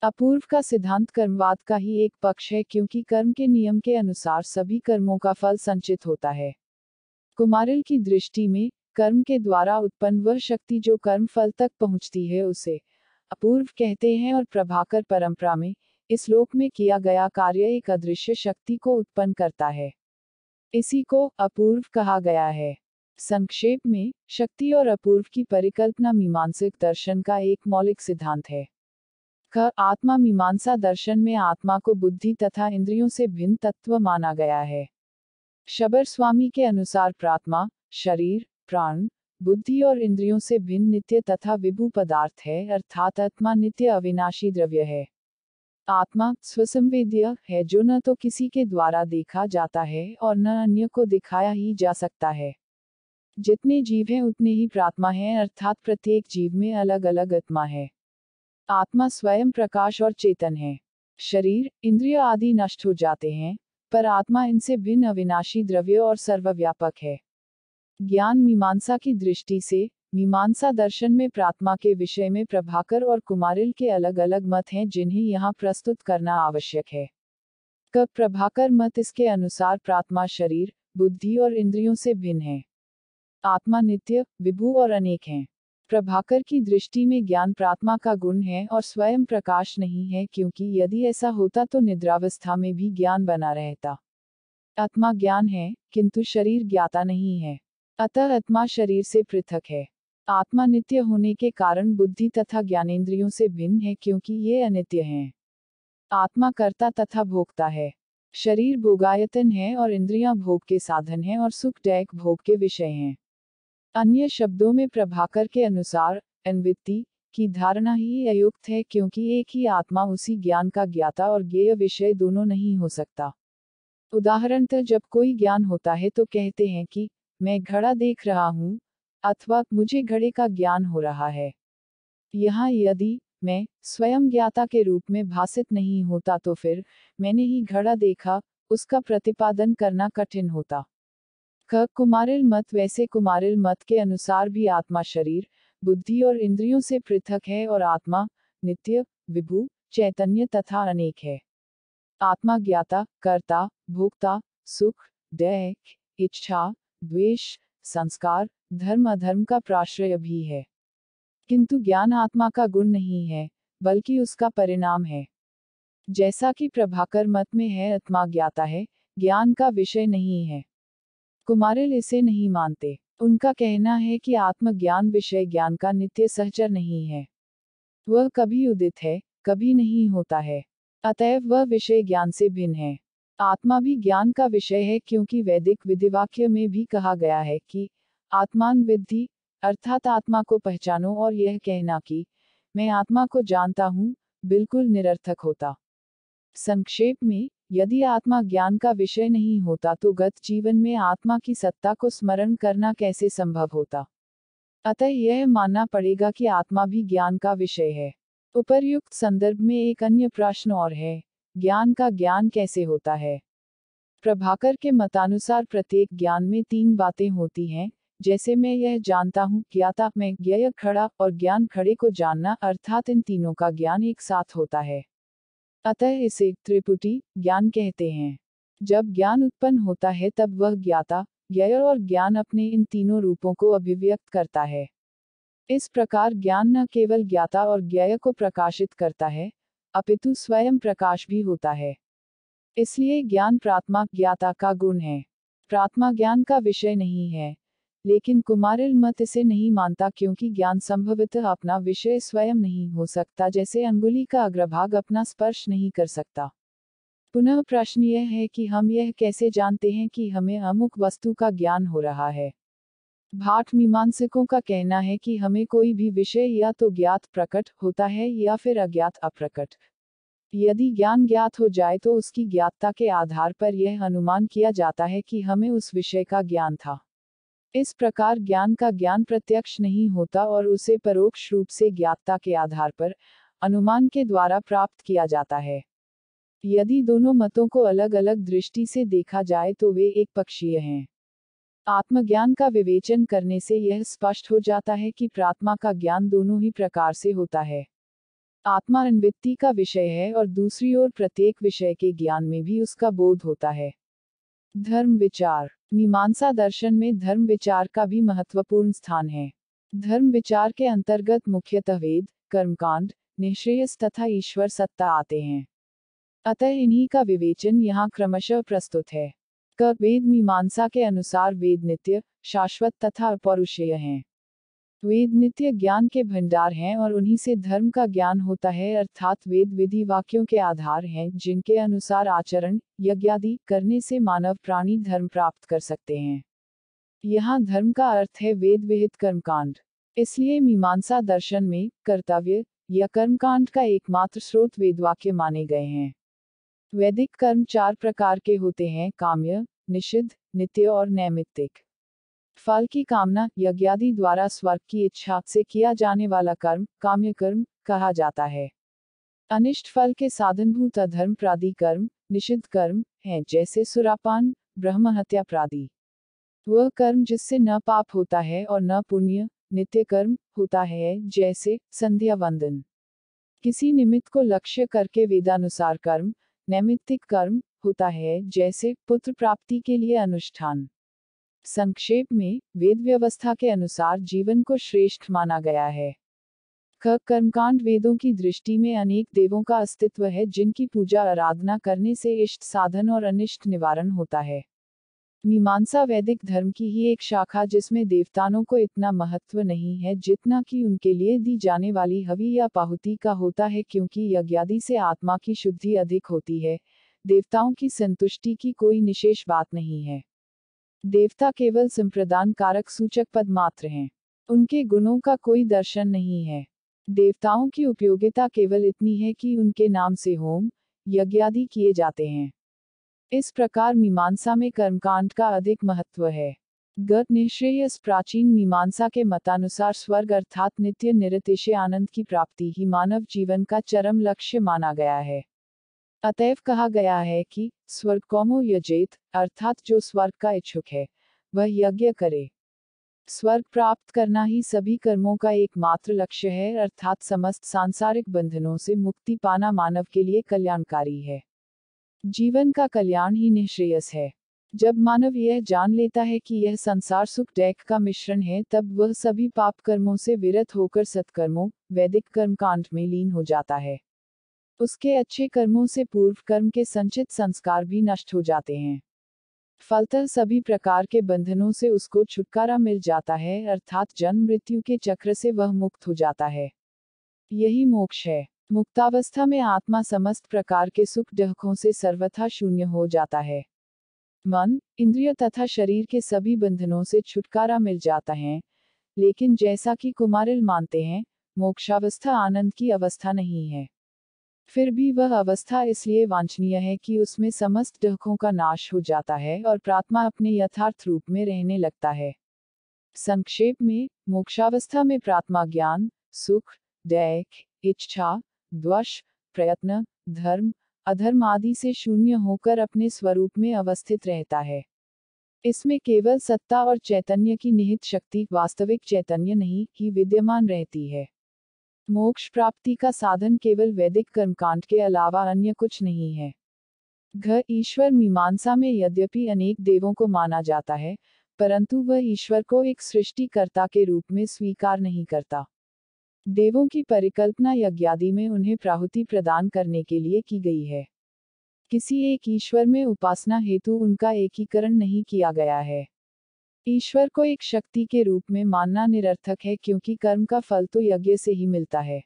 अपूर्व का सिद्धांत कर्मवाद का ही एक पक्ष है क्योंकि कर्म के नियम के अनुसार सभी कर्मों का फल संचित होता है कुमारिल की दृष्टि में कर्म के द्वारा उत्पन्न वह शक्ति जो कर्म फल तक पहुंचती है उसे अपूर्व कहते हैं और प्रभाकर परंपरा में इस लोक में किया गया कार्य एक अदृश्य शक्ति को उत्पन्न करता है इसी को अपूर्व कहा गया है संक्षेप में शक्ति और अपूर्व की परिकल्पना मीमांसिक दर्शन का एक मौलिक सिद्धांत है ख आत्मा मीमांसा दर्शन में आत्मा को बुद्धि तथा इंद्रियों से भिन्न तत्व माना गया है शबर स्वामी के अनुसार प्रात्मा शरीर प्राण बुद्धि और इंद्रियों से भिन्न नित्य तथा विभू पदार्थ है अर्थात आत्मा नित्य अविनाशी द्रव्य है आत्मा स्वसंवेद्य है जो न तो किसी के द्वारा देखा जाता है और न अन्य को दिखाया ही जा सकता है जितने जीव हैं उतने ही प्रात्मा हैं अर्थात प्रत्येक जीव में अलग अलग आत्मा है आत्मा स्वयं प्रकाश और चेतन है शरीर इंद्रिय आदि नष्ट हो जाते हैं पर आत्मा इनसे भिन्न अविनाशी द्रव्य और सर्वव्यापक है ज्ञान मीमांसा की दृष्टि से मीमांसा दर्शन में प्रात्मा के विषय में प्रभाकर और कुमारिल के अलग अलग मत हैं जिन्हें यहाँ प्रस्तुत करना आवश्यक है कब प्रभाकर मत इसके अनुसार प्रात्मा शरीर बुद्धि और इंद्रियों से भिन्न है आत्मा नित्य विभु और अनेक हैं प्रभाकर की दृष्टि में ज्ञान प्रात्मा का गुण है और स्वयं प्रकाश नहीं है क्योंकि यदि ऐसा होता तो निद्रावस्था में भी ज्ञान बना रहता आत्मा ज्ञान है किंतु शरीर ज्ञाता नहीं है अतः आत्मा शरीर से पृथक है आत्मा नित्य होने के कारण बुद्धि तथा ज्ञानेन्द्रियों से भिन्न है क्योंकि ये अनित्य हैं। आत्मा कर्ता तथा भोगता है शरीर भोगायतन है और इंद्रियां भोग के साधन हैं और सुख डैक भोग के विषय हैं अन्य शब्दों में प्रभाकर के अनुसार अनवित्ती की धारणा ही अयुक्त है क्योंकि एक ही आत्मा उसी ज्ञान का ज्ञाता और ज्ञेय विषय दोनों नहीं हो सकता उदाहरणतः तो जब कोई ज्ञान होता है तो कहते हैं कि मैं घड़ा देख रहा हूँ अथवा मुझे घड़े का ज्ञान हो रहा है यहाँ यदि मैं स्वयं ज्ञाता के रूप में भाषित नहीं होता तो फिर मैंने ही घड़ा देखा उसका प्रतिपादन करना कठिन होता कुमारिल मत वैसे कुमारिल मत के अनुसार भी आत्मा शरीर बुद्धि और इंद्रियों से पृथक है और आत्मा नित्य विभु चैतन्य तथा अनेक है आत्मा ज्ञाता कर्ता भोक्ता सुख दय इच्छा द्वेष संस्कार धर्म अधर्म का प्राश्रय भी है किंतु ज्ञान आत्मा का गुण नहीं है बल्कि उसका परिणाम है जैसा कि प्रभाकर मत में है आत्मा ज्ञाता है ज्ञान का विषय नहीं है कुमारिल इसे नहीं मानते उनका कहना है कि आत्मज्ञान विषय ज्ञान का नित्य सहचर नहीं है वह कभी उदित है कभी नहीं होता है अतएव वह विषय ज्ञान से भिन्न है आत्मा भी ज्ञान का विषय है क्योंकि वैदिक विधिवाक्य में भी कहा गया है कि आत्मान विद्धि अर्थात आत्मा को पहचानो और यह कहना कि मैं आत्मा को जानता हूँ बिल्कुल निरर्थक होता संक्षेप में यदि आत्मा ज्ञान का विषय नहीं होता तो गत जीवन में आत्मा की सत्ता को स्मरण करना कैसे संभव होता अतः यह मानना पड़ेगा कि आत्मा भी ज्ञान का विषय है उपर्युक्त संदर्भ में एक अन्य प्रश्न और है ज्ञान का ज्ञान कैसे होता है प्रभाकर के मतानुसार प्रत्येक ज्ञान में तीन बातें होती हैं जैसे मैं यह जानता हूँ ज्ञाता में ज्ञ खड़ा और ज्ञान खड़े को जानना अर्थात इन तीनों का ज्ञान एक साथ होता है अतः इसे त्रिपुटी ज्ञान कहते हैं जब ज्ञान उत्पन्न होता है तब वह ज्ञाता ज्ञ और ज्ञान अपने इन तीनों रूपों को अभिव्यक्त करता है इस प्रकार ज्ञान न केवल ज्ञाता और ज्ञेय को प्रकाशित करता है अपितु स्वयं प्रकाश भी होता है इसलिए ज्ञान प्रात्मा ज्ञाता का गुण है प्रात्मा ज्ञान का विषय नहीं है लेकिन कुमारिल मत इसे नहीं मानता क्योंकि ज्ञान संभवतः अपना विषय स्वयं नहीं हो सकता जैसे अंगुली का अग्रभाग अपना स्पर्श नहीं कर सकता पुनः प्रश्न यह है कि हम यह कैसे जानते हैं कि हमें अमुक वस्तु का ज्ञान हो रहा है भाट मीमांसकों का कहना है कि हमें कोई भी विषय या तो ज्ञात प्रकट होता है या फिर अज्ञात अप्रकट यदि ज्ञान ज्ञात हो जाए तो उसकी ज्ञातता के आधार पर यह अनुमान किया जाता है कि हमें उस विषय का ज्ञान था इस प्रकार ज्ञान का ज्ञान प्रत्यक्ष नहीं होता और उसे परोक्ष रूप से ज्ञापता के आधार पर अनुमान के द्वारा प्राप्त किया जाता है यदि दोनों मतों को अलग अलग दृष्टि से देखा जाए तो वे एक पक्षीय हैं आत्मज्ञान का विवेचन करने से यह स्पष्ट हो जाता है कि प्रात्मा का ज्ञान दोनों ही प्रकार से होता है आत्मा अनवृत्ति का विषय है और दूसरी ओर प्रत्येक विषय के ज्ञान में भी उसका बोध होता है धर्म विचार मीमांसा दर्शन में धर्म विचार का भी महत्वपूर्ण स्थान है धर्म विचार के अंतर्गत मुख्यतः वेद कर्मकांड निश्रेयस तथा ईश्वर सत्ता आते हैं अतः इन्हीं का विवेचन यहाँ क्रमशः प्रस्तुत है क वेद मीमांसा के अनुसार वेद नित्य शाश्वत तथा अपौरुषेय हैं वेद नित्य ज्ञान के भंडार हैं और उन्हीं से धर्म का ज्ञान होता है अर्थात वेद विधि वाक्यों के आधार हैं जिनके अनुसार आचरण यज्ञादि करने से मानव प्राणी धर्म प्राप्त कर सकते हैं यहाँ धर्म का अर्थ है वेद विहित कर्मकांड इसलिए मीमांसा दर्शन में कर्तव्य या कर्मकांड का एकमात्र स्रोत वेदवाक्य माने गए हैं वैदिक कर्म चार प्रकार के होते हैं काम्य निषिद्ध नित्य और नैमित्तिक फल की कामना यज्ञादि द्वारा स्वर्ग की इच्छा से किया जाने वाला कर्म काम्य कर्म कहा जाता है अनिष्ट फल के साधनभूत अधर्म प्रादि कर्म निषिद्ध कर्म हैं जैसे सुरापान ब्रह्म हत्या प्रादि वह कर्म जिससे न पाप होता है और न पुण्य नित्य कर्म होता है जैसे संध्या वंदन किसी निमित्त को लक्ष्य करके वेदानुसार कर्म नैमित्तिक कर्म होता है जैसे पुत्र प्राप्ति के लिए अनुष्ठान संक्षेप में वेद व्यवस्था के अनुसार जीवन को श्रेष्ठ माना गया है क कर्मकांड वेदों की दृष्टि में अनेक देवों का अस्तित्व है जिनकी पूजा आराधना करने से इष्ट साधन और अनिष्ट निवारण होता है मीमांसा वैदिक धर्म की ही एक शाखा जिसमें देवतानों को इतना महत्व नहीं है जितना कि उनके लिए दी जाने वाली हवि या पाहुति का होता है क्योंकि यज्ञादि से आत्मा की शुद्धि अधिक होती है देवताओं की संतुष्टि की कोई निशेष बात नहीं है देवता केवल संप्रदान कारक सूचक पद मात्र हैं उनके गुणों का कोई दर्शन नहीं है देवताओं की उपयोगिता केवल इतनी है कि उनके नाम से होम यज्ञादि किए जाते हैं इस प्रकार मीमांसा में कर्मकांड का अधिक महत्व है गत निश्रेयस प्राचीन मीमांसा के मतानुसार स्वर्ग अर्थात नित्य निरतिशय आनंद की प्राप्ति ही मानव जीवन का चरम लक्ष्य माना गया है अतएव कहा गया है कि स्वर्ग कौमो यजेत अर्थात जो स्वर्ग का इच्छुक है वह यज्ञ करे स्वर्ग प्राप्त करना ही सभी कर्मों का एकमात्र लक्ष्य है अर्थात समस्त सांसारिक बंधनों से मुक्ति पाना मानव के लिए कल्याणकारी है जीवन का कल्याण ही निःश्रेयस है जब मानव यह जान लेता है कि यह संसार सुख डैक का मिश्रण है तब वह सभी पाप कर्मों से विरत होकर सत्कर्मों वैदिक कर्मकांड में लीन हो जाता है उसके अच्छे कर्मों से पूर्व कर्म के संचित संस्कार भी नष्ट हो जाते हैं फलतः सभी प्रकार के बंधनों से उसको छुटकारा मिल जाता है अर्थात जन्म मृत्यु के चक्र से वह मुक्त हो जाता है यही मोक्ष है मुक्तावस्था में आत्मा समस्त प्रकार के सुख डहकों से सर्वथा शून्य हो जाता है मन इंद्रिय तथा शरीर के सभी बंधनों से छुटकारा मिल जाता है लेकिन जैसा कि कुमारिल मानते हैं मोक्षावस्था आनंद की अवस्था नहीं है फिर भी वह अवस्था इसलिए वांछनीय है कि उसमें समस्त दुखों का नाश हो जाता है और प्रात्मा अपने यथार्थ रूप में रहने लगता है संक्षेप में मोक्षावस्था में प्रात्मा ज्ञान सुख दैक इच्छा द्वश प्रयत्न धर्म अधर्म आदि से शून्य होकर अपने स्वरूप में अवस्थित रहता है इसमें केवल सत्ता और चैतन्य की निहित शक्ति वास्तविक चैतन्य नहीं ही विद्यमान रहती है मोक्ष प्राप्ति का साधन केवल वैदिक कर्मकांड के अलावा अन्य कुछ नहीं है घर ईश्वर मीमांसा में यद्यपि अनेक देवों को माना जाता है परंतु वह ईश्वर को एक सृष्टिकर्ता के रूप में स्वीकार नहीं करता देवों की परिकल्पना यज्ञादि में उन्हें प्राहुति प्रदान करने के लिए की गई है किसी एक ईश्वर में उपासना हेतु उनका एकीकरण नहीं किया गया है ईश्वर को एक शक्ति के रूप में मानना निरर्थक है क्योंकि कर्म का फल तो यज्ञ से ही मिलता है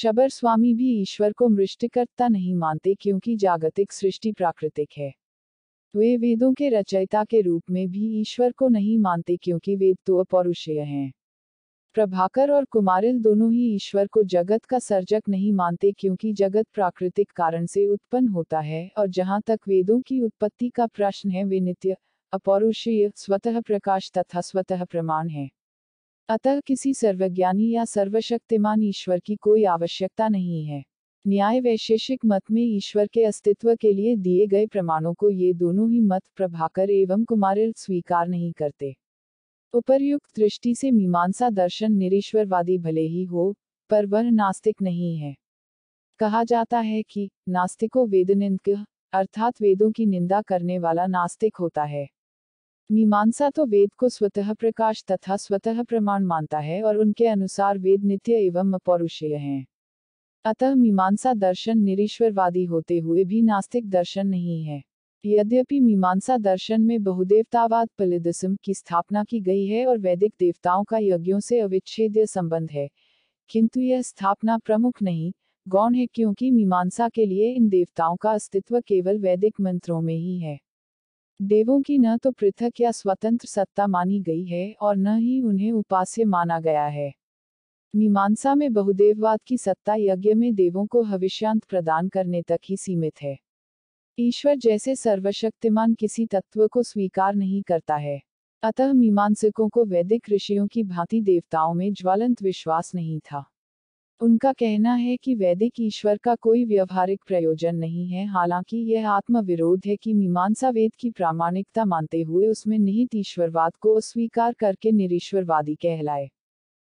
शबर स्वामी भी ईश्वर को मृष्टिकर्ता नहीं मानते क्योंकि जागतिक सृष्टि प्राकृतिक है वे वेदों के रचयिता के रूप में भी ईश्वर को नहीं मानते क्योंकि वेद तो अपौरुषेय हैं प्रभाकर और कुमारिल दोनों ही ईश्वर को जगत का सर्जक नहीं मानते क्योंकि जगत प्राकृतिक कारण से उत्पन्न होता है और जहाँ तक वेदों की उत्पत्ति का प्रश्न है वे नित्य अपौरुषीय स्वतः प्रकाश तथा स्वतः प्रमाण है अतः किसी सर्वज्ञानी या सर्वशक्तिमान ईश्वर की कोई आवश्यकता नहीं है न्याय वैशेषिक मत में ईश्वर के अस्तित्व के लिए दिए गए प्रमाणों को ये दोनों ही मत प्रभाकर एवं कुमार स्वीकार नहीं करते उपर्युक्त दृष्टि से मीमांसा दर्शन निरीश्वरवादी भले ही हो पर वह नास्तिक नहीं है कहा जाता है कि नास्तिको वेदनिंद अर्थात वेदों की निंदा करने वाला नास्तिक होता है मीमांसा तो वेद को स्वतः प्रकाश तथा स्वतः प्रमाण मानता है और उनके अनुसार वेद नित्य एवं अपौरुषेय हैं अतः मीमांसा दर्शन निरीश्वरवादी होते हुए भी नास्तिक दर्शन नहीं है यद्यपि मीमांसा दर्शन में बहुदेवतावाद पलिदसम की स्थापना की गई है और वैदिक देवताओं का यज्ञों से अविच्छेद्य संबंध है किंतु यह स्थापना प्रमुख नहीं गौण है क्योंकि मीमांसा के लिए इन देवताओं का अस्तित्व केवल वैदिक मंत्रों में ही है देवों की न तो पृथक या स्वतंत्र सत्ता मानी गई है और न ही उन्हें उपास्य माना गया है मीमांसा में बहुदेववाद की सत्ता यज्ञ में देवों को हविष्यांत प्रदान करने तक ही सीमित है ईश्वर जैसे सर्वशक्तिमान किसी तत्व को स्वीकार नहीं करता है अतः मीमांसकों को वैदिक ऋषियों की भांति देवताओं में ज्वलंत विश्वास नहीं था उनका कहना है कि वैदिक ईश्वर का कोई व्यवहारिक प्रयोजन नहीं है हालांकि यह आत्मविरोध है कि मीमांसा वेद की प्रामाणिकता मानते हुए उसमें निहित ईश्वरवाद को अस्वीकार करके निरीश्वरवादी कहलाए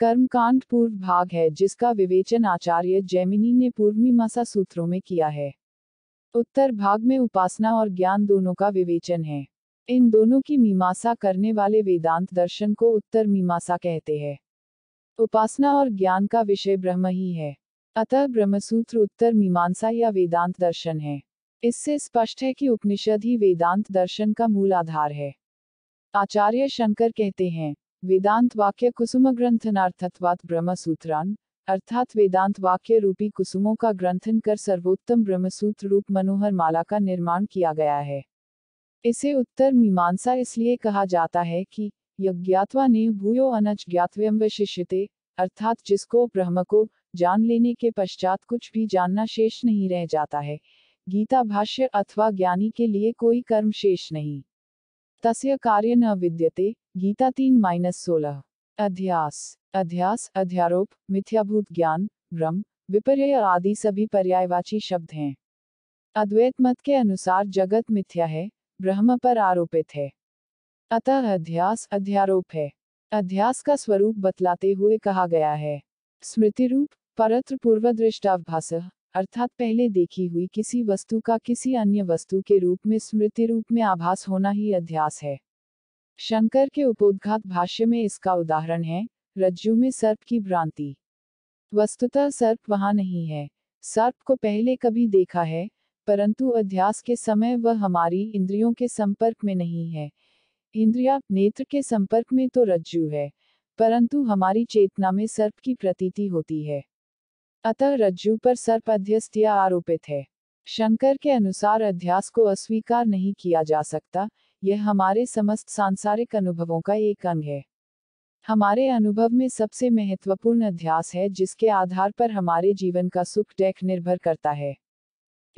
कर्मकांड पूर्व भाग है जिसका विवेचन आचार्य जैमिनी ने पूर्व मसा सूत्रों में किया है उत्तर भाग में उपासना और ज्ञान दोनों का विवेचन है इन दोनों की मीमांसा करने वाले वेदांत दर्शन को उत्तर मीमांसा कहते हैं उपासना और ज्ञान का विषय ब्रह्म ही है अतः ब्रह्मसूत्र उत्तर मीमांसा या वेदांत दर्शन है इससे स्पष्ट है कि उपनिषद ही वेदांत दर्शन का मूल आधार है आचार्य शंकर कहते हैं वेदांत वाक्य कुसुम ग्रंथनार्थत्वात सूत्रान अर्थात वेदांत वाक्य रूपी कुसुमों का ग्रंथन कर सर्वोत्तम ब्रह्मसूत्र रूप मनोहर माला का निर्माण किया गया है इसे उत्तर मीमांसा इसलिए कहा जाता है कि यज्ञात्वा ने भूयो अनज ज्ञातव्यम विशिष्यते अर्थात जिसको ब्रह्म को जान लेने के पश्चात कुछ भी जानना शेष नहीं रह जाता है गीता भाष्य अथवा ज्ञानी के लिए कोई कर्म शेष नहीं तस्य कार्य न विद्यते गीता तीन माइनस सोलह अध्यास अध्यास अध्यारोप मिथ्याभूत ज्ञान भ्रम विपर्य आदि सभी पर्यायवाची शब्द हैं अद्वैत मत के अनुसार जगत मिथ्या है ब्रह्म पर आरोपित है अतः अध्यास अध्यारोप है अध्यास का स्वरूप बतलाते हुए कहा गया है स्मृति रूप परत्र पूर्व दृष्टाभास अर्थात पहले देखी हुई किसी वस्तु का किसी अन्य वस्तु के रूप में स्मृति रूप में आभास होना ही अध्यास है शंकर के उपोदघात भाष्य में इसका उदाहरण है रज्जु में सर्प की भ्रांति वस्तुतः सर्प वहां नहीं है सर्प को पहले कभी देखा है परंतु अध्यास के समय वह हमारी इंद्रियों के संपर्क में नहीं है इंद्रिया नेत्र के संपर्क में तो रज्जु है परंतु हमारी चेतना में सर्प की प्रतीति होती है अतः रज्जु पर सर्प अध्यस्त या आरोपित है शंकर के अनुसार अध्यास को अस्वीकार नहीं किया जा सकता यह हमारे समस्त सांसारिक अनुभवों का एक अंग है हमारे अनुभव में सबसे महत्वपूर्ण अध्यास है जिसके आधार पर हमारे जीवन का सुख डेख निर्भर करता है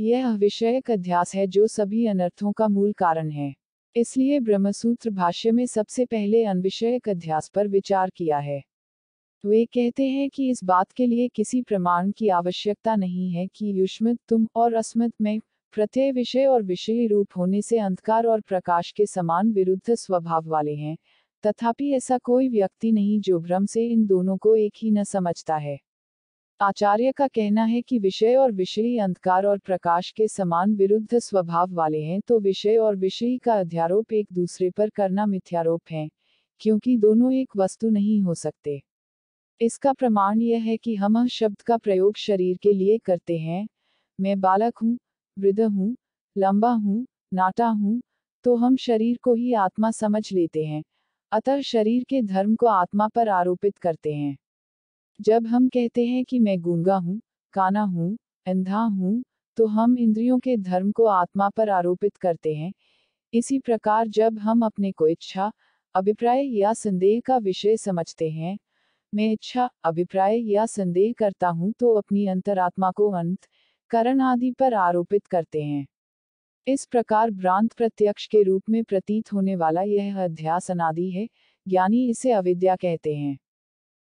यह विषयक अध्यास है जो सभी अनर्थों का मूल कारण है इसलिए ब्रह्मसूत्र भाष्य में सबसे पहले अनविषयक अध्यास पर विचार किया है वे कहते हैं कि इस बात के लिए किसी प्रमाण की आवश्यकता नहीं है कि युष्मत तुम और अस्मत में प्रत्यय विषय और विषयी रूप होने से अंधकार और प्रकाश के समान विरुद्ध स्वभाव वाले हैं तथापि ऐसा कोई व्यक्ति नहीं जो भ्रम से इन दोनों को एक ही न समझता है आचार्य का कहना है कि विषय और विषयी अंधकार और प्रकाश के समान विरुद्ध स्वभाव वाले हैं तो विषय और विषयी का अध्यारोप एक दूसरे पर करना मिथ्यारोप है क्योंकि दोनों एक वस्तु नहीं हो सकते इसका प्रमाण यह है कि हम शब्द का प्रयोग शरीर के लिए करते हैं मैं बालक हूँ वृद्ध हूँ लंबा हूँ नाटा हूँ तो हम शरीर को ही आत्मा समझ लेते हैं अतः शरीर के धर्म को आत्मा पर आरोपित करते हैं जब हम कहते हैं कि मैं गूंगा हूँ काना हूँ अंधा हूँ तो हम इंद्रियों के धर्म को आत्मा पर आरोपित करते हैं इसी प्रकार जब हम अपने को इच्छा अभिप्राय या संदेह का विषय समझते हैं मैं इच्छा अभिप्राय या संदेह करता हूँ तो अपनी अंतरात्मा को अंत करण आदि पर आरोपित करते हैं इस प्रकार भ्रांत प्रत्यक्ष के रूप में प्रतीत होने वाला यह अध्यास अनादि है ज्ञानी इसे अविद्या कहते हैं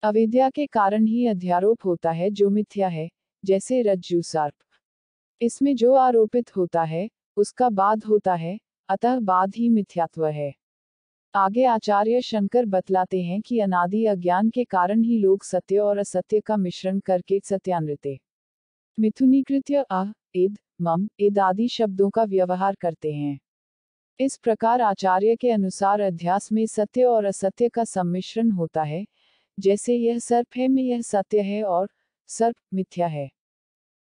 अविद्या के कारण ही अध्यारोप होता है जो मिथ्या है जैसे रज्जु सर्प इसमें जो आरोपित होता है उसका बाद होता है अतः बाद ही मिथ्यात्व है आगे आचार्य शंकर बतलाते हैं कि अनादि अज्ञान के कारण ही लोग सत्य और असत्य का मिश्रण करके सत्यानृत्य मिथुनीकृत्य आ इद मम इद आदि शब्दों का व्यवहार करते हैं इस प्रकार आचार्य के अनुसार अध्यास में सत्य और असत्य का सम्मिश्रण होता है जैसे यह सर्प है में यह सत्य है और सर्प मिथ्या है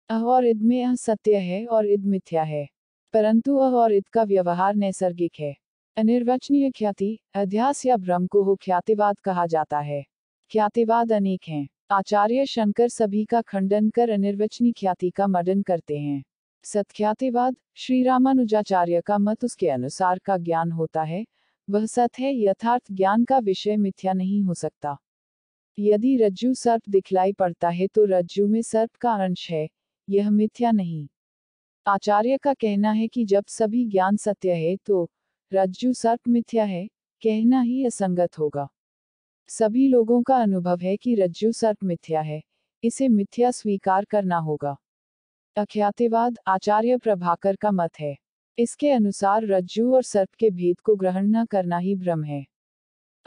अह और इद में यह सत्य है और इद मिथ्या है परंतु अह और इद का व्यवहार नैसर्गिक है अनिर्वचनीय ख्याति अध्यास या भ्रम को हो ख्यातिवाद कहा जाता है ख्यातिवाद अनेक हैं आचार्य शंकर सभी का खंडन कर अनिर्वचनी ख्याति का मर्डन करते हैं सत्यातिवाद श्री रामानुजाचार्य का मत उसके अनुसार का ज्ञान होता है वह सत्य यथार्थ ज्ञान का विषय मिथ्या नहीं हो सकता यदि रज्जु सर्प दिखलाई पड़ता है तो रज्जु में सर्प का अंश है यह मिथ्या नहीं आचार्य का कहना है कि जब सभी ज्ञान सत्य है तो रज्जु सर्प मिथ्या है कहना ही असंगत होगा सभी लोगों का अनुभव है कि रज्जु सर्प मिथ्या है इसे मिथ्या स्वीकार करना होगा अख्यातिवाद आचार्य प्रभाकर का मत है इसके अनुसार रज्जु और सर्प के भेद को ग्रहण न करना ही भ्रम है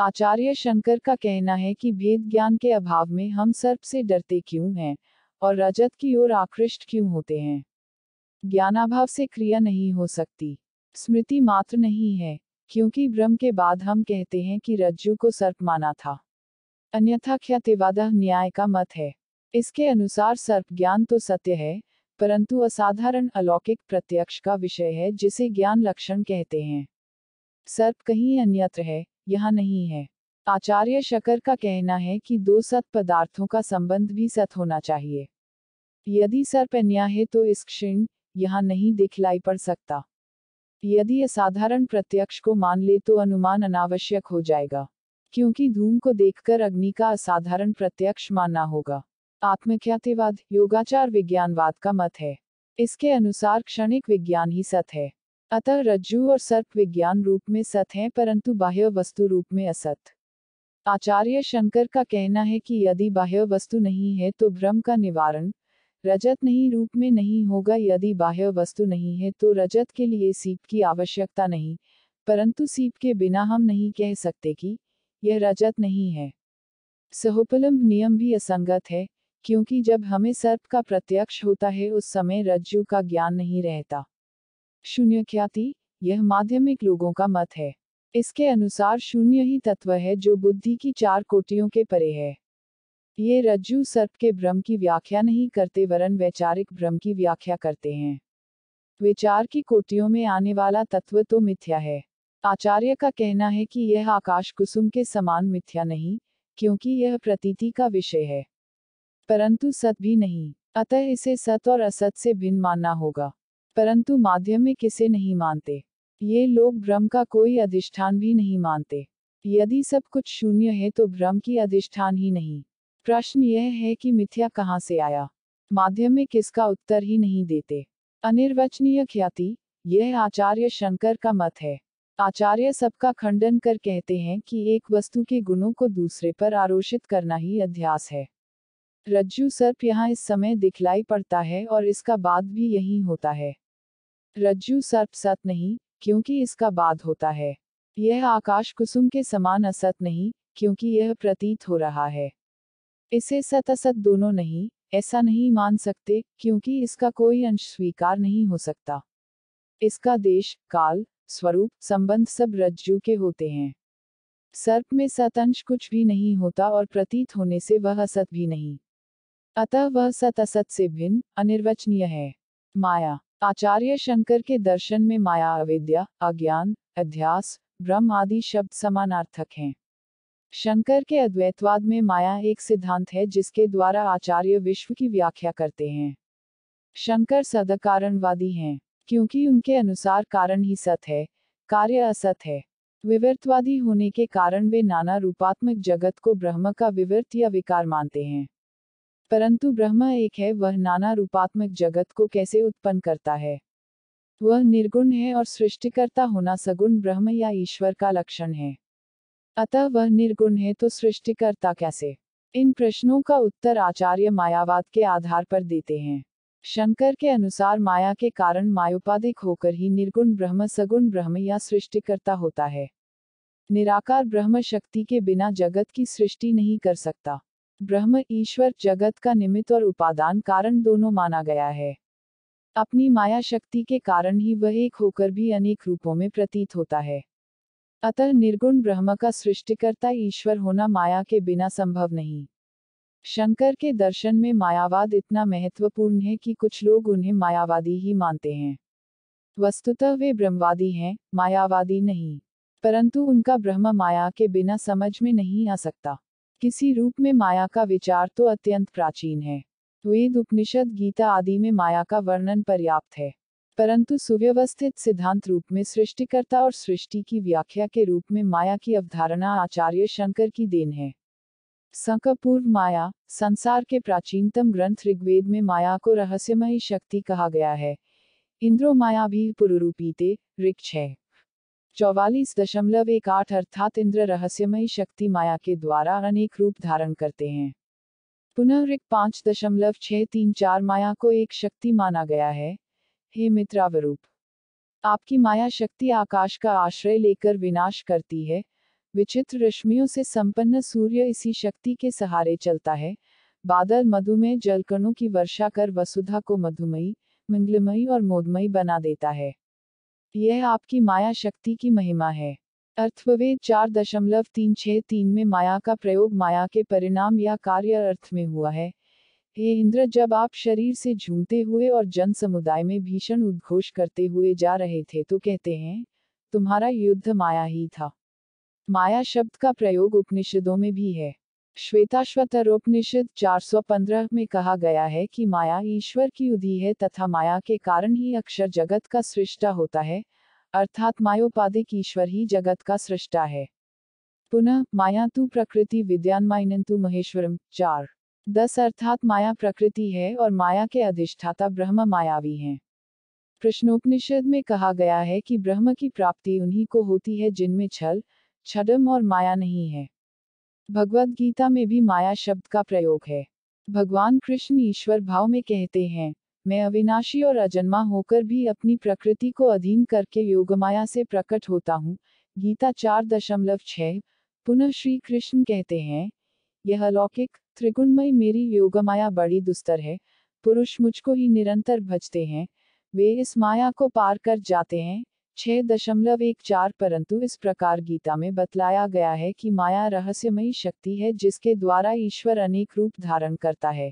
आचार्य शंकर का कहना है कि भेद ज्ञान के अभाव में हम सर्प से डरते क्यों हैं और रजत की ओर आकृष्ट क्यों होते हैं ज्ञानाभाव से क्रिया नहीं हो सकती स्मृति मात्र नहीं है क्योंकि ब्रह्म के बाद हम कहते हैं कि रज्जु को सर्प माना था अन्यथा ख्यातिवादा न्याय का मत है इसके अनुसार सर्प ज्ञान तो सत्य है परंतु असाधारण अलौकिक प्रत्यक्ष का विषय है जिसे ज्ञान लक्षण कहते हैं सर्प कहीं अन्यत्र है यहाँ नहीं है आचार्य शकर का कहना है कि दो सत पदार्थों का संबंध भी सत होना चाहिए यदि सर्प अन्या है तो इस क्षण यहाँ नहीं दिखलाई पड़ सकता यदि असाधारण प्रत्यक्ष को मान ले तो अनुमान अनावश्यक हो जाएगा क्योंकि धूम को देखकर अग्नि का असाधारण प्रत्यक्ष मानना होगा आत्मख्यातिवाद योगाचार विज्ञानवाद का मत है इसके अनुसार क्षणिक विज्ञान ही सत है अतः रज्जु और सर्प विज्ञान रूप में सत हैं परंतु बाह्य वस्तु रूप में असत आचार्य शंकर का कहना है कि यदि बाह्य वस्तु नहीं है तो भ्रम का निवारण रजत नहीं रूप में नहीं होगा यदि बाह्य वस्तु नहीं है तो रजत के लिए सीप की आवश्यकता नहीं परंतु सीप के बिना हम नहीं कह सकते कि यह रजत नहीं है सहोपलम्ब नियम भी असंगत है क्योंकि जब हमें सर्प का प्रत्यक्ष होता है उस समय रज्जु का ज्ञान नहीं रहता शून्य ख्याति यह माध्यमिक लोगों का मत है इसके अनुसार शून्य ही तत्व है जो बुद्धि की चार कोटियों के परे है ये रज्जु सर्प के भ्रम की व्याख्या नहीं करते वरन वैचारिक भ्रम की व्याख्या करते हैं विचार की कोटियों में आने वाला तत्व तो मिथ्या है आचार्य का कहना है कि यह आकाश कुसुम के समान मिथ्या नहीं क्योंकि यह प्रतीति का विषय है परंतु सत भी नहीं अतः इसे सत और असत से भिन्न मानना होगा परंतु माध्यम में किसे नहीं मानते ये लोग भ्रम का कोई अधिष्ठान भी नहीं मानते यदि सब कुछ शून्य है तो भ्रम की अधिष्ठान ही नहीं प्रश्न यह है कि मिथ्या कहाँ से आया माध्यम में किसका उत्तर ही नहीं देते अनिर्वचनीय ख्याति यह आचार्य शंकर का मत है आचार्य सबका खंडन कर कहते हैं कि एक वस्तु के गुणों को दूसरे पर आरोषित करना ही अध्यास है रज्जु सर्प यहाँ इस समय दिखलाई पड़ता है और इसका बाद भी यही होता है रज्जु सर्प सत नहीं क्योंकि इसका बाद होता है यह आकाश कुसुम के समान असत नहीं क्योंकि यह प्रतीत हो रहा है इसे सतसत दोनों नहीं ऐसा नहीं मान सकते क्योंकि इसका कोई अंश स्वीकार नहीं हो सकता इसका देश काल स्वरूप संबंध सब रज्जु के होते हैं सर्प में सतअंश कुछ भी नहीं होता और प्रतीत होने से वह असत भी नहीं अतः वह सत असत से भिन्न अनिर्वचनीय है माया आचार्य शंकर के दर्शन में माया अविद्या अज्ञान अध्यास ब्रह्म आदि शब्द समानार्थक हैं शंकर के अद्वैतवाद में माया एक सिद्धांत है जिसके द्वारा आचार्य विश्व की व्याख्या करते हैं शंकर सदकारणवादी हैं क्योंकि उनके अनुसार कारण ही सत है कार्य असत है विवर्तवादी होने के कारण वे नाना रूपात्मक जगत को ब्रह्म का विवर्त या विकार मानते हैं परंतु ब्रह्म एक है वह नाना रूपात्मक जगत को कैसे उत्पन्न करता है वह निर्गुण है और सृष्टिकर्ता होना सगुण ब्रह्म या ईश्वर का लक्षण है अतः वह निर्गुण है तो सृष्टिकर्ता कैसे इन प्रश्नों का उत्तर आचार्य मायावाद के आधार पर देते हैं शंकर के अनुसार माया के कारण मायोपाधिक होकर ही निर्गुण ब्रह्म सगुण ब्रह्म या सृष्टिकर्ता होता है निराकार ब्रह्म शक्ति के बिना जगत की सृष्टि नहीं कर सकता ब्रह्म ईश्वर जगत का निमित्त और उपादान कारण दोनों माना गया है अपनी माया शक्ति के कारण ही वह एक होकर भी अनेक रूपों में प्रतीत होता है अतः निर्गुण ब्रह्म का सृष्टिकर्ता ईश्वर होना माया के बिना संभव नहीं शंकर के दर्शन में मायावाद इतना महत्वपूर्ण है कि कुछ लोग उन्हें मायावादी ही मानते हैं वस्तुतः वे ब्रह्मवादी हैं मायावादी नहीं परंतु उनका ब्रह्म माया के बिना समझ में नहीं आ सकता किसी रूप में माया का विचार तो अत्यंत प्राचीन है वेद उपनिषद गीता आदि में माया का वर्णन पर्याप्त है परंतु सुव्यवस्थित सिद्धांत रूप में सृष्टिकर्ता और सृष्टि की व्याख्या के रूप में माया की अवधारणा आचार्य शंकर की देन है संकपूर्व माया संसार के प्राचीनतम ग्रंथ ऋग्वेद में माया को रहस्यमयी शक्ति कहा गया है इंद्रो माया भी पुरुरूपीते रिक्ष है चौवालीस दशमलव एक आठ अर्थात इंद्र रहस्यमय शक्ति माया के द्वारा अनेक रूप धारण करते हैं पुनः रिक पाँच दशमलव छः तीन चार माया को एक शक्ति माना गया है हे मित्रावरूप आपकी माया शक्ति आकाश का आश्रय लेकर विनाश करती है विचित्र रश्मियों से संपन्न सूर्य इसी शक्ति के सहारे चलता है बादल मधुमेह जलकणों की वर्षा कर वसुधा को मधुमयी मंगलमयी और मोदमयी बना देता है यह आपकी माया शक्ति की महिमा है अर्थवेद चार दशमलव तीन छः तीन में माया का प्रयोग माया के परिणाम या कार्य अर्थ में हुआ है हे इंद्र जब आप शरीर से झूमते हुए और जन समुदाय में भीषण उद्घोष करते हुए जा रहे थे तो कहते हैं तुम्हारा युद्ध माया ही था माया शब्द का प्रयोग उपनिषदों में भी है उपनिषद 415 में कहा गया है कि माया ईश्वर की उदी है तथा माया के कारण ही अक्षर जगत का सृष्टा होता है अर्थात मायोपाधिक ईश्वर ही जगत का सृष्टा है पुनः माया तु प्रकृति विद्यान तु महेश्वरम चार दस अर्थात माया प्रकृति है और माया के अधिष्ठाता ब्रह्म मायावी हैं प्रश्नोपनिषद में कहा गया है कि ब्रह्म की प्राप्ति उन्हीं को होती है जिनमें छल छडम और माया नहीं है भगवद गीता में भी माया शब्द का प्रयोग है भगवान कृष्ण ईश्वर भाव में कहते हैं मैं अविनाशी और अजन्मा होकर भी अपनी प्रकृति को अधीन करके योगमाया से प्रकट होता हूँ गीता चार दशमलव छः पुनः श्री कृष्ण कहते हैं यह अलौकिक त्रिगुणमय मेरी योगमाया बड़ी दुस्तर है पुरुष मुझको ही निरंतर भजते हैं वे इस माया को पार कर जाते हैं छः दशमलव एक चार परंतु इस प्रकार गीता में बतलाया गया है कि माया रहस्यमयी शक्ति है जिसके द्वारा ईश्वर अनेक रूप धारण करता है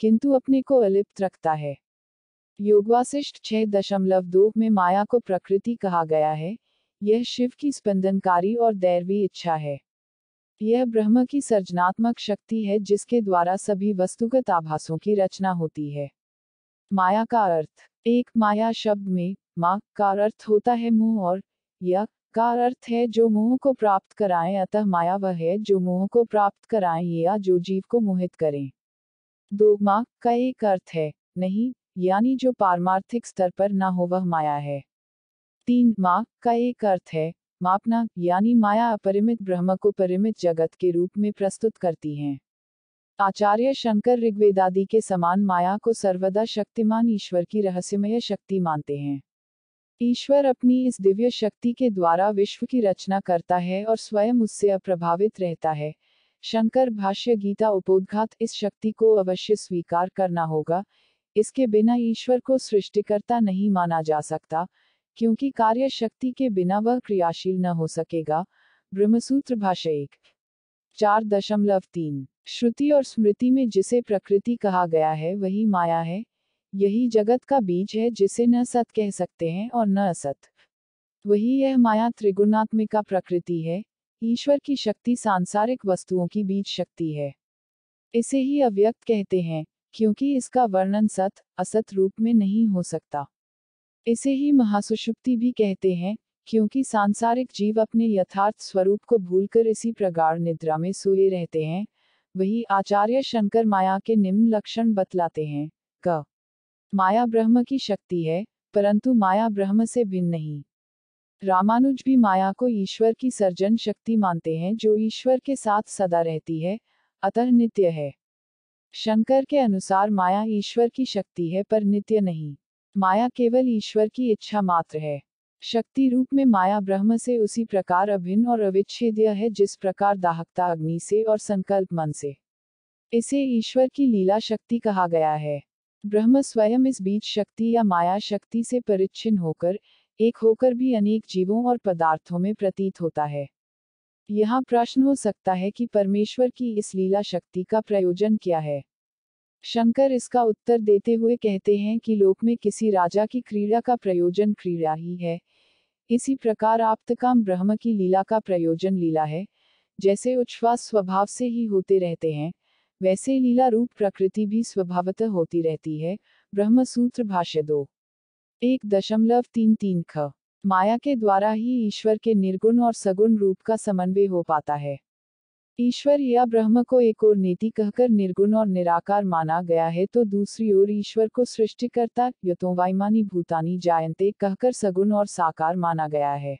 किंतु अपने को अलिप्त रखता है योगवासिष्ठ छः दशमलव दो में माया को प्रकृति कहा गया है यह शिव की स्पंदनकारी और दैरवी इच्छा है यह ब्रह्म की सर्जनात्मक शक्ति है जिसके द्वारा सभी वस्तुगत आभासों की रचना होती है माया का अर्थ एक माया शब्द में मा का अर्थ होता है मुंह और या का अर्थ है जो मुंह को प्राप्त कराए अतः माया वह है जो मुंह को प्राप्त कराए या जो जीव को मोहित करें दो माँ का एक अर्थ है नहीं यानी जो पारमार्थिक स्तर पर ना हो वह माया है तीन मा का एक अर्थ है मापना यानी माया अपरिमित ब्रह्म को परिमित जगत के रूप में प्रस्तुत करती हैं आचार्य शंकर ऋग्वेदादि के समान माया को सर्वदा शक्तिमान ईश्वर की रहस्यमय शक्ति मानते हैं ईश्वर अपनी इस दिव्य शक्ति के द्वारा विश्व की रचना करता है और स्वयं उससे अप्रभावित रहता है शंकर भाष्य गीता उपोदघात इस शक्ति को अवश्य स्वीकार करना होगा इसके बिना ईश्वर को सृष्टिकर्ता नहीं माना जा सकता क्योंकि कार्य शक्ति के बिना वह क्रियाशील न हो सकेगा ब्रह्मसूत्र भाषा एक चार दशमलव तीन श्रुति और स्मृति में जिसे प्रकृति कहा गया है वही माया है यही जगत का बीज है जिसे न सत कह सकते हैं और न असत वही यह माया त्रिगुणात्मिका प्रकृति है ईश्वर की शक्ति सांसारिक वस्तुओं की बीज शक्ति है इसे ही अव्यक्त कहते हैं क्योंकि इसका वर्णन सत असत रूप में नहीं हो सकता इसे ही महासुषुप्ति भी कहते हैं क्योंकि सांसारिक जीव अपने यथार्थ स्वरूप को भूलकर इसी प्रगाढ़ निद्रा में सोए रहते हैं वही आचार्य शंकर माया के निम्न लक्षण बतलाते हैं क माया ब्रह्म की शक्ति है परंतु माया ब्रह्म से भिन्न नहीं रामानुज भी माया को ईश्वर की सर्जन शक्ति मानते हैं जो ईश्वर के साथ सदा रहती है अतः नित्य है शंकर के अनुसार माया ईश्वर की शक्ति है पर नित्य नहीं माया केवल ईश्वर की इच्छा मात्र है शक्ति रूप में माया ब्रह्म से उसी प्रकार अभिन्न और अविच्छेद्य है जिस प्रकार दाहकता अग्नि से और संकल्प मन से इसे ईश्वर की लीला शक्ति कहा गया है ब्रह्म स्वयं इस बीच शक्ति या माया शक्ति से परिच्छिन्न होकर एक होकर भी अनेक जीवों और पदार्थों में प्रतीत होता है यहाँ प्रश्न हो सकता है कि परमेश्वर की इस लीला शक्ति का प्रयोजन क्या है शंकर इसका उत्तर देते हुए कहते हैं कि लोक में किसी राजा की क्रीड़ा का प्रयोजन क्रीड़ा ही है इसी प्रकार आप्तकाम ब्रह्म की लीला का प्रयोजन लीला है जैसे उच्छ्वास स्वभाव से ही होते रहते हैं वैसे लीला रूप प्रकृति भी स्वभावतः होती रहती है ब्रह्म सूत्र भाष्य दो एक दशमलव तीन तीन ख माया के द्वारा ही ईश्वर के निर्गुण और सगुण रूप का समन्वय हो पाता है ईश्वर या ब्रह्म को एक और नेति कहकर निर्गुण और निराकार माना गया है तो दूसरी ओर ईश्वर को सृष्टिकर्ता वायमानी भूतानी जायंते कहकर सगुण और साकार माना गया है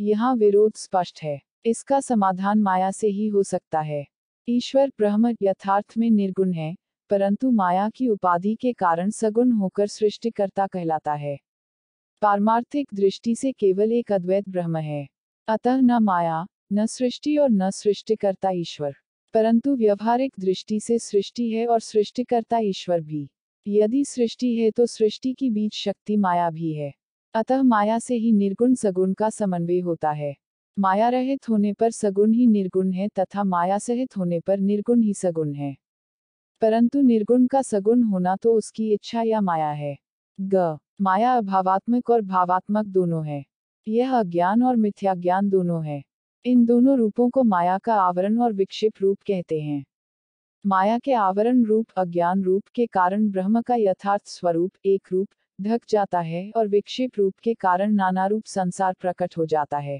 यहाँ विरोध स्पष्ट है इसका समाधान माया से ही हो सकता है ईश्वर ब्रह्म यथार्थ में निर्गुण है परंतु माया की उपाधि के कारण सगुण होकर सृष्टिकर्ता कहलाता है पारमार्थिक दृष्टि से केवल एक अद्वैत ब्रह्म है अतः न माया न सृष्टि और न सृष्टिकर्ता ईश्वर परंतु व्यवहारिक दृष्टि से सृष्टि है और सृष्टिकर्ता ईश्वर भी यदि सृष्टि है तो सृष्टि की बीच शक्ति माया भी है अतः माया से ही निर्गुण सगुण का समन्वय होता है माया रहित होने पर सगुण ही निर्गुण है तथा माया सहित होने पर निर्गुण ही सगुण है परंतु निर्गुण का सगुण होना तो उसकी इच्छा या माया है ग माया अभावात्मक और भावात्मक दोनों है यह अज्ञान और मिथ्या ज्ञान दोनों है इन दोनों रूपों को माया का आवरण और विक्षेप रूप कहते हैं माया के आवरण रूप अज्ञान रूप के कारण ब्रह्म का यथार्थ स्वरूप एक रूप ढक जाता है और विक्षेप रूप के कारण नाना रूप संसार प्रकट हो जाता है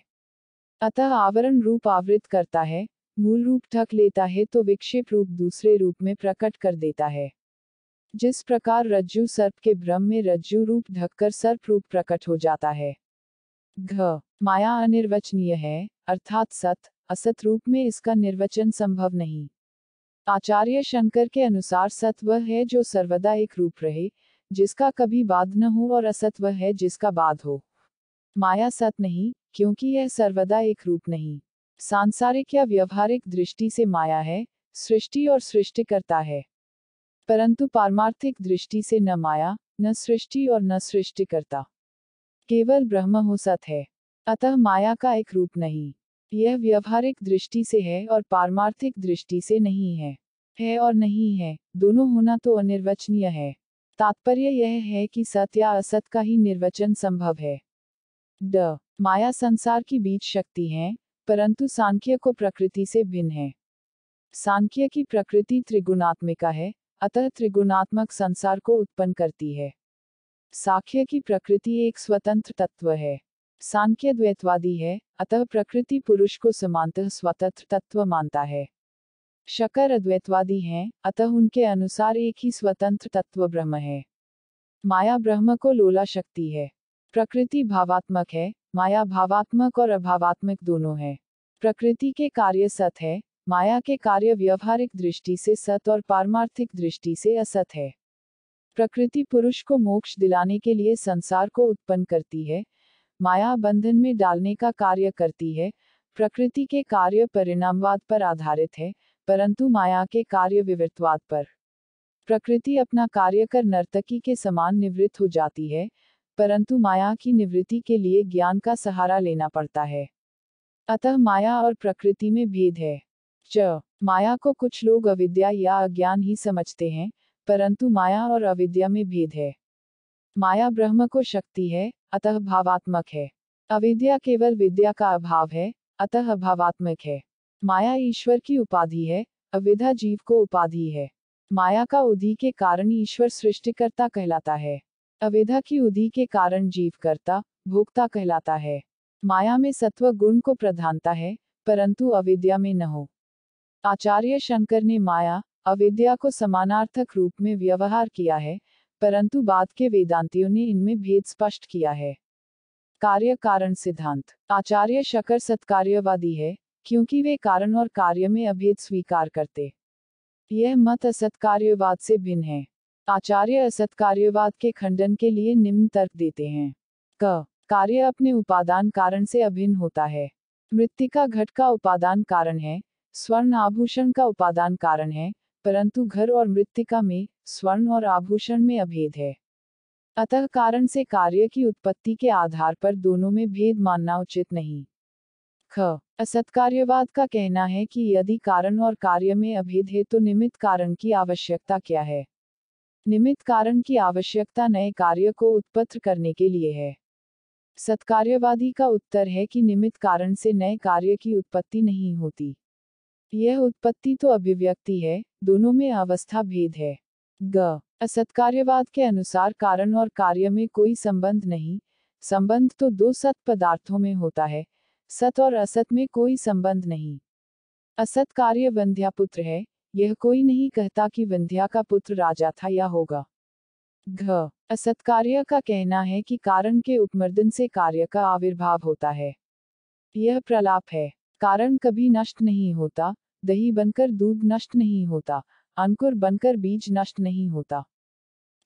अतः आवरण रूप आवृत करता है मूल रूप ढक लेता है तो विक्षेप रूप दूसरे रूप में प्रकट कर देता है जिस प्रकार रज्जु सर्प के भ्रम में रज्जु रूप ढककर सर्प रूप प्रकट हो जाता है घ माया अनिर्वचनीय है अर्थात सत असत रूप में इसका निर्वचन संभव नहीं आचार्य शंकर के अनुसार सत है जो सर्वदा एक रूप रहे जिसका कभी बाद न हो और असत वह है जिसका बाद हो माया सत नहीं क्योंकि यह सर्वदा एक रूप नहीं सांसारिक या व्यवहारिक दृष्टि से माया है सृष्टि और सृष्टि करता है परंतु पारमार्थिक दृष्टि से न माया न सृष्टि और न सृष्टि करता केवल ब्रह्म हो सत है अतः माया का एक रूप नहीं यह व्यवहारिक दृष्टि से है और पारमार्थिक दृष्टि से नहीं है है और नहीं है दोनों होना तो अनिर्वचनीय है तात्पर्य यह है कि सत या असत का ही निर्वचन संभव है ड माया संसार की बीच शक्ति है परंतु सांख्य को प्रकृति से भिन्न है सांख्य की प्रकृति त्रिगुणात्मिका है अतः त्रिगुणात्मक संसार को उत्पन्न करती है साख्य की प्रकृति एक स्वतंत्र तत्व है सांख्य द्वैतवादी है अतः प्रकृति पुरुष को समानतः स्वतंत्र तत्व मानता है शकर अद्वैतवादी हैं अतः उनके अनुसार एक ही स्वतंत्र तत्व ब्रह्म है माया ब्रह्म को लोला शक्ति है प्रकृति भावात्मक है माया भावात्मक और अभावात्मक दोनों है प्रकृति के कार्य सत है माया के कार्य व्यवहारिक दृष्टि से सत और पारमार्थिक दृष्टि से असत है प्रकृति पुरुष को मोक्ष दिलाने के लिए संसार को उत्पन्न करती है माया बंधन में डालने का कार्य करती है प्रकृति के कार्य परिणामवाद पर आधारित है परंतु माया के कार्य विवृतवाद पर प्रकृति अपना कार्य कर नर्तकी के समान निवृत्त हो जाती है परंतु माया की निवृत्ति के लिए ज्ञान का सहारा लेना पड़ता है अतः माया और प्रकृति में भेद है च माया को कुछ लोग अविद्या या अज्ञान ही समझते हैं परंतु माया और अविद्या में भेद है माया ब्रह्म को शक्ति है अतः भावात्मक है अविद्या केवल विद्या का अभाव है अतः अभावात्मक है माया ईश्वर की उपाधि है अविधा जीव को उपाधि है माया का उधि के कारण ईश्वर सृष्टिकर्ता कहलाता है अविधा की उधि के कारण जीवकर्ता भोक्ता कहलाता है माया में सत्व गुण को प्रधानता है परंतु अविद्या में न हो आचार्य शंकर ने माया अविद्या को समानार्थक रूप में व्यवहार किया है परंतु बाद के वेदांतियों ने इनमें भेद स्पष्ट किया है कार्य कारण सिद्धांत आचार्य शकर सत्कार्यवादी है क्योंकि वे कारण और कार्य में अभेद स्वीकार करते यह मत असत्कार्यवाद से भिन्न है आचार्य असत्कार्यवाद के खंडन के लिए निम्न तर्क देते हैं क कार्य अपने उपादान कारण से अभिन्न होता है मृतिका घट का उपादान कारण है स्वर्ण आभूषण का उपादान कारण है परंतु घर और मृतिका में स्वर्ण और आभूषण में अभेद है अतः कारण से कार्य की उत्पत्ति के आधार पर दोनों में भेद मानना उचित नहीं ख असत्कार्यवाद का कहना है कि यदि कारण और कार्य में अभेद है तो निमित्त कारण की आवश्यकता क्या है निमित्त कारण की आवश्यकता नए कार्य को उत्पत्र करने के लिए है सत्कार्यवादी का उत्तर है कि निमित्त कारण से नए कार्य की उत्पत्ति नहीं होती यह उत्पत्ति तो अभिव्यक्ति है दोनों में अवस्था भेद है ग असत्कार्यवाद के अनुसार कारण और कार्य में कोई संबंध नहीं संबंध तो दो सत पदार्थों में होता है सत और असत में कोई संबंध नहीं असत कार्य वंध्या पुत्र है यह कोई नहीं कहता कि वंध्या का पुत्र राजा था या होगा घ कार्य का कहना है कि कारण के उपमर्दन से कार्य का आविर्भाव होता है यह प्रलाप है कारण कभी नष्ट नहीं होता दही बनकर दूध नष्ट नहीं होता अंकुर बनकर बीज नष्ट नहीं होता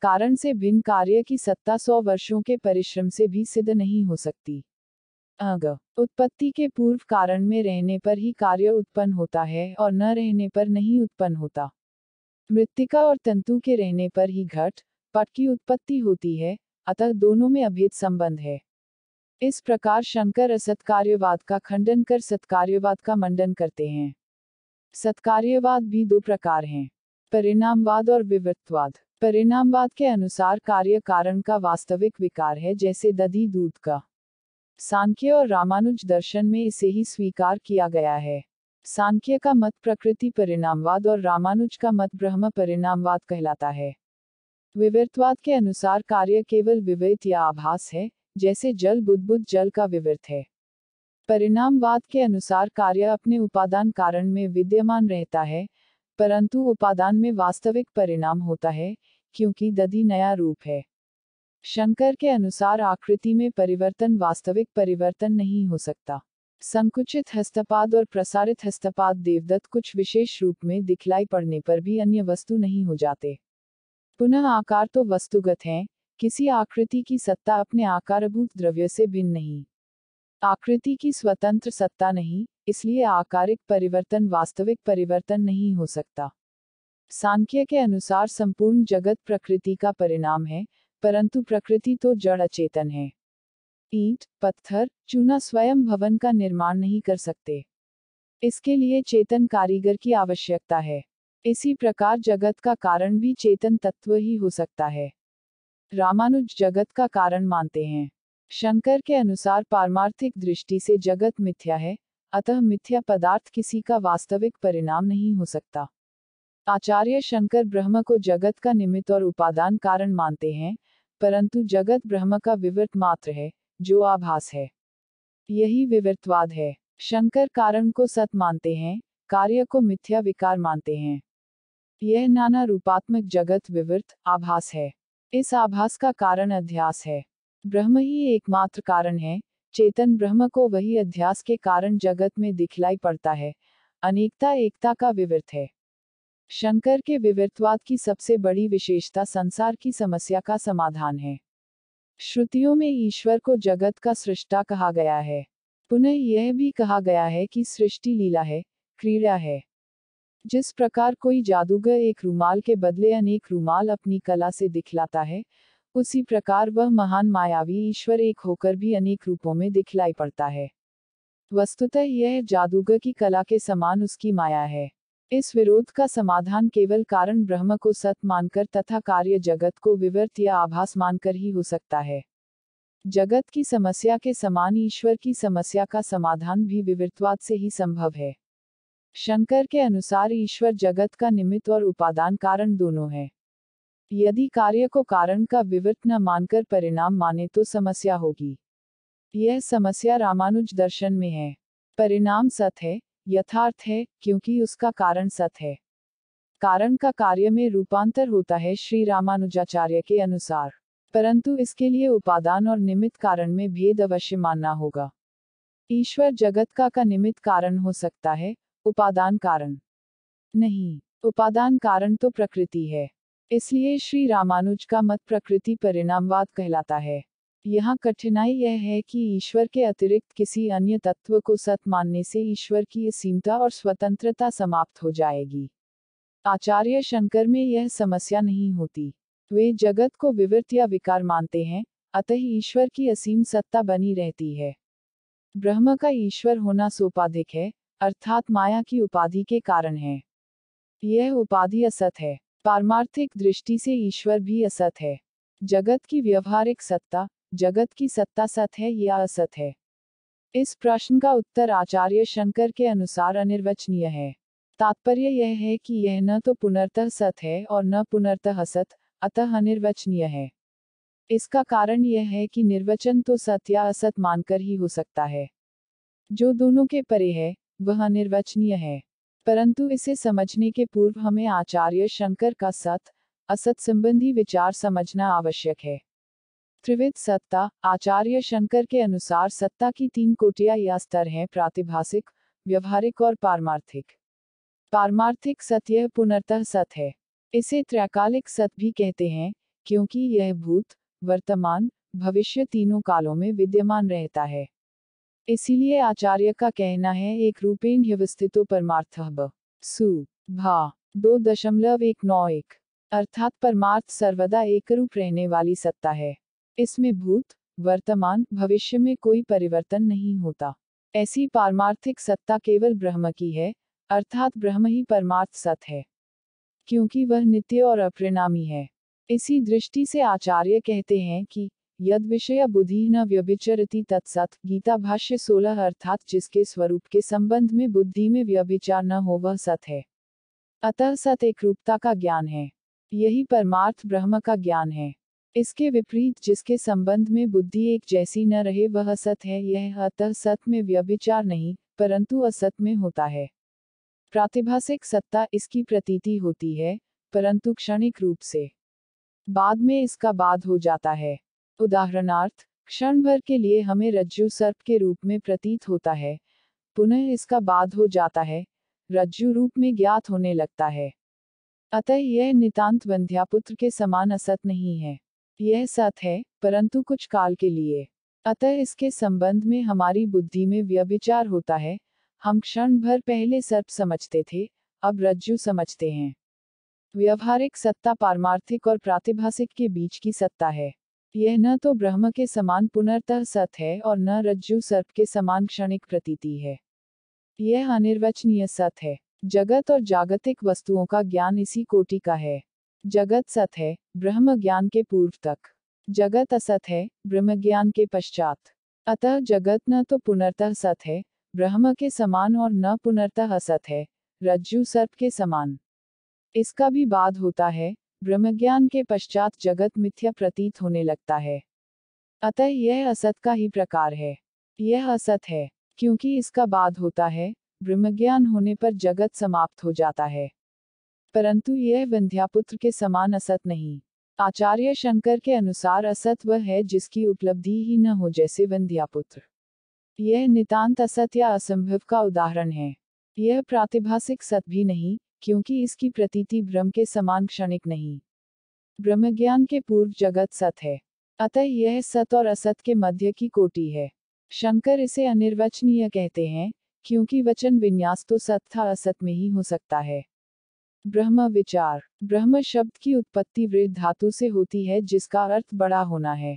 कारण से भिन्न कार्य की सत्ता सौ वर्षों के परिश्रम से भी सिद्ध नहीं हो सकती अग उत्पत्ति के पूर्व कारण में रहने पर ही कार्य उत्पन्न होता है और न रहने पर नहीं उत्पन्न होता मृतिका और तंतु के रहने पर ही घट पट की उत्पत्ति होती है अतः दोनों में अभेद संबंध है इस प्रकार शंकर असत्कार्यवाद का खंडन कर सत्कार्यवाद का मंडन करते हैं सत्कार्यवाद भी दो प्रकार हैं परिणामवाद और विवृतवाद परिणामवाद के अनुसार कार्य कारण का वास्तविक विकार है जैसे दधी दूध का सांख्य और रामानुज दर्शन में इसे ही स्वीकार किया गया है सांख्य का मत प्रकृति परिणामवाद और रामानुज का मत ब्रह्म परिणामवाद कहलाता है विवृतवाद के अनुसार कार्य केवल विवेत या आभास है जैसे जल बुद्ध जल का विवर्त है परिणामवाद के अनुसार कार्य अपने उपादान कारण में विद्यमान रहता है परंतु उपादान में वास्तविक परिणाम होता है क्योंकि दधि नया रूप है शंकर के अनुसार आकृति में परिवर्तन वास्तविक परिवर्तन नहीं हो सकता संकुचित हस्तपाद और प्रसारित हस्तपाद देवदत्त कुछ विशेष रूप में दिखलाई पड़ने पर भी अन्य वस्तु नहीं हो जाते पुनः आकार तो वस्तुगत हैं किसी आकृति की सत्ता अपने आकारभूत द्रव्य से भिन्न नहीं आकृति की स्वतंत्र सत्ता नहीं इसलिए आकारिक परिवर्तन वास्तविक परिवर्तन नहीं हो सकता सांख्य के अनुसार संपूर्ण जगत प्रकृति का परिणाम है परंतु प्रकृति तो जड़ अचेतन है ईंट पत्थर चूना स्वयं भवन का निर्माण नहीं कर सकते इसके लिए चेतन कारीगर की आवश्यकता है इसी प्रकार जगत का कारण भी चेतन तत्व ही हो सकता है रामानुज जगत का कारण मानते हैं शंकर के अनुसार पारमार्थिक दृष्टि से जगत मिथ्या है अतः मिथ्या पदार्थ किसी का वास्तविक परिणाम नहीं हो सकता आचार्य शंकर ब्रह्म को जगत का निमित्त और उपादान कारण मानते हैं परंतु जगत ब्रह्म का विवृत मात्र है जो आभास है यही विवृतवाद है शंकर कारण को सत मानते हैं कार्य को मिथ्या विकार मानते हैं यह नाना रूपात्मक जगत विवृत आभास है इस आभास का कारण अध्यास है ब्रह्म ही एकमात्र कारण है चेतन ब्रह्म को वही अध्यास के कारण जगत में दिखलाई पड़ता है अनेकता एकता का विवृत है शंकर के विवृतवाद की सबसे बड़ी विशेषता संसार की समस्या का समाधान है श्रुतियों में ईश्वर को जगत का सृष्टा कहा गया है पुनः यह भी कहा गया है कि सृष्टि लीला है क्रीड़ा है जिस प्रकार कोई जादूगर एक रूमाल के बदले अनेक रूमाल अपनी कला से दिखलाता है उसी प्रकार वह महान मायावी ईश्वर एक होकर भी अनेक रूपों में दिखलाई पड़ता है वस्तुतः यह जादूगर की कला के समान उसकी माया है इस विरोध का समाधान केवल कारण ब्रह्म को सत मानकर तथा कार्य जगत को विवर्त या आभास मानकर ही हो सकता है जगत की समस्या के समान ईश्वर की समस्या का समाधान भी विवर्तवाद से ही संभव है शंकर के अनुसार ईश्वर जगत का निमित्त और उपादान कारण दोनों है यदि कार्य को कारण का विवृत न मानकर परिणाम माने तो समस्या होगी यह समस्या रामानुज दर्शन में है परिणाम सत है यथार्थ है क्योंकि उसका कारण सत है कारण का कार्य में रूपांतर होता है श्री रामानुजाचार्य के अनुसार परंतु इसके लिए उपादान और निमित्त कारण में भेद अवश्य मानना होगा ईश्वर जगत का का निमित्त कारण हो सकता है उपादान कारण नहीं उपादान कारण तो प्रकृति है इसलिए श्री रामानुज का मत प्रकृति परिणामवाद कहलाता है यहाँ कठिनाई यह है कि ईश्वर के अतिरिक्त किसी अन्य तत्व को सत मानने से ईश्वर की असीमता और स्वतंत्रता समाप्त हो जाएगी आचार्य शंकर में यह समस्या नहीं होती वे जगत को विवृत या विकार मानते हैं अतः ईश्वर की असीम सत्ता बनी रहती है ब्रह्म का ईश्वर होना सोपाधिक है अर्थात माया की उपाधि के कारण है यह उपाधि असत है पारमार्थिक दृष्टि से ईश्वर भी असत है जगत की व्यवहारिक सत्ता जगत की सत्ता सत है या असत है इस प्रश्न का उत्तर आचार्य शंकर के अनुसार अनिर्वचनीय है तात्पर्य यह है कि यह न तो पुनर्तः सत है और न पुनर्तः असत अतः अनिर्वचनीय है इसका कारण यह है कि निर्वचन तो सत्य असत मानकर ही हो सकता है जो दोनों के परे है वह अनिर्वचनीय है परंतु इसे समझने के पूर्व हमें आचार्य शंकर का सत असत संबंधी विचार समझना आवश्यक है त्रिविध सत्ता आचार्य शंकर के अनुसार सत्ता की तीन कोटियां या स्तर हैं प्रातिभाषिक व्यवहारिक और पारमार्थिक पारमार्थिक सत्य पुनर्तः सत है इसे त्रैकालिक सत भी कहते हैं क्योंकि यह भूत वर्तमान भविष्य तीनों कालों में विद्यमान रहता है इसीलिए आचार्य का कहना है एक रूपेण व्यवस्थितो परमार्थ सु भा दो दशमलव एक नौ एक अर्थात परमार्थ सर्वदा एक रूप रहने वाली सत्ता है इसमें भूत वर्तमान भविष्य में कोई परिवर्तन नहीं होता ऐसी पारमार्थिक सत्ता केवल ब्रह्म की है अर्थात ब्रह्म ही परमार्थ सत है क्योंकि वह नित्य और अपरिणामी है इसी दृष्टि से आचार्य कहते हैं कि यद विषय बुद्धि न व्यभिचरती तत्सत गीता भाष्य सोलह अर्थात जिसके स्वरूप के संबंध में बुद्धि में व्यभिचार न हो वह सत है अतः सत एक रूपता का ज्ञान है यही परमार्थ ब्रह्म का ज्ञान है इसके विपरीत जिसके संबंध में बुद्धि एक जैसी न रहे वह असत है यह अतः सत में व्यभिचार नहीं परंतु असत में होता है प्रातिभाषिक सत्ता इसकी प्रतीति होती है परंतु क्षणिक रूप से बाद में इसका बाद हो जाता है उदाहरणार्थ क्षण भर के लिए हमें रज्जु सर्प के रूप में प्रतीत होता है पुनः इसका बाद हो जाता है रज्जु रूप में ज्ञात होने लगता है अतः यह नितांत वंध्यापुत्र के समान असत नहीं है यह सत है परंतु कुछ काल के लिए अतः इसके संबंध में हमारी बुद्धि में व्यभिचार होता है हम क्षण भर पहले सर्प समझते थे अब रज्जु समझते हैं व्यवहारिक सत्ता पारमार्थिक और प्रातिभाषिक के बीच की सत्ता है यह न तो ब्रह्म के समान पुनर्तः सत है और न रज्जु सर्प के समान क्षणिक प्रतीति है यह अनिर्वचनीय सत है जगत और जागतिक वस्तुओं का ज्ञान इसी कोटि का है जगत सत है ब्रह्म ज्ञान के पूर्व तक जगत असत है ब्रह्म ज्ञान के पश्चात अतः जगत न तो पुनर्तः सत है ब्रह्म के समान और न पुनर्तः असत है रज्जु सर्प के समान इसका भी बाद होता है ब्रह्मज्ञान के पश्चात जगत मिथ्या प्रतीत होने लगता है अतः यह असत का ही प्रकार है यह असत है क्योंकि इसका बाद होता है ब्रह्मज्ञान होने पर जगत समाप्त हो जाता है परंतु यह वंध्यापुत्र के समान असत नहीं आचार्य शंकर के अनुसार असत वह है जिसकी उपलब्धि ही न हो जैसे वंध्यापुत्र यह नितांत असत या असंभव का उदाहरण है यह प्रातिभाषिक सत भी नहीं क्योंकि इसकी प्रतीति ब्रह्म के समान क्षणिक नहीं ब्रह्मज्ञान के पूर्व जगत सत है अतः यह सत और असत के मध्य की कोटि है शंकर इसे अनिर्वचनीय कहते हैं क्योंकि वचन विन्यास तो सत था असत में ही हो सकता है ब्रह्म विचार ब्रह्म शब्द की उत्पत्ति वृद्ध धातु से होती है जिसका अर्थ बड़ा होना है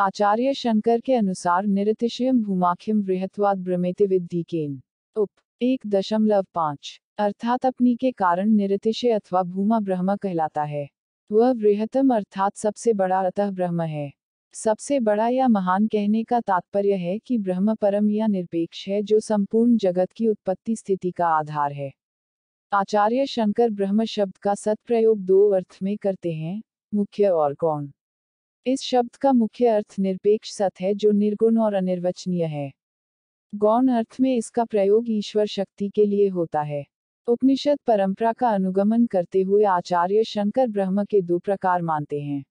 आचार्य शंकर के अनुसार निरतिशयम भूमाख्यम बृहत्वाद ब्रमेति विद्धि केन उप एक दशमलव पाँच अर्थात अपनी के कारण निरतिशय अथवा भूमा ब्रह्म कहलाता है वह बृहतम अर्थात सबसे बड़ा अतः ब्रह्म है सबसे बड़ा या महान कहने का तात्पर्य है कि ब्रह्म परम या निरपेक्ष है जो संपूर्ण जगत की उत्पत्ति स्थिति का आधार है आचार्य शंकर ब्रह्म शब्द का सत्प्रयोग दो अर्थ में करते हैं मुख्य और गौण इस शब्द का मुख्य अर्थ निरपेक्ष सत है जो निर्गुण और अनिर्वचनीय है गौण अर्थ में इसका प्रयोग ईश्वर शक्ति के लिए होता है उपनिषद परंपरा का अनुगमन करते हुए आचार्य शंकर ब्रह्म के दो प्रकार मानते हैं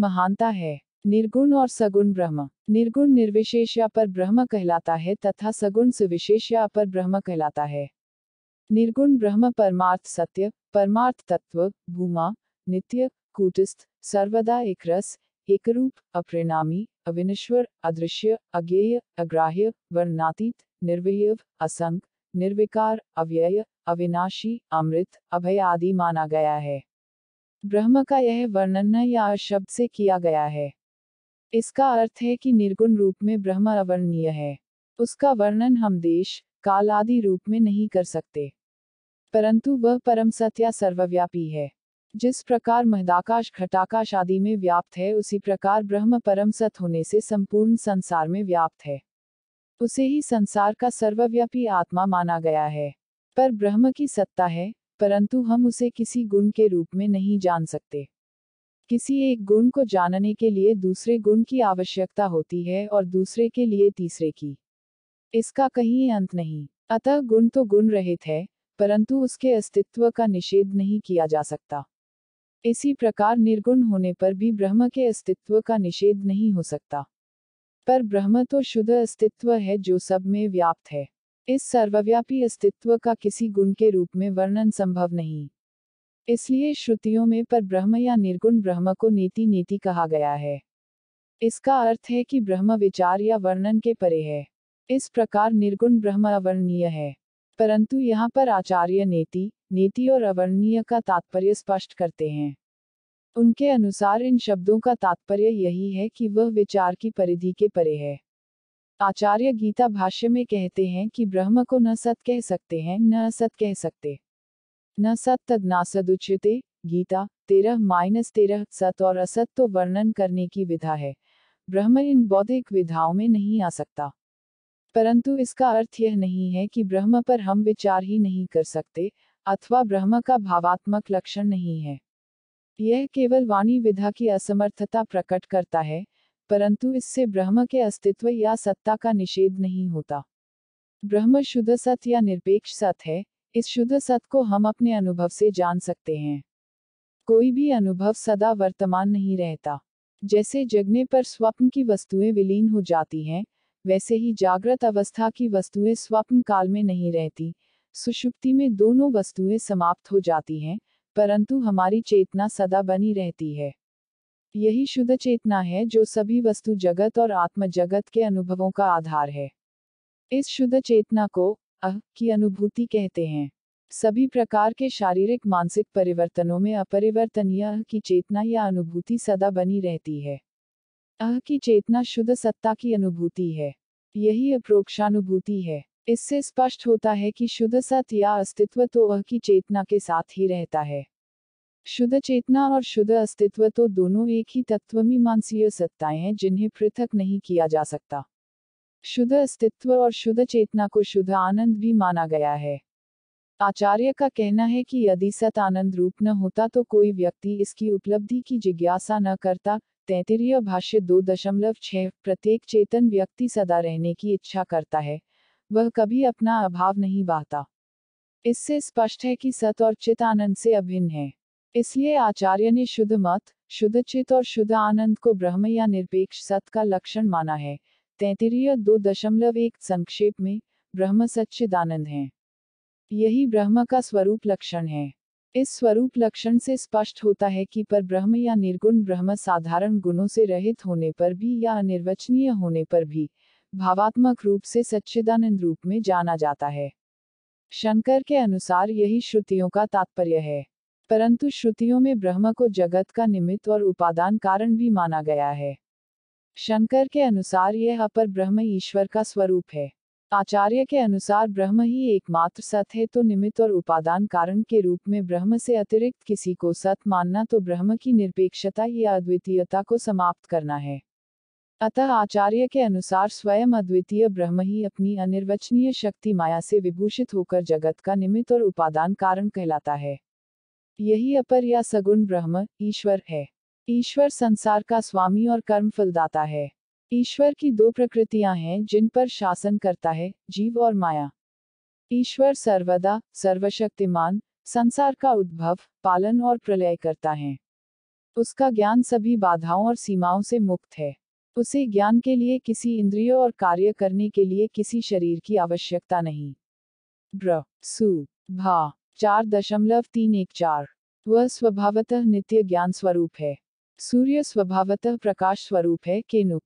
महानता है निर्गुण और सगुण ब्रह्म निर्गुण निर्विशेष या पर ब्रह्म कहलाता है तथा सगुण सुविशेष या पर ब्रह्म कहलाता है निर्गुण ब्रह्म परमार्थ सत्य परमार्थ तत्व भूमा नित्य कूटस्थ सर्वदा एक रस एक रूप अप्रिणामी अविनश्वर अदृश्य अज्ञेय अग्राह्य वर्णातीत निर्वयव असंग निर्विकार अव्यय अविनाशी अमृत अभय आदि माना गया है ब्रह्म का यह वर्णन या शब्द से किया गया है इसका अर्थ है कि निर्गुण रूप में ब्रह्म अवर्णीय है उसका वर्णन हम देश काल आदि रूप में नहीं कर सकते परंतु वह परम सत्या सर्वव्यापी है जिस प्रकार महदाकाश घटाकाश आदि में व्याप्त है उसी प्रकार ब्रह्म परम सत होने से संपूर्ण संसार में व्याप्त है उसे ही संसार का सर्वव्यापी आत्मा माना गया है पर ब्रह्म की सत्ता है परंतु हम उसे किसी गुण के रूप में नहीं जान सकते किसी एक गुण को जानने के लिए दूसरे गुण की आवश्यकता होती है और दूसरे के लिए तीसरे की इसका कहीं अंत नहीं अतः गुण तो गुण रहित है परंतु उसके अस्तित्व का निषेध नहीं किया जा सकता इसी प्रकार निर्गुण होने पर भी ब्रह्म के अस्तित्व का निषेध नहीं हो सकता पर ब्रह्म तो शुद्ध अस्तित्व है जो सब में व्याप्त है इस सर्वव्यापी अस्तित्व का किसी गुण के रूप में वर्णन संभव नहीं इसलिए श्रुतियों में पर ब्रह्म या निर्गुण ब्रह्म को नीति नीति कहा गया है इसका अर्थ है कि ब्रह्म विचार या वर्णन के परे है इस प्रकार निर्गुण ब्रह्म अवर्णीय है परंतु यहाँ पर आचार्य नेति नीति और अवर्णीय का तात्पर्य स्पष्ट करते हैं उनके अनुसार इन शब्दों का तात्पर्य यही है कि वह विचार की परिधि के परे है आचार्य गीता भाष्य में कहते हैं कि ब्रह्म को न सत कह सकते हैं न असत कह सकते न सत तद नासदुच्यते गीता तेरह माइनस तेरह सत और असत तो वर्णन करने की विधा है ब्रह्म इन बौद्धिक विधाओं में नहीं आ सकता परंतु इसका अर्थ यह नहीं है कि ब्रह्म पर हम विचार ही नहीं कर सकते अथवा ब्रह्म का भावात्मक लक्षण नहीं है यह केवल वाणी विधा की असमर्थता प्रकट करता है परंतु इससे ब्रह्म के अस्तित्व या सत्ता का निषेध नहीं होता ब्रह्म शुद्ध सत या निरपेक्ष सत है इस शुद्ध सत को हम अपने अनुभव से जान सकते हैं कोई भी अनुभव सदा वर्तमान नहीं रहता जैसे जगने पर स्वप्न की वस्तुएं विलीन हो जाती हैं वैसे ही जागृत अवस्था की वस्तुएं स्वप्न काल में नहीं रहती सुषुप्ति में दोनों वस्तुएं समाप्त हो जाती हैं परंतु हमारी चेतना सदा बनी रहती है यही शुद्ध चेतना है जो सभी वस्तु जगत और आत्म जगत के अनुभवों का आधार है इस शुद्ध चेतना को अह की अनुभूति कहते हैं सभी प्रकार के शारीरिक मानसिक परिवर्तनों में अपरिवर्तनीय अह की चेतना या अनुभूति सदा बनी रहती है अह की चेतना शुद्ध सत्ता की अनुभूति है यही अप्रोक्षानुभूति है इससे स्पष्ट होता है कि शुद्ध सत्य या अस्तित्व तो की चेतना के साथ ही रहता है शुद्ध चेतना और शुद्ध अस्तित्व तो दोनों एक ही तत्व मानसीय सत्ताएं हैं जिन्हें पृथक नहीं किया जा सकता शुद्ध अस्तित्व और शुद्ध चेतना को शुद्ध आनंद भी माना गया है आचार्य का कहना है कि यदि सत आनंद रूप न होता तो कोई व्यक्ति इसकी उपलब्धि की जिज्ञासा न करता तैतरीय भाष्य दो दशमलव छह प्रत्येक चेतन व्यक्ति सदा रहने की इच्छा करता है वह कभी अपना अभाव नहीं बाता इससे स्पष्ट है कि सत और चित आनंद से अभिन्न है इसलिए आचार्य ने शुद्ध मत शुद्ध चित और शुद्ध आनंद को ब्रह्म या निरपेक्ष सत का लक्षण माना है तैतरीय दो दशमलव एक संक्षेप में ब्रह्म सच्चिद आनंद है यही ब्रह्म का स्वरूप लक्षण है इस स्वरूप लक्षण से स्पष्ट होता है कि पर ब्रह्म या निर्गुण ब्रह्म साधारण गुणों से रहित होने पर भी या अनिर्वचनीय होने पर भी भावात्मक रूप से सच्चिदानंद रूप में जाना जाता है शंकर के अनुसार यही श्रुतियों का तात्पर्य है परंतु श्रुतियों में ब्रह्म को जगत का निमित्त और उपादान कारण भी माना गया है शंकर के अनुसार यह अपर ब्रह्म ईश्वर का स्वरूप है आचार्य के अनुसार ब्रह्म ही एकमात्र सत है तो निमित्त और उपादान कारण के रूप में ब्रह्म से अतिरिक्त किसी को सत मानना तो ब्रह्म की निरपेक्षता या अद्वितीयता को समाप्त करना है अतः आचार्य के अनुसार स्वयं अद्वितीय ब्रह्म ही अपनी अनिर्वचनीय शक्ति माया से विभूषित होकर जगत का निमित्त और उपादान कारण कहलाता है यही अपर या सगुण ब्रह्म ईश्वर है ईश्वर संसार का स्वामी और कर्म फलदाता है ईश्वर की दो प्रकृतियां हैं जिन पर शासन करता है जीव और माया ईश्वर सर्वदा सर्वशक्तिमान संसार का उद्भव पालन और प्रलय करता है उसका ज्ञान सभी बाधाओं और सीमाओं से मुक्त है उसे ज्ञान के लिए किसी इंद्रिय और कार्य करने के लिए किसी शरीर की आवश्यकता नहीं ब्र सु भा चार दशमलव तीन एक चार वह स्वभावतः नित्य ज्ञान स्वरूप है सूर्य स्वभावतः प्रकाश स्वरूप है के नुप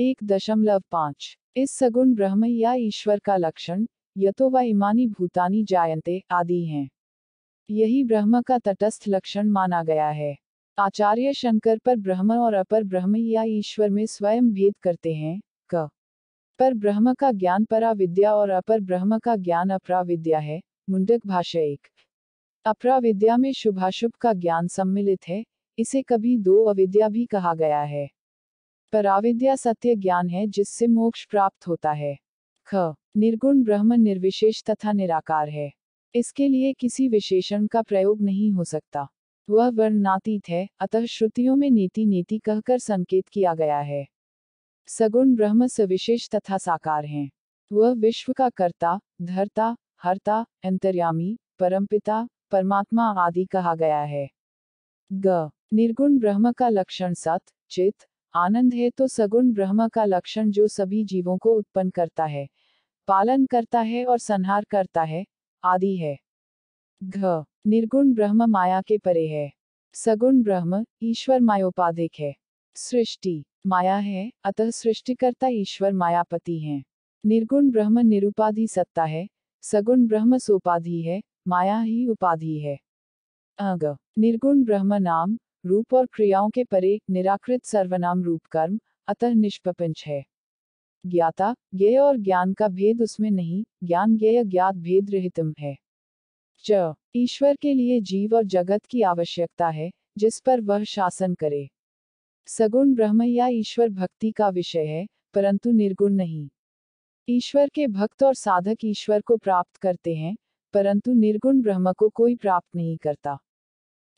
एक दशमलव पाँच इस सगुण ब्रह्म या ईश्वर का लक्षण यतो व इमानी भूतानी जायंते आदि हैं यही ब्रह्म का तटस्थ लक्षण माना गया है आचार्य शंकर पर ब्रह्म और अपर ब्रह्म या ईश्वर में स्वयं भेद करते हैं क पर ब्रह्म का ज्ञान परा विद्या और अपर ब्रह्म का ज्ञान अपरा विद्या है मुंडक भाषा एक अपरा विद्या में शुभाशुभ का ज्ञान सम्मिलित है इसे कभी दो अविद्या भी कहा गया है पराविद्या सत्य ज्ञान है जिससे मोक्ष प्राप्त होता है ख निर्गुण ब्रह्म निर्विशेष तथा निराकार है इसके लिए किसी विशेषण का प्रयोग नहीं हो सकता वह वर्णातीत है अतः श्रुतियों में नीति नीति कहकर संकेत किया गया है सगुण ब्रह्म सविशेष तथा साकार हैं वह विश्व का कर्ता धरता हरता अंतर्यामी परमपिता परमात्मा आदि कहा गया है ग निर्गुण ब्रह्म का लक्षण सत चित आनंद है तो सगुण ब्रह्म का लक्षण जो सभी जीवों को उत्पन्न करता है पालन करता है और संहार करता है आदि है घ निर्गुण ब्रह्म माया के परे है सगुण ब्रह्म ईश्वर मायोपाधिक है सृष्टि माया है अतः सृष्टिकर्ता ईश्वर मायापति हैं निर्गुण ब्रह्म निरुपाधि सत्ता है सगुण ब्रह्म सोपाधि है माया ही उपाधि है अग निर्गुण ब्रह्म नाम रूप और क्रियाओं के परे निराकृत सर्वनाम रूप कर्म अतः निष्पपंच है ज्ञाता ज्ञेय और ज्ञान का भेद उसमें नहीं ज्ञान ज्ञेय ज्ञात भेद रहितम है च ईश्वर के लिए जीव और जगत की आवश्यकता है जिस पर वह शासन करे सगुण ब्रह्म या ईश्वर भक्ति का विषय है परंतु निर्गुण नहीं ईश्वर के भक्त और साधक ईश्वर को प्राप्त करते हैं परंतु निर्गुण ब्रह्म को कोई प्राप्त नहीं करता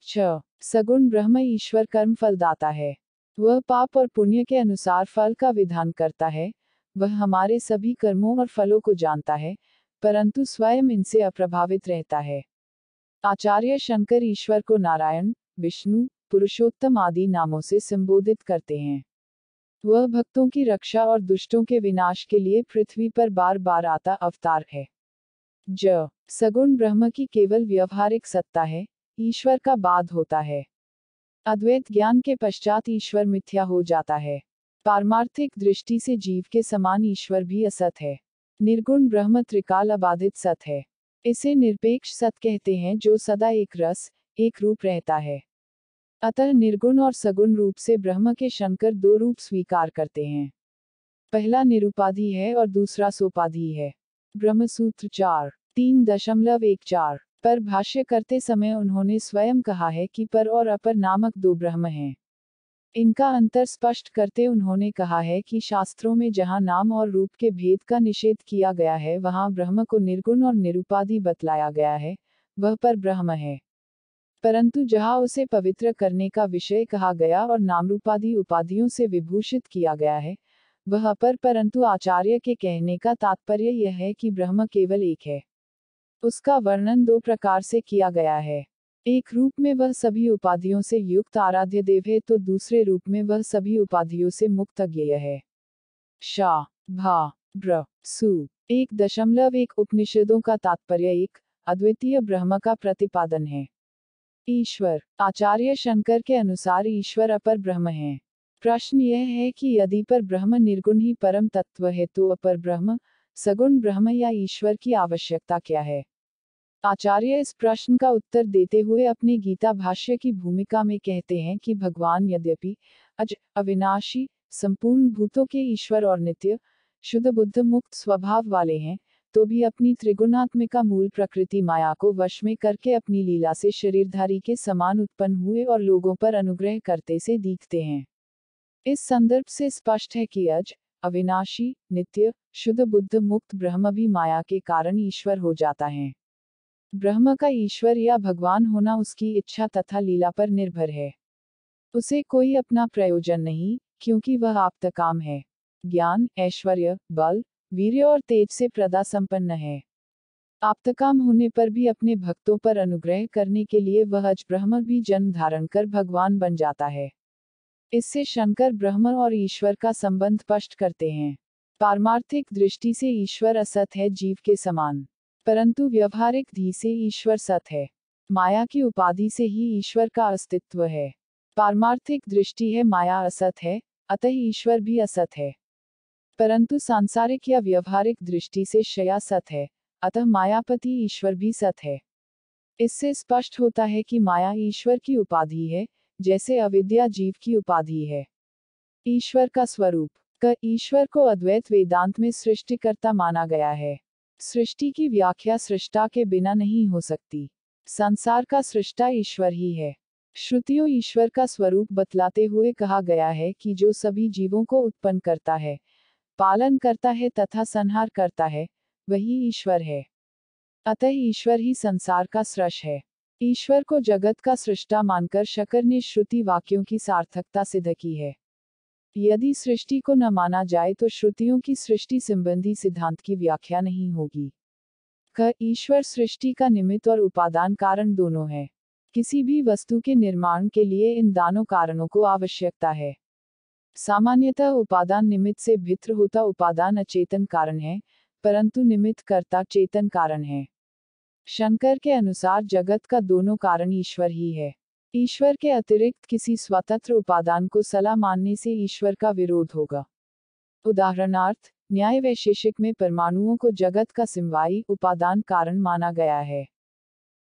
छ सगुण ब्रह्म ईश्वर कर्म फल दाता है वह पाप और पुण्य के अनुसार फल का विधान करता है वह हमारे सभी कर्मों और फलों को जानता है परंतु स्वयं इनसे अप्रभावित रहता है आचार्य शंकर ईश्वर को नारायण विष्णु पुरुषोत्तम आदि नामों से संबोधित करते हैं वह भक्तों की रक्षा और दुष्टों के विनाश के लिए पृथ्वी पर बार बार आता अवतार है ज सगुण ब्रह्म की केवल व्यवहारिक सत्ता है ईश्वर का बाद होता है अद्वैत ज्ञान के पश्चात ईश्वर मिथ्या हो जाता है पारमार्थिक दृष्टि से जीव के समान ईश्वर भी असत है निर्गुण ब्रह्म त्रिकाल अबाधित सत है इसे निरपेक्ष सत कहते हैं जो सदा एक रस एक रूप रहता है अतः निर्गुण और सगुण रूप से ब्रह्म के शंकर दो रूप स्वीकार करते हैं पहला निरुपाधि है और दूसरा सोपाधि है ब्रह्मसूत्र चार तीन दशमलव एक चार पर भाष्य करते समय उन्होंने स्वयं कहा है कि पर और अपर नामक दो ब्रह्म हैं इनका अंतर स्पष्ट करते उन्होंने कहा है कि शास्त्रों में जहां नाम और रूप के भेद का निषेध किया गया है वहां ब्रह्म को निर्गुण और निरुपाधि बतलाया गया है वह पर ब्रह्म है परंतु जहां उसे पवित्र करने का विषय कहा गया और नामरूपाधि उपाधियों से विभूषित किया गया है वह अपर परंतु आचार्य के कहने का तात्पर्य यह है कि ब्रह्म केवल एक है उसका वर्णन दो प्रकार से किया गया है एक रूप में वह सभी उपाधियों से युक्त आराध्य देव है तो दूसरे रूप में वह सभी उपाधियों से मुक्त अज्ञेय है शा भा ब्र सु एक दशमलव एक उपनिषदों का तात्पर्य एक अद्वितीय ब्रह्म का प्रतिपादन है ईश्वर आचार्य शंकर के अनुसार ईश्वर अपर ब्रह्म है प्रश्न यह है कि यदि पर ब्रह्म निर्गुण ही परम तत्व है तो अपर ब्रह्म सगुण ब्रह्म या ईश्वर की आवश्यकता क्या है आचार्य इस प्रश्न का उत्तर देते हुए अपने गीता भाष्य की भूमिका में कहते हैं कि भगवान यद्यपि अज अविनाशी संपूर्ण भूतों के ईश्वर और नित्य शुद्ध बुद्ध मुक्त स्वभाव वाले हैं तो भी अपनी त्रिगुणात्मिका मूल प्रकृति माया को वश में करके अपनी लीला से शरीरधारी के समान उत्पन्न हुए और लोगों पर अनुग्रह करते से दिखते हैं इस संदर्भ से स्पष्ट है कि अज अविनाशी नित्य शुद्ध बुद्ध मुक्त ब्रह्म भी माया के कारण ईश्वर हो जाता है ब्रह्म का ईश्वर या भगवान होना उसकी इच्छा तथा लीला पर निर्भर है उसे कोई अपना प्रयोजन नहीं क्योंकि वह आप काम है ज्ञान ऐश्वर्य बल वीर्य और तेज से प्रदा संपन्न है आपतकाम होने पर भी अपने भक्तों पर अनुग्रह करने के लिए वह अज ब्रह्म भी जन्म धारण कर भगवान बन जाता है इससे शंकर ब्रह्म और ईश्वर का संबंध स्पष्ट करते हैं पारमार्थिक दृष्टि से ईश्वर असत है जीव के समान परंतु व्यवहारिक धी से ईश्वर सत है माया की उपाधि से ही ईश्वर का अस्तित्व है पारमार्थिक दृष्टि है माया असत है अतः ईश्वर भी असत है परंतु सांसारिक या व्यवहारिक दृष्टि से शया सत है अतः मायापति ईश्वर भी सत है इससे स्पष्ट होता है कि माया ईश्वर की उपाधि है जैसे अविद्या जीव की उपाधि है ईश्वर का स्वरूप क ईश्वर को अद्वैत वेदांत में सृष्टिकर्ता माना गया है सृष्टि की व्याख्या सृष्टा के बिना नहीं हो सकती संसार का सृष्टा ईश्वर ही है श्रुतियों ईश्वर का स्वरूप बतलाते हुए कहा गया है कि जो सभी जीवों को उत्पन्न करता है पालन करता है तथा संहार करता है वही ईश्वर है अतः ईश्वर ही संसार का सृष है ईश्वर को जगत का सृष्टा मानकर शकर ने श्रुति वाक्यों की सार्थकता सिद्ध की है यदि सृष्टि को न माना जाए तो श्रुतियों की सृष्टि संबंधी सिद्धांत की व्याख्या नहीं होगी क ईश्वर सृष्टि का निमित्त और उपादान कारण दोनों है किसी भी वस्तु के निर्माण के लिए इन दानों कारणों को आवश्यकता है सामान्यतः उपादान निमित्त से भित्र होता उपादान अचेतन कारण है परंतु निमित्त कर्ता चेतन कारण है शंकर के अनुसार जगत का दोनों कारण ईश्वर ही है ईश्वर के अतिरिक्त किसी स्वतंत्र उपादान को सलाह मानने से ईश्वर का विरोध होगा उदाहरणार्थ न्याय वैशेषिक में परमाणुओं को जगत का सिमवाई उपादान कारण माना गया है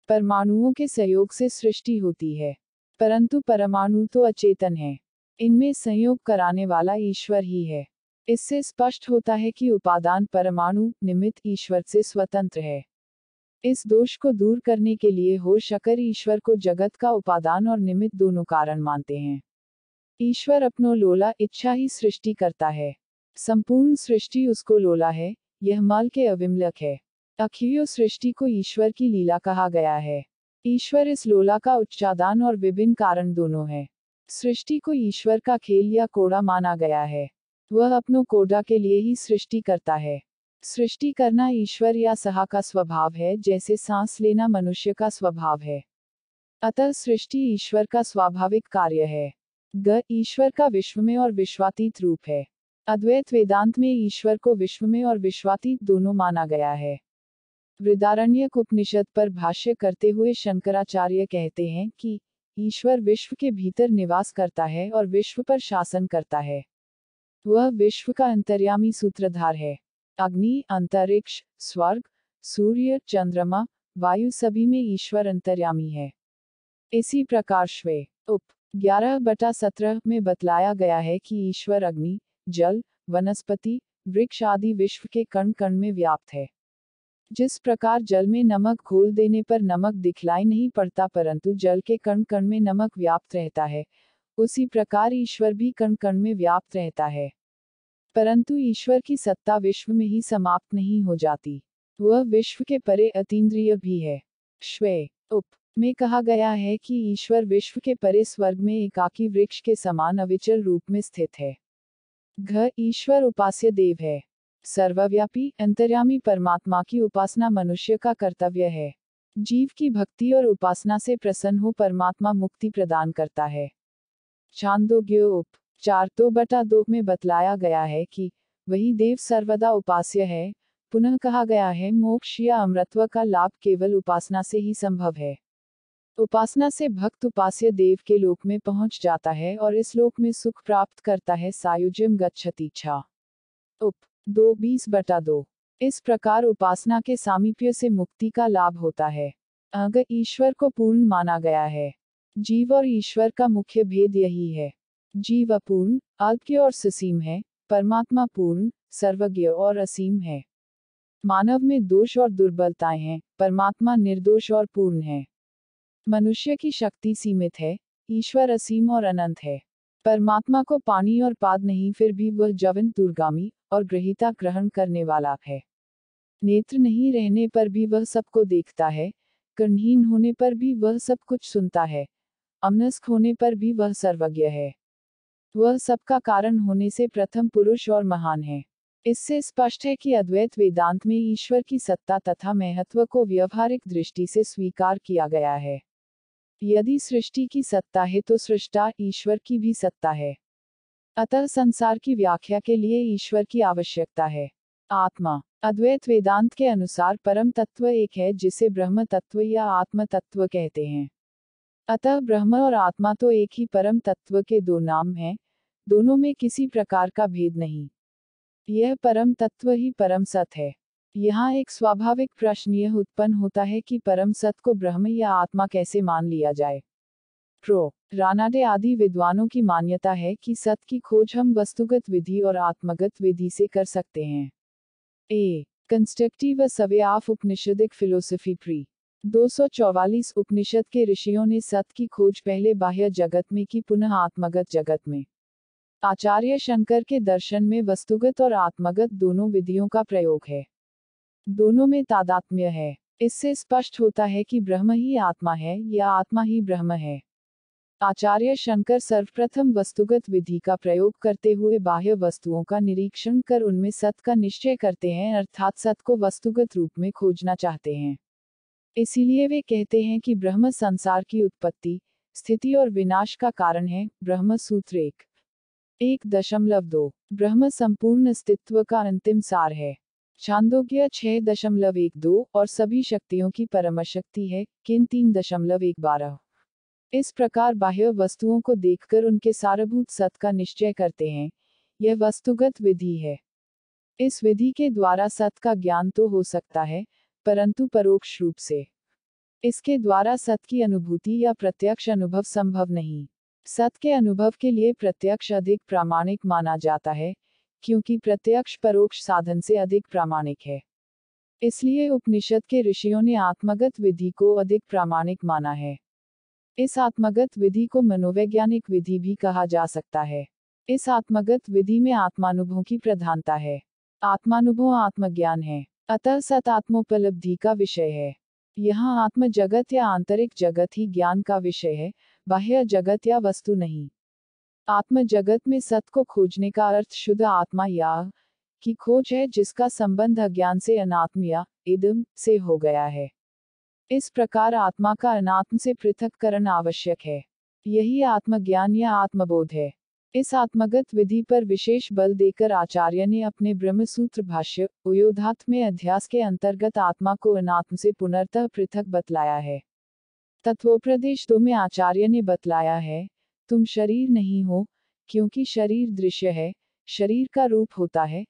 परमाणुओं के सहयोग से सृष्टि होती है परंतु परमाणु तो अचेतन है इनमें संयोग कराने वाला ईश्वर ही है इससे स्पष्ट होता है कि उपादान परमाणु निमित्त ईश्वर से स्वतंत्र है इस दोष को दूर करने के लिए हो शकर ईश्वर को जगत का उपादान और निमित्त दोनों कारण मानते हैं ईश्वर अपनो लोला इच्छा ही सृष्टि करता है संपूर्ण सृष्टि उसको लोला है यह माल के अविमलक है अखियो सृष्टि को ईश्वर की लीला कहा गया है ईश्वर इस लोला का उच्चादान और विभिन्न कारण दोनों है सृष्टि को ईश्वर का खेल या कोड़ा माना गया है वह अपनों कोडा के लिए ही सृष्टि करता है सृष्टि करना ईश्वर या सहा का स्वभाव है जैसे सांस लेना मनुष्य का स्वभाव है अतः सृष्टि ईश्वर का स्वाभाविक कार्य है ग ईश्वर का विश्व में और विश्वातीत रूप है अद्वैत वेदांत में ईश्वर को विश्व में और विश्वातीत दोनों माना गया है वृदारण्य उपनिषद पर भाष्य करते हुए शंकराचार्य कहते हैं कि ईश्वर विश्व के भीतर निवास करता है और विश्व पर शासन करता है वह विश्व का अंतर्यामी सूत्रधार है अग्नि अंतरिक्ष स्वर्ग सूर्य चंद्रमा वायु सभी में ईश्वर अंतर्यामी है इसी प्रकार श्वे उप ग्यारह बटा सत्रह में बतलाया गया है कि ईश्वर अग्नि जल वनस्पति वृक्ष आदि विश्व के कण कण में व्याप्त है जिस प्रकार जल में नमक घोल देने पर नमक दिखलाई नहीं पड़ता परंतु जल के कण कण में नमक व्याप्त रहता है उसी प्रकार ईश्वर भी कण कण में व्याप्त रहता है परंतु ईश्वर की सत्ता विश्व में ही समाप्त नहीं हो जाती वह विश्व के परे अतीन्द्रिय भी है श्वे उप में कहा गया है कि ईश्वर विश्व के परे स्वर्ग में एकाकी वृक्ष के समान अविचल रूप में स्थित है घ ईश्वर उपास्य देव है सर्वव्यापी अंतर्यामी परमात्मा की उपासना मनुष्य का कर्तव्य है जीव की भक्ति और उपासना से प्रसन्न हो परमात्मा मुक्ति प्रदान करता है छांदोग्य उप चार दो बटा दो में बतलाया गया है कि वही देव सर्वदा उपास्य है पुनः कहा गया है मोक्ष या अमृतव का लाभ केवल उपासना से ही संभव है उपासना से भक्त उपास्य देव के लोक में पहुंच जाता है और इस लोक में सुख प्राप्त करता है सायुजम गच्छतीछा उप दो बीस बटा दो इस प्रकार उपासना के सामीप्य से मुक्ति का लाभ होता है अगर ईश्वर को पूर्ण माना गया है जीव और ईश्वर का मुख्य भेद यही है जीव अपूर्ण अल्प्य और ससीम है परमात्मा पूर्ण सर्वज्ञ और असीम है मानव में दोष और दुर्बलताएं हैं परमात्मा निर्दोष और पूर्ण है मनुष्य की शक्ति सीमित है ईश्वर असीम और अनंत है परमात्मा को पानी और पाद नहीं फिर भी वह जवन दुर्गामी और ग्रहिता ग्रहण करने वाला है नेत्र नहीं रहने पर भी वह सबको देखता है कर्णहीन होने पर भी वह सब कुछ सुनता है अमनस्क होने पर भी वह सर्वज्ञ है वह सबका कारण होने से प्रथम पुरुष और महान है इससे स्पष्ट है कि अद्वैत वेदांत में ईश्वर की सत्ता तथा महत्व को व्यवहारिक दृष्टि से स्वीकार किया गया है यदि सृष्टि की सत्ता है तो सृष्टा ईश्वर की भी सत्ता है अतः संसार की व्याख्या के लिए ईश्वर की आवश्यकता है आत्मा अद्वैत वेदांत के अनुसार परम तत्व एक है जिसे ब्रह्म तत्व या आत्म तत्व कहते हैं अतः ब्रह्म और आत्मा तो एक ही परम तत्व के दो नाम हैं दोनों में किसी प्रकार का भेद नहीं यह परम तत्व ही परम सत है यहाँ एक स्वाभाविक प्रश्न यह उत्पन्न होता है कि परम सत को ब्रह्म या आत्मा कैसे मान लिया जाए प्रो रानाडे आदि विद्वानों की मान्यता है कि सत की खोज हम वस्तुगत विधि और आत्मगत विधि से कर सकते हैं a constructive survey of Upanishadic philosophy pre 244 Upanishad के ऋषियों ने सत की खोज पहले बाह्य जगत में की पुनः आत्मगत जगत में आचार्य शंकर के दर्शन में वस्तुगत और आत्मगत दोनों विधियों का प्रयोग है दोनों में तादात्म्य है इससे स्पष्ट होता है कि ब्रह्म ही आत्मा है या आत्मा ही ब्रह्म है आचार्य शंकर सर्वप्रथम वस्तुगत विधि का प्रयोग करते हुए बाह्य वस्तुओं का निरीक्षण कर उनमें सत का निश्चय करते हैं अर्थात सत को वस्तुगत रूप में खोजना चाहते हैं इसीलिए वे कहते हैं कि ब्रह्म संसार की उत्पत्ति स्थिति और विनाश का कारण है ब्रह्म सूत्र एक एक दशमलव दो ब्रह्म संपूर्ण अस्तित्व का अंतिम सार है छांदोग्य छह दशमलव एक दो और सभी शक्तियों की परमशक्ति है किन तीन दशमलव एक बारह इस प्रकार बाह्य वस्तुओं को देखकर उनके सारभूत सत का निश्चय करते हैं यह वस्तुगत विधि है इस विधि के द्वारा सत का ज्ञान तो हो सकता है परंतु परोक्ष रूप से इसके द्वारा सत की अनुभूति या प्रत्यक्ष अनुभव संभव नहीं सत के अनुभव के लिए प्रत्यक्ष अधिक प्रामाणिक माना जाता है क्योंकि प्रत्यक्ष परोक्ष साधन से अधिक प्रामाणिक है इसलिए उपनिषद के ऋषियों ने आत्मगत विधि को अधिक प्रामाणिक माना है इस आत्मगत विधि को मनोवैज्ञानिक विधि भी कहा जा सकता है इस आत्मगत विधि में आत्मानुभव की प्रधानता है आत्मानुभव आत्मज्ञान है अतः सत आत्मोपलब्धि का विषय है यहाँ आत्म जगत या आंतरिक जगत ही ज्ञान का विषय है बाह्य जगत या वस्तु नहीं आत्म जगत में सत को खोजने का अर्थ शुद्ध आत्मा या की खोज है जिसका संबंध अज्ञान से अनात्म या इदम से हो गया है इस प्रकार आत्मा का अनात्म से पृथककरण आवश्यक है यही आत्मज्ञान या आत्मबोध है इस आत्मगत विधि पर विशेष बल देकर आचार्य ने अपने ब्रह्मसूत्र भाष्य उयोधात में अध्यास के अंतर्गत आत्मा को अनात्म से पुनर्तः पृथक बतलाया है तत्वोप्रदेश दो में आचार्य ने बतलाया है तुम शरीर नहीं हो क्योंकि शरीर दृश्य है शरीर का रूप होता है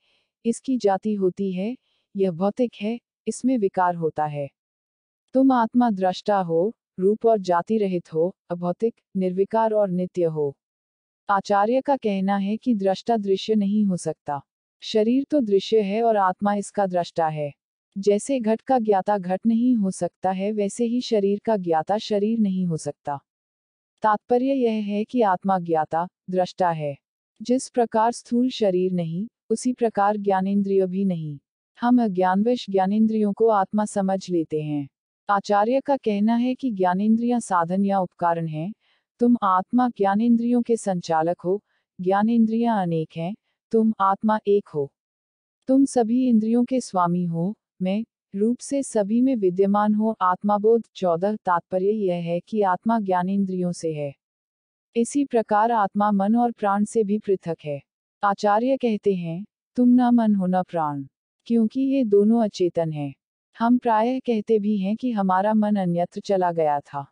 इसकी जाति होती है यह भौतिक है इसमें विकार होता है तुम आत्मा दृष्टा हो रूप और जाति रहित हो अभौतिक निर्विकार और नित्य हो आचार्य का कहना है कि दृष्टा दृश्य नहीं हो सकता शरीर तो दृश्य है और आत्मा इसका दृष्टा है जैसे घट का ज्ञाता घट नहीं हो सकता है वैसे ही शरीर का ज्ञाता शरीर नहीं हो सकता तात्पर्य यह है कि आत्मा ज्ञाता दृष्टा है जिस प्रकार स्थूल शरीर नहीं उसी प्रकार ज्ञानेन्द्रिय भी नहीं हम अज्ञानवश ज्ञानेन्द्रियों को आत्मा समझ लेते हैं आचार्य का कहना है कि ज्ञानेन्द्रियां साधन या उपकरण हैं तुम आत्मा ज्ञानेन्द्रियों के संचालक हो ज्ञानेन्द्रियां अनेक हैं तुम आत्मा एक हो तुम सभी इंद्रियों के स्वामी हो मैं रूप से सभी में विद्यमान हो आत्माबोध चौदह तात्पर्य यह है कि आत्मा ज्ञानेन्द्रियों से है इसी प्रकार आत्मा मन और प्राण से भी पृथक है आचार्य कहते हैं तुम न मन हो न प्राण क्योंकि ये दोनों अचेतन हैं। हम प्रायः कहते भी हैं कि हमारा मन अन्यत्र चला गया था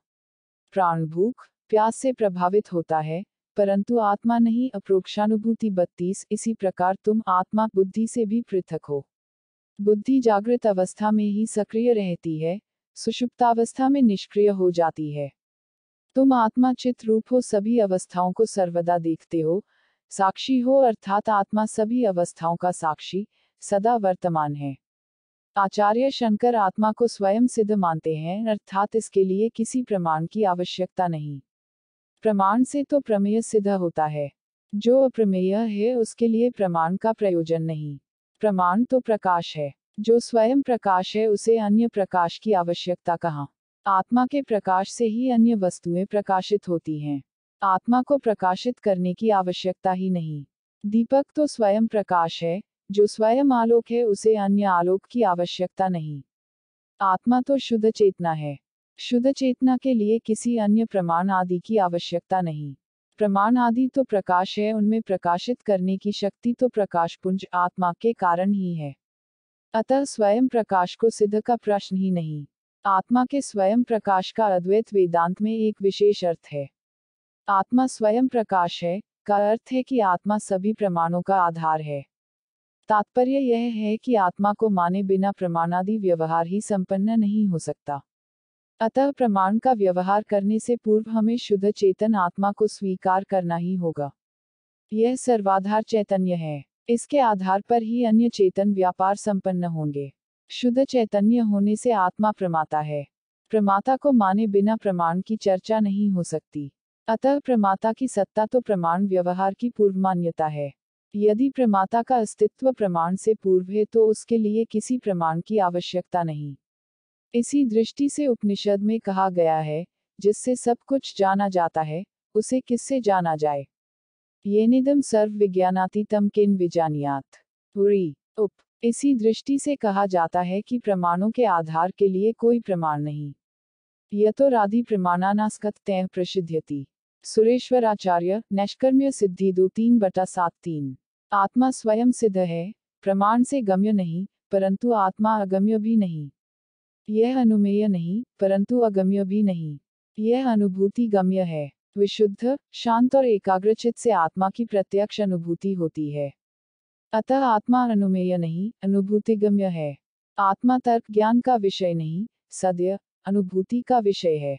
प्राण भूख प्यास से प्रभावित होता है परंतु आत्मा नहीं अप्रोक्षानुभूति बत्तीस इसी प्रकार तुम आत्मा बुद्धि से भी पृथक हो बुद्धि जागृत अवस्था में ही सक्रिय रहती है सुषुप्तावस्था में निष्क्रिय हो जाती है तुम आत्मा चित रूप हो सभी अवस्थाओं को सर्वदा देखते हो साक्षी हो अर्थात आत्मा सभी अवस्थाओं का साक्षी सदा वर्तमान है आचार्य शंकर आत्मा को स्वयं सिद्ध मानते हैं अर्थात इसके लिए किसी प्रमाण की आवश्यकता नहीं प्रमाण से तो प्रमेय सिद्ध होता है जो अप्रमेय है उसके लिए प्रमाण का प्रयोजन नहीं प्रमाण तो प्रकाश है जो स्वयं प्रकाश है उसे अन्य प्रकाश की आवश्यकता कहाँ आत्मा के प्रकाश से ही अन्य वस्तुएं प्रकाशित होती हैं आत्मा को प्रकाशित करने की आवश्यकता ही नहीं दीपक तो स्वयं प्रकाश है जो स्वयं आलोक है उसे अन्य आलोक की आवश्यकता नहीं आत्मा तो शुद्ध चेतना है शुद्ध चेतना के लिए किसी अन्य प्रमाण आदि की आवश्यकता नहीं प्रमाण आदि तो प्रकाश है उनमें प्रकाशित करने की शक्ति तो प्रकाशपुंज आत्मा के कारण ही है अतः स्वयं प्रकाश को सिद्ध का प्रश्न ही नहीं आत्मा के स्वयं प्रकाश का अद्वैत वेदांत में एक विशेष अर्थ है आत्मा स्वयं प्रकाश है का अर्थ है कि आत्मा सभी प्रमाणों का आधार है तात्पर्य यह है कि आत्मा को माने बिना प्रमाणादि व्यवहार ही संपन्न नहीं हो सकता अतः प्रमाण का व्यवहार करने से पूर्व हमें शुद्ध चेतन आत्मा को स्वीकार करना ही होगा यह सर्वाधार चैतन्य है इसके आधार पर ही अन्य चेतन व्यापार संपन्न होंगे शुद्ध चैतन्य होने से आत्मा प्रमाता है प्रमाता को माने बिना प्रमाण की चर्चा नहीं हो सकती अतः प्रमाता की सत्ता तो प्रमाण व्यवहार की पूर्व मान्यता है यदि प्रमाता का अस्तित्व प्रमाण से पूर्व है तो उसके लिए किसी प्रमाण की आवश्यकता नहीं इसी दृष्टि से उपनिषद में कहा गया है जिससे सब कुछ जाना जाता है उसे किससे जाना जाए ये निदम सर्व विज्ञानातीतम किन विजानियात पुरी उप इसी दृष्टि से कहा जाता है कि प्रमाणों के आधार के लिए कोई प्रमाण नहीं तो राधि प्रमाणानास्कत तय प्रसिद्ध्यति सुरेश्वराचार्य नैष्कर्म्य सिद्धि दो तीन बटा सात तीन आत्मा स्वयं सिद्ध है प्रमाण से गम्य नहीं परंतु आत्मा अगम्य भी नहीं यह अनुमेय नहीं परंतु अगम्य भी नहीं यह अनुभूति गम्य है विशुद्ध शांत और एकाग्रचित से आत्मा की प्रत्यक्ष अनुभूति होती है अतः आत्मा अनुमेय नहीं अनुभूति गम्य है आत्मा तर्क ज्ञान का विषय नहीं सद्य अनुभूति का विषय है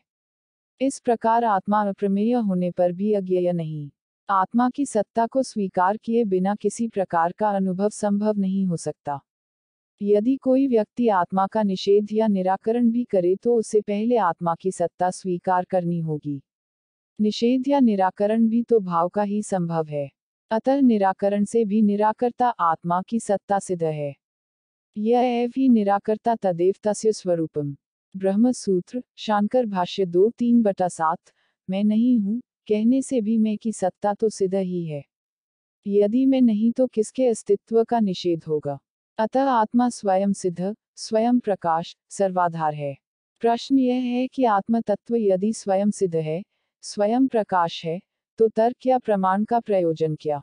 इस प्रकार आत्मा अप्रमेय होने पर भी अज्ञेय नहीं आत्मा की सत्ता को स्वीकार किए बिना किसी प्रकार का अनुभव संभव नहीं हो सकता यदि कोई व्यक्ति आत्मा का निषेध या निराकरण भी करे तो उसे पहले आत्मा की सत्ता स्वीकार करनी होगी निषेध या निराकरण भी तो भाव का ही संभव है अतः निराकरण से भी निराकरता आत्मा की सत्ता सिद्ध है यह भी निराकरता तदेव तस्य स्वरूपम ब्रह्म सूत्र शांकर भाष्य दो तीन बटा सात मैं नहीं हूँ कहने से भी मैं की सत्ता तो सिद्ध ही है यदि मैं नहीं तो किसके अस्तित्व का निषेध होगा अतः आत्मा स्वयं सिद्ध स्वयं प्रकाश सर्वाधार है प्रश्न यह है कि आत्म तत्व यदि स्वयं सिद्ध है स्वयं प्रकाश है तो तर्क या प्रमाण का प्रयोजन क्या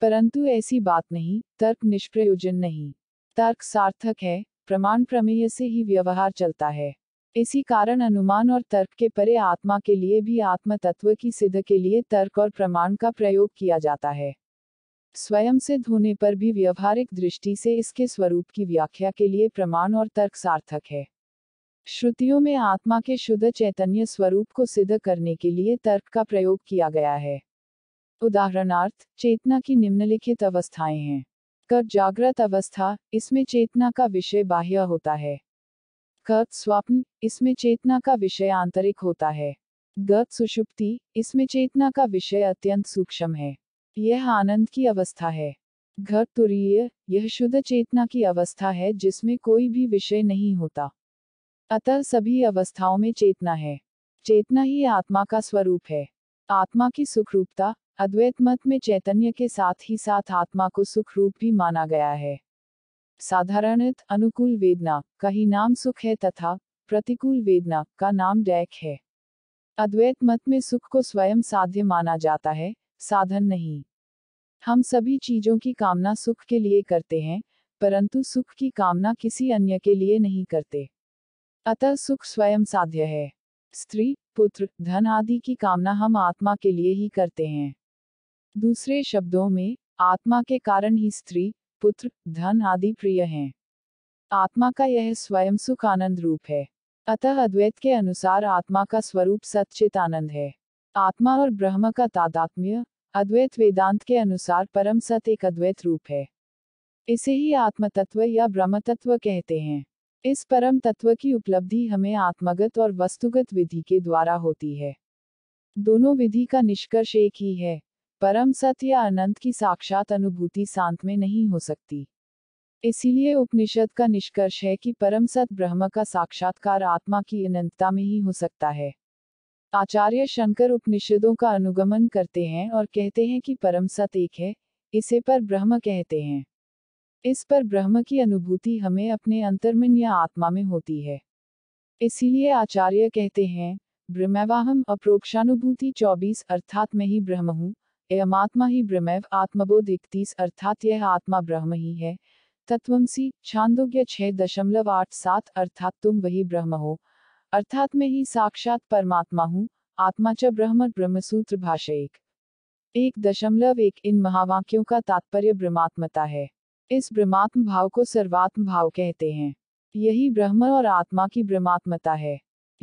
परंतु ऐसी बात नहीं तर्क निष्प्रयोजन नहीं तर्क सार्थक है प्रमाण प्रमेय से ही व्यवहार चलता है इसी कारण अनुमान और तर्क के परे आत्मा के लिए भी आत्म तत्व की सिद्ध के लिए तर्क और प्रमाण का प्रयोग किया जाता है स्वयं सिद्ध होने पर भी व्यवहारिक दृष्टि से इसके स्वरूप की व्याख्या के लिए प्रमाण और तर्क सार्थक है श्रुतियों में आत्मा के शुद्ध चैतन्य स्वरूप को सिद्ध करने के लिए तर्क का प्रयोग किया गया है उदाहरणार्थ चेतना की निम्नलिखित अवस्थाएं हैं क जागृत अवस्था इसमें चेतना का विषय बाह्य होता है क स्वप्न इसमें चेतना का विषय आंतरिक होता है गत सुषुप्ति इसमें चेतना का विषय अत्यंत सूक्ष्म है यह आनंद की अवस्था है घर तुरीय यह शुद्ध चेतना की अवस्था है जिसमें कोई भी विषय नहीं होता अतः सभी अवस्थाओं में चेतना है चेतना ही आत्मा का स्वरूप है आत्मा की सुखरूपता अद्वैत मत में चैतन्य के साथ ही साथ आत्मा को सुखरूप भी माना गया है साधारणत अनुकूल वेदना का ही नाम सुख है तथा प्रतिकूल वेदना का नाम डैक है अद्वैत मत में सुख को स्वयं साध्य माना जाता है साधन नहीं हम सभी चीजों की कामना सुख के लिए करते हैं परंतु सुख की कामना किसी अन्य के लिए नहीं करते अतः सुख स्वयं साध्य है स्त्री पुत्र धन आदि की कामना हम आत्मा के लिए ही करते हैं दूसरे शब्दों में आत्मा के कारण ही स्त्री पुत्र धन आदि प्रिय हैं आत्मा का यह स्वयं सुख आनंद रूप है अतः अद्वैत के अनुसार आत्मा का स्वरूप सच्चित आनंद है आत्मा और ब्रह्म का तादात्म्य अद्वैत वेदांत के अनुसार परम सत एक अद्वैत रूप है इसे ही आत्म तत्व या ब्रह्म तत्व कहते हैं इस परम तत्व की उपलब्धि हमें आत्मगत और वस्तुगत विधि के द्वारा होती है दोनों विधि का निष्कर्ष एक ही है परम सत्य या अनंत की साक्षात अनुभूति शांत में नहीं हो सकती इसीलिए उपनिषद का निष्कर्ष है कि परम सत ब्रह्म का साक्षात्कार आत्मा की अनंतता में ही हो सकता है आचार्य शंकर उपनिषदों का अनुगमन करते हैं और कहते हैं कि परम सत एक है इसे पर ब्रह्म कहते हैं इस पर ब्रह्म की अनुभूति हमें अपने अंतर्मन या आत्मा में होती है इसीलिए आचार्य कहते हैं ब्रह्मवाहम अप्रोक्षानुभूति 24 अर्थात मैं ही ब्रह्म हूँ एम आत्मा ही ब्रह्मैव आत्मबोध इकतीस अर्थात यह आत्मा ब्रह्म ही है तत्वमसी छांदोग्य छः दशमलव आठ सात अर्थात तुम वही ब्रह्म हो अर्थात मैं ही साक्षात परमात्मा हूँ आत्मा च ब्रह्म ब्रह्मसूत्र भाषयिक एक दशमलव एक इन महावाक्यों का तात्पर्य ब्रह्मात्मता है इस ब्रह्मात्म भाव को सर्वात्म भाव कहते हैं यही ब्रह्म और आत्मा की ब्रह्मात्मता है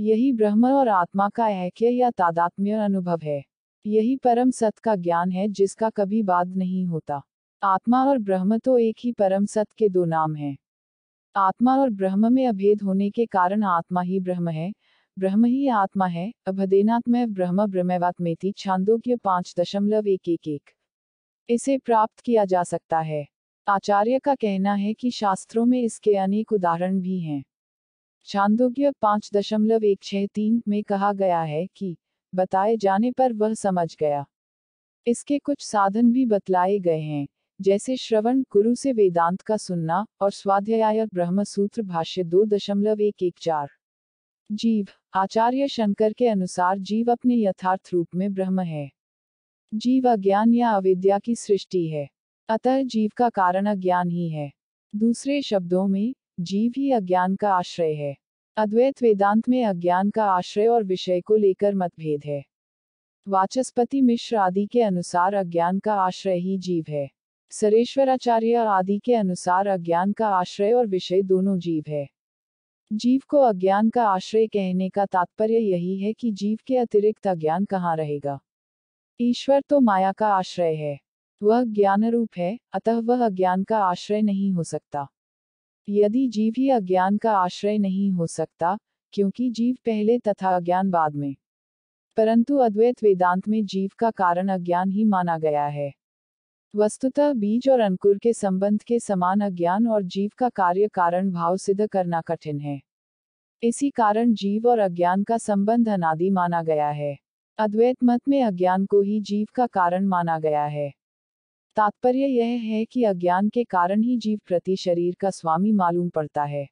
यही ब्रह्म और आत्मा का ऐक्य या तादात्म्य अनुभव है यही परम सत का ज्ञान है जिसका कभी बाद नहीं होता आत्मा और ब्रह्म तो एक ही परम सत के दो नाम हैं आत्मा और ब्रह्म में अभेद होने के कारण आत्मा ही ब्रह्म है ब्रह्म ही आत्मा है अभदेनात्मय ब्रह्म ब्रह्मवात्मेति छांदोग्य पांच दशमलव एक एक एक इसे प्राप्त किया जा सकता है आचार्य का कहना है कि शास्त्रों में इसके अनेक उदाहरण भी हैं छांदोग्य पांच दशमलव एक छह तीन में कहा गया है कि बताए जाने पर वह समझ गया इसके कुछ साधन भी बतलाए गए हैं जैसे श्रवण गुरु से वेदांत का सुनना और स्वाध्याय सूत्र भाष्य दो दशमलव एक एक चार जीव आचार्य शंकर के अनुसार जीव अपने यथार्थ रूप में ब्रह्म है जीव अज्ञान या अविद्या की सृष्टि है अतः जीव का कारण अज्ञान ही है दूसरे शब्दों में जीव ही अज्ञान का आश्रय है अद्वैत वेदांत में अज्ञान का आश्रय और विषय को लेकर मतभेद है वाचस्पति मिश्र आदि के अनुसार अज्ञान का आश्रय ही जीव है सरेश्वराचार्य आदि के अनुसार अज्ञान का आश्रय और विषय दोनों जीव है जीव को अज्ञान का आश्रय कहने का तात्पर्य यही है कि जीव के अतिरिक्त अज्ञान कहाँ रहेगा ईश्वर तो माया का आश्रय है वह ज्ञान रूप है अतः वह अज्ञान का आश्रय नहीं हो सकता यदि जीव ही अज्ञान का आश्रय नहीं हो सकता क्योंकि जीव पहले तथा अज्ञान बाद में परंतु अद्वैत वेदांत में जीव का कारण अज्ञान ही माना गया है वस्तुतः बीज और अंकुर के संबंध के समान अज्ञान और जीव का कार्य कारण भाव सिद्ध करना कठिन है इसी कारण जीव और अज्ञान का संबंध अनादि माना गया है अद्वैत मत में अज्ञान को ही जीव का कारण माना गया है तात्पर्य यह है कि अज्ञान के कारण ही जीव प्रति शरीर का स्वामी मालूम पड़ता है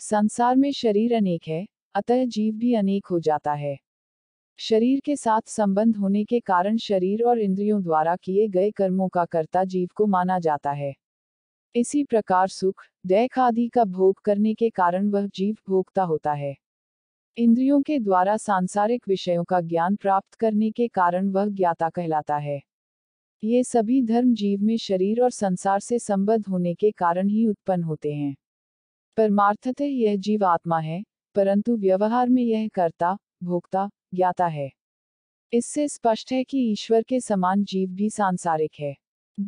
संसार में शरीर अनेक है अतः जीव भी अनेक हो जाता है शरीर के साथ संबंध होने के कारण शरीर और इंद्रियों द्वारा किए गए कर्मों का कर्ता जीव को माना जाता है इसी प्रकार सुख दैख आदि का भोग करने के कारण वह जीव भोगता होता है इंद्रियों के द्वारा सांसारिक विषयों का ज्ञान प्राप्त करने के कारण वह ज्ञाता कहलाता है ये सभी धर्म जीव में शरीर और संसार से संबद्ध होने के कारण ही उत्पन्न होते हैं परमार्थतः यह जीव आत्मा है परंतु व्यवहार में यह कर्ता भोक्ता ज्ञाता है इससे स्पष्ट है कि ईश्वर के समान जीव भी सांसारिक है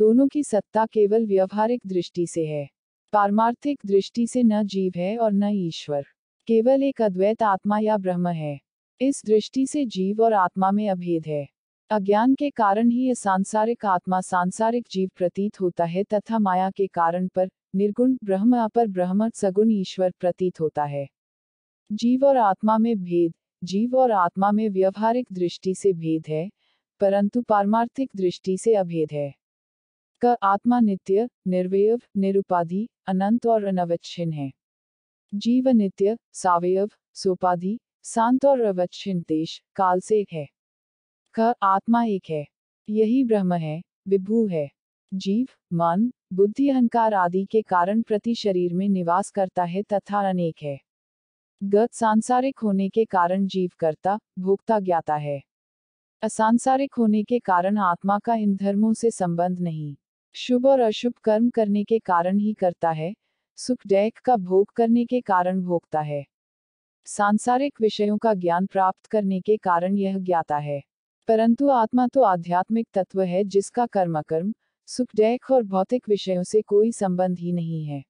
दोनों की सत्ता केवल व्यवहारिक दृष्टि से है पारमार्थिक दृष्टि से न जीव है और न ईश्वर केवल एक अद्वैत आत्मा या ब्रह्म है इस दृष्टि से जीव और आत्मा में अभेद है अज्ञान के कारण ही सांसारिक आत्मा सांसारिक जीव प्रतीत होता है तथा माया के कारण पर निर्गुण ब्रह्म अपर ब्रह्म सगुण ईश्वर प्रतीत होता है जीव और आत्मा में भेद जीव और आत्मा में व्यवहारिक दृष्टि से भेद है परंतु पारमार्थिक दृष्टि से अभेद है क आत्मा नित्य निर्वयव निरुपाधि अनंत और अनवच्छिन्न है जीव नित्य सावयव सोपाधि शांत और अवच्छिन्न देश काल से एक है क आत्मा एक है यही ब्रह्म है विभू है जीव मन बुद्धि अहंकार आदि के कारण प्रति शरीर में निवास करता है तथा अनेक है गत सांसारिक होने के कारण जीव करता भोक्ता ज्ञाता है असांसारिक होने के कारण आत्मा का इन धर्मों से संबंध नहीं शुभ और अशुभ कर्म करने के कारण ही करता है सुख डैक का भोग करने के कारण भोगता है सांसारिक विषयों का ज्ञान प्राप्त करने के कारण यह ज्ञाता है परंतु आत्मा तो आध्यात्मिक तत्व है जिसका कर्मकर्म सुख और भौतिक विषयों से कोई संबंध ही नहीं है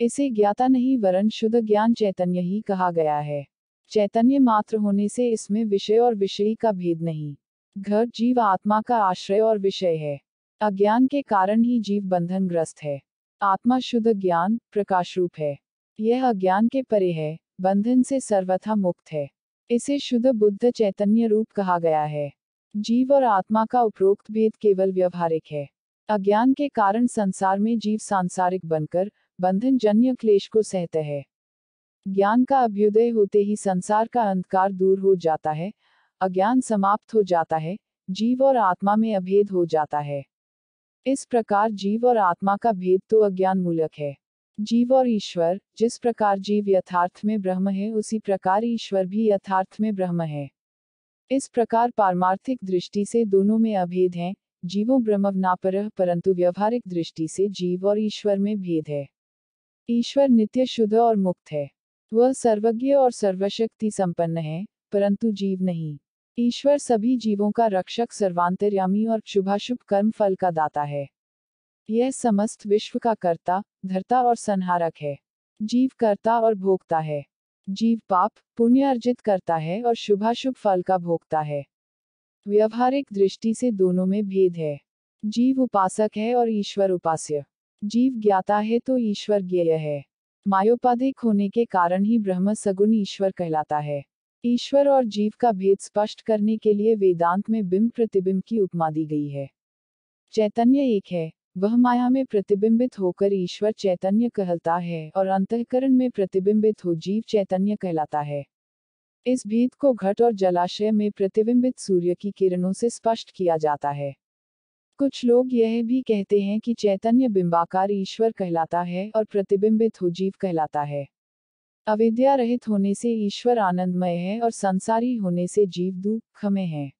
इसे ज्ञाता नहीं वरन शुद्ध ज्ञान चैतन्य ही कहा गया है चैतन्य मात्र होने से इसमें विषय और विषयी का भेद नहीं घर जीव आत्मा का आश्रय और विषय है अज्ञान के कारण ही जीव बंधन ग्रस्त है आत्मा शुद्ध ज्ञान प्रकाश रूप है यह अज्ञान के परे है बंधन से सर्वथा मुक्त है इसे शुद्ध बुद्ध चैतन्य रूप कहा गया है जीव और आत्मा का उपरोक्त भेद केवल व्यवहारिक है अज्ञान के कारण संसार में जीव सांसारिक बनकर बंधन जन्य क्लेश को सहते है ज्ञान का अभ्युदय होते ही संसार का अंधकार दूर हो जाता है अज्ञान समाप्त हो जाता है जीव और आत्मा में अभेद हो जाता है इस प्रकार जीव और आत्मा का भेद तो अज्ञान मूलक है जीव और ईश्वर जिस प्रकार जीव यथार्थ में ब्रह्म है उसी प्रकार ईश्वर भी यथार्थ में ब्रह्म है इस प्रकार पारमार्थिक दृष्टि से दोनों में अभेद हैं जीवों नापरह परंतु व्यवहारिक दृष्टि से जीव और ईश्वर में भेद है ईश्वर नित्य शुद्ध और मुक्त है वह सर्वज्ञ और सर्वशक्ति संपन्न है परंतु जीव नहीं ईश्वर सभी जीवों का रक्षक सर्वांतर्यामी और शुभाशुभ कर्म फल का दाता है यह समस्त विश्व का कर्ता धरता और संहारक है जीव कर्ता और भोगता है जीव पाप पुण्य अर्जित करता है और शुभाशुभ फल का भोगता है व्यवहारिक दृष्टि से दोनों में भेद है जीव उपासक है और ईश्वर उपास्य जीव ज्ञाता है तो ईश्वर ज्ञेय है मायोपाधिक होने के कारण ही ब्रह्म सगुण ईश्वर कहलाता है ईश्वर और जीव का भेद स्पष्ट करने के लिए वेदांत में बिंब प्रतिबिंब की उपमा दी गई है चैतन्य एक है वह माया में प्रतिबिंबित होकर ईश्वर चैतन्य कहलता है और अंतकरण में प्रतिबिंबित हो जीव चैतन्य कहलाता है इस भेद को घट और जलाशय में प्रतिबिंबित सूर्य की किरणों से स्पष्ट किया जाता है कुछ लोग यह भी कहते हैं कि चैतन्य बिंबाकार ईश्वर कहलाता है और प्रतिबिंबित हो जीव कहलाता है अविद्या रहित होने से ईश्वर आनंदमय है और संसारी होने से जीव दुख में है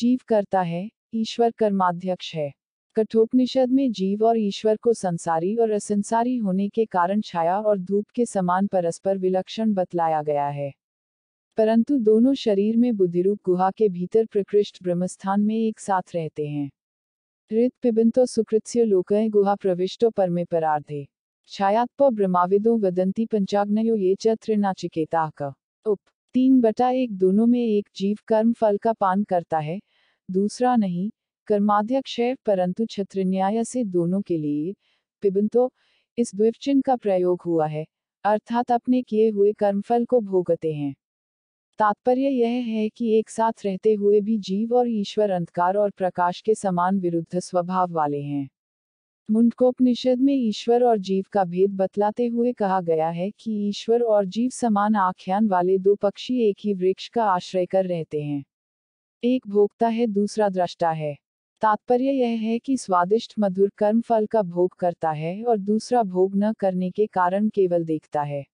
जीव करता है ईश्वर कर्माध्यक्ष है कठोपनिषद में जीव और ईश्वर को संसारी और असंसारी होने के कारण छाया और धूप के समान परस्पर विलक्षण बतलाया गया है परंतु दोनों शरीर में बुद्धिरूप गुहा के भीतर प्रकृष्ट ब्रह्मस्थान में एक साथ रहते हैं ऋत पिबन्तो सुकृत्य लोकय गुहा प्रविष्टो परमे परार्धे छायात्प ब्रह्माविदो वदंती पंचाग्नयो ये च त्रिनाचिकेता का उप तीन बटा एक दोनों में एक जीव कर्म फल का पान करता है दूसरा नहीं कर्माध्यक्ष है परंतु छत्रन्याय से दोनों के लिए पिबंतो इस द्विवचन का प्रयोग हुआ है अर्थात अपने किए हुए कर्मफल को भोगते हैं तात्पर्य यह है कि एक साथ रहते हुए भी जीव और ईश्वर अंधकार और प्रकाश के समान विरुद्ध स्वभाव वाले हैं मुंडकोपनिषद में ईश्वर और जीव का भेद बतलाते हुए कहा गया है कि ईश्वर और जीव समान आख्यान वाले दो पक्षी एक ही वृक्ष का आश्रय कर रहते हैं एक भोगता है दूसरा दृष्टा है तात्पर्य यह है कि स्वादिष्ट मधुर कर्म फल का भोग करता है और दूसरा भोग न करने के कारण केवल देखता है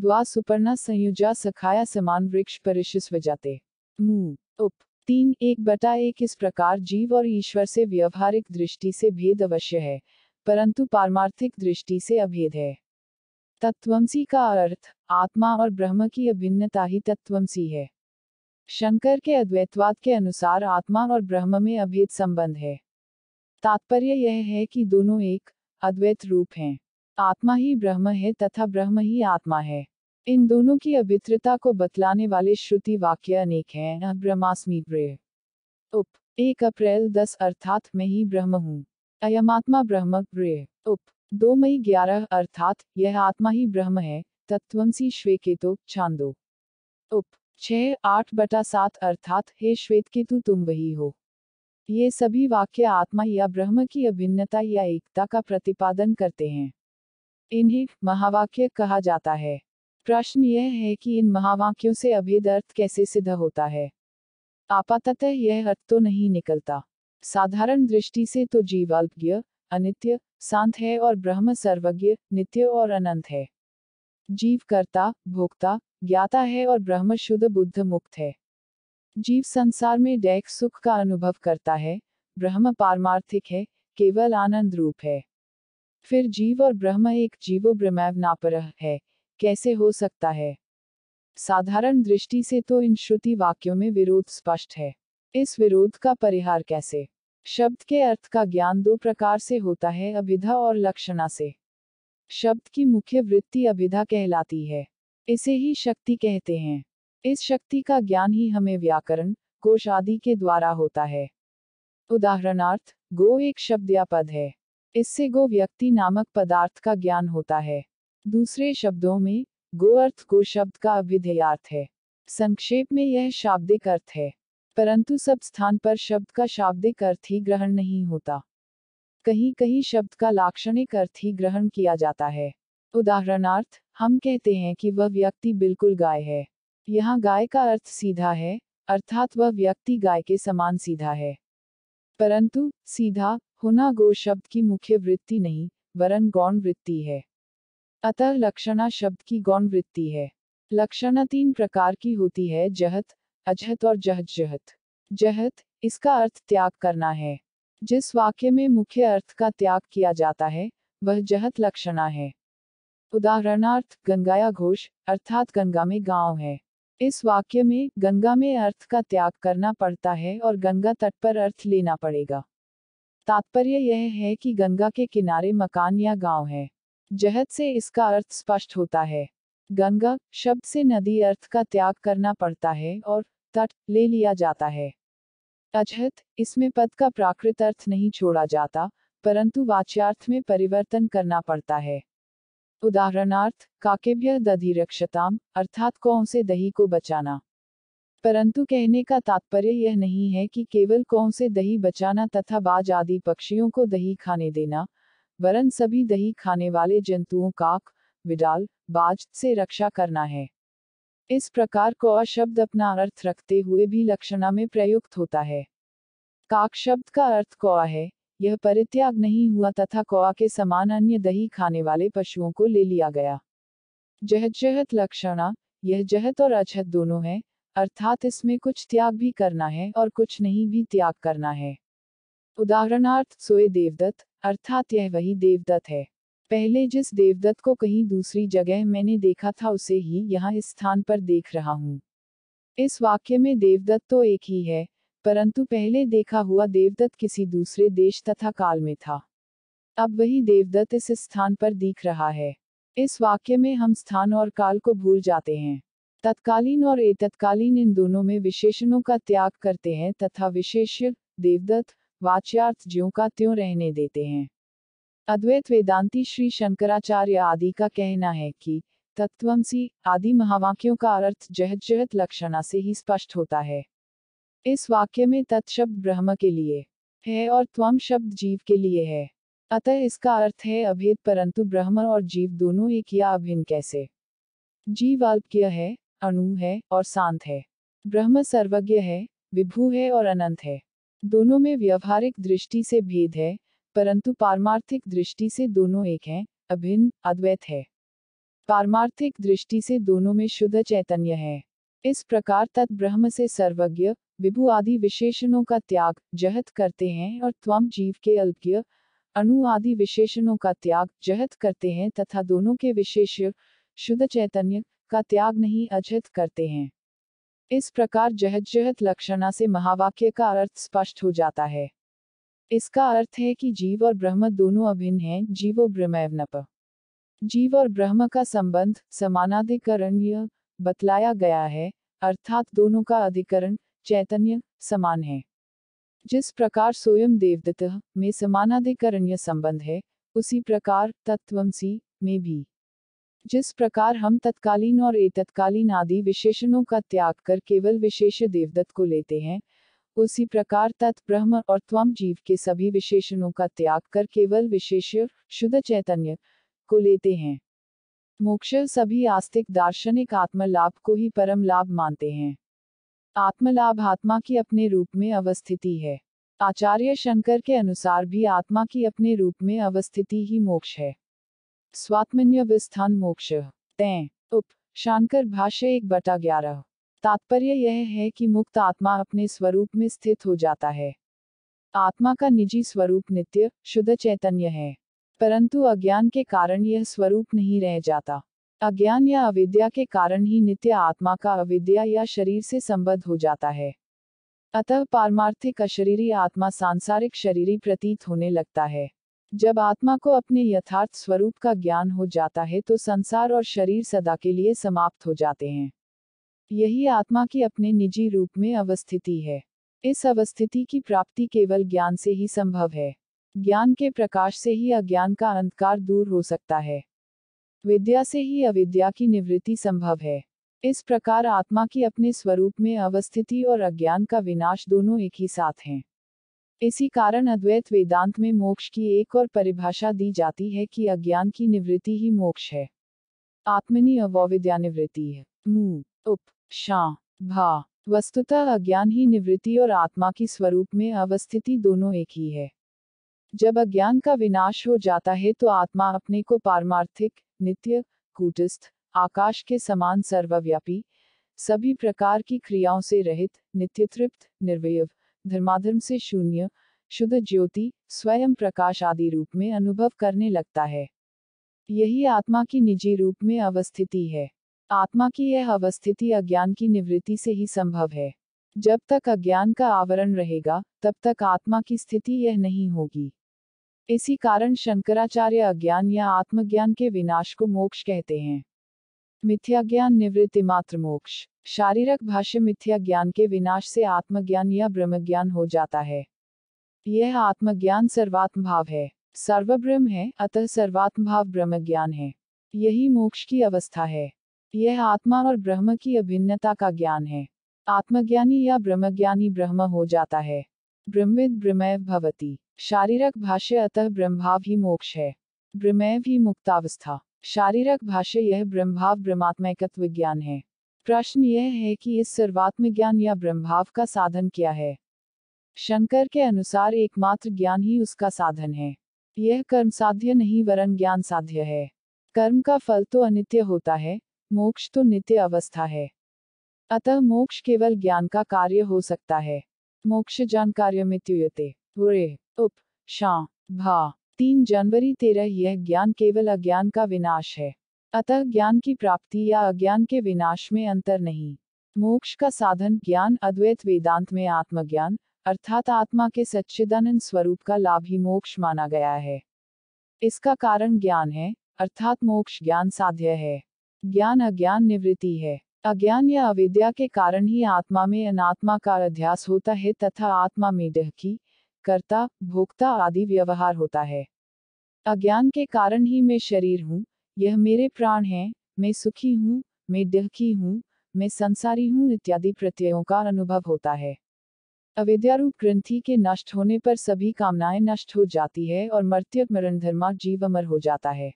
द्वा सुपर्णा संयुजा सखाया समान वृक्ष परिशिस वजाते मू उप तीन एक बटा एक इस प्रकार जीव और ईश्वर से व्यवहारिक दृष्टि से भेद अवश्य है परंतु पारमार्थिक दृष्टि से अभेद है तत्वमसी का अर्थ आत्मा और ब्रह्म की अभिन्नता ही तत्वमसी है शंकर के अद्वैतवाद के अनुसार आत्मा और ब्रह्म में अभेद संबंध है तात्पर्य यह है कि दोनों एक अद्वैत रूप हैं आत्मा ही ब्रह्म है तथा ब्रह्म ही आत्मा है इन दोनों की अवित्रता को बतलाने वाले श्रुति वाक्य अनेक हैं ब्रह्मास्मि ब्रे उप एक अप्रैल दस अर्थात मैं ही ब्रह्म हूँ अयमात्मा ब्रह्म ब्रे उप दो मई ग्यारह अर्थात यह आत्मा ही ब्रह्म है तत्वसी श्वेकेतो चांदो उप छः आठ बटा सात अर्थात हे श्वेत केतु तुम वही हो ये सभी वाक्य आत्मा या ब्रह्म की अभिन्नता या एकता का प्रतिपादन करते हैं इन्हें महावाक्य कहा जाता है प्रश्न यह है कि इन महावाक्यों से अभेद अर्थ कैसे सिद्ध होता है आपातः यह अर्थ तो नहीं निकलता साधारण दृष्टि से तो जीव अल्पज्ञ अनित्य शांत है और ब्रह्म सर्वज्ञ नित्य और अनंत है जीव कर्ता भोक्ता ज्ञाता है और ब्रह्म शुद्ध बुद्ध मुक्त है जीव संसार में डैक सुख का अनुभव करता है ब्रह्म पारमार्थिक है केवल आनंद रूप है फिर जीव और ब्रह्म एक जीवो ब्रह्मैव नापरह है कैसे हो सकता है साधारण दृष्टि से तो इन श्रुति वाक्यों में विरोध स्पष्ट है इस विरोध का परिहार कैसे शब्द के अर्थ का ज्ञान दो प्रकार से होता है अभिधा और लक्षणा से शब्द की मुख्य वृत्ति अभिधा कहलाती है इसे ही शक्ति कहते हैं इस शक्ति का ज्ञान ही हमें व्याकरण कोश आदि के द्वारा होता है उदाहरणार्थ गो एक शब्द या पद है इससे गो व्यक्ति नामक पदार्थ का ज्ञान होता है दूसरे शब्दों में गो अर्थ गो शब्द का अविधेयार्थ है संक्षेप में यह शाब्दिक अर्थ है परंतु सब स्थान पर शब्द का शाब्दिक अर्थ ही ग्रहण नहीं होता कहीं कहीं शब्द का लाक्षणिक अर्थ ही ग्रहण किया जाता है उदाहरणार्थ हम कहते हैं कि वह व्यक्ति बिल्कुल गाय है यहाँ गाय का अर्थ सीधा है अर्थात वह व्यक्ति गाय के समान सीधा है परंतु सीधा होना गो शब्द की मुख्य वृत्ति नहीं वरन गौण वृत्ति है अतः लक्षणा शब्द की गौण वृत्ति है लक्षणा तीन प्रकार की होती है जहत अजहत और जहत जहत जहत इसका अर्थ त्याग करना है जिस वाक्य में मुख्य अर्थ का त्याग किया जाता है वह जहत लक्षणा है उदाहरणार्थ गंगाया घोष अर्थात गंगा में गांव है इस वाक्य में गंगा में अर्थ का त्याग करना पड़ता है और गंगा तट पर अर्थ लेना पड़ेगा तात्पर्य यह है कि गंगा के किनारे मकान या गांव है जहद से इसका अर्थ स्पष्ट होता है गंगा शब्द से नदी अर्थ का त्याग करना पड़ता है और तट ले लिया जाता है अजहत इसमें पद का प्राकृत अर्थ नहीं छोड़ा जाता परंतु वाच्यार्थ में परिवर्तन करना पड़ता है उदाहरणार्थ काकेभ्य दधिरक्षताम अर्थात कौ से दही को बचाना परंतु कहने का तात्पर्य यह नहीं है कि केवल कौन से दही बचाना तथा बाज आदि पक्षियों को दही खाने देना वरन सभी दही खाने वाले जंतुओं काक विडाल बाज से रक्षा करना है इस प्रकार कौ शब्द अपना अर्थ रखते हुए भी लक्षणा में प्रयुक्त होता है काक शब्द का अर्थ कौआ है यह परित्याग नहीं हुआ तथा कौआ के समान अन्य दही खाने वाले पशुओं को ले लिया गया जहत जहत लक्षणा यह जहत और अछहत दोनों है अर्थात इसमें कुछ त्याग भी करना है और कुछ नहीं भी त्याग करना है उदाहरणार्थ सोए देवदत्त अर्थात यह वही देवदत्त है पहले जिस देवदत्त को कहीं दूसरी जगह मैंने देखा था उसे ही यहाँ इस स्थान पर देख रहा हूँ इस वाक्य में देवदत्त तो एक ही है परंतु पहले देखा हुआ देवदत्त किसी दूसरे देश तथा काल में था अब वही देवदत्त इस स्थान पर दिख रहा है इस वाक्य में हम स्थान और काल को भूल जाते हैं तत्कालीन और ए तत्कालीन इन दोनों में विशेषणों का त्याग करते हैं तथा विशेष्य देवदत्त वाच्यार्थ ज्यों का त्यों रहने देते हैं अद्वैत वेदांती श्री शंकराचार्य आदि का कहना है कि तत्वमसी आदि महावाक्यों का अर्थ जहत जहत लक्षणा से ही स्पष्ट होता है इस वाक्य में तत्शब्द ब्रह्म के लिए है और त्वम शब्द जीव के लिए है अतः इसका अर्थ है अभेद परंतु ब्रह्म और जीव दोनों एक या अभिन्न कैसे जीव अल्पज्ञ है अणु है और शांत है ब्रह्म सर्वज्ञ है विभु है और अनंत है दोनों में व्यवहारिक दृष्टि से भेद है परंतु पारमार्थिक दृष्टि से दोनों एक हैं अभिन्न अद्वैत है पारमार्थिक दृष्टि से दोनों में शुद्ध चैतन्य है इस प्रकार तत् ब्रह्म से सर्वज्ञ विभु आदि विशेषणों का त्याग जहत करते हैं और त्वम जीव के अल्प्य अणु आदि विशेषणों का त्याग जहत करते हैं तथा दोनों के विशेष शुद्ध चैतन्य का त्याग नहीं अर्जित करते हैं इस प्रकार जहजहत लक्षणा से महावाक्य का अर्थ स्पष्ट हो जाता है इसका अर्थ है कि जीव और ब्रह्म दोनों अभिन्न हैं जीवो ब्रह्मवनप जीव और ब्रह्म का संबंध समानाधिकरण बतलाया गया है अर्थात दोनों का अधिकरण चैतन्य समान है जिस प्रकार स्वयं देवदत्त में समानाधिकरण संबंध है उसी प्रकार तत्वमसी में भी जिस प्रकार हम तत्कालीन और एतत्कालीन आदि विशेषणों का त्याग कर केवल विशेष देवदत्त को लेते हैं उसी प्रकार तत् और त्वम जीव के सभी विशेषणों का त्याग कर केवल विशेष शुद्ध चैतन्य को लेते हैं मोक्ष सभी आस्तिक दार्शनिक आत्मलाभ को ही परम लाभ मानते हैं आत्मलाभ आत्मा की अपने रूप में अवस्थिति है आचार्य शंकर के अनुसार भी आत्मा की अपने रूप में अवस्थिति ही मोक्ष है स्वात्मन्य विस्थान मोक्ष तय उप शांकर भाष्य एक बटा ग्यारह तात्पर्य यह है कि मुक्त आत्मा अपने स्वरूप में स्थित हो जाता है आत्मा का निजी स्वरूप नित्य शुद्ध चैतन्य है परंतु अज्ञान के कारण यह स्वरूप नहीं रह जाता अज्ञान या अविद्या के कारण ही नित्य आत्मा का अविद्या या शरीर से संबद्ध हो जाता है अतः पारमार्थिक अशरीरी आत्मा सांसारिक शरीरी प्रतीत होने लगता है जब आत्मा को अपने यथार्थ स्वरूप का ज्ञान हो जाता है तो संसार और शरीर सदा के लिए समाप्त हो जाते हैं यही आत्मा की अपने निजी रूप में अवस्थिति है इस अवस्थिति की प्राप्ति केवल ज्ञान से ही संभव है ज्ञान के प्रकाश से ही अज्ञान का अंधकार दूर हो सकता है विद्या से ही अविद्या की निवृत्ति संभव है इस प्रकार आत्मा की अपने स्वरूप में अवस्थिति और अज्ञान का विनाश दोनों एक ही साथ हैं इसी कारण अद्वैत वेदांत में मोक्ष की एक और परिभाषा दी जाती है कि अज्ञान की निवृत्ति ही मोक्ष है आत्मनी अवविद्यानिवृत्ति है उप शां भा वस्तुतः अज्ञान ही निवृत्ति और आत्मा की स्वरूप में अवस्थिति दोनों एक ही है जब अज्ञान का विनाश हो जाता है तो आत्मा अपने को पारमार्थिक नित्य कूटस्थ आकाश के समान सर्वव्यापी सभी प्रकार की क्रियाओं से रहित नित्य तृप्त निर्वयव धर्माधर्म से शून्य शुद्ध ज्योति स्वयं प्रकाश आदि रूप में अनुभव करने लगता है यही आत्मा की निजी रूप में अवस्थिति है आत्मा की यह अवस्थिति अज्ञान की निवृत्ति से ही संभव है जब तक अज्ञान का आवरण रहेगा तब तक आत्मा की स्थिति यह नहीं होगी इसी कारण शंकराचार्य अज्ञान या आत्मज्ञान के विनाश को मोक्ष कहते हैं मिथ्याज्ञान निवृत्ति मात्र मोक्ष शारीरक भाष्य मिथ्या ज्ञान के विनाश से आत्मज्ञान या ब्रह्मज्ञान हो जाता है यह आत्मज्ञान सर्वात्म भाव है सर्वब्रह्म है अतः सर्वात्म भाव ब्रह्म ज्ञान है यही मोक्ष की अवस्था है यह आत्मा और ब्रह्म की अभिन्नता का ज्ञान है आत्मज्ञानी या ब्रह्मज्ञानी ब्रह्म हो जाता है ब्रह्मविद ब्रह्मैव भवती शारीरक भाष्य अतः ब्रह्मभाव ही मोक्ष है ब्रह्मैव ही मुक्तावस्था शारीरक भाष्य यह ब्रह्मभाव ब्रह्मात्मकत्व ज्ञान है प्रश्न यह है कि इस सर्वात्म ज्ञान या ब्रह्मभाव का साधन क्या है शंकर के अनुसार एकमात्र ज्ञान ही उसका साधन है यह कर्म साध्य नहीं वरन ज्ञान साध्य है कर्म का फल तो अनित्य होता है मोक्ष तो नित्य अवस्था है अतः मोक्ष केवल ज्ञान का कार्य हो सकता है मोक्ष जानकार्य में त्युयते उप शां भा तीन जनवरी तेरह यह ज्ञान केवल अज्ञान का विनाश है अतः ज्ञान की प्राप्ति या अज्ञान के विनाश में अंतर नहीं मोक्ष का साधन ज्ञान अद्वैत वेदांत में आत्मज्ञान अर्थात आत्मा के सच्चिदानंद स्वरूप का लाभ ही मोक्ष माना गया है इसका कारण ज्ञान है अर्थात मोक्ष ज्ञान साध्य है ज्ञान अज्ञान निवृत्ति है अज्ञान या अविद्या के कारण ही आत्मा में अनात्मा का अध्यास होता है तथा आत्मा में की कर्ता भोक्ता आदि व्यवहार होता है अज्ञान के कारण ही मैं शरीर हूँ यह मेरे प्राण है मैं सुखी हूँ मैं दिलखी हूँ मैं संसारी हूँ इत्यादि प्रत्ययों का अनुभव होता है अविद्यारूप ग्रंथि के नष्ट होने पर सभी कामनाएं नष्ट हो जाती है और मरण धर्मा जीव अमर हो जाता है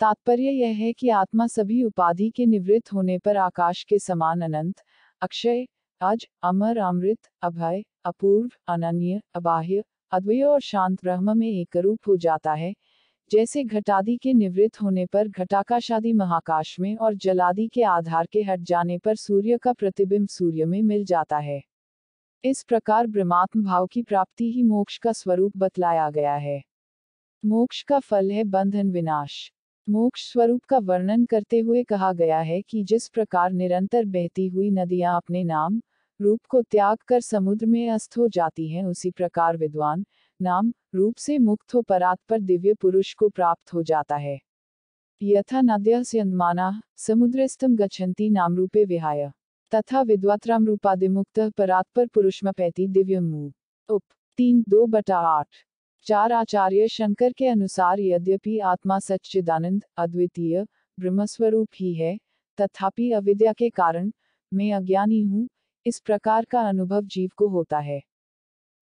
तात्पर्य यह है कि आत्मा सभी उपाधि के निवृत्त होने पर आकाश के समान अनंत अक्षय आज अमर अमृत अभय अपूर्व अनन्य अबाह्य अद्वय और शांत ब्रह्म में एक रूप हो जाता है जैसे घटादि के निवृत्त होने पर घटाकाशादि महाकाश में और जलादि के आधार के हट जाने पर सूर्य का प्रतिबिंब सूर्य में मिल जाता है इस प्रकार ब्रह्मात्म भाव की प्राप्ति ही मोक्ष का स्वरूप बतलाया गया है मोक्ष का फल है बंधन विनाश मोक्ष स्वरूप का वर्णन करते हुए कहा गया है कि जिस प्रकार निरंतर बहती हुई नदियां अपने नाम रूप को त्याग कर समुद्र में अस्त हो जाती हैं उसी प्रकार विद्वान नाम रूप से मुक्त हो परात्पर दिव्य पुरुष को प्राप्त हो जाता है यथा नद्या नद्य सन्माना समुद्रस्थम गच्छन्ति रूपे विहाय तथा विद्वात्राम रूपादिमुक्त परात्पर पुरुषमपैति दिव्य मुह उप तीन दो बटा आठ चार आचार्य शंकर के अनुसार यद्यपि आत्मा सच्चिदानंद अद्वितीय ब्रह्मस्वरूप ही है तथापि अविद्या के कारण मैं अज्ञानी हूँ इस प्रकार का अनुभव जीव को होता है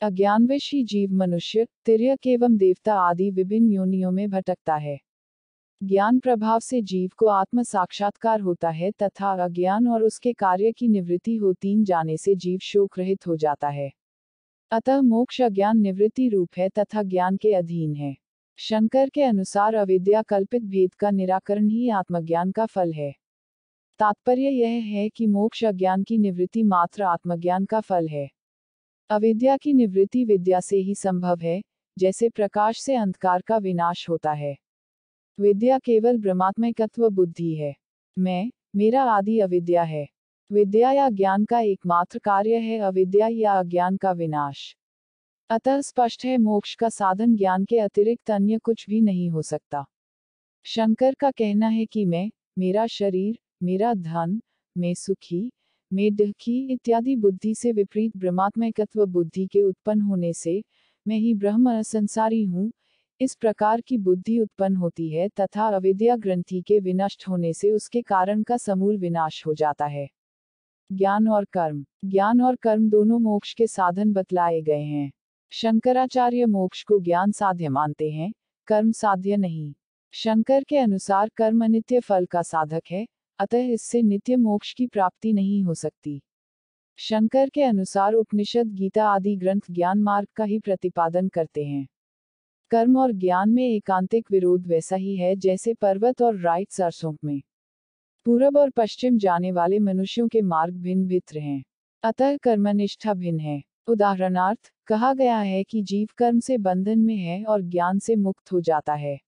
अज्ञानवश ही जीव मनुष्य तिरक एवं देवता आदि विभिन्न योनियों में भटकता है ज्ञान प्रभाव से जीव को आत्म साक्षात्कार होता है तथा अज्ञान और उसके कार्य की निवृत्ति होतीन जाने से जीव शोक रहित हो जाता है अतः मोक्ष अज्ञान निवृत्ति रूप है तथा ज्ञान के अधीन है शंकर के अनुसार अविद्या कल्पित भेद का निराकरण ही आत्मज्ञान का फल है तात्पर्य यह है कि मोक्ष अज्ञान की निवृत्ति मात्र आत्मज्ञान का फल है अविद्या की निवृत्ति विद्या से ही संभव है जैसे प्रकाश से अंधकार का विनाश होता है विद्या केवल ब्रह्मात्मकत्व बुद्धि है मैं मेरा आदि अविद्या है विद्या या ज्ञान का एकमात्र कार्य है अविद्या या अज्ञान का विनाश अतः स्पष्ट है मोक्ष का साधन ज्ञान के अतिरिक्त अन्य कुछ भी नहीं हो सकता शंकर का कहना है कि मैं मेरा शरीर मेरा धन मैं सुखी में डहकी इत्यादि बुद्धि से विपरीत ब्रह्मात्मकत्व बुद्धि के उत्पन्न होने से मैं ही ब्रह्म संसारी हूँ इस प्रकार की बुद्धि उत्पन्न होती है तथा अविद्या ग्रंथि के विनष्ट होने से उसके कारण का समूल विनाश हो जाता है ज्ञान और कर्म ज्ञान और कर्म दोनों मोक्ष के साधन बतलाए गए हैं शंकराचार्य मोक्ष को ज्ञान साध्य मानते हैं कर्म साध्य नहीं शंकर के अनुसार कर्म अनित्य फल का साधक है अतः इससे नित्य मोक्ष की प्राप्ति नहीं हो सकती शंकर के अनुसार उपनिषद गीता आदि ग्रंथ ज्ञान मार्ग का ही प्रतिपादन करते हैं कर्म और ज्ञान में एकांतिक विरोध वैसा ही है जैसे पर्वत और राइट सरसों में पूरब और पश्चिम जाने वाले मनुष्यों के मार्ग भिन्न भित्र हैं अतः कर्मनिष्ठा भिन्न है उदाहरणार्थ कहा गया है कि जीव कर्म से बंधन में है और ज्ञान से मुक्त हो जाता है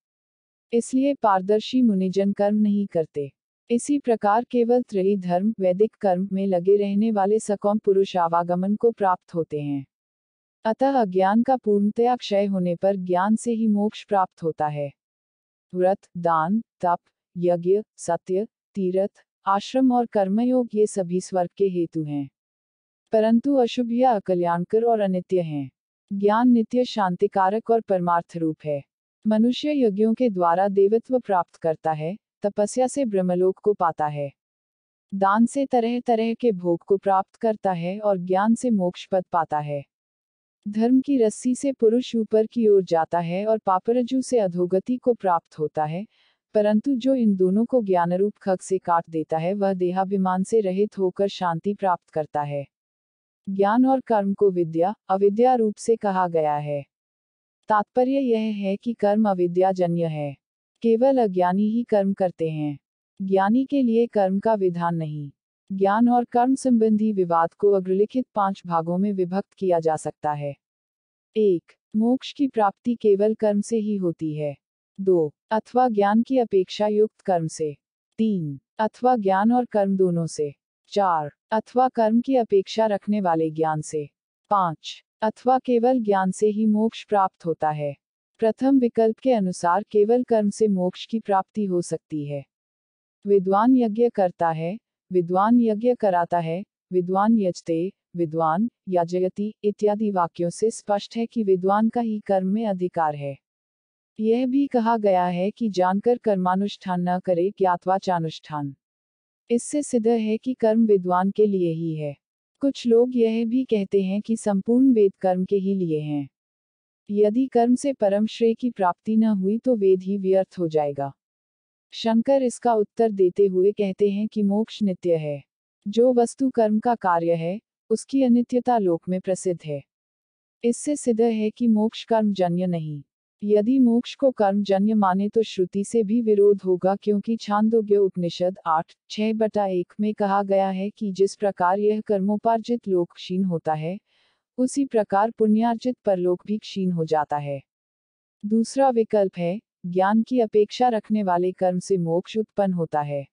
इसलिए पारदर्शी मुनिजन कर्म नहीं करते इसी प्रकार केवल त्रयी धर्म वैदिक कर्म में लगे रहने वाले सकौम पुरुष आवागमन को प्राप्त होते हैं अतः अज्ञान का पूर्णतया क्षय होने पर ज्ञान से ही मोक्ष प्राप्त होता है व्रत दान तप यज्ञ सत्य तीर्थ आश्रम और कर्मयोग ये सभी स्वर्ग के हेतु हैं परंतु अशुभ या अकल्याणकर और अनित्य हैं ज्ञान नित्य शांतिकारक और परमार्थ रूप है मनुष्य यज्ञों के द्वारा देवत्व प्राप्त करता है तपस्या से ब्रह्मलोक को पाता है दान से तरह तरह के भोग को प्राप्त करता है और ज्ञान से मोक्ष पद पाता है धर्म की रस्सी से पुरुष ऊपर की ओर जाता है और पापरजू से अधोगति को प्राप्त होता है परंतु जो इन दोनों को ज्ञानरूप खग से काट देता है वह देहाभिमान से रहित होकर शांति प्राप्त करता है ज्ञान और कर्म को विद्या अविद्या रूप से कहा गया है तात्पर्य यह है कि कर्म अविद्याजन्य है केवल अज्ञानी ही कर्म करते हैं ज्ञानी के लिए कर्म का विधान नहीं ज्ञान और कर्म संबंधी विवाद को अग्रलिखित पांच भागों में विभक्त किया जा सकता है एक मोक्ष की प्राप्ति केवल कर्म से ही होती है दो अथवा ज्ञान की अपेक्षा युक्त कर्म से तीन अथवा ज्ञान और कर्म दोनों से चार अथवा कर्म की अपेक्षा रखने वाले ज्ञान से पांच अथवा केवल ज्ञान से ही मोक्ष प्राप्त होता है प्रथम विकल्प के अनुसार केवल कर्म से मोक्ष की प्राप्ति हो सकती है विद्वान यज्ञ करता है विद्वान यज्ञ कराता है विद्वान यजते विद्वान या इत्यादि वाक्यों से स्पष्ट है कि विद्वान का ही कर्म में अधिकार है यह भी कहा गया है कि जानकर कर्मानुष्ठान न करे ज्ञातवाचानुष्ठान इससे सिद्ध है कि कर्म विद्वान के लिए ही है कुछ लोग यह भी कहते हैं कि संपूर्ण वेद कर्म के ही लिए हैं यदि कर्म से परम श्रेय की प्राप्ति न हुई तो वेद ही व्यर्थ हो जाएगा शंकर इसका उत्तर देते हुए कहते हैं कि मोक्ष नित्य है जो वस्तु कर्म का कार्य है उसकी अनित्यता लोक में प्रसिद्ध है इससे सिद्ध है कि मोक्ष कर्म जन्य नहीं यदि मोक्ष को कर्म जन्य माने तो श्रुति से भी विरोध होगा क्योंकि छांदोग्य उपनिषद आठ छह बटा एक में कहा गया है कि जिस प्रकार यह कर्मोपार्जित लोक क्षीण होता है उसी प्रकार पुण्यार्जित परलोक भी क्षीण हो जाता है दूसरा विकल्प है ज्ञान की अपेक्षा रखने वाले कर्म से मोक्ष उत्पन्न होता है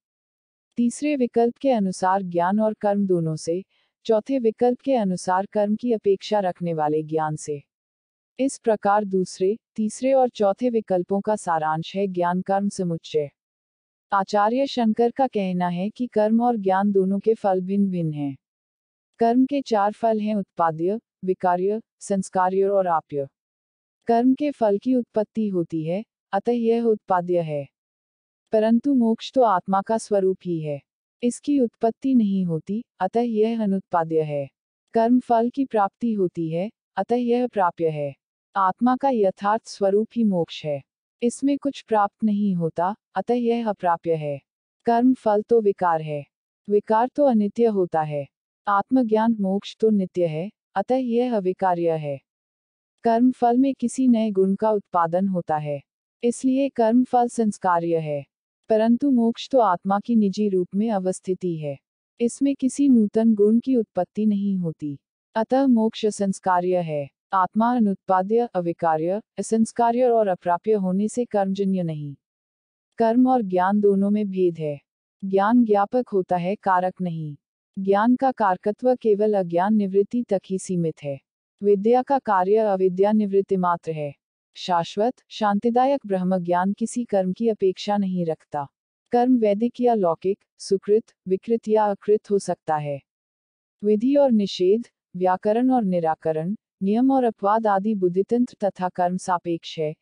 तीसरे विकल्प के अनुसार ज्ञान और कर्म दोनों से चौथे विकल्प के अनुसार कर्म की अपेक्षा रखने वाले ज्ञान से इस प्रकार दूसरे तीसरे और चौथे विकल्पों का सारांश है ज्ञान कर्म समुच्चय आचार्य शंकर का कहना है कि कर्म और ज्ञान दोनों के फल भिन्न भिन्न हैं कर्म के चार फल हैं उत्पाद्य विकार्य संस्कार्य और आप्य कर्म के फल की उत्पत्ति होती है अतः यह उत्पाद्य है परंतु मोक्ष तो आत्मा का स्वरूप ही है इसकी उत्पत्ति नहीं होती अतः यह अनुत्पाद्य है कर्म फल की प्राप्ति होती है अतः यह प्राप्य है आत्मा का यथार्थ स्वरूप ही मोक्ष है इसमें कुछ प्राप्त नहीं होता अतः यह अप्राप्य है कर्म फल तो विकार है विकार तो अनित्य होता है आत्मज्ञान मोक्ष तो नित्य है अतः यह अविकार्य है कर्म फल में किसी नए गुण का उत्पादन होता है इसलिए कर्म फल संस्कार्य है परंतु मोक्ष तो आत्मा की निजी रूप में अवस्थिति है इसमें किसी नूतन गुण की उत्पत्ति नहीं होती अतः मोक्ष संस्कार्य है आत्मा अनुत्पाद्य अविकार्य असंस्कार्य और अप्राप्य होने से कर्मजन्य नहीं कर्म और ज्ञान दोनों में भेद है ज्ञान ज्ञापक होता है कारक नहीं ज्ञान का कारकत्व केवल अज्ञान निवृत्ति तक ही सीमित है विद्या का कार्य अविद्या निवृत्ति मात्र है शाश्वत शांतिदायक ब्रह्म ज्ञान किसी कर्म की अपेक्षा नहीं रखता कर्म वैदिक या लौकिक सुकृत विकृत या अकृत हो सकता है विधि और निषेध व्याकरण और निराकरण नियम और अपवाद आदि बुद्धितंत्र तथा कर्म सापेक्ष है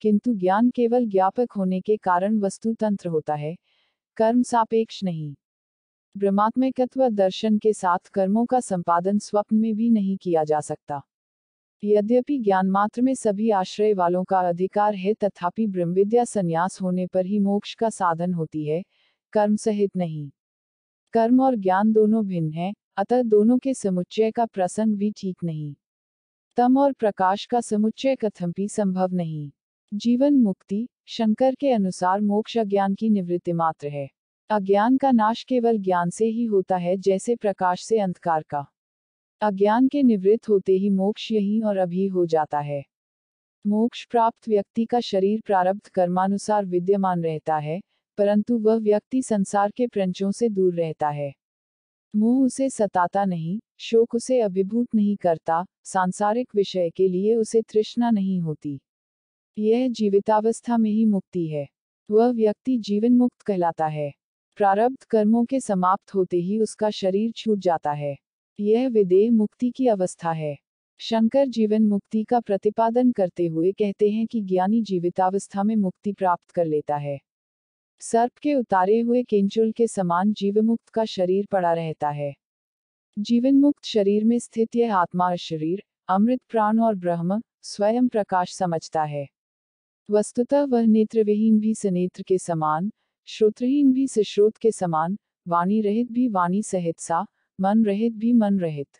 किंतु ज्ञान केवल ज्ञापक होने के कारण वस्तुतंत्र होता है कर्म सापेक्ष नहीं ब्रह्मात्मकत्व दर्शन के साथ कर्मों का संपादन स्वप्न में भी नहीं किया जा सकता यद्यपि ज्ञान मात्र में सभी आश्रय वालों का अधिकार है तथापि ब्रह्मविद्या संन्यास होने पर ही मोक्ष का साधन होती है कर्म सहित नहीं कर्म और ज्ञान दोनों भिन्न हैं, अतः दोनों के समुच्चय का प्रसंग भी ठीक नहीं तम और प्रकाश का समुच्चय कथम भी संभव नहीं जीवन मुक्ति शंकर के अनुसार मोक्ष अज्ञान की निवृत्ति मात्र है अज्ञान का नाश केवल ज्ञान से ही होता है जैसे प्रकाश से अंधकार का अज्ञान के निवृत्त होते ही मोक्ष यही और अभी हो जाता है मोक्ष प्राप्त व्यक्ति का शरीर प्रारब्ध कर्मानुसार विद्यमान रहता है परंतु वह व्यक्ति संसार के प्रंचों से दूर रहता है मोह उसे सताता नहीं शोक उसे अभिभूत नहीं करता सांसारिक विषय के लिए उसे तृष्णा नहीं होती यह जीवितावस्था में ही मुक्ति है वह व्यक्ति जीवन मुक्त कहलाता है प्रारब्ध कर्मों के समाप्त होते ही उसका शरीर छूट जाता है यह विदेह मुक्ति की अवस्था है शंकर जीवन मुक्ति का प्रतिपादन करते हुए कहते हैं कि ज्ञानी जीवितावस्था में मुक्ति प्राप्त कर लेता है सर्प के उतारे हुए किंचुल के समान जीवमुक्त का शरीर पड़ा रहता है जीवन मुक्त शरीर में स्थित यह आत्मा शरीर अमृत प्राण और ब्रह्म स्वयं प्रकाश समझता है वस्तुतः वह नेत्रविहीन भी सनेत्र के समान श्रोत्रहीन भी सुश्रोत के समान वाणी रहित भी वाणी सहित सा मन रहित भी मन रहित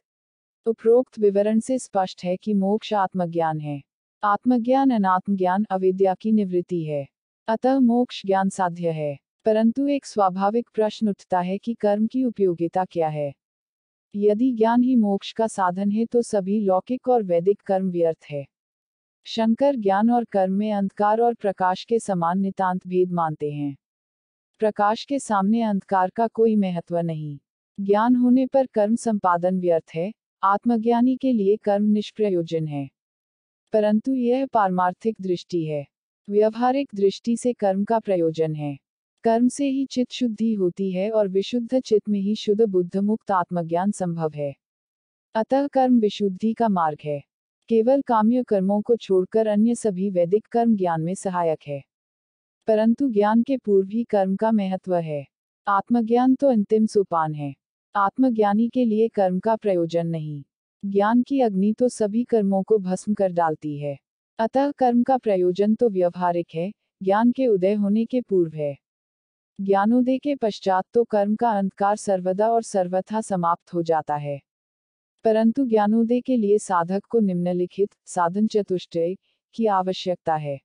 उपरोक्त तो विवरण से स्पष्ट है कि मोक्ष आत्मज्ञान है आत्मज्ञान अनात्मज्ञान अविद्या की निवृत्ति है अतः मोक्ष ज्ञान साध्य है परंतु एक स्वाभाविक प्रश्न उठता है कि कर्म की उपयोगिता क्या है यदि ज्ञान ही मोक्ष का साधन है तो सभी लौकिक और वैदिक कर्म व्यर्थ है शंकर ज्ञान और कर्म में अंधकार और प्रकाश के समान नितांत भेद मानते हैं प्रकाश के सामने अंधकार का कोई महत्व नहीं ज्ञान होने पर कर्म संपादन व्यर्थ है आत्मज्ञानी के लिए कर्म निष्प्रयोजन है परंतु यह पारमार्थिक दृष्टि है व्यवहारिक दृष्टि से कर्म का प्रयोजन है कर्म से ही चित्त शुद्धि होती है और विशुद्ध चित्त में ही शुद्ध बुद्ध मुक्त आत्मज्ञान संभव है अतः कर्म विशुद्धि का मार्ग है केवल काम्य कर्मों को छोड़कर अन्य सभी वैदिक कर्म ज्ञान में सहायक है परंतु ज्ञान के पूर्व ही कर्म का महत्व है आत्मज्ञान तो अंतिम सोपान है आत्मज्ञानी के लिए कर्म का प्रयोजन नहीं ज्ञान की अग्नि तो सभी कर्मों को भस्म कर डालती है अतः कर्म का प्रयोजन तो व्यवहारिक है ज्ञान के उदय होने के पूर्व है ज्ञानोदय के पश्चात तो कर्म का अंधकार सर्वदा और सर्वथा समाप्त हो जाता है परंतु ज्ञानोदय के लिए साधक को निम्नलिखित साधन चतुष्टय की आवश्यकता है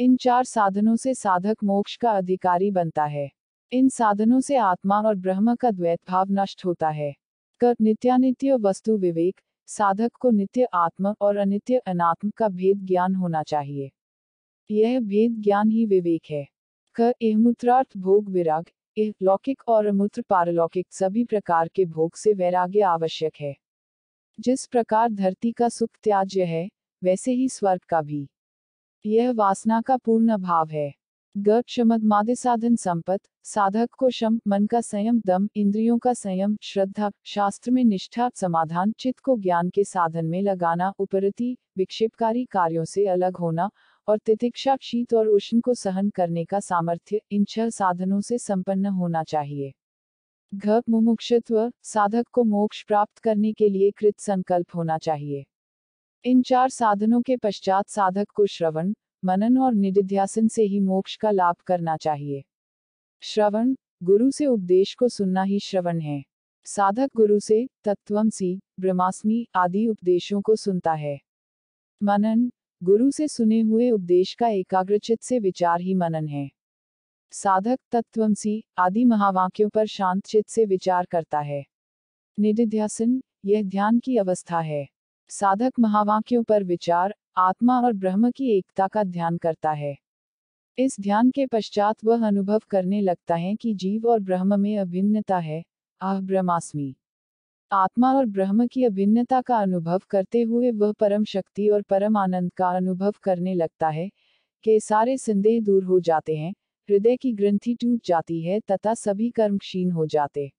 इन चार साधनों से साधक मोक्ष का अधिकारी बनता है इन साधनों से आत्मा और ब्रह्म का द्वैत भाव नष्ट होता है कर नित्यानित्य वस्तु विवेक साधक को नित्य आत्म और अनित्य अनात्म का भेद ज्ञान होना चाहिए यह भेद ज्ञान ही विवेक है कर एहमूत्रार्थ भोग विराग एह लौकिक और अमूत्र पारलौकिक सभी प्रकार के भोग से वैराग्य आवश्यक है जिस प्रकार धरती का सुख त्याज्य है वैसे ही स्वर्ग का भी यह वासना का पूर्ण अभाव है गर्भ शमद साधन संपत साधक को शम मन का संयम दम इंद्रियों का संयम श्रद्धा शास्त्र में निष्ठा समाधान चित्त को ज्ञान के साधन में लगाना उपरति विक्षेपकारी कार्यों से अलग होना और तितिक्षा शीत और उष्ण को सहन करने का सामर्थ्य इन छह साधनों से संपन्न होना चाहिए घ मुमुक्षत्व साधक को मोक्ष प्राप्त करने के लिए कृत संकल्प होना चाहिए इन चार साधनों के पश्चात साधक को श्रवण मनन और निधिध्यासन से ही मोक्ष का लाभ करना चाहिए श्रवण गुरु से उपदेश को सुनना ही श्रवण है साधक गुरु से तत्वम सी ब्रह्मास्मि आदि उपदेशों को सुनता है मनन गुरु से सुने हुए उपदेश का एकाग्रचित से विचार ही मनन है साधक तत्वमसी आदि महावाक्यों पर शांत चित्त से विचार करता है निधिध्यासन यह ध्यान की अवस्था है साधक महावाक्यों पर विचार आत्मा और ब्रह्म की एकता का ध्यान करता है इस ध्यान के पश्चात वह अनुभव करने लगता है कि जीव और ब्रह्म में अभिन्नता है आह ब्रह्मास्मी आत्मा और ब्रह्म की अभिन्नता का अनुभव करते हुए वह परम शक्ति और परम आनंद का अनुभव करने लगता है के सारे संदेह दूर हो जाते हैं हृदय की ग्रंथि टूट जाती है तथा सभी कर्म क्षीण हो जाते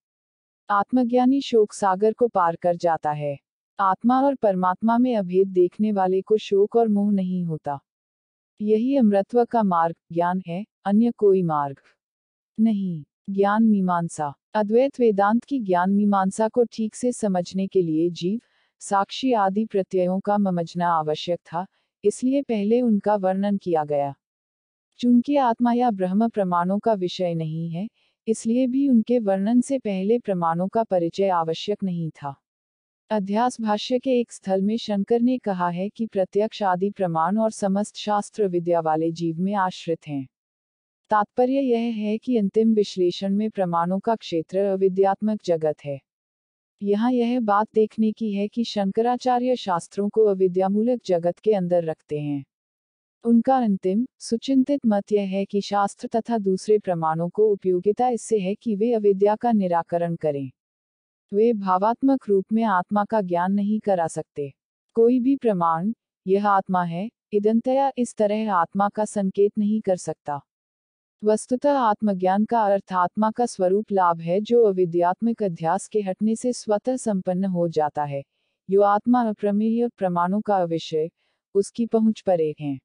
आत्मज्ञानी शोक सागर को पार कर जाता है आत्मा और परमात्मा में अभेद देखने वाले को शोक और मोह नहीं होता यही अमृतत्व का मार्ग ज्ञान है अन्य कोई मार्ग नहीं ज्ञान मीमांसा अद्वैत वेदांत की ज्ञान मीमांसा को ठीक से समझने के लिए जीव साक्षी आदि प्रत्ययों का ममजना आवश्यक था इसलिए पहले उनका वर्णन किया गया चूंकि आत्मा या ब्रह्म प्रमाणों का विषय नहीं है इसलिए भी उनके वर्णन से पहले प्रमाणों का परिचय आवश्यक नहीं था अध्यास भाष्य के एक स्थल में शंकर ने कहा है कि प्रत्यक्ष आदि प्रमाण और समस्त शास्त्र विद्या वाले जीव में आश्रित हैं तात्पर्य यह है कि अंतिम विश्लेषण में प्रमाणों का क्षेत्र अविद्यात्मक जगत है यहाँ यह बात देखने की है कि शंकराचार्य शास्त्रों को अविद्यामूलक जगत के अंदर रखते हैं उनका अंतिम सुचिंतित मत यह है कि शास्त्र तथा दूसरे प्रमाणों को उपयोगिता इससे है कि वे अविद्या का निराकरण करें वे भावात्मक रूप में आत्मा का ज्ञान नहीं करा सकते कोई भी प्रमाण यह आत्मा है इदंतया इस तरह आत्मा का संकेत नहीं कर सकता वस्तुतः आत्मज्ञान का अर्थ आत्मा का स्वरूप लाभ है जो अविद्यात्मक अध्यास के हटने से स्वतः संपन्न हो जाता है यो आत्मा अप्रमेय प्रमाणों का विषय उसकी पहुंच परे है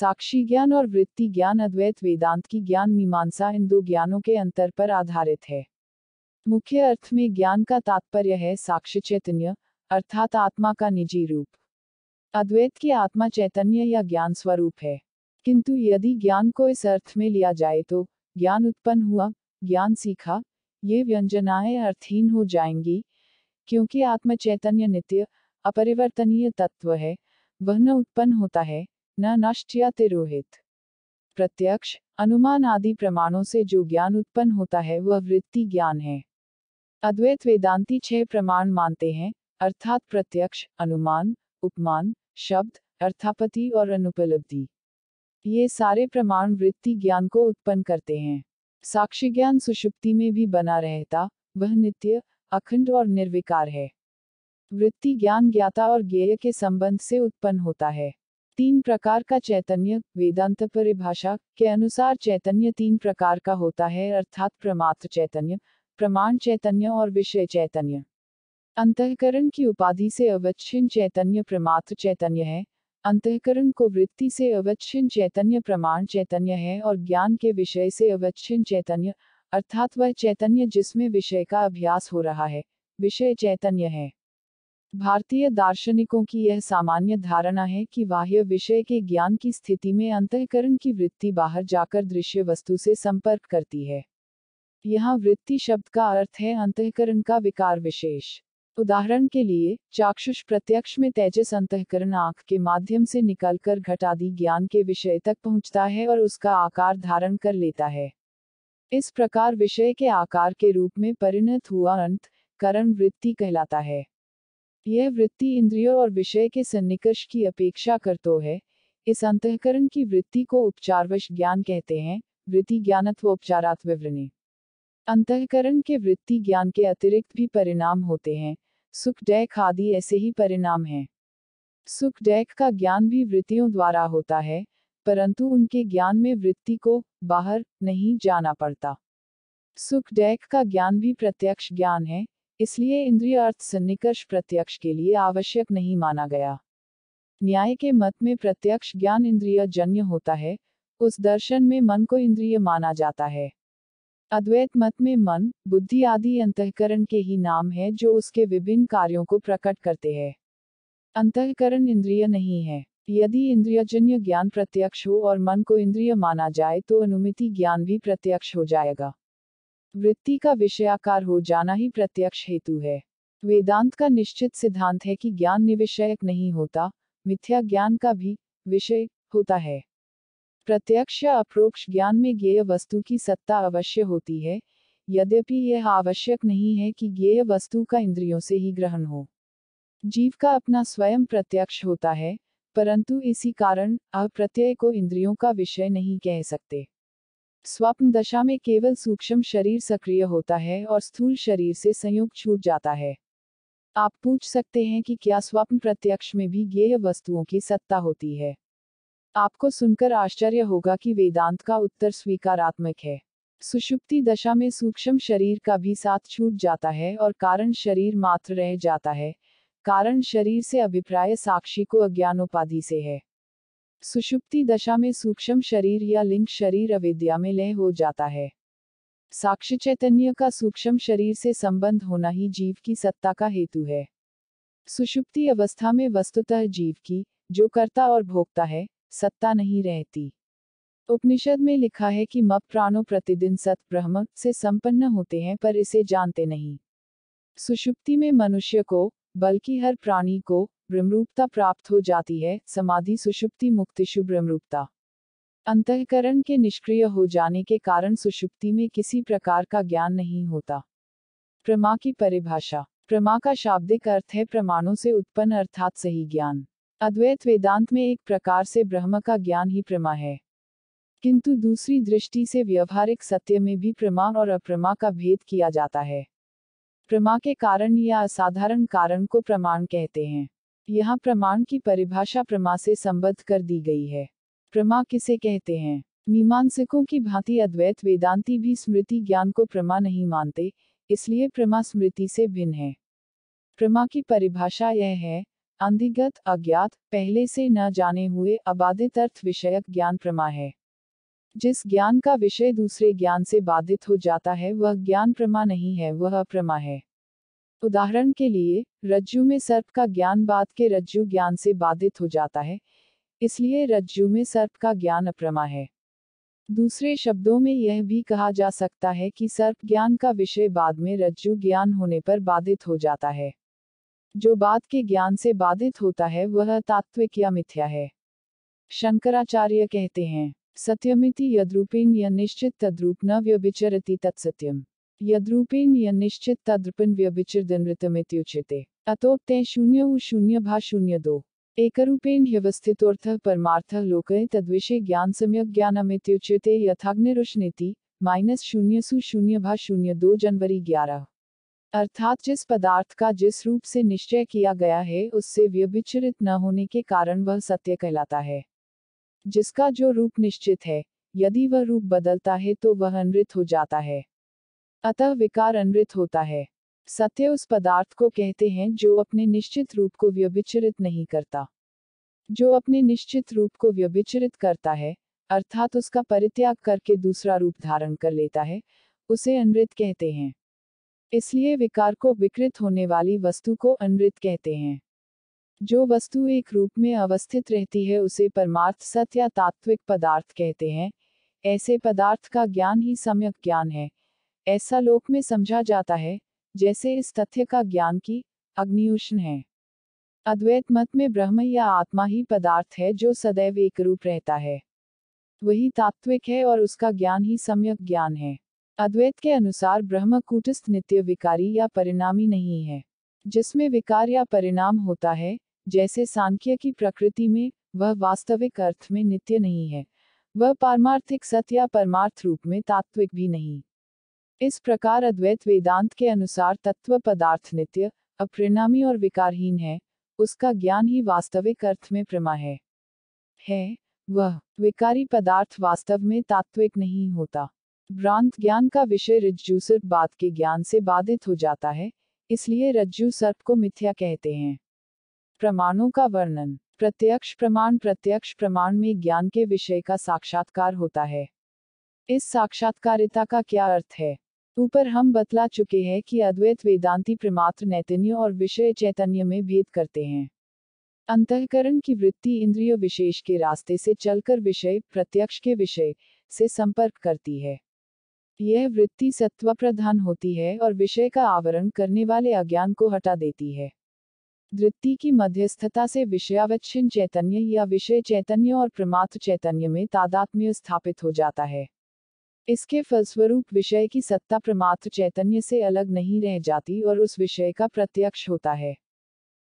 साक्षी ज्ञान और वृत्ति ज्ञान अद्वैत वेदांत की ज्ञान मीमांसा इन दो ज्ञानों के अंतर पर आधारित है मुख्य अर्थ में ज्ञान का तात्पर्य है साक्ष्य चैतन्य अर्थात आत्मा का निजी रूप अद्वैत की आत्मा चैतन्य या ज्ञान स्वरूप है किंतु यदि ज्ञान को इस अर्थ में लिया जाए तो ज्ञान उत्पन्न हुआ ज्ञान सीखा ये व्यंजनाएं अर्थहीन हो जाएंगी क्योंकि आत्म चैतन्य नित्य अपरिवर्तनीय तत्व है वह न उत्पन्न होता है न नष्ट या तिरोहित प्रत्यक्ष अनुमान आदि प्रमाणों से जो ज्ञान उत्पन्न होता है वह वृत्ति ज्ञान है अद्वैत वेदांती छह प्रमाण मानते हैं अर्थात प्रत्यक्ष अनुमान उपमान शब्द अर्थापति और अनुपलब्धि ये सारे प्रमाण वृत्ति ज्ञान को उत्पन्न करते हैं साक्षी ज्ञान सुषुप्ति में भी बना रहता वह नित्य अखंड और निर्विकार है वृत्ति ज्ञान ज्ञाता और ज्ञेय के संबंध से उत्पन्न होता है तीन प्रकार का चैतन्य वेदांत परिभाषा के अनुसार चैतन्य तीन प्रकार का होता है अर्थात प्रमात्र चैतन्य प्रमाण चैतन्य और विषय चैतन्य अंतकरण की उपाधि से अवच्छिन्न चैतन्य प्रमात्र चैतन्य है अंतकरण को वृत्ति से अवच्छिन्न चैतन्य प्रमाण चैतन्य है और ज्ञान के विषय से अवच्छिन्न चैतन्य अर्थात वह चैतन्य जिसमें विषय का अभ्यास हो रहा है विषय चैतन्य है भारतीय दार्शनिकों की यह सामान्य धारणा है कि बाह्य विषय के ज्ञान की स्थिति में अंतकरण की वृत्ति बाहर जाकर दृश्य वस्तु से संपर्क करती है यहाँ वृत्ति शब्द का अर्थ है अंतकरण का विकार विशेष उदाहरण के लिए चाक्षुष प्रत्यक्ष में तेजस अंतकरण आंख के माध्यम से निकलकर घटादि ज्ञान के विषय तक पहुंचता है और उसका आकार धारण कर लेता है इस प्रकार विषय के आकार के रूप में परिणत हुआ अंत करण वृत्ति कहलाता है यह वृत्ति इंद्रियों और विषय के सन्निकर्ष की अपेक्षा करतो है इस अंतकरण की वृत्ति को उपचारवश ज्ञान कहते हैं वृत्ति ज्ञानत्व उपचारात्व विवरणी अंतकरण के वृत्ति ज्ञान के अतिरिक्त भी परिणाम होते हैं सुख डैक आदि ऐसे ही परिणाम हैं सुख डैक का ज्ञान भी वृत्तियों द्वारा होता है परंतु उनके ज्ञान में वृत्ति को बाहर नहीं जाना पड़ता सुख डैक का ज्ञान भी प्रत्यक्ष ज्ञान है इसलिए इंद्रिय अर्थ सन्निकर्ष प्रत्यक्ष के लिए आवश्यक नहीं माना गया न्याय के मत में प्रत्यक्ष ज्ञान इंद्रिय जन्य होता है उस दर्शन में मन को इंद्रिय माना जाता है अद्वैत मत में मन बुद्धि आदि अंतकरण के ही नाम है जो उसके विभिन्न कार्यों को प्रकट करते हैं अंतकरण इंद्रिय नहीं है यदि इंद्रियजन्य ज्ञान प्रत्यक्ष हो और मन को इंद्रिय माना जाए तो अनुमिति ज्ञान भी प्रत्यक्ष हो जाएगा वृत्ति का विषयाकार हो जाना ही प्रत्यक्ष हेतु है वेदांत का निश्चित सिद्धांत है कि ज्ञान निविषयक नहीं होता मिथ्या ज्ञान का भी विषय होता है प्रत्यक्ष या अप्रोक्ष ज्ञान में ज्ञेय वस्तु की सत्ता अवश्य होती है यद्यपि यह आवश्यक नहीं है कि ज्ञेय वस्तु का इंद्रियों से ही ग्रहण हो जीव का अपना स्वयं प्रत्यक्ष होता है परंतु इसी कारण अप्रत्यय को इंद्रियों का विषय नहीं कह सकते स्वप्न दशा में केवल सूक्ष्म शरीर सक्रिय होता है और स्थूल शरीर से संयुक्त छूट जाता है आप पूछ सकते हैं कि क्या स्वप्न प्रत्यक्ष में भी ज्ञेय वस्तुओं की सत्ता होती है आपको सुनकर आश्चर्य होगा कि वेदांत का उत्तर स्वीकारात्मक है सुषुप्ति दशा में सूक्ष्म शरीर का भी साथ छूट जाता है और कारण शरीर मात्र रह जाता है कारण शरीर से अभिप्राय साक्षी को अज्ञानोपाधि से है सुषुप्ति दशा में सूक्ष्म शरीर या लिंग शरीर अविद्या में लय हो जाता है साक्ष्य चैतन्य का सूक्ष्म शरीर से संबंध होना ही जीव की सत्ता का हेतु है सुषुप्ति अवस्था में वस्तुतः जीव की जो कर्ता और भोक्ता है सत्ता नहीं रहती उपनिषद में लिखा है कि मप प्राणो प्रतिदिन सत ब्रह्म से संपन्न होते हैं पर इसे जानते नहीं सुषुप्ति में मनुष्य को बल्कि हर प्राणी को ब्रह्मरूपता प्राप्त हो जाती है समाधि सुषुप्ति मुक्तिशु ब्रह्मरूपता अंतकरण के निष्क्रिय हो जाने के कारण सुषुप्ति में किसी प्रकार का ज्ञान नहीं होता प्रमा की परिभाषा प्रमा का शाब्दिक अर्थ है प्रमाणों से उत्पन्न अर्थात सही ज्ञान अद्वैत वेदांत में एक प्रकार से ब्रह्म का ज्ञान ही प्रमा है किंतु दूसरी दृष्टि से व्यवहारिक सत्य में भी प्रमा और अप्रमा का भेद किया जाता है प्रमा के कारण या असाधारण कारण को प्रमाण कहते हैं यहाँ प्रमाण की परिभाषा प्रमा से संबद्ध कर दी गई है प्रमा किसे कहते हैं मीमांसकों की भांति अद्वैत वेदांती भी स्मृति ज्ञान को प्रमा नहीं मानते इसलिए प्रमा स्मृति से भिन्न है प्रमा की परिभाषा यह है अंधिगत अज्ञात पहले से न जाने हुए अबाधित अर्थ विषयक ज्ञान प्रमा है जिस ज्ञान का विषय दूसरे ज्ञान से बाधित हो जाता है वह ज्ञान प्रमा नहीं है वह अप्रमा है उदाहरण के लिए रज्जु में सर्प का ज्ञान बाद के रज्जु ज्ञान से बाधित हो जाता है इसलिए रज्जु में सर्प का ज्ञान अप्रमा है दूसरे शब्दों में यह भी कहा जा सकता है कि सर्प ज्ञान का विषय बाद में रज्जु ज्ञान होने पर बाधित हो जाता है जो बाद के ज्ञान से बाधित होता है वह तात्विक या मिथ्या है शंकराचार्य कहते हैं सत्यमिति यद्रूपेण या निश्चित तद्रूप न व्यभिचरति तत्सत्यम यद्रूपेण या निश्चित तद्रूपन व्यभिचरदनृतमित्युचिते अतो ते शून्य उ शून्य भा शून्य दो एकरूपेण ह्यवस्थितोर्थ परमार्थ लोक तद्विषय ज्ञान सम्यक ज्ञानमित्युच्यते यथाग्निरुष्णीति माइनस शून्य सु शून्य भा शून्य दो जनवरी ग्यारह अर्थात जिस पदार्थ का जिस रूप से निश्चय किया गया है उससे व्यभिचरित न होने के कारण वह सत्य कहलाता है जिसका जो रूप निश्चित है यदि वह रूप बदलता है तो वह अनृत हो जाता है अतः विकार अनृत होता है सत्य उस पदार्थ को कहते हैं जो अपने निश्चित रूप को व्यभिचरित नहीं करता जो अपने निश्चित रूप को व्यभिचरित करता है अर्थात उसका परित्याग करके दूसरा रूप धारण कर लेता है उसे अनृत कहते हैं इसलिए विकार को विकृत होने वाली वस्तु को अनृत कहते हैं जो वस्तु एक रूप में अवस्थित रहती है उसे परमार्थ सत्य या तात्विक पदार्थ कहते हैं ऐसे पदार्थ का ज्ञान ही सम्यक ज्ञान है ऐसा लोक में समझा जाता है जैसे इस तथ्य का ज्ञान की अग्निउष्ण है अद्वैत मत में ब्रह्म या आत्मा ही पदार्थ है जो सदैव एक रूप रहता है वही तात्विक है और उसका ज्ञान ही सम्यक ज्ञान है अद्वैत के अनुसार ब्रह्म कूटस्थ नित्य विकारी या परिणामी नहीं है जिसमें विकार या परिणाम होता है जैसे सांख्य की प्रकृति में वह वास्तविक अर्थ में नित्य नहीं है वह पारमार्थिक सत्य या परमार्थ रूप में तात्विक भी नहीं इस प्रकार अद्वैत वेदांत के अनुसार तत्व पदार्थ नित्य अपरिणामी और विकारहीन है उसका ज्ञान ही वास्तविक अर्थ में प्रमा है है वह विकारी पदार्थ वास्तव में तात्विक नहीं होता भ्रांत ज्ञान का विषय रज्जु सर्प बात के ज्ञान से बाधित हो जाता है इसलिए रज्जु सर्प को मिथ्या कहते हैं प्रमाणों का वर्णन प्रत्यक्ष प्रमाण प्रत्यक्ष प्रमाण में ज्ञान के विषय का साक्षात्कार होता है इस साक्षात्कारिता का क्या अर्थ है ऊपर हम बतला चुके हैं कि अद्वैत वेदांती प्रमात्र नैतन्य और विषय चैतन्य में भेद करते हैं अंतकरण की वृत्ति इंद्रिय विशेष के रास्ते से चलकर विषय प्रत्यक्ष के विषय से संपर्क करती है यह वृत्ति सत्व प्रधान होती है और विषय का आवरण करने वाले अज्ञान को हटा देती है वृत्ति की मध्यस्थता से विषयावच्छिन्न चैतन्य या विषय चैतन्य और प्रमात्र चैतन्य में तादात्म्य स्थापित हो जाता है इसके फलस्वरूप विषय की सत्ता प्रमात्र चैतन्य से अलग नहीं रह जाती और उस विषय का प्रत्यक्ष होता है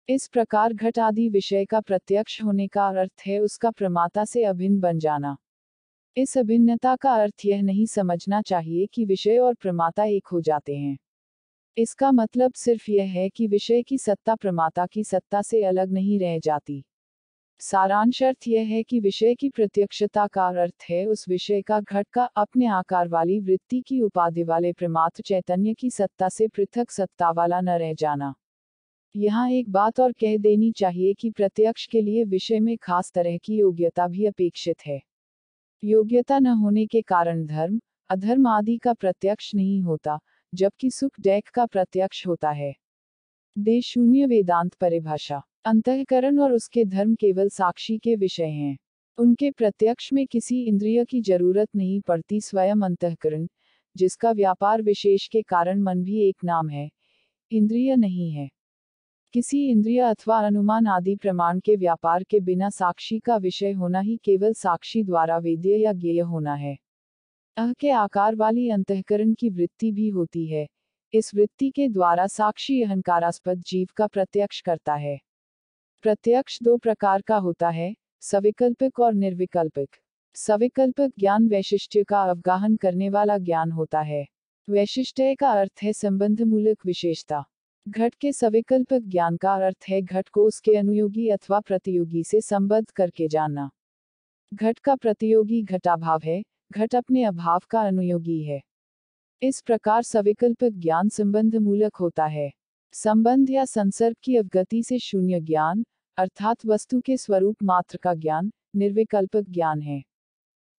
इस प्रकार घट आदि विषय का प्रत्यक्ष होने का अर्थ है उसका प्रमाता से अभिन्न बन जाना इस अभिन्नता का अर्थ यह नहीं समझना चाहिए कि विषय और प्रमाता एक हो जाते हैं इसका मतलब सिर्फ यह है कि विषय की सत्ता प्रमाता की सत्ता से अलग नहीं रह जाती सारांश अर्थ यह है कि विषय की प्रत्यक्षता का अर्थ है उस विषय का घट का अपने आकार वाली वृत्ति की उपाधि वाले प्रमात्र चैतन्य की सत्ता से पृथक सत्ता वाला न रह जाना यहाँ एक बात और कह देनी चाहिए कि प्रत्यक्ष के लिए विषय में खास तरह की योग्यता भी अपेक्षित है योग्यता न होने के कारण धर्म अधर्म आदि का प्रत्यक्ष नहीं होता जबकि सुख डैक का प्रत्यक्ष होता है दे शून्य वेदांत परिभाषा अंतकरण और उसके धर्म केवल साक्षी के विषय हैं उनके प्रत्यक्ष में किसी इंद्रिय की जरूरत नहीं पड़ती स्वयं अंतकरण जिसका व्यापार विशेष के कारण मन भी एक नाम है इंद्रिय नहीं है किसी इंद्रिय अथवा अनुमान आदि प्रमाण के व्यापार के बिना साक्षी का विषय होना ही केवल साक्षी द्वारा वेद्य या ज्ञेय होना है अह के आकार वाली अंतकरण की वृत्ति भी होती है इस वृत्ति के द्वारा साक्षी अहंकारास्पद जीव का प्रत्यक्ष करता है प्रत्यक्ष दो प्रकार का होता है सविकल्पिक और निर्विकल्पिक सविकल्पिक ज्ञान वैशिष्ट्य का अवगाहन करने वाला ज्ञान होता है वैशिष्ट्य का अर्थ है संबंध मूलक विशेषता घट के सविकल्पक ज्ञान का अर्थ है घट को उसके अनुयोगी अथवा प्रतियोगी से संबद्ध करके जानना घट का प्रतियोगी घटाभाव है घट अपने अभाव का अनुयोगी है इस प्रकार सविकल्पक ज्ञान संबंध मूलक होता है संबंध या संसर्ग की अवगति से शून्य ज्ञान अर्थात वस्तु के स्वरूप मात्र का ज्ञान निर्विकल्पक ज्ञान है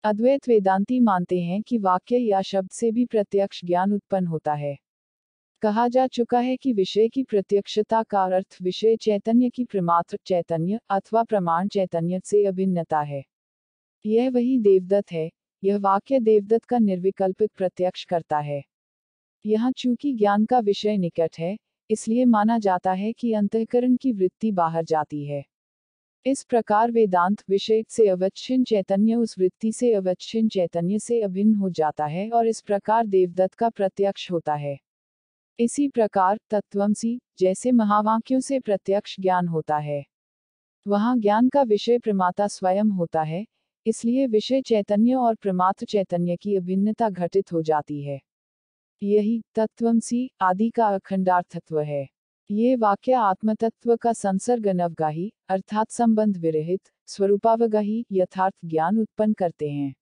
अद्वैत वेदांती मानते हैं कि वाक्य या शब्द से भी प्रत्यक्ष ज्ञान उत्पन्न होता है कहा जा चुका है कि विषय की प्रत्यक्षता का अर्थ विषय चैतन्य की प्रमात्र चैतन्य अथवा प्रमाण चैतन्य से अभिन्नता है यह वही देवदत्त है यह वाक्य देवदत्त का निर्विकल्पिक प्रत्यक्ष करता है यहाँ चूंकि ज्ञान का विषय निकट है इसलिए माना जाता है कि अंतकरण की वृत्ति बाहर जाती है इस प्रकार वेदांत विषय से अवच्छिन्न चैतन्य उस वृत्ति से अवच्छिन्न चैतन्य से अभिन्न हो जाता है और इस प्रकार देवदत्त का प्रत्यक्ष होता है इसी प्रकार तत्वमसी जैसे महावाक्यों से प्रत्यक्ष ज्ञान होता है वहां ज्ञान का विषय प्रमाता स्वयं होता है इसलिए विषय चैतन्य और प्रमात्र चैतन्य की अभिन्नता घटित हो जाती है यही तत्वमसी आदि का अखंडार्थत्व है ये वाक्य आत्मतत्व का संसर्ग नवगाही अर्थात संबंध विरहित स्वरूपावगाही यथार्थ ज्ञान उत्पन्न करते हैं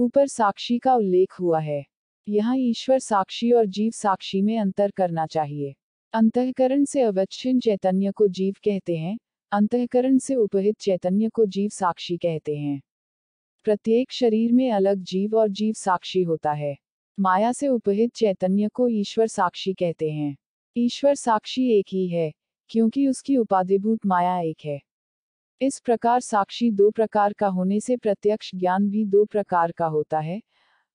ऊपर साक्षी का उल्लेख हुआ है यहाँ ईश्वर साक्षी और जीव साक्षी में अंतर करना चाहिए अंतकरण से अवच्छिन्न चैतन्य को जीव कहते हैं अंतकरण से उपहित चैतन्य को जीव साक्षी कहते हैं प्रत्येक शरीर में अलग जीव और जीव साक्षी होता है माया से उपहित चैतन्य को ईश्वर साक्षी कहते हैं ईश्वर साक्षी एक ही है क्योंकि उसकी उपाधिभूत माया एक है इस प्रकार साक्षी दो प्रकार का होने से प्रत्यक्ष ज्ञान भी दो प्रकार का होता है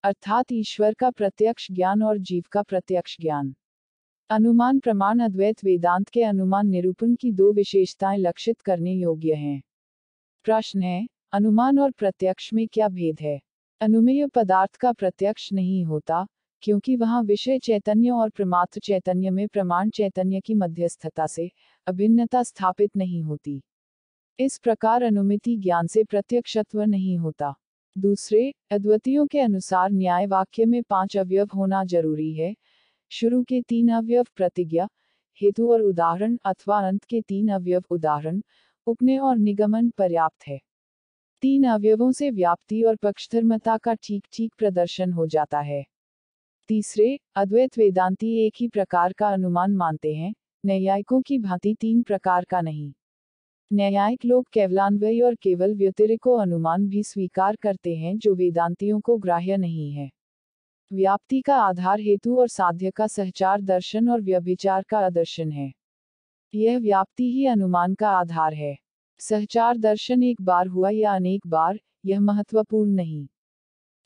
अर्थात ईश्वर का प्रत्यक्ष ज्ञान और जीव का प्रत्यक्ष ज्ञान अनुमान प्रमाण अद्वैत वेदांत के अनुमान निरूपण की दो विशेषताएं लक्षित करने योग्य हैं प्रश्न है अनुमान और प्रत्यक्ष में क्या भेद है अनुमेय पदार्थ का प्रत्यक्ष नहीं होता क्योंकि वहाँ विषय चैतन्य और प्रमात्र चैतन्य में प्रमाण चैतन्य की मध्यस्थता से अभिन्नता स्थापित नहीं होती इस प्रकार अनुमिति ज्ञान से प्रत्यक्षत्व नहीं होता दूसरे अद्वितियों के अनुसार न्याय वाक्य में पांच अवयव होना जरूरी है शुरू के तीन अवयव प्रतिज्ञा हेतु और उदाहरण अथवा अंत के तीन अवयव उदाहरण उपनय और निगमन पर्याप्त है तीन अवयवों से व्याप्ति और पक्षधर्मता का ठीक ठीक प्रदर्शन हो जाता है तीसरे अद्वैत वेदांती एक ही प्रकार का अनुमान मानते हैं न्यायिकों की भांति तीन प्रकार का नहीं न्यायिक लोग केवलान्वय और केवल व्यतिरिको अनुमान भी स्वीकार करते हैं जो वेदांतियों को ग्राह्य नहीं है व्याप्ति का आधार हेतु और साध्य का सहचार दर्शन और व्यभिचार का आदर्शन है यह व्याप्ति ही अनुमान का आधार है सहचार दर्शन एक बार हुआ या अनेक बार यह महत्वपूर्ण नहीं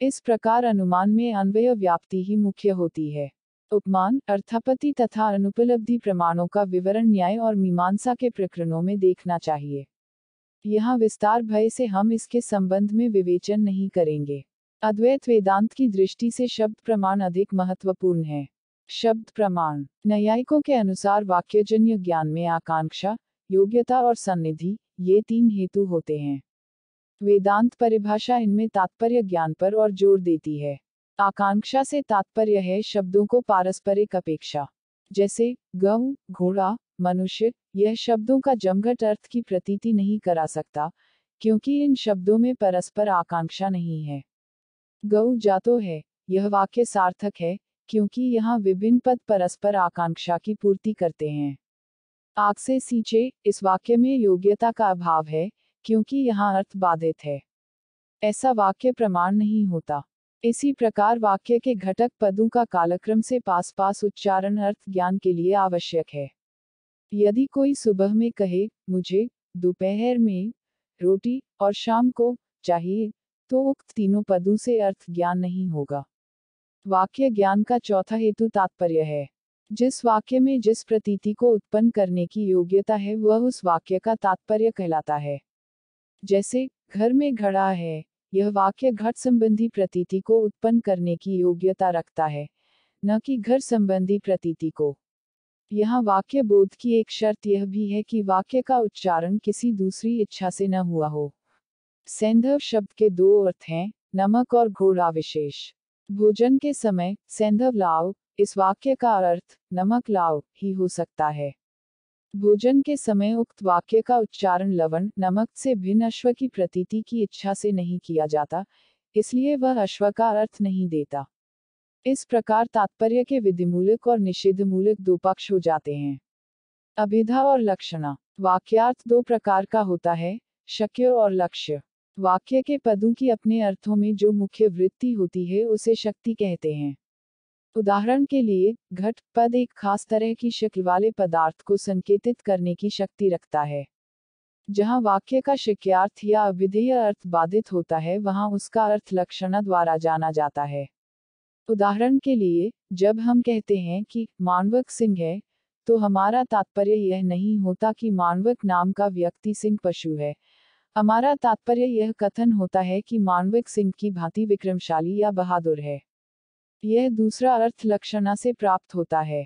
इस प्रकार अनुमान में अन्वय व्याप्ति ही मुख्य होती है उपमान अर्थापति तथा अनुपलब्धि प्रमाणों का विवरण न्याय और मीमांसा के प्रकरणों में देखना चाहिए यहाँ विस्तार भय से हम इसके संबंध में विवेचन नहीं करेंगे अद्वैत वेदांत की दृष्टि से शब्द प्रमाण अधिक महत्वपूर्ण है शब्द प्रमाण न्यायिकों के अनुसार वाक्यजन्य ज्ञान में आकांक्षा योग्यता और सन्निधि ये तीन हेतु होते हैं वेदांत परिभाषा इनमें तात्पर्य ज्ञान पर और जोर देती है आकांक्षा से तात्पर्य है शब्दों को पारस्परिक अपेक्षा जैसे गऊ घोड़ा मनुष्य यह शब्दों का जमघट अर्थ की प्रतीति नहीं करा सकता क्योंकि इन शब्दों में परस्पर आकांक्षा नहीं है गऊ जातो है यह वाक्य सार्थक है क्योंकि यहाँ विभिन्न पद परस्पर आकांक्षा की पूर्ति करते हैं आग से सींचे इस वाक्य में योग्यता का अभाव है क्योंकि यहाँ अर्थ बाधित है ऐसा वाक्य प्रमाण नहीं होता इसी प्रकार वाक्य के घटक पदों का कालक्रम से पास पास उच्चारण अर्थ ज्ञान के लिए आवश्यक है यदि कोई सुबह में कहे मुझे दोपहर में रोटी और शाम को चाहिए तो उक्त तीनों पदों से अर्थ ज्ञान नहीं होगा वाक्य ज्ञान का चौथा हेतु तात्पर्य है जिस वाक्य में जिस प्रतीति को उत्पन्न करने की योग्यता है वह उस वाक्य का तात्पर्य कहलाता है जैसे घर में घड़ा है यह वाक्य घट संबंधी प्रतीति को उत्पन्न करने की योग्यता रखता है न कि घर संबंधी प्रतीति को यहाँ वाक्य बोध की एक शर्त यह भी है कि वाक्य का उच्चारण किसी दूसरी इच्छा से न हुआ हो सैंधव शब्द के दो अर्थ हैं नमक और घोड़ा विशेष भोजन के समय सैंधव लाओ इस वाक्य का अर्थ नमक लाओ ही हो सकता है भोजन के समय उक्त वाक्य का उच्चारण लवण नमक से भिन्न अश्व की प्रतीति की इच्छा से नहीं किया जाता इसलिए वह अश्व का अर्थ नहीं देता इस प्रकार तात्पर्य के विधिमूलक और निषेधमूलक दो पक्ष हो जाते हैं अभिधा और लक्षणा वाक्यार्थ दो प्रकार का होता है शक्य और लक्ष्य वाक्य के पदों की अपने अर्थों में जो मुख्य वृत्ति होती है उसे शक्ति कहते हैं उदाहरण के लिए घट पद एक खास तरह की शक्ल वाले पदार्थ को संकेतित करने की शक्ति रखता है जहाँ वाक्य का शिक्यार्थ या अविधेय अर्थ बाधित होता है वहाँ उसका अर्थ लक्षण द्वारा जाना जाता है उदाहरण के लिए जब हम कहते हैं कि मानवक सिंह है तो हमारा तात्पर्य यह नहीं होता कि मानवक नाम का व्यक्ति सिंह पशु है हमारा तात्पर्य यह कथन होता है कि मानविक सिंह की भांति विक्रमशाली या बहादुर है यह दूसरा अर्थ लक्षणा से प्राप्त होता है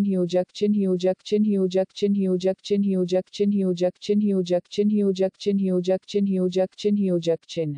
Chinhyojak Chinhyojak Chinhyojak Chinhyojak Chinhyojak Chinhyojak Chinhyojak Chinhyojak Chinhyojak Chinhyojak Chinhyojak Chin